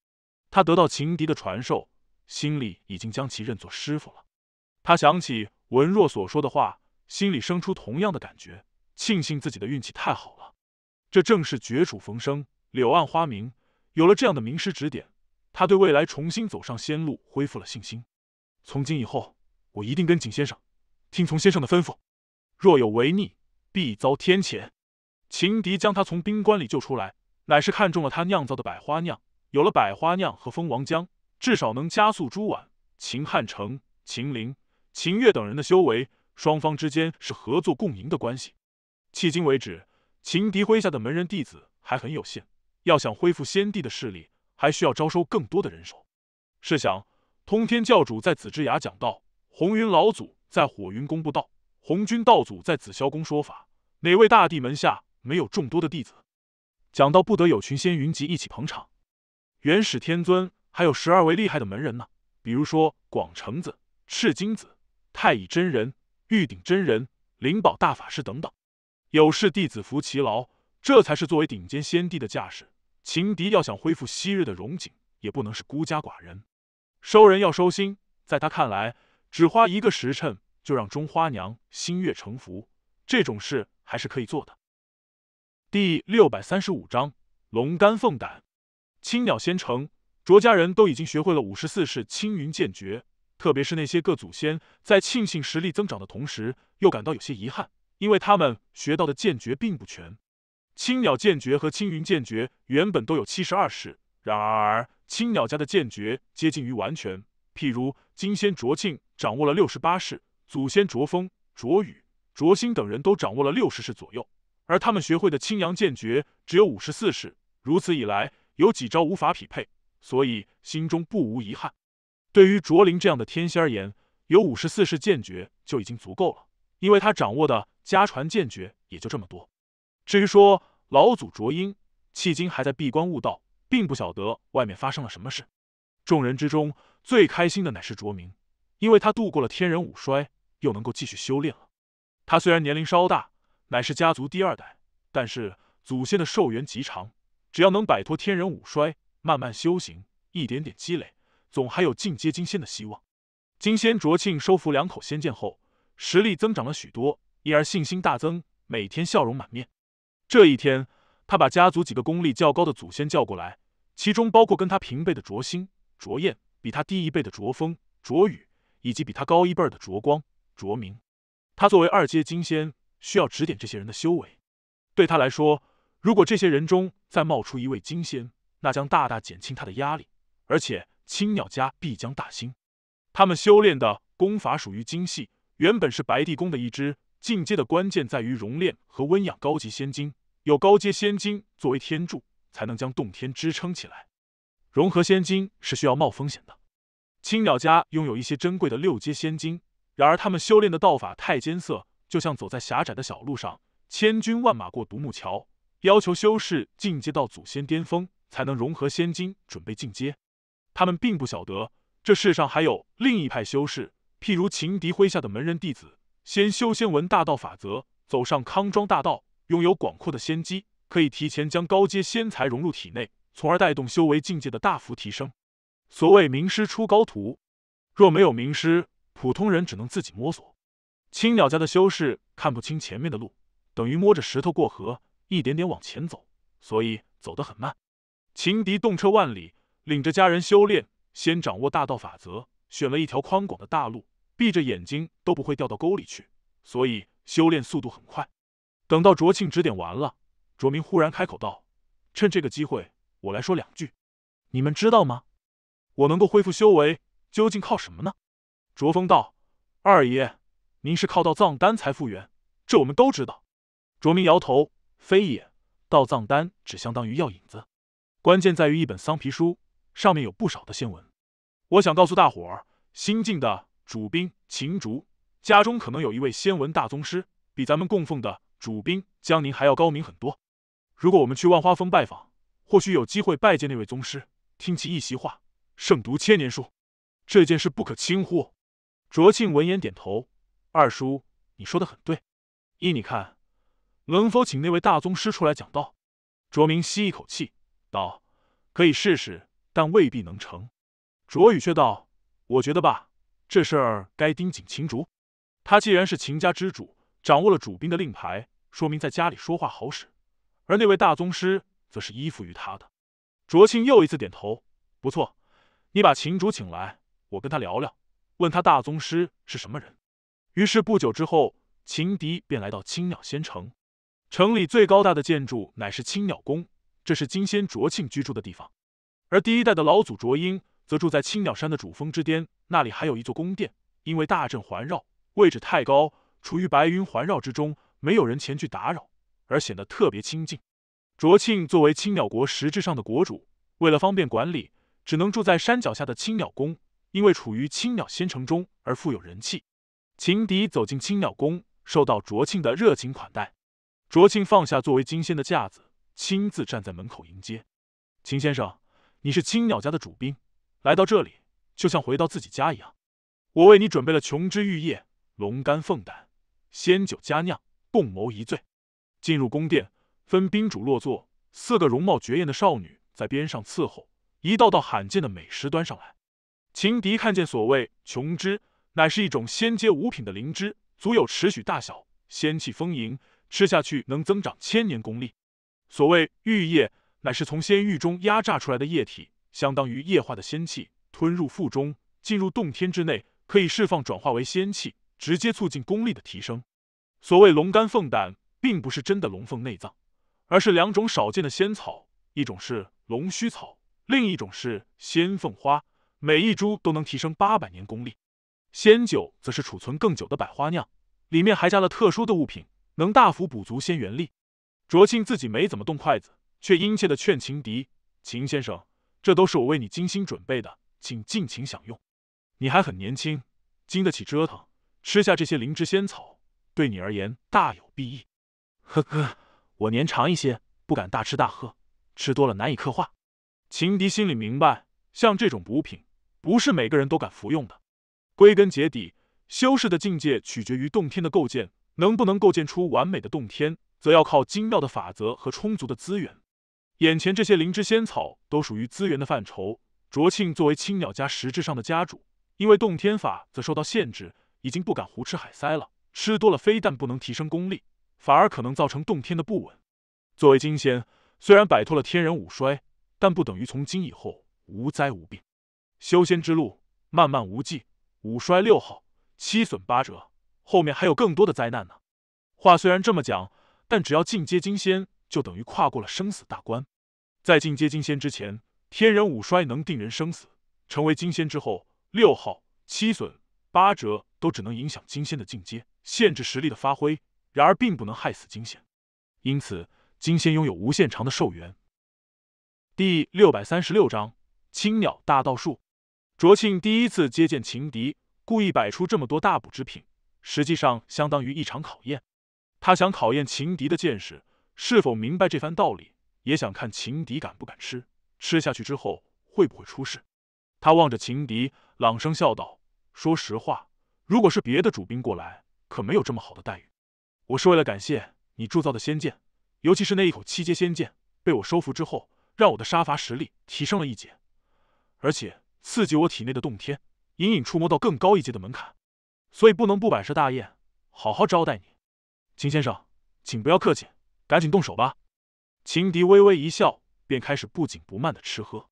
他得到情敌的传授，心里已经将其认作师傅了。他想起文若所说的话，心里生出同样的感觉，庆幸自己的运气太好了。这正是绝处逢生，柳暗花明。有了这样的名师指点，他对未来重新走上仙路恢复了信心。从今以后，我一定跟景先生，听从先生的吩咐，若有违逆，必遭天谴。情敌将他从冰棺里救出来，乃是看中了他酿造的百花酿。有了百花酿和蜂王浆，至少能加速朱婉、秦汉城、秦陵、秦月等人的修为。双方之间是合作共赢的关系。迄今为止，秦狄麾下的门人弟子还很有限，要想恢复先帝的势力，还需要招收更多的人手。试想，通天教主在紫之崖讲道，红云老祖在火云宫布道，红军道祖在紫霄宫说法，哪位大帝门下没有众多的弟子？讲到不得有群仙云集一起捧场。元始天尊还有十二位厉害的门人呢，比如说广成子、赤金子、太乙真人、玉鼎真人、灵宝大法师等等。有事弟子服其劳，这才是作为顶尖仙帝的架势。情敌要想恢复昔日的荣景，也不能是孤家寡人。收人要收心，在他看来，只花一个时辰就让钟花娘心悦诚服，这种事还是可以做的。第六百三十五章：龙肝凤胆。青鸟仙城，卓家人都已经学会了五十四式青云剑诀。特别是那些各祖先，在庆幸实力增长的同时，又感到有些遗憾，因为他们学到的剑诀并不全。青鸟剑诀和青云剑诀原本都有七十二式，然而青鸟家的剑诀接近于完全。譬如金仙卓庆掌握了六十八式，祖先卓风、卓雨、卓星等人都掌握了六十式左右，而他们学会的青阳剑诀只有五十四式。如此一来。有几招无法匹配，所以心中不无遗憾。对于卓林这样的天仙而言，有五十四式剑诀就已经足够了，因为他掌握的家传剑诀也就这么多。至于说老祖卓英，迄今还在闭关悟道，并不晓得外面发生了什么事。众人之中最开心的乃是卓明，因为他度过了天人五衰，又能够继续修炼了。他虽然年龄稍大，乃是家族第二代，但是祖先的寿元极长。只要能摆脱天人五衰，慢慢修行，一点点积累，总还有进阶金仙的希望。金仙卓庆收服两口仙剑后，实力增长了许多，因而信心大增，每天笑容满面。这一天，他把家族几个功力较高的祖先叫过来，其中包括跟他平辈的卓星、卓燕，比他低一辈的卓风、卓雨，以及比他高一辈的卓光、卓明。他作为二阶金仙，需要指点这些人的修为，对他来说。如果这些人中再冒出一位金仙，那将大大减轻他的压力，而且青鸟家必将大兴。他们修炼的功法属于精系，原本是白帝宫的一支。进阶的关键在于熔炼和温养高级仙金，有高阶仙金作为天柱，才能将洞天支撑起来。融合仙金是需要冒风险的。青鸟家拥有一些珍贵的六阶仙金，然而他们修炼的道法太艰涩，就像走在狭窄的小路上，千军万马过独木桥。要求修士进阶到祖先巅峰，才能融合仙金，准备进阶。他们并不晓得这世上还有另一派修士，譬如秦敌麾下的门人弟子，先修仙文大道法则，走上康庄大道，拥有广阔的仙机，可以提前将高阶仙材融入体内，从而带动修为境界的大幅提升。所谓名师出高徒，若没有名师，普通人只能自己摸索。青鸟家的修士看不清前面的路，等于摸着石头过河。一点点往前走，所以走得很慢。情敌动车万里，领着家人修炼，先掌握大道法则，选了一条宽广的大路，闭着眼睛都不会掉到沟里去，所以修炼速度很快。等到卓庆指点完了，卓明忽然开口道：“趁这个机会，我来说两句。你们知道吗？我能够恢复修为，究竟靠什么呢？”卓峰道：“二爷，您是靠到藏丹才复原，这我们都知道。”卓明摇头。非也，道藏丹只相当于药引子，关键在于一本桑皮书，上面有不少的仙文。我想告诉大伙儿，新晋的主兵秦竹家中可能有一位仙文大宗师，比咱们供奉的主兵江宁还要高明很多。如果我们去万花峰拜访，或许有机会拜见那位宗师，听其一席话，胜读千年书。这件事不可轻忽。卓庆闻言点头，二叔，你说的很对。依你看。能否请那位大宗师出来讲道？卓明吸一口气道：“可以试试，但未必能成。”卓宇却道：“我觉得吧，这事儿该盯紧秦竹。他既然是秦家之主，掌握了主兵的令牌，说明在家里说话好使。而那位大宗师则是依附于他的。”卓庆又一次点头：“不错，你把秦竹请来，我跟他聊聊，问他大宗师是什么人。”于是不久之后，秦迪便来到青鸟仙城。城里最高大的建筑乃是青鸟宫，这是金仙卓庆居住的地方，而第一代的老祖卓英则住在青鸟山的主峰之巅，那里还有一座宫殿，因为大阵环绕，位置太高，处于白云环绕之中，没有人前去打扰，而显得特别清静。卓庆作为青鸟国实质上的国主，为了方便管理，只能住在山脚下的青鸟宫，因为处于青鸟仙城中而富有人气。情敌走进青鸟宫，受到卓庆的热情款待。卓青放下作为金仙的架子，亲自站在门口迎接秦先生。你是青鸟家的主宾，来到这里就像回到自己家一样。我为你准备了琼枝玉叶、龙肝凤胆、仙酒佳酿，共谋一醉。进入宫殿，分宾主落座，四个容貌绝艳的少女在边上伺候，一道道罕见的美食端上来。秦迪看见，所谓琼枝，乃是一种仙阶五品的灵芝，足有尺许大小，仙气丰盈。吃下去能增长千年功力。所谓玉液，乃是从仙玉中压榨出来的液体，相当于液化的仙气。吞入腹中，进入洞天之内，可以释放转化为仙气，直接促进功力的提升。所谓龙肝凤胆，并不是真的龙凤内脏，而是两种少见的仙草，一种是龙须草，另一种是仙凤花。每一株都能提升八百年功力。仙酒则是储存更久的百花酿，里面还加了特殊的物品。能大幅补足仙元力，卓庆自己没怎么动筷子，却殷切的劝秦迪：“秦先生，这都是我为你精心准备的，请尽情享用。你还很年轻，经得起折腾，吃下这些灵芝仙草，对你而言大有裨益。”“呵呵，我年长一些，不敢大吃大喝，吃多了难以刻画。”秦迪心里明白，像这种补品，不是每个人都敢服用的。归根结底，修士的境界取决于洞天的构建。能不能构建出完美的洞天，则要靠精妙的法则和充足的资源。眼前这些灵芝仙草都属于资源的范畴。卓庆作为青鸟家实质上的家主，因为洞天法则受到限制，已经不敢胡吃海塞了。吃多了，非但不能提升功力，反而可能造成洞天的不稳。作为金仙，虽然摆脱了天人五衰，但不等于从今以后无灾无病。修仙之路漫漫无际，五衰六耗，七损八折。后面还有更多的灾难呢。话虽然这么讲，但只要进阶金仙，就等于跨过了生死大关。在进阶金仙之前，天人五衰能定人生死；成为金仙之后，六耗、七损、八折都只能影响金仙的进阶，限制实力的发挥，然而并不能害死金仙。因此，金仙拥有无限长的寿元。第六百三十六章青鸟大道术。卓庆第一次接见情敌，故意摆出这么多大补之品。实际上，相当于一场考验。他想考验情敌的见识，是否明白这番道理，也想看情敌敢不敢吃，吃下去之后会不会出事。他望着情敌，朗声笑道：“说实话，如果是别的主兵过来，可没有这么好的待遇。我是为了感谢你铸造的仙剑，尤其是那一口七阶仙剑，被我收服之后，让我的杀伐实力提升了一阶，而且刺激我体内的洞天，隐隐触摸到更高一阶的门槛。”所以不能不摆设大宴，好好招待你，秦先生，请不要客气，赶紧动手吧。秦迪微微一笑，便开始不紧不慢的吃喝。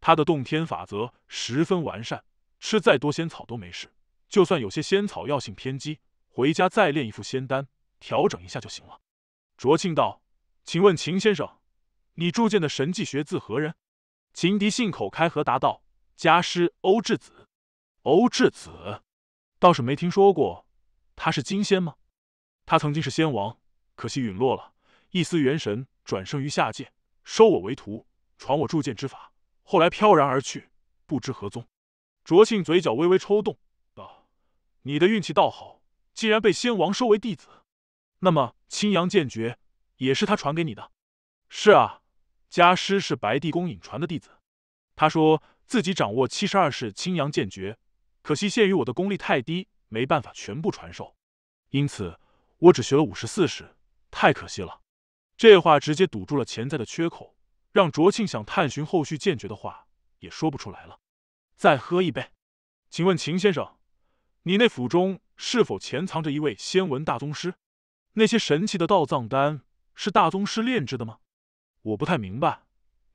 他的洞天法则十分完善，吃再多仙草都没事，就算有些仙草药性偏激，回家再炼一副仙丹调整一下就行了。卓庆道：“请问秦先生，你铸剑的神技学自何人？”秦迪信口开河答道：“家师欧智子。”欧智子。倒是没听说过，他是金仙吗？他曾经是仙王，可惜陨落了，一丝元神转生于下界，收我为徒，传我铸剑之法，后来飘然而去，不知何踪。卓庆嘴角微微抽动，道：“你的运气倒好，竟然被仙王收为弟子。那么青阳剑诀也是他传给你的？”“是啊，家师是白帝宫隐传的弟子，他说自己掌握七十二式青阳剑诀。”可惜，限于我的功力太低，没办法全部传授，因此我只学了五十四式，太可惜了。这话直接堵住了潜在的缺口，让卓庆想探寻后续剑诀的话也说不出来了。再喝一杯，请问秦先生，你那府中是否潜藏着一位仙文大宗师？那些神奇的道藏丹是大宗师炼制的吗？我不太明白，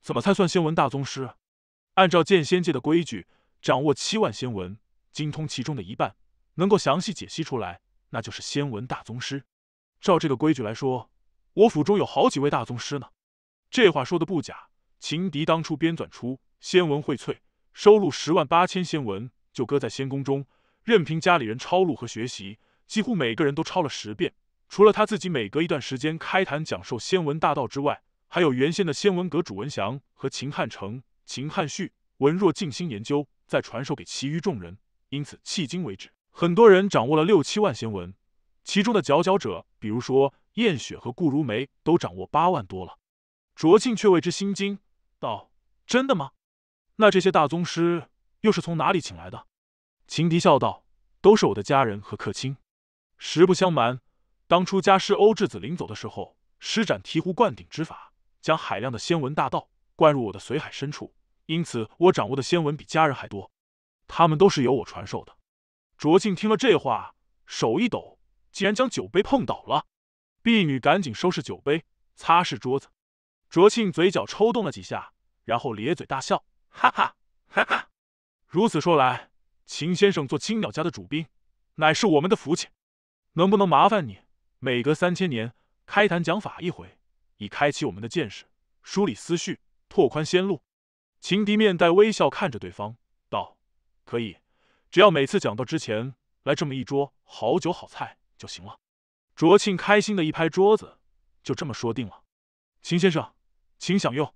怎么才算仙文大宗师？按照剑仙界的规矩，掌握七万仙文。精通其中的一半，能够详细解析出来，那就是仙文大宗师。照这个规矩来说，我府中有好几位大宗师呢。这话说的不假。秦敌当初编纂出《仙文荟萃》，收录十万八千仙文，就搁在仙宫中，任凭家里人抄录和学习。几乎每个人都抄了十遍，除了他自己，每隔一段时间开坛讲授仙文大道之外，还有原先的仙文阁主文祥和秦汉成、秦汉旭，文若静心研究，再传授给其余众人。因此，迄今为止，很多人掌握了六七万仙文，其中的佼佼者，比如说燕雪和顾如梅，都掌握八万多了。卓庆却为之心惊，道：“真的吗？那这些大宗师又是从哪里请来的？”秦迪笑道：“都是我的家人和客卿。实不相瞒，当初家师欧稚子临走的时候，施展醍醐灌顶之法，将海量的仙文大道灌入我的髓海深处，因此我掌握的仙文比家人还多。”他们都是由我传授的。卓庆听了这话，手一抖，竟然将酒杯碰倒了。婢女赶紧收拾酒杯，擦拭桌子。卓庆嘴角抽动了几下，然后咧嘴大笑，哈哈，哈哈。如此说来，秦先生做青鸟家的主宾，乃是我们的福气。能不能麻烦你，每隔三千年开坛讲法一回，以开启我们的见识，梳理思绪，拓宽仙路？秦迪面带微笑看着对方。可以，只要每次讲到之前来这么一桌好酒好菜就行了。卓庆开心的一拍桌子，就这么说定了。秦先生，请享用。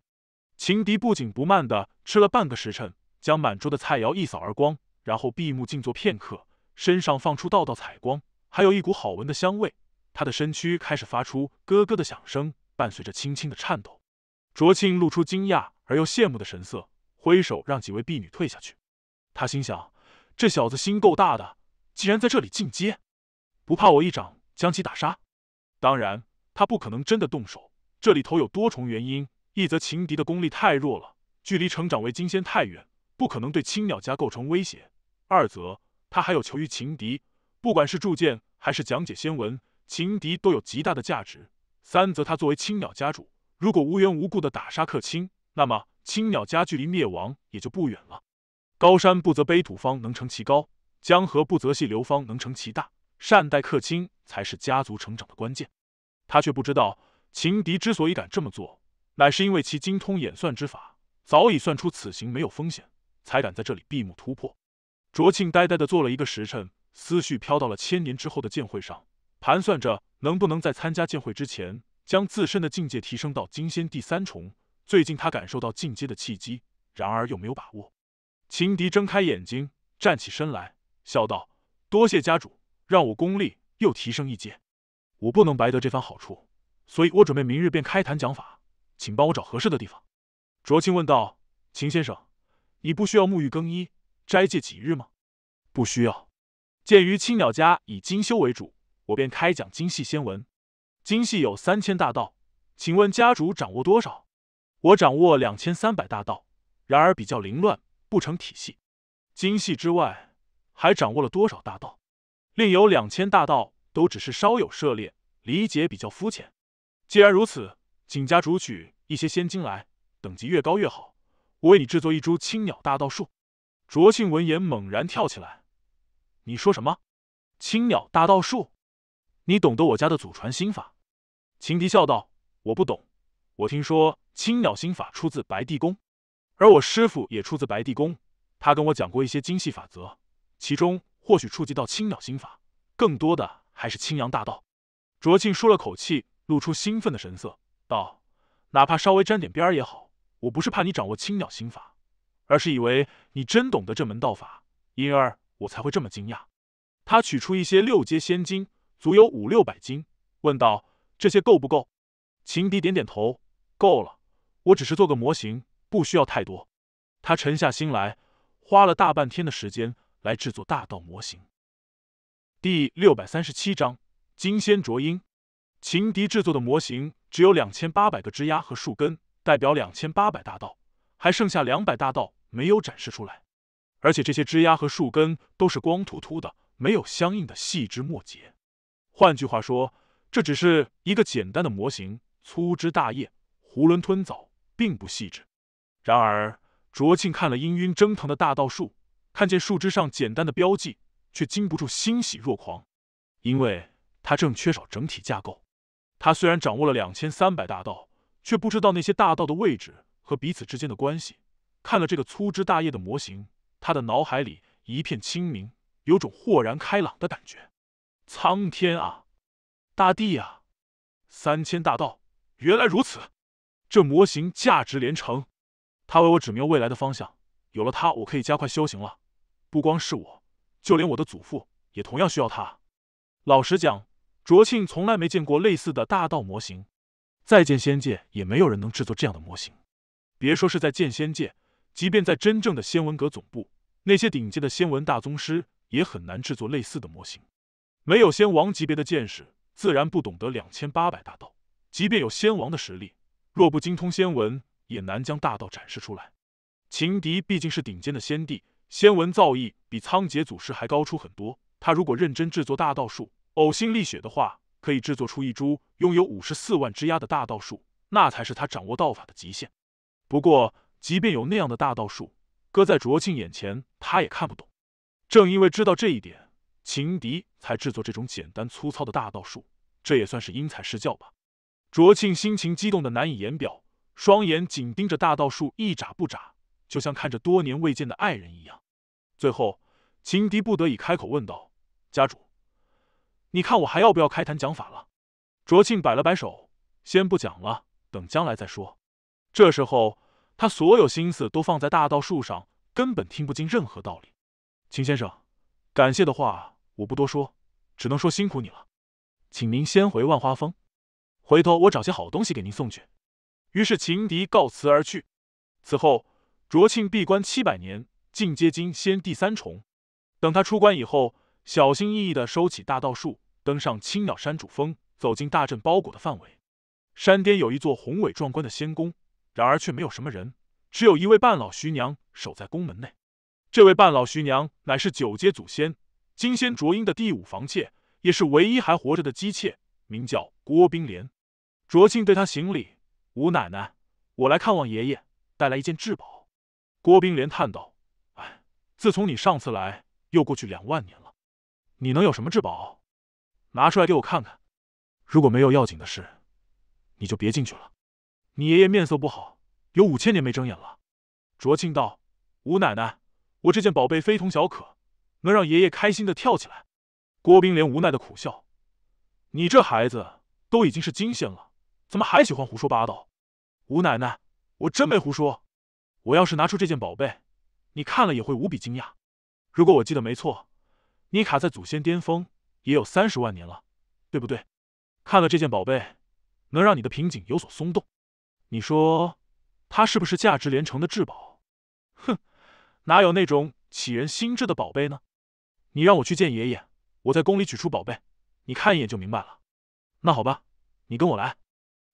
秦迪不紧不慢的吃了半个时辰，将满桌的菜肴一扫而光，然后闭目静坐片刻，身上放出道道彩光，还有一股好闻的香味。他的身躯开始发出咯咯的响声，伴随着轻轻的颤抖。卓庆露出惊讶而又羡慕的神色，挥手让几位婢女退下去。他心想：“这小子心够大的，既然在这里进阶，不怕我一掌将其打杀？当然，他不可能真的动手。这里头有多重原因：一则情敌的功力太弱了，距离成长为金仙太远，不可能对青鸟家构成威胁；二则他还有求于情敌，不管是铸剑还是讲解仙文，情敌都有极大的价值；三则他作为青鸟家主，如果无缘无故的打杀客卿，那么青鸟家距离灭亡也就不远了。”高山不择卑土，方能成其高；江河不择细流，方能成其大。善待客卿，才是家族成长的关键。他却不知道，情敌之所以敢这么做，乃是因为其精通演算之法，早已算出此行没有风险，才敢在这里闭目突破。卓庆呆呆地坐了一个时辰，思绪飘到了千年之后的剑会上，盘算着能不能在参加剑会之前，将自身的境界提升到金仙第三重。最近他感受到进阶的契机，然而又没有把握。秦迪睁开眼睛，站起身来，笑道：“多谢家主，让我功力又提升一阶。我不能白得这番好处，所以我准备明日便开坛讲法，请帮我找合适的地方。”卓清问道：“秦先生，你不需要沐浴更衣、斋戒几日吗？”“不需要。鉴于青鸟家以精修为主，我便开讲精细仙文。精细有三千大道，请问家主掌握多少？”“我掌握两千三百大道，然而比较凌乱。”不成体系，精细之外，还掌握了多少大道？另有两千大道，都只是稍有涉猎，理解比较肤浅。既然如此，景家主取一些仙金来，等级越高越好。我为你制作一株青鸟大道树。卓庆闻言猛然跳起来：“你说什么？青鸟大道树？你懂得我家的祖传心法？”秦迪笑道：“我不懂，我听说青鸟心法出自白帝宫。”而我师父也出自白帝宫，他跟我讲过一些精细法则，其中或许触及到青鸟心法，更多的还是青阳大道。卓庆舒了口气，露出兴奋的神色，道：“哪怕稍微沾点边儿也好，我不是怕你掌握青鸟心法，而是以为你真懂得这门道法，因而我才会这么惊讶。”他取出一些六阶仙金，足有五六百斤，问道：“这些够不够？”秦迪点点头：“够了，我只是做个模型。”不需要太多，他沉下心来，花了大半天的时间来制作大道模型。第六百三十七章金仙卓音。秦迪制作的模型只有两千八百个枝丫和树根，代表两千八百大道，还剩下两百大道没有展示出来。而且这些枝丫和树根都是光秃秃的，没有相应的细枝末节。换句话说，这只是一个简单的模型，粗枝大叶，囫囵吞枣，并不细致。然而，卓庆看了氤氲蒸腾的大道树，看见树枝上简单的标记，却禁不住欣喜若狂，因为他正缺少整体架构。他虽然掌握了两千三百大道，却不知道那些大道的位置和彼此之间的关系。看了这个粗枝大叶的模型，他的脑海里一片清明，有种豁然开朗的感觉。苍天啊，大地啊，三千大道，原来如此！这模型价值连城。他为我指明未来的方向，有了他，我可以加快修行了。不光是我，就连我的祖父也同样需要他。老实讲，卓庆从来没见过类似的大道模型，再见仙界也没有人能制作这样的模型。别说是在剑仙界，即便在真正的仙文阁总部，那些顶尖的仙文大宗师也很难制作类似的模型。没有仙王级别的见识，自然不懂得两千八百大道。即便有仙王的实力，若不精通仙文，也难将大道展示出来。情敌毕竟是顶尖的先帝，仙文造诣比仓颉祖师还高出很多。他如果认真制作大道术，呕心沥血的话，可以制作出一株拥有五十四万枝丫的大道术，那才是他掌握道法的极限。不过，即便有那样的大道术，搁在卓庆眼前，他也看不懂。正因为知道这一点，情敌才制作这种简单粗糙的大道术，这也算是因材施教吧。卓庆心情激动的难以言表。双眼紧盯着大道树，一眨不眨，就像看着多年未见的爱人一样。最后，情敌不得已开口问道：“家主，你看我还要不要开坛讲法了？”卓庆摆了摆手：“先不讲了，等将来再说。”这时候，他所有心思都放在大道树上，根本听不进任何道理。秦先生，感谢的话我不多说，只能说辛苦你了，请您先回万花峰，回头我找些好东西给您送去。于是情敌告辞而去。此后，卓庆闭关七百年，进阶金仙第三重。等他出关以后，小心翼翼的收起大道术，登上青鸟山主峰，走进大阵包裹的范围。山巅有一座宏伟壮观的仙宫，然而却没有什么人，只有一位半老徐娘守在宫门内。这位半老徐娘乃是九阶祖先金仙卓英的第五房妾，也是唯一还活着的姬妾，名叫郭冰莲。卓庆对她行礼。吴奶奶，我来看望爷爷，带来一件至宝。郭冰莲叹道：“哎，自从你上次来，又过去两万年了，你能有什么至宝？拿出来给我看看。如果没有要紧的事，你就别进去了。你爷爷面色不好，有五千年没睁眼了。”卓庆道：“吴奶奶，我这件宝贝非同小可，能让爷爷开心的跳起来。”郭冰莲无奈的苦笑：“你这孩子，都已经是金仙了。”怎么还喜欢胡说八道，吴奶奶，我真没胡说。我要是拿出这件宝贝，你看了也会无比惊讶。如果我记得没错，你卡在祖先巅峰也有三十万年了，对不对？看了这件宝贝，能让你的瓶颈有所松动。你说，它是不是价值连城的至宝？哼，哪有那种启人心智的宝贝呢？你让我去见爷爷，我在宫里取出宝贝，你看一眼就明白了。那好吧，你跟我来。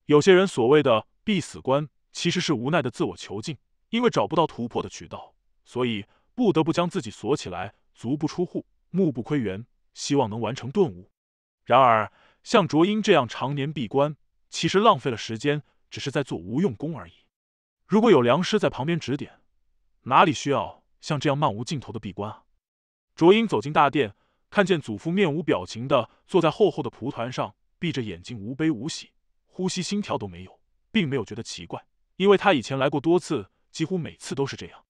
有些人所谓的必死关，其实是无奈的自我囚禁，因为找不到突破的渠道，所以不得不将自己锁起来，足不出户，目不窥园，希望能完成顿悟。然而，像卓英这样常年闭关，其实浪费了时间，只是在做无用功而已。如果有良师在旁边指点，哪里需要像这样漫无尽头的闭关啊？卓英走进大殿，看见祖父面无表情的坐在厚厚的蒲团上，闭着眼睛，无悲无喜。呼吸、心跳都没有，并没有觉得奇怪，因为他以前来过多次，几乎每次都是这样。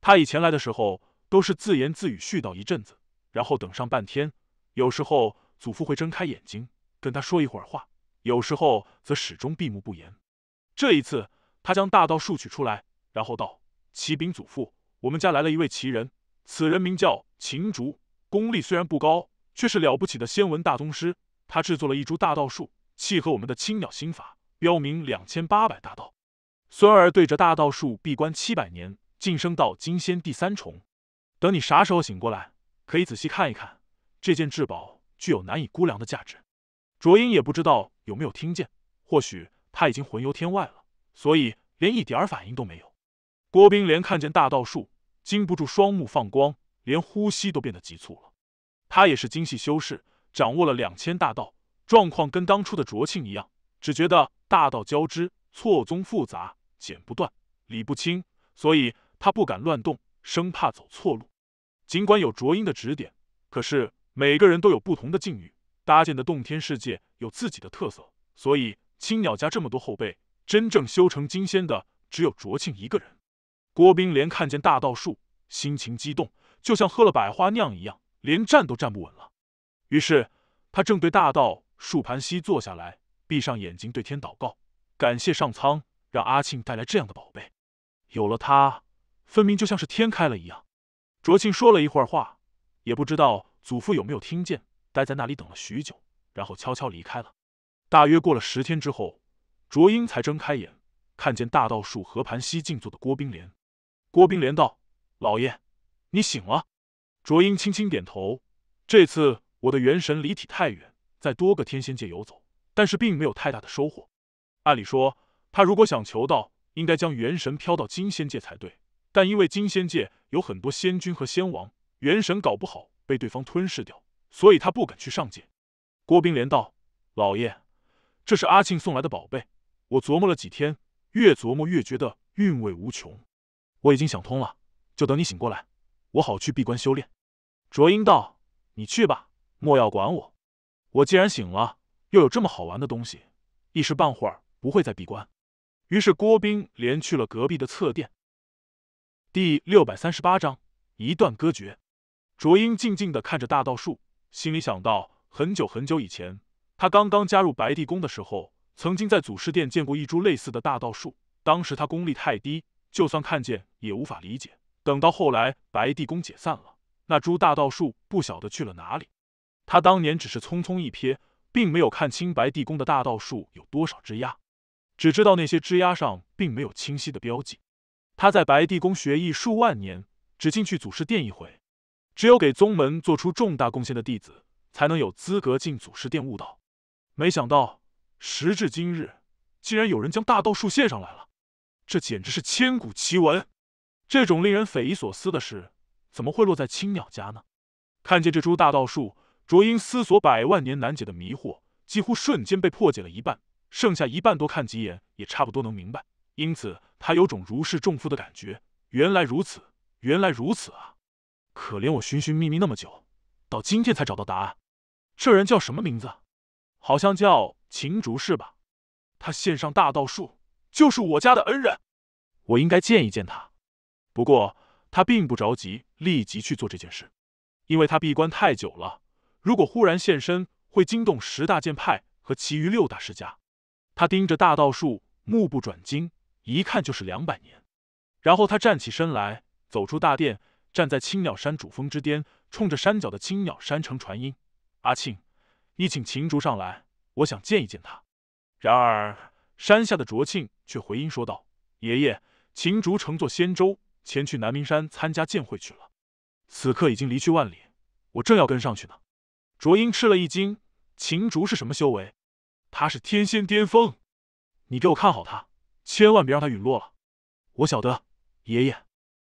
他以前来的时候，都是自言自语絮叨一阵子，然后等上半天。有时候祖父会睁开眼睛跟他说一会儿话，有时候则始终闭目不言。这一次，他将大道术取出来，然后道：“启禀祖父，我们家来了一位奇人，此人名叫秦竹，功力虽然不高，却是了不起的仙文大宗师。他制作了一株大道术，契合我们的青鸟心法，标明两千八百大道。孙儿对着大道树闭关七百年，晋升到金仙第三重。等你啥时候醒过来，可以仔细看一看，这件至宝具有难以估量的价值。卓英也不知道有没有听见，或许他已经魂游天外了，所以连一点反应都没有。郭冰连看见大道术，禁不住双目放光，连呼吸都变得急促了。他也是精细修士，掌握了两千大道。状况跟当初的卓庆一样，只觉得大道交织，错综复杂，剪不断，理不清，所以他不敢乱动，生怕走错路。尽管有卓英的指点，可是每个人都有不同的境遇，搭建的洞天世界有自己的特色，所以青鸟家这么多后辈，真正修成金仙的只有卓庆一个人。郭冰连看见大道树，心情激动，就像喝了百花酿一样，连站都站不稳了。于是他正对大道。树盘膝坐下来，闭上眼睛，对天祷告，感谢上苍让阿庆带来这样的宝贝。有了它，分明就像是天开了一样。卓庆说了一会儿话，也不知道祖父有没有听见。待在那里等了许久，然后悄悄离开了。大约过了十天之后，卓英才睁开眼，看见大道树和盘膝静坐的郭冰莲。郭冰莲道：“老爷，你醒了。”卓英轻轻点头。这次我的元神离体太远。在多个天仙界游走，但是并没有太大的收获。按理说，他如果想求道，应该将元神飘到金仙界才对。但因为金仙界有很多仙君和仙王，元神搞不好被对方吞噬掉，所以他不敢去上界。郭冰莲道：“老爷，这是阿庆送来的宝贝，我琢磨了几天，越琢磨越觉得韵味无穷。我已经想通了，就等你醒过来，我好去闭关修炼。”卓英道：“你去吧，莫要管我。”我既然醒了，又有这么好玩的东西，一时半会儿不会再闭关。于是郭斌连去了隔壁的侧殿。第六百三十八章一段歌诀。卓英静静地看着大道树，心里想到：很久很久以前，他刚刚加入白帝宫的时候，曾经在祖师殿见过一株类似的大道树。当时他功力太低，就算看见也无法理解。等到后来白帝宫解散了，那株大道树不晓得去了哪里。他当年只是匆匆一瞥，并没有看清白帝宫的大道树有多少枝丫，只知道那些枝丫上并没有清晰的标记。他在白帝宫学艺数万年，只进去祖师殿一回，只有给宗门做出重大贡献的弟子才能有资格进祖师殿悟道。没想到时至今日，竟然有人将大道树献上来了，这简直是千古奇闻！这种令人匪夷所思的事，怎么会落在青鸟家呢？看见这株大道树。卓英思索百万年难解的迷惑，几乎瞬间被破解了一半，剩下一半多看几眼也差不多能明白。因此，他有种如释重负的感觉。原来如此，原来如此啊！可怜我寻寻觅觅那么久，到今天才找到答案。这人叫什么名字？好像叫秦竹是吧？他献上大道术，就是我家的恩人。我应该见一见他。不过，他并不着急立即去做这件事，因为他闭关太久了。如果忽然现身，会惊动十大剑派和其余六大世家。他盯着大道树，目不转睛，一看就是两百年。然后他站起身来，走出大殿，站在青鸟山主峰之巅，冲着山脚的青鸟山城传音：“阿庆，你请秦竹上来，我想见一见他。”然而山下的卓庆却回音说道：“爷爷，秦竹乘坐仙舟前去南明山参加剑会去了，此刻已经离去万里，我正要跟上去呢。”卓英吃了一惊，秦竹是什么修为？他是天仙巅峰，你给我看好他，千万别让他陨落了。我晓得，爷爷。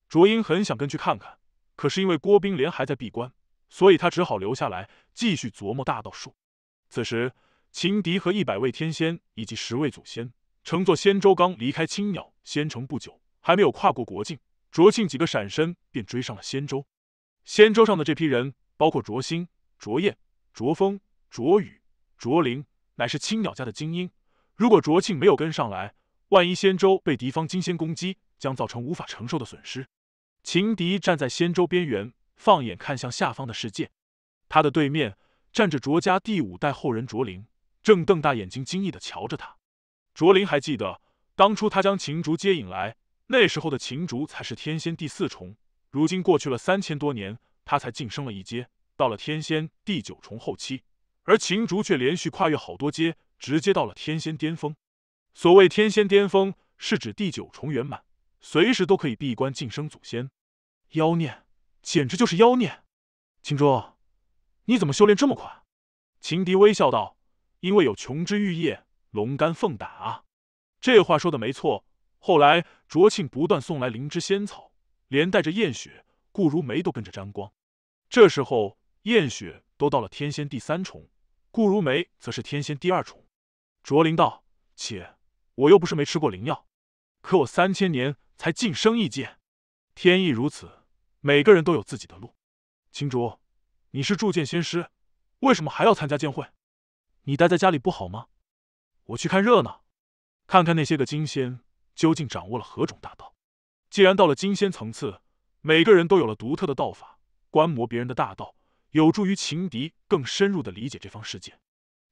卓英很想跟去看看，可是因为郭冰莲还在闭关，所以他只好留下来继续琢磨大道术。此时，秦迪和一百位天仙以及十位祖先乘坐仙舟刚离开青鸟仙城不久，还没有跨过国境，卓庆几个闪身便追上了仙舟。仙舟上的这批人包括卓星。卓燕、卓风、卓雨、卓林乃是青鸟家的精英。如果卓庆没有跟上来，万一仙舟被敌方金仙攻击，将造成无法承受的损失。秦迪站在仙舟边缘，放眼看向下方的世界。他的对面站着卓家第五代后人卓林，正瞪大眼睛惊异的瞧着他。卓林还记得当初他将秦竹接引来，那时候的秦竹才是天仙第四重。如今过去了三千多年，他才晋升了一阶。到了天仙第九重后期，而秦竹却连续跨越好多阶，直接到了天仙巅峰。所谓天仙巅峰，是指第九重圆满，随时都可以闭关晋升祖先。妖孽，简直就是妖孽！秦竹，你怎么修炼这么快？秦迪微笑道：“因为有琼枝玉叶、龙肝凤胆啊。”这话说的没错。后来卓庆不断送来灵芝仙草，连带着燕雪、顾如梅都跟着沾光。这时候。燕雪都到了天仙第三重，顾如梅则是天仙第二重。卓林道：“且我又不是没吃过灵药，可我三千年才晋升一阶，天意如此，每个人都有自己的路。”青竹，你是铸剑仙师，为什么还要参加剑会？你待在家里不好吗？我去看热闹，看看那些个金仙究竟掌握了何种大道。既然到了金仙层次，每个人都有了独特的道法，观摩别人的大道。有助于情敌更深入的理解这方世界。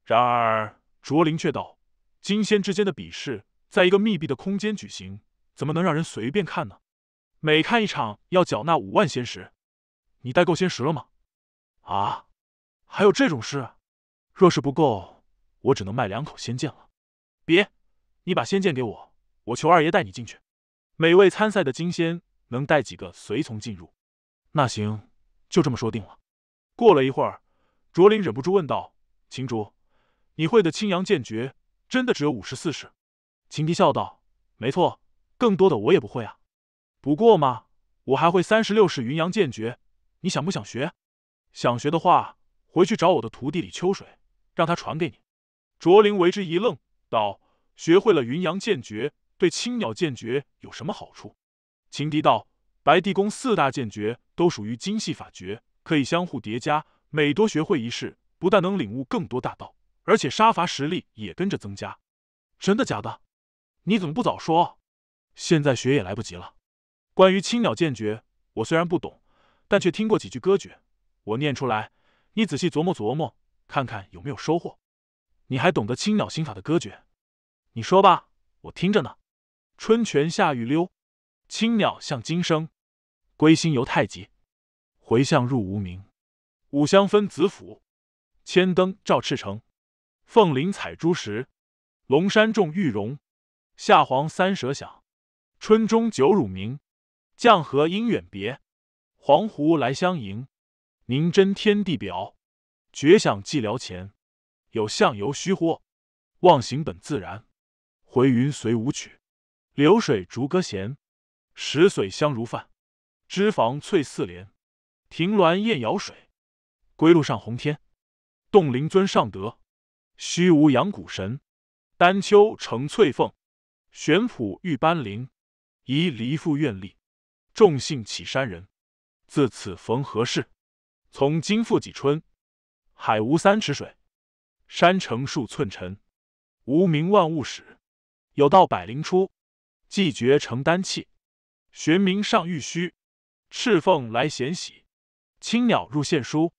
然而，卓林却道：“金仙之间的比试，在一个密闭的空间举行，怎么能让人随便看呢？每看一场要缴纳五万仙石，你带够仙石了吗？”啊，还有这种事？若是不够，我只能卖两口仙剑了。别，你把仙剑给我，我求二爷带你进去。每位参赛的金仙能带几个随从进入？那行，就这么说定了。过了一会儿，卓林忍不住问道：“秦竹，你会的青阳剑诀真的只有五十四式？”秦笛笑道：“没错，更多的我也不会啊。不过嘛，我还会三十六式云阳剑诀。你想不想学？想学的话，回去找我的徒弟李秋水，让他传给你。”卓林为之一愣，道：“学会了云阳剑诀，对青鸟剑诀有什么好处？”秦笛道：“白帝宫四大剑诀都属于精细法诀。”可以相互叠加，每多学会一事，不但能领悟更多大道，而且杀伐实力也跟着增加。真的假的？你怎么不早说？现在学也来不及了。关于青鸟剑诀，我虽然不懂，但却听过几句歌诀，我念出来，你仔细琢磨琢磨，看看有没有收获。你还懂得青鸟心法的歌诀？你说吧，我听着呢。春泉下雨溜，青鸟向金声，归心犹太极。回向入无名，五香分紫府，千灯照赤城。凤林采珠石，龙山种玉荣，夏黄三蛇响，春中九乳鸣。绛河因远别，黄鹄来相迎。凝真天地表，觉想寂寥前。有相由虚豁，忘形本自然。回云随舞曲，流水逐歌弦。石髓香如饭，脂肪脆似莲。亭峦厌瑶水，归路上红天。洞灵尊尚德，虚无养谷神。丹丘成翠凤，玄圃育斑灵。宜离复愿力，众信起山人。自此逢何事？从今复几春？海无三尺水，山成数寸尘。无名万物始，有道百灵出。寂绝成丹气，玄冥上玉虚。赤凤来衔喜。青鸟入献书，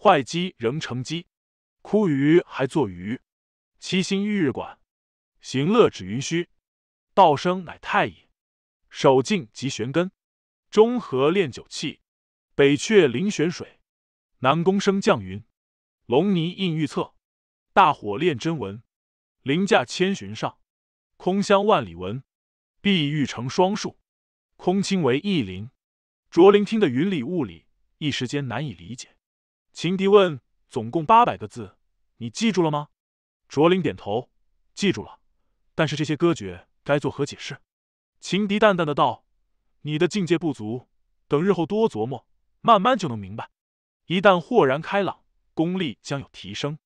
坏鸡仍成鸡，枯鱼还作鱼。七星遇日管，行乐只云虚。道生乃太乙，守静即玄根。中和炼酒器，北阙临玄水，南宫升降云。龙泥应玉册，大火炼真文。凌驾千寻上，空香万里闻。碧玉成双树，空清为一林。卓林听得云里雾里。一时间难以理解，秦迪问：“总共八百个字，你记住了吗？”卓林点头，记住了。但是这些歌诀该作何解释？秦迪淡淡的道：“你的境界不足，等日后多琢磨，慢慢就能明白。一旦豁然开朗，功力将有提升。”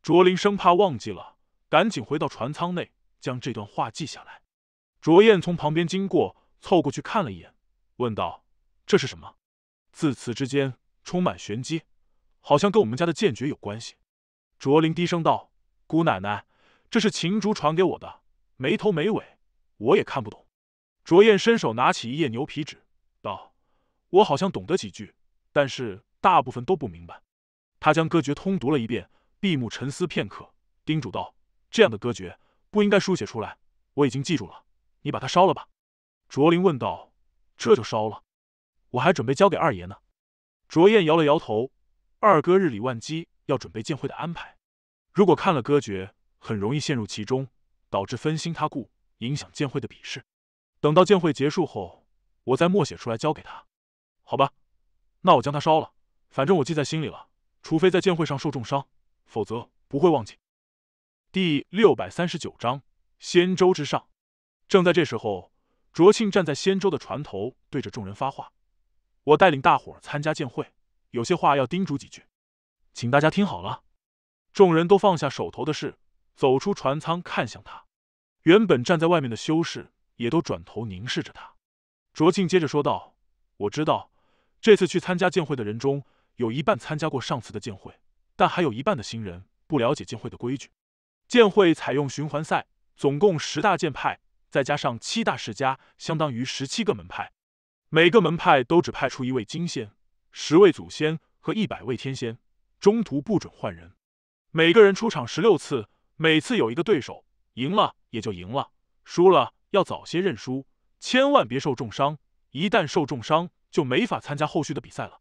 卓林生怕忘记了，赶紧回到船舱内将这段话记下来。卓燕从旁边经过，凑过去看了一眼，问道：“这是什么？”字词之间充满玄机，好像跟我们家的剑诀有关系。”卓林低声道，“姑奶奶，这是秦竹传给我的，没头没尾，我也看不懂。”卓燕伸手拿起一页牛皮纸，道：“我好像懂得几句，但是大部分都不明白。”他将歌诀通读了一遍，闭目沉思片刻，叮嘱道：“这样的歌诀不应该书写出来，我已经记住了，你把它烧了吧。”卓林问道：“这就烧了？”我还准备交给二爷呢。卓燕摇了摇头，二哥日理万机，要准备剑会的安排。如果看了歌诀，很容易陷入其中，导致分心他顾，影响剑会的比试。等到剑会结束后，我再默写出来交给他，好吧？那我将它烧了，反正我记在心里了。除非在剑会上受重伤，否则不会忘记。第六百三十九章仙舟之上。正在这时候，卓庆站在仙舟的船头，对着众人发话。我带领大伙参加剑会，有些话要叮嘱几句，请大家听好了。众人都放下手头的事，走出船舱，看向他。原本站在外面的修士也都转头凝视着他。卓庆接着说道：“我知道，这次去参加剑会的人中，有一半参加过上次的剑会，但还有一半的新人不了解剑会的规矩。剑会采用循环赛，总共十大剑派，再加上七大世家，相当于十七个门派。”每个门派都只派出一位金仙、十位祖仙和一百位天仙，中途不准换人。每个人出场十六次，每次有一个对手，赢了也就赢了，输了要早些认输，千万别受重伤。一旦受重伤，就没法参加后续的比赛了。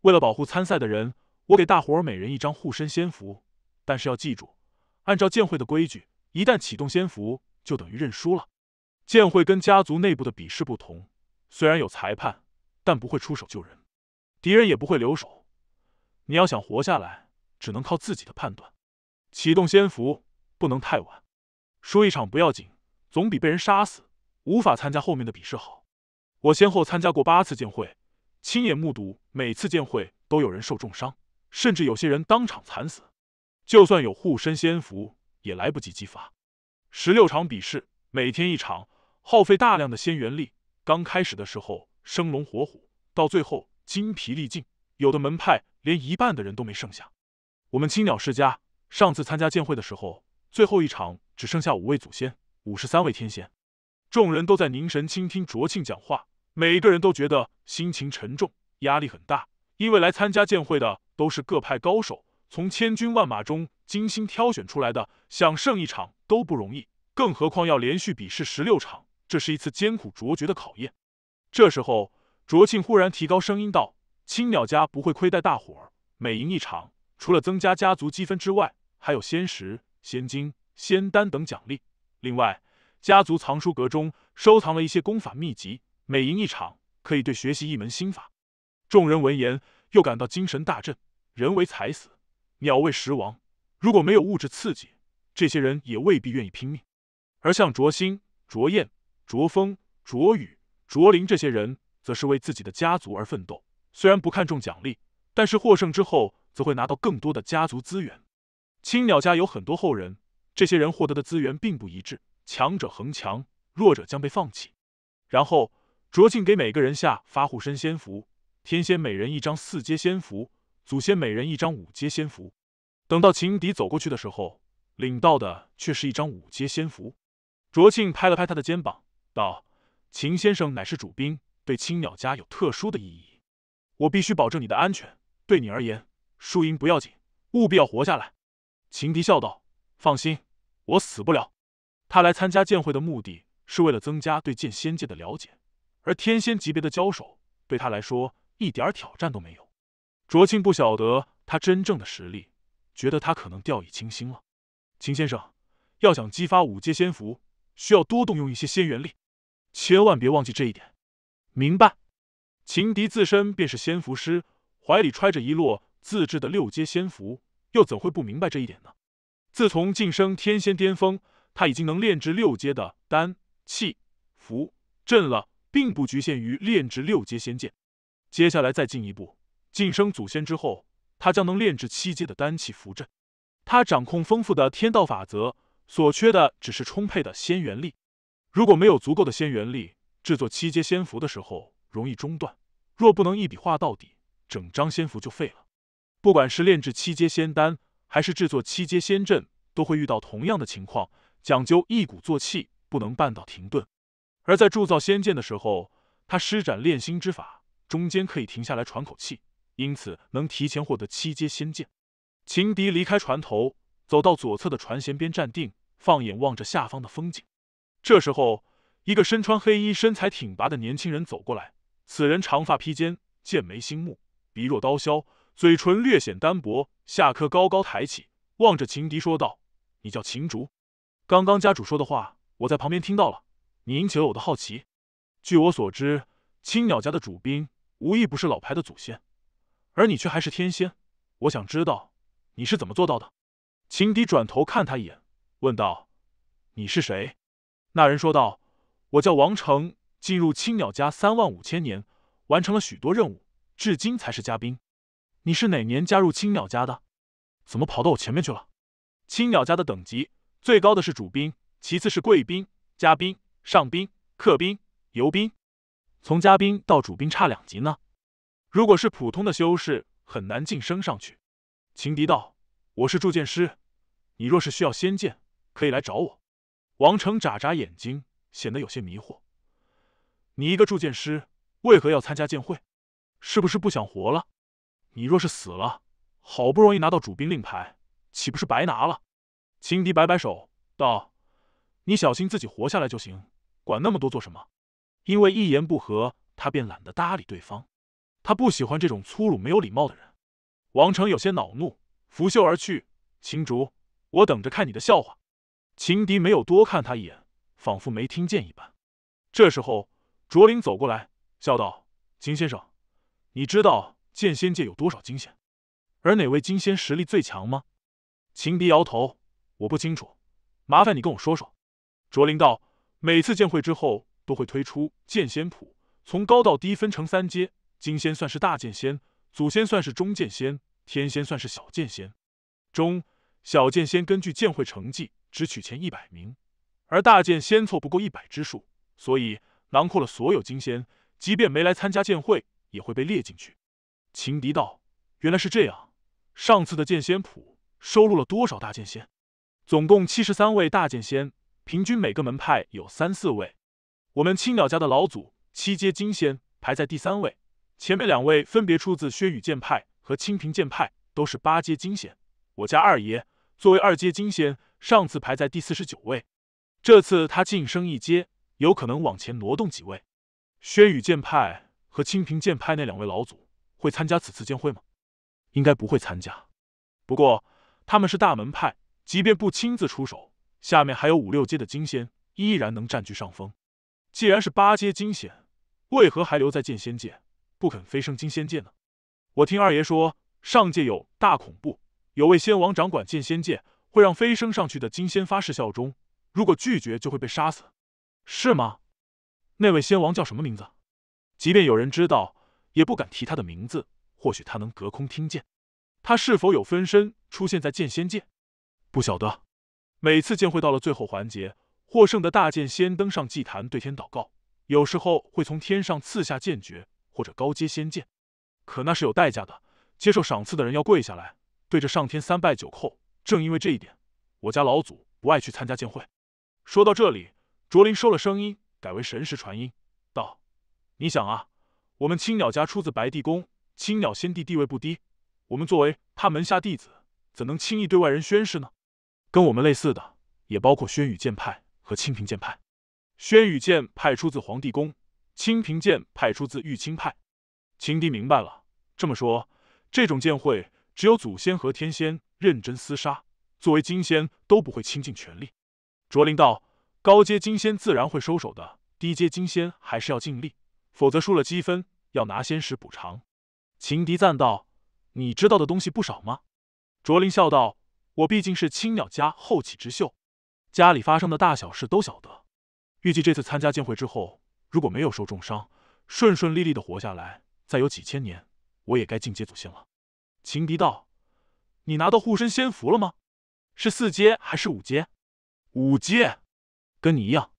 为了保护参赛的人，我给大伙儿每人一张护身仙符，但是要记住，按照剑会的规矩，一旦启动仙符，就等于认输了。剑会跟家族内部的比试不同。虽然有裁判，但不会出手救人，敌人也不会留手。你要想活下来，只能靠自己的判断。启动仙符不能太晚，输一场不要紧，总比被人杀死无法参加后面的比试好。我先后参加过八次剑会，亲眼目睹每次剑会都有人受重伤，甚至有些人当场惨死。就算有护身仙符，也来不及激发。十六场比试，每天一场，耗费大量的仙元力。刚开始的时候生龙活虎，到最后精疲力尽，有的门派连一半的人都没剩下。我们青鸟世家上次参加剑会的时候，最后一场只剩下五位祖先、五十三位天仙。众人都在凝神倾听卓庆讲话，每个人都觉得心情沉重，压力很大。因为来参加剑会的都是各派高手，从千军万马中精心挑选出来的，想胜一场都不容易，更何况要连续比试十六场。这是一次艰苦卓绝的考验。这时候，卓庆忽然提高声音道：“青鸟家不会亏待大伙儿，每赢一场，除了增加家族积分之外，还有仙石、仙金、仙丹等奖励。另外，家族藏书阁中收藏了一些功法秘籍，每赢一场可以对学习一门心法。”众人闻言，又感到精神大振。人为财死，鸟为食亡。如果没有物质刺激，这些人也未必愿意拼命。而像卓星、卓燕。卓风、卓雨、卓林这些人则是为自己的家族而奋斗，虽然不看重奖励，但是获胜之后则会拿到更多的家族资源。青鸟家有很多后人，这些人获得的资源并不一致，强者恒强，弱者将被放弃。然后卓庆给每个人下发护身仙符，天仙每人一张四阶仙符，祖先每人一张五阶仙符。等到情敌走过去的时候，领到的却是一张五阶仙符。卓庆拍了拍他的肩膀。道：“秦先生乃是主兵，对青鸟家有特殊的意义，我必须保证你的安全。对你而言，输赢不要紧，务必要活下来。”秦迪笑道：“放心，我死不了。”他来参加剑会的目的是为了增加对剑仙界的了解，而天仙级别的交手对他来说一点挑战都没有。卓庆不晓得他真正的实力，觉得他可能掉以轻心了。秦先生要想激发五阶仙符，需要多动用一些仙元力。千万别忘记这一点，明白？情敌自身便是仙符师，怀里揣着一摞自制的六阶仙符，又怎会不明白这一点呢？自从晋升天仙巅峰，他已经能炼制六阶的丹、气、符、阵了，并不局限于炼制六阶仙剑。接下来再进一步，晋升祖仙之后，他将能炼制七阶的丹、气、符、阵。他掌控丰富的天道法则，所缺的只是充沛的仙元力。如果没有足够的仙元力制作七阶仙符的时候，容易中断。若不能一笔画到底，整张仙符就废了。不管是炼制七阶仙丹，还是制作七阶仙阵，都会遇到同样的情况，讲究一鼓作气，不能半道停顿。而在铸造仙剑的时候，他施展炼心之法，中间可以停下来喘口气，因此能提前获得七阶仙剑。秦敌离开船头，走到左侧的船舷边站定，放眼望着下方的风景。这时候，一个身穿黑衣、身材挺拔的年轻人走过来。此人长发披肩，剑眉星目，鼻若刀削，嘴唇略显单薄，下颌高高抬起，望着秦迪说道：“你叫秦竹，刚刚家主说的话，我在旁边听到了。你引起了我的好奇。据我所知，青鸟家的主兵无一不是老牌的祖先，而你却还是天仙。我想知道你是怎么做到的。”秦迪转头看他一眼，问道：“你是谁？”那人说道：“我叫王成，进入青鸟家三万五千年，完成了许多任务，至今才是嘉宾。你是哪年加入青鸟家的？怎么跑到我前面去了？”青鸟家的等级最高的是主兵，其次是贵宾、嘉宾、上宾、客宾、游宾。从嘉宾到主兵差两级呢。如果是普通的修士，很难晋升上去。情敌道：“我是铸剑师，你若是需要仙剑，可以来找我。”王成眨眨眼睛，显得有些迷惑：“你一个铸剑师，为何要参加剑会？是不是不想活了？你若是死了，好不容易拿到主兵令牌，岂不是白拿了？”秦敌摆摆手道：“你小心自己活下来就行，管那么多做什么？因为一言不合，他便懒得搭理对方。他不喜欢这种粗鲁、没有礼貌的人。”王成有些恼怒，拂袖而去：“秦竹，我等着看你的笑话。”秦迪没有多看他一眼，仿佛没听见一般。这时候，卓林走过来，笑道：“秦先生，你知道剑仙界有多少金仙，而哪位金仙实力最强吗？”秦迪摇头：“我不清楚，麻烦你跟我说说。”卓林道：“每次剑会之后，都会推出剑仙谱，从高到低分成三阶。金仙算是大剑仙，祖先算是中剑仙，天仙算是小剑仙。中小剑仙根据剑会成绩。”只取前一百名，而大剑仙凑不够一百之数，所以囊括了所有金仙，即便没来参加剑会，也会被列进去。秦迪道：“原来是这样。上次的剑仙谱收录了多少大剑仙？总共七十三位大剑仙，平均每个门派有三四位。我们青鸟家的老祖七阶金仙排在第三位，前面两位分别出自薛羽剑派和清平剑派，都是八阶金仙。我家二爷作为二阶金仙。”上次排在第四十九位，这次他晋升一阶，有可能往前挪动几位。薛雨剑派和清平剑派那两位老祖会参加此次剑会吗？应该不会参加。不过他们是大门派，即便不亲自出手，下面还有五六阶的金仙，依然能占据上风。既然是八阶金仙，为何还留在剑仙界，不肯飞升金仙界呢？我听二爷说，上界有大恐怖，有位仙王掌管剑仙界。会让飞升上去的金仙发誓效忠，如果拒绝就会被杀死，是吗？那位仙王叫什么名字？即便有人知道，也不敢提他的名字。或许他能隔空听见。他是否有分身出现在剑仙界？不晓得。每次剑会到了最后环节，获胜的大剑仙登上祭坛对天祷告，有时候会从天上赐下剑诀或者高阶仙剑，可那是有代价的，接受赏赐的人要跪下来对着上天三拜九叩。正因为这一点，我家老祖不爱去参加剑会。说到这里，卓林收了声音，改为神识传音道：“你想啊，我们青鸟家出自白帝宫，青鸟先帝地位不低，我们作为他门下弟子，怎能轻易对外人宣誓呢？跟我们类似的，也包括轩宇剑派和清平剑派。轩宇剑派出自黄帝宫，清平剑派出自玉清派。”青帝明白了，这么说，这种剑会只有祖先和天仙。认真厮杀，作为金仙都不会倾尽全力。卓林道：“高阶金仙自然会收手的，低阶金仙还是要尽力，否则输了积分要拿仙石补偿。”秦迪赞道：“你知道的东西不少吗？”卓林笑道：“我毕竟是青鸟家后起之秀，家里发生的大小事都晓得。预计这次参加剑会之后，如果没有受重伤，顺顺利利的活下来，再有几千年，我也该进阶祖先了。”秦迪道。你拿到护身仙符了吗？是四阶还是五阶？五阶，跟你一样。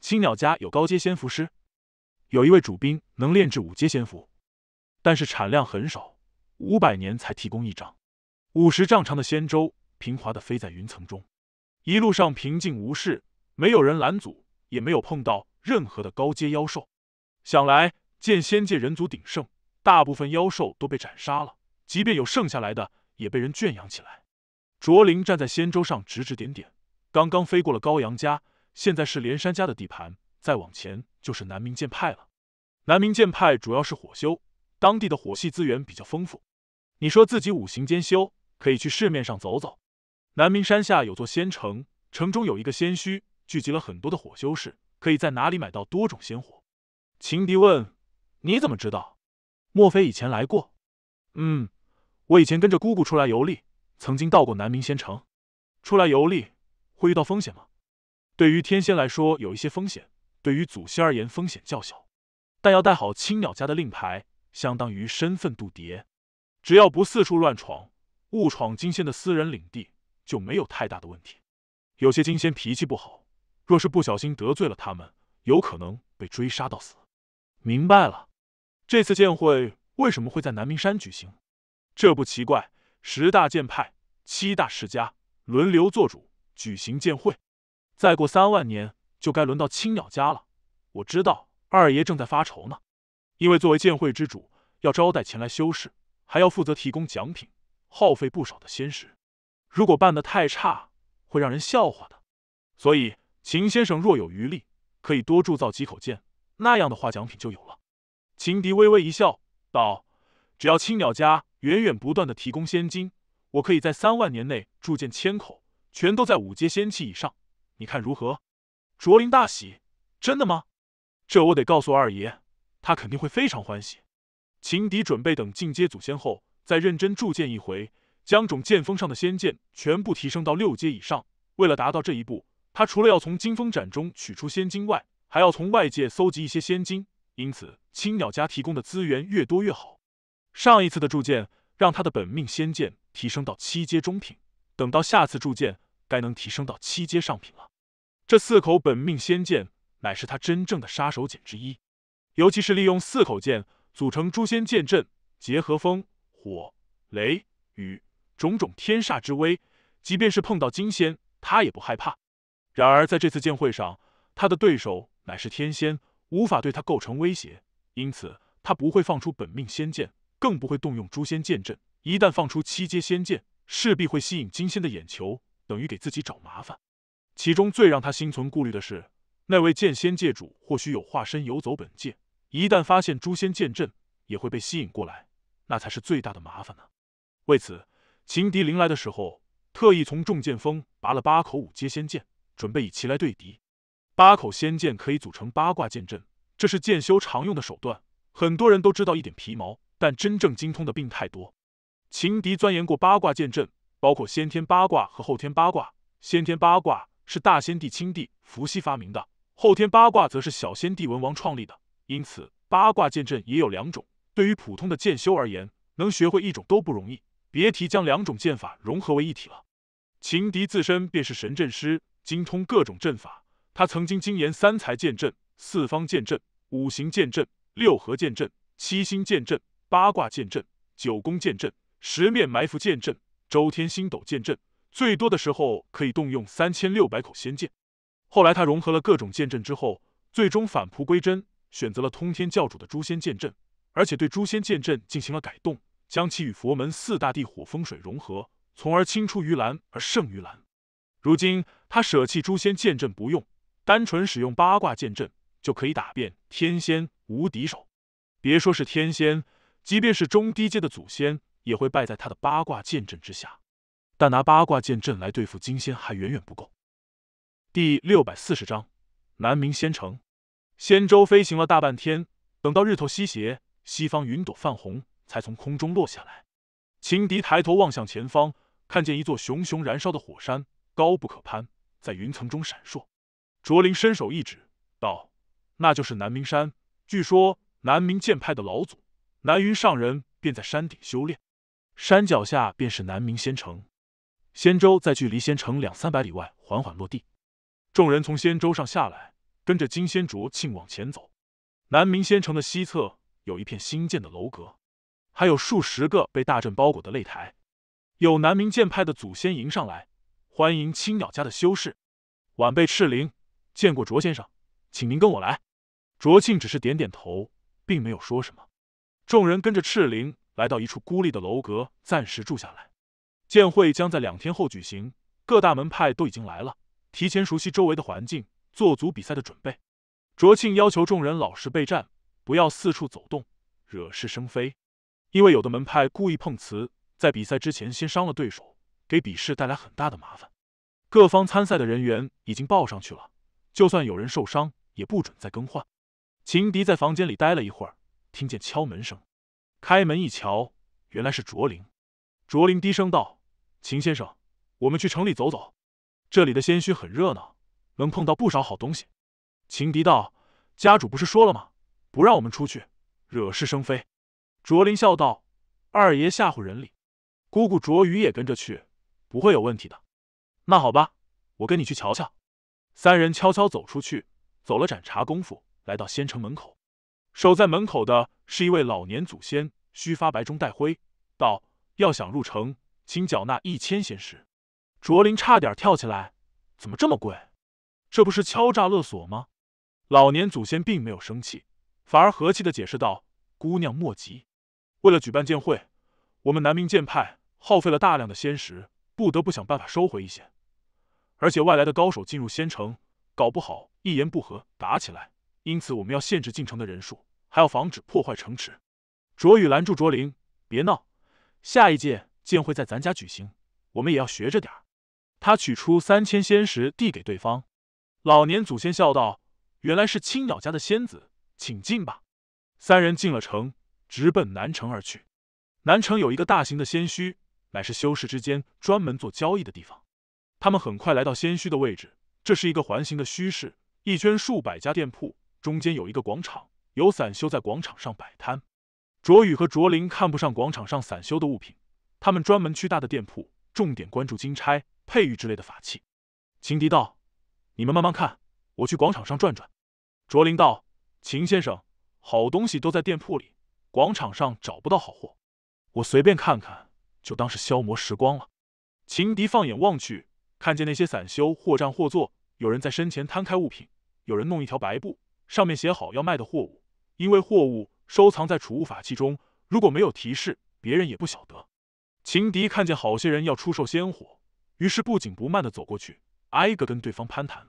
青鸟家有高阶仙符师，有一位主兵能炼制五阶仙符，但是产量很少，五百年才提供一张。五十丈长的仙舟平滑的飞在云层中，一路上平静无事，没有人拦阻，也没有碰到任何的高阶妖兽。想来剑仙界人族鼎盛，大部分妖兽都被斩杀了，即便有剩下来的。也被人圈养起来。卓林站在仙舟上指指点点。刚刚飞过了高阳家，现在是连山家的地盘。再往前就是南明剑派了。南明剑派主要是火修，当地的火系资源比较丰富。你说自己五行兼修，可以去市面上走走。南明山下有座仙城，城中有一个仙墟，聚集了很多的火修士，可以在哪里买到多种仙火。情敌问：“你怎么知道？莫非以前来过？”“嗯。”我以前跟着姑姑出来游历，曾经到过南明仙城。出来游历会遇到风险吗？对于天仙来说有一些风险，对于祖先而言风险较小。但要带好青鸟家的令牌，相当于身份渡牒。只要不四处乱闯，误闯金仙的私人领地就没有太大的问题。有些金仙脾气不好，若是不小心得罪了他们，有可能被追杀到死。明白了，这次剑会为什么会在南明山举行？这不奇怪，十大剑派、七大世家轮流做主举行剑会。再过三万年，就该轮到青鸟家了。我知道二爷正在发愁呢，因为作为剑会之主，要招待前来修士，还要负责提供奖品，耗费不少的仙石。如果办的太差，会让人笑话的。所以，秦先生若有余力，可以多铸造几口剑，那样的话，奖品就有了。秦迪微微一笑，道：“只要青鸟家。”源源不断的提供仙金，我可以在三万年内铸剑千口，全都在五阶仙器以上，你看如何？卓林大喜，真的吗？这我得告诉二爷，他肯定会非常欢喜。秦迪准备等进阶祖先后，再认真铸剑一回，将种剑锋上的仙剑全部提升到六阶以上。为了达到这一步，他除了要从金风斩中取出仙金外，还要从外界搜集一些仙金，因此青鸟家提供的资源越多越好。上一次的铸剑，让他的本命仙剑提升到七阶中品。等到下次铸剑，该能提升到七阶上品了。这四口本命仙剑，乃是他真正的杀手锏之一。尤其是利用四口剑组成诛仙剑阵，结合风、火、雷、雨种种天煞之威，即便是碰到金仙，他也不害怕。然而在这次剑会上，他的对手乃是天仙，无法对他构成威胁，因此他不会放出本命仙剑。更不会动用诛仙剑阵，一旦放出七阶仙剑，势必会吸引金仙的眼球，等于给自己找麻烦。其中最让他心存顾虑的是，那位剑仙界主或许有化身游走本界，一旦发现诛仙剑阵，也会被吸引过来，那才是最大的麻烦呢。为此，情敌临来的时候，特意从重剑峰拔了八口五阶仙剑，准备以其来对敌。八口仙剑可以组成八卦剑阵，这是剑修常用的手段，很多人都知道一点皮毛。但真正精通的病太多。秦迪钻研过八卦剑阵，包括先天八卦和后天八卦。先天八卦是大先帝青帝伏羲发明的，后天八卦则是小先帝文王创立的。因此，八卦剑阵也有两种。对于普通的剑修而言，能学会一种都不容易，别提将两种剑法融合为一体了。秦迪自身便是神阵师，精通各种阵法。他曾经精研三才剑阵、四方剑阵、五行剑阵、六合剑阵、七星剑阵。八卦剑阵、九宫剑阵、十面埋伏剑阵、周天星斗剑阵，最多的时候可以动用三千六百口仙剑。后来他融合了各种剑阵之后，最终返璞归真，选择了通天教主的诛仙剑阵，而且对诛仙剑阵进行了改动，将其与佛门四大地火风水融合，从而青出于蓝而胜于蓝。如今他舍弃诛仙剑阵不用，单纯使用八卦剑阵就可以打遍天仙无敌手，别说是天仙。即便是中低阶的祖先，也会败在他的八卦剑阵之下。但拿八卦剑阵来对付金仙，还远远不够。第六百四十章南明仙城。仙舟飞行了大半天，等到日头西斜，西方云朵泛红，才从空中落下来。秦迪抬头望向前方，看见一座熊熊燃烧的火山，高不可攀，在云层中闪烁。卓林伸手一指，道：“那就是南明山。据说南明剑派的老祖。”南云上人便在山顶修炼，山脚下便是南明仙城。仙舟在距离仙城两三百里外缓缓落地，众人从仙舟上下来，跟着金仙卓庆往前走。南明仙城的西侧有一片新建的楼阁，还有数十个被大阵包裹的擂台。有南明剑派的祖先迎上来，欢迎青鸟家的修士。晚辈赤灵见过卓先生，请您跟我来。卓庆只是点点头，并没有说什么。众人跟着赤灵来到一处孤立的楼阁，暂时住下来。剑会将在两天后举行，各大门派都已经来了，提前熟悉周围的环境，做足比赛的准备。卓庆要求众人老实备战，不要四处走动，惹是生非。因为有的门派故意碰瓷，在比赛之前先伤了对手，给比试带来很大的麻烦。各方参赛的人员已经报上去了，就算有人受伤，也不准再更换。秦迪在房间里待了一会儿。听见敲门声，开门一瞧，原来是卓林。卓林低声道：“秦先生，我们去城里走走，这里的仙墟很热闹，能碰到不少好东西。”秦迪道：“家主不是说了吗？不让我们出去，惹是生非。”卓林笑道：“二爷吓唬人哩，姑姑卓雨也跟着去，不会有问题的。”那好吧，我跟你去瞧瞧。三人悄悄走出去，走了盏茶功夫，来到仙城门口。守在门口的是一位老年祖先，须发白中带灰，道：“要想入城，请缴纳一千仙石。”卓林差点跳起来，怎么这么贵？这不是敲诈勒索吗？老年祖先并没有生气，反而和气的解释道：“姑娘莫急，为了举办剑会，我们南明剑派耗费了大量的仙石，不得不想办法收回一些。而且外来的高手进入仙城，搞不好一言不合打起来，因此我们要限制进城的人数。”还要防止破坏城池。卓雨拦住卓林：“别闹，下一届剑会在咱家举行，我们也要学着点儿。”他取出三千仙石递给对方。老年祖先笑道：“原来是青鸟家的仙子，请进吧。”三人进了城，直奔南城而去。南城有一个大型的仙墟，乃是修士之间专门做交易的地方。他们很快来到仙墟的位置，这是一个环形的墟市，一圈数百家店铺，中间有一个广场。有散修在广场上摆摊，卓宇和卓林看不上广场上散修的物品，他们专门去大的店铺，重点关注金钗、佩玉之类的法器。秦迪道：“你们慢慢看，我去广场上转转。”卓林道：“秦先生，好东西都在店铺里，广场上找不到好货，我随便看看，就当是消磨时光了。”秦迪放眼望去，看见那些散修或站或坐，有人在身前摊开物品，有人弄一条白布，上面写好要卖的货物。因为货物收藏在储物法器中，如果没有提示，别人也不晓得。情敌看见好些人要出售仙火，于是不紧不慢的走过去，挨个跟对方攀谈。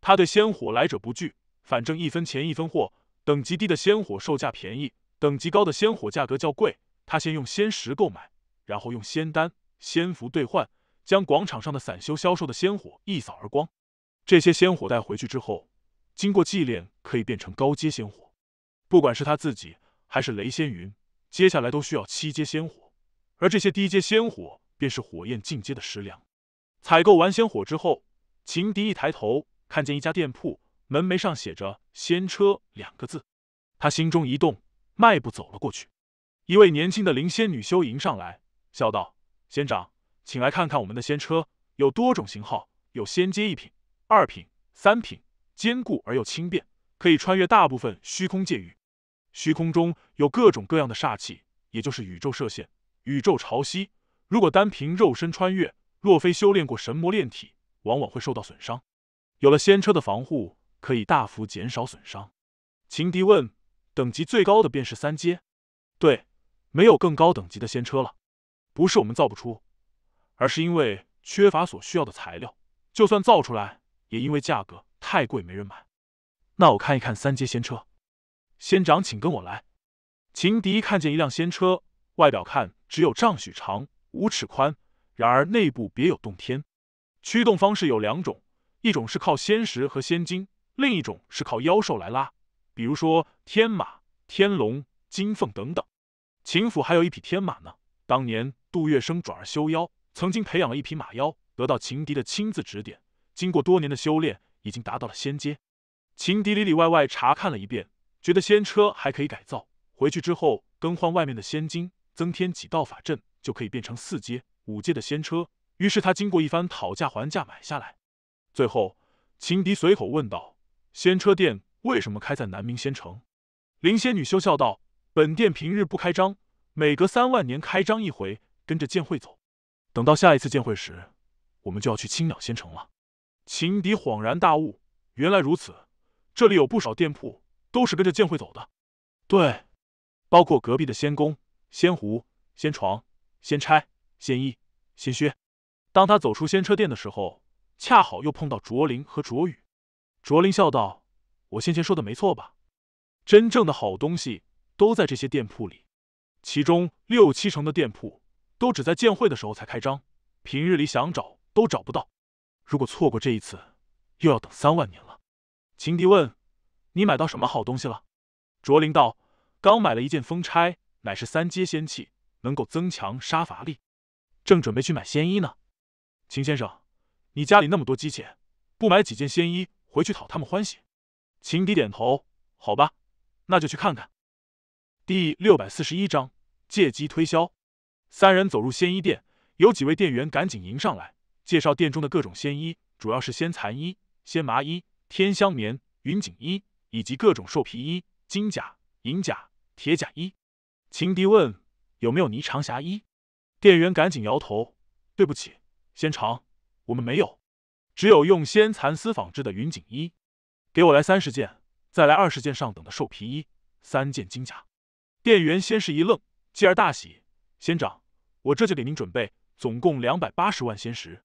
他对仙火来者不拒，反正一分钱一分货，等级低的仙火售价便宜，等级高的仙火价格较贵。他先用仙石购买，然后用仙丹、仙符兑换，将广场上的散修销售的仙火一扫而光。这些仙火带回去之后，经过祭炼可以变成高阶仙火。不管是他自己还是雷仙云，接下来都需要七阶仙火，而这些低阶仙火便是火焰进阶的食粮。采购完仙火之后，秦迪一抬头，看见一家店铺门楣上写着“仙车”两个字，他心中一动，迈步走了过去。一位年轻的灵仙女修迎上来，笑道：“仙长，请来看看我们的仙车，有多种型号，有仙阶一品、二品、三品，坚固而又轻便，可以穿越大部分虚空界域。”虚空中有各种各样的煞气，也就是宇宙射线、宇宙潮汐。如果单凭肉身穿越，若非修炼过神魔炼体，往往会受到损伤。有了仙车的防护，可以大幅减少损伤。秦迪问：“等级最高的便是三阶？”“对，没有更高等级的仙车了。不是我们造不出，而是因为缺乏所需要的材料。就算造出来，也因为价格太贵，没人买。”“那我看一看三阶仙车。”仙长，请跟我来。秦迪看见一辆仙车，外表看只有丈许长、五尺宽，然而内部别有洞天。驱动方式有两种，一种是靠仙石和仙金，另一种是靠妖兽来拉，比如说天马、天龙、金凤等等。秦府还有一匹天马呢。当年杜月笙转而修妖，曾经培养了一匹马妖，得到秦迪的亲自指点，经过多年的修炼，已经达到了仙阶。秦迪里里外外查看了一遍。觉得仙车还可以改造，回去之后更换外面的仙金，增添几道法阵，就可以变成四阶、五阶的仙车。于是他经过一番讨价还价买下来。最后，秦迪随口问道：“仙车店为什么开在南明仙城？”林仙女羞笑道：“本店平日不开张，每隔三万年开张一回，跟着剑会走。等到下一次剑会时，我们就要去青鸟仙城了。”秦迪恍然大悟：“原来如此，这里有不少店铺。”都是跟着剑会走的，对，包括隔壁的仙宫、仙湖、仙床、仙钗、仙衣、仙靴。当他走出仙车店的时候，恰好又碰到卓林和卓雨。卓林笑道：“我先前说的没错吧？真正的好东西都在这些店铺里，其中六七成的店铺都只在剑会的时候才开张，平日里想找都找不到。如果错过这一次，又要等三万年了。”情敌问。你买到什么好东西了？卓林道：“刚买了一件风钗，乃是三阶仙器，能够增强杀伐力。正准备去买仙衣呢。”秦先生，你家里那么多机器，不买几件仙衣回去讨他们欢喜？秦迪点头：“好吧，那就去看看。”第六百四十一章借机推销。三人走入仙衣店，有几位店员赶紧迎上来，介绍店中的各种仙衣，主要是仙蚕衣、仙麻衣、天香棉、云锦衣。以及各种兽皮衣、金甲、银甲、铁甲衣。秦迪问：“有没有霓裳霞衣？”店员赶紧摇头：“对不起，仙长，我们没有，只有用仙蚕丝纺织的云锦衣。给我来三十件，再来二十件上等的兽皮衣，三件金甲。”店员先是一愣，继而大喜：“仙长，我这就给您准备，总共两百八十万仙石。”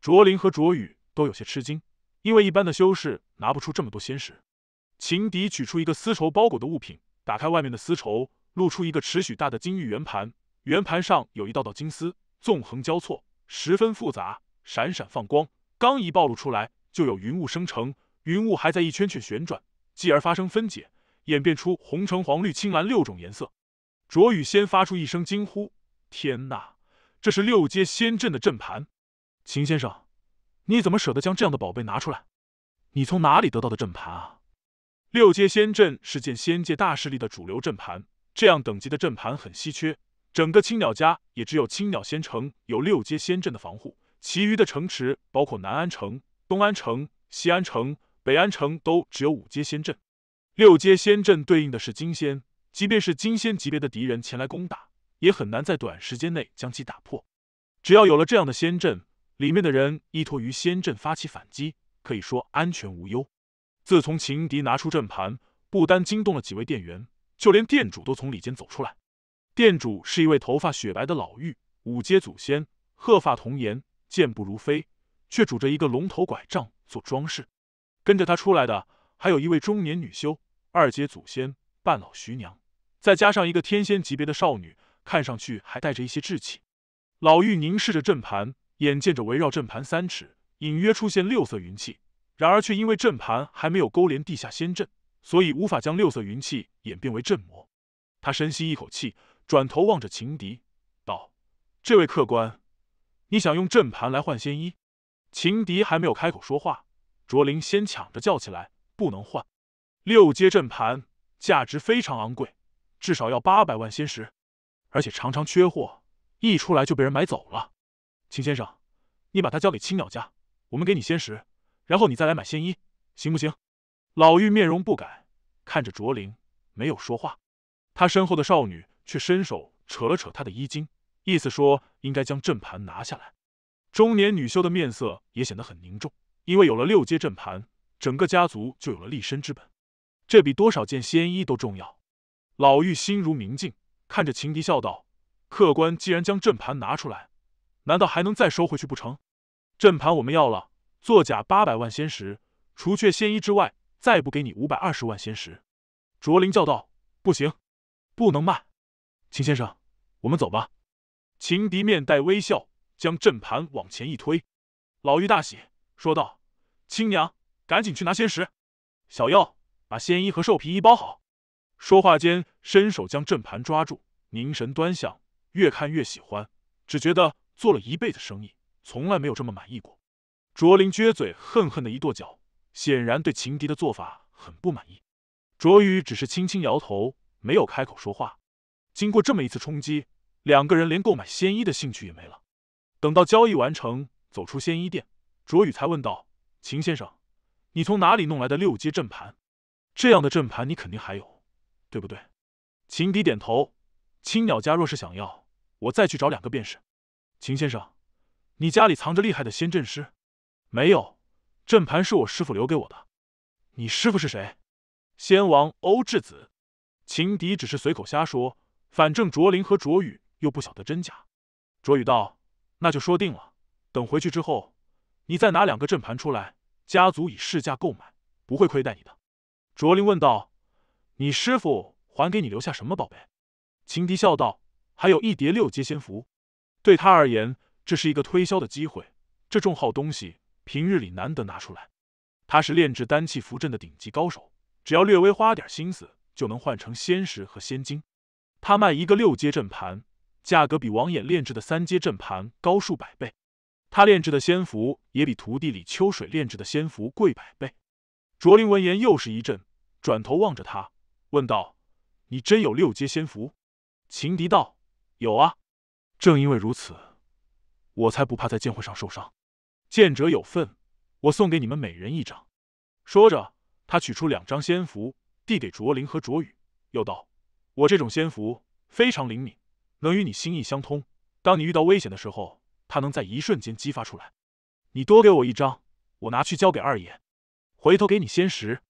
卓林和卓宇都有些吃惊，因为一般的修士拿不出这么多仙石。秦迪取出一个丝绸包裹的物品，打开外面的丝绸，露出一个尺许大的金玉圆盘。圆盘上有一道道金丝纵横交错，十分复杂，闪闪放光。刚一暴露出来，就有云雾生成，云雾还在一圈圈旋转，继而发生分解，演变出红、橙、黄、绿、青、蓝六种颜色。卓宇先发出一声惊呼：“天哪，这是六阶仙阵的阵盘！”秦先生，你怎么舍得将这样的宝贝拿出来？你从哪里得到的阵盘啊？六阶仙阵是剑仙界大势力的主流阵盘，这样等级的阵盘很稀缺，整个青鸟家也只有青鸟仙城有六阶仙阵的防护，其余的城池，包括南安城、东安城、西安城、北安城，都只有五阶仙阵。六阶仙阵对应的是金仙，即便是金仙级别的敌人前来攻打，也很难在短时间内将其打破。只要有了这样的仙阵，里面的人依托于仙阵发起反击，可以说安全无忧。自从情敌拿出阵盘，不单惊动了几位店员，就连店主都从里间走出来。店主是一位头发雪白的老妪，五阶祖先，鹤发童颜，健步如飞，却拄着一个龙头拐杖做装饰。跟着他出来的，还有一位中年女修，二阶祖先，半老徐娘，再加上一个天仙级别的少女，看上去还带着一些稚气。老妪凝视着阵盘，眼见着围绕阵盘三尺，隐约出现六色云气。然而，却因为阵盘还没有勾连地下仙阵，所以无法将六色云气演变为阵魔。他深吸一口气，转头望着秦迪道：“这位客官，你想用阵盘来换仙衣？”秦迪还没有开口说话，卓林先抢着叫起来：“不能换！六阶阵盘价值非常昂贵，至少要八百万仙石，而且常常缺货，一出来就被人买走了。秦先生，你把它交给青鸟家，我们给你仙石。”然后你再来买仙衣，行不行？老妪面容不改，看着卓林没有说话。她身后的少女却伸手扯了扯她的衣襟，意思说应该将阵盘拿下来。中年女修的面色也显得很凝重，因为有了六阶阵盘，整个家族就有了立身之本，这比多少件仙衣都重要。老妪心如明镜，看着情敌笑道：“客官既然将阵盘拿出来，难道还能再收回去不成？阵盘我们要了。”作假八百万仙石，除却仙衣之外，再不给你五百二十万仙石。”卓林叫道，“不行，不能卖，秦先生，我们走吧。”秦敌面带微笑，将阵盘往前一推。老妪大喜，说道：“亲娘，赶紧去拿仙石。”小妖，把仙衣和兽皮衣包好。说话间，伸手将阵盘抓住，凝神端详，越看越喜欢，只觉得做了一辈子生意，从来没有这么满意过。卓林撅嘴，恨恨的一跺脚，显然对秦迪的做法很不满意。卓宇只是轻轻摇头，没有开口说话。经过这么一次冲击，两个人连购买仙衣的兴趣也没了。等到交易完成，走出仙衣店，卓宇才问道：“秦先生，你从哪里弄来的六阶阵盘？这样的阵盘你肯定还有，对不对？”秦迪点头：“青鸟家若是想要，我再去找两个便是。”秦先生，你家里藏着厉害的仙阵师？没有，阵盘是我师傅留给我的。你师傅是谁？仙王欧智子。秦迪只是随口瞎说，反正卓林和卓宇又不晓得真假。卓宇道：“那就说定了，等回去之后，你再拿两个阵盘出来，家族以市价购买，不会亏待你的。”卓林问道：“你师傅还给你留下什么宝贝？”秦迪笑道：“还有一叠六阶仙符，对他而言，这是一个推销的机会。这种好东西。”平日里难得拿出来，他是炼制丹器符阵的顶级高手，只要略微花点心思，就能换成仙石和仙晶。他卖一个六阶阵盘，价格比王衍炼制的三阶阵盘高数百倍。他炼制的仙符也比徒弟李秋水炼制的仙符贵百倍。卓林闻言又是一震，转头望着他，问道：“你真有六阶仙符？”秦迪道：“有啊，正因为如此，我才不怕在剑会上受伤。”见者有份，我送给你们每人一张。说着，他取出两张仙符，递给卓林和卓宇，又道：“我这种仙符非常灵敏，能与你心意相通。当你遇到危险的时候，它能在一瞬间激发出来。你多给我一张，我拿去交给二爷，回头给你仙石。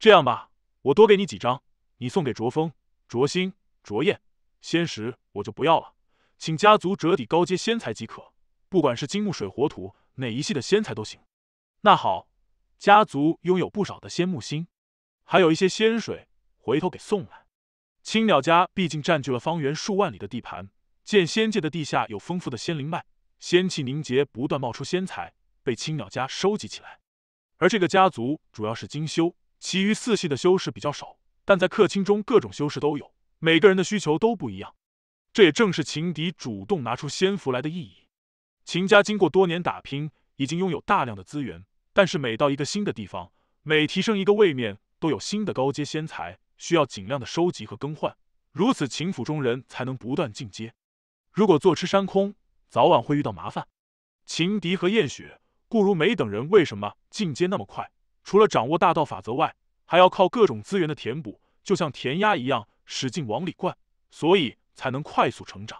这样吧，我多给你几张，你送给卓峰、卓星、卓燕，仙石我就不要了，请家族折抵高阶仙材即可。不管是金木水火土。”哪一系的仙才都行。那好，家族拥有不少的仙木星，还有一些仙水，回头给送来。青鸟家毕竟占据了方圆数万里的地盘，见仙界的地下有丰富的仙灵脉，仙气凝结，不断冒出仙才，被青鸟家收集起来。而这个家族主要是精修，其余四系的修士比较少，但在客卿中各种修士都有，每个人的需求都不一样。这也正是情敌主动拿出仙符来的意义。秦家经过多年打拼，已经拥有大量的资源，但是每到一个新的地方，每提升一个位面，都有新的高阶仙材需要尽量的收集和更换，如此秦府中人才能不断进阶。如果坐吃山空，早晚会遇到麻烦。秦迪和燕雪、顾如梅等人为什么进阶那么快？除了掌握大道法则外，还要靠各种资源的填补，就像填鸭一样使劲往里灌，所以才能快速成长。